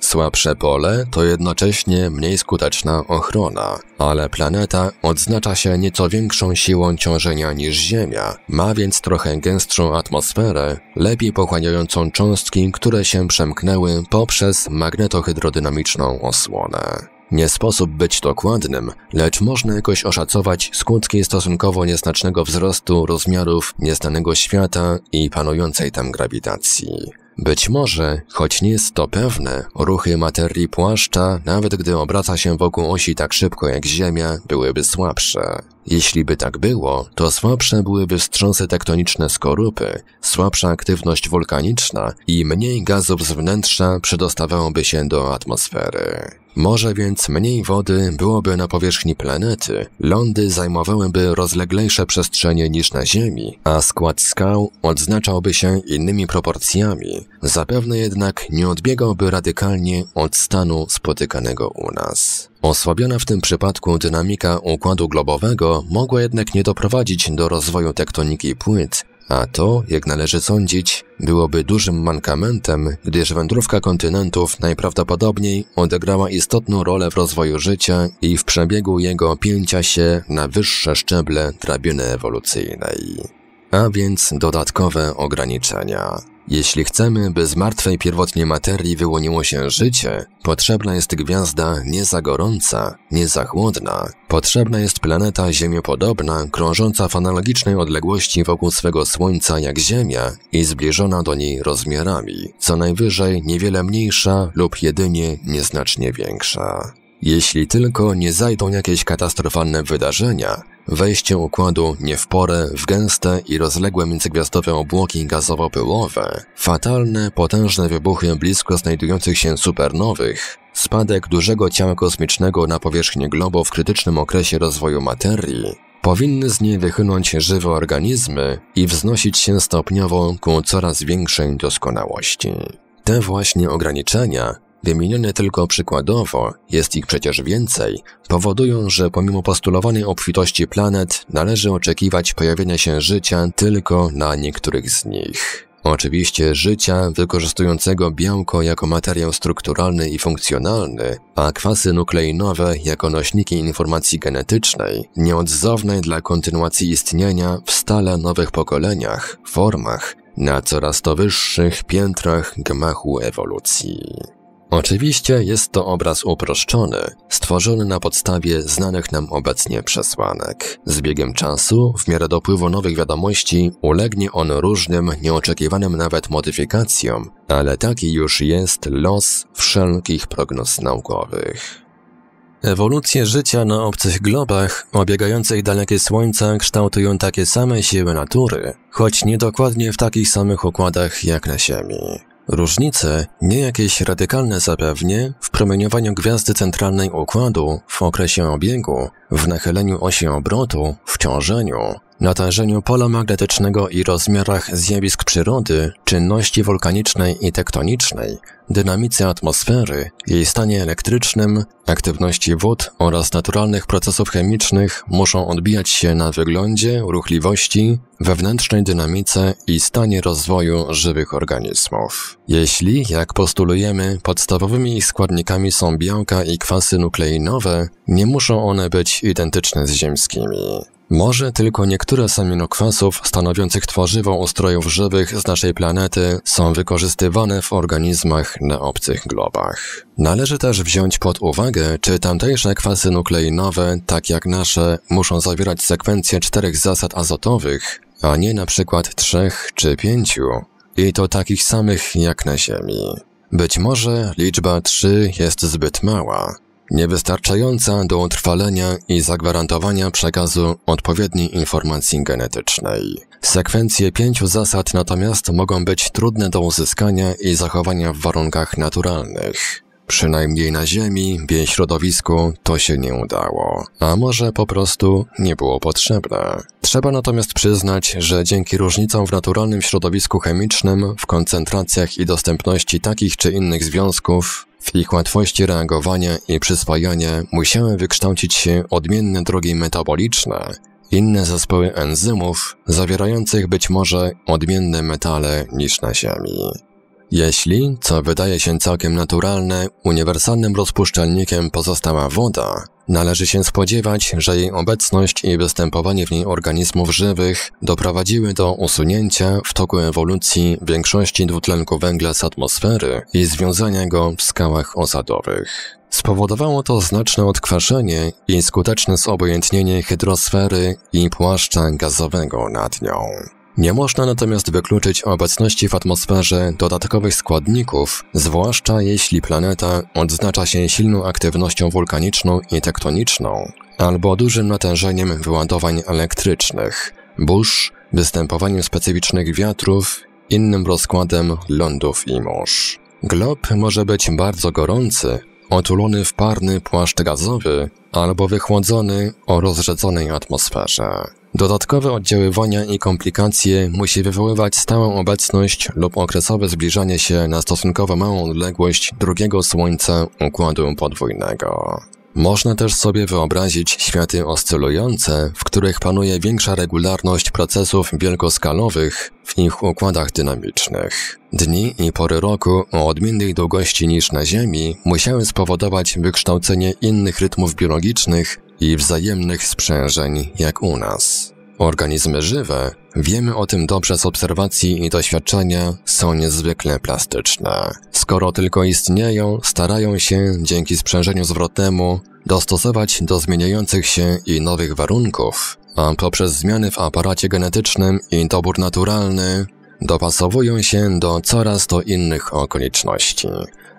Słabsze pole to jednocześnie mniej skuteczna ochrona, ale planeta odznacza się nieco większą siłą ciążenia niż Ziemia, ma więc trochę gęstszą atmosferę, lepiej pochłaniającą cząstki, które się przemknęły poprzez magnetohydrodynamiczną osłonę. Nie sposób być dokładnym, lecz można jakoś oszacować skutki stosunkowo nieznacznego wzrostu rozmiarów nieznanego świata i panującej tam grawitacji. Być może, choć nie jest to pewne, ruchy materii płaszcza, nawet gdy obraca się wokół osi tak szybko jak Ziemia, byłyby słabsze. Jeśli by tak było, to słabsze byłyby wstrząsy tektoniczne skorupy, słabsza aktywność wulkaniczna i mniej gazów z wnętrza przedostawałoby się do atmosfery. Może więc mniej wody byłoby na powierzchni planety, lądy zajmowałyby rozleglejsze przestrzenie niż na Ziemi, a skład skał odznaczałby się innymi proporcjami, zapewne jednak nie odbiegałby radykalnie od stanu spotykanego u nas. Osłabiona w tym przypadku dynamika układu globowego mogła jednak nie doprowadzić do rozwoju tektoniki płyt, a to, jak należy sądzić, byłoby dużym mankamentem, gdyż wędrówka kontynentów najprawdopodobniej odegrała istotną rolę w rozwoju życia i w przebiegu jego pięcia się na wyższe szczeble drabiny ewolucyjnej. A więc dodatkowe ograniczenia. Jeśli chcemy, by z martwej pierwotnie materii wyłoniło się życie, potrzebna jest gwiazda nie za gorąca, nie za chłodna. Potrzebna jest planeta ziemiopodobna, krążąca w analogicznej odległości wokół swego Słońca jak Ziemia i zbliżona do niej rozmiarami, co najwyżej niewiele mniejsza lub jedynie nieznacznie większa. Jeśli tylko nie zajdą jakieś katastrofalne wydarzenia, Wejście układu nie w porę w gęste i rozległe międzygwiazdowe obłoki gazowo-pyłowe, fatalne, potężne wybuchy blisko znajdujących się supernowych, spadek dużego ciała kosmicznego na powierzchnię globu w krytycznym okresie rozwoju materii, powinny z niej wychynąć żywe organizmy i wznosić się stopniowo ku coraz większej doskonałości. Te właśnie ograniczenia wymienione tylko przykładowo, jest ich przecież więcej, powodują, że pomimo postulowanej obfitości planet należy oczekiwać pojawienia się życia tylko na niektórych z nich. Oczywiście życia wykorzystującego białko jako materiał strukturalny i funkcjonalny, a kwasy nukleinowe jako nośniki informacji genetycznej, nieodzowne dla kontynuacji istnienia w stale nowych pokoleniach, formach, na coraz to wyższych piętrach gmachu ewolucji. Oczywiście jest to obraz uproszczony, stworzony na podstawie znanych nam obecnie przesłanek. Z biegiem czasu, w miarę dopływu nowych wiadomości, ulegnie on różnym, nieoczekiwanym nawet modyfikacjom, ale taki już jest los wszelkich prognoz naukowych. Ewolucje życia na obcych globach, obiegających dalekie słońca, kształtują takie same siły natury, choć niedokładnie w takich samych układach jak na Ziemi. Różnice, nie jakieś radykalne zapewnie, w promieniowaniu gwiazdy centralnej układu, w okresie obiegu, w nachyleniu osi obrotu, w ciążeniu, natężeniu pola magnetycznego i rozmiarach zjawisk przyrody, czynności wulkanicznej i tektonicznej, dynamice atmosfery, jej stanie elektrycznym, aktywności wód oraz naturalnych procesów chemicznych muszą odbijać się na wyglądzie, ruchliwości, wewnętrznej dynamice i stanie rozwoju żywych organizmów. Jeśli, jak postulujemy, podstawowymi ich składnikami są białka i kwasy nukleinowe, nie muszą one być identyczne z ziemskimi. Może tylko niektóre z aminokwasów stanowiących tworzywo ustrojów żywych z naszej planety są wykorzystywane w organizmach na obcych globach. Należy też wziąć pod uwagę, czy tamtejsze kwasy nukleinowe, tak jak nasze, muszą zawierać sekwencję czterech zasad azotowych, a nie na przykład trzech czy pięciu, i to takich samych jak na Ziemi. Być może liczba 3 jest zbyt mała, niewystarczająca do utrwalenia i zagwarantowania przekazu odpowiedniej informacji genetycznej. Sekwencje pięciu zasad natomiast mogą być trudne do uzyskania i zachowania w warunkach naturalnych. Przynajmniej na Ziemi, w jej środowisku, to się nie udało. A może po prostu nie było potrzebne. Trzeba natomiast przyznać, że dzięki różnicom w naturalnym środowisku chemicznym, w koncentracjach i dostępności takich czy innych związków, w ich łatwości reagowania i przyswajania musiały wykształcić się odmienne drogi metaboliczne, inne zespoły enzymów zawierających być może odmienne metale niż na Ziemi. Jeśli, co wydaje się całkiem naturalne, uniwersalnym rozpuszczalnikiem pozostała woda, należy się spodziewać, że jej obecność i występowanie w niej organizmów żywych doprowadziły do usunięcia w toku ewolucji większości dwutlenku węgla z atmosfery i związania go w skałach osadowych. Spowodowało to znaczne odkwaszenie i skuteczne zobojętnienie hydrosfery i płaszcza gazowego nad nią. Nie można natomiast wykluczyć obecności w atmosferze dodatkowych składników, zwłaszcza jeśli planeta odznacza się silną aktywnością wulkaniczną i tektoniczną, albo dużym natężeniem wyładowań elektrycznych, burz, występowaniem specyficznych wiatrów, innym rozkładem lądów i mórz. Glob może być bardzo gorący, otulony w parny płaszcz gazowy albo wychłodzony o rozrzedzonej atmosferze. Dodatkowe oddziaływania i komplikacje musi wywoływać stałą obecność lub okresowe zbliżanie się na stosunkowo małą odległość drugiego słońca układu podwójnego. Można też sobie wyobrazić światy oscylujące, w których panuje większa regularność procesów wielkoskalowych w ich układach dynamicznych. Dni i pory roku o odmiennej długości niż na Ziemi musiały spowodować wykształcenie innych rytmów biologicznych i wzajemnych sprzężeń jak u nas. Organizmy żywe, wiemy o tym dobrze z obserwacji i doświadczenia, są niezwykle plastyczne. Skoro tylko istnieją, starają się, dzięki sprzężeniu zwrotnemu, dostosować do zmieniających się i nowych warunków, a poprzez zmiany w aparacie genetycznym i dobór naturalny dopasowują się do coraz to innych okoliczności.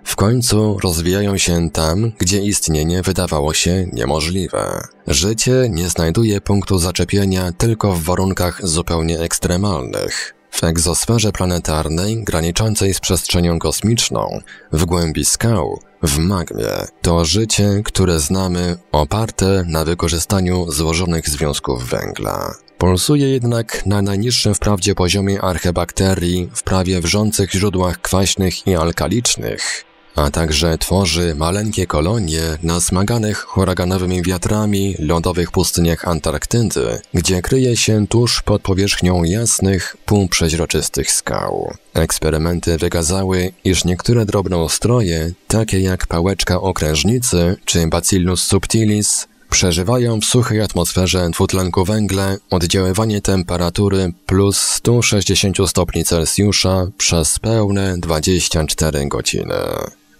W końcu rozwijają się tam, gdzie istnienie wydawało się niemożliwe. Życie nie znajduje punktu zaczepienia tylko w warunkach zupełnie ekstremalnych. W egzosferze planetarnej, graniczącej z przestrzenią kosmiczną, w głębi skał, w magmie, to życie, które znamy, oparte na wykorzystaniu złożonych związków węgla. Pulsuje jednak na najniższym wprawdzie poziomie archebakterii w prawie wrzących źródłach kwaśnych i alkalicznych, a także tworzy maleńkie kolonie na smaganych huraganowymi wiatrami lądowych pustyniach Antarktydy, gdzie kryje się tuż pod powierzchnią jasnych, półprzeźroczystych skał. Eksperymenty wykazały, iż niektóre drobnoustroje, takie jak pałeczka okrężnicy czy Bacillus subtilis, przeżywają w suchej atmosferze dwutlenku węgla oddziaływanie temperatury plus 160 stopni Celsjusza przez pełne 24 godziny.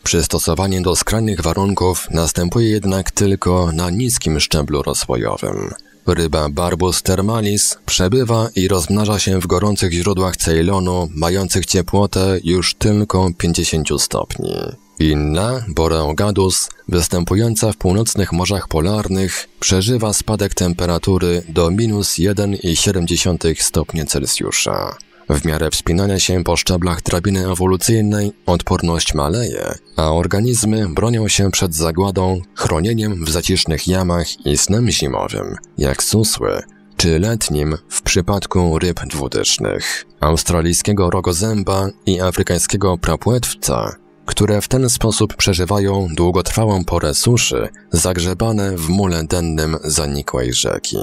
Przystosowanie do skrajnych warunków następuje jednak tylko na niskim szczeblu rozwojowym. Ryba Barbus thermalis przebywa i rozmnaża się w gorących źródłach Ceylonu, mających ciepłotę już tylko 50 stopni. Inna, Boreogadus, występująca w północnych morzach polarnych, przeżywa spadek temperatury do minus 1,7 stopni Celsjusza. W miarę wspinania się po szczeblach drabiny ewolucyjnej odporność maleje, a organizmy bronią się przed zagładą, chronieniem w zacisznych jamach i snem zimowym, jak susły, czy letnim w przypadku ryb dwudysznych, australijskiego rogozęba i afrykańskiego prapłetwca, które w ten sposób przeżywają długotrwałą porę suszy, zagrzebane w mule dennym zanikłej rzeki.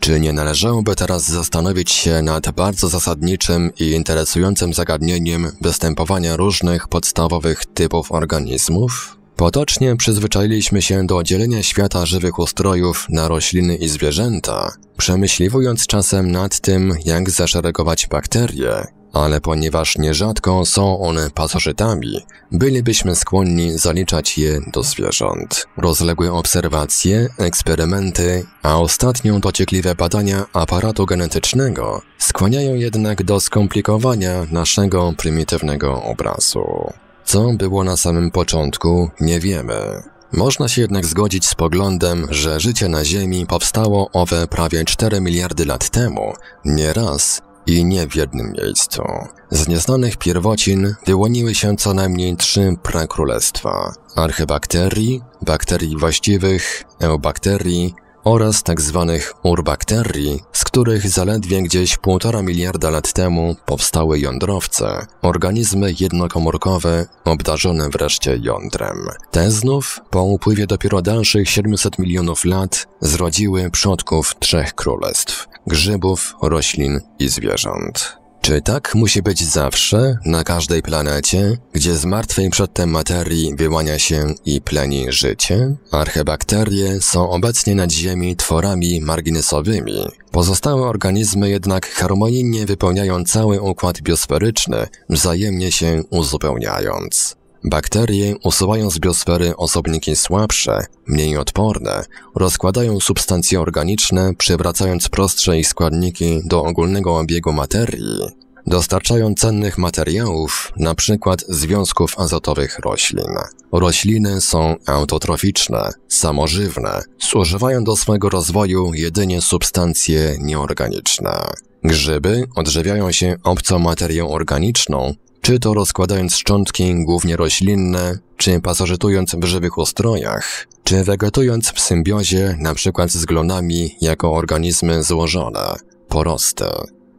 Czy nie należałoby teraz zastanowić się nad bardzo zasadniczym i interesującym zagadnieniem występowania różnych podstawowych typów organizmów? Potocznie przyzwyczailiśmy się do dzielenia świata żywych ustrojów na rośliny i zwierzęta, przemyśliwując czasem nad tym, jak zaszeregować bakterie, ale ponieważ nierzadko są one pasożytami, bylibyśmy skłonni zaliczać je do zwierząt. Rozległe obserwacje, eksperymenty, a ostatnio dociekliwe badania aparatu genetycznego skłaniają jednak do skomplikowania naszego prymitywnego obrazu. Co było na samym początku, nie wiemy. Można się jednak zgodzić z poglądem, że życie na Ziemi powstało owe prawie 4 miliardy lat temu, nie raz i nie w jednym miejscu. Z nieznanych pierwocin wyłoniły się co najmniej trzy prekrólestwa. archybakterii, bakterii właściwych, eubakterii oraz tzw. Tak urbakterii, z których zaledwie gdzieś półtora miliarda lat temu powstały jądrowce, organizmy jednokomórkowe obdarzone wreszcie jądrem. Te znów, po upływie dopiero dalszych 700 milionów lat, zrodziły przodków trzech królestw, grzybów, roślin i zwierząt. Czy tak musi być zawsze, na każdej planecie, gdzie z martwej przedtem materii wyłania się i pleni życie? Archebakterie są obecnie nad Ziemi tworami marginesowymi. Pozostałe organizmy jednak harmonijnie wypełniają cały układ biosferyczny, wzajemnie się uzupełniając. Bakterie usuwają z biosfery osobniki słabsze, mniej odporne, rozkładają substancje organiczne, przywracając prostsze ich składniki do ogólnego obiegu materii, dostarczają cennych materiałów, np. związków azotowych roślin. Rośliny są autotroficzne, samożywne, zużywają do swego rozwoju jedynie substancje nieorganiczne. Grzyby odżywiają się obcą materią organiczną, czy to rozkładając szczątki, głównie roślinne, czy pasożytując w żywych ustrojach, czy wegetując w symbiozie np. z glonami jako organizmy złożone, porosty.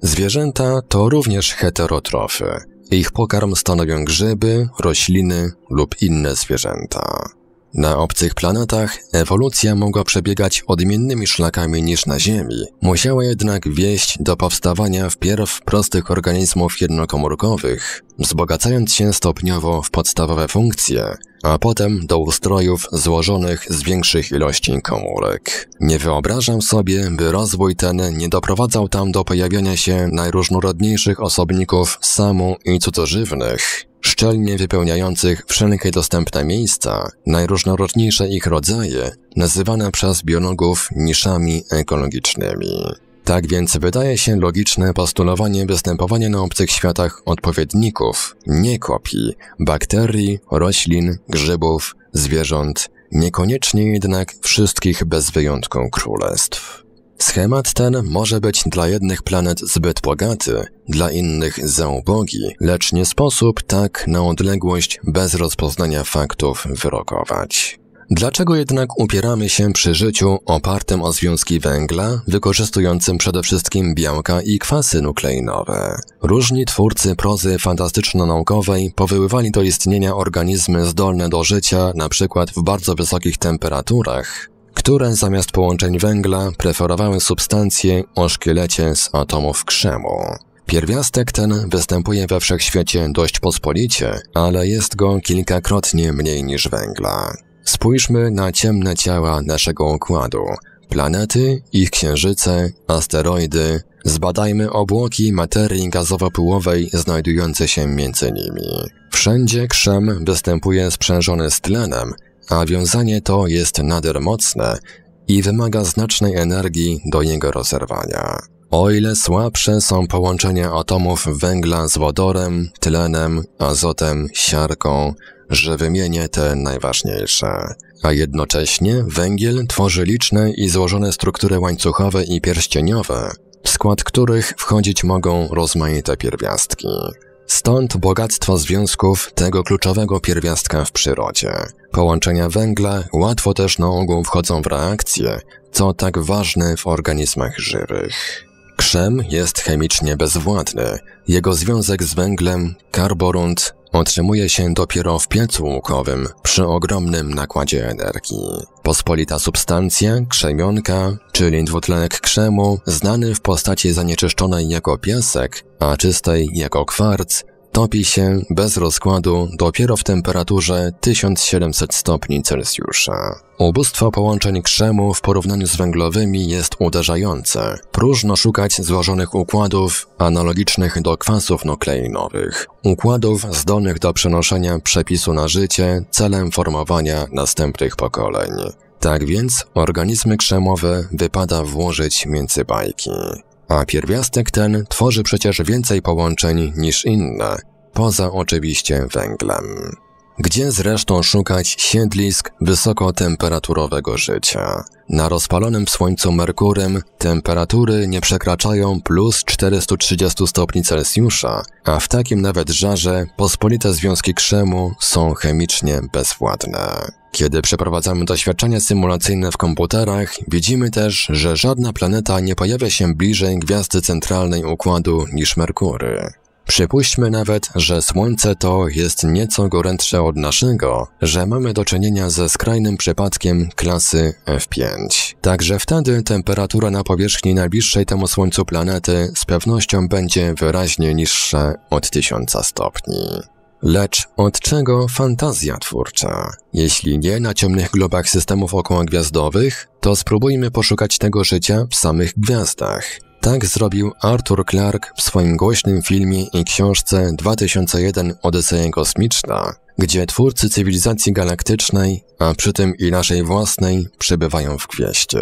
Zwierzęta to również heterotrofy. Ich pokarm stanowią grzyby, rośliny lub inne zwierzęta. Na obcych planetach ewolucja mogła przebiegać odmiennymi szlakami niż na Ziemi. Musiała jednak wieść do powstawania wpierw prostych organizmów jednokomórkowych, wzbogacając się stopniowo w podstawowe funkcje, a potem do ustrojów złożonych z większych ilości komórek. Nie wyobrażam sobie, by rozwój ten nie doprowadzał tam do pojawienia się najróżnorodniejszych osobników samu i cudzożywnych, szczelnie wypełniających wszelkie dostępne miejsca, najróżnorodniejsze ich rodzaje, nazywane przez biologów niszami ekologicznymi. Tak więc wydaje się logiczne postulowanie występowania na obcych światach odpowiedników, nie kopii, bakterii, roślin, grzybów, zwierząt, niekoniecznie jednak wszystkich bez wyjątku królestw. Schemat ten może być dla jednych planet zbyt bogaty, dla innych za ubogi, lecz nie sposób tak na odległość bez rozpoznania faktów wyrokować. Dlaczego jednak upieramy się przy życiu opartym o związki węgla, wykorzystującym przede wszystkim białka i kwasy nukleinowe? Różni twórcy prozy fantastyczno-naukowej powoływali do istnienia organizmy zdolne do życia, na przykład w bardzo wysokich temperaturach, które zamiast połączeń węgla preferowały substancje o szkielecie z atomów krzemu. Pierwiastek ten występuje we wszechświecie dość pospolicie, ale jest go kilkakrotnie mniej niż węgla. Spójrzmy na ciemne ciała naszego układu, planety, ich księżyce, asteroidy. Zbadajmy obłoki materii gazowo-pyłowej znajdujące się między nimi. Wszędzie krzem występuje sprzężony z tlenem a wiązanie to jest nader mocne i wymaga znacznej energii do jego rozerwania. O ile słabsze są połączenia atomów węgla z wodorem, tlenem, azotem, siarką, że wymienię te najważniejsze. A jednocześnie węgiel tworzy liczne i złożone struktury łańcuchowe i pierścieniowe, w skład których wchodzić mogą rozmaite pierwiastki. Stąd bogactwo związków tego kluczowego pierwiastka w przyrodzie. Połączenia węgla łatwo też na ogół wchodzą w reakcje, co tak ważne w organizmach żywych. Krzem jest chemicznie bezwładny. Jego związek z węglem, karborunt, otrzymuje się dopiero w piecu łukowym przy ogromnym nakładzie energii. Pospolita substancja, krzemionka, czyli dwutlenek krzemu, znany w postaci zanieczyszczonej jako piasek, a czystej jako kwarc, Topi się bez rozkładu dopiero w temperaturze 1700 stopni Celsjusza. Ubóstwo połączeń krzemu w porównaniu z węglowymi jest uderzające. Próżno szukać złożonych układów analogicznych do kwasów nukleinowych. Układów zdolnych do przenoszenia przepisu na życie celem formowania następnych pokoleń. Tak więc organizmy krzemowe wypada włożyć między bajki a pierwiastek ten tworzy przecież więcej połączeń niż inne, poza oczywiście węglem. Gdzie zresztą szukać siedlisk wysokotemperaturowego życia? Na rozpalonym słońcu Merkurym temperatury nie przekraczają plus 430 stopni Celsjusza, a w takim nawet żarze pospolite związki krzemu są chemicznie bezwładne. Kiedy przeprowadzamy doświadczenia symulacyjne w komputerach, widzimy też, że żadna planeta nie pojawia się bliżej gwiazdy centralnej układu niż Merkury. Przypuśćmy nawet, że Słońce to jest nieco gorętsze od naszego, że mamy do czynienia ze skrajnym przypadkiem klasy F5. Także wtedy temperatura na powierzchni najbliższej temu Słońcu planety z pewnością będzie wyraźnie niższa od 1000 stopni. Lecz od czego fantazja twórcza? Jeśli nie na ciemnych globach systemów okołogwiazdowych, to spróbujmy poszukać tego życia w samych gwiazdach. Tak zrobił Arthur Clarke w swoim głośnym filmie i książce 2001 Odyseja Kosmiczna, gdzie twórcy cywilizacji galaktycznej, a przy tym i naszej własnej, przebywają w gwieście.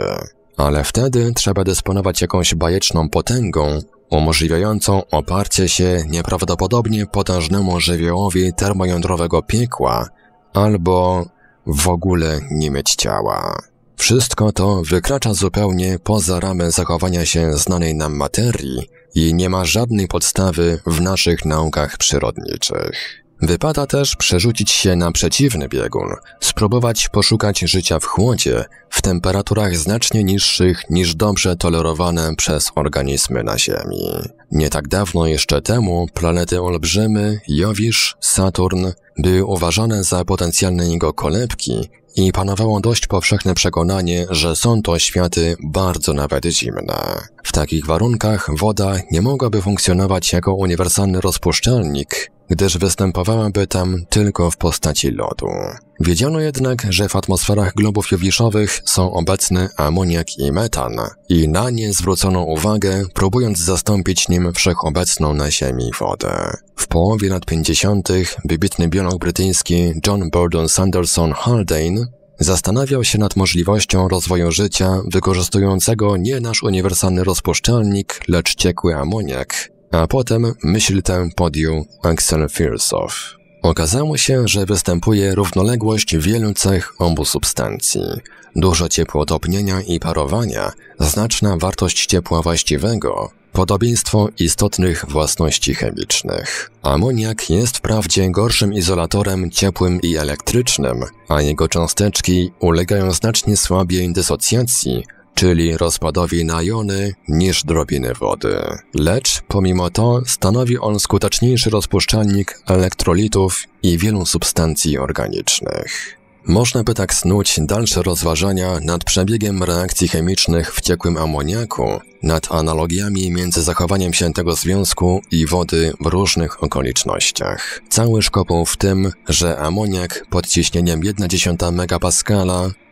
Ale wtedy trzeba dysponować jakąś bajeczną potęgą, umożliwiającą oparcie się nieprawdopodobnie potężnemu żywiołowi termojądrowego piekła albo w ogóle nie mieć ciała. Wszystko to wykracza zupełnie poza ramy zachowania się znanej nam materii i nie ma żadnej podstawy w naszych naukach przyrodniczych. Wypada też przerzucić się na przeciwny biegun, spróbować poszukać życia w chłodzie, w temperaturach znacznie niższych niż dobrze tolerowane przez organizmy na Ziemi. Nie tak dawno jeszcze temu planety olbrzymy, Jowisz, Saturn były uważane za potencjalne jego kolebki i panowało dość powszechne przekonanie, że są to światy bardzo nawet zimne. W takich warunkach woda nie mogłaby funkcjonować jako uniwersalny rozpuszczalnik, gdyż występowałaby tam tylko w postaci lodu. Wiedziano jednak, że w atmosferach globów jowiszowych są obecne amoniak i metan i na nie zwrócono uwagę, próbując zastąpić nim wszechobecną na Ziemi wodę. W połowie lat 50. wybitny biolog brytyjski John Burdon Sanderson Haldane zastanawiał się nad możliwością rozwoju życia wykorzystującego nie nasz uniwersalny rozpuszczalnik, lecz ciekły amoniak, a potem myśl tę podjął Axel Firsow. Okazało się, że występuje równoległość wielu cech obu substancji. Duże ciepło i parowania, znaczna wartość ciepła właściwego, podobieństwo istotnych własności chemicznych. Amoniak jest wprawdzie gorszym izolatorem ciepłym i elektrycznym, a jego cząsteczki ulegają znacznie słabiej dysocjacji czyli rozpadowi na jony, niż drobiny wody. Lecz pomimo to stanowi on skuteczniejszy rozpuszczalnik elektrolitów i wielu substancji organicznych. Można by tak snuć dalsze rozważania nad przebiegiem reakcji chemicznych w ciekłym amoniaku, nad analogiami między zachowaniem się tego związku i wody w różnych okolicznościach. Cały szkopuł w tym, że amoniak pod ciśnieniem 1,1 MPa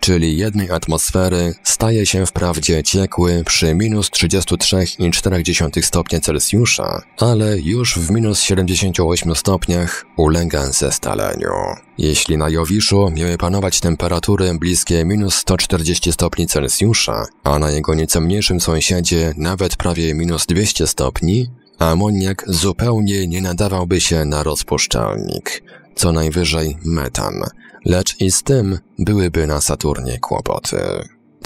czyli jednej atmosfery, staje się wprawdzie ciekły przy minus 33,4 stopnia Celsjusza, ale już w minus 78 stopniach ulega zestaleniu. Jeśli na Jowiszu miały panować temperatury bliskie minus 140 stopni Celsjusza, a na jego nieco mniejszym sąsiedzie nawet prawie minus 200 stopni, amoniak zupełnie nie nadawałby się na rozpuszczalnik, co najwyżej metan – lecz i z tym byłyby na Saturnie kłopoty.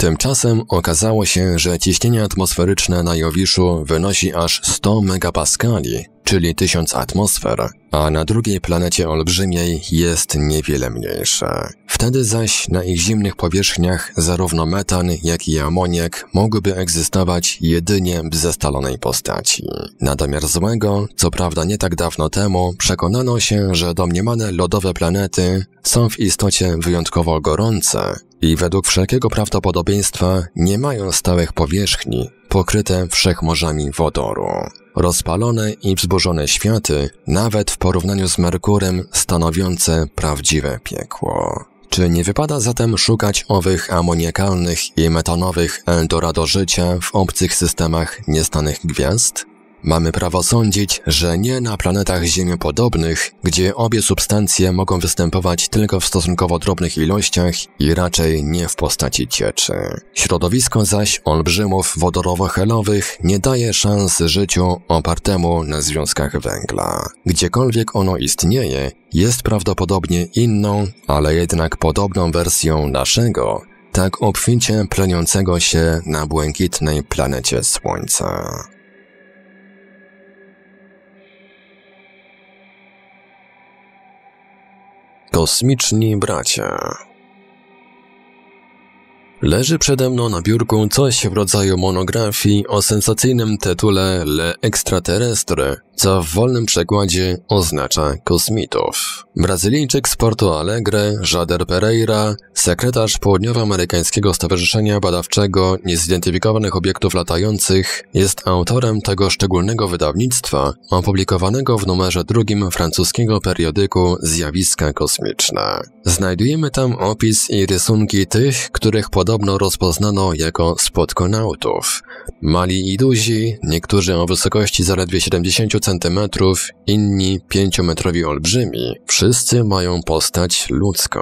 Tymczasem okazało się, że ciśnienie atmosferyczne na Jowiszu wynosi aż 100 megapaskali, czyli 1000 atmosfer, a na drugiej planecie olbrzymiej jest niewiele mniejsze. Wtedy zaś na ich zimnych powierzchniach zarówno metan, jak i amoniak mogłyby egzystować jedynie w zestalonej postaci. Na domiar złego, co prawda nie tak dawno temu, przekonano się, że domniemane lodowe planety są w istocie wyjątkowo gorące, i według wszelkiego prawdopodobieństwa nie mają stałych powierzchni pokryte wszechmorzami wodoru. Rozpalone i wzburzone światy, nawet w porównaniu z Merkurem, stanowiące prawdziwe piekło. Czy nie wypada zatem szukać owych amoniakalnych i metanowych Eldorado życia w obcych systemach niestanych gwiazd? Mamy prawo sądzić, że nie na planetach ziemiopodobnych, gdzie obie substancje mogą występować tylko w stosunkowo drobnych ilościach i raczej nie w postaci cieczy. Środowisko zaś olbrzymów wodorowo-helowych nie daje szans życiu opartemu na związkach węgla. Gdziekolwiek ono istnieje, jest prawdopodobnie inną, ale jednak podobną wersją naszego, tak obficie pleniącego się na błękitnej planecie Słońca. Kosmiczni bracia. Leży przede mną na biurku coś w rodzaju monografii o sensacyjnym tytule Le Extraterrestre co w wolnym przekładzie oznacza kosmitów. Brazylijczyk z Porto Alegre, Jader Pereira, sekretarz Południowoamerykańskiego Stowarzyszenia Badawczego Niezidentyfikowanych Obiektów Latających, jest autorem tego szczególnego wydawnictwa opublikowanego w numerze drugim francuskiego periodyku Zjawiska Kosmiczne. Znajdujemy tam opis i rysunki tych, których podobno rozpoznano jako spotkonautów. Mali i duzi, niektórzy o wysokości zaledwie 70 cm, inni 5-metrowi olbrzymi, wszyscy mają postać ludzką.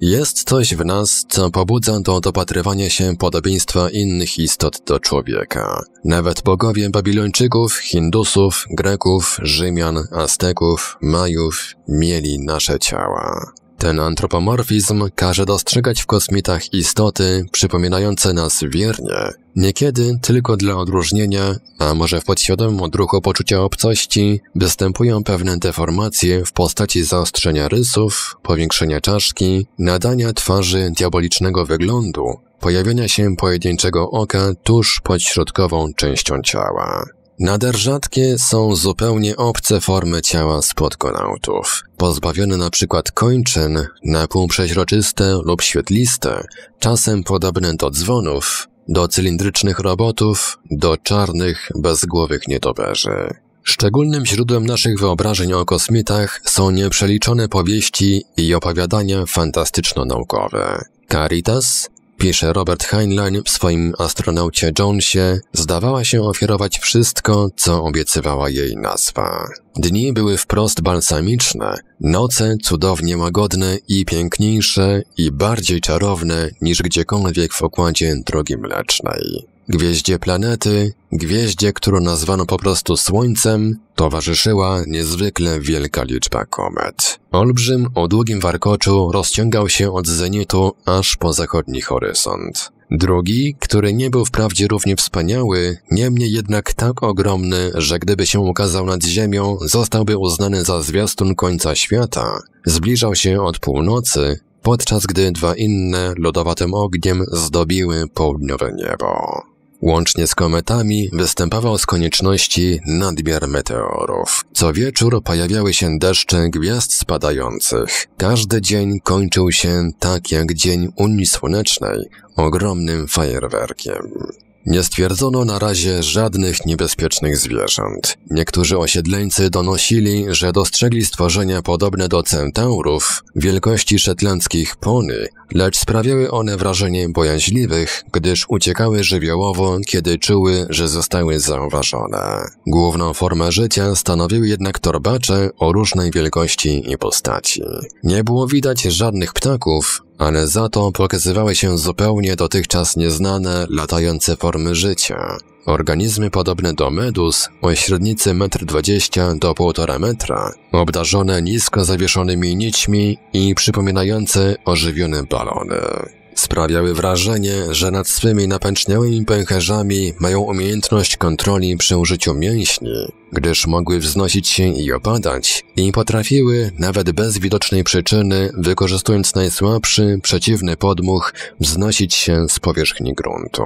Jest coś w nas, co pobudza do dopatrywania się podobieństwa innych istot do człowieka. Nawet bogowie Babilończyków, Hindusów, Greków, Rzymian, Azteków, Majów mieli nasze ciała. Ten antropomorfizm każe dostrzegać w kosmitach istoty przypominające nas wiernie, niekiedy tylko dla odróżnienia, a może w podświadomym odruchu poczucia obcości, występują pewne deformacje w postaci zaostrzenia rysów, powiększenia czaszki, nadania twarzy diabolicznego wyglądu, pojawienia się pojedynczego oka tuż pod środkową częścią ciała. Nader rzadkie są zupełnie obce formy ciała spodkonautów, pozbawione na przykład kończyn, na pół przeźroczyste lub świetliste, czasem podobne do dzwonów, do cylindrycznych robotów, do czarnych, bezgłowych nietoperzy. Szczególnym źródłem naszych wyobrażeń o kosmitach są nieprzeliczone powieści i opowiadania fantastyczno-naukowe. Caritas, Pisze Robert Heinlein w swoim astronaucie Jonesie, zdawała się ofiarować wszystko, co obiecywała jej nazwa. Dni były wprost balsamiczne, noce cudownie łagodne i piękniejsze i bardziej czarowne niż gdziekolwiek w okładzie Drogi Mlecznej. Gwieździe planety, gwieździe, którą nazwano po prostu Słońcem, towarzyszyła niezwykle wielka liczba komet. Olbrzym o długim warkoczu rozciągał się od zenitu aż po zachodni horyzont. Drugi, który nie był wprawdzie równie wspaniały, niemniej jednak tak ogromny, że gdyby się ukazał nad Ziemią, zostałby uznany za zwiastun końca świata, zbliżał się od północy, podczas gdy dwa inne lodowatym ogniem zdobiły południowe niebo. Łącznie z kometami występował z konieczności nadmiar meteorów. Co wieczór pojawiały się deszcze gwiazd spadających. Każdy dzień kończył się tak jak dzień Unii Słonecznej, ogromnym fajerwerkiem. Nie stwierdzono na razie żadnych niebezpiecznych zwierząt. Niektórzy osiedleńcy donosili, że dostrzegli stworzenia podobne do centaurów, wielkości szetlandzkich pony, lecz sprawiały one wrażenie bojaźliwych, gdyż uciekały żywiołowo, kiedy czuły, że zostały zauważone. Główną formę życia stanowiły jednak torbacze o różnej wielkości i postaci. Nie było widać żadnych ptaków, ale za to pokazywały się zupełnie dotychczas nieznane, latające formy życia. Organizmy podobne do medus o średnicy 1,20 m do 1,5 metra, obdarzone nisko zawieszonymi nićmi i przypominające ożywione balony. Sprawiały wrażenie, że nad swymi napęczniałymi pęcherzami mają umiejętność kontroli przy użyciu mięśni, gdyż mogły wznosić się i opadać i potrafiły, nawet bez widocznej przyczyny, wykorzystując najsłabszy, przeciwny podmuch, wznosić się z powierzchni gruntu.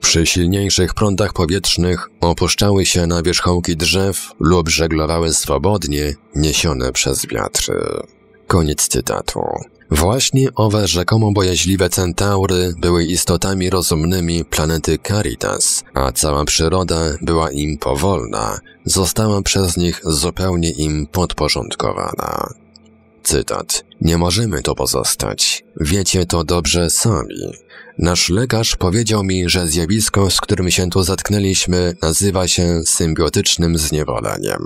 Przy silniejszych prądach powietrznych opuszczały się na wierzchołki drzew lub żeglowały swobodnie, niesione przez wiatry. Koniec cytatu. Właśnie owe rzekomo bojaźliwe centaury były istotami rozumnymi planety Caritas, a cała przyroda była im powolna, została przez nich zupełnie im podporządkowana. Cytat. Nie możemy tu pozostać. Wiecie to dobrze sami. Nasz lekarz powiedział mi, że zjawisko, z którym się tu zatknęliśmy, nazywa się symbiotycznym zniewoleniem.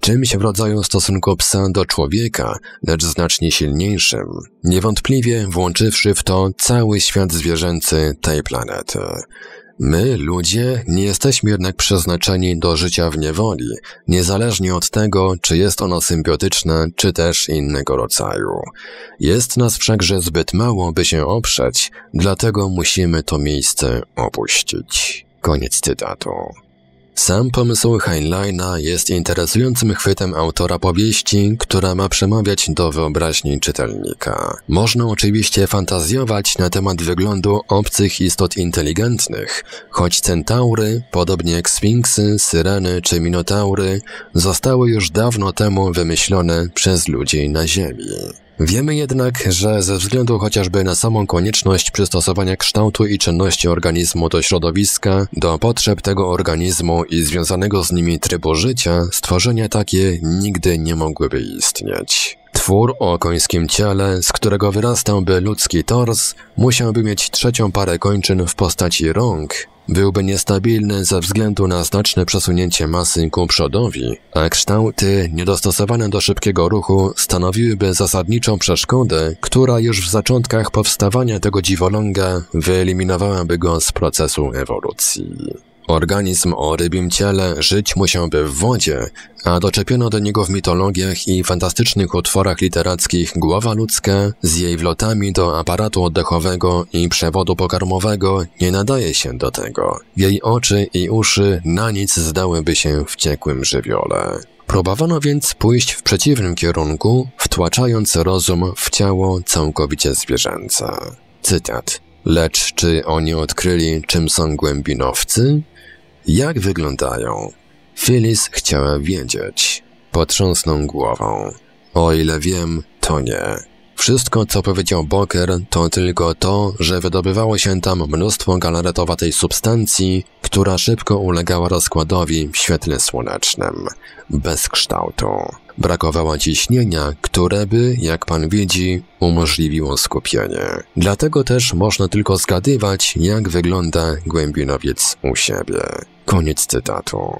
Czymś w rodzaju stosunku psa do człowieka, lecz znacznie silniejszym. Niewątpliwie włączywszy w to cały świat zwierzęcy tej planety. My, ludzie, nie jesteśmy jednak przeznaczeni do życia w niewoli, niezależnie od tego, czy jest ono symbiotyczne, czy też innego rodzaju. Jest nas wszakże zbyt mało, by się oprzeć, dlatego musimy to miejsce opuścić. Koniec cytatu. Sam pomysł Heinleina jest interesującym chwytem autora powieści, która ma przemawiać do wyobraźni czytelnika. Można oczywiście fantazjować na temat wyglądu obcych istot inteligentnych, choć centaury, podobnie jak sfinksy, syreny czy minotaury, zostały już dawno temu wymyślone przez ludzi na Ziemi. Wiemy jednak, że ze względu chociażby na samą konieczność przystosowania kształtu i czynności organizmu do środowiska, do potrzeb tego organizmu i związanego z nimi trybu życia, stworzenia takie nigdy nie mogłyby istnieć. Twór o końskim ciele, z którego wyrastałby ludzki tors, musiałby mieć trzecią parę kończyn w postaci rąk, Byłby niestabilny ze względu na znaczne przesunięcie masy ku przodowi, a kształty niedostosowane do szybkiego ruchu stanowiłyby zasadniczą przeszkodę, która już w zaczątkach powstawania tego dziwoląga wyeliminowałaby go z procesu ewolucji. Organizm o rybim ciele żyć musiałby w wodzie, a doczepiono do niego w mitologiach i fantastycznych utworach literackich głowa ludzka z jej wlotami do aparatu oddechowego i przewodu pokarmowego nie nadaje się do tego. Jej oczy i uszy na nic zdałyby się w ciekłym żywiole. Próbowano więc pójść w przeciwnym kierunku, wtłaczając rozum w ciało całkowicie zwierzęce. Cytat. Lecz czy oni odkryli, czym są głębinowcy? Jak wyglądają? Phyllis chciała wiedzieć. Potrząsnął głową. O ile wiem, to nie. Wszystko, co powiedział Boker, to tylko to, że wydobywało się tam mnóstwo galaretowatej substancji, która szybko ulegała rozkładowi w świetle słonecznym, bez kształtu brakowało ciśnienia, które by, jak pan widzi, umożliwiło skupienie. Dlatego też można tylko zgadywać, jak wygląda głębinowiec u siebie. Koniec cytatu.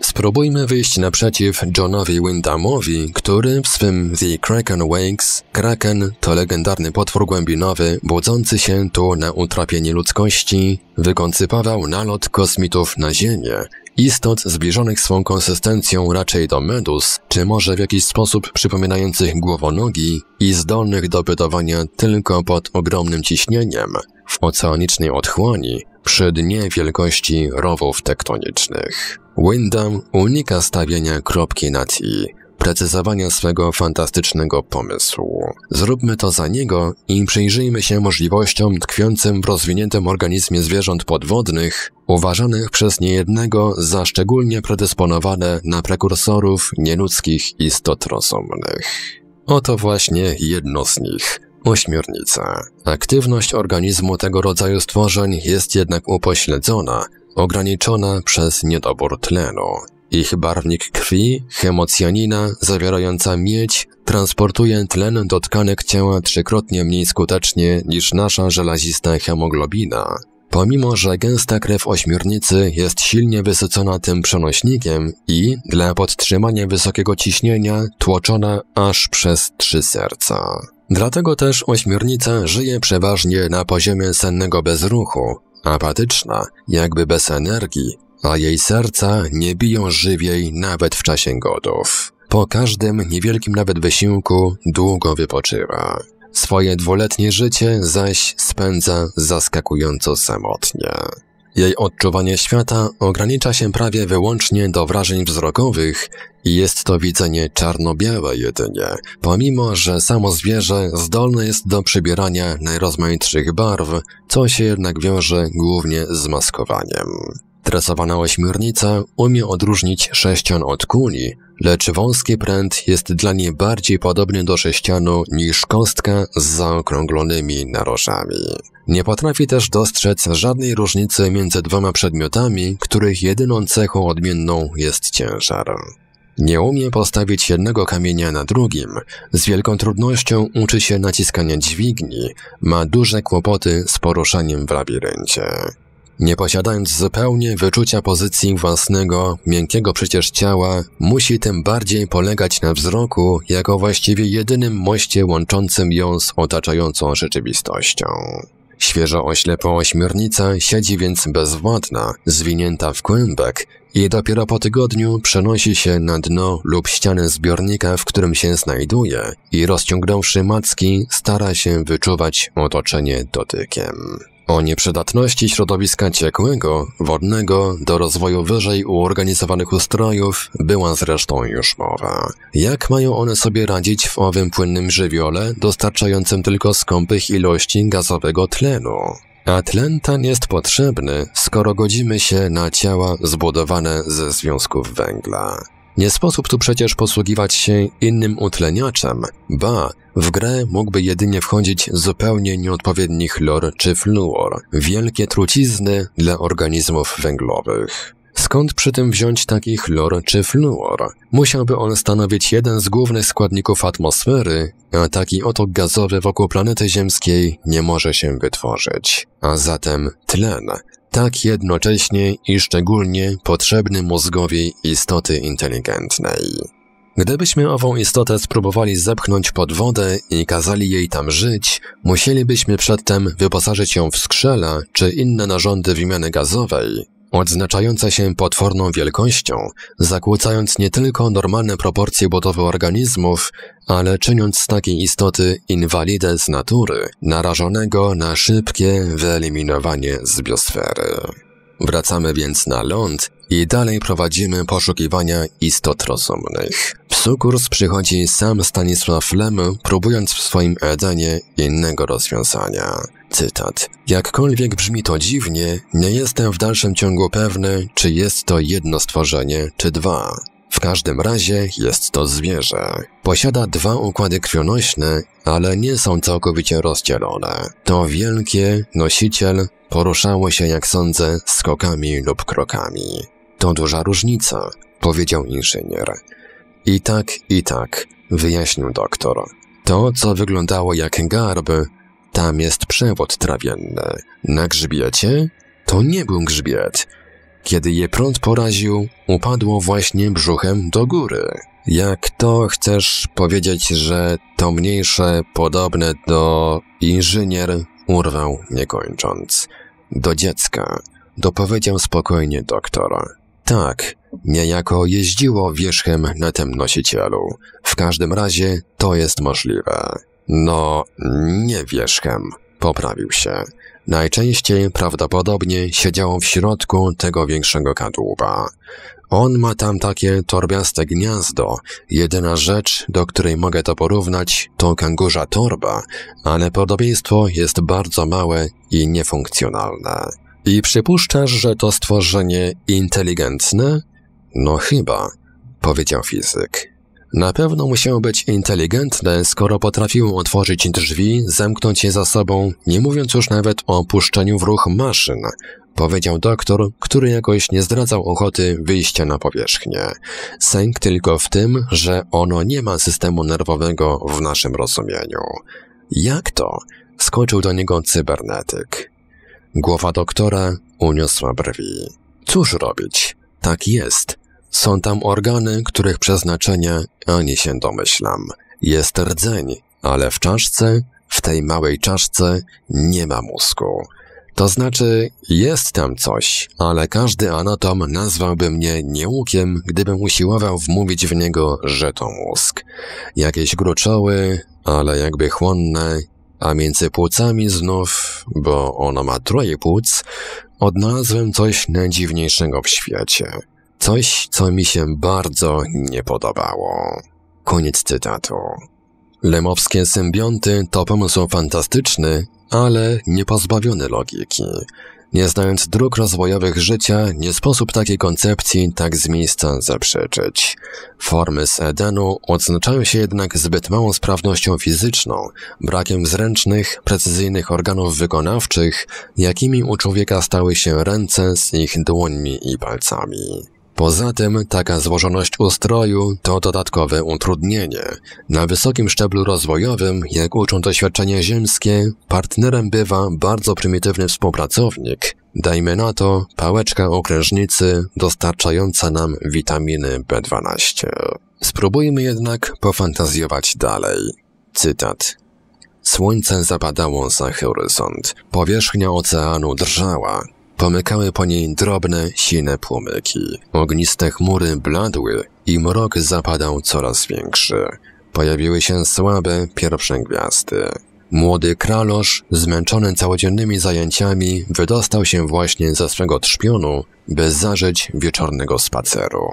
Spróbujmy wyjść naprzeciw Johnowi Windhamowi, który w swym The Kraken Wakes, Kraken to legendarny potwór głębinowy budzący się tu na utrapienie ludzkości, wykoncypował nalot kosmitów na Ziemię, istot zbliżonych swą konsystencją raczej do medus, czy może w jakiś sposób przypominających głowonogi i zdolnych do bytowania tylko pod ogromnym ciśnieniem w oceanicznej otchłani przy dnie wielkości rowów tektonicznych. Wyndham unika stawienia kropki nad i, doprecyzowania swego fantastycznego pomysłu. Zróbmy to za niego i przyjrzyjmy się możliwościom tkwiącym w rozwiniętym organizmie zwierząt podwodnych, uważanych przez niejednego za szczególnie predysponowane na prekursorów nieludzkich istot rozumnych. Oto właśnie jedno z nich – Ośmiornica. Aktywność organizmu tego rodzaju stworzeń jest jednak upośledzona, ograniczona przez niedobór tlenu. Ich barwnik krwi, hemocjanina zawierająca miedź, transportuje tlen do tkanek ciała trzykrotnie mniej skutecznie niż nasza żelazista hemoglobina. Pomimo, że gęsta krew ośmiornicy jest silnie wysycona tym przenośnikiem i, dla podtrzymania wysokiego ciśnienia, tłoczona aż przez trzy serca. Dlatego też ośmiornica żyje przeważnie na poziomie sennego bezruchu, apatyczna, jakby bez energii, a jej serca nie biją żywiej nawet w czasie godów. Po każdym niewielkim nawet wysiłku długo wypoczywa. Swoje dwuletnie życie zaś spędza zaskakująco samotnie. Jej odczuwanie świata ogranicza się prawie wyłącznie do wrażeń wzrokowych i jest to widzenie czarno-białe jedynie, pomimo że samo zwierzę zdolne jest do przybierania najrozmaitszych barw, co się jednak wiąże głównie z maskowaniem. Tresowana ośmiornica umie odróżnić sześcian od kuli, lecz wąski pręt jest dla niej bardziej podobny do sześcianu niż kostka z zaokrąglonymi narożami. Nie potrafi też dostrzec żadnej różnicy między dwoma przedmiotami, których jedyną cechą odmienną jest ciężar. Nie umie postawić jednego kamienia na drugim, z wielką trudnością uczy się naciskania dźwigni, ma duże kłopoty z poruszaniem w labiryncie. Nie posiadając zupełnie wyczucia pozycji własnego, miękkiego przecież ciała, musi tym bardziej polegać na wzroku jako właściwie jedynym moście łączącym ją z otaczającą rzeczywistością. Świeżo oślepa ośmiornica siedzi więc bezwładna, zwinięta w kłębek i dopiero po tygodniu przenosi się na dno lub ścianę zbiornika, w którym się znajduje i rozciągnąwszy macki stara się wyczuwać otoczenie dotykiem o nieprzydatności środowiska ciekłego, wodnego do rozwoju wyżej uorganizowanych ustrojów była zresztą już mowa. Jak mają one sobie radzić w owym płynnym żywiole, dostarczającym tylko skąpych ilości gazowego tlenu? A tlen ten jest potrzebny, skoro godzimy się na ciała zbudowane ze związków węgla. Nie sposób tu przecież posługiwać się innym utleniaczem, ba, w grę mógłby jedynie wchodzić zupełnie nieodpowiedni chlor czy fluor, wielkie trucizny dla organizmów węglowych. Skąd przy tym wziąć taki chlor czy fluor? Musiałby on stanowić jeden z głównych składników atmosfery, a taki otok gazowy wokół planety ziemskiej nie może się wytworzyć. A zatem tlen tak jednocześnie i szczególnie potrzebny mózgowi istoty inteligentnej. Gdybyśmy ową istotę spróbowali zepchnąć pod wodę i kazali jej tam żyć, musielibyśmy przedtem wyposażyć ją w skrzela czy inne narządy wymiany gazowej, odznaczająca się potworną wielkością, zakłócając nie tylko normalne proporcje budowy organizmów, ale czyniąc z takiej istoty inwalidę z natury, narażonego na szybkie wyeliminowanie z biosfery. Wracamy więc na ląd i dalej prowadzimy poszukiwania istot rozumnych. W sukurs przychodzi sam Stanisław Lem, próbując w swoim Edenie innego rozwiązania. Cytat. Jakkolwiek brzmi to dziwnie, nie jestem w dalszym ciągu pewny, czy jest to jedno stworzenie, czy dwa. W każdym razie jest to zwierzę. Posiada dwa układy krwionośne, ale nie są całkowicie rozdzielone. To wielkie, nosiciel, poruszało się, jak sądzę, skokami lub krokami. To duża różnica, powiedział inżynier. I tak, i tak, wyjaśnił doktor. To, co wyglądało jak garb, tam jest przewód trawienny. Na grzbiecie? To nie był grzbiet. Kiedy je prąd poraził, upadło właśnie brzuchem do góry. Jak to chcesz powiedzieć, że to mniejsze podobne do inżynier urwał nie kończąc. Do dziecka, dopowiedział spokojnie doktor. Tak, niejako jeździło wierzchem na tym nosicielu. W każdym razie to jest możliwe. No, nie wierzchem, poprawił się. Najczęściej prawdopodobnie siedziało w środku tego większego kadłuba. On ma tam takie torbiaste gniazdo. Jedyna rzecz, do której mogę to porównać, to kangurza torba, ale podobieństwo jest bardzo małe i niefunkcjonalne. I przypuszczasz, że to stworzenie inteligentne? No chyba, powiedział fizyk. Na pewno musiały być inteligentne, skoro potrafiły otworzyć drzwi, zamknąć je za sobą, nie mówiąc już nawet o puszczeniu w ruch maszyn, powiedział doktor, który jakoś nie zdradzał ochoty wyjścia na powierzchnię. Sęk tylko w tym, że ono nie ma systemu nerwowego w naszym rozumieniu. Jak to? Skoczył do niego cybernetyk. Głowa doktora uniosła brwi. Cóż robić? Tak jest. Są tam organy, których przeznaczenia ani się domyślam. Jest rdzeń, ale w czaszce, w tej małej czaszce, nie ma mózgu. To znaczy, jest tam coś, ale każdy anatom nazwałby mnie nieukiem, gdybym usiłował wmówić w niego, że to mózg. Jakieś gruczoły, ale jakby chłonne, a między płucami znów, bo ono ma troje płuc, odnalazłem coś najdziwniejszego w świecie – Coś, co mi się bardzo nie podobało. Koniec cytatu. Lemowskie symbionty to pomysł fantastyczny, ale niepozbawiony logiki. Nie znając dróg rozwojowych życia, nie sposób takiej koncepcji tak z miejsca zaprzeczyć. Formy z Edenu odznaczają się jednak zbyt małą sprawnością fizyczną, brakiem zręcznych, precyzyjnych organów wykonawczych, jakimi u człowieka stały się ręce z ich dłońmi i palcami. Poza tym taka złożoność ustroju to dodatkowe utrudnienie. Na wysokim szczeblu rozwojowym, jak uczą doświadczenia ziemskie, partnerem bywa bardzo prymitywny współpracownik, dajmy na to pałeczka okrężnicy dostarczająca nam witaminy B12. Spróbujmy jednak pofantazjować dalej. Cytat. Słońce zapadało za horyzont. Powierzchnia oceanu drżała, Pomykały po niej drobne, sine płomyki. Ogniste chmury bladły i mrok zapadał coraz większy. Pojawiły się słabe, pierwsze gwiazdy. Młody kralosz, zmęczony całodziennymi zajęciami, wydostał się właśnie ze swego trzpionu, by zażyć wieczornego spaceru.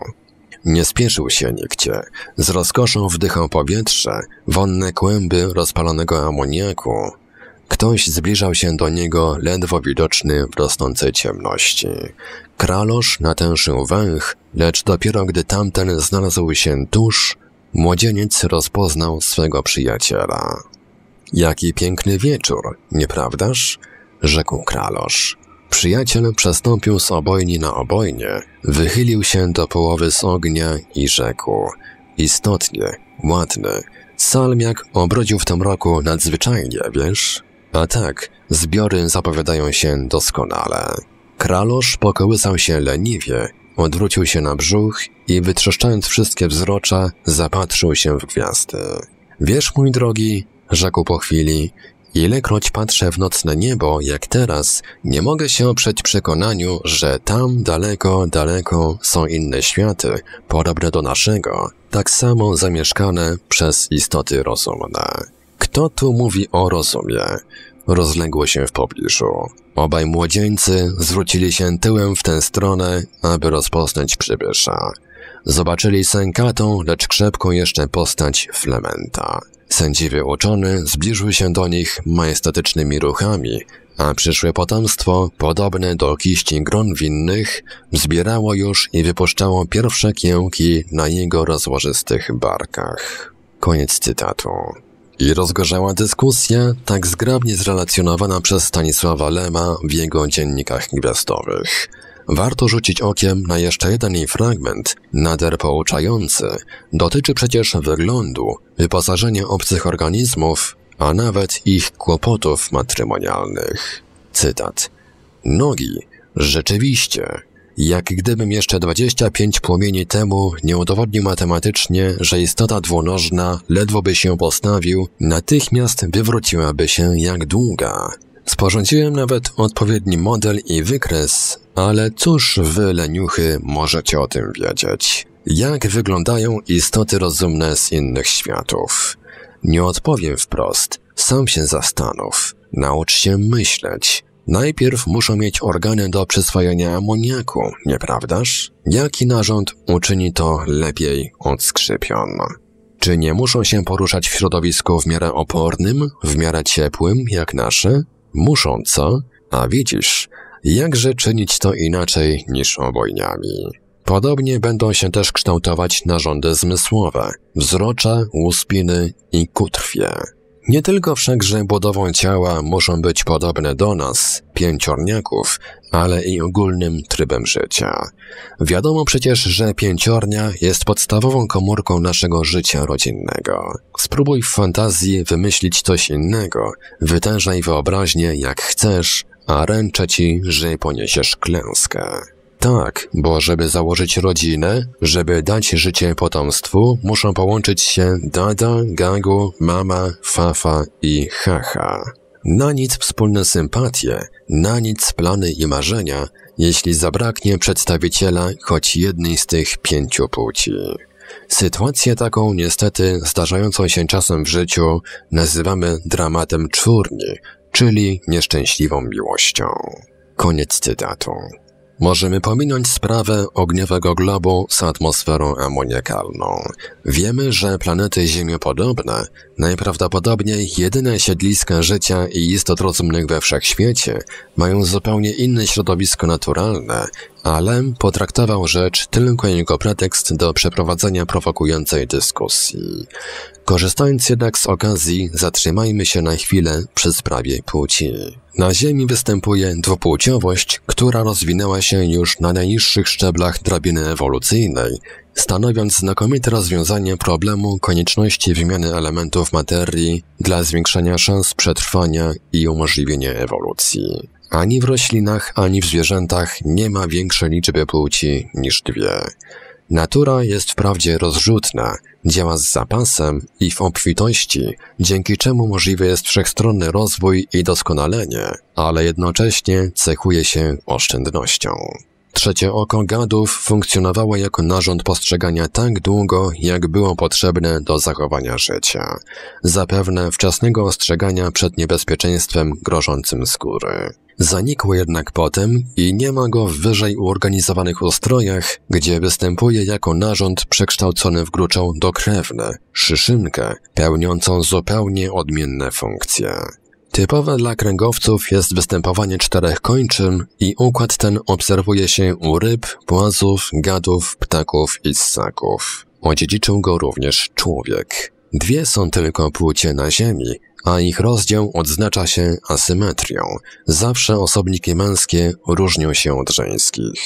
Nie spieszył się nigdzie. Z rozkoszą wdychał powietrze, wonne kłęby rozpalonego amoniaku, Ktoś zbliżał się do niego, ledwo widoczny w rosnącej ciemności. Kralosz natęszył węch, lecz dopiero gdy tamten znalazł się tuż, młodzieniec rozpoznał swego przyjaciela. Jaki piękny wieczór, nieprawdaż? rzekł Kralosz. Przyjaciel przestąpił z obojni na obojnie, wychylił się do połowy z ognia i rzekł. Istotnie, ładny. Salmiak obrodził w tym roku nadzwyczajnie, wiesz? A tak, zbiory zapowiadają się doskonale. Kralosz pokołysał się leniwie, odwrócił się na brzuch i wytrzeszczając wszystkie wzrocza, zapatrzył się w gwiazdy. Wiesz, mój drogi, rzekł po chwili, ilekroć patrzę w nocne niebo, jak teraz, nie mogę się oprzeć przekonaniu, że tam daleko, daleko są inne światy, podobne do naszego, tak samo zamieszkane przez istoty rozumne. Kto tu mówi o rozumie? Rozległo się w pobliżu. Obaj młodzieńcy zwrócili się tyłem w tę stronę, aby rozpoznać przybysza. Zobaczyli sękatą, lecz krzepką jeszcze postać Flementa. Sędziwy uczony zbliżył się do nich majestatycznymi ruchami, a przyszłe potomstwo, podobne do kiści gron winnych, zbierało już i wypuszczało pierwsze kiełki na jego rozłożystych barkach. Koniec cytatu i rozgorzała dyskusja, tak zgrabnie zrelacjonowana przez Stanisława Lema w jego dziennikach gwiazdowych. Warto rzucić okiem na jeszcze jeden jej fragment, nader pouczający. Dotyczy przecież wyglądu, wyposażenia obcych organizmów, a nawet ich kłopotów matrymonialnych. Cytat. Nogi, rzeczywiście, jak gdybym jeszcze 25 płomieni temu nie udowodnił matematycznie, że istota dwunożna, ledwo by się postawił, natychmiast wywróciłaby się jak długa. Sporządziłem nawet odpowiedni model i wykres, ale cóż wy, leniuchy, możecie o tym wiedzieć. Jak wyglądają istoty rozumne z innych światów? Nie odpowiem wprost, sam się zastanów. Naucz się myśleć. Najpierw muszą mieć organy do przyswajania amoniaku, nieprawdaż? Jaki narząd uczyni to lepiej od skrzypion? Czy nie muszą się poruszać w środowisku w miarę opornym, w miarę ciepłym, jak nasze? Muszą co? A widzisz, jakże czynić to inaczej niż obojniami. Podobnie będą się też kształtować narządy zmysłowe, wzrocze, łuspiny i kutrwie. Nie tylko wszakże budową ciała muszą być podobne do nas, pięciorniaków, ale i ogólnym trybem życia. Wiadomo przecież, że pięciornia jest podstawową komórką naszego życia rodzinnego. Spróbuj w fantazji wymyślić coś innego, wytężaj wyobraźnię jak chcesz, a ręczę ci, że poniesiesz klęskę. Tak, bo żeby założyć rodzinę, żeby dać życie potomstwu, muszą połączyć się Dada, Gagu, Mama, Fafa i Haha. Na nic wspólne sympatie, na nic plany i marzenia, jeśli zabraknie przedstawiciela choć jednej z tych pięciu płci. Sytuację taką niestety zdarzającą się czasem w życiu nazywamy dramatem czwórni, czyli nieszczęśliwą miłością. Koniec cytatu. Możemy pominąć sprawę ogniowego globu z atmosferą amoniakalną. Wiemy, że planety ziemiopodobne, najprawdopodobniej jedyne siedliska życia i istot rozumnych we wszechświecie, mają zupełnie inne środowisko naturalne, ale potraktował rzecz tylko jako pretekst do przeprowadzenia prowokującej dyskusji. Korzystając jednak z okazji, zatrzymajmy się na chwilę przy sprawie płci. Na Ziemi występuje dwupłciowość, która rozwinęła się już na najniższych szczeblach drabiny ewolucyjnej, stanowiąc znakomite rozwiązanie problemu konieczności wymiany elementów materii dla zwiększenia szans przetrwania i umożliwienia ewolucji. Ani w roślinach, ani w zwierzętach nie ma większej liczby płci niż dwie. Natura jest wprawdzie rozrzutna, działa z zapasem i w obfitości, dzięki czemu możliwy jest wszechstronny rozwój i doskonalenie, ale jednocześnie cechuje się oszczędnością. Trzecie oko gadów funkcjonowało jako narząd postrzegania tak długo, jak było potrzebne do zachowania życia. Zapewne wczesnego ostrzegania przed niebezpieczeństwem grożącym skóry. Zanikło jednak potem i nie ma go w wyżej uorganizowanych ustrojach, gdzie występuje jako narząd przekształcony w gruczą dokrewne, szyszynkę, pełniącą zupełnie odmienne funkcje. Typowe dla kręgowców jest występowanie czterech kończyn i układ ten obserwuje się u ryb, płazów, gadów, ptaków i ssaków. Odziedziczył go również człowiek. Dwie są tylko płcie na ziemi, a ich rozdział odznacza się asymetrią. Zawsze osobniki męskie różnią się od żeńskich.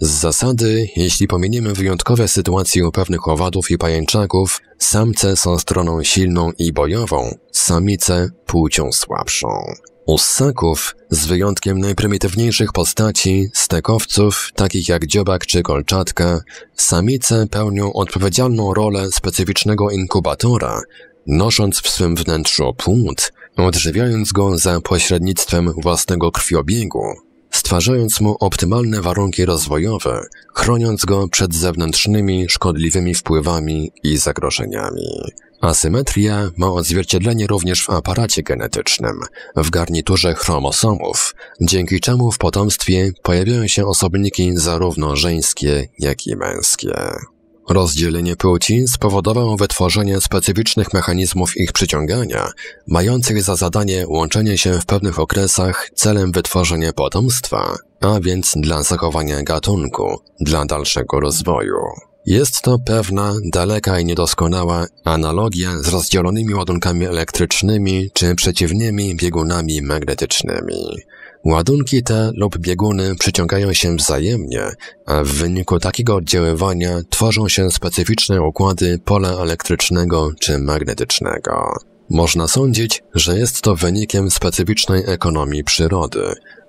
Z zasady, jeśli pominiemy wyjątkowe sytuacje u pewnych owadów i pajęczaków, samce są stroną silną i bojową, samice płcią słabszą. U ssaków, z wyjątkiem najprymitywniejszych postaci, stekowców, takich jak dziobak czy kolczatka, samice pełnią odpowiedzialną rolę specyficznego inkubatora, nosząc w swym wnętrzu płód, odżywiając go za pośrednictwem własnego krwiobiegu, stwarzając mu optymalne warunki rozwojowe, chroniąc go przed zewnętrznymi, szkodliwymi wpływami i zagrożeniami. Asymetria ma odzwierciedlenie również w aparacie genetycznym, w garniturze chromosomów, dzięki czemu w potomstwie pojawiają się osobniki zarówno żeńskie, jak i męskie. Rozdzielenie płci spowodowało wytworzenie specyficznych mechanizmów ich przyciągania, mających za zadanie łączenie się w pewnych okresach celem wytworzenia potomstwa, a więc dla zachowania gatunku, dla dalszego rozwoju. Jest to pewna, daleka i niedoskonała analogia z rozdzielonymi ładunkami elektrycznymi czy przeciwnymi biegunami magnetycznymi. Ładunki te lub bieguny przyciągają się wzajemnie, a w wyniku takiego oddziaływania tworzą się specyficzne układy pola elektrycznego czy magnetycznego. Można sądzić, że jest to wynikiem specyficznej ekonomii przyrody.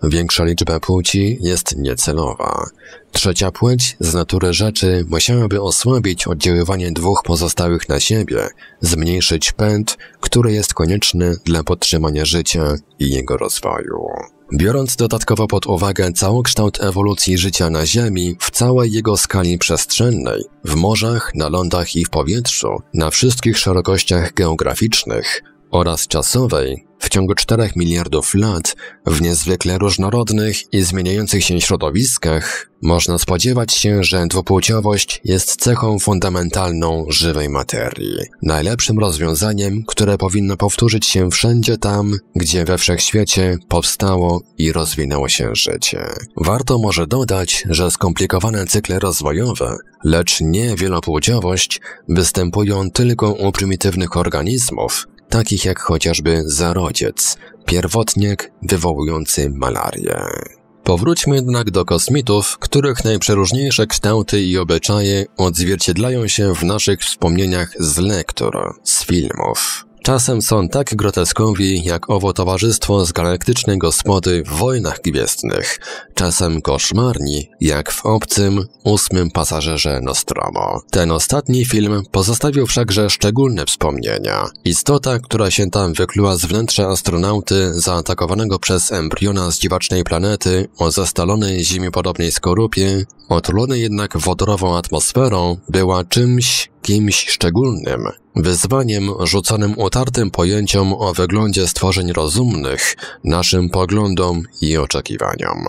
Większa liczba płci jest niecelowa. Trzecia płeć z natury rzeczy musiałaby osłabić oddziaływanie dwóch pozostałych na siebie, zmniejszyć pęd, który jest konieczny dla podtrzymania życia i jego rozwoju biorąc dodatkowo pod uwagę całokształt ewolucji życia na Ziemi w całej jego skali przestrzennej, w morzach, na lądach i w powietrzu, na wszystkich szerokościach geograficznych, oraz czasowej w ciągu 4 miliardów lat w niezwykle różnorodnych i zmieniających się środowiskach można spodziewać się, że dwupłciowość jest cechą fundamentalną żywej materii. Najlepszym rozwiązaniem, które powinno powtórzyć się wszędzie tam, gdzie we wszechświecie powstało i rozwinęło się życie. Warto może dodać, że skomplikowane cykle rozwojowe, lecz nie wielopłciowość, występują tylko u prymitywnych organizmów, takich jak chociażby zarodziec, pierwotniek wywołujący malarię. Powróćmy jednak do kosmitów, których najprzeróżniejsze kształty i obyczaje odzwierciedlają się w naszych wspomnieniach z lektur, z filmów. Czasem są tak groteskowi, jak owo towarzystwo z galaktycznej gospody w Wojnach Gwiezdnych. Czasem koszmarni, jak w Obcym, ósmym pasażerze Nostromo. Ten ostatni film pozostawił wszakże szczególne wspomnienia. Istota, która się tam wykluła z wnętrza astronauty zaatakowanego przez embriona z dziwacznej planety o zastalonej ziemi podobnej skorupie, otulonej jednak wodorową atmosferą, była czymś, kimś szczególnym, wyzwaniem rzuconym utartym pojęciom o wyglądzie stworzeń rozumnych, naszym poglądom i oczekiwaniom.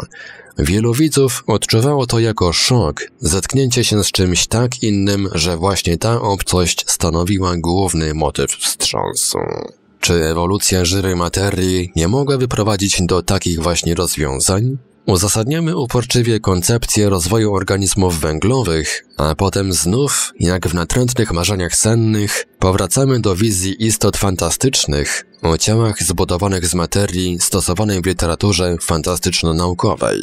Wielu widzów odczuwało to jako szok, zetknięcie się z czymś tak innym, że właśnie ta obcość stanowiła główny motyw wstrząsu. Czy ewolucja żywej materii nie mogła wyprowadzić do takich właśnie rozwiązań? Uzasadniamy uporczywie koncepcję rozwoju organizmów węglowych, a potem znów, jak w natrętnych marzeniach sennych, powracamy do wizji istot fantastycznych o ciałach zbudowanych z materii stosowanej w literaturze fantastyczno-naukowej,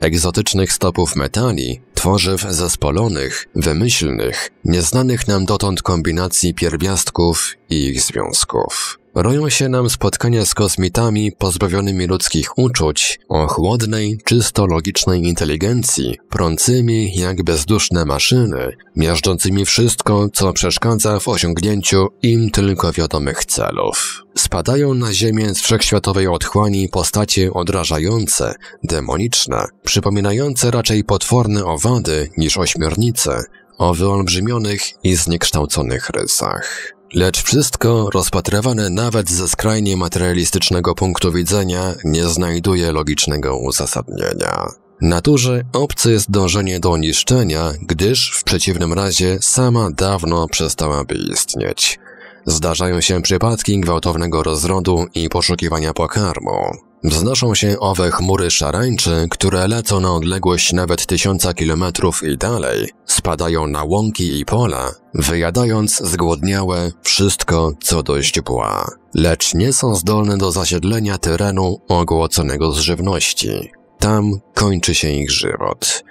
egzotycznych stopów metali, tworzyw zespolonych, wymyślnych, nieznanych nam dotąd kombinacji pierwiastków i ich związków roją się nam spotkania z kosmitami pozbawionymi ludzkich uczuć, o chłodnej, czysto logicznej inteligencji, prącymi jak bezduszne maszyny, miażdżącymi wszystko, co przeszkadza w osiągnięciu im tylko wiadomych celów. Spadają na ziemię z wszechświatowej otchłani postacie odrażające, demoniczne, przypominające raczej potworne owady niż ośmiornice, o wyolbrzymionych i zniekształconych rysach. Lecz wszystko, rozpatrywane nawet ze skrajnie materialistycznego punktu widzenia, nie znajduje logicznego uzasadnienia. Naturze obce jest dążenie do niszczenia, gdyż w przeciwnym razie sama dawno przestałaby istnieć. Zdarzają się przypadki gwałtownego rozrodu i poszukiwania pokarmu. Wznoszą się owe chmury szarańczy, które lecą na odległość nawet tysiąca kilometrów i dalej, spadają na łąki i pola, wyjadając zgłodniałe wszystko, co dość pła. lecz nie są zdolne do zasiedlenia terenu ogłoconego z żywności. Tam kończy się ich żywot.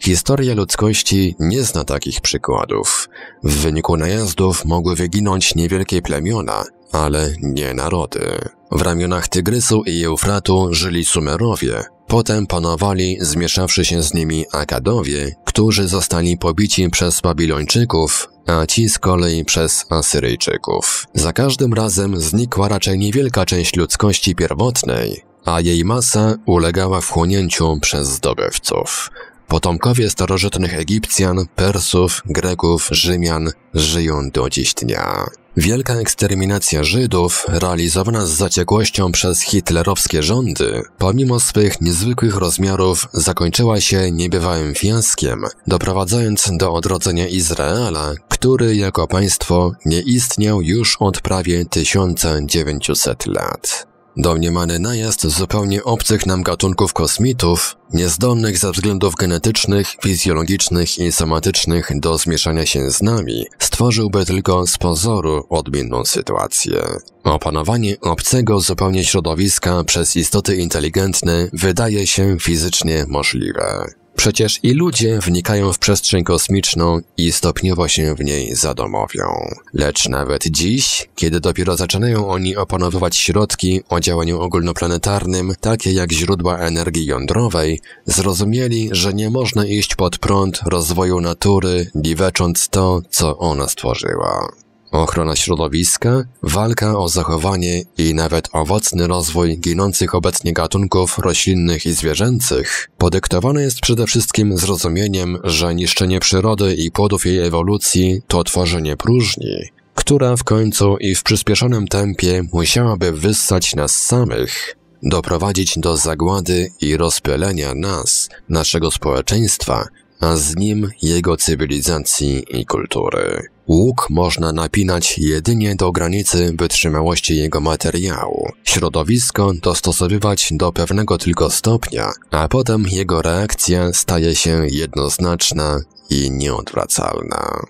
Historia ludzkości nie zna takich przykładów. W wyniku najazdów mogły wyginąć niewielkie plemiona, ale nie narody. W ramionach Tygrysu i Eufratu żyli Sumerowie, potem panowali zmieszawszy się z nimi Akadowie, którzy zostali pobici przez Babilończyków, a ci z kolei przez Asyryjczyków. Za każdym razem znikła raczej niewielka część ludzkości pierwotnej, a jej masa ulegała wchłonięciu przez zdobywców. Potomkowie starożytnych Egipcjan, Persów, Greków, Rzymian żyją do dziś dnia. Wielka eksterminacja Żydów, realizowana z zaciekłością przez hitlerowskie rządy, pomimo swych niezwykłych rozmiarów, zakończyła się niebywałym fiaskiem, doprowadzając do odrodzenia Izraela, który jako państwo nie istniał już od prawie 1900 lat. Domniemany najazd zupełnie obcych nam gatunków kosmitów, niezdolnych ze względów genetycznych, fizjologicznych i somatycznych do zmieszania się z nami, stworzyłby tylko z pozoru odmienną sytuację. Opanowanie obcego zupełnie środowiska przez istoty inteligentne wydaje się fizycznie możliwe. Przecież i ludzie wnikają w przestrzeń kosmiczną i stopniowo się w niej zadomowią. Lecz nawet dziś, kiedy dopiero zaczynają oni opanowywać środki o działaniu ogólnoplanetarnym, takie jak źródła energii jądrowej, zrozumieli, że nie można iść pod prąd rozwoju natury, dziwecząc to, co ona stworzyła ochrona środowiska, walka o zachowanie i nawet owocny rozwój ginących obecnie gatunków roślinnych i zwierzęcych podyktowane jest przede wszystkim zrozumieniem, że niszczenie przyrody i płodów jej ewolucji to tworzenie próżni, która w końcu i w przyspieszonym tempie musiałaby wyssać nas samych, doprowadzić do zagłady i rozpylenia nas, naszego społeczeństwa, a z nim jego cywilizacji i kultury. Łuk można napinać jedynie do granicy wytrzymałości jego materiału, środowisko dostosowywać do pewnego tylko stopnia, a potem jego reakcja staje się jednoznaczna i nieodwracalna.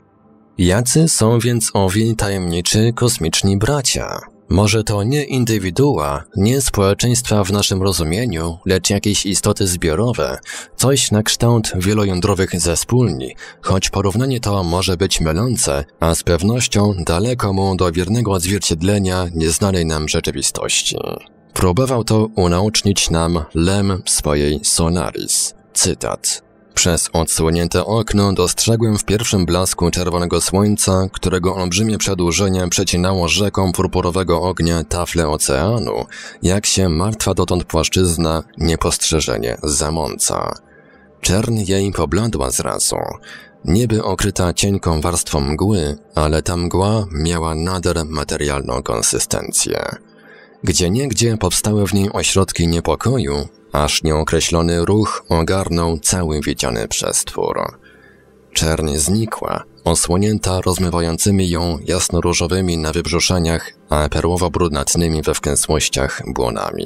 Jacy są więc owi tajemniczy kosmiczni bracia? Może to nie indywidua, nie społeczeństwa w naszym rozumieniu, lecz jakieś istoty zbiorowe, coś na kształt wielojądrowych zespólni, choć porównanie to może być mylące, a z pewnością daleko mu do wiernego odzwierciedlenia nieznanej nam rzeczywistości. Próbował to unaucznić nam Lem w swojej Sonaris. Cytat. Przez odsłonięte okno dostrzegłem w pierwszym blasku czerwonego słońca, którego olbrzymie przedłużenie przecinało rzeką purpurowego ognia tafle oceanu, jak się martwa dotąd płaszczyzna niepostrzeżenie zamąca. Czern jej pobladła zrazu. Niby okryta cienką warstwą mgły, ale ta mgła miała nader materialną konsystencję. Gdzie niegdzie powstały w niej ośrodki niepokoju, aż nieokreślony ruch ogarnął cały widziany przestwór. Czerń znikła, osłonięta rozmywającymi ją jasnoróżowymi na wybrzuszeniach, a perłowo-brudnatnymi we wkęsłościach błonami.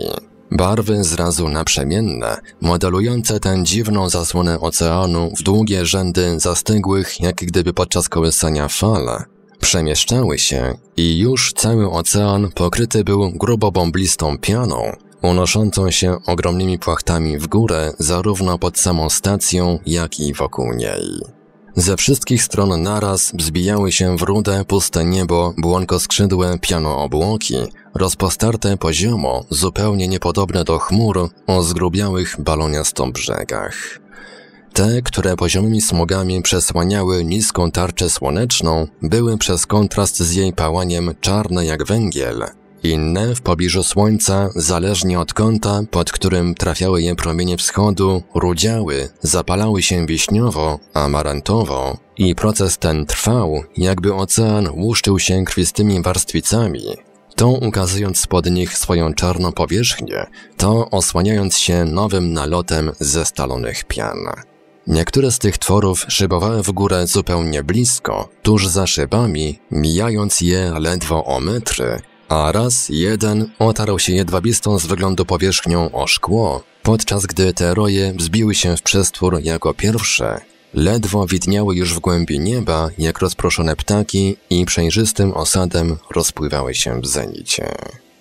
Barwy zrazu naprzemienne, modelujące tę dziwną zasłonę oceanu w długie rzędy zastygłych, jak gdyby podczas kołysania fal, przemieszczały się i już cały ocean pokryty był grubo bąblistą pianą, unoszącą się ogromnymi płachtami w górę zarówno pod samą stacją, jak i wokół niej. Ze wszystkich stron naraz wzbijały się w rude, puste niebo błonkoskrzydłe pianoobłoki, rozpostarte poziomo, zupełnie niepodobne do chmur o zgrubiałych baloniastą brzegach. Te, które poziomymi smogami przesłaniały niską tarczę słoneczną, były przez kontrast z jej pałaniem czarne jak węgiel, inne w pobliżu słońca, zależnie od kąta, pod którym trafiały je promienie wschodu, rudziały, zapalały się wiśniowo, amarantowo i proces ten trwał, jakby ocean łuszczył się krwistymi warstwicami, tą ukazując spod nich swoją czarną powierzchnię, to osłaniając się nowym nalotem zestalonych pian. Niektóre z tych tworów szybowały w górę zupełnie blisko, tuż za szybami, mijając je ledwo o metry, a raz jeden otarł się jedwabistą z wyglądu powierzchnią o szkło, podczas gdy te roje wzbiły się w przestwór jako pierwsze. Ledwo widniały już w głębi nieba, jak rozproszone ptaki i przejrzystym osadem rozpływały się w zenicie.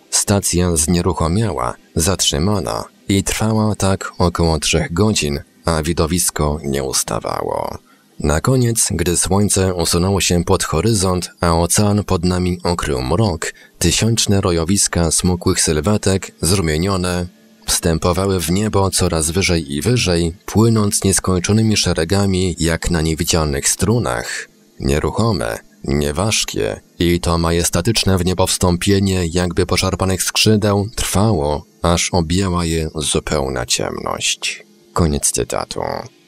Stacja znieruchomiała, zatrzymana i trwała tak około trzech godzin, a widowisko nie ustawało. Na koniec, gdy słońce usunęło się pod horyzont, a ocean pod nami okrył mrok, tysiączne rojowiska smukłych sylwetek, zrumienione, wstępowały w niebo coraz wyżej i wyżej, płynąc nieskończonymi szeregami jak na niewidzialnych strunach. Nieruchome, nieważkie i to majestatyczne w niebo wstąpienie jakby poszarpanych skrzydeł trwało, aż objęła je zupełna ciemność. Koniec cytatu.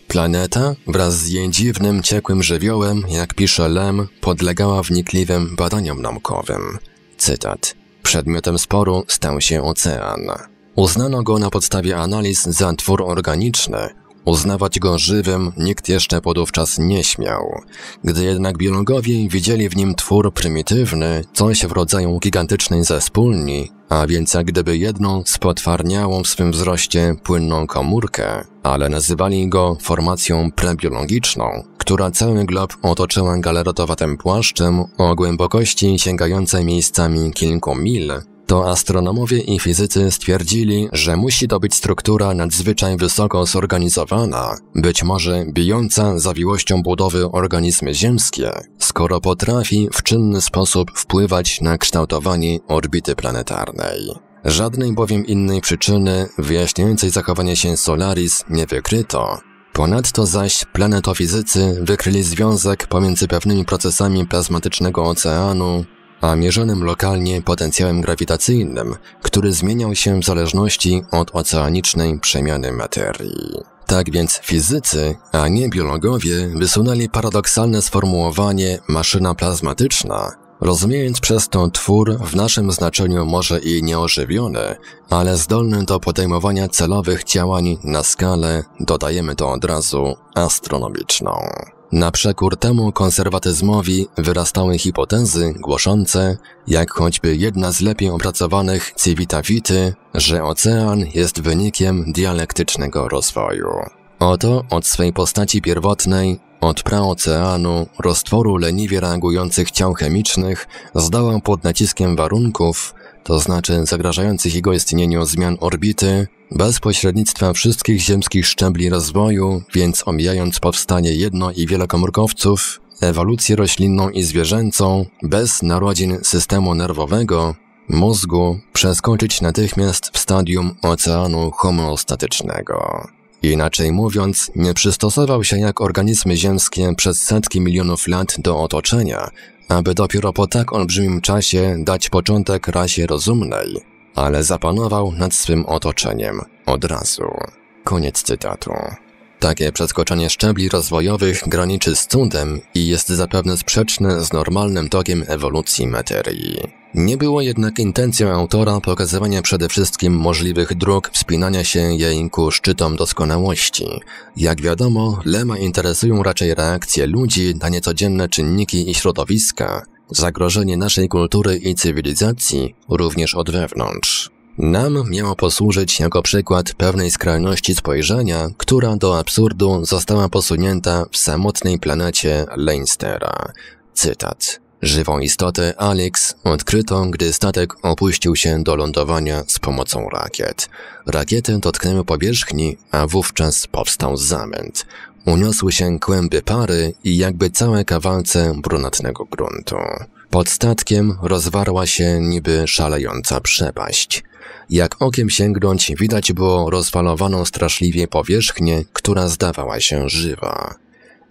Planeta wraz z jej dziwnym, ciekłym żywiołem, jak pisze Lem, podlegała wnikliwym badaniom naukowym. Cytat. Przedmiotem sporu stał się ocean. Uznano go na podstawie analiz za twór organiczny, Uznawać go żywym nikt jeszcze podówczas nie śmiał. Gdy jednak biologowie widzieli w nim twór prymitywny, coś w rodzaju gigantycznej zespólni, a więc jak gdyby jedną spotwarniałą w swym wzroście płynną komórkę, ale nazywali go formacją prebiologiczną, która cały glob otoczyła galerotowatym płaszczem o głębokości sięgającej miejscami kilku mil, to astronomowie i fizycy stwierdzili, że musi to być struktura nadzwyczaj wysoko zorganizowana, być może bijąca zawiłością budowy organizmy ziemskie, skoro potrafi w czynny sposób wpływać na kształtowanie orbity planetarnej. Żadnej bowiem innej przyczyny wyjaśniającej zachowanie się Solaris nie wykryto, Ponadto zaś planetofizycy wykryli związek pomiędzy pewnymi procesami plazmatycznego oceanu a mierzonym lokalnie potencjałem grawitacyjnym, który zmieniał się w zależności od oceanicznej przemiany materii. Tak więc fizycy, a nie biologowie, wysunęli paradoksalne sformułowanie maszyna plazmatyczna, rozumiejąc przez to twór w naszym znaczeniu może i nieożywiony, ale zdolny do podejmowania celowych działań na skalę, dodajemy to od razu, astronomiczną. Na przekór temu konserwatyzmowi wyrastały hipotezy głoszące, jak choćby jedna z lepiej opracowanych Civitavity, że ocean jest wynikiem dialektycznego rozwoju. Oto od swej postaci pierwotnej, od praoceanu, roztworu leniwie reagujących ciał chemicznych, zdała pod naciskiem warunków, to znaczy zagrażających jego istnieniu zmian orbity, bez pośrednictwa wszystkich ziemskich szczebli rozwoju, więc omijając powstanie jedno i wielokomórkowców, ewolucję roślinną i zwierzęcą, bez narodzin systemu nerwowego, mózgu, przeskoczyć natychmiast w stadium oceanu homeostatycznego. Inaczej mówiąc, nie przystosował się jak organizmy ziemskie przez setki milionów lat do otoczenia, aby dopiero po tak olbrzymim czasie dać początek rasie rozumnej, ale zapanował nad swym otoczeniem od razu. Koniec cytatu. Takie przeskoczenie szczebli rozwojowych graniczy z cudem i jest zapewne sprzeczne z normalnym tokiem ewolucji materii. Nie było jednak intencją autora pokazywania przede wszystkim możliwych dróg wspinania się jej ku szczytom doskonałości. Jak wiadomo, Lema interesują raczej reakcje ludzi na niecodzienne czynniki i środowiska, zagrożenie naszej kultury i cywilizacji również od wewnątrz. Nam miało posłużyć jako przykład pewnej skrajności spojrzenia, która do absurdu została posunięta w samotnej planecie Leinstera. Cytat. Żywą istotę Alex odkryto, gdy statek opuścił się do lądowania z pomocą rakiet. Rakiety dotknęły powierzchni, a wówczas powstał zamęt. Uniosły się kłęby pary i jakby całe kawalce brunatnego gruntu. Pod statkiem rozwarła się niby szalejąca przepaść. Jak okiem sięgnąć, widać było rozwalowaną straszliwie powierzchnię, która zdawała się żywa.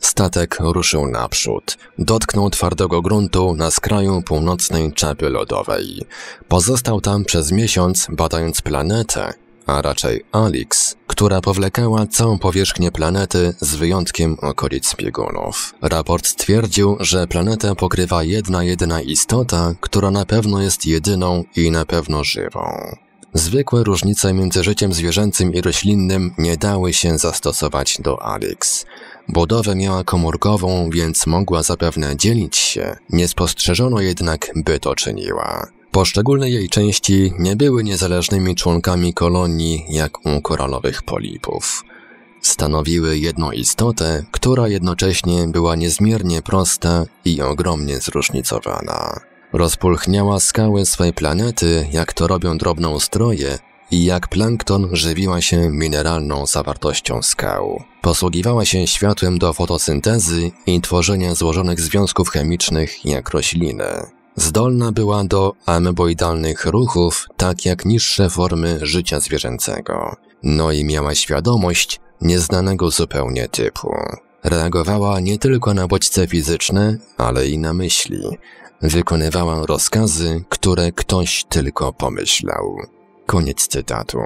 Statek ruszył naprzód. Dotknął twardego gruntu na skraju północnej czapy lodowej. Pozostał tam przez miesiąc, badając planetę, a raczej Alix, która powlekała całą powierzchnię planety z wyjątkiem okolic biegunów. Raport stwierdził, że planetę pokrywa jedna jedyna istota, która na pewno jest jedyną i na pewno żywą. Zwykłe różnice między życiem zwierzęcym i roślinnym nie dały się zastosować do Alix. Budowę miała komórkową, więc mogła zapewne dzielić się, nie spostrzeżono jednak, by to czyniła. Poszczególne jej części nie były niezależnymi członkami kolonii, jak u koralowych polipów. Stanowiły jedną istotę, która jednocześnie była niezmiernie prosta i ogromnie zróżnicowana. Rozpulchniała skały swej planety, jak to robią stroje, i jak plankton żywiła się mineralną zawartością skał. Posługiwała się światłem do fotosyntezy i tworzenia złożonych związków chemicznych jak rośliny. Zdolna była do ameboidalnych ruchów, tak jak niższe formy życia zwierzęcego. No i miała świadomość nieznanego zupełnie typu. Reagowała nie tylko na bodźce fizyczne, ale i na myśli. Wykonywała rozkazy, które ktoś tylko pomyślał. Koniec cytatu.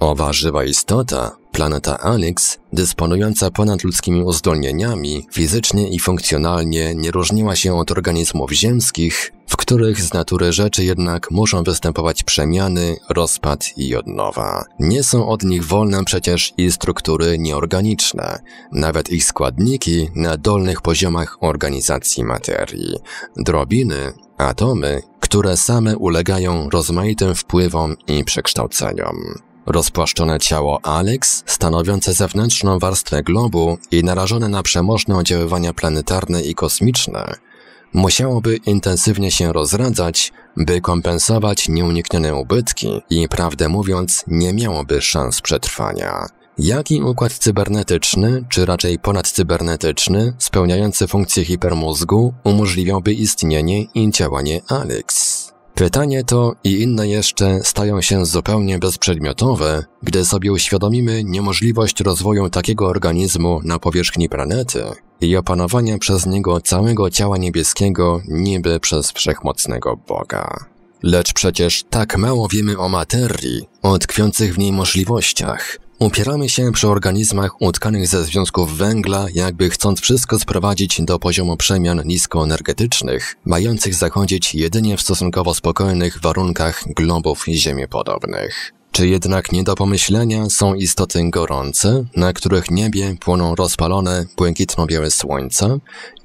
Owa żywa istota Planeta Alex, dysponująca ponadludzkimi uzdolnieniami, fizycznie i funkcjonalnie nie różniła się od organizmów ziemskich, w których z natury rzeczy jednak muszą występować przemiany, rozpad i odnowa. Nie są od nich wolne przecież i struktury nieorganiczne, nawet ich składniki na dolnych poziomach organizacji materii. Drobiny, atomy, które same ulegają rozmaitym wpływom i przekształceniom. Rozpłaszczone ciało Alex, stanowiące zewnętrzną warstwę globu i narażone na przemożne oddziaływania planetarne i kosmiczne, musiałoby intensywnie się rozradzać, by kompensować nieuniknione ubytki i prawdę mówiąc nie miałoby szans przetrwania. Jaki układ cybernetyczny, czy raczej ponadcybernetyczny, spełniający funkcję hipermózgu, umożliwiałby istnienie i działanie Alex? Pytanie to i inne jeszcze stają się zupełnie bezprzedmiotowe, gdy sobie uświadomimy niemożliwość rozwoju takiego organizmu na powierzchni planety i opanowania przez niego całego ciała niebieskiego niby przez wszechmocnego Boga. Lecz przecież tak mało wiemy o materii, o tkwiących w niej możliwościach, Upieramy się przy organizmach utkanych ze związków węgla, jakby chcąc wszystko sprowadzić do poziomu przemian niskoenergetycznych, mających zachodzić jedynie w stosunkowo spokojnych warunkach globów ziemi podobnych. Czy jednak nie do pomyślenia są istoty gorące, na których niebie płoną rozpalone, błękitno-białe słońca,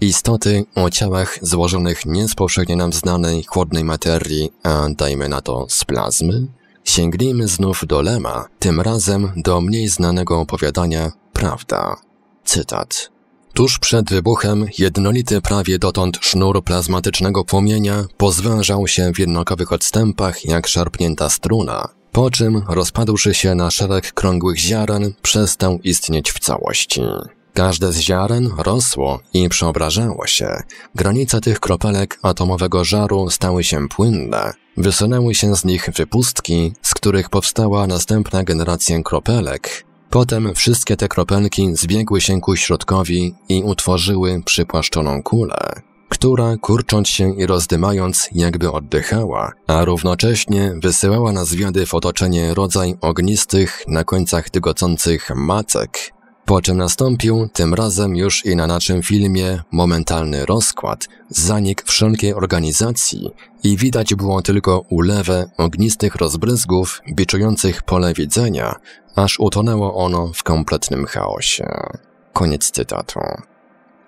istoty o ciałach złożonych nie z powszechnie nam znanej chłodnej materii, a dajmy na to z plazmy? Sięgnijmy znów do Lema, tym razem do mniej znanego opowiadania Prawda. Cytat. Tuż przed wybuchem jednolity prawie dotąd sznur plazmatycznego płomienia pozwężał się w jednakowych odstępach jak szarpnięta struna, po czym rozpadłszy się na szereg krągłych ziaren przestał istnieć w całości. Każde z ziaren rosło i przeobrażało się. Granice tych kropelek atomowego żaru stały się płynne. Wysunęły się z nich wypustki, z których powstała następna generacja kropelek. Potem wszystkie te kropelki zbiegły się ku środkowi i utworzyły przypłaszczoną kulę która, kurcząc się i rozdymając, jakby oddychała, a równocześnie wysyłała na zwiady w otoczenie rodzaj ognistych, na końcach tygocących macek, po czym nastąpił, tym razem już i na naszym filmie, momentalny rozkład, zanik wszelkiej organizacji i widać było tylko ulewę ognistych rozbryzgów biczujących pole widzenia, aż utonęło ono w kompletnym chaosie. Koniec cytatu.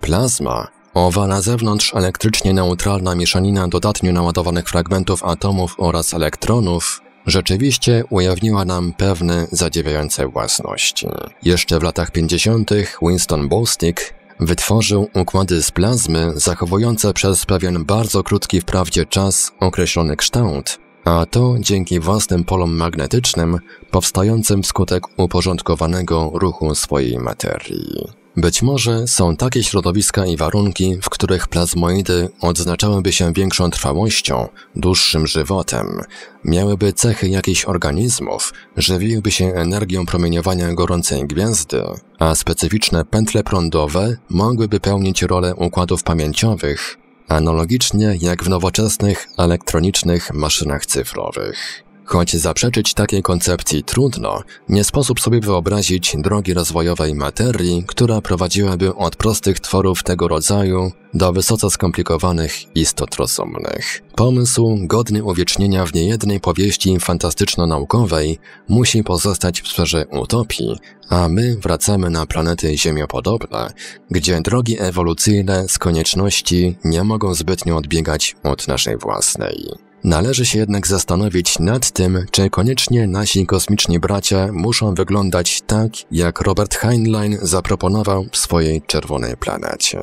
Plazma, owa na zewnątrz elektrycznie neutralna mieszanina dodatnio naładowanych fragmentów atomów oraz elektronów, rzeczywiście ujawniła nam pewne zadziwiające własności. Jeszcze w latach 50. Winston Bostick wytworzył układy z plazmy zachowujące przez pewien bardzo krótki wprawdzie czas określony kształt, a to dzięki własnym polom magnetycznym powstającym wskutek uporządkowanego ruchu swojej materii. Być może są takie środowiska i warunki, w których plazmoidy odznaczałyby się większą trwałością, dłuższym żywotem, miałyby cechy jakichś organizmów, żywiłyby się energią promieniowania gorącej gwiazdy, a specyficzne pętle prądowe mogłyby pełnić rolę układów pamięciowych, analogicznie jak w nowoczesnych elektronicznych maszynach cyfrowych. Choć zaprzeczyć takiej koncepcji trudno, nie sposób sobie wyobrazić drogi rozwojowej materii, która prowadziłaby od prostych tworów tego rodzaju do wysoce skomplikowanych istot rozumnych. Pomysł, godny uwiecznienia w niejednej powieści fantastyczno-naukowej, musi pozostać w sferze utopii, a my wracamy na planety ziemiopodobne, gdzie drogi ewolucyjne z konieczności nie mogą zbytnio odbiegać od naszej własnej. Należy się jednak zastanowić nad tym, czy koniecznie nasi kosmiczni bracia muszą wyglądać tak, jak Robert Heinlein zaproponował w swojej Czerwonej Planecie.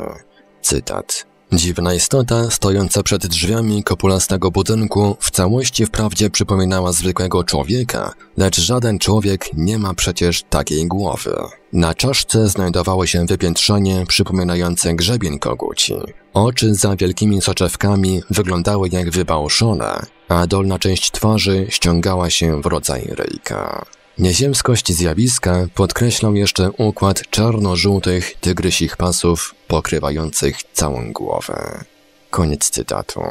Cytat. Dziwna istota, stojąca przed drzwiami kopulastego budynku, w całości wprawdzie przypominała zwykłego człowieka, lecz żaden człowiek nie ma przecież takiej głowy. Na czaszce znajdowało się wypiętrzenie przypominające grzebień koguci. Oczy za wielkimi soczewkami wyglądały jak wybałoszone, a dolna część twarzy ściągała się w rodzaj ryjka. Nieziemskość zjawiska podkreślał jeszcze układ czarno-żółtych tygrysich pasów pokrywających całą głowę. Koniec cytatu.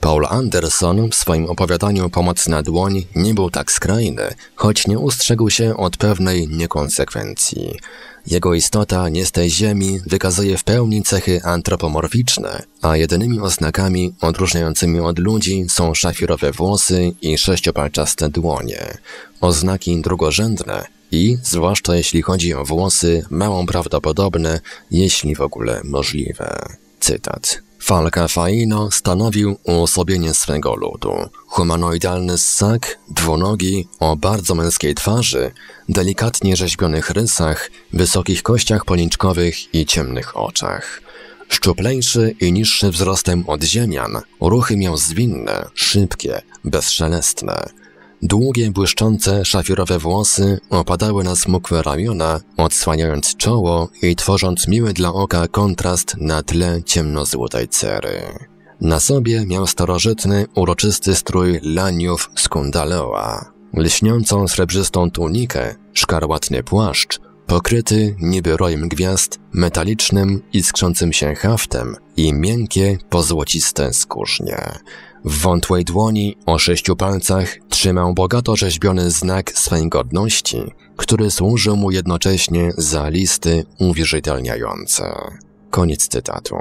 Paul Anderson w swoim opowiadaniu Pomoc na dłoń nie był tak skrajny, choć nie ustrzegł się od pewnej niekonsekwencji. Jego istota nie z tej ziemi wykazuje w pełni cechy antropomorficzne, a jedynymi oznakami odróżniającymi od ludzi są szafirowe włosy i sześciopalczaste dłonie. Oznaki drugorzędne i, zwłaszcza jeśli chodzi o włosy, mało prawdopodobne, jeśli w ogóle możliwe. Cytat. Falka Faino stanowił uosobienie swego ludu. Humanoidalny ssak, dwunogi, o bardzo męskiej twarzy, delikatnie rzeźbionych rysach, wysokich kościach policzkowych i ciemnych oczach. Szczuplejszy i niższy wzrostem od ziemian, ruchy miał zwinne, szybkie, bezszelestne. Długie, błyszczące, szafirowe włosy opadały na smukłe ramiona, odsłaniając czoło i tworząc miły dla oka kontrast na tle ciemnozłotej cery. Na sobie miał starożytny, uroczysty strój laniów z kundaloa, lśniącą srebrzystą tunikę, szkarłatny płaszcz, pokryty niby rojem gwiazd, metalicznym, iskrzącym się haftem i miękkie, pozłociste skórznie. W wątłej dłoni o sześciu palcach trzymał bogato rzeźbiony znak swej godności, który służył mu jednocześnie za listy uwierzytelniające. Koniec cytatu.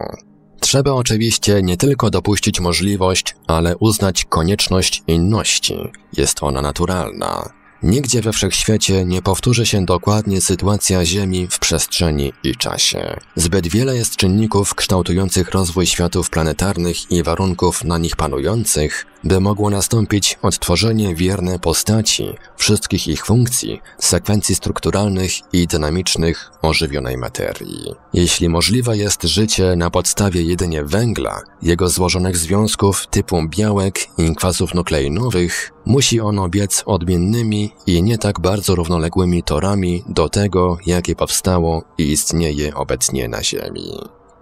Trzeba oczywiście nie tylko dopuścić możliwość, ale uznać konieczność inności. Jest ona naturalna. Nigdzie we wszechświecie nie powtórzy się dokładnie sytuacja Ziemi w przestrzeni i czasie. Zbyt wiele jest czynników kształtujących rozwój światów planetarnych i warunków na nich panujących, by mogło nastąpić odtworzenie wierne postaci, wszystkich ich funkcji, sekwencji strukturalnych i dynamicznych ożywionej materii. Jeśli możliwe jest życie na podstawie jedynie węgla, jego złożonych związków typu białek i kwasów nukleinowych, musi ono biec odmiennymi i nie tak bardzo równoległymi torami do tego, jakie powstało i istnieje obecnie na Ziemi.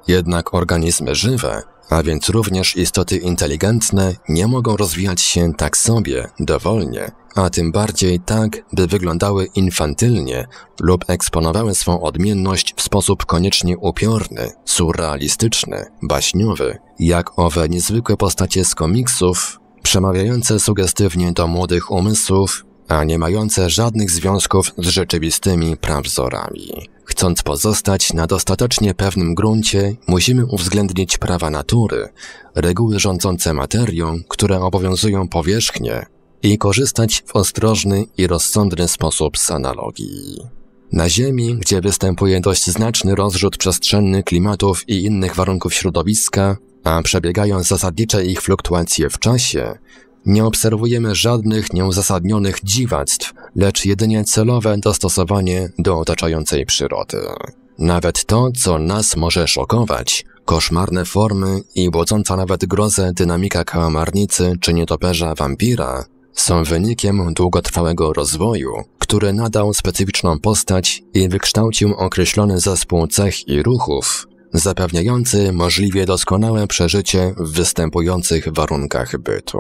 Jednak organizmy żywe a więc również istoty inteligentne nie mogą rozwijać się tak sobie, dowolnie, a tym bardziej tak, by wyglądały infantylnie lub eksponowały swą odmienność w sposób koniecznie upiorny, surrealistyczny, baśniowy, jak owe niezwykłe postacie z komiksów, przemawiające sugestywnie do młodych umysłów a nie mające żadnych związków z rzeczywistymi prawzorami. Chcąc pozostać na dostatecznie pewnym gruncie, musimy uwzględnić prawa natury, reguły rządzące materią, które obowiązują powierzchnię i korzystać w ostrożny i rozsądny sposób z analogii. Na Ziemi, gdzie występuje dość znaczny rozrzut przestrzenny klimatów i innych warunków środowiska, a przebiegają zasadnicze ich fluktuacje w czasie, nie obserwujemy żadnych nieuzasadnionych dziwactw, lecz jedynie celowe dostosowanie do otaczającej przyrody. Nawet to, co nas może szokować, koszmarne formy i błodząca nawet grozę dynamika kałamarnicy czy nietoperza wampira, są wynikiem długotrwałego rozwoju, który nadał specyficzną postać i wykształcił określony zespół cech i ruchów, zapewniający możliwie doskonałe przeżycie w występujących warunkach bytu.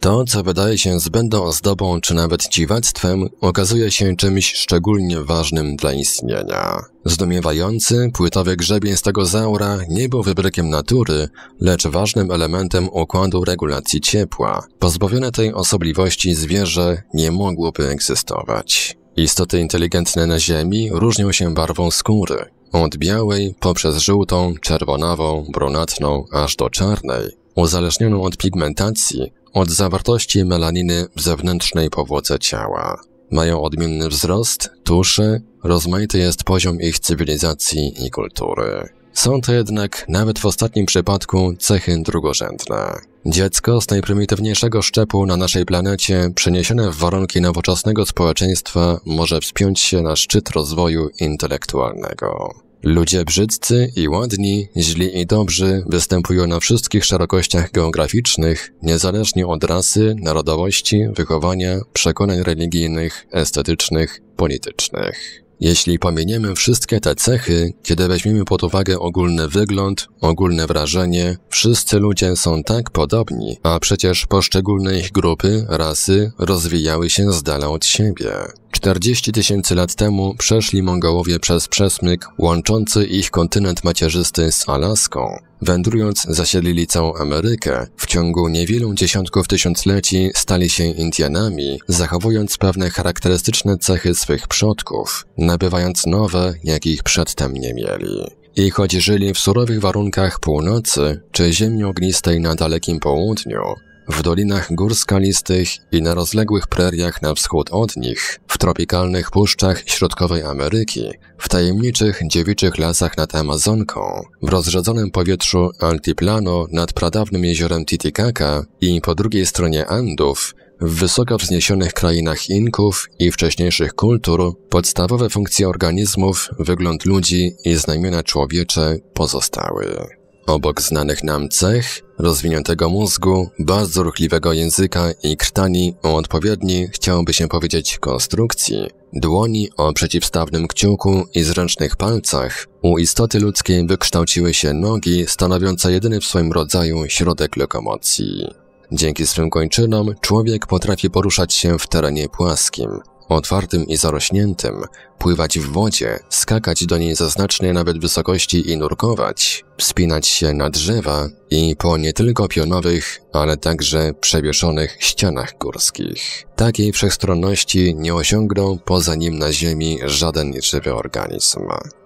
To, co wydaje się zbędną ozdobą czy nawet dziwactwem, okazuje się czymś szczególnie ważnym dla istnienia. Zdumiewający, płytowy grzebień z tego zaura nie był wybrykiem natury, lecz ważnym elementem układu regulacji ciepła. Pozbawione tej osobliwości zwierzę nie mogłoby egzystować. Istoty inteligentne na Ziemi różnią się barwą skóry. Od białej poprzez żółtą, czerwonawą, brunatną aż do czarnej uzależnioną od pigmentacji, od zawartości melaniny w zewnętrznej powłoce ciała. Mają odmienny wzrost, tuszy, rozmaity jest poziom ich cywilizacji i kultury. Są to jednak, nawet w ostatnim przypadku, cechy drugorzędne. Dziecko z najprymitywniejszego szczepu na naszej planecie, przeniesione w warunki nowoczesnego społeczeństwa, może wspiąć się na szczyt rozwoju intelektualnego. Ludzie brzydcy i ładni, źli i dobrzy występują na wszystkich szerokościach geograficznych, niezależnie od rasy, narodowości, wychowania, przekonań religijnych, estetycznych, politycznych. Jeśli pominiemy wszystkie te cechy, kiedy weźmiemy pod uwagę ogólny wygląd, ogólne wrażenie, wszyscy ludzie są tak podobni, a przecież poszczególne ich grupy, rasy rozwijały się z dala od siebie. 40 tysięcy lat temu przeszli Mongołowie przez przesmyk łączący ich kontynent macierzysty z Alaską. Wędrując zasiedlili całą Amerykę, w ciągu niewielu dziesiątków tysiącleci stali się Indianami, zachowując pewne charakterystyczne cechy swych przodków, nabywając nowe, jakich przedtem nie mieli. I choć żyli w surowych warunkach północy czy ziemi ognistej na dalekim południu, w dolinach gór skalistych i na rozległych preriach na wschód od nich, w tropikalnych puszczach środkowej Ameryki, w tajemniczych dziewiczych lasach nad Amazonką, w rozrzedzonym powietrzu Altiplano nad pradawnym jeziorem Titicaca i po drugiej stronie Andów, w wysoko wzniesionych krainach Inków i wcześniejszych kultur podstawowe funkcje organizmów, wygląd ludzi i znamiona człowiecze pozostały. Obok znanych nam cech, rozwiniętego mózgu, bardzo ruchliwego języka i krtani o odpowiedniej, chciałoby się powiedzieć, konstrukcji, dłoni o przeciwstawnym kciuku i zręcznych palcach, u istoty ludzkiej wykształciły się nogi, stanowiące jedyny w swoim rodzaju środek lokomocji. Dzięki swym kończynom człowiek potrafi poruszać się w terenie płaskim, otwartym i zarośniętym, pływać w wodzie, skakać do niej zaznacznie nawet wysokości i nurkować, wspinać się na drzewa i po nie tylko pionowych, ale także przewieszonych ścianach górskich. Takiej wszechstronności nie osiągnął poza nim na ziemi żaden żywy organizm.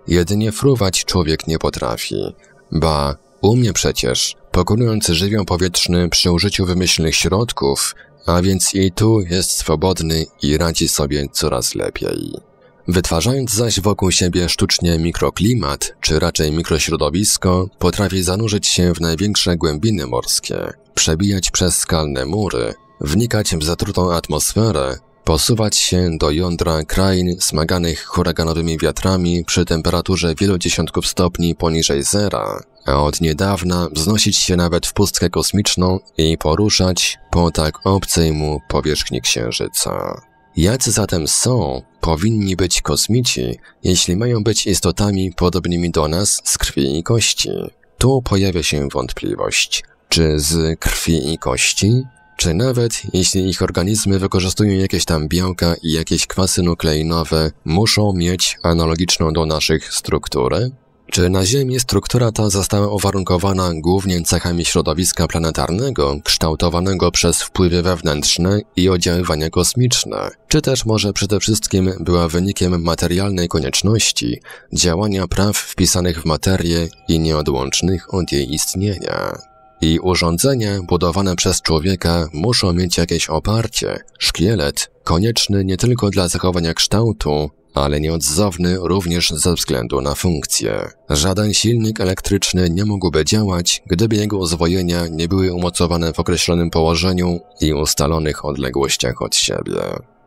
Jedynie fruwać człowiek nie potrafi, ba, umie przecież, pokonując żywioł powietrzny przy użyciu wymyślnych środków, a więc i tu jest swobodny i radzi sobie coraz lepiej. Wytwarzając zaś wokół siebie sztucznie mikroklimat, czy raczej mikrośrodowisko, potrafi zanurzyć się w największe głębiny morskie, przebijać przez skalne mury, wnikać w zatrutą atmosferę, posuwać się do jądra krain smaganych huraganowymi wiatrami przy temperaturze wielu dziesiątków stopni poniżej zera, a od niedawna wznosić się nawet w pustkę kosmiczną i poruszać po tak obcej mu powierzchni Księżyca. Jacy zatem są, powinni być kosmici, jeśli mają być istotami podobnymi do nas z krwi i kości? Tu pojawia się wątpliwość. Czy z krwi i kości? Czy nawet jeśli ich organizmy wykorzystują jakieś tam białka i jakieś kwasy nukleinowe, muszą mieć analogiczną do naszych strukturę? Czy na Ziemi struktura ta została uwarunkowana głównie cechami środowiska planetarnego, kształtowanego przez wpływy wewnętrzne i oddziaływania kosmiczne, czy też może przede wszystkim była wynikiem materialnej konieczności działania praw wpisanych w materię i nieodłącznych od jej istnienia? I urządzenia budowane przez człowieka muszą mieć jakieś oparcie, szkielet, konieczny nie tylko dla zachowania kształtu, ale nieodzowny również ze względu na funkcję. Żaden silnik elektryczny nie mógłby działać, gdyby jego uzwojenia nie były umocowane w określonym położeniu i ustalonych odległościach od siebie.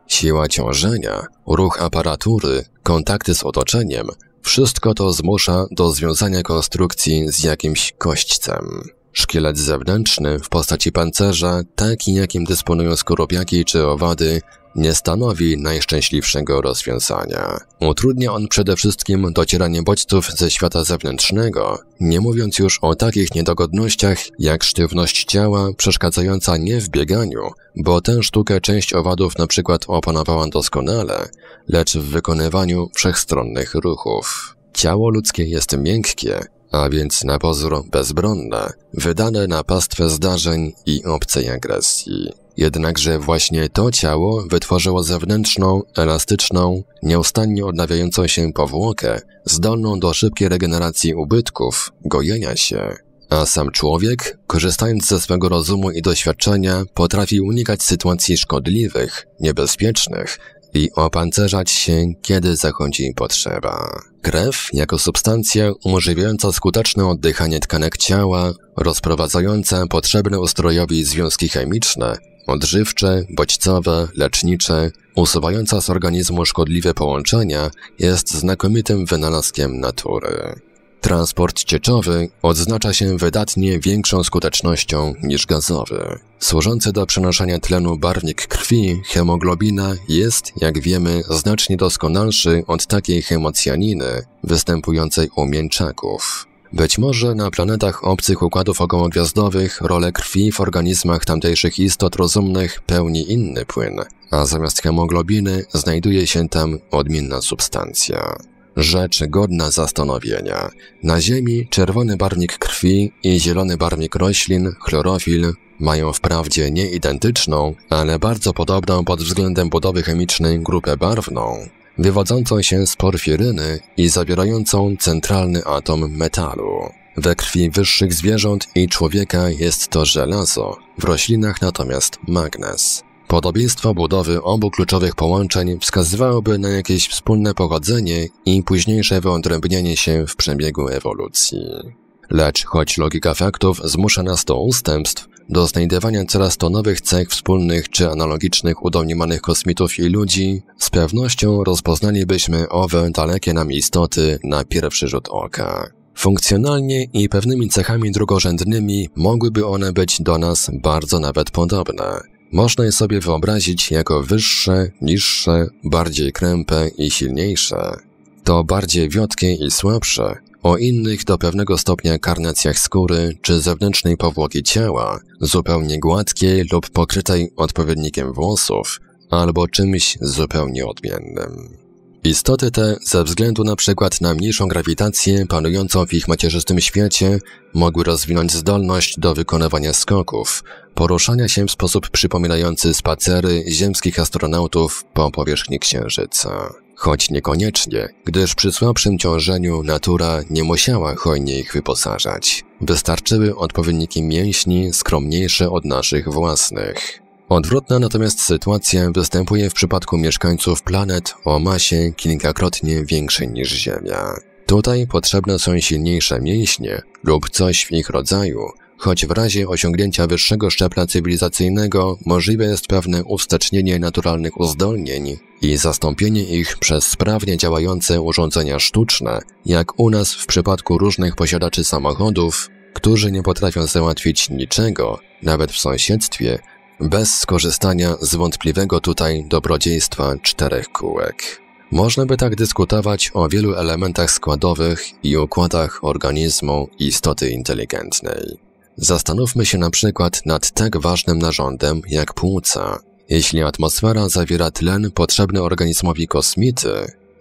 Siła ciążenia, ruch aparatury, kontakty z otoczeniem wszystko to zmusza do związania konstrukcji z jakimś kośćcem. Szkielet zewnętrzny w postaci pancerza, taki jakim dysponują skorupiaki czy owady, nie stanowi najszczęśliwszego rozwiązania. Utrudnia on przede wszystkim docieranie bodźców ze świata zewnętrznego, nie mówiąc już o takich niedogodnościach jak sztywność ciała przeszkadzająca nie w bieganiu, bo tę sztukę część owadów np. opanowała doskonale, lecz w wykonywaniu wszechstronnych ruchów. Ciało ludzkie jest miękkie, a więc na pozór bezbronne, wydane na pastwę zdarzeń i obcej agresji. Jednakże właśnie to ciało wytworzyło zewnętrzną, elastyczną, nieustannie odnawiającą się powłokę, zdolną do szybkiej regeneracji ubytków, gojenia się. A sam człowiek, korzystając ze swego rozumu i doświadczenia, potrafi unikać sytuacji szkodliwych, niebezpiecznych i opancerzać się, kiedy zachodzi potrzeba. Krew, jako substancja umożliwiająca skuteczne oddychanie tkanek ciała, rozprowadzająca potrzebne ustrojowi związki chemiczne, odżywcze, bodźcowe, lecznicze, usuwająca z organizmu szkodliwe połączenia, jest znakomitym wynalazkiem natury. Transport cieczowy odznacza się wydatnie większą skutecznością niż gazowy. Służący do przenoszenia tlenu barwnik krwi, hemoglobina, jest, jak wiemy, znacznie doskonalszy od takiej hemocjaniny występującej u mięczaków. Być może na planetach obcych układów okołogwiazdowych rolę krwi w organizmach tamtejszych istot rozumnych pełni inny płyn, a zamiast hemoglobiny znajduje się tam odmienna substancja. Rzecz godna zastanowienia. Na Ziemi czerwony barwnik krwi i zielony barwnik roślin, chlorofil, mają wprawdzie nieidentyczną, ale bardzo podobną pod względem budowy chemicznej grupę barwną, wywodzącą się z porfiryny i zawierającą centralny atom metalu. We krwi wyższych zwierząt i człowieka jest to żelazo, w roślinach natomiast magnez. Podobieństwo budowy obu kluczowych połączeń wskazywałoby na jakieś wspólne pochodzenie i późniejsze wyodrębnienie się w przebiegu ewolucji. Lecz choć logika faktów zmusza nas do ustępstw, do znajdywania coraz to nowych cech wspólnych czy analogicznych u domniemanych kosmitów i ludzi, z pewnością rozpoznalibyśmy owe dalekie nam istoty na pierwszy rzut oka. Funkcjonalnie i pewnymi cechami drugorzędnymi mogłyby one być do nas bardzo nawet podobne. Można je sobie wyobrazić jako wyższe, niższe, bardziej krępe i silniejsze. To bardziej wiotkie i słabsze, o innych do pewnego stopnia karnacjach skóry czy zewnętrznej powłoki ciała, zupełnie gładkiej lub pokrytej odpowiednikiem włosów, albo czymś zupełnie odmiennym. Istoty te, ze względu na przykład na mniejszą grawitację panującą w ich macierzystym świecie, mogły rozwinąć zdolność do wykonywania skoków, poruszania się w sposób przypominający spacery ziemskich astronautów po powierzchni Księżyca choć niekoniecznie, gdyż przy słabszym ciążeniu natura nie musiała hojnie ich wyposażać. Wystarczyły odpowiedniki mięśni skromniejsze od naszych własnych. Odwrotna natomiast sytuacja występuje w przypadku mieszkańców planet o masie kilkakrotnie większej niż Ziemia. Tutaj potrzebne są silniejsze mięśnie lub coś w ich rodzaju, choć w razie osiągnięcia wyższego szczebla cywilizacyjnego możliwe jest pewne ustecznienie naturalnych uzdolnień i zastąpienie ich przez sprawnie działające urządzenia sztuczne, jak u nas w przypadku różnych posiadaczy samochodów, którzy nie potrafią załatwić niczego, nawet w sąsiedztwie, bez skorzystania z wątpliwego tutaj dobrodziejstwa czterech kółek. Można by tak dyskutować o wielu elementach składowych i układach organizmu istoty inteligentnej. Zastanówmy się na przykład nad tak ważnym narządem jak płuca. Jeśli atmosfera zawiera tlen potrzebny organizmowi kosmity,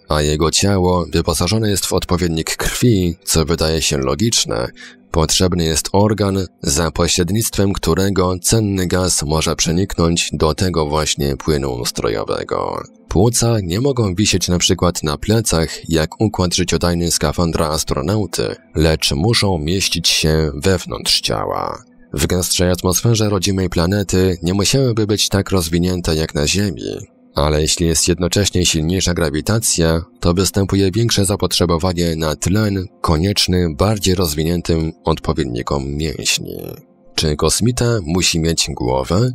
a jego ciało wyposażone jest w odpowiednik krwi, co wydaje się logiczne, potrzebny jest organ, za pośrednictwem którego cenny gaz może przeniknąć do tego właśnie płynu ustrojowego. Płuca nie mogą wisieć na przykład na plecach, jak układ życiodajny skafandra astronauty, lecz muszą mieścić się wewnątrz ciała. W gęstszej atmosferze rodzimej planety nie musiałyby być tak rozwinięte jak na Ziemi, ale jeśli jest jednocześnie silniejsza grawitacja, to występuje większe zapotrzebowanie na tlen konieczny bardziej rozwiniętym odpowiednikom mięśni. Czy kosmita musi mieć głowę?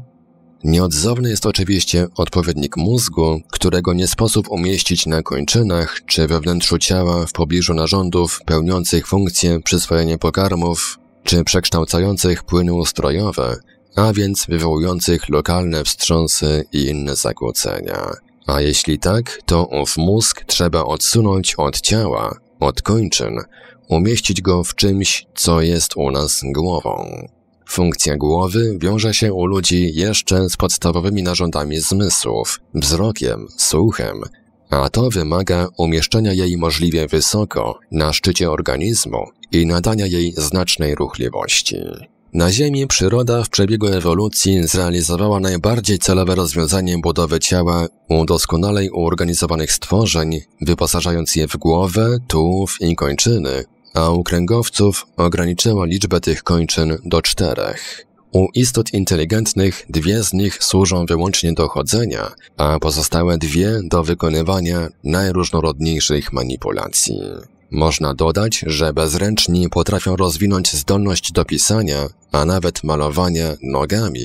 Nieodzowny jest oczywiście odpowiednik mózgu, którego nie sposób umieścić na kończynach czy we wnętrzu ciała w pobliżu narządów pełniących funkcję przyswojenia pokarmów czy przekształcających płyny ustrojowe, a więc wywołujących lokalne wstrząsy i inne zakłócenia. A jeśli tak, to ów mózg trzeba odsunąć od ciała, od kończyn, umieścić go w czymś, co jest u nas głową. Funkcja głowy wiąże się u ludzi jeszcze z podstawowymi narządami zmysłów wzrokiem, słuchem, a to wymaga umieszczenia jej możliwie wysoko, na szczycie organizmu i nadania jej znacznej ruchliwości. Na Ziemi przyroda w przebiegu ewolucji zrealizowała najbardziej celowe rozwiązanie budowy ciała u doskonalej uorganizowanych stworzeń, wyposażając je w głowę, tułów i kończyny, a u kręgowców ograniczyła liczbę tych kończyn do czterech. U istot inteligentnych dwie z nich służą wyłącznie do chodzenia, a pozostałe dwie do wykonywania najróżnorodniejszych manipulacji. Można dodać, że bezręczni potrafią rozwinąć zdolność do pisania, a nawet malowania nogami,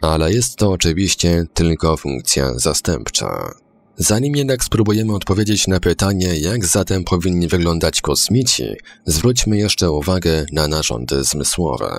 ale jest to oczywiście tylko funkcja zastępcza. Zanim jednak spróbujemy odpowiedzieć na pytanie, jak zatem powinni wyglądać kosmici, zwróćmy jeszcze uwagę na narządy zmysłowe.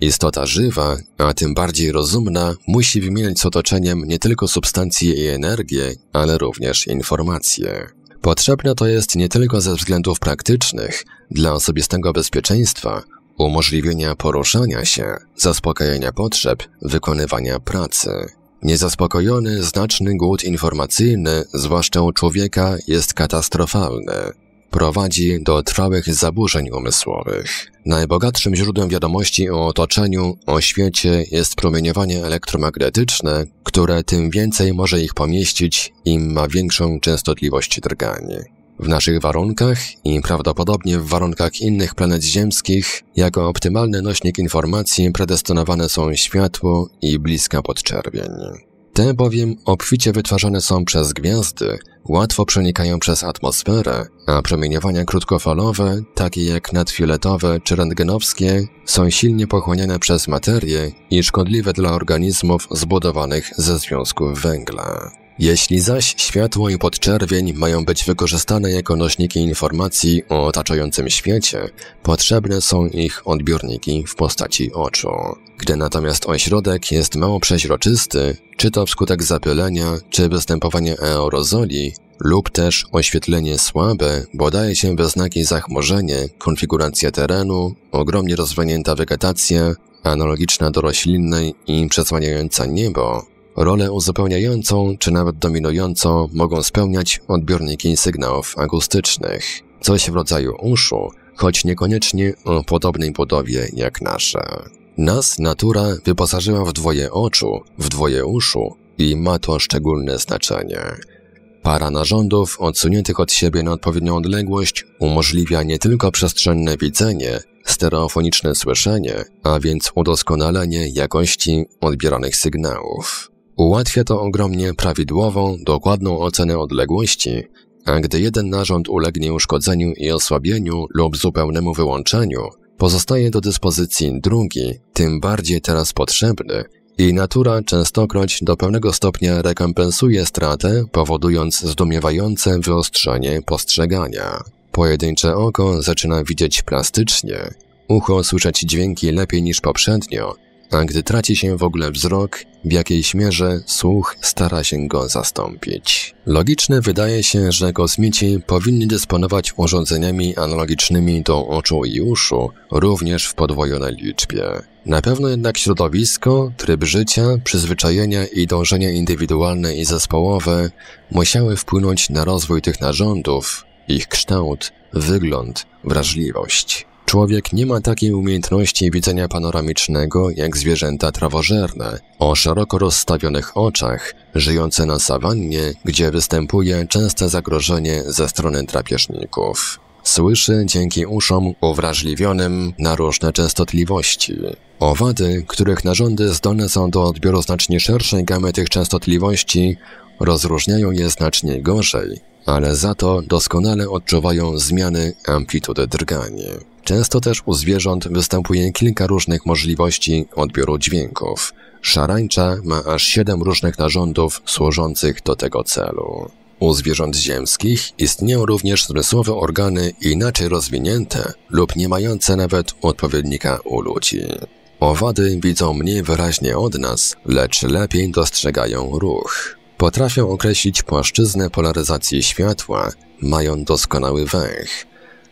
Istota żywa, a tym bardziej rozumna, musi wymieniać z otoczeniem nie tylko substancje i energię, ale również informacje. Potrzebne to jest nie tylko ze względów praktycznych, dla osobistego bezpieczeństwa, umożliwienia poruszania się, zaspokajania potrzeb, wykonywania pracy. Niezaspokojony, znaczny głód informacyjny, zwłaszcza u człowieka, jest katastrofalny prowadzi do trwałych zaburzeń umysłowych. Najbogatszym źródłem wiadomości o otoczeniu, o świecie jest promieniowanie elektromagnetyczne, które tym więcej może ich pomieścić, im ma większą częstotliwość drgań. W naszych warunkach i prawdopodobnie w warunkach innych planet ziemskich, jako optymalny nośnik informacji predestynowane są światło i bliska podczerwień. Te bowiem obficie wytwarzane są przez gwiazdy, łatwo przenikają przez atmosferę, a promieniowania krótkofalowe, takie jak nadfioletowe czy rentgenowskie, są silnie pochłaniane przez materię i szkodliwe dla organizmów zbudowanych ze związków węgla. Jeśli zaś światło i podczerwień mają być wykorzystane jako nośniki informacji o otaczającym świecie, potrzebne są ich odbiorniki w postaci oczu. Gdy natomiast ośrodek jest mało przeźroczysty, czy to wskutek zapylenia, czy występowania aerozoli, lub też oświetlenie słabe, bo daje się we znaki zachmurzenie, konfiguracja terenu, ogromnie rozwinięta wegetacja, analogiczna do roślinnej i przesłaniająca niebo, Rolę uzupełniającą czy nawet dominującą mogą spełniać odbiorniki sygnałów akustycznych, coś w rodzaju uszu, choć niekoniecznie o podobnej budowie jak nasze. Nas natura wyposażyła w dwoje oczu, w dwoje uszu i ma to szczególne znaczenie. Para narządów odsuniętych od siebie na odpowiednią odległość umożliwia nie tylko przestrzenne widzenie, stereofoniczne słyszenie, a więc udoskonalenie jakości odbieranych sygnałów. Ułatwia to ogromnie prawidłową, dokładną ocenę odległości, a gdy jeden narząd ulegnie uszkodzeniu i osłabieniu lub zupełnemu wyłączeniu, pozostaje do dyspozycji drugi, tym bardziej teraz potrzebny, i natura częstokroć do pewnego stopnia rekompensuje stratę, powodując zdumiewające wyostrzenie postrzegania. Pojedyncze oko zaczyna widzieć plastycznie, ucho słyszeć dźwięki lepiej niż poprzednio, a gdy traci się w ogóle wzrok, w jakiejś mierze słuch stara się go zastąpić. Logiczne wydaje się, że kosmici powinni dysponować urządzeniami analogicznymi do oczu i uszu, również w podwojonej liczbie. Na pewno jednak środowisko, tryb życia, przyzwyczajenia i dążenia indywidualne i zespołowe musiały wpłynąć na rozwój tych narządów, ich kształt, wygląd, wrażliwość. Człowiek nie ma takiej umiejętności widzenia panoramicznego jak zwierzęta trawożerne o szeroko rozstawionych oczach, żyjące na sawannie, gdzie występuje częste zagrożenie ze strony drapieżników. Słyszy dzięki uszom uwrażliwionym na różne częstotliwości. Owady, których narządy zdolne są do odbioru znacznie szerszej gamy tych częstotliwości, rozróżniają je znacznie gorzej ale za to doskonale odczuwają zmiany amplitudy drgania. Często też u zwierząt występuje kilka różnych możliwości odbioru dźwięków. Szarańcza ma aż 7 różnych narządów służących do tego celu. U zwierząt ziemskich istnieją również zmysłowe organy inaczej rozwinięte lub nie mające nawet odpowiednika u ludzi. Owady widzą mniej wyraźnie od nas, lecz lepiej dostrzegają ruch. Potrafią określić płaszczyznę polaryzacji światła, mają doskonały węch.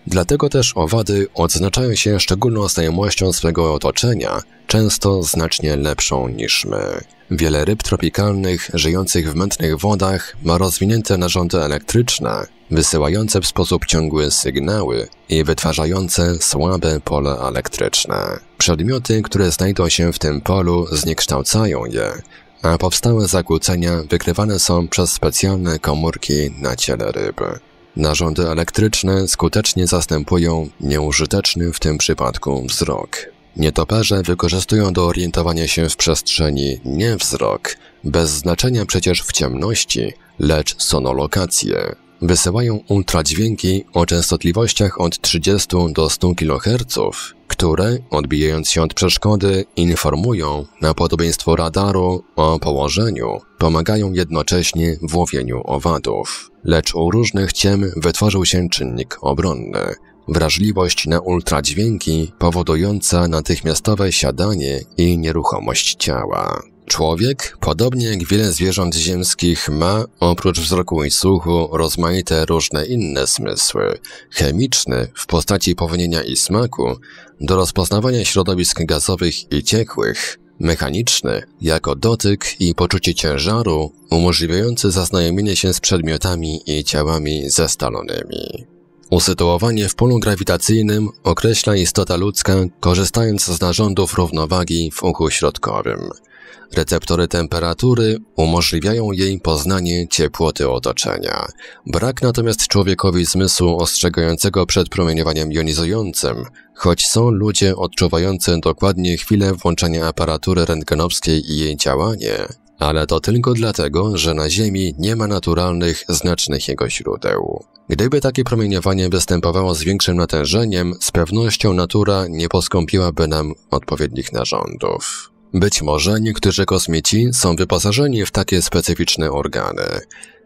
Dlatego też owady odznaczają się szczególną znajomością swego otoczenia, często znacznie lepszą niż my. Wiele ryb tropikalnych żyjących w mętnych wodach ma rozwinięte narządy elektryczne, wysyłające w sposób ciągły sygnały i wytwarzające słabe pole elektryczne. Przedmioty, które znajdą się w tym polu, zniekształcają je, a powstałe zakłócenia wykrywane są przez specjalne komórki na ciele ryby. Narządy elektryczne skutecznie zastępują nieużyteczny w tym przypadku wzrok. Nietoperze wykorzystują do orientowania się w przestrzeni nie wzrok, bez znaczenia przecież w ciemności, lecz sonolokację wysyłają ultradźwięki o częstotliwościach od 30 do 100 kHz, które, odbijając się od przeszkody, informują na podobieństwo radaru o położeniu, pomagają jednocześnie w łowieniu owadów. Lecz u różnych ciem wytworzył się czynnik obronny, wrażliwość na ultradźwięki powodująca natychmiastowe siadanie i nieruchomość ciała. Człowiek, podobnie jak wiele zwierząt ziemskich, ma oprócz wzroku i słuchu rozmaite różne inne zmysły. Chemiczny w postaci powinienia i smaku, do rozpoznawania środowisk gazowych i ciekłych. Mechaniczny jako dotyk i poczucie ciężaru, umożliwiający zaznajomienie się z przedmiotami i ciałami zestalonymi. Usytuowanie w polu grawitacyjnym określa istota ludzka, korzystając z narządów równowagi w uchu środkowym – Receptory temperatury umożliwiają jej poznanie ciepłoty otoczenia. Brak natomiast człowiekowi zmysłu ostrzegającego przed promieniowaniem jonizującym, choć są ludzie odczuwający dokładnie chwilę włączenia aparatury rentgenowskiej i jej działanie, ale to tylko dlatego, że na Ziemi nie ma naturalnych, znacznych jego źródeł. Gdyby takie promieniowanie występowało z większym natężeniem, z pewnością natura nie poskąpiłaby nam odpowiednich narządów. Być może niektórzy kosmici są wyposażeni w takie specyficzne organy.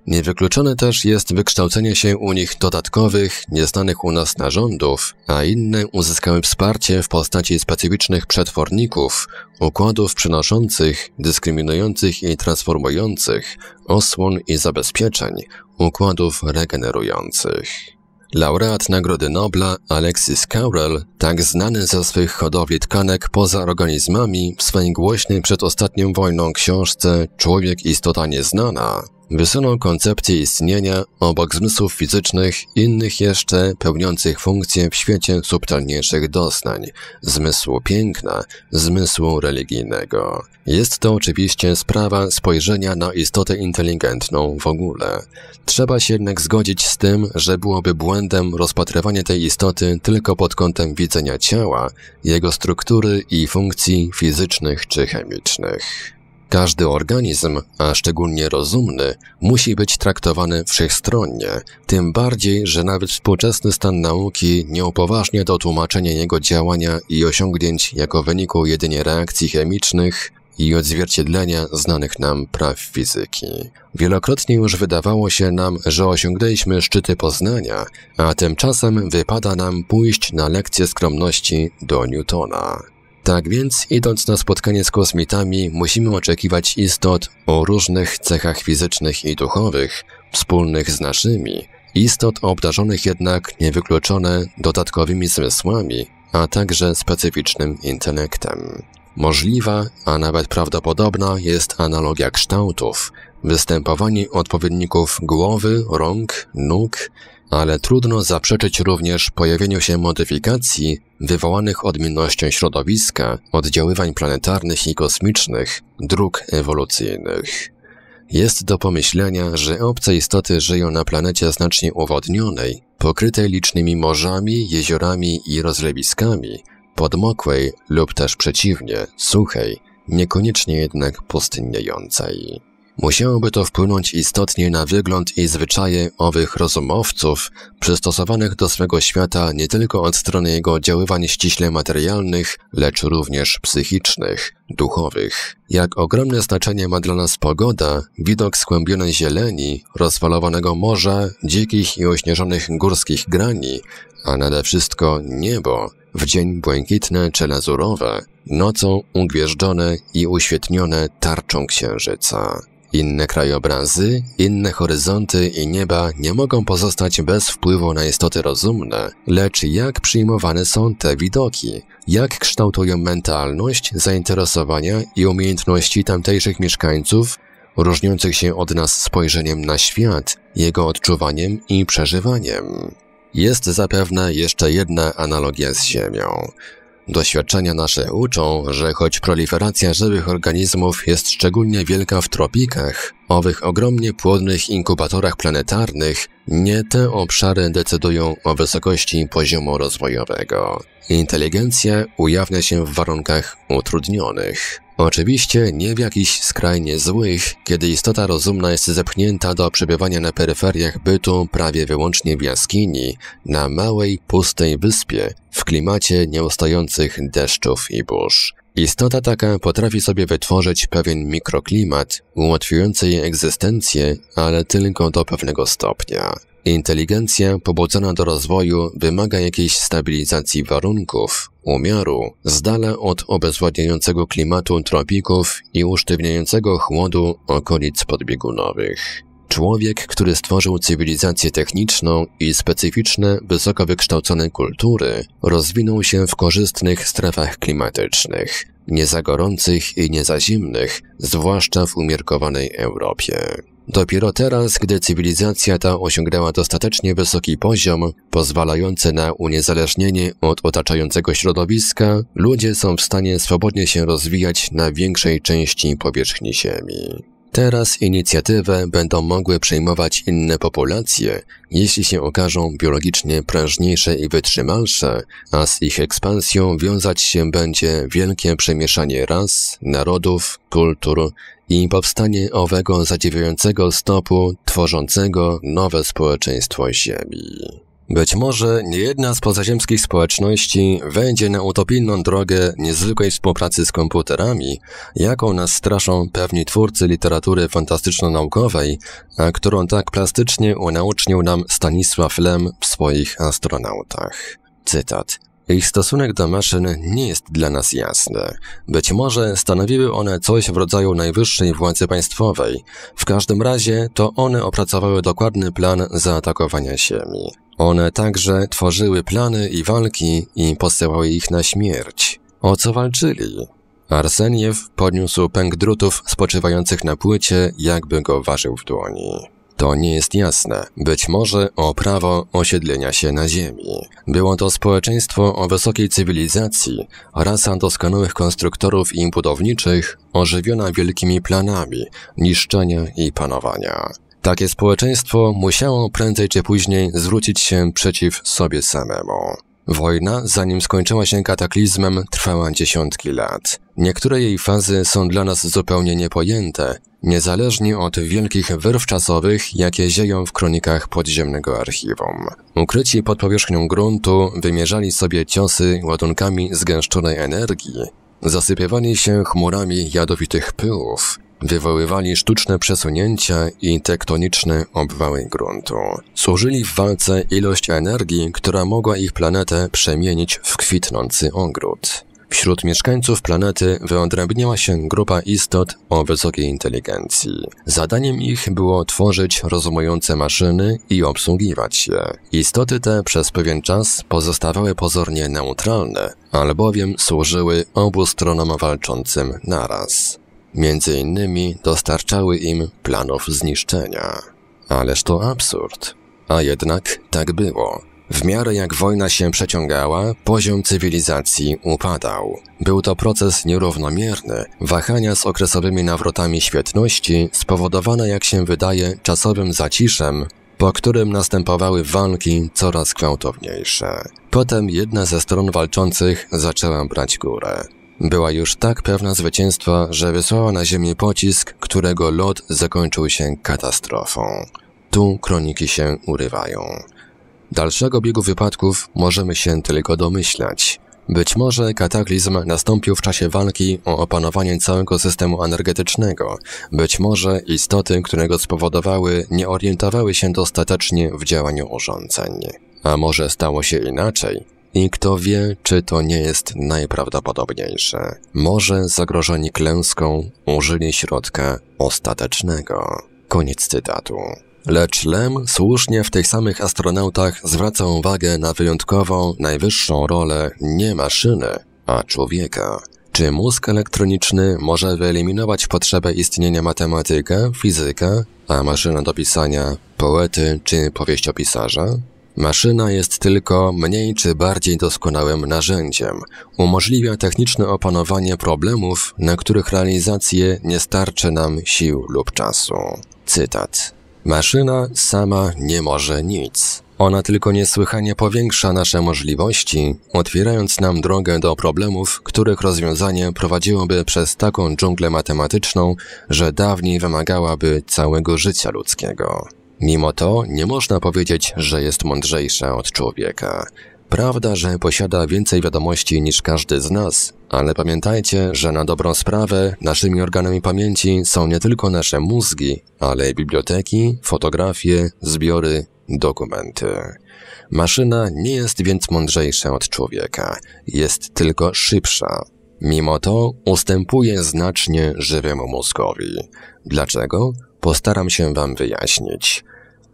Niewykluczone też jest wykształcenie się u nich dodatkowych, nieznanych u nas narządów, a inne uzyskały wsparcie w postaci specyficznych przetworników, układów przynoszących, dyskryminujących i transformujących, osłon i zabezpieczeń, układów regenerujących. Laureat Nagrody Nobla Alexis Carrel, tak znany ze swych hodowli tkanek poza organizmami, w swojej głośnej przed ostatnią wojną książce Człowiek istota nieznana Wysunął koncepcję istnienia obok zmysłów fizycznych, innych jeszcze pełniących funkcję w świecie subtelniejszych doznań, zmysłu piękna, zmysłu religijnego. Jest to oczywiście sprawa spojrzenia na istotę inteligentną w ogóle. Trzeba się jednak zgodzić z tym, że byłoby błędem rozpatrywanie tej istoty tylko pod kątem widzenia ciała, jego struktury i funkcji fizycznych czy chemicznych. Każdy organizm, a szczególnie rozumny, musi być traktowany wszechstronnie, tym bardziej, że nawet współczesny stan nauki nie upoważnia do tłumaczenia jego działania i osiągnięć jako wyniku jedynie reakcji chemicznych i odzwierciedlenia znanych nam praw fizyki. Wielokrotnie już wydawało się nam, że osiągnęliśmy szczyty poznania, a tymczasem wypada nam pójść na lekcję skromności do Newtona. Tak więc, idąc na spotkanie z kosmitami, musimy oczekiwać istot o różnych cechach fizycznych i duchowych, wspólnych z naszymi, istot obdarzonych jednak niewykluczone dodatkowymi zmysłami, a także specyficznym intelektem. Możliwa, a nawet prawdopodobna jest analogia kształtów, występowanie odpowiedników głowy, rąk, nóg, ale trudno zaprzeczyć również pojawieniu się modyfikacji wywołanych odmiennością środowiska, oddziaływań planetarnych i kosmicznych, dróg ewolucyjnych. Jest do pomyślenia, że obce istoty żyją na planecie znacznie uwodnionej, pokrytej licznymi morzami, jeziorami i rozlewiskami, podmokłej lub też przeciwnie, suchej, niekoniecznie jednak pustynniejącej. Musiałoby to wpłynąć istotnie na wygląd i zwyczaje owych rozumowców, przystosowanych do swego świata nie tylko od strony jego oddziaływań ściśle materialnych, lecz również psychicznych, duchowych. Jak ogromne znaczenie ma dla nas pogoda, widok skłębionej zieleni, rozwalowanego morza, dzikich i ośnieżonych górskich grani, a nade wszystko niebo, w dzień błękitne czy lazurowe, nocą ugwieżdżone i uświetnione tarczą księżyca. Inne krajobrazy, inne horyzonty i nieba nie mogą pozostać bez wpływu na istoty rozumne, lecz jak przyjmowane są te widoki, jak kształtują mentalność, zainteresowania i umiejętności tamtejszych mieszkańców, różniących się od nas spojrzeniem na świat, jego odczuwaniem i przeżywaniem. Jest zapewne jeszcze jedna analogia z Ziemią. Doświadczenia nasze uczą, że choć proliferacja żywych organizmów jest szczególnie wielka w tropikach, owych ogromnie płodnych inkubatorach planetarnych, nie te obszary decydują o wysokości poziomu rozwojowego. Inteligencja ujawnia się w warunkach utrudnionych. Oczywiście nie w jakichś skrajnie złych, kiedy istota rozumna jest zepchnięta do przebywania na peryferiach bytu prawie wyłącznie w jaskini, na małej, pustej wyspie, w klimacie nieustających deszczów i burz. Istota taka potrafi sobie wytworzyć pewien mikroklimat, ułatwiający jej egzystencję, ale tylko do pewnego stopnia. Inteligencja pobudzona do rozwoju wymaga jakiejś stabilizacji warunków, umiaru, z dala od obezwładniającego klimatu tropików i usztywniającego chłodu okolic podbiegunowych. Człowiek, który stworzył cywilizację techniczną i specyficzne, wysoko wykształcone kultury, rozwinął się w korzystnych strefach klimatycznych, nie za gorących i nie za zimnych, zwłaszcza w umiarkowanej Europie. Dopiero teraz, gdy cywilizacja ta osiągnęła dostatecznie wysoki poziom, pozwalający na uniezależnienie od otaczającego środowiska, ludzie są w stanie swobodnie się rozwijać na większej części powierzchni Ziemi. Teraz inicjatywę będą mogły przejmować inne populacje, jeśli się okażą biologicznie prężniejsze i wytrzymalsze, a z ich ekspansją wiązać się będzie wielkie przemieszanie ras, narodów, kultur i powstanie owego zadziwiającego stopu tworzącego nowe społeczeństwo Ziemi. Być może niejedna z pozaziemskich społeczności wejdzie na utopijną drogę niezwykłej współpracy z komputerami, jaką nas straszą pewni twórcy literatury fantastyczno-naukowej, a którą tak plastycznie unaucznił nam Stanisław Lem w swoich astronautach. Cytat. Ich stosunek do maszyn nie jest dla nas jasny. Być może stanowiły one coś w rodzaju najwyższej władzy państwowej. W każdym razie to one opracowały dokładny plan zaatakowania Ziemi. One także tworzyły plany i walki i posyłały ich na śmierć. O co walczyli? Arseniew podniósł pęk drutów spoczywających na płycie, jakby go ważył w dłoni. To nie jest jasne. Być może o prawo osiedlenia się na Ziemi. Było to społeczeństwo o wysokiej cywilizacji, rasa doskonałych konstruktorów i budowniczych, ożywiona wielkimi planami niszczenia i panowania. Takie społeczeństwo musiało prędzej czy później zwrócić się przeciw sobie samemu. Wojna, zanim skończyła się kataklizmem, trwała dziesiątki lat. Niektóre jej fazy są dla nas zupełnie niepojęte, niezależnie od wielkich wyrw czasowych, jakie zieją w kronikach podziemnego archiwum. Ukryci pod powierzchnią gruntu wymierzali sobie ciosy ładunkami zgęszczonej energii, zasypywali się chmurami jadowitych pyłów, Wywoływali sztuczne przesunięcia i tektoniczne obwały gruntu. Służyli w walce ilość energii, która mogła ich planetę przemienić w kwitnący ogród. Wśród mieszkańców planety wyodrębniała się grupa istot o wysokiej inteligencji. Zadaniem ich było tworzyć rozumujące maszyny i obsługiwać je. Istoty te przez pewien czas pozostawały pozornie neutralne, albowiem służyły obu stronom walczącym naraz. Między innymi dostarczały im planów zniszczenia. Ależ to absurd. A jednak tak było. W miarę jak wojna się przeciągała, poziom cywilizacji upadał. Był to proces nierównomierny, wahania z okresowymi nawrotami świetności, spowodowane jak się wydaje czasowym zaciszem, po którym następowały walki coraz gwałtowniejsze. Potem jedna ze stron walczących zaczęła brać górę. Była już tak pewna zwycięstwa, że wysłała na ziemię pocisk, którego lot zakończył się katastrofą. Tu kroniki się urywają. Dalszego biegu wypadków możemy się tylko domyślać. Być może kataklizm nastąpił w czasie walki o opanowanie całego systemu energetycznego. Być może istoty, które go spowodowały, nie orientowały się dostatecznie w działaniu urządzeń. A może stało się inaczej? I kto wie, czy to nie jest najprawdopodobniejsze. Może zagrożeni klęską użyli środka ostatecznego. Koniec cytatu. Lecz Lem słusznie w tych samych astronautach zwraca uwagę na wyjątkową, najwyższą rolę nie maszyny, a człowieka. Czy mózg elektroniczny może wyeliminować potrzebę istnienia matematyka, fizyka, a maszyna do pisania poety czy powieściopisarza? Maszyna jest tylko mniej czy bardziej doskonałym narzędziem. Umożliwia techniczne opanowanie problemów, na których realizację nie starczy nam sił lub czasu. Cytat. Maszyna sama nie może nic. Ona tylko niesłychanie powiększa nasze możliwości, otwierając nam drogę do problemów, których rozwiązanie prowadziłoby przez taką dżunglę matematyczną, że dawniej wymagałaby całego życia ludzkiego. Mimo to nie można powiedzieć, że jest mądrzejsza od człowieka. Prawda, że posiada więcej wiadomości niż każdy z nas, ale pamiętajcie, że na dobrą sprawę naszymi organami pamięci są nie tylko nasze mózgi, ale biblioteki, fotografie, zbiory, dokumenty. Maszyna nie jest więc mądrzejsza od człowieka, jest tylko szybsza. Mimo to ustępuje znacznie żywemu mózgowi. Dlaczego? Postaram się Wam wyjaśnić.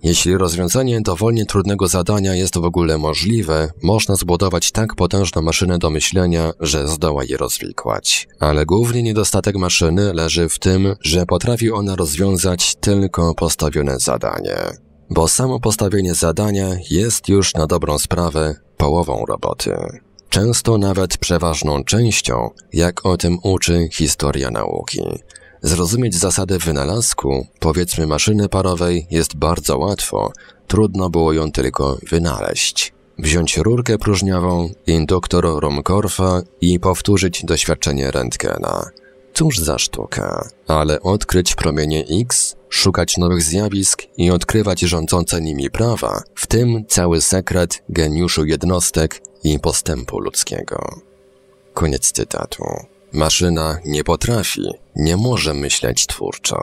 Jeśli rozwiązanie dowolnie trudnego zadania jest w ogóle możliwe, można zbudować tak potężną maszynę do myślenia, że zdoła je rozwikłać. Ale główny niedostatek maszyny leży w tym, że potrafi ona rozwiązać tylko postawione zadanie. Bo samo postawienie zadania jest już na dobrą sprawę połową roboty. Często nawet przeważną częścią, jak o tym uczy historia nauki. Zrozumieć zasadę wynalazku, powiedzmy maszyny parowej, jest bardzo łatwo. Trudno było ją tylko wynaleźć. Wziąć rurkę próżniową, induktor Romkorfa i powtórzyć doświadczenie Rentgena. Cóż za sztuka, ale odkryć promienie X, szukać nowych zjawisk i odkrywać rządzące nimi prawa, w tym cały sekret geniuszu jednostek i postępu ludzkiego. Koniec cytatu. Maszyna nie potrafi, nie może myśleć twórczo.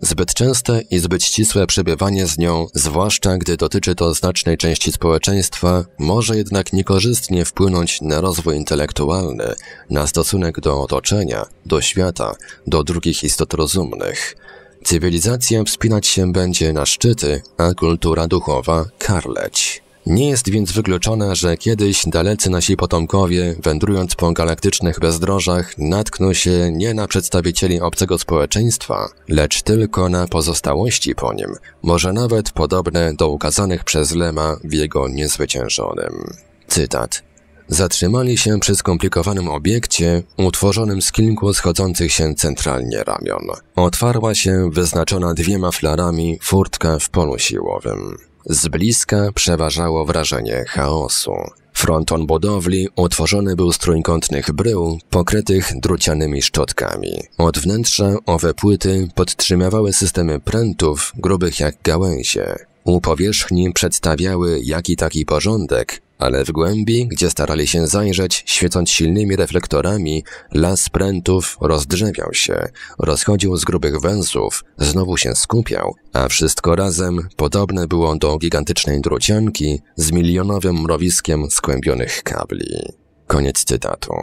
Zbyt częste i zbyt ścisłe przebywanie z nią, zwłaszcza gdy dotyczy to znacznej części społeczeństwa, może jednak niekorzystnie wpłynąć na rozwój intelektualny, na stosunek do otoczenia, do świata, do drugich istot rozumnych. Cywilizacja wspinać się będzie na szczyty, a kultura duchowa karleć. Nie jest więc wykluczone, że kiedyś dalecy nasi potomkowie, wędrując po galaktycznych bezdrożach, natkną się nie na przedstawicieli obcego społeczeństwa, lecz tylko na pozostałości po nim, może nawet podobne do ukazanych przez Lema w jego niezwyciężonym. Cytat. Zatrzymali się przy skomplikowanym obiekcie, utworzonym z kilku schodzących się centralnie ramion. Otwarła się wyznaczona dwiema flarami furtka w polu siłowym. Z bliska przeważało wrażenie chaosu. Fronton budowli utworzony był z trójkątnych brył pokrytych drucianymi szczotkami. Od wnętrza owe płyty podtrzymywały systemy prętów grubych jak gałęzie. U powierzchni przedstawiały jaki taki porządek, ale w głębi, gdzie starali się zajrzeć, świecąc silnymi reflektorami, las prętów rozdrzewiał się, rozchodził z grubych węzłów, znowu się skupiał, a wszystko razem podobne było do gigantycznej drucianki z milionowym mrowiskiem skłębionych kabli. Koniec cytatu.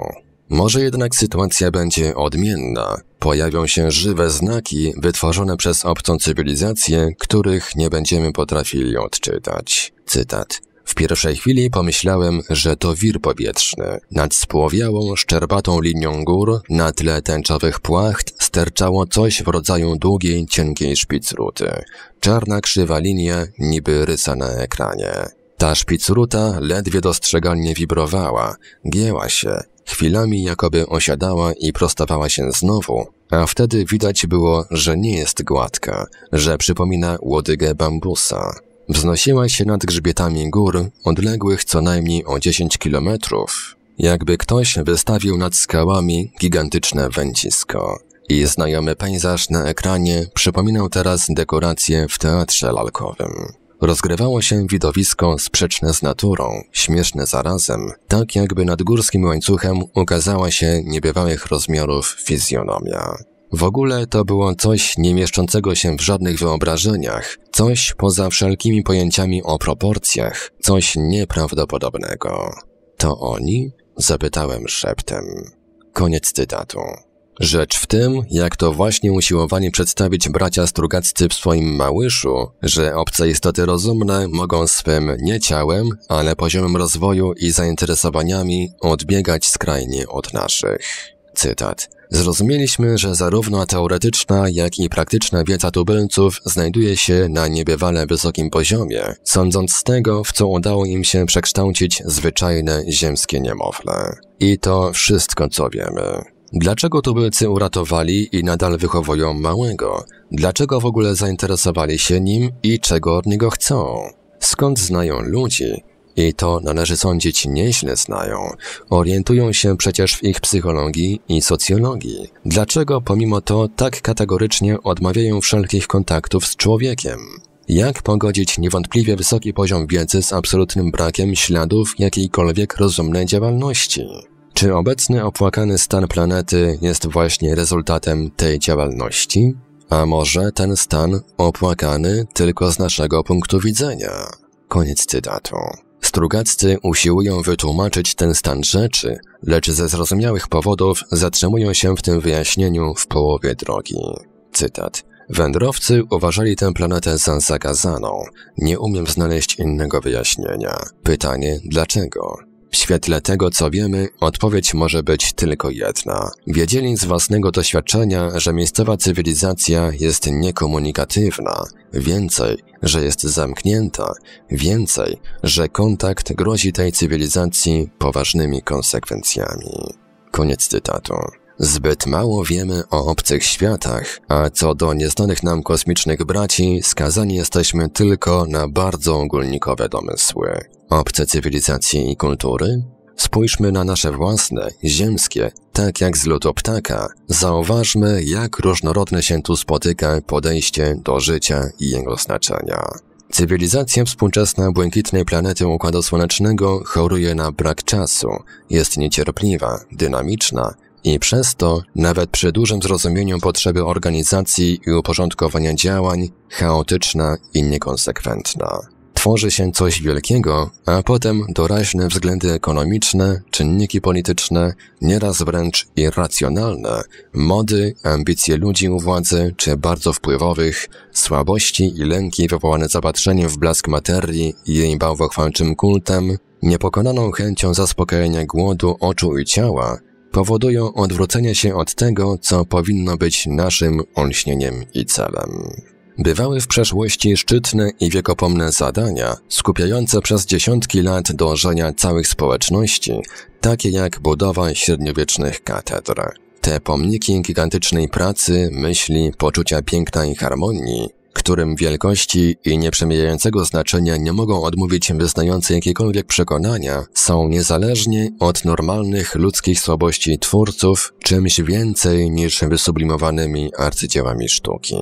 Może jednak sytuacja będzie odmienna. Pojawią się żywe znaki wytworzone przez obcą cywilizację, których nie będziemy potrafili odczytać. Cytat. W pierwszej chwili pomyślałem, że to wir powietrzny. Nad spłowiałą, szczerbatą linią gór, na tle tęczowych płacht, sterczało coś w rodzaju długiej, cienkiej szpicruty. Czarna, krzywa linia, niby rysa na ekranie. Ta szpicruta ledwie dostrzegalnie wibrowała, gięła się, chwilami jakoby osiadała i prostawała się znowu, a wtedy widać było, że nie jest gładka, że przypomina łodygę bambusa. Wznosiła się nad grzbietami gór, odległych co najmniej o 10 kilometrów, jakby ktoś wystawił nad skałami gigantyczne węcisko. I znajomy pejzaż na ekranie przypominał teraz dekorację w teatrze lalkowym. Rozgrywało się widowisko sprzeczne z naturą, śmieszne zarazem, tak jakby nad górskim łańcuchem ukazała się niebywałych rozmiarów fizjonomia. W ogóle to było coś nie mieszczącego się w żadnych wyobrażeniach, coś poza wszelkimi pojęciami o proporcjach, coś nieprawdopodobnego. To oni? Zapytałem szeptem. Koniec cytatu. Rzecz w tym, jak to właśnie usiłowani przedstawić bracia strugaccy w swoim małyszu, że obce istoty rozumne mogą swym nie ciałem, ale poziomem rozwoju i zainteresowaniami odbiegać skrajnie od naszych. Cytat. Zrozumieliśmy, że zarówno teoretyczna, jak i praktyczna wiedza tubylców znajduje się na niebywale wysokim poziomie, sądząc z tego, w co udało im się przekształcić zwyczajne ziemskie niemowlę. I to wszystko, co wiemy. Dlaczego tubylcy uratowali i nadal wychowują małego? Dlaczego w ogóle zainteresowali się nim i czego od niego chcą? Skąd znają ludzi, i to należy sądzić nieźle znają. Orientują się przecież w ich psychologii i socjologii. Dlaczego pomimo to tak kategorycznie odmawiają wszelkich kontaktów z człowiekiem? Jak pogodzić niewątpliwie wysoki poziom wiedzy z absolutnym brakiem śladów jakiejkolwiek rozumnej działalności? Czy obecny opłakany stan planety jest właśnie rezultatem tej działalności? A może ten stan opłakany tylko z naszego punktu widzenia? Koniec cytatu. Strugaccy usiłują wytłumaczyć ten stan rzeczy, lecz ze zrozumiałych powodów zatrzymują się w tym wyjaśnieniu w połowie drogi. Cytat. Wędrowcy uważali tę planetę za zagazaną. Nie umiem znaleźć innego wyjaśnienia. Pytanie dlaczego? W świetle tego, co wiemy, odpowiedź może być tylko jedna. Wiedzieli z własnego doświadczenia, że miejscowa cywilizacja jest niekomunikatywna. Więcej, że jest zamknięta, więcej, że kontakt grozi tej cywilizacji poważnymi konsekwencjami. Koniec cytatu. Zbyt mało wiemy o obcych światach, a co do nieznanych nam kosmicznych braci, skazani jesteśmy tylko na bardzo ogólnikowe domysły. Obce cywilizacje i kultury? Spójrzmy na nasze własne, ziemskie, tak jak z lotu ptaka. Zauważmy, jak różnorodne się tu spotyka podejście do życia i jego znaczenia. Cywilizacja współczesna błękitnej planety Układu Słonecznego choruje na brak czasu, jest niecierpliwa, dynamiczna i przez to, nawet przy dużym zrozumieniu potrzeby organizacji i uporządkowania działań, chaotyczna i niekonsekwentna. Tworzy się coś wielkiego, a potem doraźne względy ekonomiczne, czynniki polityczne, nieraz wręcz irracjonalne, mody, ambicje ludzi u władzy czy bardzo wpływowych, słabości i lęki wywołane zapatrzeniem w blask materii i jej bałwochwalczym kultem, niepokonaną chęcią zaspokojenia głodu oczu i ciała, powodują odwrócenie się od tego, co powinno być naszym olśnieniem i celem. Bywały w przeszłości szczytne i wiekopomne zadania, skupiające przez dziesiątki lat dążenia całych społeczności, takie jak budowa średniowiecznych katedr. Te pomniki gigantycznej pracy, myśli, poczucia piękna i harmonii, którym wielkości i nieprzemijającego znaczenia nie mogą odmówić wyznający jakiekolwiek przekonania, są niezależnie od normalnych ludzkich słabości twórców czymś więcej niż wysublimowanymi arcydziełami sztuki.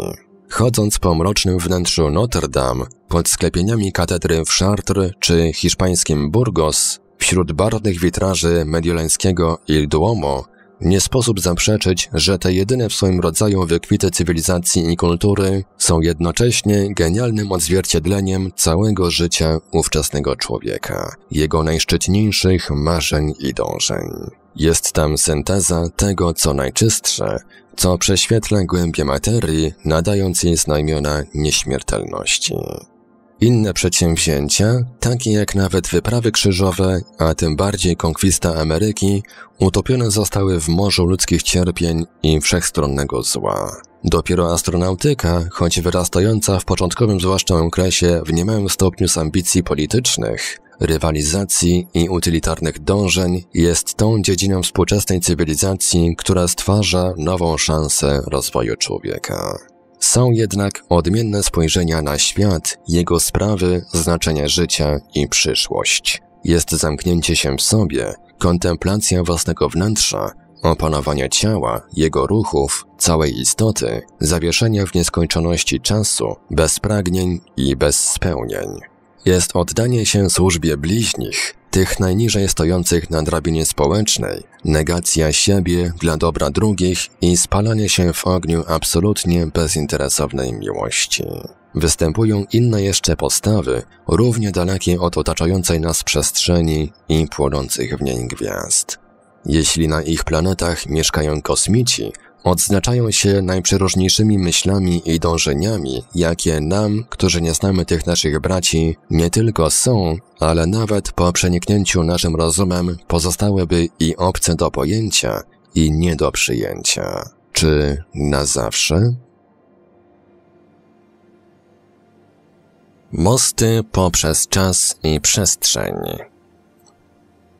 Chodząc po mrocznym wnętrzu Notre Dame, pod sklepieniami katedry w Chartres czy hiszpańskim Burgos, wśród barwnych witraży mediolańskiego Il Duomo, nie sposób zaprzeczyć, że te jedyne w swoim rodzaju wykwity cywilizacji i kultury są jednocześnie genialnym odzwierciedleniem całego życia ówczesnego człowieka, jego najszczytniejszych marzeń i dążeń. Jest tam synteza tego, co najczystsze, co prześwietla głębie materii, nadając jej znajmiona nieśmiertelności. Inne przedsięwzięcia, takie jak nawet wyprawy krzyżowe, a tym bardziej konkwista Ameryki, utopione zostały w morzu ludzkich cierpień i wszechstronnego zła. Dopiero astronautyka, choć wyrastająca w początkowym zwłaszcza okresie w niemałym stopniu z ambicji politycznych, rywalizacji i utylitarnych dążeń jest tą dziedziną współczesnej cywilizacji, która stwarza nową szansę rozwoju człowieka. Są jednak odmienne spojrzenia na świat, jego sprawy, znaczenie życia i przyszłość. Jest zamknięcie się w sobie, kontemplacja własnego wnętrza, opanowanie ciała, jego ruchów, całej istoty, zawieszenie w nieskończoności czasu, bez pragnień i bez spełnień jest oddanie się służbie bliźnich, tych najniżej stojących na drabinie społecznej, negacja siebie dla dobra drugich i spalanie się w ogniu absolutnie bezinteresownej miłości. Występują inne jeszcze postawy, równie dalekie od otaczającej nas przestrzeni i płonących w niej gwiazd. Jeśli na ich planetach mieszkają kosmici, odznaczają się najprzeróżniejszymi myślami i dążeniami, jakie nam, którzy nie znamy tych naszych braci, nie tylko są, ale nawet po przeniknięciu naszym rozumem pozostałyby i obce do pojęcia i nie do przyjęcia. Czy na zawsze? Mosty poprzez czas i przestrzeń.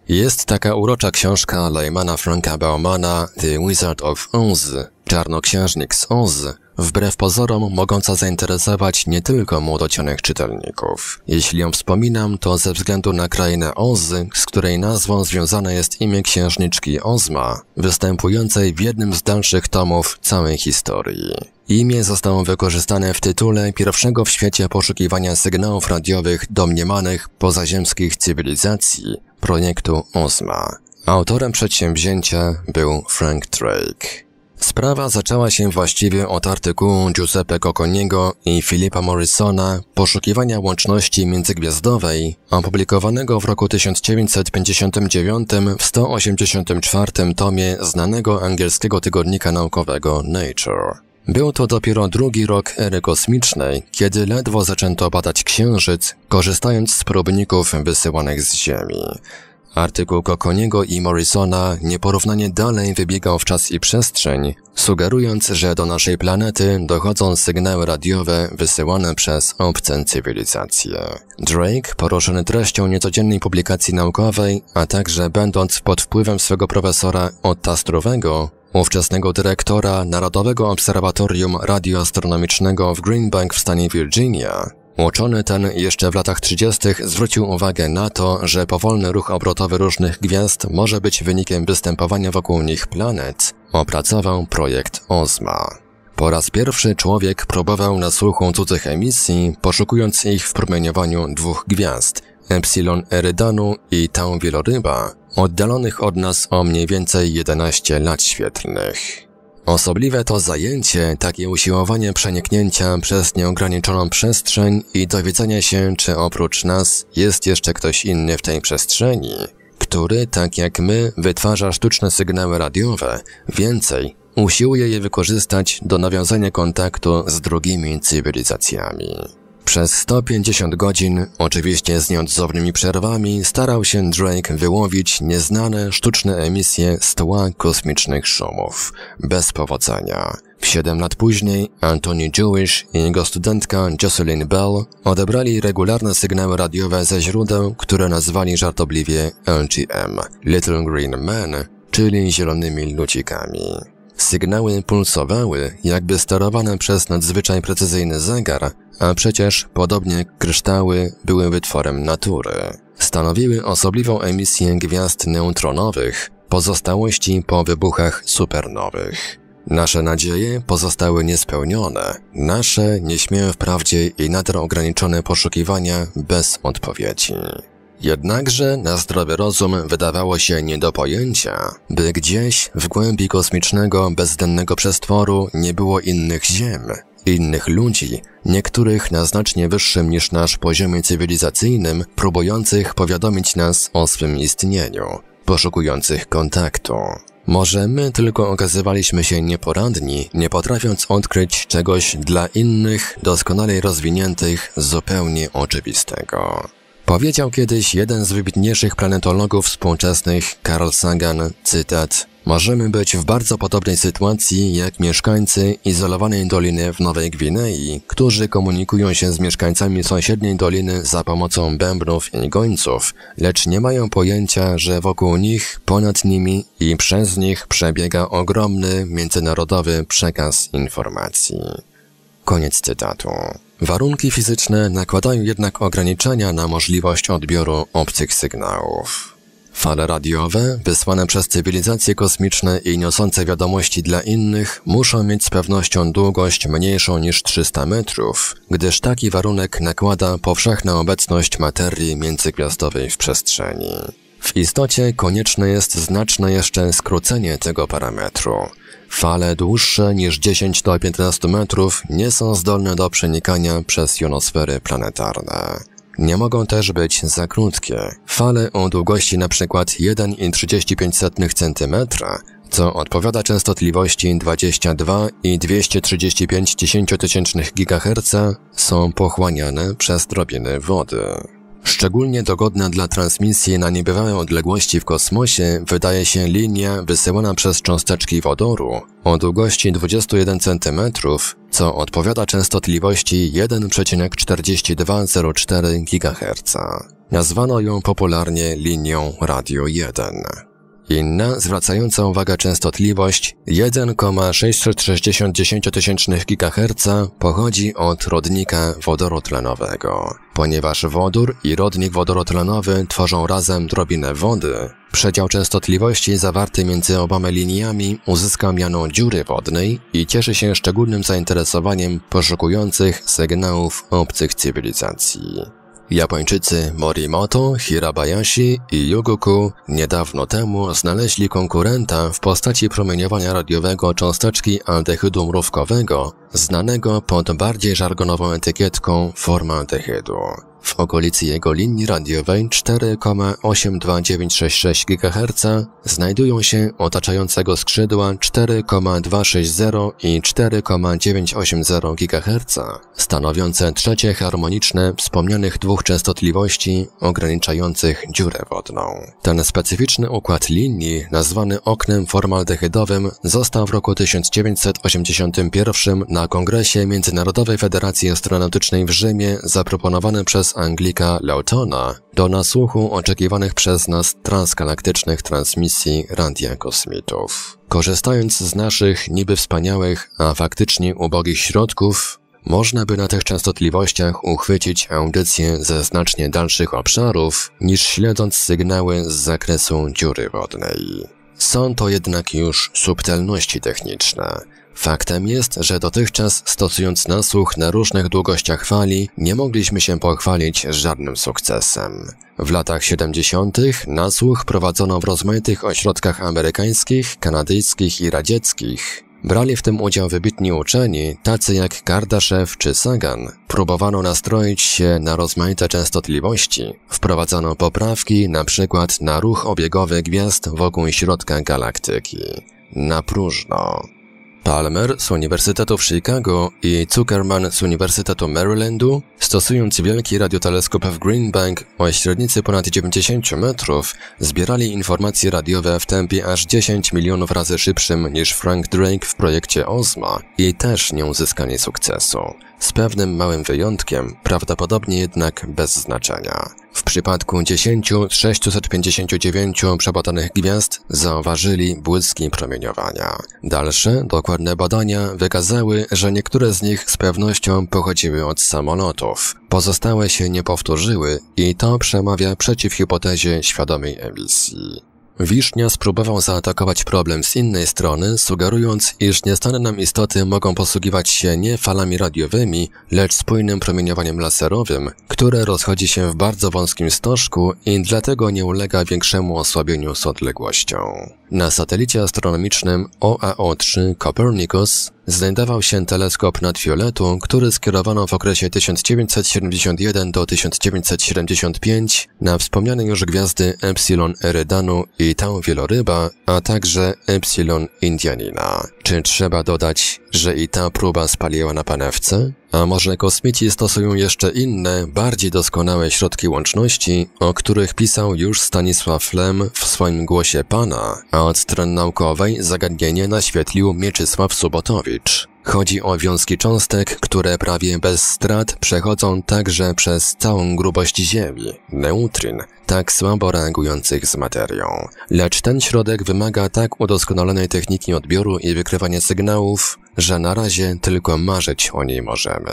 Jest taka urocza książka Leymana Franka Baumana The Wizard of Oz, Czarnoksiężnik z Oz, wbrew pozorom mogąca zainteresować nie tylko młodocianych czytelników. Jeśli ją wspominam, to ze względu na krainę Ozy, z której nazwą związane jest imię księżniczki Ozma, występującej w jednym z dalszych tomów całej historii. Imię zostało wykorzystane w tytule pierwszego w świecie poszukiwania sygnałów radiowych domniemanych pozaziemskich cywilizacji projektu Ozma. Autorem przedsięwzięcia był Frank Drake. Sprawa zaczęła się właściwie od artykułu Giuseppe Cocconiego i Filipa Morrisona Poszukiwania łączności międzygwiazdowej, opublikowanego w roku 1959 w 184 tomie znanego angielskiego tygodnika naukowego Nature. Był to dopiero drugi rok ery kosmicznej, kiedy ledwo zaczęto badać Księżyc, korzystając z próbników wysyłanych z Ziemi. Artykuł Kokoniego i Morrisona nieporównanie dalej wybiegał w czas i przestrzeń, sugerując, że do naszej planety dochodzą sygnały radiowe wysyłane przez obce cywilizacje. Drake, poruszony treścią niecodziennej publikacji naukowej, a także będąc pod wpływem swego profesora Ottastrowego, ówczesnego dyrektora Narodowego Obserwatorium Radioastronomicznego w Greenbank w stanie Virginia, ten jeszcze w latach 30. zwrócił uwagę na to, że powolny ruch obrotowy różnych gwiazd może być wynikiem występowania wokół nich planet. Opracował projekt OZMA. Po raz pierwszy człowiek próbował na słuchu cudzych emisji, poszukując ich w promieniowaniu dwóch gwiazd, Epsilon Eridanu i Tau Wieloryba, oddalonych od nas o mniej więcej 11 lat świetlnych. Osobliwe to zajęcie, takie usiłowanie przeniknięcia przez nieograniczoną przestrzeń i dowiedzenia się, czy oprócz nas jest jeszcze ktoś inny w tej przestrzeni, który, tak jak my, wytwarza sztuczne sygnały radiowe. Więcej, usiłuje je wykorzystać do nawiązania kontaktu z drugimi cywilizacjami. Przez 150 godzin, oczywiście z nieodzownymi przerwami, starał się Drake wyłowić nieznane sztuczne emisje z tła kosmicznych szumów. Bez powodzenia. W Siedem lat później Anthony Jewish i jego studentka Jocelyn Bell odebrali regularne sygnały radiowe ze źródeł, które nazwali żartobliwie LGM – Little Green Men, czyli zielonymi ludzikami. Sygnały pulsowały, jakby sterowane przez nadzwyczaj precyzyjny zegar, a przecież podobnie kryształy były wytworem natury. Stanowiły osobliwą emisję gwiazd neutronowych, pozostałości po wybuchach supernowych. Nasze nadzieje pozostały niespełnione, nasze nieśmiałe wprawdzie i nader ograniczone poszukiwania bez odpowiedzi. Jednakże na zdrowy rozum wydawało się nie do pojęcia, by gdzieś w głębi kosmicznego, bezdennego przestworu nie było innych ziem, innych ludzi, niektórych na znacznie wyższym niż nasz poziomie cywilizacyjnym, próbujących powiadomić nas o swym istnieniu, poszukujących kontaktu. Może my tylko okazywaliśmy się nieporadni, nie potrafiąc odkryć czegoś dla innych, doskonale rozwiniętych, zupełnie oczywistego. Powiedział kiedyś jeden z wybitniejszych planetologów współczesnych, Carl Sagan, cytat Możemy być w bardzo podobnej sytuacji jak mieszkańcy izolowanej doliny w Nowej Gwinei, którzy komunikują się z mieszkańcami sąsiedniej doliny za pomocą bębnów i gońców, lecz nie mają pojęcia, że wokół nich, ponad nimi i przez nich przebiega ogromny międzynarodowy przekaz informacji. Koniec cytatu. Warunki fizyczne nakładają jednak ograniczenia na możliwość odbioru obcych sygnałów. Fale radiowe, wysłane przez cywilizacje kosmiczne i niosące wiadomości dla innych, muszą mieć z pewnością długość mniejszą niż 300 metrów, gdyż taki warunek nakłada powszechna obecność materii międzygwiazdowej w przestrzeni. W istocie konieczne jest znaczne jeszcze skrócenie tego parametru. Fale dłuższe niż 10 do 15 metrów nie są zdolne do przenikania przez jonosfery planetarne. Nie mogą też być za krótkie. Fale o długości np. 1,35 cm, co odpowiada częstotliwości 22 i 235 GHz, są pochłaniane przez drobiny wody. Szczególnie dogodna dla transmisji na niebywałe odległości w kosmosie wydaje się linia wysyłana przez cząsteczki wodoru o długości 21 cm, co odpowiada częstotliwości 1,4204 GHz. Nazwano ją popularnie linią Radio 1. Inna, zwracająca uwagę częstotliwość 1,660 GHz pochodzi od rodnika wodorotlenowego, Ponieważ wodór i rodnik wodorotlenowy tworzą razem drobinę wody, przedział częstotliwości zawarty między oboma liniami uzyskał mianą dziury wodnej i cieszy się szczególnym zainteresowaniem poszukujących sygnałów obcych cywilizacji. Japończycy Morimoto, Hirabayashi i Yugoku niedawno temu znaleźli konkurenta w postaci promieniowania radiowego cząsteczki aldehydu mrówkowego, znanego pod bardziej żargonową etykietką formaldehydu. W okolicy jego linii radiowej 4,82966 GHz znajdują się otaczającego skrzydła 4,260 i 4,980 GHz, stanowiące trzecie harmoniczne wspomnianych dwóch częstotliwości ograniczających dziurę wodną. Ten specyficzny układ linii, nazwany oknem formaldehydowym, został w roku 1981 na Kongresie Międzynarodowej Federacji Astronautycznej w Rzymie zaproponowany przez przez Anglika Lautona do nasłuchu oczekiwanych przez nas transgalaktycznych transmisji Randia kosmitów. Korzystając z naszych niby wspaniałych, a faktycznie ubogich środków, można by na tych częstotliwościach uchwycić audycje ze znacznie dalszych obszarów niż śledząc sygnały z zakresu dziury wodnej. Są to jednak już subtelności techniczne, Faktem jest, że dotychczas stosując nasłuch na różnych długościach fali, nie mogliśmy się pochwalić żadnym sukcesem. W latach 70. nasłuch prowadzono w rozmaitych ośrodkach amerykańskich, kanadyjskich i radzieckich. Brali w tym udział wybitni uczeni, tacy jak Kardaszew czy Sagan. Próbowano nastroić się na rozmaite częstotliwości. Wprowadzano poprawki na przykład na ruch obiegowy gwiazd wokół środka galaktyki. Na próżno. Palmer z Uniwersytetu w Chicago i Zuckerman z Uniwersytetu Marylandu, stosując wielki radioteleskop w Green Bank o średnicy ponad 90 metrów, zbierali informacje radiowe w tempie aż 10 milionów razy szybszym niż Frank Drake w projekcie OSMA i też nie uzyskali sukcesu. Z pewnym małym wyjątkiem, prawdopodobnie jednak bez znaczenia. W przypadku 10 659 przebadanych gwiazd zauważyli błyski promieniowania. Dalsze, dokładne badania wykazały, że niektóre z nich z pewnością pochodziły od samolotów. Pozostałe się nie powtórzyły i to przemawia przeciw hipotezie świadomej emisji. Wisznia spróbował zaatakować problem z innej strony, sugerując, iż niestane nam istoty mogą posługiwać się nie falami radiowymi, lecz spójnym promieniowaniem laserowym, które rozchodzi się w bardzo wąskim stożku i dlatego nie ulega większemu osłabieniu z odległością. Na satelicie astronomicznym OAO-3 Copernicus znajdował się teleskop nadfioletu, który skierowano w okresie 1971 do 1975 na wspomniane już gwiazdy Epsilon Eridanu i Tau Wieloryba, a także Epsilon Indianina. Czy trzeba dodać, że i ta próba spaliła na panewce? A może kosmici stosują jeszcze inne, bardziej doskonałe środki łączności, o których pisał już Stanisław Lem w swoim głosie Pana, a od strony naukowej zagadnienie naświetlił Mieczysław Sobotowicz. Chodzi o wiązki cząstek, które prawie bez strat przechodzą także przez całą grubość Ziemi, neutryn, tak słabo reagujących z materią. Lecz ten środek wymaga tak udoskonalonej techniki odbioru i wykrywania sygnałów, że na razie tylko marzyć o niej możemy.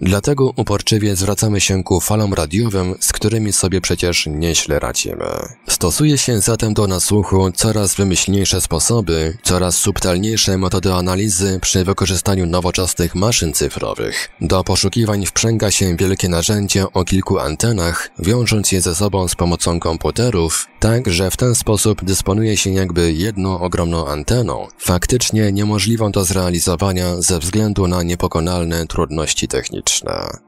Dlatego uporczywie zwracamy się ku falom radiowym, z którymi sobie przecież nieźle radzimy. Stosuje się zatem do nasłuchu coraz wymyślniejsze sposoby, coraz subtelniejsze metody analizy przy wykorzystaniu nowoczesnych maszyn cyfrowych. Do poszukiwań wprzęga się wielkie narzędzie o kilku antenach, wiążąc je ze sobą z pomocą komputerów, tak że w ten sposób dysponuje się jakby jedną ogromną anteną, faktycznie niemożliwą do zrealizowania ze względu na niepokonalne trudności techniczne.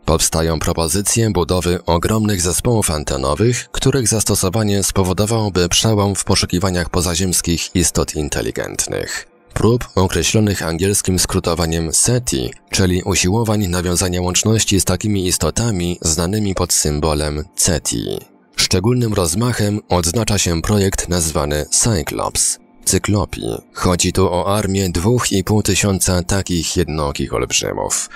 Powstają propozycje budowy ogromnych zespołów antenowych, których zastosowanie spowodowałoby przełom w poszukiwaniach pozaziemskich istot inteligentnych prób określonych angielskim skrótowaniem SETI, czyli usiłowań nawiązania łączności z takimi istotami znanymi pod symbolem CETI. Szczególnym rozmachem odznacza się projekt nazwany Cyclops cyklopii. Chodzi tu o armię pół tysiąca takich jednokich olbrzymów,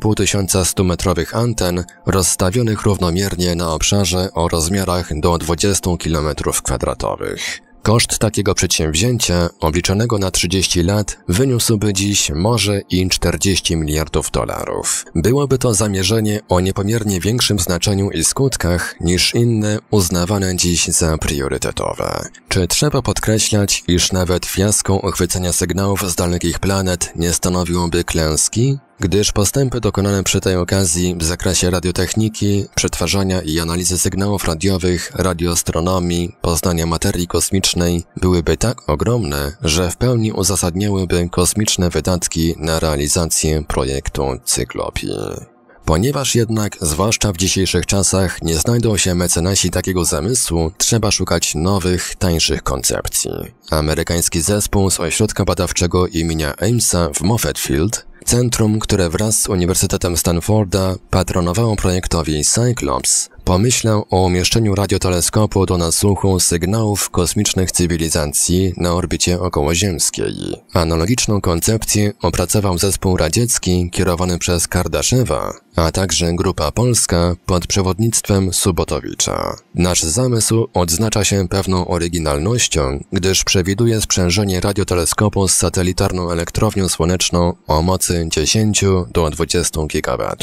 pół tysiąca 100-metrowych anten rozstawionych równomiernie na obszarze o rozmiarach do 20 km kwadratowych. Koszt takiego przedsięwzięcia, obliczonego na 30 lat, wyniósłby dziś może i 40 miliardów dolarów. Byłoby to zamierzenie o niepomiernie większym znaczeniu i skutkach niż inne uznawane dziś za priorytetowe. Czy trzeba podkreślać, iż nawet fiasko uchwycenia sygnałów z dalekich planet nie stanowiłoby klęski? gdyż postępy dokonane przy tej okazji w zakresie radiotechniki, przetwarzania i analizy sygnałów radiowych, radioastronomii, poznania materii kosmicznej byłyby tak ogromne, że w pełni uzasadniałyby kosmiczne wydatki na realizację projektu cyklopii. Ponieważ jednak, zwłaszcza w dzisiejszych czasach, nie znajdą się mecenasi takiego zamysłu, trzeba szukać nowych, tańszych koncepcji. Amerykański zespół z ośrodka badawczego imienia Amesa w Moffettfield Centrum, które wraz z Uniwersytetem Stanforda patronowało projektowi Cyclops, pomyślał o umieszczeniu radioteleskopu do nasłuchu sygnałów kosmicznych cywilizacji na orbicie okołoziemskiej. Analogiczną koncepcję opracował zespół radziecki kierowany przez Kardaszewa, a także grupa polska pod przewodnictwem Subotowicza. Nasz zamysł odznacza się pewną oryginalnością, gdyż przewiduje sprzężenie radioteleskopu z satelitarną elektrownią słoneczną o mocy 10 do 20 GW.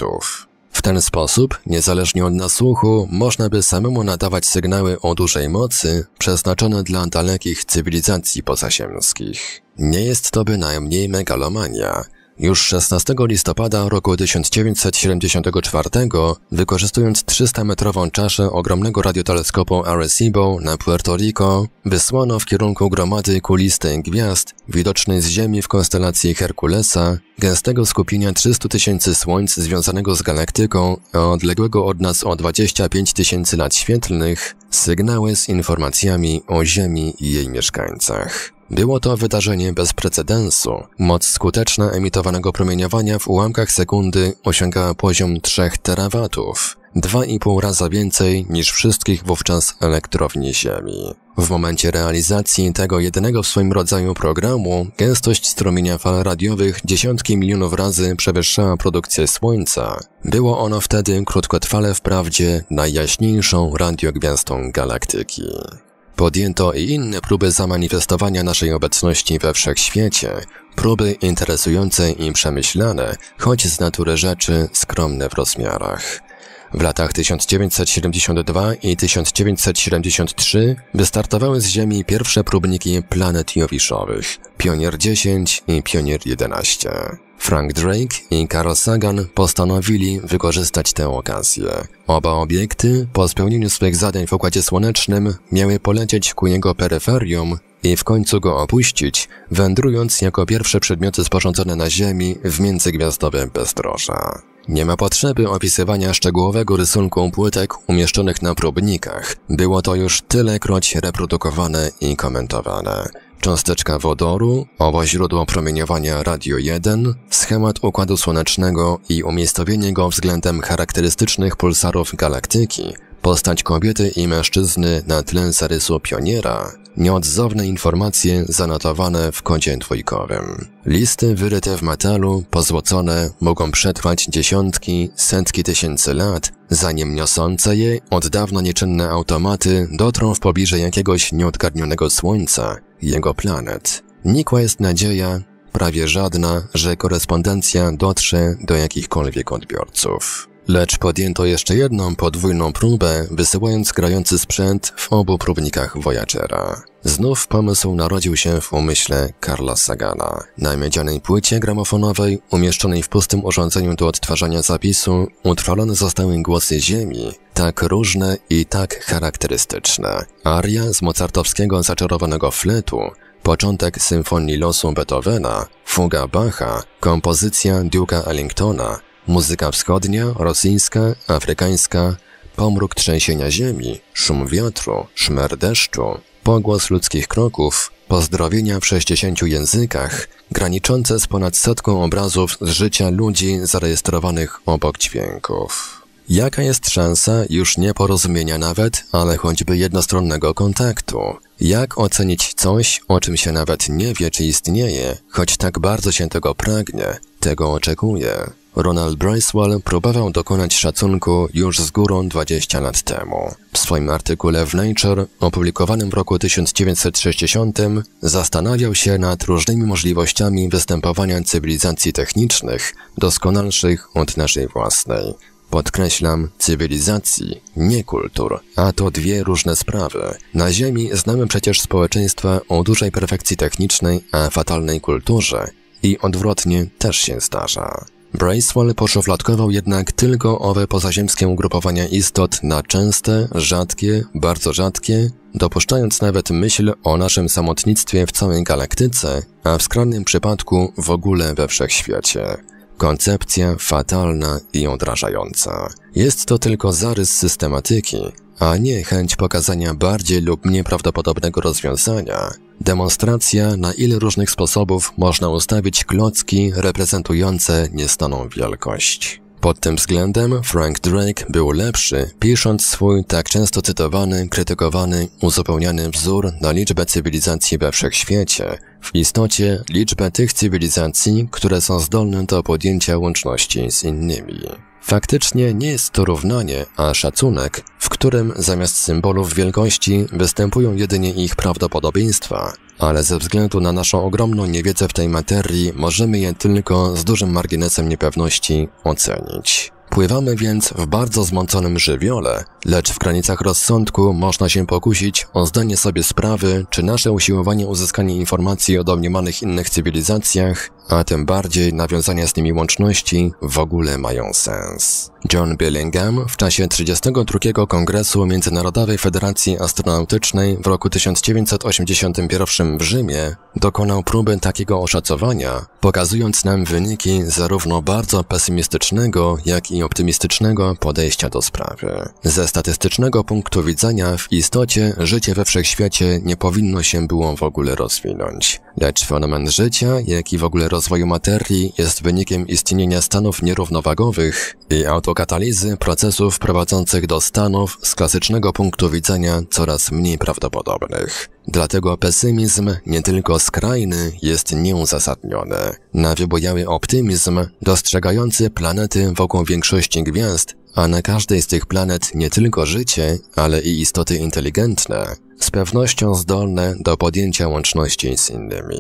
W ten sposób, niezależnie od nasłuchu, można by samemu nadawać sygnały o dużej mocy przeznaczone dla dalekich cywilizacji pozaziemskich. Nie jest to bynajmniej megalomania, już 16 listopada roku 1974, wykorzystując 300-metrową czaszę ogromnego radioteleskopu Arecibo na Puerto Rico, wysłano w kierunku gromady kulistej gwiazd widocznej z Ziemi w konstelacji Herkulesa, gęstego skupienia 300 tysięcy słońc związanego z galaktyką, a odległego od nas o 25 tysięcy lat świetlnych, sygnały z informacjami o Ziemi i jej mieszkańcach. Było to wydarzenie bez precedensu. Moc skuteczna emitowanego promieniowania w ułamkach sekundy osiągała poziom 3 terawatów, 2,5 raza więcej niż wszystkich wówczas elektrowni Ziemi. W momencie realizacji tego jedynego w swoim rodzaju programu gęstość strumienia fal radiowych dziesiątki milionów razy przewyższała produkcję Słońca. Było ono wtedy krótkotrwale wprawdzie najjaśniejszą radiogwiazdą galaktyki. Podjęto i inne próby zamanifestowania naszej obecności we wszechświecie, próby interesujące i przemyślane, choć z natury rzeczy skromne w rozmiarach. W latach 1972 i 1973 wystartowały z Ziemi pierwsze próbniki planet Jowiszowych, Pionier 10 i Pionier 11. Frank Drake i Carl Sagan postanowili wykorzystać tę okazję. Oba obiekty, po spełnieniu swych zadań w Układzie Słonecznym, miały polecieć ku jego peryferium i w końcu go opuścić, wędrując jako pierwsze przedmioty sporządzone na Ziemi w międzygwiazdowym bezdroża. Nie ma potrzeby opisywania szczegółowego rysunku płytek umieszczonych na próbnikach. Było to już tylekroć reprodukowane i komentowane cząsteczka wodoru, owo źródło promieniowania radio 1, schemat układu słonecznego i umiejscowienie go względem charakterystycznych pulsarów galaktyki, postać kobiety i mężczyzny na tle zarysu pioniera, nieodzowne informacje zanotowane w kodzie dwójkowym. Listy wyryte w metalu, pozłocone, mogą przetrwać dziesiątki, setki tysięcy lat, zanim niosące je od dawna nieczynne automaty dotrą w pobliże jakiegoś nieodgarnionego słońca, jego planet. Nikła jest nadzieja, prawie żadna, że korespondencja dotrze do jakichkolwiek odbiorców. Lecz podjęto jeszcze jedną podwójną próbę, wysyłając grający sprzęt w obu próbnikach Voyagera. Znów pomysł narodził się w umyśle Carla Sagana. Na miedzianej płycie gramofonowej, umieszczonej w pustym urządzeniu do odtwarzania zapisu, utrwalone zostały głosy ziemi, tak różne i tak charakterystyczne. Aria z mozartowskiego zaczarowanego fletu, początek symfonii losu Beethovena, fuga Bacha, kompozycja Duke'a Ellingtona, Muzyka wschodnia, rosyjska, afrykańska, pomruk trzęsienia ziemi, szum wiatru, szmer deszczu, pogłos ludzkich kroków, pozdrowienia w 60 językach, graniczące z ponad setką obrazów z życia ludzi zarejestrowanych obok dźwięków. Jaka jest szansa już nie porozumienia nawet, ale choćby jednostronnego kontaktu? Jak ocenić coś, o czym się nawet nie wie, czy istnieje, choć tak bardzo się tego pragnie, tego oczekuje? Ronald Bracewell próbował dokonać szacunku już z górą 20 lat temu. W swoim artykule w Nature, opublikowanym w roku 1960, zastanawiał się nad różnymi możliwościami występowania cywilizacji technicznych, doskonalszych od naszej własnej. Podkreślam, cywilizacji, nie kultur, a to dwie różne sprawy. Na Ziemi znamy przecież społeczeństwa o dużej perfekcji technicznej, a fatalnej kulturze. I odwrotnie też się zdarza. Bracewell poszufladkował jednak tylko owe pozaziemskie ugrupowania istot na częste, rzadkie, bardzo rzadkie, dopuszczając nawet myśl o naszym samotnictwie w całej galaktyce, a w skrajnym przypadku w ogóle we wszechświecie. Koncepcja fatalna i odrażająca. Jest to tylko zarys systematyki, a nie chęć pokazania bardziej lub nieprawdopodobnego rozwiązania, Demonstracja, na ile różnych sposobów można ustawić klocki reprezentujące niestaną wielkość. Pod tym względem Frank Drake był lepszy, pisząc swój tak często cytowany, krytykowany, uzupełniany wzór na liczbę cywilizacji we wszechświecie, w istocie liczbę tych cywilizacji, które są zdolne do podjęcia łączności z innymi. Faktycznie nie jest to równanie, a szacunek, w którym zamiast symbolów wielkości występują jedynie ich prawdopodobieństwa, ale ze względu na naszą ogromną niewiedzę w tej materii możemy je tylko z dużym marginesem niepewności ocenić. Pływamy więc w bardzo zmąconym żywiole, Lecz w granicach rozsądku można się pokusić o zdanie sobie sprawy, czy nasze usiłowanie uzyskania informacji o domniemanych innych cywilizacjach, a tym bardziej nawiązania z nimi łączności, w ogóle mają sens. John Billingham w czasie 32. Kongresu Międzynarodowej Federacji Astronautycznej w roku 1981 w Rzymie dokonał próby takiego oszacowania, pokazując nam wyniki zarówno bardzo pesymistycznego, jak i optymistycznego podejścia do sprawy. Zestaw statystycznego punktu widzenia w istocie życie we wszechświecie nie powinno się było w ogóle rozwinąć. Lecz fenomen życia, jak i w ogóle rozwoju materii jest wynikiem istnienia stanów nierównowagowych i autokatalizy procesów prowadzących do stanów z klasycznego punktu widzenia coraz mniej prawdopodobnych. Dlatego pesymizm, nie tylko skrajny, jest nieuzasadniony. Na wybojały optymizm, dostrzegający planety wokół większości gwiazd, a na każdej z tych planet nie tylko życie, ale i istoty inteligentne, z pewnością zdolne do podjęcia łączności z innymi.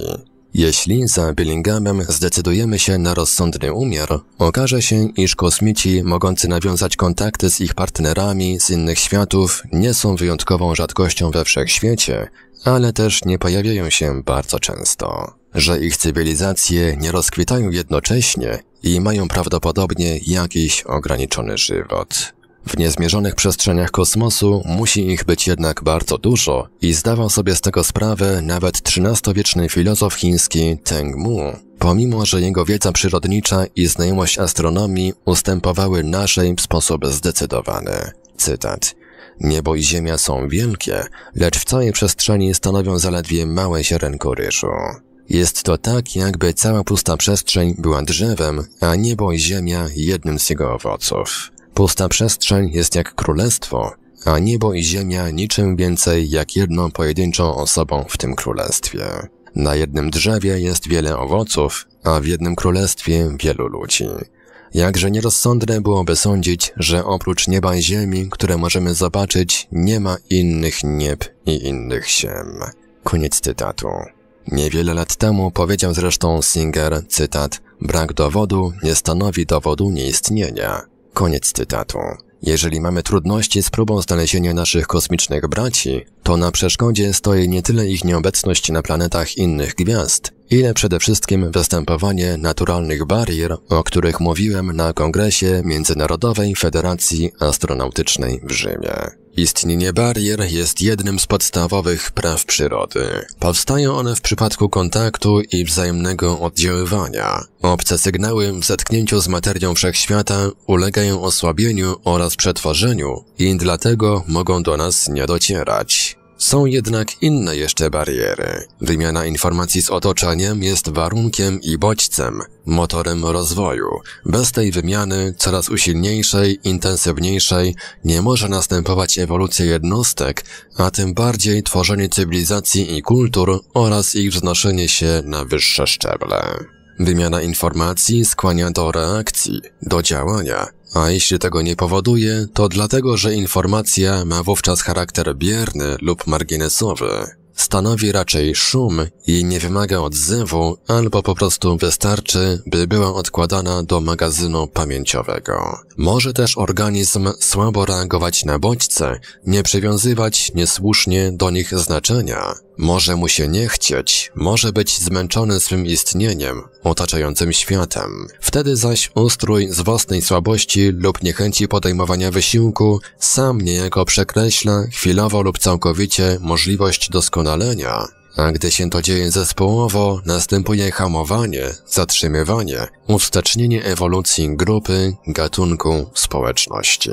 Jeśli za Billinghamem zdecydujemy się na rozsądny umiar, okaże się, iż kosmici mogący nawiązać kontakty z ich partnerami z innych światów nie są wyjątkową rzadkością we wszechświecie, ale też nie pojawiają się bardzo często. Że ich cywilizacje nie rozkwitają jednocześnie i mają prawdopodobnie jakiś ograniczony żywot. W niezmierzonych przestrzeniach kosmosu musi ich być jednak bardzo dużo i zdawał sobie z tego sprawę nawet XIII-wieczny filozof chiński Teng Mu, pomimo że jego wiedza przyrodnicza i znajomość astronomii ustępowały naszej w sposób zdecydowany. Cytat. Niebo i Ziemia są wielkie, lecz w całej przestrzeni stanowią zaledwie małe ziarenko ryżu. Jest to tak, jakby cała pusta przestrzeń była drzewem, a niebo i ziemia jednym z jego owoców. Pusta przestrzeń jest jak królestwo, a niebo i ziemia niczym więcej jak jedną pojedynczą osobą w tym królestwie. Na jednym drzewie jest wiele owoców, a w jednym królestwie wielu ludzi. Jakże nierozsądne byłoby sądzić, że oprócz nieba i ziemi, które możemy zobaczyć, nie ma innych nieb i innych ziem. Koniec cytatu. Niewiele lat temu powiedział zresztą Singer, cytat, brak dowodu nie stanowi dowodu nieistnienia. Koniec cytatu. Jeżeli mamy trudności z próbą znalezienia naszych kosmicznych braci, to na przeszkodzie stoi nie tyle ich nieobecność na planetach innych gwiazd, ile przede wszystkim występowanie naturalnych barier, o których mówiłem na Kongresie Międzynarodowej Federacji Astronautycznej w Rzymie. Istnienie barier jest jednym z podstawowych praw przyrody. Powstają one w przypadku kontaktu i wzajemnego oddziaływania. Obce sygnały w zetknięciu z materią wszechświata ulegają osłabieniu oraz przetworzeniu i dlatego mogą do nas nie docierać. Są jednak inne jeszcze bariery. Wymiana informacji z otoczeniem jest warunkiem i bodźcem, motorem rozwoju. Bez tej wymiany, coraz usilniejszej, intensywniejszej, nie może następować ewolucja jednostek, a tym bardziej tworzenie cywilizacji i kultur oraz ich wznoszenie się na wyższe szczeble. Wymiana informacji skłania do reakcji, do działania, a jeśli tego nie powoduje, to dlatego, że informacja ma wówczas charakter bierny lub marginesowy. Stanowi raczej szum i nie wymaga odzewu, albo po prostu wystarczy, by była odkładana do magazynu pamięciowego. Może też organizm słabo reagować na bodźce, nie przywiązywać niesłusznie do nich znaczenia, może mu się nie chcieć, może być zmęczony swym istnieniem, otaczającym światem. Wtedy zaś ustrój z własnej słabości lub niechęci podejmowania wysiłku sam niejako przekreśla chwilowo lub całkowicie możliwość doskonalenia. A gdy się to dzieje zespołowo, następuje hamowanie, zatrzymywanie, uwstecznienie ewolucji grupy, gatunku, społeczności.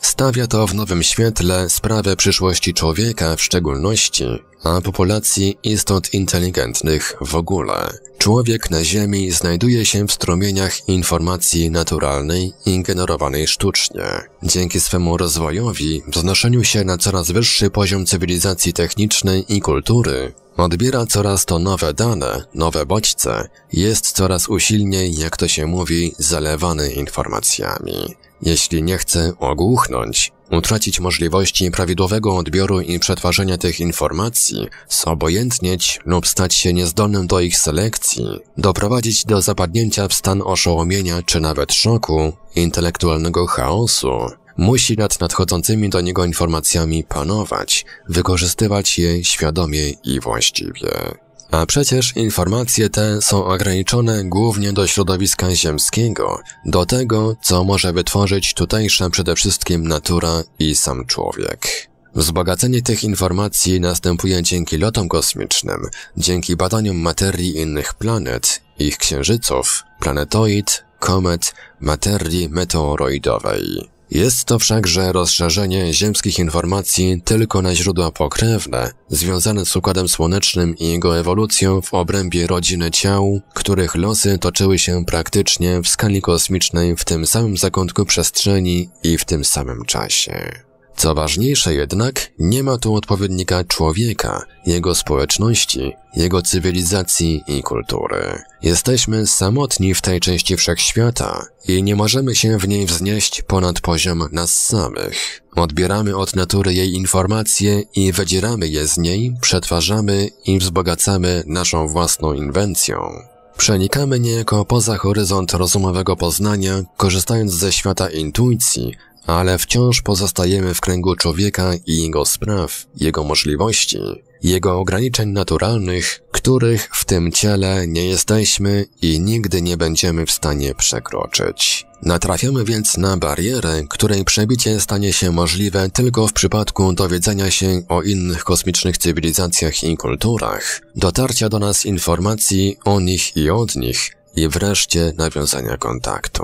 Stawia to w nowym świetle sprawę przyszłości człowieka w szczególności, a populacji istot inteligentnych w ogóle. Człowiek na Ziemi znajduje się w strumieniach informacji naturalnej i generowanej sztucznie. Dzięki swemu rozwojowi, wznoszeniu się na coraz wyższy poziom cywilizacji technicznej i kultury, odbiera coraz to nowe dane, nowe bodźce, jest coraz usilniej, jak to się mówi, zalewany informacjami jeśli nie chce ogłuchnąć, utracić możliwości prawidłowego odbioru i przetwarzania tych informacji, zobojętnieć lub stać się niezdolnym do ich selekcji, doprowadzić do zapadnięcia w stan oszołomienia czy nawet szoku, intelektualnego chaosu, musi nad nadchodzącymi do niego informacjami panować, wykorzystywać je świadomie i właściwie. A przecież informacje te są ograniczone głównie do środowiska ziemskiego, do tego, co może wytworzyć tutejsza przede wszystkim natura i sam człowiek. Wzbogacenie tych informacji następuje dzięki lotom kosmicznym, dzięki badaniom materii innych planet, ich księżyców, planetoid, komet, materii meteoroidowej. Jest to wszakże rozszerzenie ziemskich informacji tylko na źródła pokrewne, związane z Układem Słonecznym i jego ewolucją w obrębie rodziny ciał, których losy toczyły się praktycznie w skali kosmicznej w tym samym zakątku przestrzeni i w tym samym czasie. Co ważniejsze jednak, nie ma tu odpowiednika człowieka, jego społeczności, jego cywilizacji i kultury. Jesteśmy samotni w tej części wszechświata i nie możemy się w niej wznieść ponad poziom nas samych. Odbieramy od natury jej informacje i wydzieramy je z niej, przetwarzamy i wzbogacamy naszą własną inwencją. Przenikamy niejako poza horyzont rozumowego poznania, korzystając ze świata intuicji, ale wciąż pozostajemy w kręgu człowieka i jego spraw, jego możliwości, jego ograniczeń naturalnych, których w tym ciele nie jesteśmy i nigdy nie będziemy w stanie przekroczyć. Natrafiamy więc na barierę, której przebicie stanie się możliwe tylko w przypadku dowiedzenia się o innych kosmicznych cywilizacjach i kulturach, dotarcia do nas informacji o nich i od nich i wreszcie nawiązania kontaktu.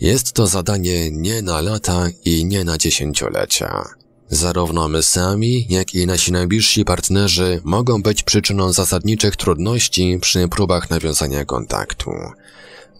Jest to zadanie nie na lata i nie na dziesięciolecia. Zarówno my sami, jak i nasi najbliżsi partnerzy mogą być przyczyną zasadniczych trudności przy próbach nawiązania kontaktu.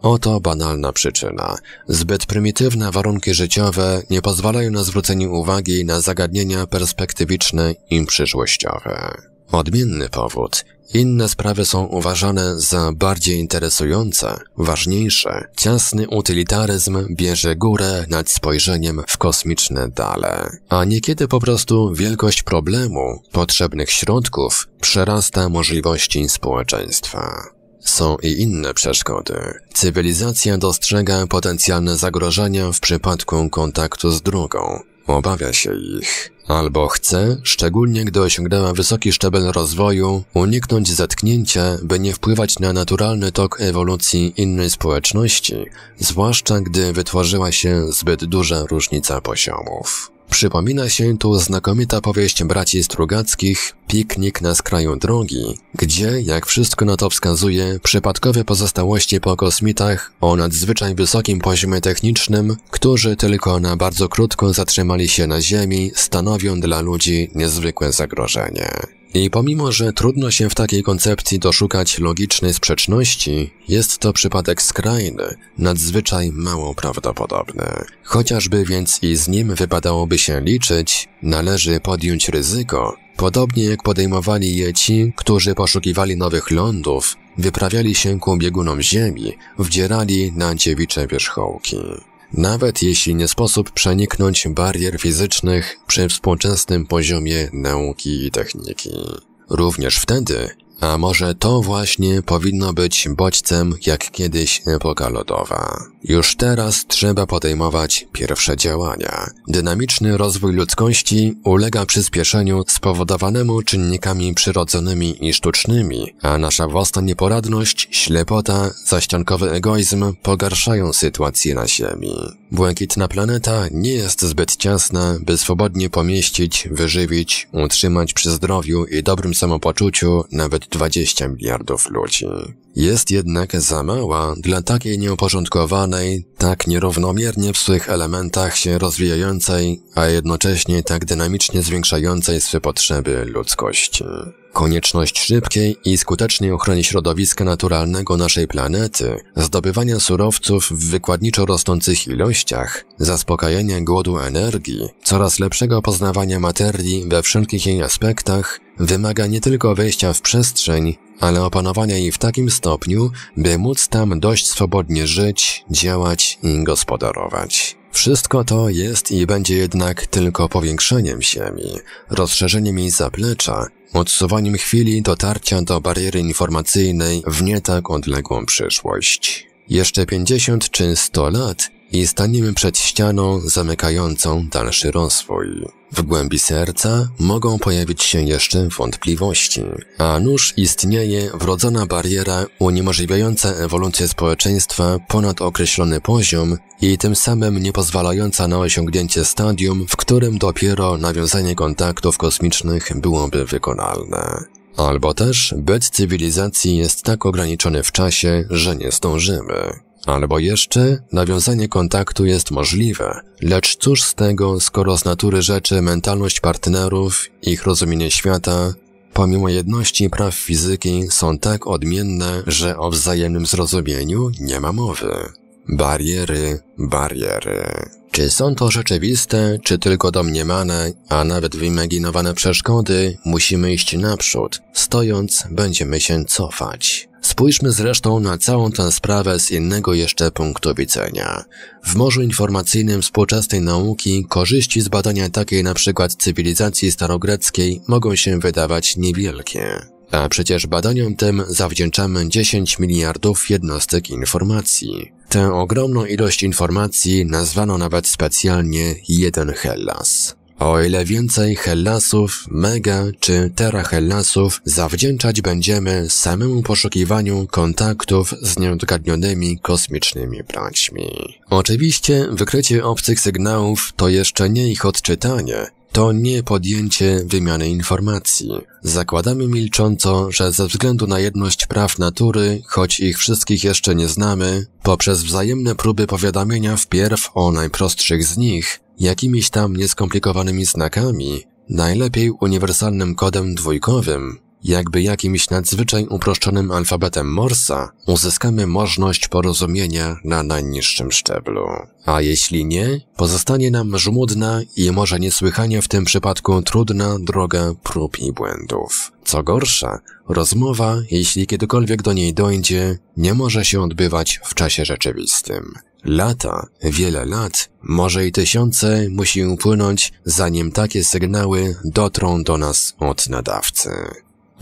Oto banalna przyczyna. Zbyt prymitywne warunki życiowe nie pozwalają na zwrócenie uwagi na zagadnienia perspektywiczne i przyszłościowe. Odmienny powód inne sprawy są uważane za bardziej interesujące, ważniejsze. Ciasny utylitaryzm bierze górę nad spojrzeniem w kosmiczne dale. A niekiedy po prostu wielkość problemu, potrzebnych środków, przerasta możliwości społeczeństwa. Są i inne przeszkody. Cywilizacja dostrzega potencjalne zagrożenia w przypadku kontaktu z drugą, obawia się ich. Albo chce, szczególnie gdy osiągnęła wysoki szczebel rozwoju, uniknąć zetknięcia, by nie wpływać na naturalny tok ewolucji innej społeczności, zwłaszcza gdy wytworzyła się zbyt duża różnica poziomów. Przypomina się tu znakomita powieść braci Strugackich Piknik na skraju drogi, gdzie, jak wszystko na to wskazuje, przypadkowe pozostałości po kosmitach o nadzwyczaj wysokim poziomie technicznym, którzy tylko na bardzo krótko zatrzymali się na Ziemi, stanowią dla ludzi niezwykłe zagrożenie. I pomimo, że trudno się w takiej koncepcji doszukać logicznej sprzeczności, jest to przypadek skrajny, nadzwyczaj mało prawdopodobny. Chociażby więc i z nim wypadałoby się liczyć, należy podjąć ryzyko, podobnie jak podejmowali je ci, którzy poszukiwali nowych lądów, wyprawiali się ku biegunom Ziemi, wdzierali na dziewicze wierzchołki nawet jeśli nie sposób przeniknąć barier fizycznych przy współczesnym poziomie nauki i techniki. Również wtedy, a może to właśnie powinno być bodźcem jak kiedyś epoka lodowa. Już teraz trzeba podejmować pierwsze działania. Dynamiczny rozwój ludzkości ulega przyspieszeniu spowodowanemu czynnikami przyrodzonymi i sztucznymi, a nasza własna nieporadność, ślepota, zaściankowy egoizm pogarszają sytuację na Ziemi. Błękitna planeta nie jest zbyt ciasna, by swobodnie pomieścić, wyżywić, utrzymać przy zdrowiu i dobrym samopoczuciu nawet 20 miliardów ludzi. Jest jednak za mała dla takiej nieuporządkowanej, tak nierównomiernie w swych elementach się rozwijającej, a jednocześnie tak dynamicznie zwiększającej swe potrzeby ludzkości. Konieczność szybkiej i skutecznej ochrony środowiska naturalnego naszej planety, zdobywania surowców w wykładniczo rosnących ilościach, zaspokajania głodu energii, coraz lepszego poznawania materii we wszelkich jej aspektach wymaga nie tylko wejścia w przestrzeń, ale opanowania jej w takim stopniu, by móc tam dość swobodnie żyć, działać i gospodarować. Wszystko to jest i będzie jednak tylko powiększeniem ziemi, rozszerzeniem jej zaplecza, odsuwaniem chwili dotarcia do bariery informacyjnej w nie tak odległą przyszłość. Jeszcze 50 czy 100 lat i staniemy przed ścianą zamykającą dalszy rozwój. W głębi serca mogą pojawić się jeszcze wątpliwości, a nuż istnieje wrodzona bariera uniemożliwiająca ewolucję społeczeństwa ponad określony poziom i tym samym nie pozwalająca na osiągnięcie stadium, w którym dopiero nawiązanie kontaktów kosmicznych byłoby wykonalne. Albo też byt cywilizacji jest tak ograniczony w czasie, że nie zdążymy. Albo jeszcze nawiązanie kontaktu jest możliwe, lecz cóż z tego, skoro z natury rzeczy mentalność partnerów, ich rozumienie świata, pomimo jedności praw fizyki są tak odmienne, że o wzajemnym zrozumieniu nie ma mowy. Bariery, bariery. Czy są to rzeczywiste, czy tylko domniemane, a nawet wyimaginowane przeszkody, musimy iść naprzód. Stojąc, będziemy się cofać. Spójrzmy zresztą na całą tę sprawę z innego jeszcze punktu widzenia. W morzu informacyjnym współczesnej nauki korzyści z badania takiej np. cywilizacji starogreckiej mogą się wydawać niewielkie. A przecież badaniom tym zawdzięczamy 10 miliardów jednostek informacji. Tę ogromną ilość informacji nazwano nawet specjalnie jeden Hellas. O ile więcej hellasów, mega czy Hellasów zawdzięczać będziemy samemu poszukiwaniu kontaktów z nieodgadnionymi kosmicznymi braćmi. Oczywiście wykrycie obcych sygnałów to jeszcze nie ich odczytanie, to nie podjęcie wymiany informacji. Zakładamy milcząco, że ze względu na jedność praw natury, choć ich wszystkich jeszcze nie znamy, poprzez wzajemne próby powiadamienia wpierw o najprostszych z nich, jakimiś tam nieskomplikowanymi znakami, najlepiej uniwersalnym kodem dwójkowym, jakby jakimś nadzwyczaj uproszczonym alfabetem Morsa uzyskamy możność porozumienia na najniższym szczeblu. A jeśli nie, pozostanie nam żmudna i może niesłychanie w tym przypadku trudna droga prób i błędów. Co gorsza, rozmowa, jeśli kiedykolwiek do niej dojdzie, nie może się odbywać w czasie rzeczywistym. Lata, wiele lat, może i tysiące musi upłynąć, zanim takie sygnały dotrą do nas od nadawcy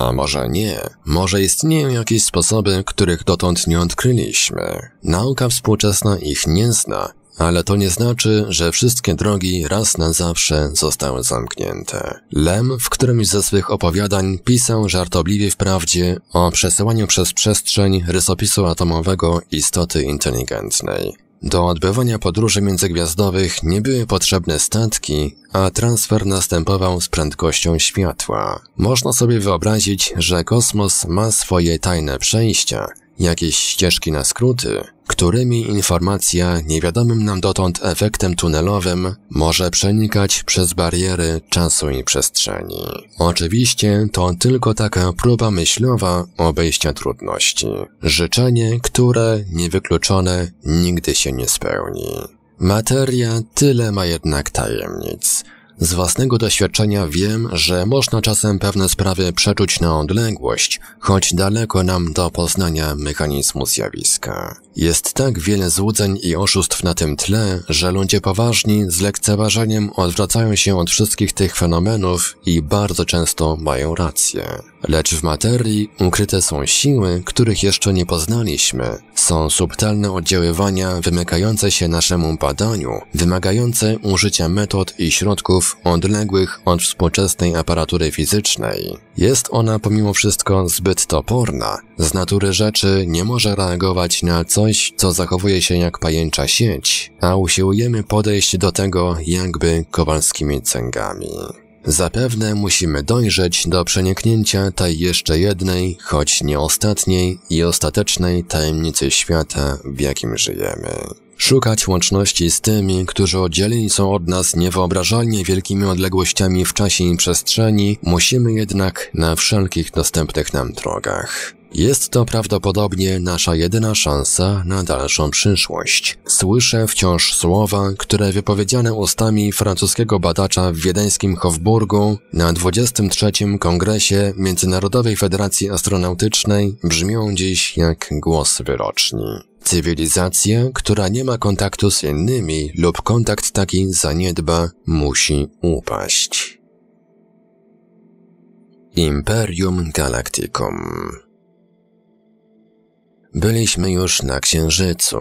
a może nie. Może istnieją jakieś sposoby, których dotąd nie odkryliśmy. Nauka współczesna ich nie zna, ale to nie znaczy, że wszystkie drogi raz na zawsze zostały zamknięte. Lem w którymś ze swych opowiadań pisał żartobliwie wprawdzie o przesyłaniu przez przestrzeń rysopisu atomowego istoty inteligentnej. Do odbywania podróży międzygwiazdowych nie były potrzebne statki, a transfer następował z prędkością światła. Można sobie wyobrazić, że kosmos ma swoje tajne przejścia, jakieś ścieżki na skróty, którymi informacja niewiadomym nam dotąd efektem tunelowym może przenikać przez bariery czasu i przestrzeni. Oczywiście to tylko taka próba myślowa obejścia trudności. Życzenie, które niewykluczone nigdy się nie spełni. Materia tyle ma jednak tajemnic – z własnego doświadczenia wiem, że można czasem pewne sprawy przeczuć na odległość, choć daleko nam do poznania mechanizmu zjawiska. Jest tak wiele złudzeń i oszustw na tym tle, że ludzie poważni z lekceważeniem odwracają się od wszystkich tych fenomenów i bardzo często mają rację. Lecz w materii ukryte są siły, których jeszcze nie poznaliśmy. Są subtelne oddziaływania wymykające się naszemu badaniu, wymagające użycia metod i środków odległych od współczesnej aparatury fizycznej. Jest ona pomimo wszystko zbyt toporna. Z natury rzeczy nie może reagować na co coś, co zachowuje się jak pajęcza sieć, a usiłujemy podejść do tego jakby kowalskimi cęgami. Zapewne musimy dojrzeć do przeniknięcia tej jeszcze jednej, choć nie ostatniej i ostatecznej tajemnicy świata, w jakim żyjemy. Szukać łączności z tymi, którzy oddzieleni są od nas niewyobrażalnie wielkimi odległościami w czasie i przestrzeni, musimy jednak na wszelkich dostępnych nam drogach. Jest to prawdopodobnie nasza jedyna szansa na dalszą przyszłość. Słyszę wciąż słowa, które wypowiedziane ustami francuskiego badacza w wiedeńskim Hofburgu na 23. Kongresie Międzynarodowej Federacji Astronautycznej brzmią dziś jak głos wyroczni. Cywilizacja, która nie ma kontaktu z innymi lub kontakt taki zaniedba, musi upaść. Imperium Galacticum Byliśmy już na Księżycu.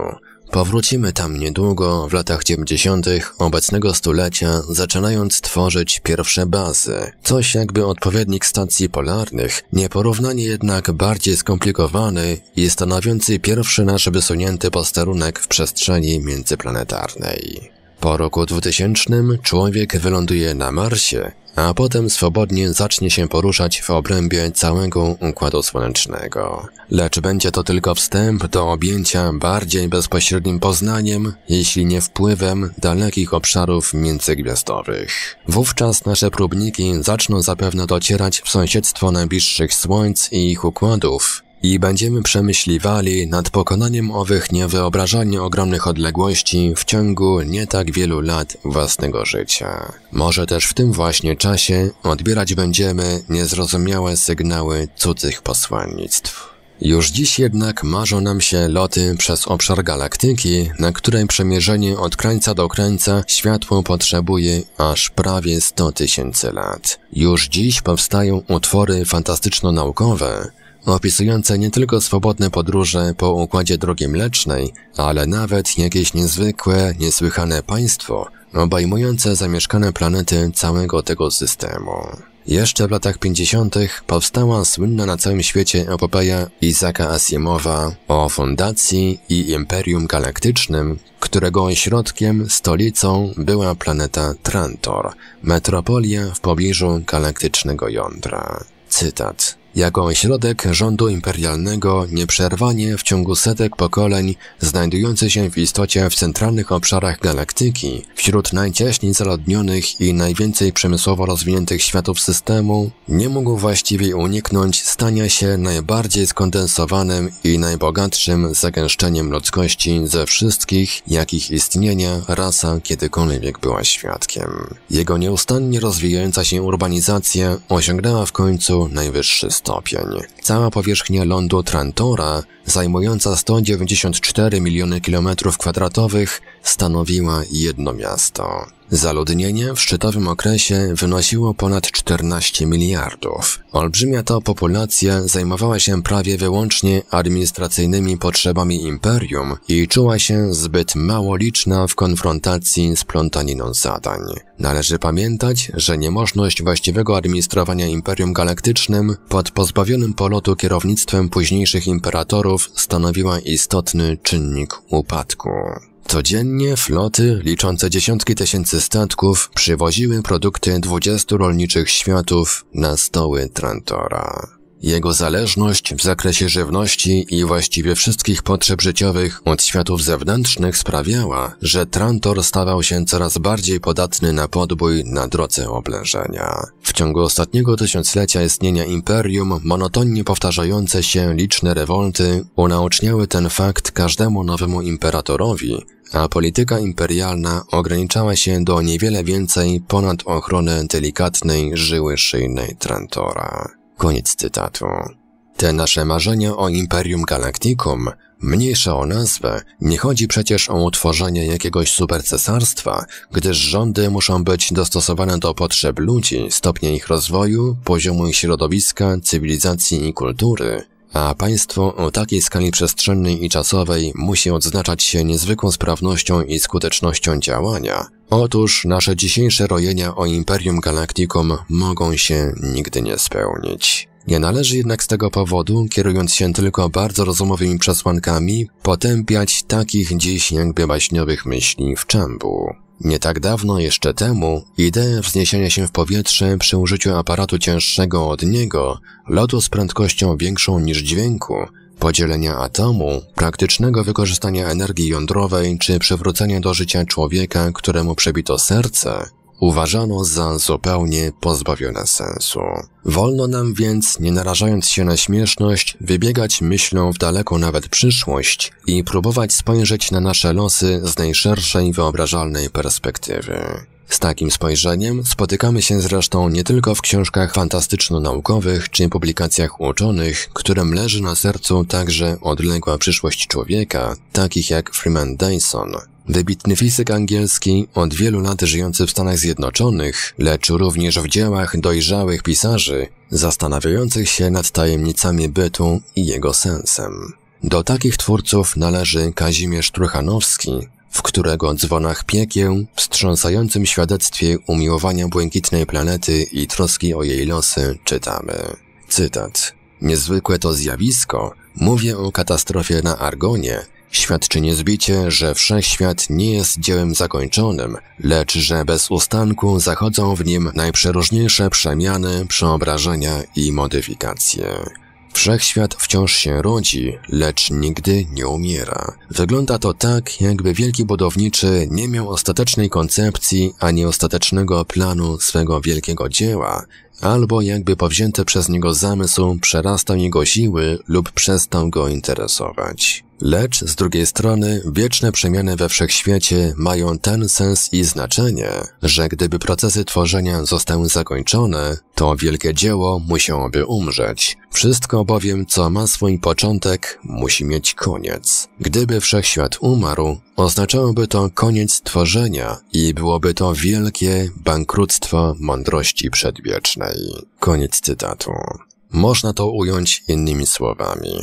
Powrócimy tam niedługo, w latach 90. obecnego stulecia, zaczynając tworzyć pierwsze bazy. Coś jakby odpowiednik stacji polarnych, nieporównanie jednak bardziej skomplikowany i stanowiący pierwszy nasz wysunięty posterunek w przestrzeni międzyplanetarnej. Po roku 2000 człowiek wyląduje na Marsie a potem swobodnie zacznie się poruszać w obrębie całego Układu Słonecznego. Lecz będzie to tylko wstęp do objęcia bardziej bezpośrednim poznaniem, jeśli nie wpływem dalekich obszarów międzygwiazdowych. Wówczas nasze próbniki zaczną zapewne docierać w sąsiedztwo najbliższych słońc i ich układów, i będziemy przemyśliwali nad pokonaniem owych niewyobrażalnie ogromnych odległości w ciągu nie tak wielu lat własnego życia. Może też w tym właśnie czasie odbierać będziemy niezrozumiałe sygnały cudzych posłannictw. Już dziś jednak marzą nam się loty przez obszar galaktyki, na której przemierzenie od krańca do krańca światło potrzebuje aż prawie 100 tysięcy lat. Już dziś powstają utwory fantastyczno-naukowe, opisujące nie tylko swobodne podróże po układzie drogi mlecznej, ale nawet jakieś niezwykłe, niesłychane państwo obejmujące zamieszkane planety całego tego systemu. Jeszcze w latach 50. powstała słynna na całym świecie epopeja Izaka Asimowa o Fundacji i Imperium Galaktycznym, którego ośrodkiem, stolicą była planeta Trantor, metropolia w pobliżu galaktycznego jądra. Cytat jako środek rządu imperialnego nieprzerwanie w ciągu setek pokoleń znajdujący się w istocie w centralnych obszarach galaktyki, wśród najcieśniej zaludnionych i najwięcej przemysłowo rozwiniętych światów systemu, nie mógł właściwie uniknąć stania się najbardziej skondensowanym i najbogatszym zagęszczeniem ludzkości ze wszystkich, jakich istnienia rasa kiedykolwiek była świadkiem. Jego nieustannie rozwijająca się urbanizacja osiągnęła w końcu najwyższy stopień. Cała powierzchnia lądu Trantora, zajmująca 194 miliony kilometrów kwadratowych, stanowiła jedno miasto. Zaludnienie w szczytowym okresie wynosiło ponad 14 miliardów. Olbrzymia ta populacja zajmowała się prawie wyłącznie administracyjnymi potrzebami imperium i czuła się zbyt mało liczna w konfrontacji z plątaniną zadań. Należy pamiętać, że niemożność właściwego administrowania imperium galaktycznym pod pozbawionym polotu kierownictwem późniejszych imperatorów stanowiła istotny czynnik upadku. Codziennie floty liczące dziesiątki tysięcy statków przywoziły produkty 20 rolniczych światów na stoły Trantora jego zależność w zakresie żywności i właściwie wszystkich potrzeb życiowych od światów zewnętrznych sprawiała, że Trantor stawał się coraz bardziej podatny na podbój na drodze oblężenia. W ciągu ostatniego tysiąclecia istnienia imperium monotonnie powtarzające się liczne rewolty unaoczniały ten fakt każdemu nowemu imperatorowi, a polityka imperialna ograniczała się do niewiele więcej ponad ochronę delikatnej żyły szyjnej Trantora. Koniec cytatu. Te nasze marzenia o Imperium Galacticum, mniejsze o nazwę, nie chodzi przecież o utworzenie jakiegoś supercesarstwa, gdyż rządy muszą być dostosowane do potrzeb ludzi, stopnia ich rozwoju, poziomu ich środowiska, cywilizacji i kultury, a państwo o takiej skali przestrzennej i czasowej musi odznaczać się niezwykłą sprawnością i skutecznością działania, Otóż nasze dzisiejsze rojenia o Imperium Galacticum mogą się nigdy nie spełnić. Nie należy jednak z tego powodu, kierując się tylko bardzo rozumowymi przesłankami, potępiać takich dziś jakby baśniowych myśli w czambu. Nie tak dawno jeszcze temu ideę wzniesienia się w powietrze przy użyciu aparatu cięższego od niego, lotu z prędkością większą niż dźwięku, podzielenia atomu, praktycznego wykorzystania energii jądrowej czy przywrócenia do życia człowieka, któremu przebito serce, uważano za zupełnie pozbawione sensu. Wolno nam więc, nie narażając się na śmieszność, wybiegać myślą w daleką nawet przyszłość i próbować spojrzeć na nasze losy z najszerszej wyobrażalnej perspektywy. Z takim spojrzeniem spotykamy się zresztą nie tylko w książkach fantastyczno-naukowych czy publikacjach uczonych, którym leży na sercu także odległa przyszłość człowieka, takich jak Freeman Dyson, Wybitny fizyk angielski, od wielu lat żyjący w Stanach Zjednoczonych, lecz również w dziełach dojrzałych pisarzy, zastanawiających się nad tajemnicami bytu i jego sensem. Do takich twórców należy Kazimierz Truchanowski, w którego dzwonach piekieł, wstrząsającym świadectwie umiłowania błękitnej planety i troski o jej losy czytamy. Cytat. Niezwykłe to zjawisko, mówię o katastrofie na Argonie, świadczy niezbicie, że wszechświat nie jest dziełem zakończonym, lecz że bez ustanku zachodzą w nim najprzeróżniejsze przemiany, przeobrażenia i modyfikacje. Wszechświat wciąż się rodzi, lecz nigdy nie umiera. Wygląda to tak, jakby wielki budowniczy nie miał ostatecznej koncepcji ani ostatecznego planu swego wielkiego dzieła, albo jakby powzięty przez niego zamysł przerastał jego siły lub przestał go interesować. Lecz z drugiej strony wieczne przemiany we wszechświecie mają ten sens i znaczenie, że gdyby procesy tworzenia zostały zakończone, to wielkie dzieło musiałoby umrzeć. Wszystko bowiem, co ma swój początek, musi mieć koniec. Gdyby wszechświat umarł, oznaczałoby to koniec tworzenia i byłoby to wielkie bankructwo mądrości przedwiecznej. Koniec cytatu. Można to ująć innymi słowami.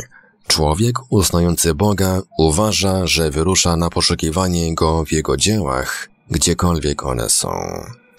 Człowiek uznający Boga uważa, że wyrusza na poszukiwanie Go w Jego dziełach, gdziekolwiek one są.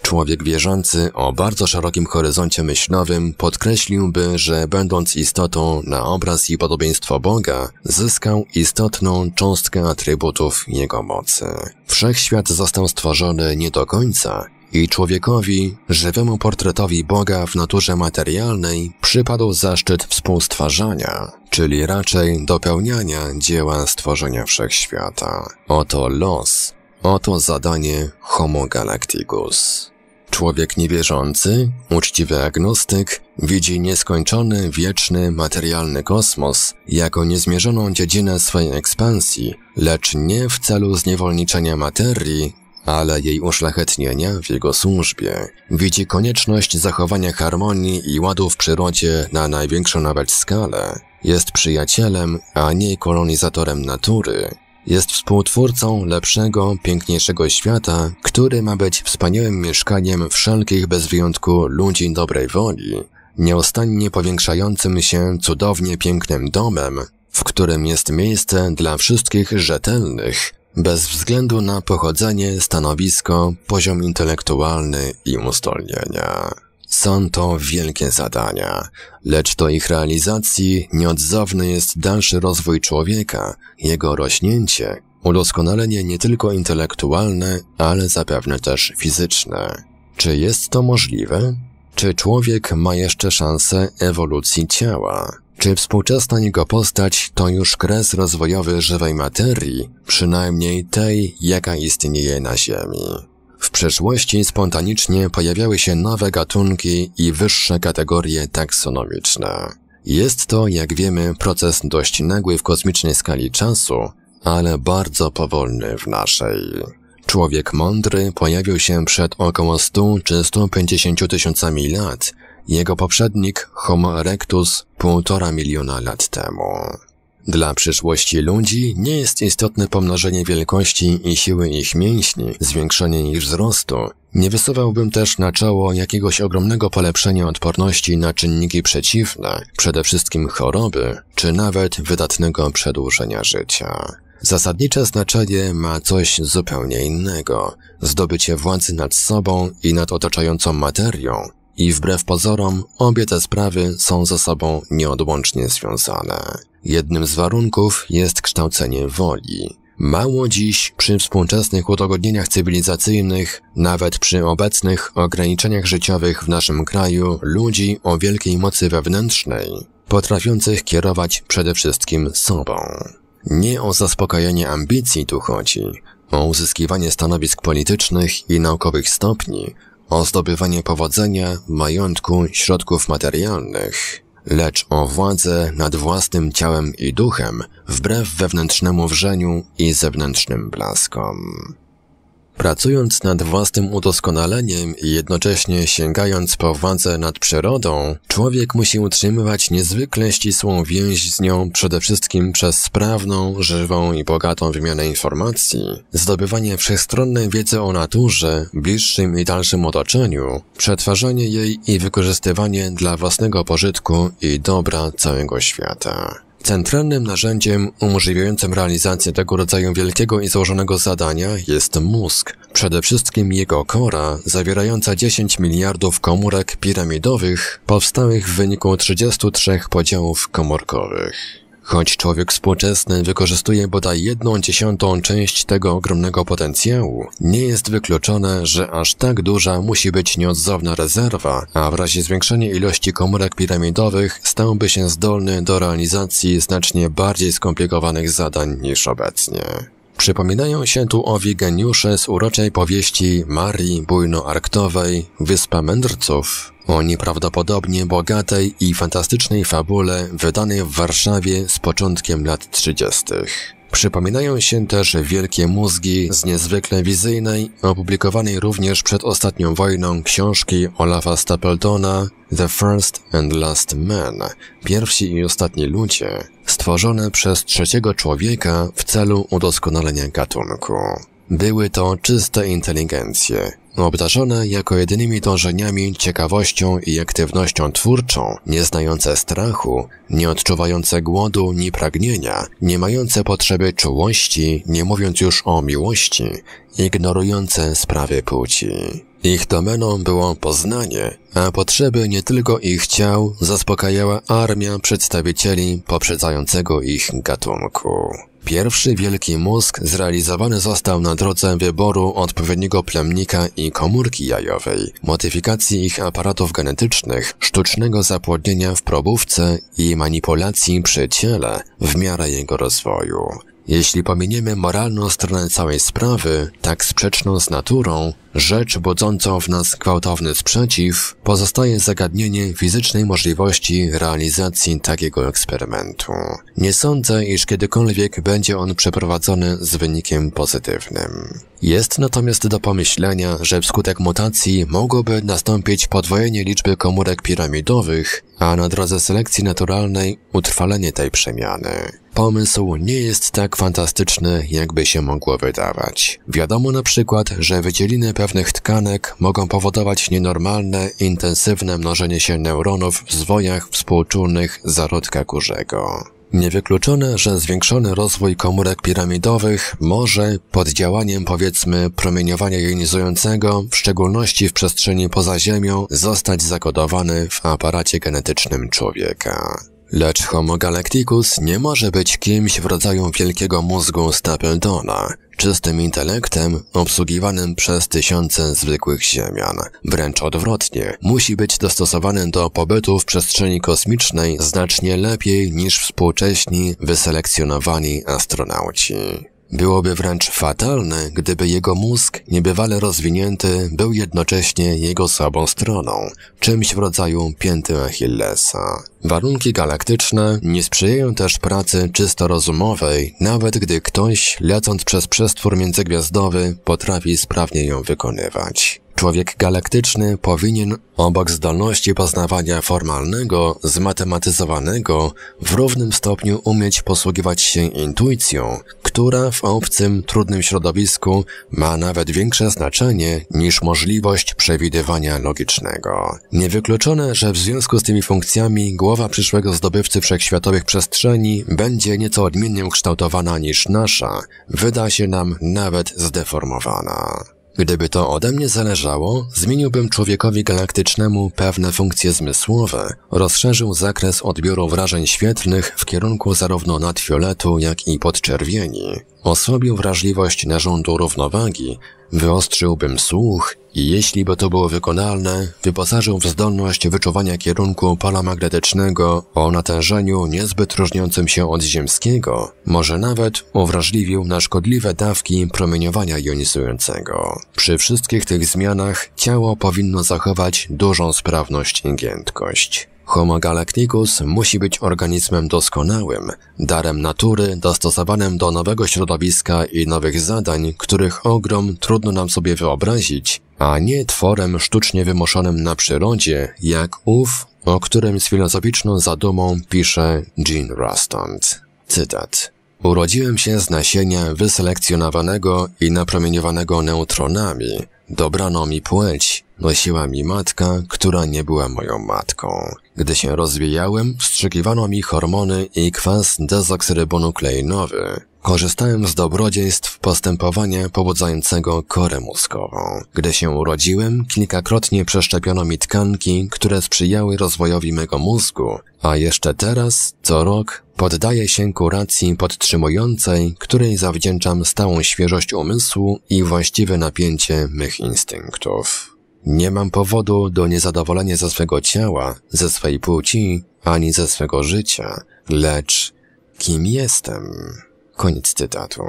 Człowiek wierzący o bardzo szerokim horyzoncie myślowym podkreśliłby, że będąc istotą na obraz i podobieństwo Boga, zyskał istotną cząstkę atrybutów Jego mocy. Wszechświat został stworzony nie do końca, i człowiekowi, żywemu portretowi Boga w naturze materialnej, przypadł zaszczyt współstwarzania, czyli raczej dopełniania dzieła stworzenia wszechświata. Oto los, oto zadanie Homo Galacticus. Człowiek niewierzący, uczciwy agnostyk, widzi nieskończony, wieczny, materialny kosmos jako niezmierzoną dziedzinę swojej ekspansji, lecz nie w celu zniewolniczenia materii, ale jej uszlachetnienia w jego służbie widzi konieczność zachowania harmonii i ładu w przyrodzie na największą nawet skalę. Jest przyjacielem, a nie kolonizatorem natury. Jest współtwórcą lepszego, piękniejszego świata, który ma być wspaniałym mieszkaniem wszelkich bez wyjątku ludzi dobrej woli, nieustannie powiększającym się cudownie pięknym domem, w którym jest miejsce dla wszystkich rzetelnych, bez względu na pochodzenie, stanowisko, poziom intelektualny i uzdolnienia. Są to wielkie zadania, lecz do ich realizacji nieodzowny jest dalszy rozwój człowieka, jego rośnięcie, udoskonalenie nie tylko intelektualne, ale zapewne też fizyczne. Czy jest to możliwe? Czy człowiek ma jeszcze szansę ewolucji ciała? Czy współczesna jego postać to już kres rozwojowy żywej materii, przynajmniej tej, jaka istnieje na Ziemi? W przeszłości spontanicznie pojawiały się nowe gatunki i wyższe kategorie taksonomiczne. Jest to, jak wiemy, proces dość nagły w kosmicznej skali czasu, ale bardzo powolny w naszej. Człowiek mądry pojawił się przed około 100 czy 150 tysiącami lat, jego poprzednik Homo erectus półtora miliona lat temu. Dla przyszłości ludzi nie jest istotne pomnożenie wielkości i siły ich mięśni, zwiększenie ich wzrostu. Nie wysuwałbym też na czoło jakiegoś ogromnego polepszenia odporności na czynniki przeciwne, przede wszystkim choroby, czy nawet wydatnego przedłużenia życia. Zasadnicze znaczenie ma coś zupełnie innego. Zdobycie władzy nad sobą i nad otaczającą materią, i wbrew pozorom, obie te sprawy są ze sobą nieodłącznie związane. Jednym z warunków jest kształcenie woli. Mało dziś przy współczesnych udogodnieniach cywilizacyjnych, nawet przy obecnych ograniczeniach życiowych w naszym kraju, ludzi o wielkiej mocy wewnętrznej, potrafiących kierować przede wszystkim sobą. Nie o zaspokojenie ambicji tu chodzi, o uzyskiwanie stanowisk politycznych i naukowych stopni, o zdobywanie powodzenia, majątku, środków materialnych, lecz o władzę nad własnym ciałem i duchem, wbrew wewnętrznemu wrzeniu i zewnętrznym blaskom. Pracując nad własnym udoskonaleniem i jednocześnie sięgając po władzę nad przyrodą, człowiek musi utrzymywać niezwykle ścisłą więź z nią przede wszystkim przez sprawną, żywą i bogatą wymianę informacji, zdobywanie wszechstronnej wiedzy o naturze, bliższym i dalszym otoczeniu, przetwarzanie jej i wykorzystywanie dla własnego pożytku i dobra całego świata. Centralnym narzędziem umożliwiającym realizację tego rodzaju wielkiego i złożonego zadania jest mózg, przede wszystkim jego kora, zawierająca 10 miliardów komórek piramidowych powstałych w wyniku 33 podziałów komórkowych. Choć człowiek współczesny wykorzystuje bodaj jedną dziesiątą część tego ogromnego potencjału, nie jest wykluczone, że aż tak duża musi być nieodzowna rezerwa, a w razie zwiększenia ilości komórek piramidowych stałby się zdolny do realizacji znacznie bardziej skomplikowanych zadań niż obecnie. Przypominają się tu owi geniusze z uroczej powieści Marii Bujno-Arktowej Wyspa Mędrców, o nieprawdopodobnie bogatej i fantastycznej fabule wydanej w Warszawie z początkiem lat 30. Przypominają się też wielkie mózgi z niezwykle wizyjnej, opublikowanej również przed ostatnią wojną książki Olafa Stapletona The First and Last Men, Pierwsi i Ostatni Ludzie, stworzone przez trzeciego człowieka w celu udoskonalenia gatunku. Były to czyste inteligencje, obdarzone jako jedynymi dążeniami ciekawością i aktywnością twórczą, nie znające strachu, nie odczuwające głodu ni pragnienia, nie mające potrzeby czułości, nie mówiąc już o miłości, ignorujące sprawy płci. Ich domeną było Poznanie, a potrzeby nie tylko ich ciał zaspokajała armia przedstawicieli poprzedzającego ich gatunku. Pierwszy wielki mózg zrealizowany został na drodze wyboru odpowiedniego plemnika i komórki jajowej, modyfikacji ich aparatów genetycznych, sztucznego zapłodnienia w probówce i manipulacji przy ciele w miarę jego rozwoju. Jeśli pominiemy moralną stronę całej sprawy, tak sprzeczną z naturą, rzecz budzącą w nas gwałtowny sprzeciw, pozostaje zagadnienie fizycznej możliwości realizacji takiego eksperymentu. Nie sądzę, iż kiedykolwiek będzie on przeprowadzony z wynikiem pozytywnym. Jest natomiast do pomyślenia, że wskutek mutacji mogłoby nastąpić podwojenie liczby komórek piramidowych, a na drodze selekcji naturalnej utrwalenie tej przemiany. Pomysł nie jest tak fantastyczny, jakby się mogło wydawać. Wiadomo na przykład, że wydzieliny pewnych tkanek mogą powodować nienormalne, intensywne mnożenie się neuronów w zwojach współczulnych zarodka kurzego. Niewykluczone, że zwiększony rozwój komórek piramidowych może, pod działaniem powiedzmy promieniowania jonizującego, w szczególności w przestrzeni poza Ziemią, zostać zakodowany w aparacie genetycznym człowieka. Lecz Homo Galacticus nie może być kimś w rodzaju wielkiego mózgu Stapeldona, czystym intelektem obsługiwanym przez tysiące zwykłych ziemian. Wręcz odwrotnie, musi być dostosowany do pobytu w przestrzeni kosmicznej znacznie lepiej niż współcześni, wyselekcjonowani astronauci. Byłoby wręcz fatalne, gdyby jego mózg, niebywale rozwinięty, był jednocześnie jego słabą stroną, czymś w rodzaju pięty Achillesa. Warunki galaktyczne nie sprzyjają też pracy czysto rozumowej, nawet gdy ktoś, lecąc przez przestwór międzygwiazdowy, potrafi sprawnie ją wykonywać. Człowiek galaktyczny powinien, obok zdolności poznawania formalnego, zmatematyzowanego, w równym stopniu umieć posługiwać się intuicją, która w obcym, trudnym środowisku ma nawet większe znaczenie niż możliwość przewidywania logicznego. Niewykluczone, że w związku z tymi funkcjami głowa przyszłego zdobywcy wszechświatowych przestrzeni będzie nieco odmiennie ukształtowana niż nasza, wyda się nam nawet zdeformowana. Gdyby to ode mnie zależało, zmieniłbym człowiekowi galaktycznemu pewne funkcje zmysłowe, rozszerzył zakres odbioru wrażeń świetlnych w kierunku zarówno nadfioletu, jak i podczerwieni, osłabił wrażliwość narządu równowagi, wyostrzyłbym słuch i jeśli by to było wykonalne, wyposażył w zdolność wyczuwania kierunku pola magnetycznego o natężeniu niezbyt różniącym się od ziemskiego, może nawet uwrażliwił na szkodliwe dawki promieniowania jonizującego. Przy wszystkich tych zmianach ciało powinno zachować dużą sprawność i giętkość. Homo galacticus musi być organizmem doskonałym, darem natury dostosowanym do nowego środowiska i nowych zadań, których ogrom trudno nam sobie wyobrazić, a nie tworem sztucznie wymuszonym na przyrodzie, jak ów, o którym z filozoficzną zadumą pisze Jean Rostand. Cytat. Urodziłem się z nasienia wyselekcjonowanego i napromieniowanego neutronami. Dobrano mi płeć, nosiła mi matka, która nie była moją matką. Gdy się rozwijałem, wstrzykiwano mi hormony i kwas dezoksyrybonukleinowy. Korzystałem z dobrodziejstw postępowania pobudzającego korę mózgową. Gdy się urodziłem, kilkakrotnie przeszczepiono mi tkanki, które sprzyjały rozwojowi mego mózgu, a jeszcze teraz, co rok, poddaję się kuracji podtrzymującej, której zawdzięczam stałą świeżość umysłu i właściwe napięcie mych instynktów. Nie mam powodu do niezadowolenia ze swego ciała, ze swej płci, ani ze swego życia, lecz kim jestem? Koniec cytatu.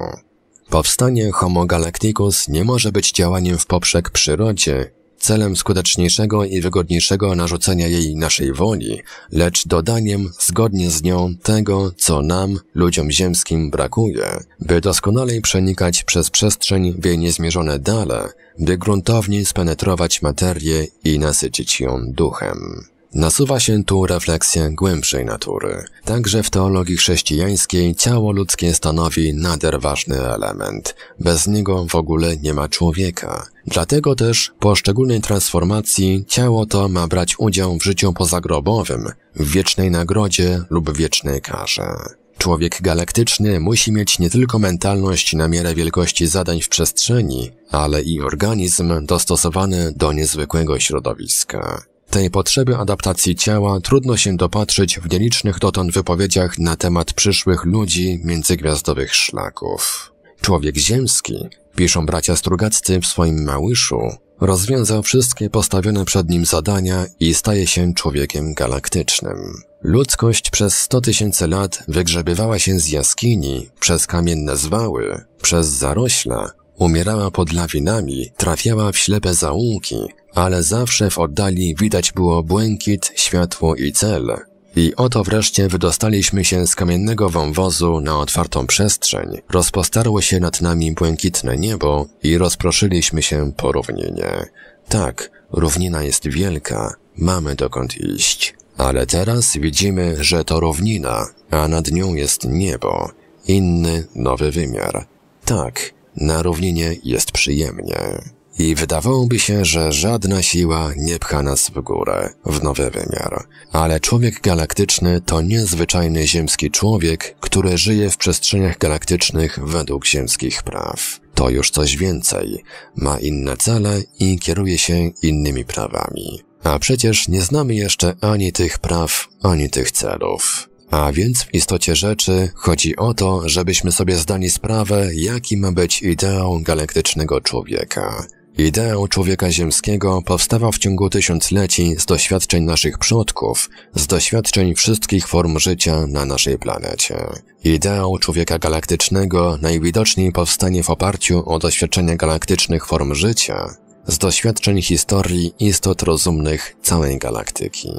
Powstanie Homo Galacticus nie może być działaniem w poprzek przyrodzie celem skuteczniejszego i wygodniejszego narzucenia jej naszej woli, lecz dodaniem zgodnie z nią tego, co nam, ludziom ziemskim, brakuje, by doskonalej przenikać przez przestrzeń w jej niezmierzone dale, by gruntowniej spenetrować materię i nasycić ją duchem. Nasuwa się tu refleksja głębszej natury. Także w teologii chrześcijańskiej ciało ludzkie stanowi nader ważny element. Bez niego w ogóle nie ma człowieka. Dlatego też po szczególnej transformacji ciało to ma brać udział w życiu pozagrobowym, w wiecznej nagrodzie lub wiecznej karze. Człowiek galaktyczny musi mieć nie tylko mentalność na miarę wielkości zadań w przestrzeni, ale i organizm dostosowany do niezwykłego środowiska. Tej potrzeby adaptacji ciała trudno się dopatrzyć w nielicznych dotąd wypowiedziach na temat przyszłych ludzi międzygwiazdowych szlaków. Człowiek ziemski, piszą bracia strugaccy w swoim małyszu, rozwiązał wszystkie postawione przed nim zadania i staje się człowiekiem galaktycznym. Ludzkość przez 100 tysięcy lat wygrzebywała się z jaskini, przez kamienne zwały, przez zarośla, umierała pod lawinami, trafiała w ślepe zaułki, ale zawsze w oddali widać było błękit, światło i cel. I oto wreszcie wydostaliśmy się z kamiennego wąwozu na otwartą przestrzeń. Rozpostarło się nad nami błękitne niebo i rozproszyliśmy się po równinie. Tak, równina jest wielka, mamy dokąd iść. Ale teraz widzimy, że to równina, a nad nią jest niebo, inny, nowy wymiar. Tak, na równinie jest przyjemnie. I wydawałoby się, że żadna siła nie pcha nas w górę, w nowy wymiar. Ale człowiek galaktyczny to niezwyczajny ziemski człowiek, który żyje w przestrzeniach galaktycznych według ziemskich praw. To już coś więcej. Ma inne cele i kieruje się innymi prawami. A przecież nie znamy jeszcze ani tych praw, ani tych celów. A więc w istocie rzeczy chodzi o to, żebyśmy sobie zdali sprawę, jaki ma być ideał galaktycznego człowieka. Ideał człowieka ziemskiego powstawał w ciągu tysiącleci z doświadczeń naszych przodków, z doświadczeń wszystkich form życia na naszej planecie. Ideał człowieka galaktycznego najwidoczniej powstanie w oparciu o doświadczenia galaktycznych form życia, z doświadczeń historii istot rozumnych całej galaktyki.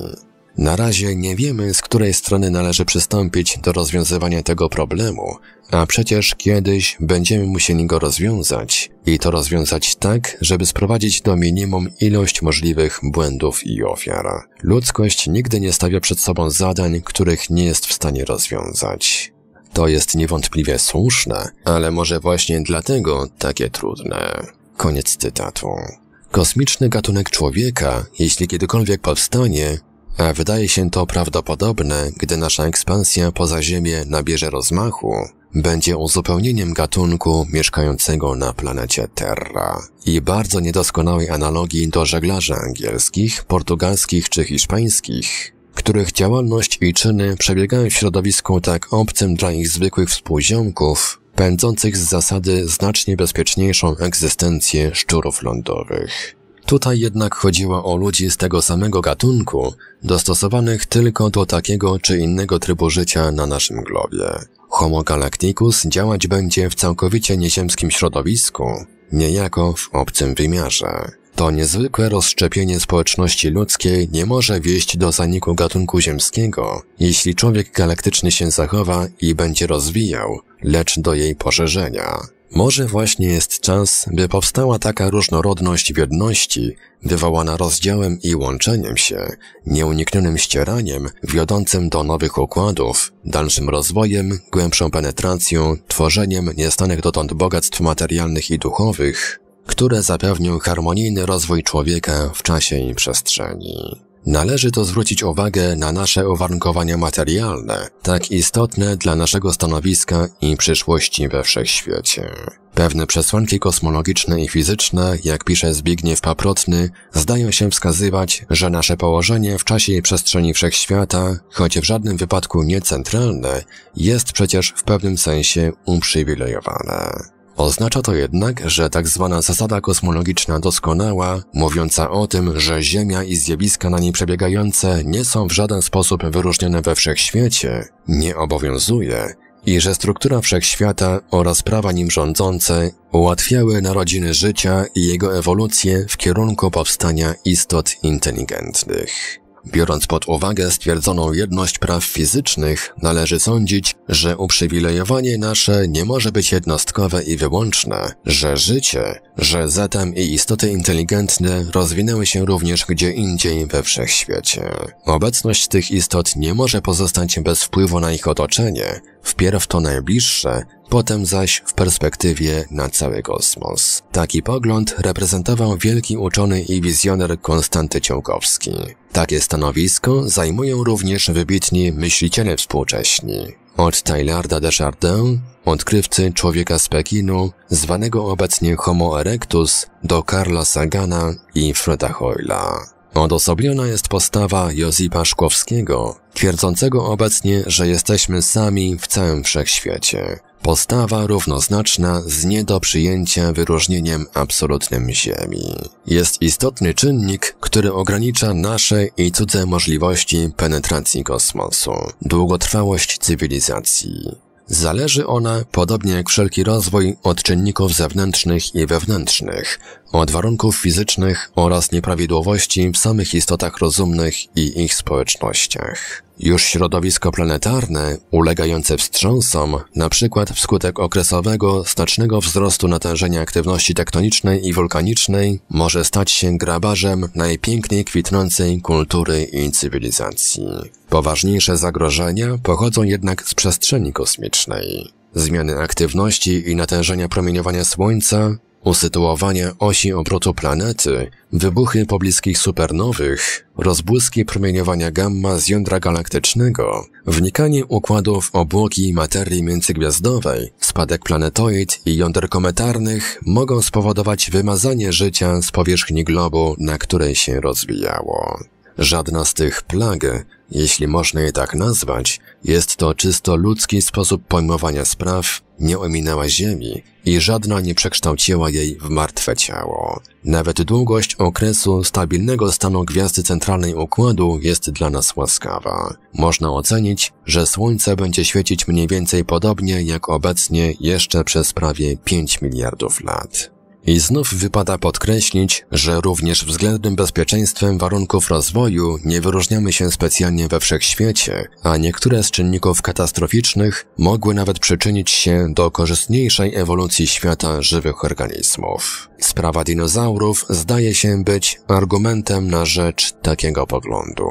Na razie nie wiemy, z której strony należy przystąpić do rozwiązywania tego problemu, a przecież kiedyś będziemy musieli go rozwiązać i to rozwiązać tak, żeby sprowadzić do minimum ilość możliwych błędów i ofiar. Ludzkość nigdy nie stawia przed sobą zadań, których nie jest w stanie rozwiązać. To jest niewątpliwie słuszne, ale może właśnie dlatego takie trudne. Koniec cytatu. Kosmiczny gatunek człowieka, jeśli kiedykolwiek powstanie, a wydaje się to prawdopodobne, gdy nasza ekspansja poza Ziemię nabierze rozmachu, będzie uzupełnieniem gatunku mieszkającego na planecie Terra i bardzo niedoskonałej analogii do żeglarzy angielskich, portugalskich czy hiszpańskich, których działalność i czyny przebiegają w środowisku tak obcym dla ich zwykłych współziomków, pędzących z zasady znacznie bezpieczniejszą egzystencję szczurów lądowych. Tutaj jednak chodziło o ludzi z tego samego gatunku, dostosowanych tylko do takiego czy innego trybu życia na naszym globie. Homo galacticus działać będzie w całkowicie nieziemskim środowisku, niejako w obcym wymiarze. To niezwykłe rozszczepienie społeczności ludzkiej nie może wieść do zaniku gatunku ziemskiego, jeśli człowiek galaktyczny się zachowa i będzie rozwijał, lecz do jej poszerzenia. Może właśnie jest czas, by powstała taka różnorodność w jedności, wywołana rozdziałem i łączeniem się, nieuniknionym ścieraniem, wiodącym do nowych układów, dalszym rozwojem, głębszą penetracją, tworzeniem niestanych dotąd bogactw materialnych i duchowych, które zapewnią harmonijny rozwój człowieka w czasie i przestrzeni. Należy to zwrócić uwagę na nasze uwarunkowania materialne, tak istotne dla naszego stanowiska i przyszłości we wszechświecie. Pewne przesłanki kosmologiczne i fizyczne, jak pisze Zbigniew Paprotny, zdają się wskazywać, że nasze położenie w czasie i przestrzeni wszechświata, choć w żadnym wypadku niecentralne, jest przecież w pewnym sensie uprzywilejowane. Oznacza to jednak, że tzw. Tak zasada kosmologiczna doskonała, mówiąca o tym, że Ziemia i zjawiska na niej przebiegające nie są w żaden sposób wyróżnione we wszechświecie, nie obowiązuje i że struktura wszechświata oraz prawa nim rządzące ułatwiały narodziny życia i jego ewolucję w kierunku powstania istot inteligentnych. Biorąc pod uwagę stwierdzoną jedność praw fizycznych, należy sądzić, że uprzywilejowanie nasze nie może być jednostkowe i wyłączne, że życie, że zatem i istoty inteligentne rozwinęły się również gdzie indziej we wszechświecie. Obecność tych istot nie może pozostać bez wpływu na ich otoczenie, wpierw to najbliższe, potem zaś w perspektywie na cały kosmos. Taki pogląd reprezentował wielki uczony i wizjoner Konstanty Ciołkowski. Takie stanowisko zajmują również wybitni myśliciele współcześni. Od de Chardin, odkrywcy człowieka z Pekinu, zwanego obecnie Homo erectus, do Karla Sagana i Freda Hoyla. Odosobniona jest postawa Josipa Szkłowskiego, twierdzącego obecnie, że jesteśmy sami w całym wszechświecie. Postawa równoznaczna z nie do przyjęcia wyróżnieniem absolutnym Ziemi. Jest istotny czynnik, który ogranicza nasze i cudze możliwości penetracji kosmosu, długotrwałość cywilizacji. Zależy ona, podobnie jak wszelki rozwój, od czynników zewnętrznych i wewnętrznych, od warunków fizycznych oraz nieprawidłowości w samych istotach rozumnych i ich społecznościach. Już środowisko planetarne, ulegające wstrząsom, na przykład wskutek okresowego, znacznego wzrostu natężenia aktywności tektonicznej i wulkanicznej, może stać się grabarzem najpiękniej kwitnącej kultury i cywilizacji. Poważniejsze zagrożenia pochodzą jednak z przestrzeni kosmicznej. Zmiany aktywności i natężenia promieniowania Słońca usytuowanie osi obrotu planety, wybuchy pobliskich supernowych, rozbłyski promieniowania gamma z jądra galaktycznego, wnikanie układów obłoki i materii międzygwiazdowej, spadek planetoid i jąder kometarnych mogą spowodować wymazanie życia z powierzchni globu, na której się rozwijało. Żadna z tych plag, jeśli można je tak nazwać, jest to czysto ludzki sposób pojmowania spraw, nie ominęła Ziemi i żadna nie przekształciła jej w martwe ciało. Nawet długość okresu stabilnego stanu gwiazdy centralnej układu jest dla nas łaskawa. Można ocenić, że Słońce będzie świecić mniej więcej podobnie jak obecnie jeszcze przez prawie 5 miliardów lat. I znów wypada podkreślić, że również względnym bezpieczeństwem warunków rozwoju nie wyróżniamy się specjalnie we wszechświecie, a niektóre z czynników katastroficznych mogły nawet przyczynić się do korzystniejszej ewolucji świata żywych organizmów. Sprawa dinozaurów zdaje się być argumentem na rzecz takiego poglądu.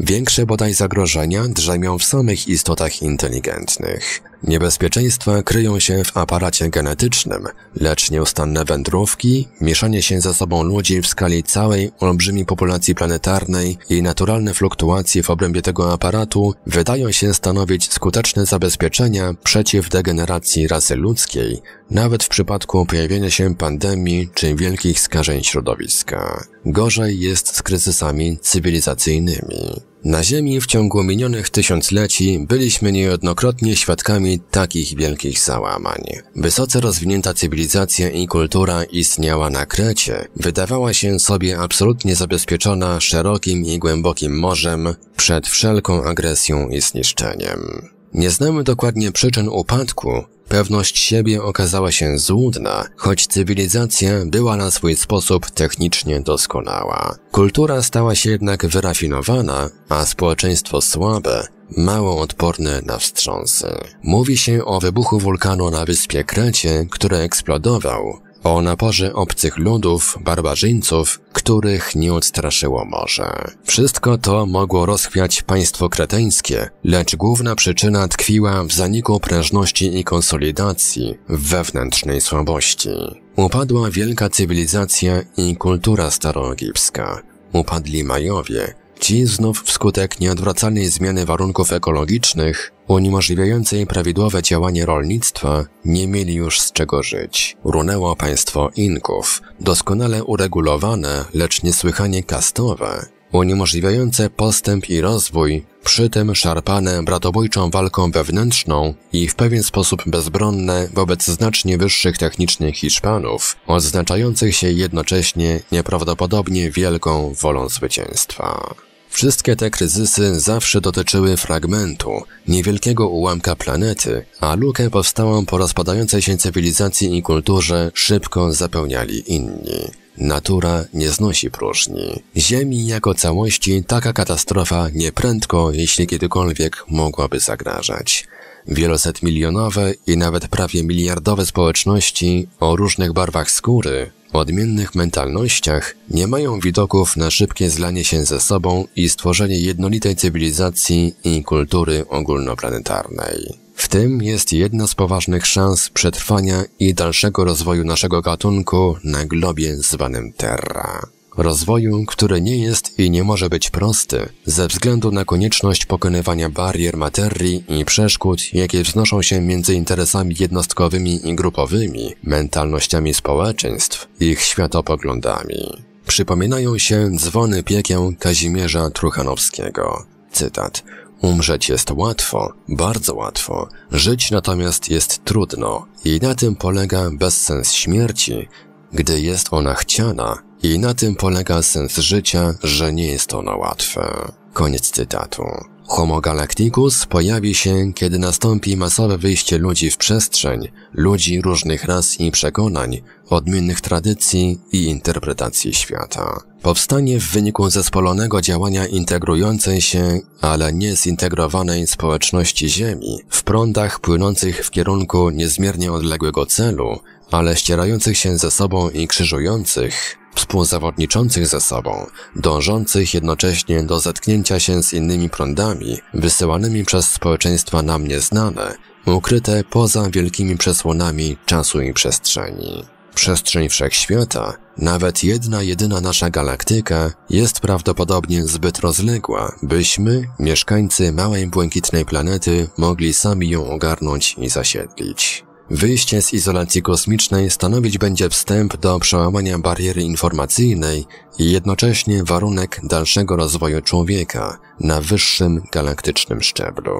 Większe bodaj zagrożenia drzemią w samych istotach inteligentnych. Niebezpieczeństwa kryją się w aparacie genetycznym, lecz nieustanne wędrówki, mieszanie się ze sobą ludzi w skali całej olbrzymiej populacji planetarnej i naturalne fluktuacje w obrębie tego aparatu wydają się stanowić skuteczne zabezpieczenia przeciw degeneracji rasy ludzkiej, nawet w przypadku pojawienia się pandemii czy wielkich skażeń środowiska. Gorzej jest z kryzysami cywilizacyjnymi. Na Ziemi w ciągu minionych tysiącleci byliśmy niejednokrotnie świadkami takich wielkich załamań. Wysoce rozwinięta cywilizacja i kultura istniała na Krecie, wydawała się sobie absolutnie zabezpieczona szerokim i głębokim morzem przed wszelką agresją i zniszczeniem. Nie znamy dokładnie przyczyn upadku, pewność siebie okazała się złudna, choć cywilizacja była na swój sposób technicznie doskonała. Kultura stała się jednak wyrafinowana, a społeczeństwo słabe, mało odporne na wstrząsy. Mówi się o wybuchu wulkanu na wyspie Krecie, który eksplodował, o naporze obcych ludów, barbarzyńców, których nie odstraszyło morze. Wszystko to mogło rozchwiać państwo kreteńskie, lecz główna przyczyna tkwiła w zaniku prężności i konsolidacji, w wewnętrznej słabości. Upadła wielka cywilizacja i kultura staroegipska. Upadli Majowie, Ci znów wskutek nieodwracalnej zmiany warunków ekologicznych, uniemożliwiającej prawidłowe działanie rolnictwa, nie mieli już z czego żyć. Runęło państwo Inków, doskonale uregulowane, lecz niesłychanie kastowe, uniemożliwiające postęp i rozwój, przy tym szarpane bratobójczą walką wewnętrzną i w pewien sposób bezbronne wobec znacznie wyższych technicznych Hiszpanów, odznaczających się jednocześnie nieprawdopodobnie wielką wolą zwycięstwa. Wszystkie te kryzysy zawsze dotyczyły fragmentu, niewielkiego ułamka planety, a lukę powstałą po rozpadającej się cywilizacji i kulturze szybko zapełniali inni. Natura nie znosi próżni. Ziemi jako całości taka katastrofa nieprędko, jeśli kiedykolwiek, mogłaby zagrażać. Wielosetmilionowe i nawet prawie miliardowe społeczności o różnych barwach skóry w odmiennych mentalnościach nie mają widoków na szybkie zlanie się ze sobą i stworzenie jednolitej cywilizacji i kultury ogólnoplanetarnej. W tym jest jedna z poważnych szans przetrwania i dalszego rozwoju naszego gatunku na globie zwanym Terra. Rozwoju, który nie jest i nie może być prosty, ze względu na konieczność pokonywania barier materii i przeszkód, jakie wznoszą się między interesami jednostkowymi i grupowymi, mentalnościami społeczeństw, ich światopoglądami. Przypominają się dzwony piekieł Kazimierza Truchanowskiego. Cytat. Umrzeć jest łatwo, bardzo łatwo, żyć natomiast jest trudno i na tym polega bezsens śmierci, gdy jest ona chciana, i na tym polega sens życia, że nie jest ono łatwe. Koniec cytatu. Homo Galacticus pojawi się, kiedy nastąpi masowe wyjście ludzi w przestrzeń, ludzi różnych ras i przekonań, odmiennych tradycji i interpretacji świata. Powstanie w wyniku zespolonego działania integrującej się, ale nie zintegrowanej społeczności Ziemi, w prądach płynących w kierunku niezmiernie odległego celu, ale ścierających się ze sobą i krzyżujących, współzawodniczących ze sobą, dążących jednocześnie do zetknięcia się z innymi prądami, wysyłanymi przez społeczeństwa nam nieznane, ukryte poza wielkimi przesłonami czasu i przestrzeni przestrzeń wszechświata, nawet jedna jedyna nasza galaktyka jest prawdopodobnie zbyt rozległa, byśmy, mieszkańcy małej błękitnej planety, mogli sami ją ogarnąć i zasiedlić. Wyjście z izolacji kosmicznej stanowić będzie wstęp do przełamania bariery informacyjnej i jednocześnie warunek dalszego rozwoju człowieka na wyższym galaktycznym szczeblu.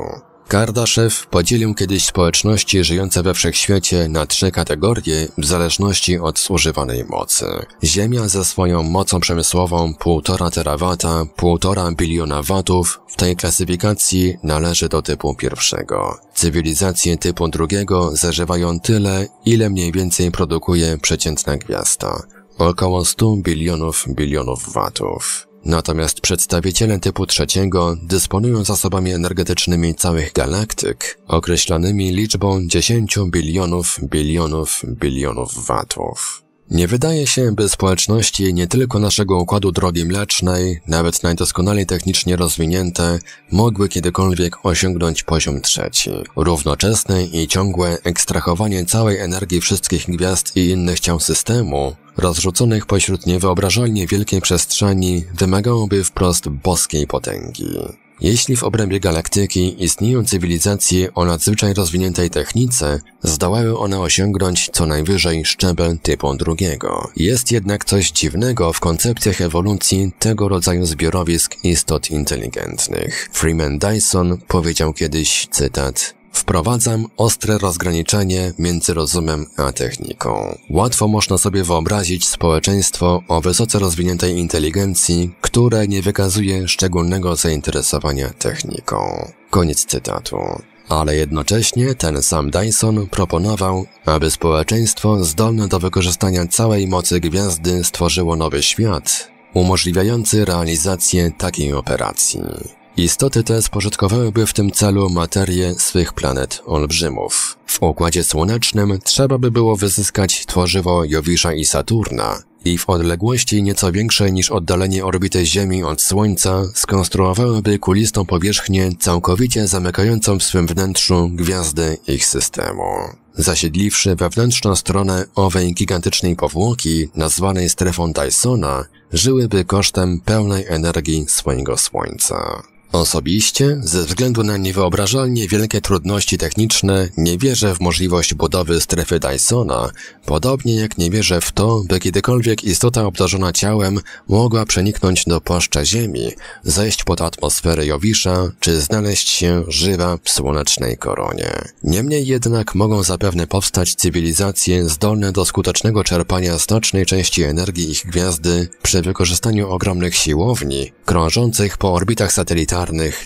Kardaszew podzielił kiedyś społeczności żyjące we wszechświecie na trzy kategorie w zależności od zużywanej mocy. Ziemia ze swoją mocą przemysłową 1,5 terawata, 1,5 biliona watów w tej klasyfikacji należy do typu pierwszego. Cywilizacje typu drugiego zażywają tyle, ile mniej więcej produkuje przeciętna gwiazda. Około 100 bilionów bilionów watów. Natomiast przedstawiciele typu trzeciego dysponują zasobami energetycznymi całych galaktyk, określanymi liczbą 10 bilionów, bilionów, bilionów watów. Nie wydaje się, by społeczności nie tylko naszego układu drogi mlecznej, nawet najdoskonalej technicznie rozwinięte, mogły kiedykolwiek osiągnąć poziom trzeci. Równoczesne i ciągłe ekstrahowanie całej energii wszystkich gwiazd i innych ciał systemu, rozrzuconych pośród niewyobrażalnie wielkiej przestrzeni, wymagałoby wprost boskiej potęgi. Jeśli w obrębie galaktyki istnieją cywilizacje o nadzwyczaj rozwiniętej technice, zdołały one osiągnąć co najwyżej szczebel typu drugiego. Jest jednak coś dziwnego w koncepcjach ewolucji tego rodzaju zbiorowisk istot inteligentnych. Freeman Dyson powiedział kiedyś, cytat, Wprowadzam ostre rozgraniczenie między rozumem a techniką. Łatwo można sobie wyobrazić społeczeństwo o wysoce rozwiniętej inteligencji, które nie wykazuje szczególnego zainteresowania techniką. Koniec cytatu. Ale jednocześnie ten sam Dyson proponował, aby społeczeństwo zdolne do wykorzystania całej mocy gwiazdy stworzyło nowy świat, umożliwiający realizację takiej operacji. Istoty te spożytkowałyby w tym celu materię swych planet olbrzymów. W Układzie Słonecznym trzeba by było wyzyskać tworzywo Jowisza i Saturna i w odległości nieco większej niż oddalenie orbity Ziemi od Słońca skonstruowałyby kulistą powierzchnię całkowicie zamykającą w swym wnętrzu gwiazdy ich systemu. Zasiedliwszy wewnętrzną stronę owej gigantycznej powłoki, nazwanej strefą Dysona, żyłyby kosztem pełnej energii swojego Słońca. Osobiście, ze względu na niewyobrażalnie wielkie trudności techniczne, nie wierzę w możliwość budowy strefy Dysona, podobnie jak nie wierzę w to, by kiedykolwiek istota obdarzona ciałem mogła przeniknąć do płaszcza Ziemi, zejść pod atmosferę Jowisza, czy znaleźć się żywa w słonecznej koronie. Niemniej jednak mogą zapewne powstać cywilizacje zdolne do skutecznego czerpania znacznej części energii ich gwiazdy przy wykorzystaniu ogromnych siłowni, krążących po orbitach satelitarnych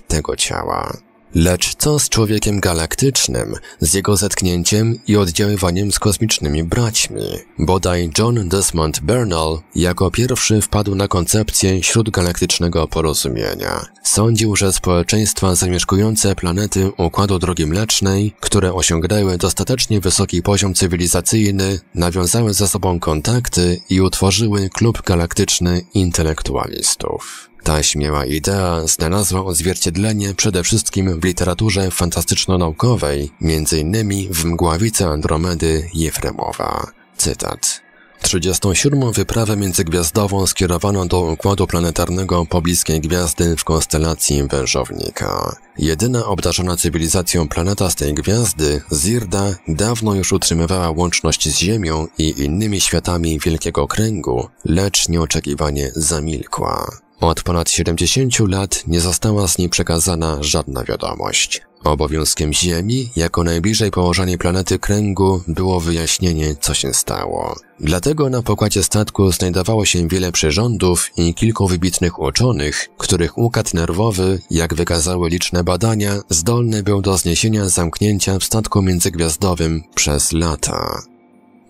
tego ciała. Lecz co z człowiekiem galaktycznym, z jego zetknięciem i oddziaływaniem z kosmicznymi braćmi? Bodaj John Desmond Bernal jako pierwszy wpadł na koncepcję śródgalaktycznego porozumienia. Sądził, że społeczeństwa zamieszkujące planety Układu Drogi Mlecznej, które osiągnęły dostatecznie wysoki poziom cywilizacyjny, nawiązały ze sobą kontakty i utworzyły klub galaktyczny intelektualistów. Ta śmiała idea znalazła odzwierciedlenie przede wszystkim w literaturze fantastyczno-naukowej, m.in. w Mgławice Andromedy Jefremowa. Cytat. 37. wyprawę międzygwiazdową skierowano do układu planetarnego pobliskiej gwiazdy w konstelacji Wężownika. Jedyna obdarzona cywilizacją planeta z tej gwiazdy, Zirda, dawno już utrzymywała łączność z Ziemią i innymi światami Wielkiego Kręgu, lecz nieoczekiwanie zamilkła. Od ponad 70 lat nie została z niej przekazana żadna wiadomość. Obowiązkiem Ziemi, jako najbliżej położonej planety kręgu, było wyjaśnienie, co się stało. Dlatego na pokładzie statku znajdowało się wiele przyrządów i kilku wybitnych uczonych, których układ nerwowy, jak wykazały liczne badania, zdolny był do zniesienia zamknięcia w statku międzygwiazdowym przez lata.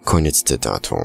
Koniec cytatu.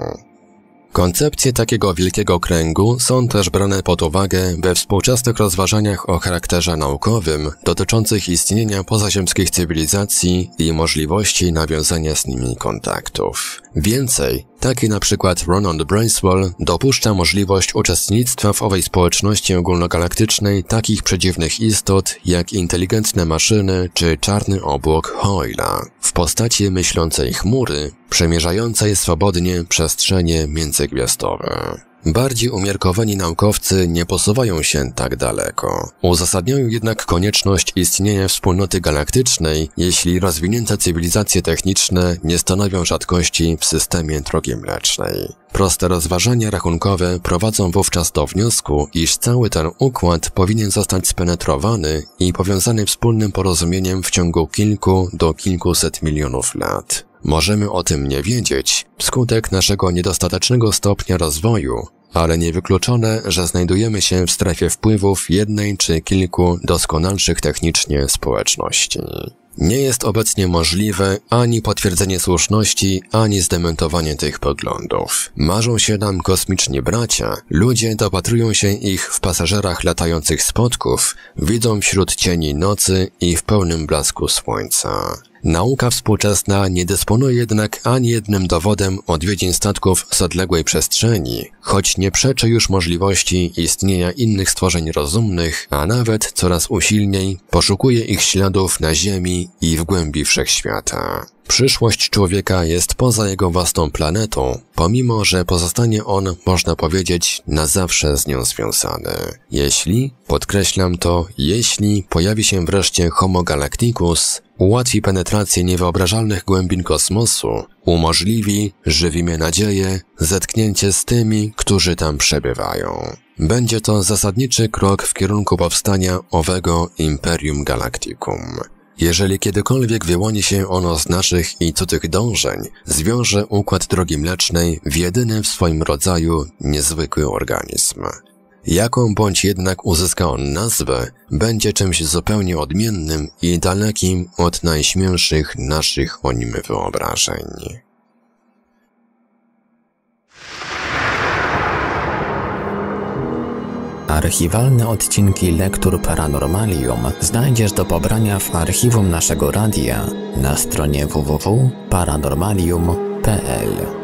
Koncepcje takiego wielkiego kręgu są też brane pod uwagę we współczesnych rozważaniach o charakterze naukowym dotyczących istnienia pozaziemskich cywilizacji i możliwości nawiązania z nimi kontaktów. Więcej, Taki na przykład Ronald Bracewell dopuszcza możliwość uczestnictwa w owej społeczności ogólnogalaktycznej takich przedziwnych istot jak inteligentne maszyny czy czarny obłok Hoyla w postaci myślącej chmury przemierzającej swobodnie przestrzenie międzygwiazdowe. Bardziej umiarkowani naukowcy nie posuwają się tak daleko. Uzasadniają jednak konieczność istnienia wspólnoty galaktycznej, jeśli rozwinięte cywilizacje techniczne nie stanowią rzadkości w systemie drogi mlecznej. Proste rozważania rachunkowe prowadzą wówczas do wniosku, iż cały ten układ powinien zostać spenetrowany i powiązany wspólnym porozumieniem w ciągu kilku do kilkuset milionów lat. Możemy o tym nie wiedzieć, wskutek naszego niedostatecznego stopnia rozwoju, ale niewykluczone, że znajdujemy się w strefie wpływów jednej czy kilku doskonalszych technicznie społeczności. Nie jest obecnie możliwe ani potwierdzenie słuszności, ani zdementowanie tych poglądów. Marzą się nam kosmiczni bracia, ludzie dopatrują się ich w pasażerach latających spotków, widzą wśród cieni nocy i w pełnym blasku słońca. Nauka współczesna nie dysponuje jednak ani jednym dowodem odwiedzin statków z odległej przestrzeni, choć nie przeczy już możliwości istnienia innych stworzeń rozumnych, a nawet coraz usilniej poszukuje ich śladów na Ziemi i w głębi wszechświata. Przyszłość człowieka jest poza jego własną planetą, pomimo że pozostanie on, można powiedzieć, na zawsze z nią związany. Jeśli, podkreślam to, jeśli pojawi się wreszcie Homo galacticus, ułatwi penetrację niewyobrażalnych głębin kosmosu, umożliwi, żywimy nadzieję, zetknięcie z tymi, którzy tam przebywają. Będzie to zasadniczy krok w kierunku powstania owego Imperium Galacticum. Jeżeli kiedykolwiek wyłoni się ono z naszych i cudzych dążeń, zwiąże układ drogi mlecznej w jedyny w swoim rodzaju niezwykły organizm. Jaką bądź jednak uzyska on nazwę, będzie czymś zupełnie odmiennym i dalekim od najśmielszych naszych o nim wyobrażeń. Archiwalne odcinki Lektur Paranormalium znajdziesz do pobrania w archiwum naszego radia na stronie www.paranormalium.pl.